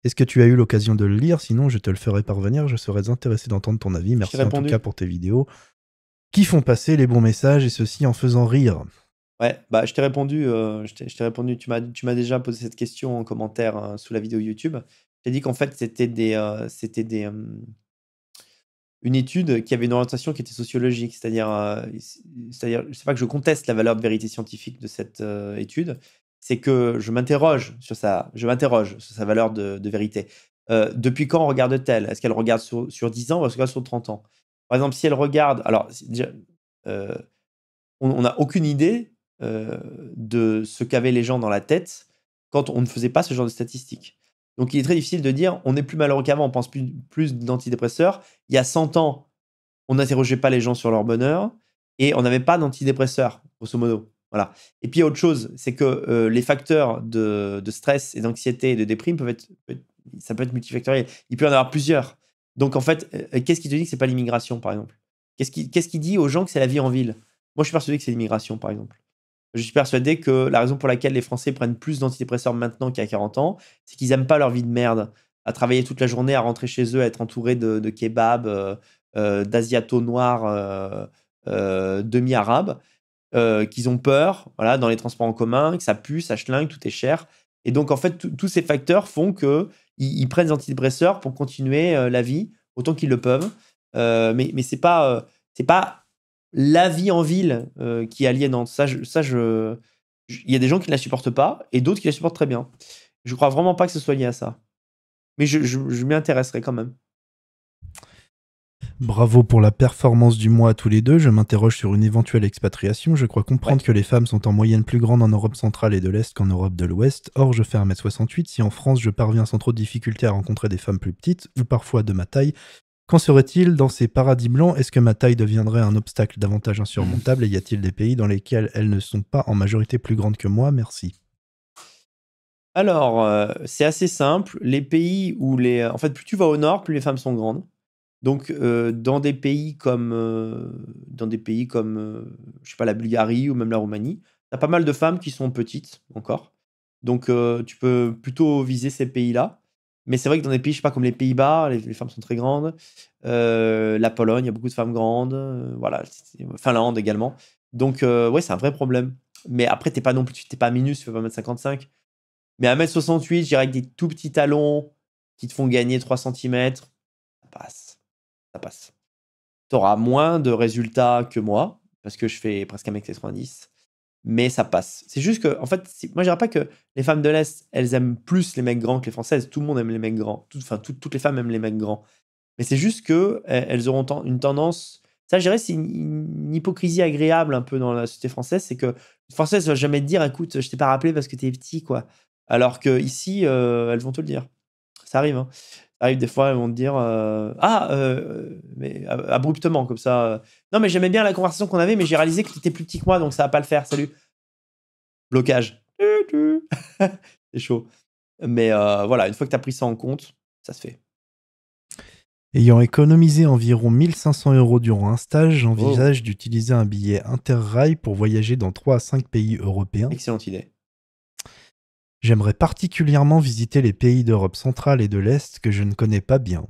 Est-ce que tu as eu l'occasion de le lire Sinon, je te le ferai parvenir. Je serais intéressé d'entendre ton avis. Merci en tout cas pour tes vidéos qui font passer les bons messages et ceci en faisant rire. Ouais, bah je t'ai répondu. Euh, je t'ai répondu. Tu m'as tu m'as déjà posé cette question en commentaire euh, sous la vidéo YouTube. J'ai dit qu'en fait c'était des euh, c'était des une étude qui avait une orientation qui était sociologique, c'est-à-dire, euh, c'est-à-dire, c'est pas que je conteste la valeur de vérité scientifique de cette euh, étude, c'est que je m'interroge sur ça, je m'interroge sur sa valeur de, vérité. Euh, depuis quand regarde-t-elle Est-ce qu'elle regarde sur, 10 ans ou est-ce qu'elle regarde sur 30 ans Par exemple, si elle regarde, alors on n'a aucune idée de ce qu'avaient les gens dans la tête quand on ne faisait pas ce genre de statistiques. Donc il est très difficile de dire on est plus malheureux qu'avant, on pense plus, d'antidépresseurs. Il y a 100 ans, on n'interrogeait pas les gens sur leur bonheur et on n'avait pas d'antidépresseurs, grosso modo. Voilà. Et puis autre chose, c'est que euh, les facteurs de, stress et d'anxiété et de déprime peuvent être, ça peut être multifactoriel. Il peut y en avoir plusieurs. Donc en fait, euh, qu'est-ce qui te dit que c'est pas l'immigration, par exemple Qu'est-ce qui, qu'est-ce qui dit aux gens que c'est la vie en ville Moi, je suis persuadé que c'est l'immigration, par exemple. Je suis persuadé que la raison pour laquelle les Français prennent plus d'antidépresseurs maintenant qu'il y a 40 ans, c'est qu'ils n'aiment pas leur vie de merde, à travailler toute la journée, à rentrer chez eux, à être entouré de, kebabs, euh, euh noirs euh, euh, demi-arabes, qu'ils ont peur voilà, dans les transports en commun, que ça pue, ça chlingue, tout est cher. Et donc, en fait, tous ces facteurs font qu'ils ils prennent des antidépresseurs pour continuer la vie autant qu'ils le peuvent. mais mais ce n'est pas, c'est pas la vie en ville euh, qui est aliénante. Ça, je, il y a des gens qui ne la supportent pas et d'autres qui la supportent très bien. Je crois vraiment pas que ce soit lié à ça. Mais je, m'y intéresserai quand même. Bravo pour la performance du mois à tous les deux. Je m'interroge sur une éventuelle expatriation. Je crois comprendre que les femmes sont en moyenne plus grandes en Europe centrale et de l'Est qu'en Europe de l'Ouest. Or, je fais 1m68. Si en France, je parviens sans trop de difficultés à rencontrer des femmes plus petites, ou parfois de ma taille, Qu'en serait-il dans ces paradis blancs Est-ce que ma taille deviendrait un obstacle davantage insurmontable mmh. Et y a-t-il des pays dans lesquels elles ne sont pas en majorité plus grandes que moi Merci. Alors, euh, c'est assez simple. Les pays où les... En fait, plus tu vas au nord, plus les femmes sont grandes. Donc, euh, dans des pays comme, euh, dans des pays comme je sais pas, la Bulgarie ou même la Roumanie, tu as pas mal de femmes qui sont petites encore. Donc, tu peux plutôt viser ces pays-là. Mais c'est vrai que dans des pays, je sais pas, comme les Pays-Bas, les, femmes sont très grandes. Euh, la Pologne, il y a beaucoup de femmes grandes. Euh, voilà, Finlande également. Donc, euh, ouais, c'est un vrai problème. Mais après, t'es pas non plus, t'es pas minus, tu fais pas 1m55. Mais 1m68, je dirais avec des tout petits talons qui te font gagner 3 cm, ça passe. Ça passe. Tu auras moins de résultats que moi, parce que je fais presque 1m90 mais ça passe. C'est juste que, en fait, moi je dirais pas que les femmes de l'Est, elles aiment plus les mecs grands que les Françaises. Tout le monde aime les mecs grands. enfin, toutes les femmes aiment les mecs grands. Mais c'est juste que eh, elles auront une tendance. Ça, je dirais, c'est une, hypocrisie agréable un peu dans la société française. C'est que les Françaises ne vont jamais te dire écoute, je t'ai pas rappelé parce que t'es petit, quoi. Alors que ici, euh, elles vont te le dire. Ça arrive. Hein des fois, ils vont te dire euh, Ah, euh, mais abruptement, comme ça. Euh. non, mais j'aimais bien la conversation qu'on avait, mais j'ai réalisé que tu plus petit que moi, donc ça va pas le faire. Salut. Blocage. C'est chaud. Mais voilà, une fois que tu as pris ça en compte, ça se fait. Ayant économisé environ 1500 euros durant un stage, j'envisage d'utiliser un billet interrail pour voyager dans 3 à 5 pays européens. Excellente idée. J'aimerais particulièrement visiter les pays d'Europe centrale et de l'Est que je ne connais pas bien.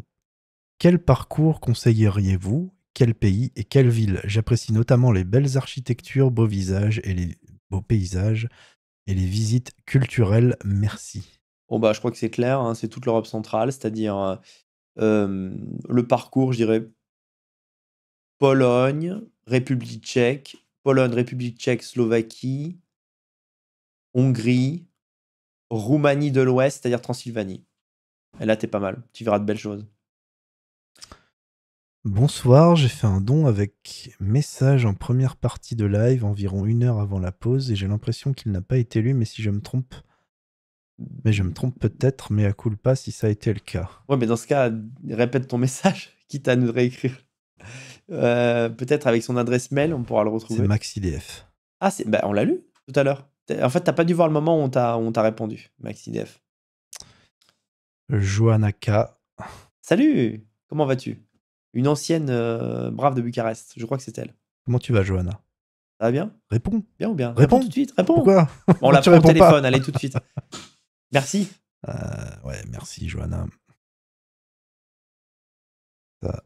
Quel parcours conseilleriez-vous Quel pays et quelle ville J'apprécie notamment les belles architectures, beaux visages et les beaux paysages et les visites culturelles. Merci. Bon bah, je crois que c'est clair, hein, c'est toute l'Europe centrale, c'est-à-dire euh, euh, le parcours, je dirais Pologne, République tchèque, Pologne, République tchèque, Slovaquie, Hongrie, Roumanie de l'Ouest, c'est-à-dire Transylvanie. Et là, t'es pas mal. Tu verras de belles choses. Bonsoir, j'ai fait un don avec message en première partie de live, environ une heure avant la pause, et j'ai l'impression qu'il n'a pas été lu, mais si je me trompe, mais je me trompe peut-être, mais à coup pas si ça a été le cas. Ouais, mais dans ce cas, répète ton message, quitte à nous réécrire. Euh, peut-être avec son adresse mail, on pourra le retrouver. C'est MaxiDF. Ah, c'est... Bah, on l'a lu tout à l'heure. En fait, t'as pas dû voir le moment où on t'a, on répondu, MaxiDef. Joanaka. Salut Comment vas-tu Une ancienne brave de Bucarest, je crois que c'est elle. Comment tu vas, Johanna Ça va bien Réponds. Bien ou bien Réponds. tout de suite, réponds. Pourquoi On l'a au téléphone, allez tout de suite. Merci. ouais, merci, Johanna.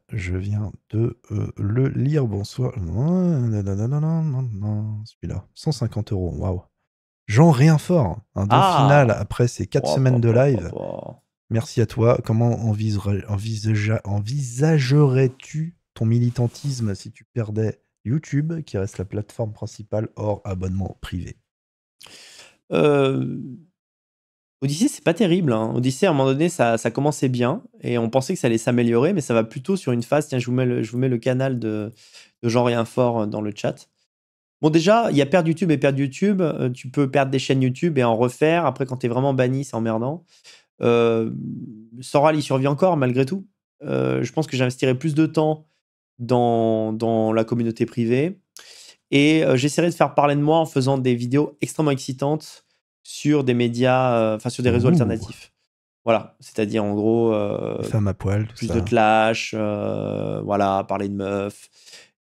je viens de le lire. Bonsoir. Celui-là, 150 euros. Waouh. Jean Rienfort, un don ah. final après ces quatre semaines de live. Merci à toi. Comment envisagerais-tu ton militantisme si tu perdais YouTube, qui reste la plateforme principale hors abonnement privé euh... c'est pas terrible. Hein. Odyssée, à un moment donné, ça, commençait bien et on pensait que ça allait s'améliorer, mais ça va plutôt sur une phase. Tiens, je vous mets le, canal de, de Jean Rienfort euh, dans le chat. Bon, déjà, il y a perdre YouTube et perdre YouTube. Euh, tu peux perdre des chaînes YouTube et en refaire. Après, quand tu es vraiment banni, c'est emmerdant. Euh, Soral, il survit encore, malgré tout. Euh, je pense que j'investirai plus de temps dans, dans la communauté privée. Et j'essaierai de faire parler de moi en faisant des vidéos extrêmement excitantes sur des médias, enfin sur des réseaux alternatifs. Voilà, c'est-à-dire en gros. Femme à poil, tout plus ça. de clash, voilà, parler de meufs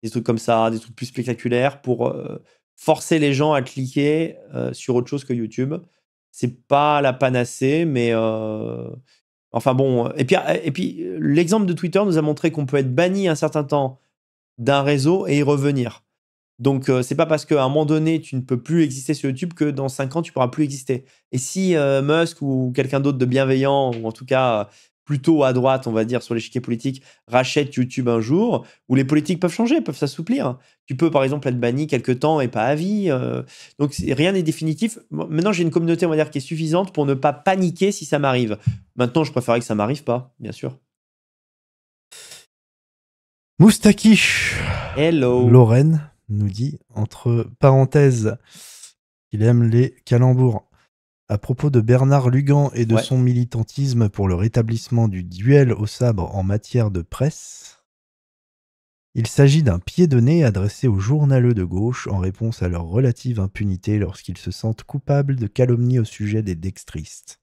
des trucs comme ça, des trucs plus spectaculaires pour euh, forcer les gens à cliquer euh, sur autre chose que YouTube. C'est pas la panacée, mais euh, enfin bon. Et puis, et puis l'exemple de Twitter nous a montré qu'on peut être banni un certain temps d'un réseau et y revenir. Donc, c'est pas parce qu'à un moment donné, tu ne peux plus exister sur YouTube que dans 5 ans, tu pourras plus exister. Et si Musk ou quelqu'un d'autre de bienveillant, ou en tout cas plutôt à droite, on va dire, sur l'échiquier politique, rachète YouTube un jour, où les politiques peuvent changer, peuvent s'assouplir. Tu peux, par exemple, être banni quelques temps et pas à vie. Euh. donc, rien n'est définitif. Maintenant, j'ai une communauté, on va dire, qui est suffisante pour ne pas paniquer si ça m'arrive. Maintenant, je préférerais que ça m'arrive pas, bien sûr. Moustakish Hello Lorraine nous dit, entre parenthèses, qu'il aime les calembours à propos de Bernard Lugan et de son militantisme pour le rétablissement du duel au sabre en matière de presse. Il s'agit d'un pied de nez adressé aux journaleux de gauche en réponse à leur relative impunité lorsqu'ils se sentent coupables de calomnies au sujet des dextristes.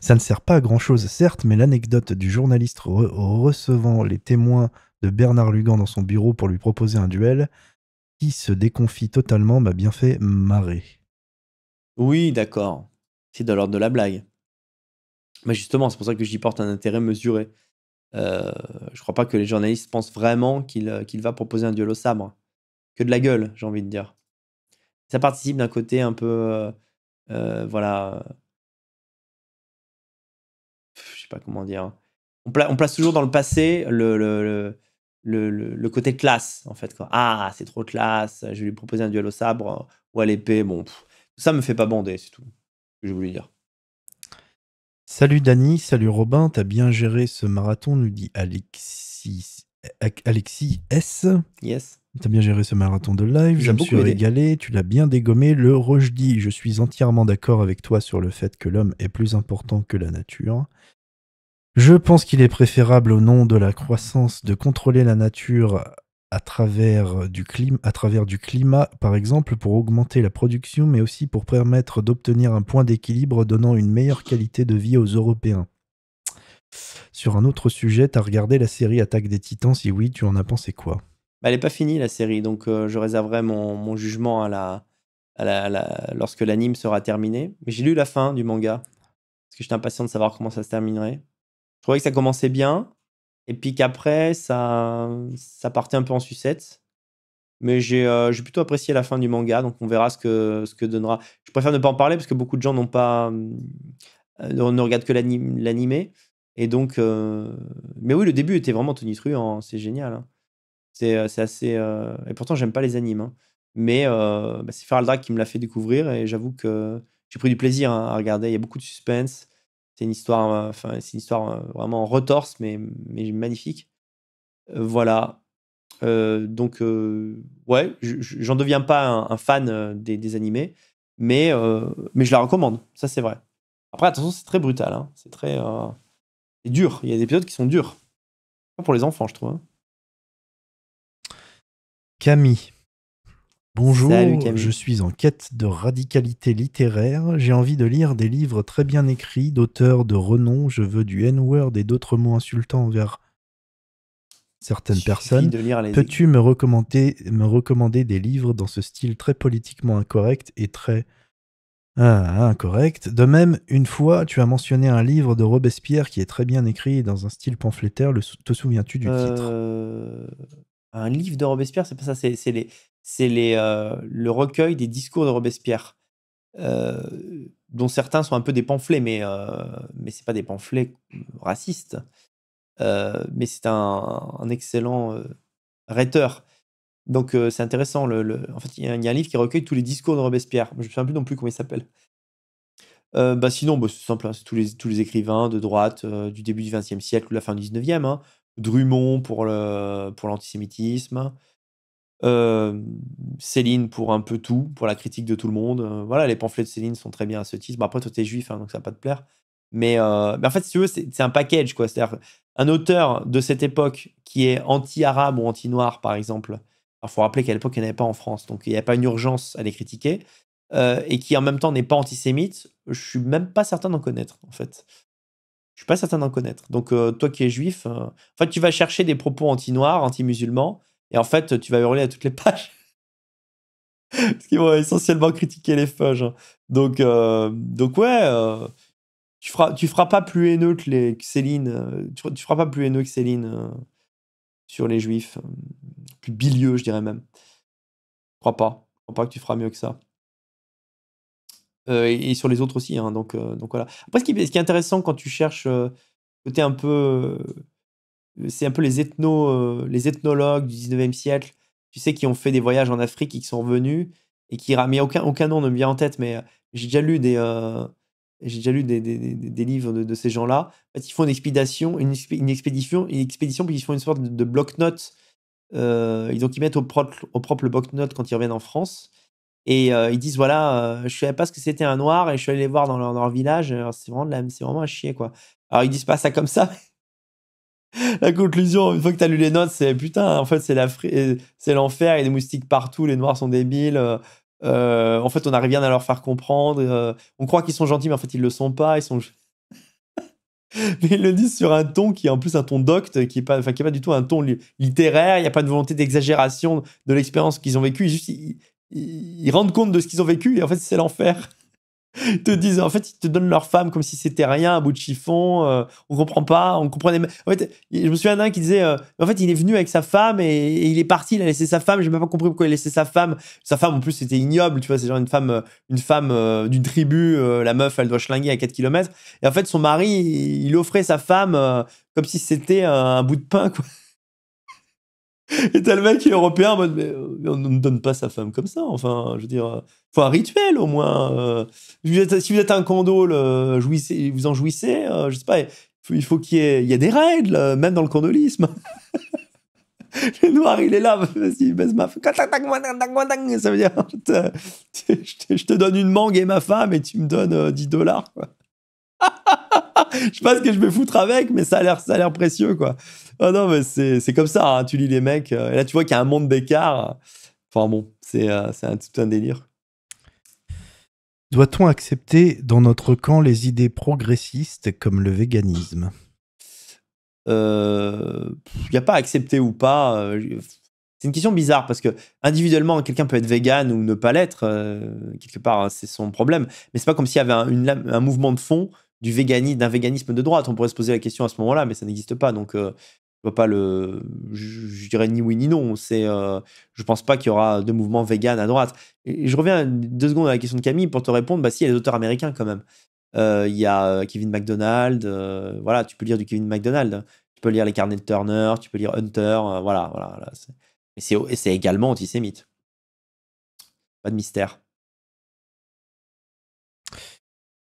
Ça ne sert pas à grand-chose, certes, mais l'anecdote du journaliste recevant les témoins de Bernard Lugan dans son bureau pour lui proposer un duel, qui se déconfie totalement, m'a bien fait marrer. Oui, d'accord. C'est de l'ordre de la blague. Mais justement, c'est pour ça que j'y porte un intérêt mesuré. Je euh, je crois pas que les journalistes pensent vraiment euh, qu'il va proposer un duel au sabre. Que de la gueule, j'ai envie de dire. Ça participe d'un côté un peu. Euh, voilà. Je sais pas comment dire. On, place toujours dans le passé le, côté classe, en fait. Ah, c'est trop classe, je vais lui proposer un duel au sabre ou à l'épée. Bon, ça me fait pas bander, c'est tout que je voulais dire. Salut Dany, salut Robin, t'as bien géré ce marathon, nous dit Alexis, Alexis S. Yes. T'as bien géré ce marathon de live, je me suis régalé, tu l'as bien dégommé. Le dit, je suis entièrement d'accord avec toi sur le fait que l'homme est plus important que la nature. Je pense qu'il est préférable au nom de la croissance de contrôler la nature à travers, euh, du climat, à travers du climat, par exemple, pour augmenter la production, mais aussi pour permettre d'obtenir un point d'équilibre donnant une meilleure qualité de vie aux Européens. Sur un autre sujet, tu as regardé la série Attaque des Titans Si oui, tu en as pensé quoi bah, Elle n'est pas finie, la série, donc euh, je réserverai mon, jugement à la lorsque l'anime sera terminé. Mais j'ai lu la fin du manga, parce que j'étais impatient de savoir comment ça se terminerait. Je trouvais que ça commençait bien, et puis qu'après, ça, ça partait un peu en sucette. Mais euh, j'ai plutôt apprécié la fin du manga, donc on verra ce que, ce que donnera. Je préfère ne pas en parler parce que beaucoup de gens n'ont pas, on mmh, euh, ne regardent que l'animé. Et donc, euh, mais oui, le début était vraiment tonitruant, c'est génial. Hein. C'est assez. Et pourtant, j'aime pas les animes. Hein. Mais bah, c'est Faraldrak qui me l'a fait découvrir et j'avoue que j'ai pris du plaisir à regarder. Il y a beaucoup de suspense. C'est une histoire, euh, enfin, c'est une histoire euh, vraiment retorse, mais, mais magnifique. Euh, voilà. donc, ouais, j'en deviens pas un, fan des, animés, mais, mais je la recommande, ça c'est vrai. Après, attention, c'est très brutal, hein. c'est très dur. Il y a des épisodes qui sont durs. Pas pour les enfants, je trouve. Hein. Camille, Bonjour, je suis en quête de radicalité littéraire. J'ai envie de lire des livres très bien écrits, d'auteurs de renom. Je veux du N-word et d'autres mots insultants envers certaines personnes. Peux-tu me recommander, des livres dans ce style très politiquement incorrect et très. Ah, ah, incorrect. De même, une fois, tu as mentionné un livre de Robespierre qui est très bien écrit dans un style pamphlétaire. te souviens-tu du titre euh, Un livre de Robespierre, c'est pas ça, c'est les, c'est euh, le recueil des discours de Robespierre, euh, dont certains sont un peu des pamphlets, mais, euh, mais ce pas des pamphlets racistes. mais c'est un, excellent rhéteur. Donc c'est intéressant. En fait, il y, a un livre qui recueille tous les discours de Robespierre. Je ne me souviens plus non plus comment il s'appelle. bah sinon, bah, c'est simple, hein, c'est tous les, écrivains de droite du début du XXe siècle ou la fin du XIXe. Hein. Drummond pour, pour l'antisémitisme, euh, Céline pour un peu tout, pour la critique de tout le monde. Euh, voilà, les pamphlets de Céline sont très bien à ce titre. Bon, après, toi, t'es juif, hein, donc ça va pas te plaire. Mais, euh, en fait, si tu veux, c'est un package, quoi. cest un auteur de cette époque qui est anti-arabe ou anti-noir, par exemple, il faut rappeler qu'à l'époque, il n'y pas en France, donc il n'y avait pas une urgence à les critiquer, et qui en même temps n'est pas antisémite, je suis même pas certain d'en connaître, en fait. Je suis pas certain d'en connaître. Donc, toi qui es juif, en fait, tu vas chercher des propos anti-noirs, anti-musulmans, anti anti noirs anti musulmans et en fait, tu vas hurler à toutes les pages. Parce qu'ils vont essentiellement critiquer les fudges. Hein. Donc, euh, donc ouais, euh, tu, feras, tu feras pas plus haineux que, les, Céline. Euh, tu, feras pas plus haineux que Céline sur les juifs. Plus bilieux, je dirais même. Je crois pas. Je crois pas que tu feras mieux que ça. Et, sur les autres aussi. Hein, donc, donc voilà. Après, ce qui, ce qui, est intéressant quand tu cherches côté un peu euh, c'est un peu les, euh, les ethnologues du 19e siècle, tu sais, qui ont fait des voyages en Afrique qui sont revenus et qui ramènent aucun, nom ne me vient en tête, mais euh, j'ai déjà lu des, j'ai déjà lu des, des, livres de, ces gens-là. En ils font une expédition, une, expédition, une expédition, puis ils font une sorte de, bloc-notes. Euh, donc, ils mettent au propre, au propre bloc-notes quand ils reviennent en France. Et ils disent voilà, je ne savais pas ce que c'était un noir et je suis allé les voir dans leur, dans leur village. C'est vraiment, de c'est vraiment un chier, quoi. Alors, ils disent pas ça comme ça, la conclusion, une fois que tu as lu les notes, c'est putain, en fait, c'est l'enfer, il y a des moustiques partout, les noirs sont débiles. Euh, euh, en fait, on arrive bien à leur faire comprendre. Euh, on croit qu'ils sont gentils, mais en fait, ils le sont pas. Ils sont. mais ils le disent sur un ton qui est en plus un ton docte, qui est pas, pas du tout un ton littéraire. Il n'y a pas de volonté d'exagération de l'expérience qu'ils ont vécue. Ils, ils, rendent compte de ce qu'ils ont vécu et en fait, c'est l'enfer te disent, en fait, ils te donnent leur femme comme si c'était rien, un bout de chiffon. Euh, on comprend pas, on comprenait. En fait, je me souviens d'un qui disait, euh, en fait, il est venu avec sa femme et, il est parti, il a laissé sa femme. J'ai même pas compris pourquoi il a laissé sa femme. Sa femme, en plus, c'était ignoble, tu vois. C'est genre une femme, euh, une femme d'une tribu. la meuf, elle doit schlinguer à 4 km. Et en fait, son mari, il offrait sa femme comme si c'était un bout de pain, quoi. Et t'as le mec qui est européen en mode, mais on ne donne pas sa femme comme ça. Enfin, je veux dire, faut un rituel au moins. Euh. si vous êtes, un condo, jouissez, vous en jouissez. Euh, je sais pas, il faut, qu'il y ait, des règles, euh, même dans le condolisme. le noir, il est là, vas baisse ma femme. Ça veut dire, je te, donne une mangue et ma femme et tu me donnes 10 dollars, je sais pas ce que je vais foutre avec, mais ça a l'air, ça a l'air précieux, quoi ah non, mais c'est comme ça. Hein. Tu lis les mecs. Euh, et là, tu vois qu'il y a un monde d'écart. Enfin bon, euh, c'est un, tout un délire. Doit-on accepter dans notre camp les idées progressistes comme le véganisme Il n'y euh, a pas accepter ou pas. C'est une question bizarre parce que individuellement, quelqu'un peut être vegan ou ne pas l'être. quelque part, hein, c'est son problème. Mais c'est pas comme s'il y avait un, mouvement de fond du d'un véganisme de droite. On pourrait se poser la question à ce moment-là, mais ça n'existe pas. Donc, je vois pas le. Je, dirais ni oui ni non. C'est, euh, je pense pas qu'il y aura de mouvement vegan à droite. Et je reviens deux secondes à la question de Camille pour te répondre. Bah, si, il y a des auteurs américains quand même. Euh, il y a euh, Kevin McDonald. voilà, tu peux lire du Kevin McDonald. Tu peux lire les carnets de Turner. Tu peux lire Hunter. voilà, voilà. voilà et c'est également antisémite. Pas de mystère.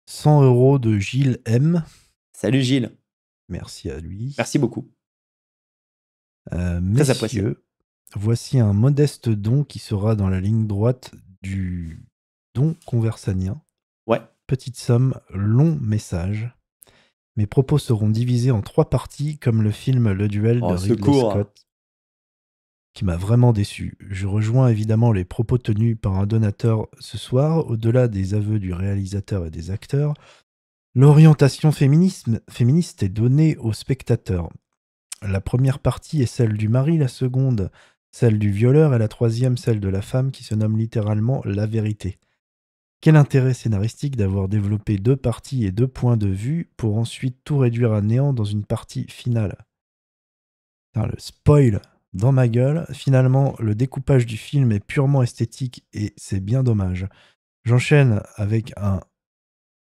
100 euros de Gilles M. Salut Gilles. Merci à lui. Merci beaucoup. Euh, messieurs, voici un modeste don qui sera dans la ligne droite du don conversanien. Ouais. Petite somme, long message. Mes propos seront divisés en trois parties, comme le film Le Duel oh, de Ridley Scott, qui m'a vraiment déçu. Je rejoins évidemment les propos tenus par un donateur ce soir, au-delà des aveux du réalisateur et des acteurs. L'orientation féministe est donnée aux spectateur. La première partie est celle du mari, la seconde celle du violeur et la troisième celle de la femme qui se nomme littéralement la vérité. Quel intérêt scénaristique d'avoir développé deux parties et deux points de vue pour ensuite tout réduire à néant dans une partie finale Le spoil dans ma gueule. Finalement, le découpage du film est purement esthétique et c'est bien dommage. J'enchaîne avec un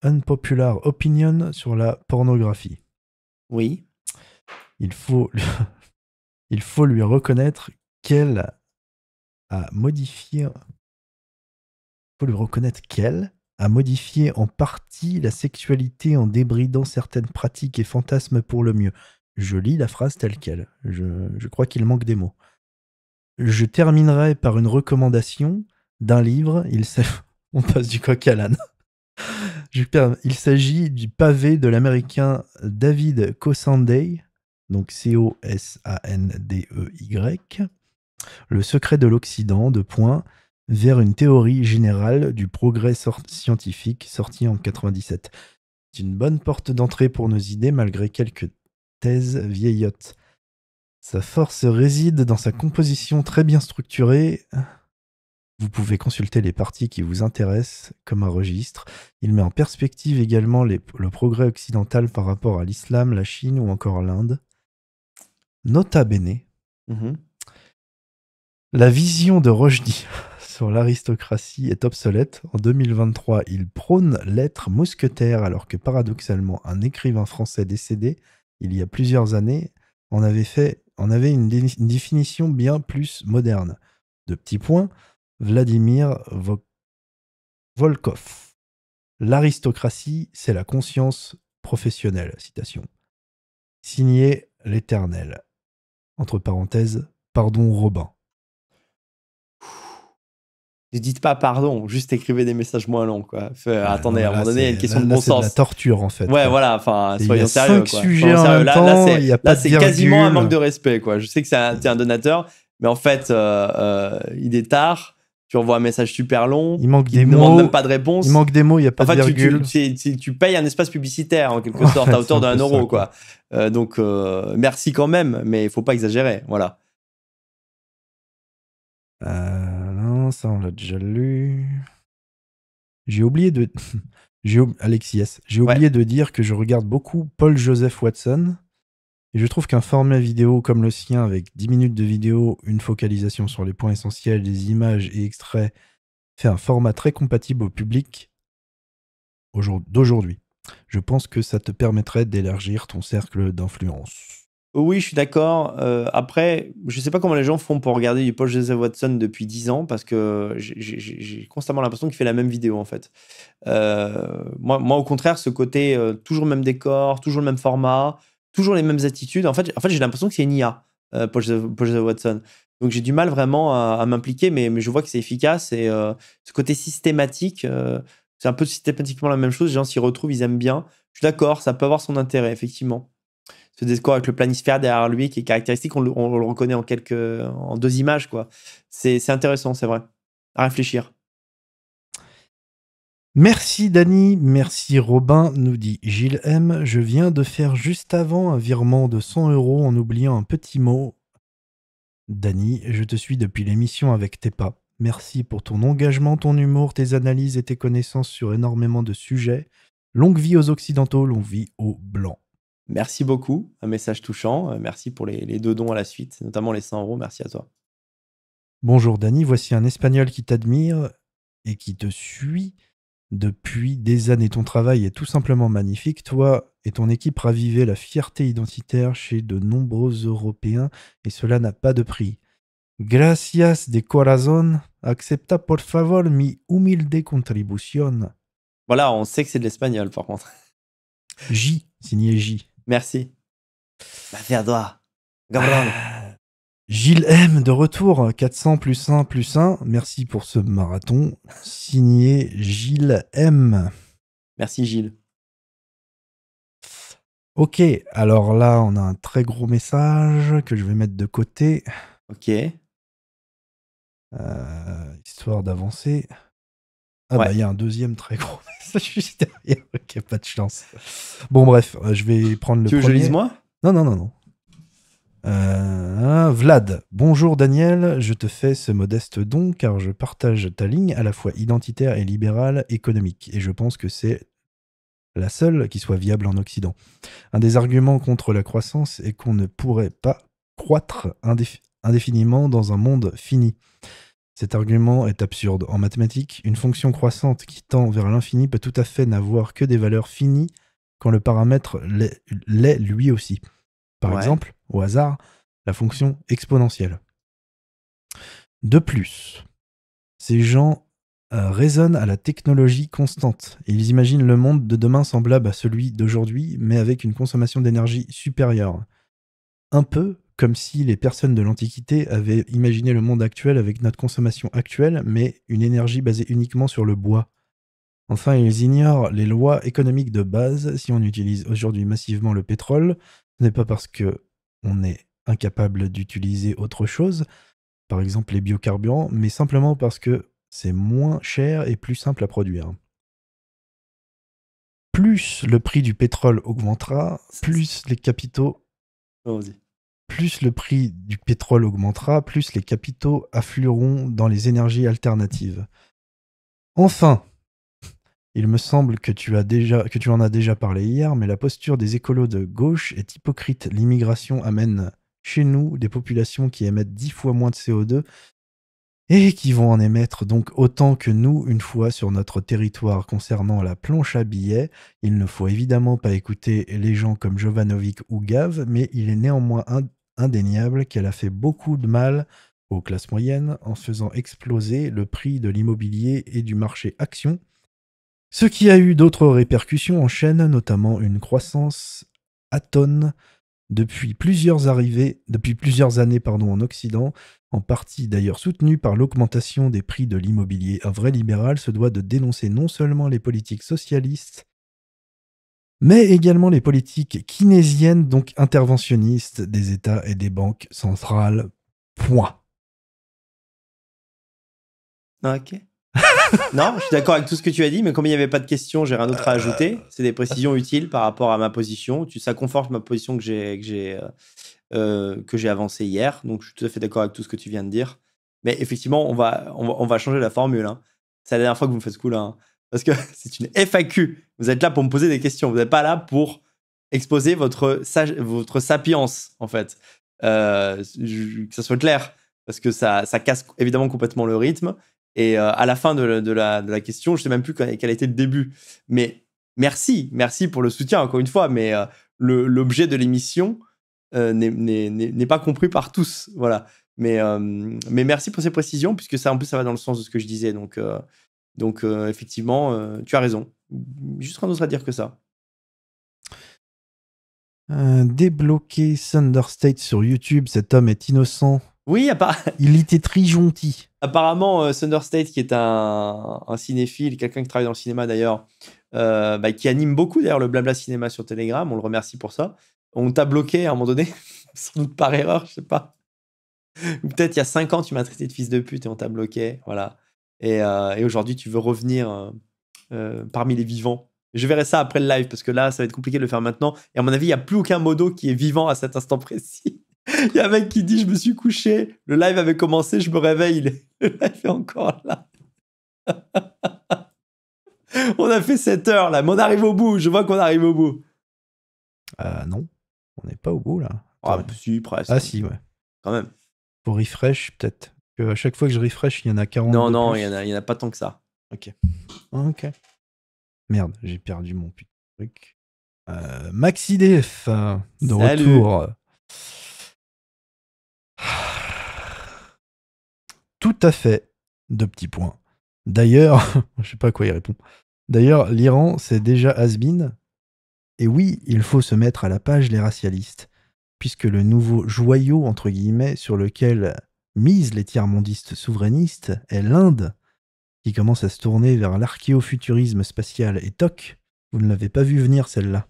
unpopular opinion sur la pornographie. Oui il faut, lui, il faut lui reconnaître qu'elle a modifié. faut lui reconnaître qu'elle a modifié en partie la sexualité en débridant certaines pratiques et fantasmes pour le mieux. Je lis la phrase telle qu'elle. Je, crois qu'il manque des mots. Je terminerai par une recommandation d'un livre. Il On passe du coq à l'âne. Il s'agit du pavé de l'américain David Cossandey, donc C-O-S-A-N-D-E-Y, Le secret de l'Occident, de point, vers une théorie générale du progrès scientifique sorti en 97. C'est une bonne porte d'entrée pour nos idées malgré quelques thèses vieillottes. Sa force réside dans sa composition très bien structurée. Vous pouvez consulter les parties qui vous intéressent comme un registre. Il met en perspective également le progrès occidental par rapport à l'islam, la Chine ou encore l'Inde. Nota bene, mhm. la vision de Rojdi sur l'aristocratie est obsolète. En 2023, il prône l'être mousquetaire, alors que paradoxalement, un écrivain français décédé il y a plusieurs années en avait, fait, avait une, définition bien plus moderne. De petits points, Vladimir Volkov. L'aristocratie, c'est la conscience professionnelle. Citation. Signé l'Éternel entre parenthèses, pardon Robin. Ne dites pas pardon, juste écrivez des messages moins longs. Quoi. Ah attendez, à un moment donné, il y a une question de bon sens. C'est la torture, en fait. Ouais, voilà, enfin, soyons sérieux. Quoi. là, c'est quasiment un manque de respect. Quoi. Je sais que c'est un, un, donateur, mais en fait, euh, euh, il est tard tu envoies un message super long. Il manque des mots. même pas de réponse. Il manque des mots, il n'y a pas de virgule. Tu, tu, tu, payes un espace publicitaire en quelque sorte à hauteur d'un euro, quoi. Euh, donc euh, merci quand même, mais il faut pas exagérer, voilà. Euh, non, ça on l'a déjà lu. J'ai oublié de, Alexis, j'ai oublié de dire que je regarde beaucoup Paul Joseph Watson. Et je trouve qu'un format vidéo comme le sien, avec 10 minutes de vidéo, une focalisation sur les points essentiels, des images et extraits, fait un format très compatible au public d'aujourd'hui. Je pense que ça te permettrait d'élargir ton cercle d'influence. Oui, je suis d'accord. Euh, après, je ne sais pas comment les gens font pour regarder du Paul Joseph Watson depuis 10 ans, parce que j'ai constamment l'impression qu'il fait la même vidéo, en fait. Euh, moi, au contraire, ce côté euh, toujours le même décor, toujours le même format, toujours les mêmes attitudes. En fait, en fait j'ai l'impression que c'est une IA, euh, Watson. Donc j'ai du mal vraiment à, m'impliquer, mais, mais, je vois que c'est efficace et euh, ce côté systématique, euh, c'est un peu systématiquement la même chose. Les gens s'y retrouvent, ils aiment bien. Je suis d'accord, ça peut avoir son intérêt, effectivement. Ce discours avec le planisphère derrière lui qui est caractéristique, on le, on le reconnaît en, quelques, en deux images. quoi. C'est intéressant, c'est vrai, à réfléchir. Merci Dani, merci Robin, nous dit Gilles M. Je viens de faire juste avant un virement de 100 euros en oubliant un petit mot. Dani, je te suis depuis l'émission avec tes pas. Merci pour ton engagement, ton humour, tes analyses et tes connaissances sur énormément de sujets. Longue vie aux Occidentaux, longue vie aux Blancs. Merci beaucoup, un message touchant. Euh, merci pour les, les deux dons à la suite, notamment les 100 euros. Merci à toi. Bonjour Dani, voici un Espagnol qui t'admire et qui te suit depuis des années. Ton travail est tout simplement magnifique. Toi et ton équipe ravivez la fierté identitaire chez de nombreux Européens et cela n'a pas de prix. Gracias de corazón. Accepta por favor mi humilde contribución. Voilà, on sait que c'est de l'espagnol par contre. J, signé J. Merci. La Gilles M de retour, 400 plus 1 plus 1. Merci pour ce marathon. Signé Gilles M. Merci Gilles. Ok, alors là, on a un très gros message que je vais mettre de côté. Ok. Euh, histoire d'avancer. Ah bah, il y a un deuxième très gros message juste derrière. Ok, pas de chance. Bon, bref, euh, je vais prendre le. Tu veux que je lise moi Non, non, non, non. Euh, Vlad, bonjour Daniel, je te fais ce modeste don car je partage ta ligne à la fois identitaire et libérale économique et je pense que c'est la seule qui soit viable en Occident. Un des arguments contre la croissance est qu'on ne pourrait pas croître indéfiniment dans un monde fini. Cet argument est absurde. En mathématiques, une fonction croissante qui tend vers l'infini peut tout à fait n'avoir que des valeurs finies quand le paramètre l'est lui aussi. Par exemple, au hasard, la fonction exponentielle. De plus, ces gens euh, raisonnent à la technologie constante. Ils imaginent le monde de demain semblable à celui d'aujourd'hui, mais avec une consommation d'énergie supérieure. Un peu comme si les personnes de l'Antiquité avaient imaginé le monde actuel avec notre consommation actuelle, mais une énergie basée uniquement sur le bois. Enfin, ils ignorent les lois économiques de base. Si on utilise aujourd'hui massivement le pétrole, ce n'est pas parce que on est incapable d'utiliser autre chose, par exemple les biocarburants, mais simplement parce que c'est moins cher et plus simple à produire. Plus le prix du pétrole augmentera, plus les capitaux. Oh, plus le prix du pétrole augmentera, plus les capitaux afflueront dans les énergies alternatives. Enfin, il me semble que tu, as déjà, que tu en as déjà parlé hier, mais la posture des écolos de gauche est hypocrite. L'immigration amène chez nous des populations qui émettent dix fois moins de CO2 et qui vont en émettre donc autant que nous une fois sur notre territoire concernant la planche à billets. Il ne faut évidemment pas écouter les gens comme Jovanovic ou Gav, mais il est néanmoins indéniable qu'elle a fait beaucoup de mal aux classes moyennes en faisant exploser le prix de l'immobilier et du marché action ce qui a eu d'autres répercussions en chaîne, notamment une croissance à depuis plusieurs arrivées, depuis plusieurs années pardon, en Occident, en partie d'ailleurs soutenue par l'augmentation des prix de l'immobilier. Un vrai libéral se doit de dénoncer non seulement les politiques socialistes, mais également les politiques kinésiennes, donc interventionnistes des États et des banques centrales. Point. Ah, non, je suis d'accord avec tout ce que tu as dit, mais comme il n'y avait pas de questions, j'ai rien d'autre à euh, ajouter. C'est des euh. précisions utiles par rapport à ma position. Ça conforte ma position que j'ai euh, que j'ai avancée hier. Donc, je suis tout à fait d'accord avec tout ce que tu viens de dire. Mais effectivement, on va, on va, changer la formule. Hein. C'est la dernière fois que vous me faites ce coup-là. Hein. Parce que c'est une FAQ. Vous êtes là pour me poser des questions. Vous n'êtes pas là pour exposer votre, votre sapience, en fait. que ça soit clair. Parce que ça, ça casse évidemment complètement le rythme. Et euh, à la fin de, la, question, je sais même plus quel, a été le début. Mais merci, merci pour le soutien encore une fois. Mais euh, l'objet de l'émission euh, n'est pas compris par tous, voilà. Mais, merci pour ces précisions puisque ça en plus ça va dans le sens de ce que je disais. Donc donc effectivement, tu as raison. Juste rien d'autre à dire que ça. débloquer Thunder State sur YouTube, cet homme est innocent. Oui, Il était gentil Apparemment, euh, Thunderstate, qui est un, cinéphile, quelqu'un qui travaille dans le cinéma d'ailleurs, euh, bah, qui anime beaucoup d'ailleurs le blabla cinéma sur Telegram, on le remercie pour ça. On t'a bloqué à un moment donné, sans doute par erreur, je sais pas. peut-être il y a 5 ans, tu m'as traité de fils de pute et on t'a bloqué, voilà. Et, euh, et aujourd'hui, tu veux revenir parmi les vivants. Je verrai ça après le live, parce que là, ça va être compliqué de le faire maintenant. Et à mon avis, il n'y a plus aucun modo qui est vivant à cet instant précis. Il y a un mec qui dit Je me suis couché, le live avait commencé, je me réveille, le live est encore là. on a fait 7 heures là, mais on arrive au bout, je vois qu'on arrive au bout. Euh, non, on n'est pas au bout là. Ah, si, presque. Ah, si, ouais. Quand même. Pour refresh, peut-être. À chaque fois que je refresh, il y en a 40. Non, non, il n'y en, a pas tant que ça. Ok. Ok. Merde, j'ai perdu mon putain truc. Euh, Maxidef, euh, de retour. à fait. Deux petits points. D'ailleurs, je sais pas à quoi il répond. D'ailleurs, l'Iran, c'est déjà has Et oui, il faut se mettre à la page les racialistes, puisque le nouveau joyau, entre guillemets, sur lequel misent les tiers-mondistes souverainistes est l'Inde, qui commence à se tourner vers l'archéofuturisme spatial et toc. Vous ne l'avez pas vu venir celle-là.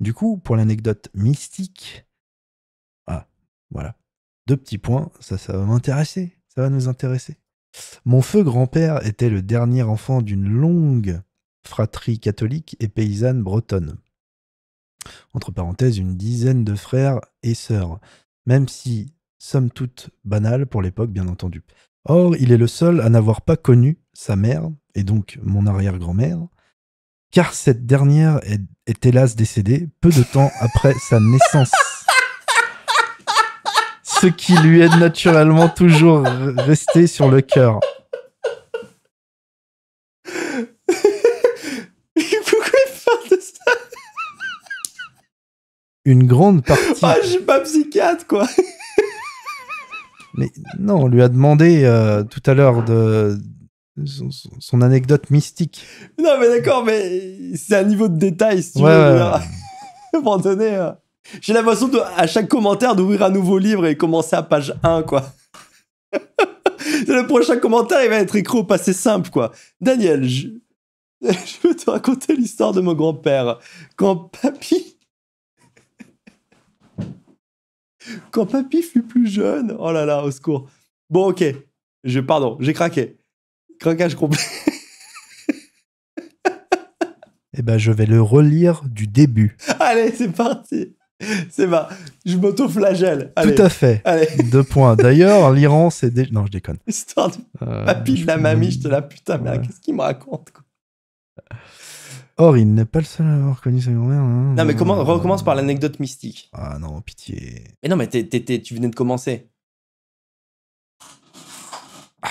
Du coup, pour l'anecdote mystique. Ah, voilà. Deux petits points, ça, ça va m'intéresser ça va nous intéresser. Mon feu grand-père était le dernier enfant d'une longue fratrie catholique et paysanne bretonne. Entre parenthèses, une dizaine de frères et sœurs, même si, somme toute, banale pour l'époque, bien entendu. Or, il est le seul à n'avoir pas connu sa mère, et donc mon arrière-grand-mère, car cette dernière est, est hélas décédée peu de temps après sa naissance ce qui lui est naturellement toujours resté sur le cœur. Pourquoi il de ça Une grande partie. Ah, je suis pas psychiatre, quoi. Mais non, on lui a demandé euh, tout à l'heure de son, anecdote mystique. Non, mais d'accord, mais c'est un niveau de détail, si tu veux. Ouais. À un J'ai l'impression à chaque commentaire d'ouvrir un nouveau livre et commencer à page 1, quoi. le prochain commentaire, il va être écrit au passé simple, quoi. Daniel, je, veux te raconter l'histoire de mon grand-père. Quand papy... Quand papy fut plus jeune... Oh là là, au secours. Bon, ok. Je, pardon, j'ai craqué. Craquage complet. eh ben, je vais le relire du début. Allez, c'est parti. C'est ma. Je m'auto-flagelle. Tout à fait. Allez. Deux points. D'ailleurs, l'Iran, c'est. déjà... Non, je déconne. Histoire de euh, de la mamie, je te la putain, mais qu'est-ce qu'il me raconte, quoi. Euh, Or, il n'est pas le seul à avoir connu sa grand-mère. Hein. Non, mais recommence par l'anecdote mystique. Ah non, pitié. Mais non, mais tu venais de commencer. Ah.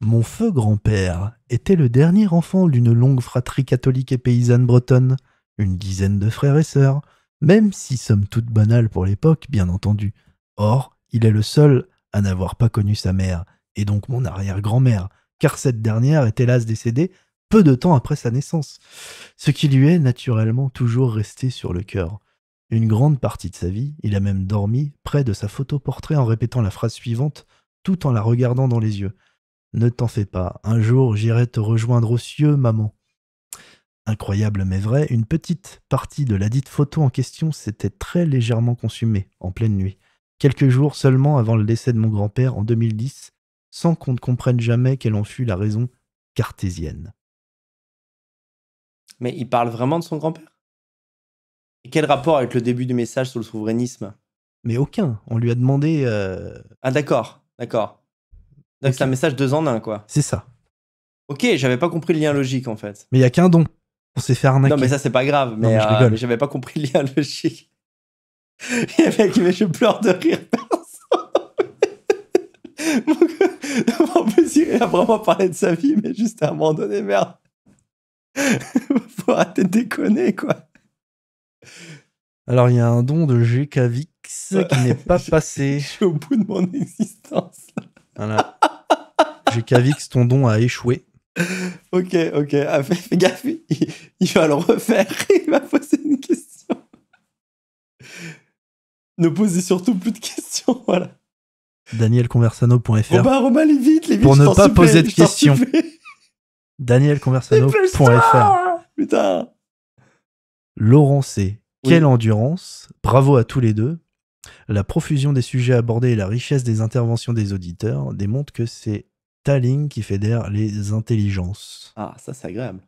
Mon feu grand-père était le dernier enfant d'une longue fratrie catholique et paysanne bretonne, une dizaine de frères et sœurs, même si sommes toute banales pour l'époque, bien entendu. Or, il est le seul à n'avoir pas connu sa mère, et donc mon arrière-grand-mère, car cette dernière est hélas décédée peu de temps après sa naissance, ce qui lui est naturellement toujours resté sur le cœur. Une grande partie de sa vie, il a même dormi près de sa photo portrait en répétant la phrase suivante tout en la regardant dans les yeux. Ne t'en fais pas, un jour j'irai te rejoindre aux cieux, maman. Incroyable mais vrai, une petite partie de la dite photo en question s'était très légèrement consumée en pleine nuit, quelques jours seulement avant le décès de mon grand-père en 2010, sans qu'on ne comprenne jamais quelle en fut la raison cartésienne. Mais il parle vraiment de son grand-père Et quel rapport avec le début du message sur le souverainisme Mais aucun, on lui a demandé... Euh, ah d'accord, d'accord. Donc c'est un message deux en un, quoi. C'est ça. Ok, j'avais pas compris le lien logique en fait. Mais il y a qu'un don. On s'est fait arnaquer. Non, mais ça, c'est pas grave. Euh, mais, j'avais pas compris le lien logique. mec, mais je pleure de rire, En plus, il a vraiment parlé de sa vie, mais juste à un moment donné, merde. Faut arrêter de déconner, quoi. Alors, il y a un don de GKVX qui n'est pas passé. Je suis au bout de mon existence. Voilà. GKVix, ton don a échoué ok, ok. Ah, fais, gaffe, il, va le refaire. Il va poser une question. Ne posez surtout plus de questions, voilà. DanielConversano.fr les Pour ne pas poser de questions. DanielConversano.fr Putain Laurent C. Quelle endurance Bravo à tous les deux. La profusion des sujets abordés et la richesse des interventions des auditeurs démontrent que c'est Tallinn, qui fédère les intelligences. Ah, ça, c'est agréable.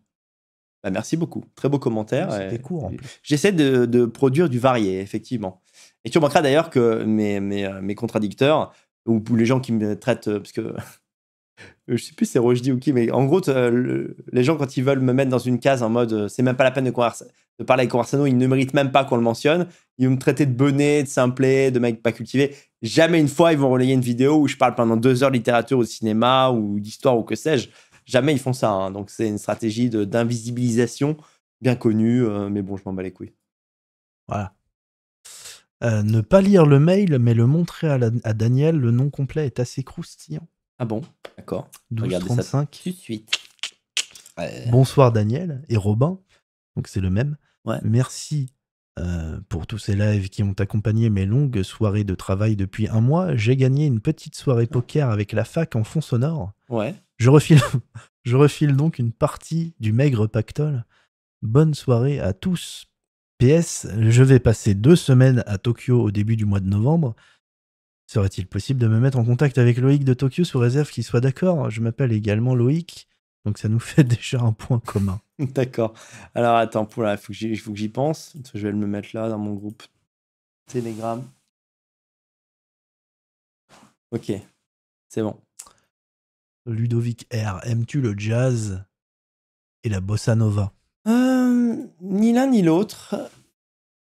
Bah, merci beaucoup. Très beau commentaire. C'était court J'essaie de, produire du varié, effectivement. Et tu remarqueras d'ailleurs que mes, euh, contradicteurs, ou les gens qui me traitent, parce que euh, je sais plus c'est Rojdi ou qui, mais en gros, les gens, quand ils veulent me mettre dans une case en mode euh, c'est même pas la peine de, de parler avec Conversano, ils ne méritent même pas qu'on le mentionne, ils vont me traiter de bonnet, de simplet, de mec pas cultivé. Jamais une fois, ils vont relayer une vidéo où je parle pendant deux heures de littérature ou de cinéma ou d'histoire ou que sais-je. Jamais ils font ça. Hein. Donc, c'est une stratégie d'invisibilisation bien connue, euh, mais bon, je m'en bats les couilles. Voilà. ne pas lire le mail, mais le montrer à Daniel, le nom complet est assez croustillant. Ah bon D'accord. 12 ça. Tout de suite. Bonsoir Daniel et Robin. Donc c'est le même. Ouais. Merci euh, pour tous ces lives qui ont accompagné mes longues soirées de travail depuis un mois, j'ai gagné une petite soirée poker avec la fac en fond sonore. Ouais. Je refile, je refile donc une partie du maigre pactole. Bonne soirée à tous. PS, je vais passer deux semaines à Tokyo au début du mois de novembre. Serait-il possible de me mettre en contact avec Loïc de Tokyo sous réserve qu'il soit d'accord Je m'appelle également Loïc, donc ça nous fait déjà un point commun. d'accord. Alors attends, pour faut que j'y pense. Je vais me mettre là dans mon groupe Telegram. Ok, c'est bon. Ludovic R, aimes-tu le jazz et la bossa nova euh, Ni l'un ni l'autre.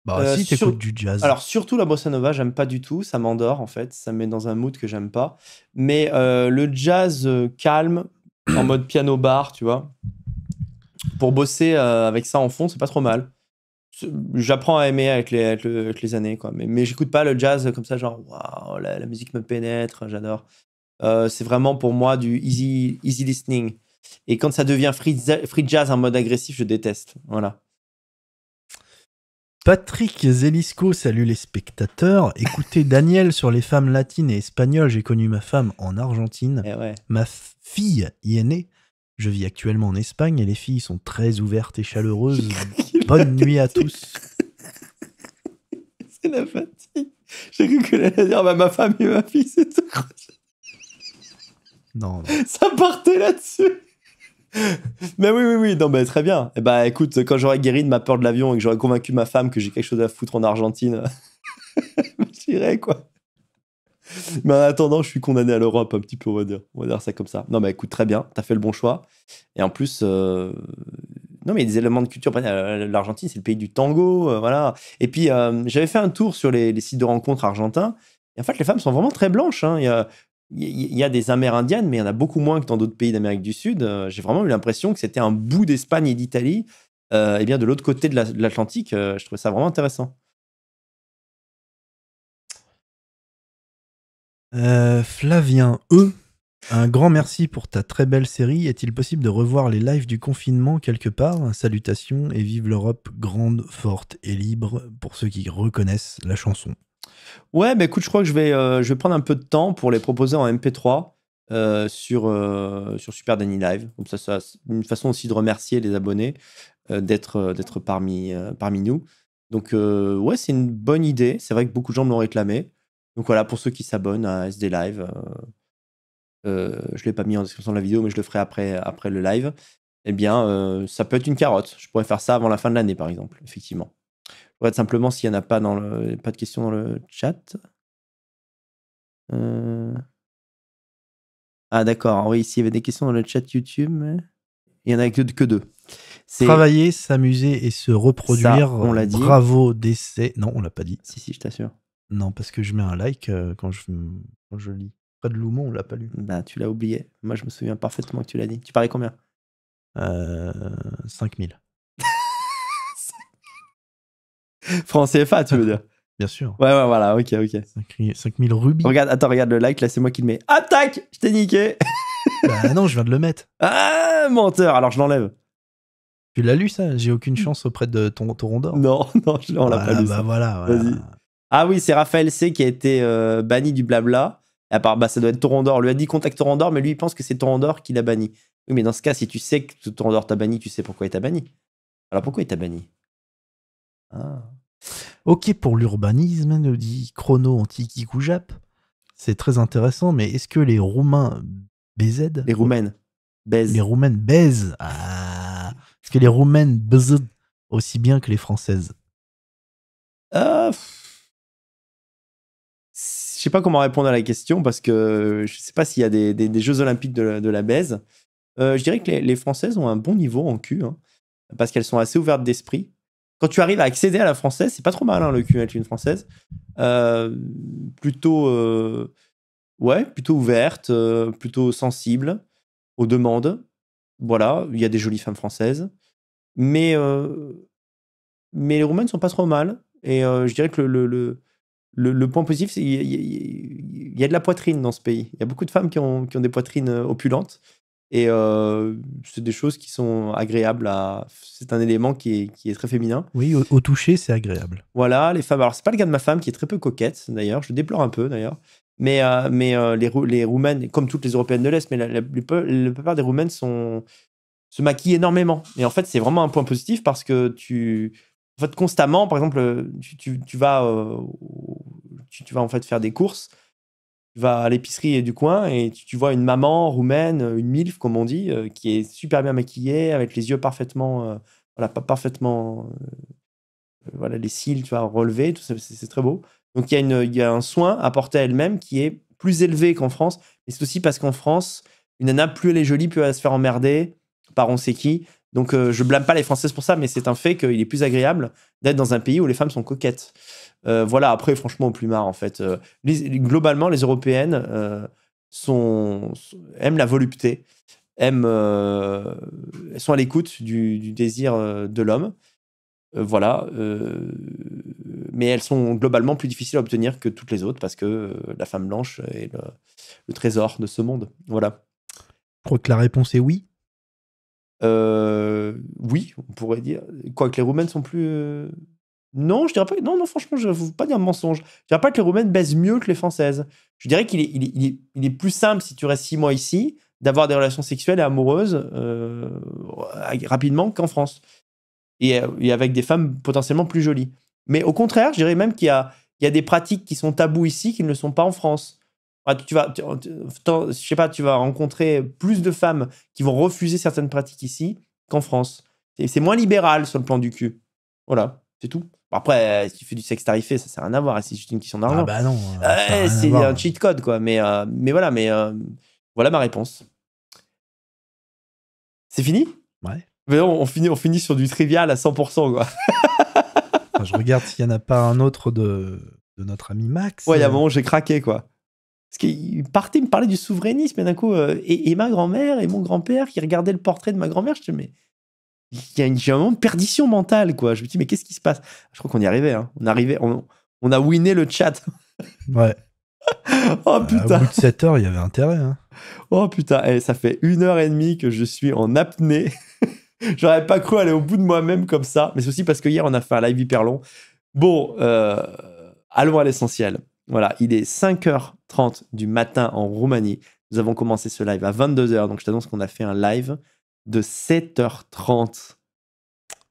Bah euh, si, du jazz. Alors surtout la bossa nova, j'aime pas du tout, ça m'endort en fait, ça me met dans un mood que j'aime pas. Mais euh, le jazz euh, calme, en mode piano bar, tu vois, pour bosser avec ça en fond, c'est pas trop mal. J'apprends à aimer avec les, années, quoi. Mais, j'écoute pas le jazz comme ça, genre waouh, la, la, musique me pénètre, j'adore. c'est vraiment pour moi du easy, easy listening. Et quand ça devient free, free jazz en mode agressif, je déteste. Voilà. Patrick Zelisco, salue les spectateurs. Écoutez Daniel sur les femmes latines et espagnoles. J'ai connu ma femme en Argentine. Eh ma fille y est née. Je vis actuellement en Espagne et les filles sont très ouvertes et chaleureuses. Bonne nuit à tous. C'est la fatigue. J'ai cru que allait dire bah, ma femme et ma fille, c'est tout. non. Ça partait là-dessus mais oui, oui, oui, non, mais très bien. Et eh bah ben, écoute, quand j'aurai guéri de ma peur de l'avion et que j'aurai convaincu ma femme que j'ai quelque chose à foutre en Argentine, je dirais quoi. Mais en attendant, je suis condamné à l'Europe un petit peu, on va dire. On va dire ça comme ça. Non, mais écoute, très bien, t'as fait le bon choix. Et en plus, euh, non, mais il y a des éléments de culture. Euh, L'Argentine, c'est le pays du tango, euh, voilà. Et puis, j'avais fait un tour sur les, sites de rencontres argentins. Et en fait, les femmes sont vraiment très blanches. Hein. Il y a, il y a des Amérindiennes, mais il y en a beaucoup moins que dans d'autres pays d'Amérique du Sud. Euh, j'ai vraiment eu l'impression que c'était un bout d'Espagne et d'Italie, euh, et bien de l'autre côté de l'Atlantique. Euh, je trouvais ça vraiment intéressant. Flavien E, un grand merci pour ta très belle série. Est-il possible de revoir les lives du confinement quelque part Salutations et vive l'Europe grande, forte et libre pour ceux qui reconnaissent la chanson. Ouais, mais bah, écoute, je crois que je vais, euh, je vais prendre un peu de temps pour les proposer en MP3 euh, sur, euh, sur Super Danny Live. ça, c'est une façon aussi de remercier les abonnés d'être, d'être parmi, parmi nous. Donc, ouais, c'est une bonne idée. C'est vrai que beaucoup de gens me l'ont réclamé. Donc voilà, pour ceux qui s'abonnent à SD Live, je ne l'ai pas mis en description de la vidéo, mais je le ferai après, après le live. Eh bien, ça peut être une carotte. Je pourrais faire ça avant la fin de l'année, par exemple, effectivement. Ouais, simplement s'il n'y en a pas dans le. Pas de questions dans le chat. Euh. Ah, d'accord. Oui, s'il y avait des questions dans le chat YouTube, il n'y en a que, deux. Travailler, s'amuser et se reproduire. Ça, on l'a dit. Bravo, décès. Non, on l'a pas dit. Si, si, je t'assure. Non, parce que je mets un like euh, quand je, quand je lis. Pas de Loumon, on l'a pas lu. Bah, tu l'as oublié. Moi, je me souviens parfaitement que tu l'as dit. Tu parlais combien euh, 5000. France CFA, tu veux dire Bien sûr. Ouais, ouais, voilà, ok, ok. 5000 rubis. Regarde, attends, regarde le like, là, c'est moi qui le mets. Attaque Je t'ai niqué Bah non, je viens de le mettre. Ah, menteur Alors je l'enlève. Tu l'as lu, ça J'ai aucune mm. chance auprès de ton, ton Non, non, je, l'ai bah, voilà, pas Bah voilà, voilà. Ah oui, c'est Raphaël C qui a été euh, banni du blabla. À part, bah, ça doit être Torondor. Lui a dit contact Torondor, mais lui, il pense que c'est Torondor qui l'a banni. Oui, mais dans ce cas, si tu sais que Torondor t'a banni, tu sais pourquoi il t'a banni. Alors pourquoi il t'a banni Ah. Ok pour l'urbanisme, nous dit Chrono Antique Koujap. C'est très intéressant, mais est-ce que les Roumains BZ Les Roumaines baisent. Les Roumaines baisent. Ah. Est-ce que les Roumaines baisent aussi bien que les Françaises je euh, Je sais pas comment répondre à la question parce que je sais pas s'il y a des, Jeux Olympiques de la, de euh, je dirais que les, Françaises ont un bon niveau en cul hein, parce qu'elles sont assez ouvertes d'esprit quand tu arrives à accéder à la française, c'est pas trop mal, hein, le QLT une française. Euh, plutôt, euh, ouais, plutôt ouverte, euh, plutôt sensible aux demandes. Voilà, il y a des jolies femmes françaises. Mais, mais les Roumaines sont pas trop mal. Et je dirais que le, le, le, point positif, c'est qu'il y, y, a de la poitrine dans ce pays. Il y a beaucoup de femmes qui ont, qui ont des poitrines opulentes. Et euh, c'est des choses qui sont agréables à. C'est un élément qui est, qui est, très féminin. Oui, au, toucher, c'est agréable. Voilà, les femmes. Alors, c'est pas le gars de ma femme qui est très peu coquette, d'ailleurs. Je déplore un peu, d'ailleurs. Mais, euh, euh, les, Roumaines, comme toutes les Européennes de l'Est, mais la, plupart des Roumaines sont, se maquillent énormément. Et en fait, c'est vraiment un point positif parce que tu. En fait, constamment, par exemple, tu, vas, tu vas en fait faire des courses tu vas à l'épicerie du coin et tu, vois une maman roumaine, euh, une MILF, comme on dit, euh, qui est super bien maquillée, avec les yeux parfaitement, euh, voilà, pas parfaitement, voilà, les cils, tu vois, relevés, tout ça, c'est très beau. Donc il y, a il y a un soin apporté à elle-même qui est plus élevé qu'en France. mais c'est aussi parce qu'en France, une nana, plus elle est jolie, plus elle se faire emmerder par on sait qui. Donc je euh, je blâme pas les Françaises pour ça, mais c'est un fait qu'il est plus agréable d'être dans un pays où les femmes sont coquettes. Euh, voilà, après, franchement, au plus marre, en fait. Euh, globalement, les Européennes sont, aiment la volupté, aiment, elles sont à l'écoute du, désir de l'homme. voilà. mais elles sont globalement plus difficiles à obtenir que toutes les autres parce que la femme blanche est le, trésor de ce monde. Voilà. Je crois que la réponse est oui. Euh, oui, on pourrait dire. Quoique les Roumaines sont plus. Euh, non, je dirais pas. Non, non, franchement, je ne veux pas dire mensonge. Je dirais pas que les Roumaines baissent mieux que les Françaises. Je dirais qu'il est, plus simple si tu restes six mois ici d'avoir des relations sexuelles et amoureuses euh, rapidement qu'en France. Et, avec des femmes potentiellement plus jolies. Mais au contraire, je dirais même qu'il y a, y a des pratiques qui sont taboues ici qui ne le sont pas en France. Ah, tu vas, sais pas, tu vas rencontrer plus de femmes qui vont refuser certaines pratiques ici qu'en France. C'est moins libéral sur le plan du cul. Voilà, c'est tout. Après, euh, si tu fais du sexe tarifé, ça sert à rien à voir. C'est juste une question d'argent. bah c'est un cheat code, quoi. Mais, euh, mais voilà, mais euh, voilà ma réponse. C'est fini Ouais. Mais on, finit, on finit sur du trivial à 100%, quoi. je regarde s'il n'y en a pas un autre de, notre ami Max. Ouais, il y a un moment, j'ai craqué, quoi. Parce qu'il partait me parler du souverainisme, et d'un coup, euh, et, ma grand-mère et mon grand-père qui regardaient le portrait de ma grand-mère, je te mais il y a une, un perdition mentale, quoi. Je me dis, mais qu'est-ce qui se passe Je crois qu'on y arrivait, hein. on, arrivait on, on, a winné le chat. Ouais. oh bah, putain. Au bout de 7 heures, il y avait intérêt. Hein. Oh putain, eh, ça fait une heure et demie que je suis en apnée. J'aurais pas cru aller au bout de moi-même comme ça, mais c'est aussi parce que hier, on a fait un live hyper long. Bon, euh, allons à l'essentiel. Voilà, il est 5h30 du matin en Roumanie. Nous avons commencé ce live à 22h, donc je t'annonce qu'on a fait un live de 7h30.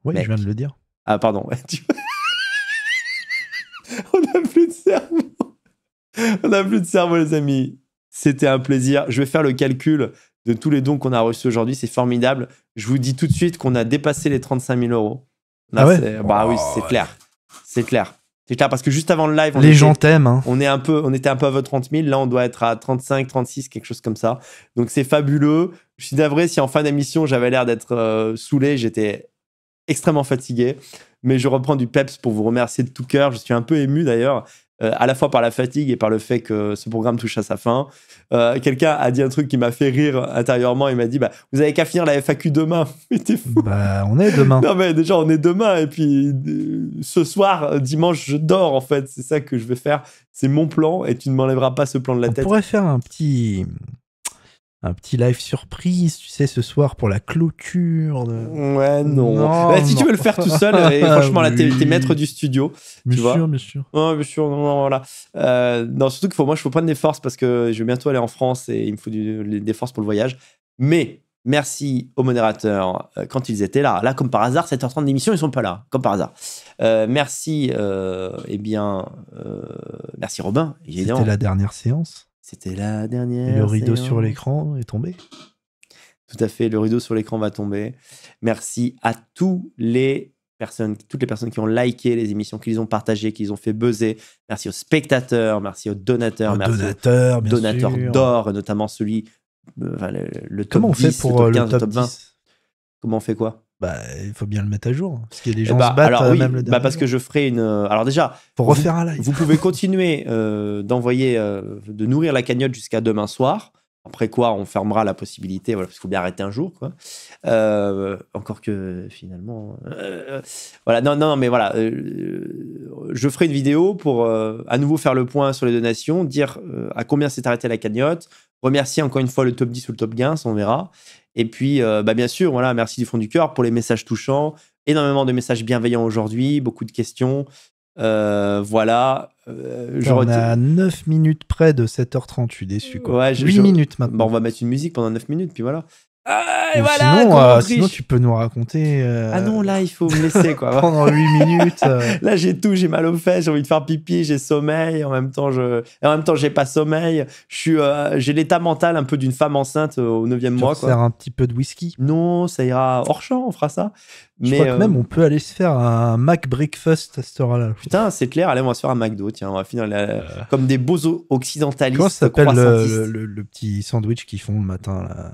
Oui, je viens de le dire. Ah, pardon, On n'a plus de cerveau. On n'a plus de cerveau, les amis. C'était un plaisir. Je vais faire le calcul de tous les dons qu'on a reçus aujourd'hui. C'est formidable. Je vous dis tout de suite qu'on a dépassé les 35 000 euros. ah bah oui, c'est oh, clair. C'est clair. C'est clair, parce que juste avant le live, les gens t'aiment. Hein. On, est un peu, on était un peu à votre 30 000. Là, on doit être à 35, 36, quelque chose comme ça. Donc, c'est fabuleux. Je suis navré si en fin d'émission, j'avais l'air d'être euh, saoulé. J'étais extrêmement fatigué. Mais je reprends du peps pour vous remercier de tout cœur. Je suis un peu ému d'ailleurs. Euh, à la fois par la fatigue et par le fait que ce programme touche à sa fin. Euh, quelqu'un a dit un truc qui m'a fait rire intérieurement. Il m'a dit bah, Vous avez qu'à finir la FAQ demain. Mais fou. Bah, on est demain. non, mais déjà, on est demain. Et puis, euh, ce soir, dimanche, je dors, en fait. C'est ça que je vais faire. C'est mon plan et tu ne m'enlèveras pas ce plan de la tête. On pourrait faire un petit, un petit live surprise, tu sais, ce soir pour la clôture. Ouais, non. Bah, si tu veux le faire tout seul, franchement, là, t'es, maître du studio. Bien sûr, bien sûr. non, voilà. Euh, non, surtout qu'il faut, moi, je faut prendre des forces parce que je vais bientôt aller en France et il me faut des forces pour le voyage. Mais merci aux modérateurs euh, quand ils étaient là. Là, comme par hasard, 7h30 d'émission, ils sont pas là, comme par hasard. Euh, merci, eh bien, merci Robin. C'était la dernière séance c'était la dernière. Le rideau sur l'écran est tombé. Tout à fait, le rideau sur l'écran va tomber. Merci à tous les personnes, toutes les personnes qui ont liké les émissions, qui les ont partagées, qui les ont fait buzzer. Merci aux spectateurs, merci aux donateurs, merci aux donateurs d'or, notamment celui, euh, le, Comment on fait pour euh, le top, 20. Comment on fait quoi bah, il faut bien le mettre à jour. Hein, parce que les eh gens bah, se battent euh, même le bah, Parce que je ferai une. Euh, alors, déjà. Pour refaire vous, pouvez continuer euh, d'envoyer, de nourrir la cagnotte jusqu'à demain soir. Après quoi, on fermera la possibilité, voilà, parce qu'il faut bien arrêter un jour, encore que finalement, voilà, non, non, mais voilà, je ferai une vidéo pour à nouveau faire le point sur les donations, dire à combien s'est arrêtée la cagnotte, remercier encore une fois le top 10 ou le top 15, on verra, et puis, euh, bah, bien sûr, voilà, merci du fond du cœur pour les messages touchants. Énormément de messages bienveillants aujourd'hui, beaucoup de questions. Euh, voilà. Euh, on est à 9 minutes près de 7h30, je suis déçu. Quoi. 8 minutes maintenant. Bon, on va mettre une musique pendant 9 minutes, puis voilà. Ah, voilà, sinon, euh, tu peux nous raconter. Euh, ah non, là, il faut me laisser, quoi. Pendant 8 minutes. Euh. là, j'ai tout, j'ai mal au fesses, j'ai envie de faire pipi, j'ai sommeil. En même temps, je, en même temps, j'ai pas sommeil. Je suis, j'ai l'état mental un peu d'une femme enceinte au 9e mois, quoi. Faire un petit peu de whisky. Non, ça ira hors champ, on fera ça. Je mais crois que même on peut aller se faire un Mac breakfast à cette heure-là. Putain, c'est clair. Allez, on va se faire un McDo. Tiens, on va finir comme des beaux occidentalistes. Comment s'appelle le, le, le, petit sandwich qu'ils font le matin là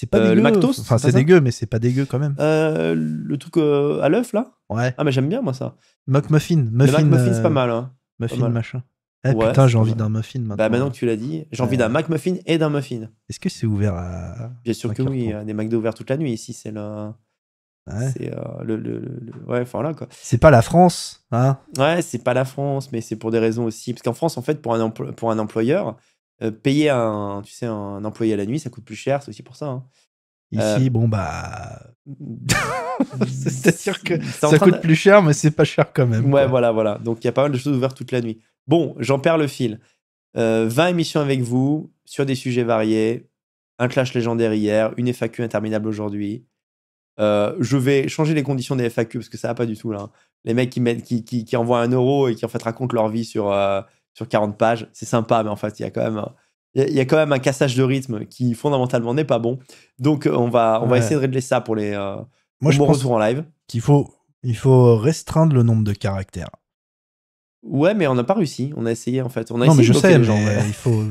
c'est pas euh, dégueu. Enfin, c'est dégueu, mais c'est pas dégueu quand même. Euh, le truc euh, à l'œuf là Ouais. Ah, mais j'aime bien moi ça. McMuffin. Muffin, McMuffin, c'est pas mal. Hein. Muffin, machin. Eh, putain, j'ai envie d'un muffin maintenant. Bah maintenant que tu l'as dit, j'ai envie d'un McMuffin et d'un muffin. Est-ce que c'est ouvert à. Bien sûr que oui, des McDo ouverts toute la nuit ici, c'est le. Ouais. C'est le, le, ouais, enfin là quoi. C'est pas la France, hein Ouais, c'est pas la France, mais c'est pour des raisons aussi, parce qu'en France, en fait, pour un pour un employeur, euh, payer un, tu sais, un employé à la nuit, ça coûte plus cher, c'est aussi pour ça. Hein. Ici, euh, bon, bah. cest sûr que ça coûte plus cher, mais c'est pas cher quand même. Ouais, voilà, voilà. Donc il y a pas mal de choses ouvertes toute la nuit. Bon, j'en perds le fil. Euh, 20 émissions avec vous sur des sujets variés. Un clash légendaire hier, une FAQ interminable aujourd'hui. Euh, je vais changer les conditions des FAQ parce que ça va pas du tout là. Hein. Les mecs qui, mettent, qui, qui envoient un euro et qui en fait racontent leur vie sur sur 40 pages. C'est sympa, mais en fait, il y a quand même. Un, il y a quand même un cassage de rythme qui fondamentalement n'est pas bon. Donc euh, on va, on va essayer de régler ça pour les euh, Moi, je bon retour en live. Qu'il faut, il faut restreindre le nombre de caractères. Ouais, mais on n'a pas réussi. On a essayé en fait. On a non, mais je sais, il faut.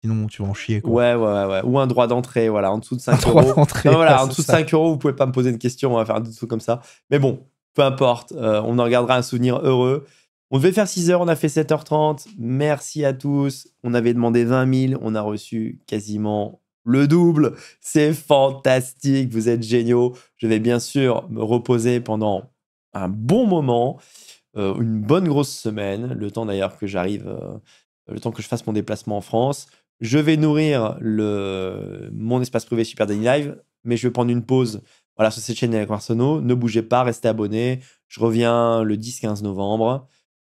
Sinon, tu vas en chier. Ouais, ouais, ouais. Ou un droit d'entrée, voilà, en dessous de 5 un euros. Droit voilà, en dessous de 5 euros, vous pouvez pas me poser une question, on va faire un dessous comme ça. Mais bon, peu importe, euh, on en regardera un souvenir heureux. On devait faire 6 heures, on a fait 7h30. Merci à tous. On avait demandé 20 000, on a reçu quasiment le double. C'est fantastique, vous êtes géniaux. Je vais bien sûr me reposer pendant un bon moment, euh, une bonne grosse semaine, le temps d'ailleurs que j'arrive, euh, le temps que je fasse mon déplacement en France. Je vais nourrir le, mon espace privé Super Daily Live, mais je vais prendre une pause. Voilà, sur cette chaîne avec Marceau. Ne bougez pas, restez abonnés. Je reviens le 10-15 novembre.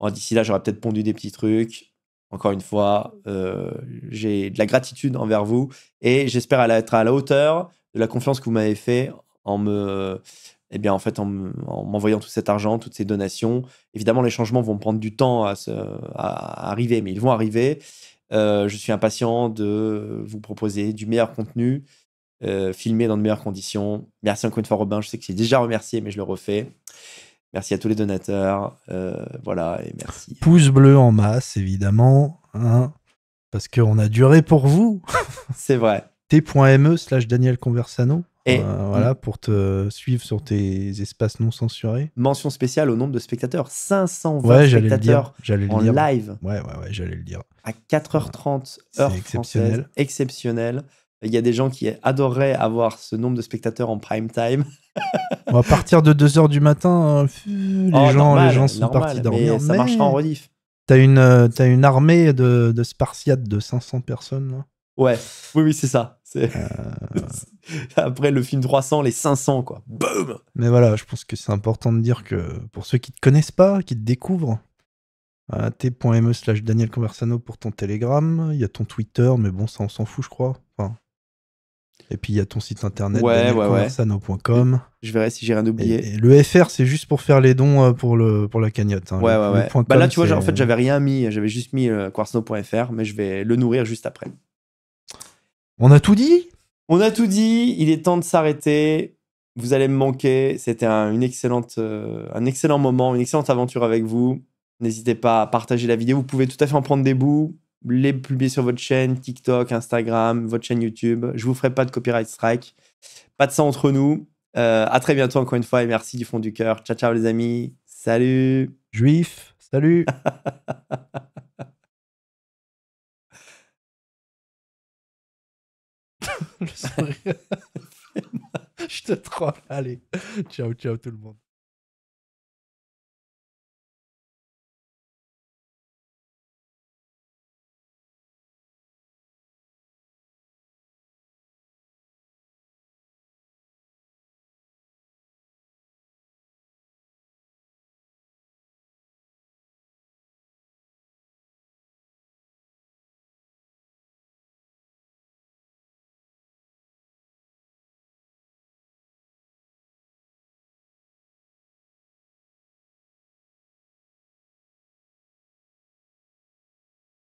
Oh, d'ici là, j'aurais peut-être pondu des petits trucs. Encore une fois, euh, j'ai de la gratitude envers vous et j'espère être à la hauteur de la confiance que vous m'avez fait en me, eh bien, en fait, en m'envoyant tout cet argent, toutes ces donations. Évidemment, les changements vont prendre du temps à, se, à arriver, mais ils vont arriver. Euh, je suis impatient de vous proposer du meilleur contenu, euh, filmé dans de meilleures conditions. Merci encore une fois, Robin. Je sais que j'ai déjà remercié, mais je le refais. Merci à tous les donateurs. Euh, voilà, et merci. Pouce bleu en masse, évidemment. Hein, parce qu'on a duré pour vous. C'est vrai. T.me slash Daniel Conversano. Et euh, voilà, pour te suivre sur tes espaces non censurés. Mention spéciale au nombre de spectateurs 520 ouais, spectateurs dire, en live. Ouais, ouais, ouais, j'allais le dire. À 4h30, heure exceptionnel. Exceptionnel. Il y a des gens qui adoreraient avoir ce nombre de spectateurs en prime time. à partir de 2h du matin, euh, les, oh, gens, sont partis dormir. ça marchera en relief. T'as une, euh, as une armée de, spartiates de 500 personnes. Hein. Ouais, oui, oui, c'est ça. Euh. Après le film 300, les 500, quoi. Boum Mais voilà, je pense que c'est important de dire que pour ceux qui te connaissent pas, qui te découvrent, t.me slash Daniel Conversano pour ton Telegram. Il y a ton Twitter, mais bon, ça, on s'en fout, je crois. Enfin, et puis il y a ton site internet, ouais, Je verrai si j'ai rien oublié. le FR, c'est juste pour faire les dons euh, pour, le, pour la cagnotte. Hein. Ouais, ouais, bah là, tu vois, en fait, j'avais rien mis. J'avais juste mis euh, Quarsano.fr mais je vais le nourrir juste après. On a tout dit On a tout dit. Il est temps de s'arrêter. Vous allez me manquer. C'était un, euh, un excellent moment, une excellente aventure avec vous. N'hésitez pas à partager la vidéo. Vous pouvez tout à fait en prendre des bouts les publier sur votre chaîne TikTok, Instagram, votre chaîne YouTube. Je vous ferai pas de copyright strike. Pas de ça entre nous. Euh, à très bientôt encore une fois et merci du fond du cœur. Ciao ciao les amis. Salut. Juif. Salut. Je te troll. Allez. Ciao ciao tout le monde.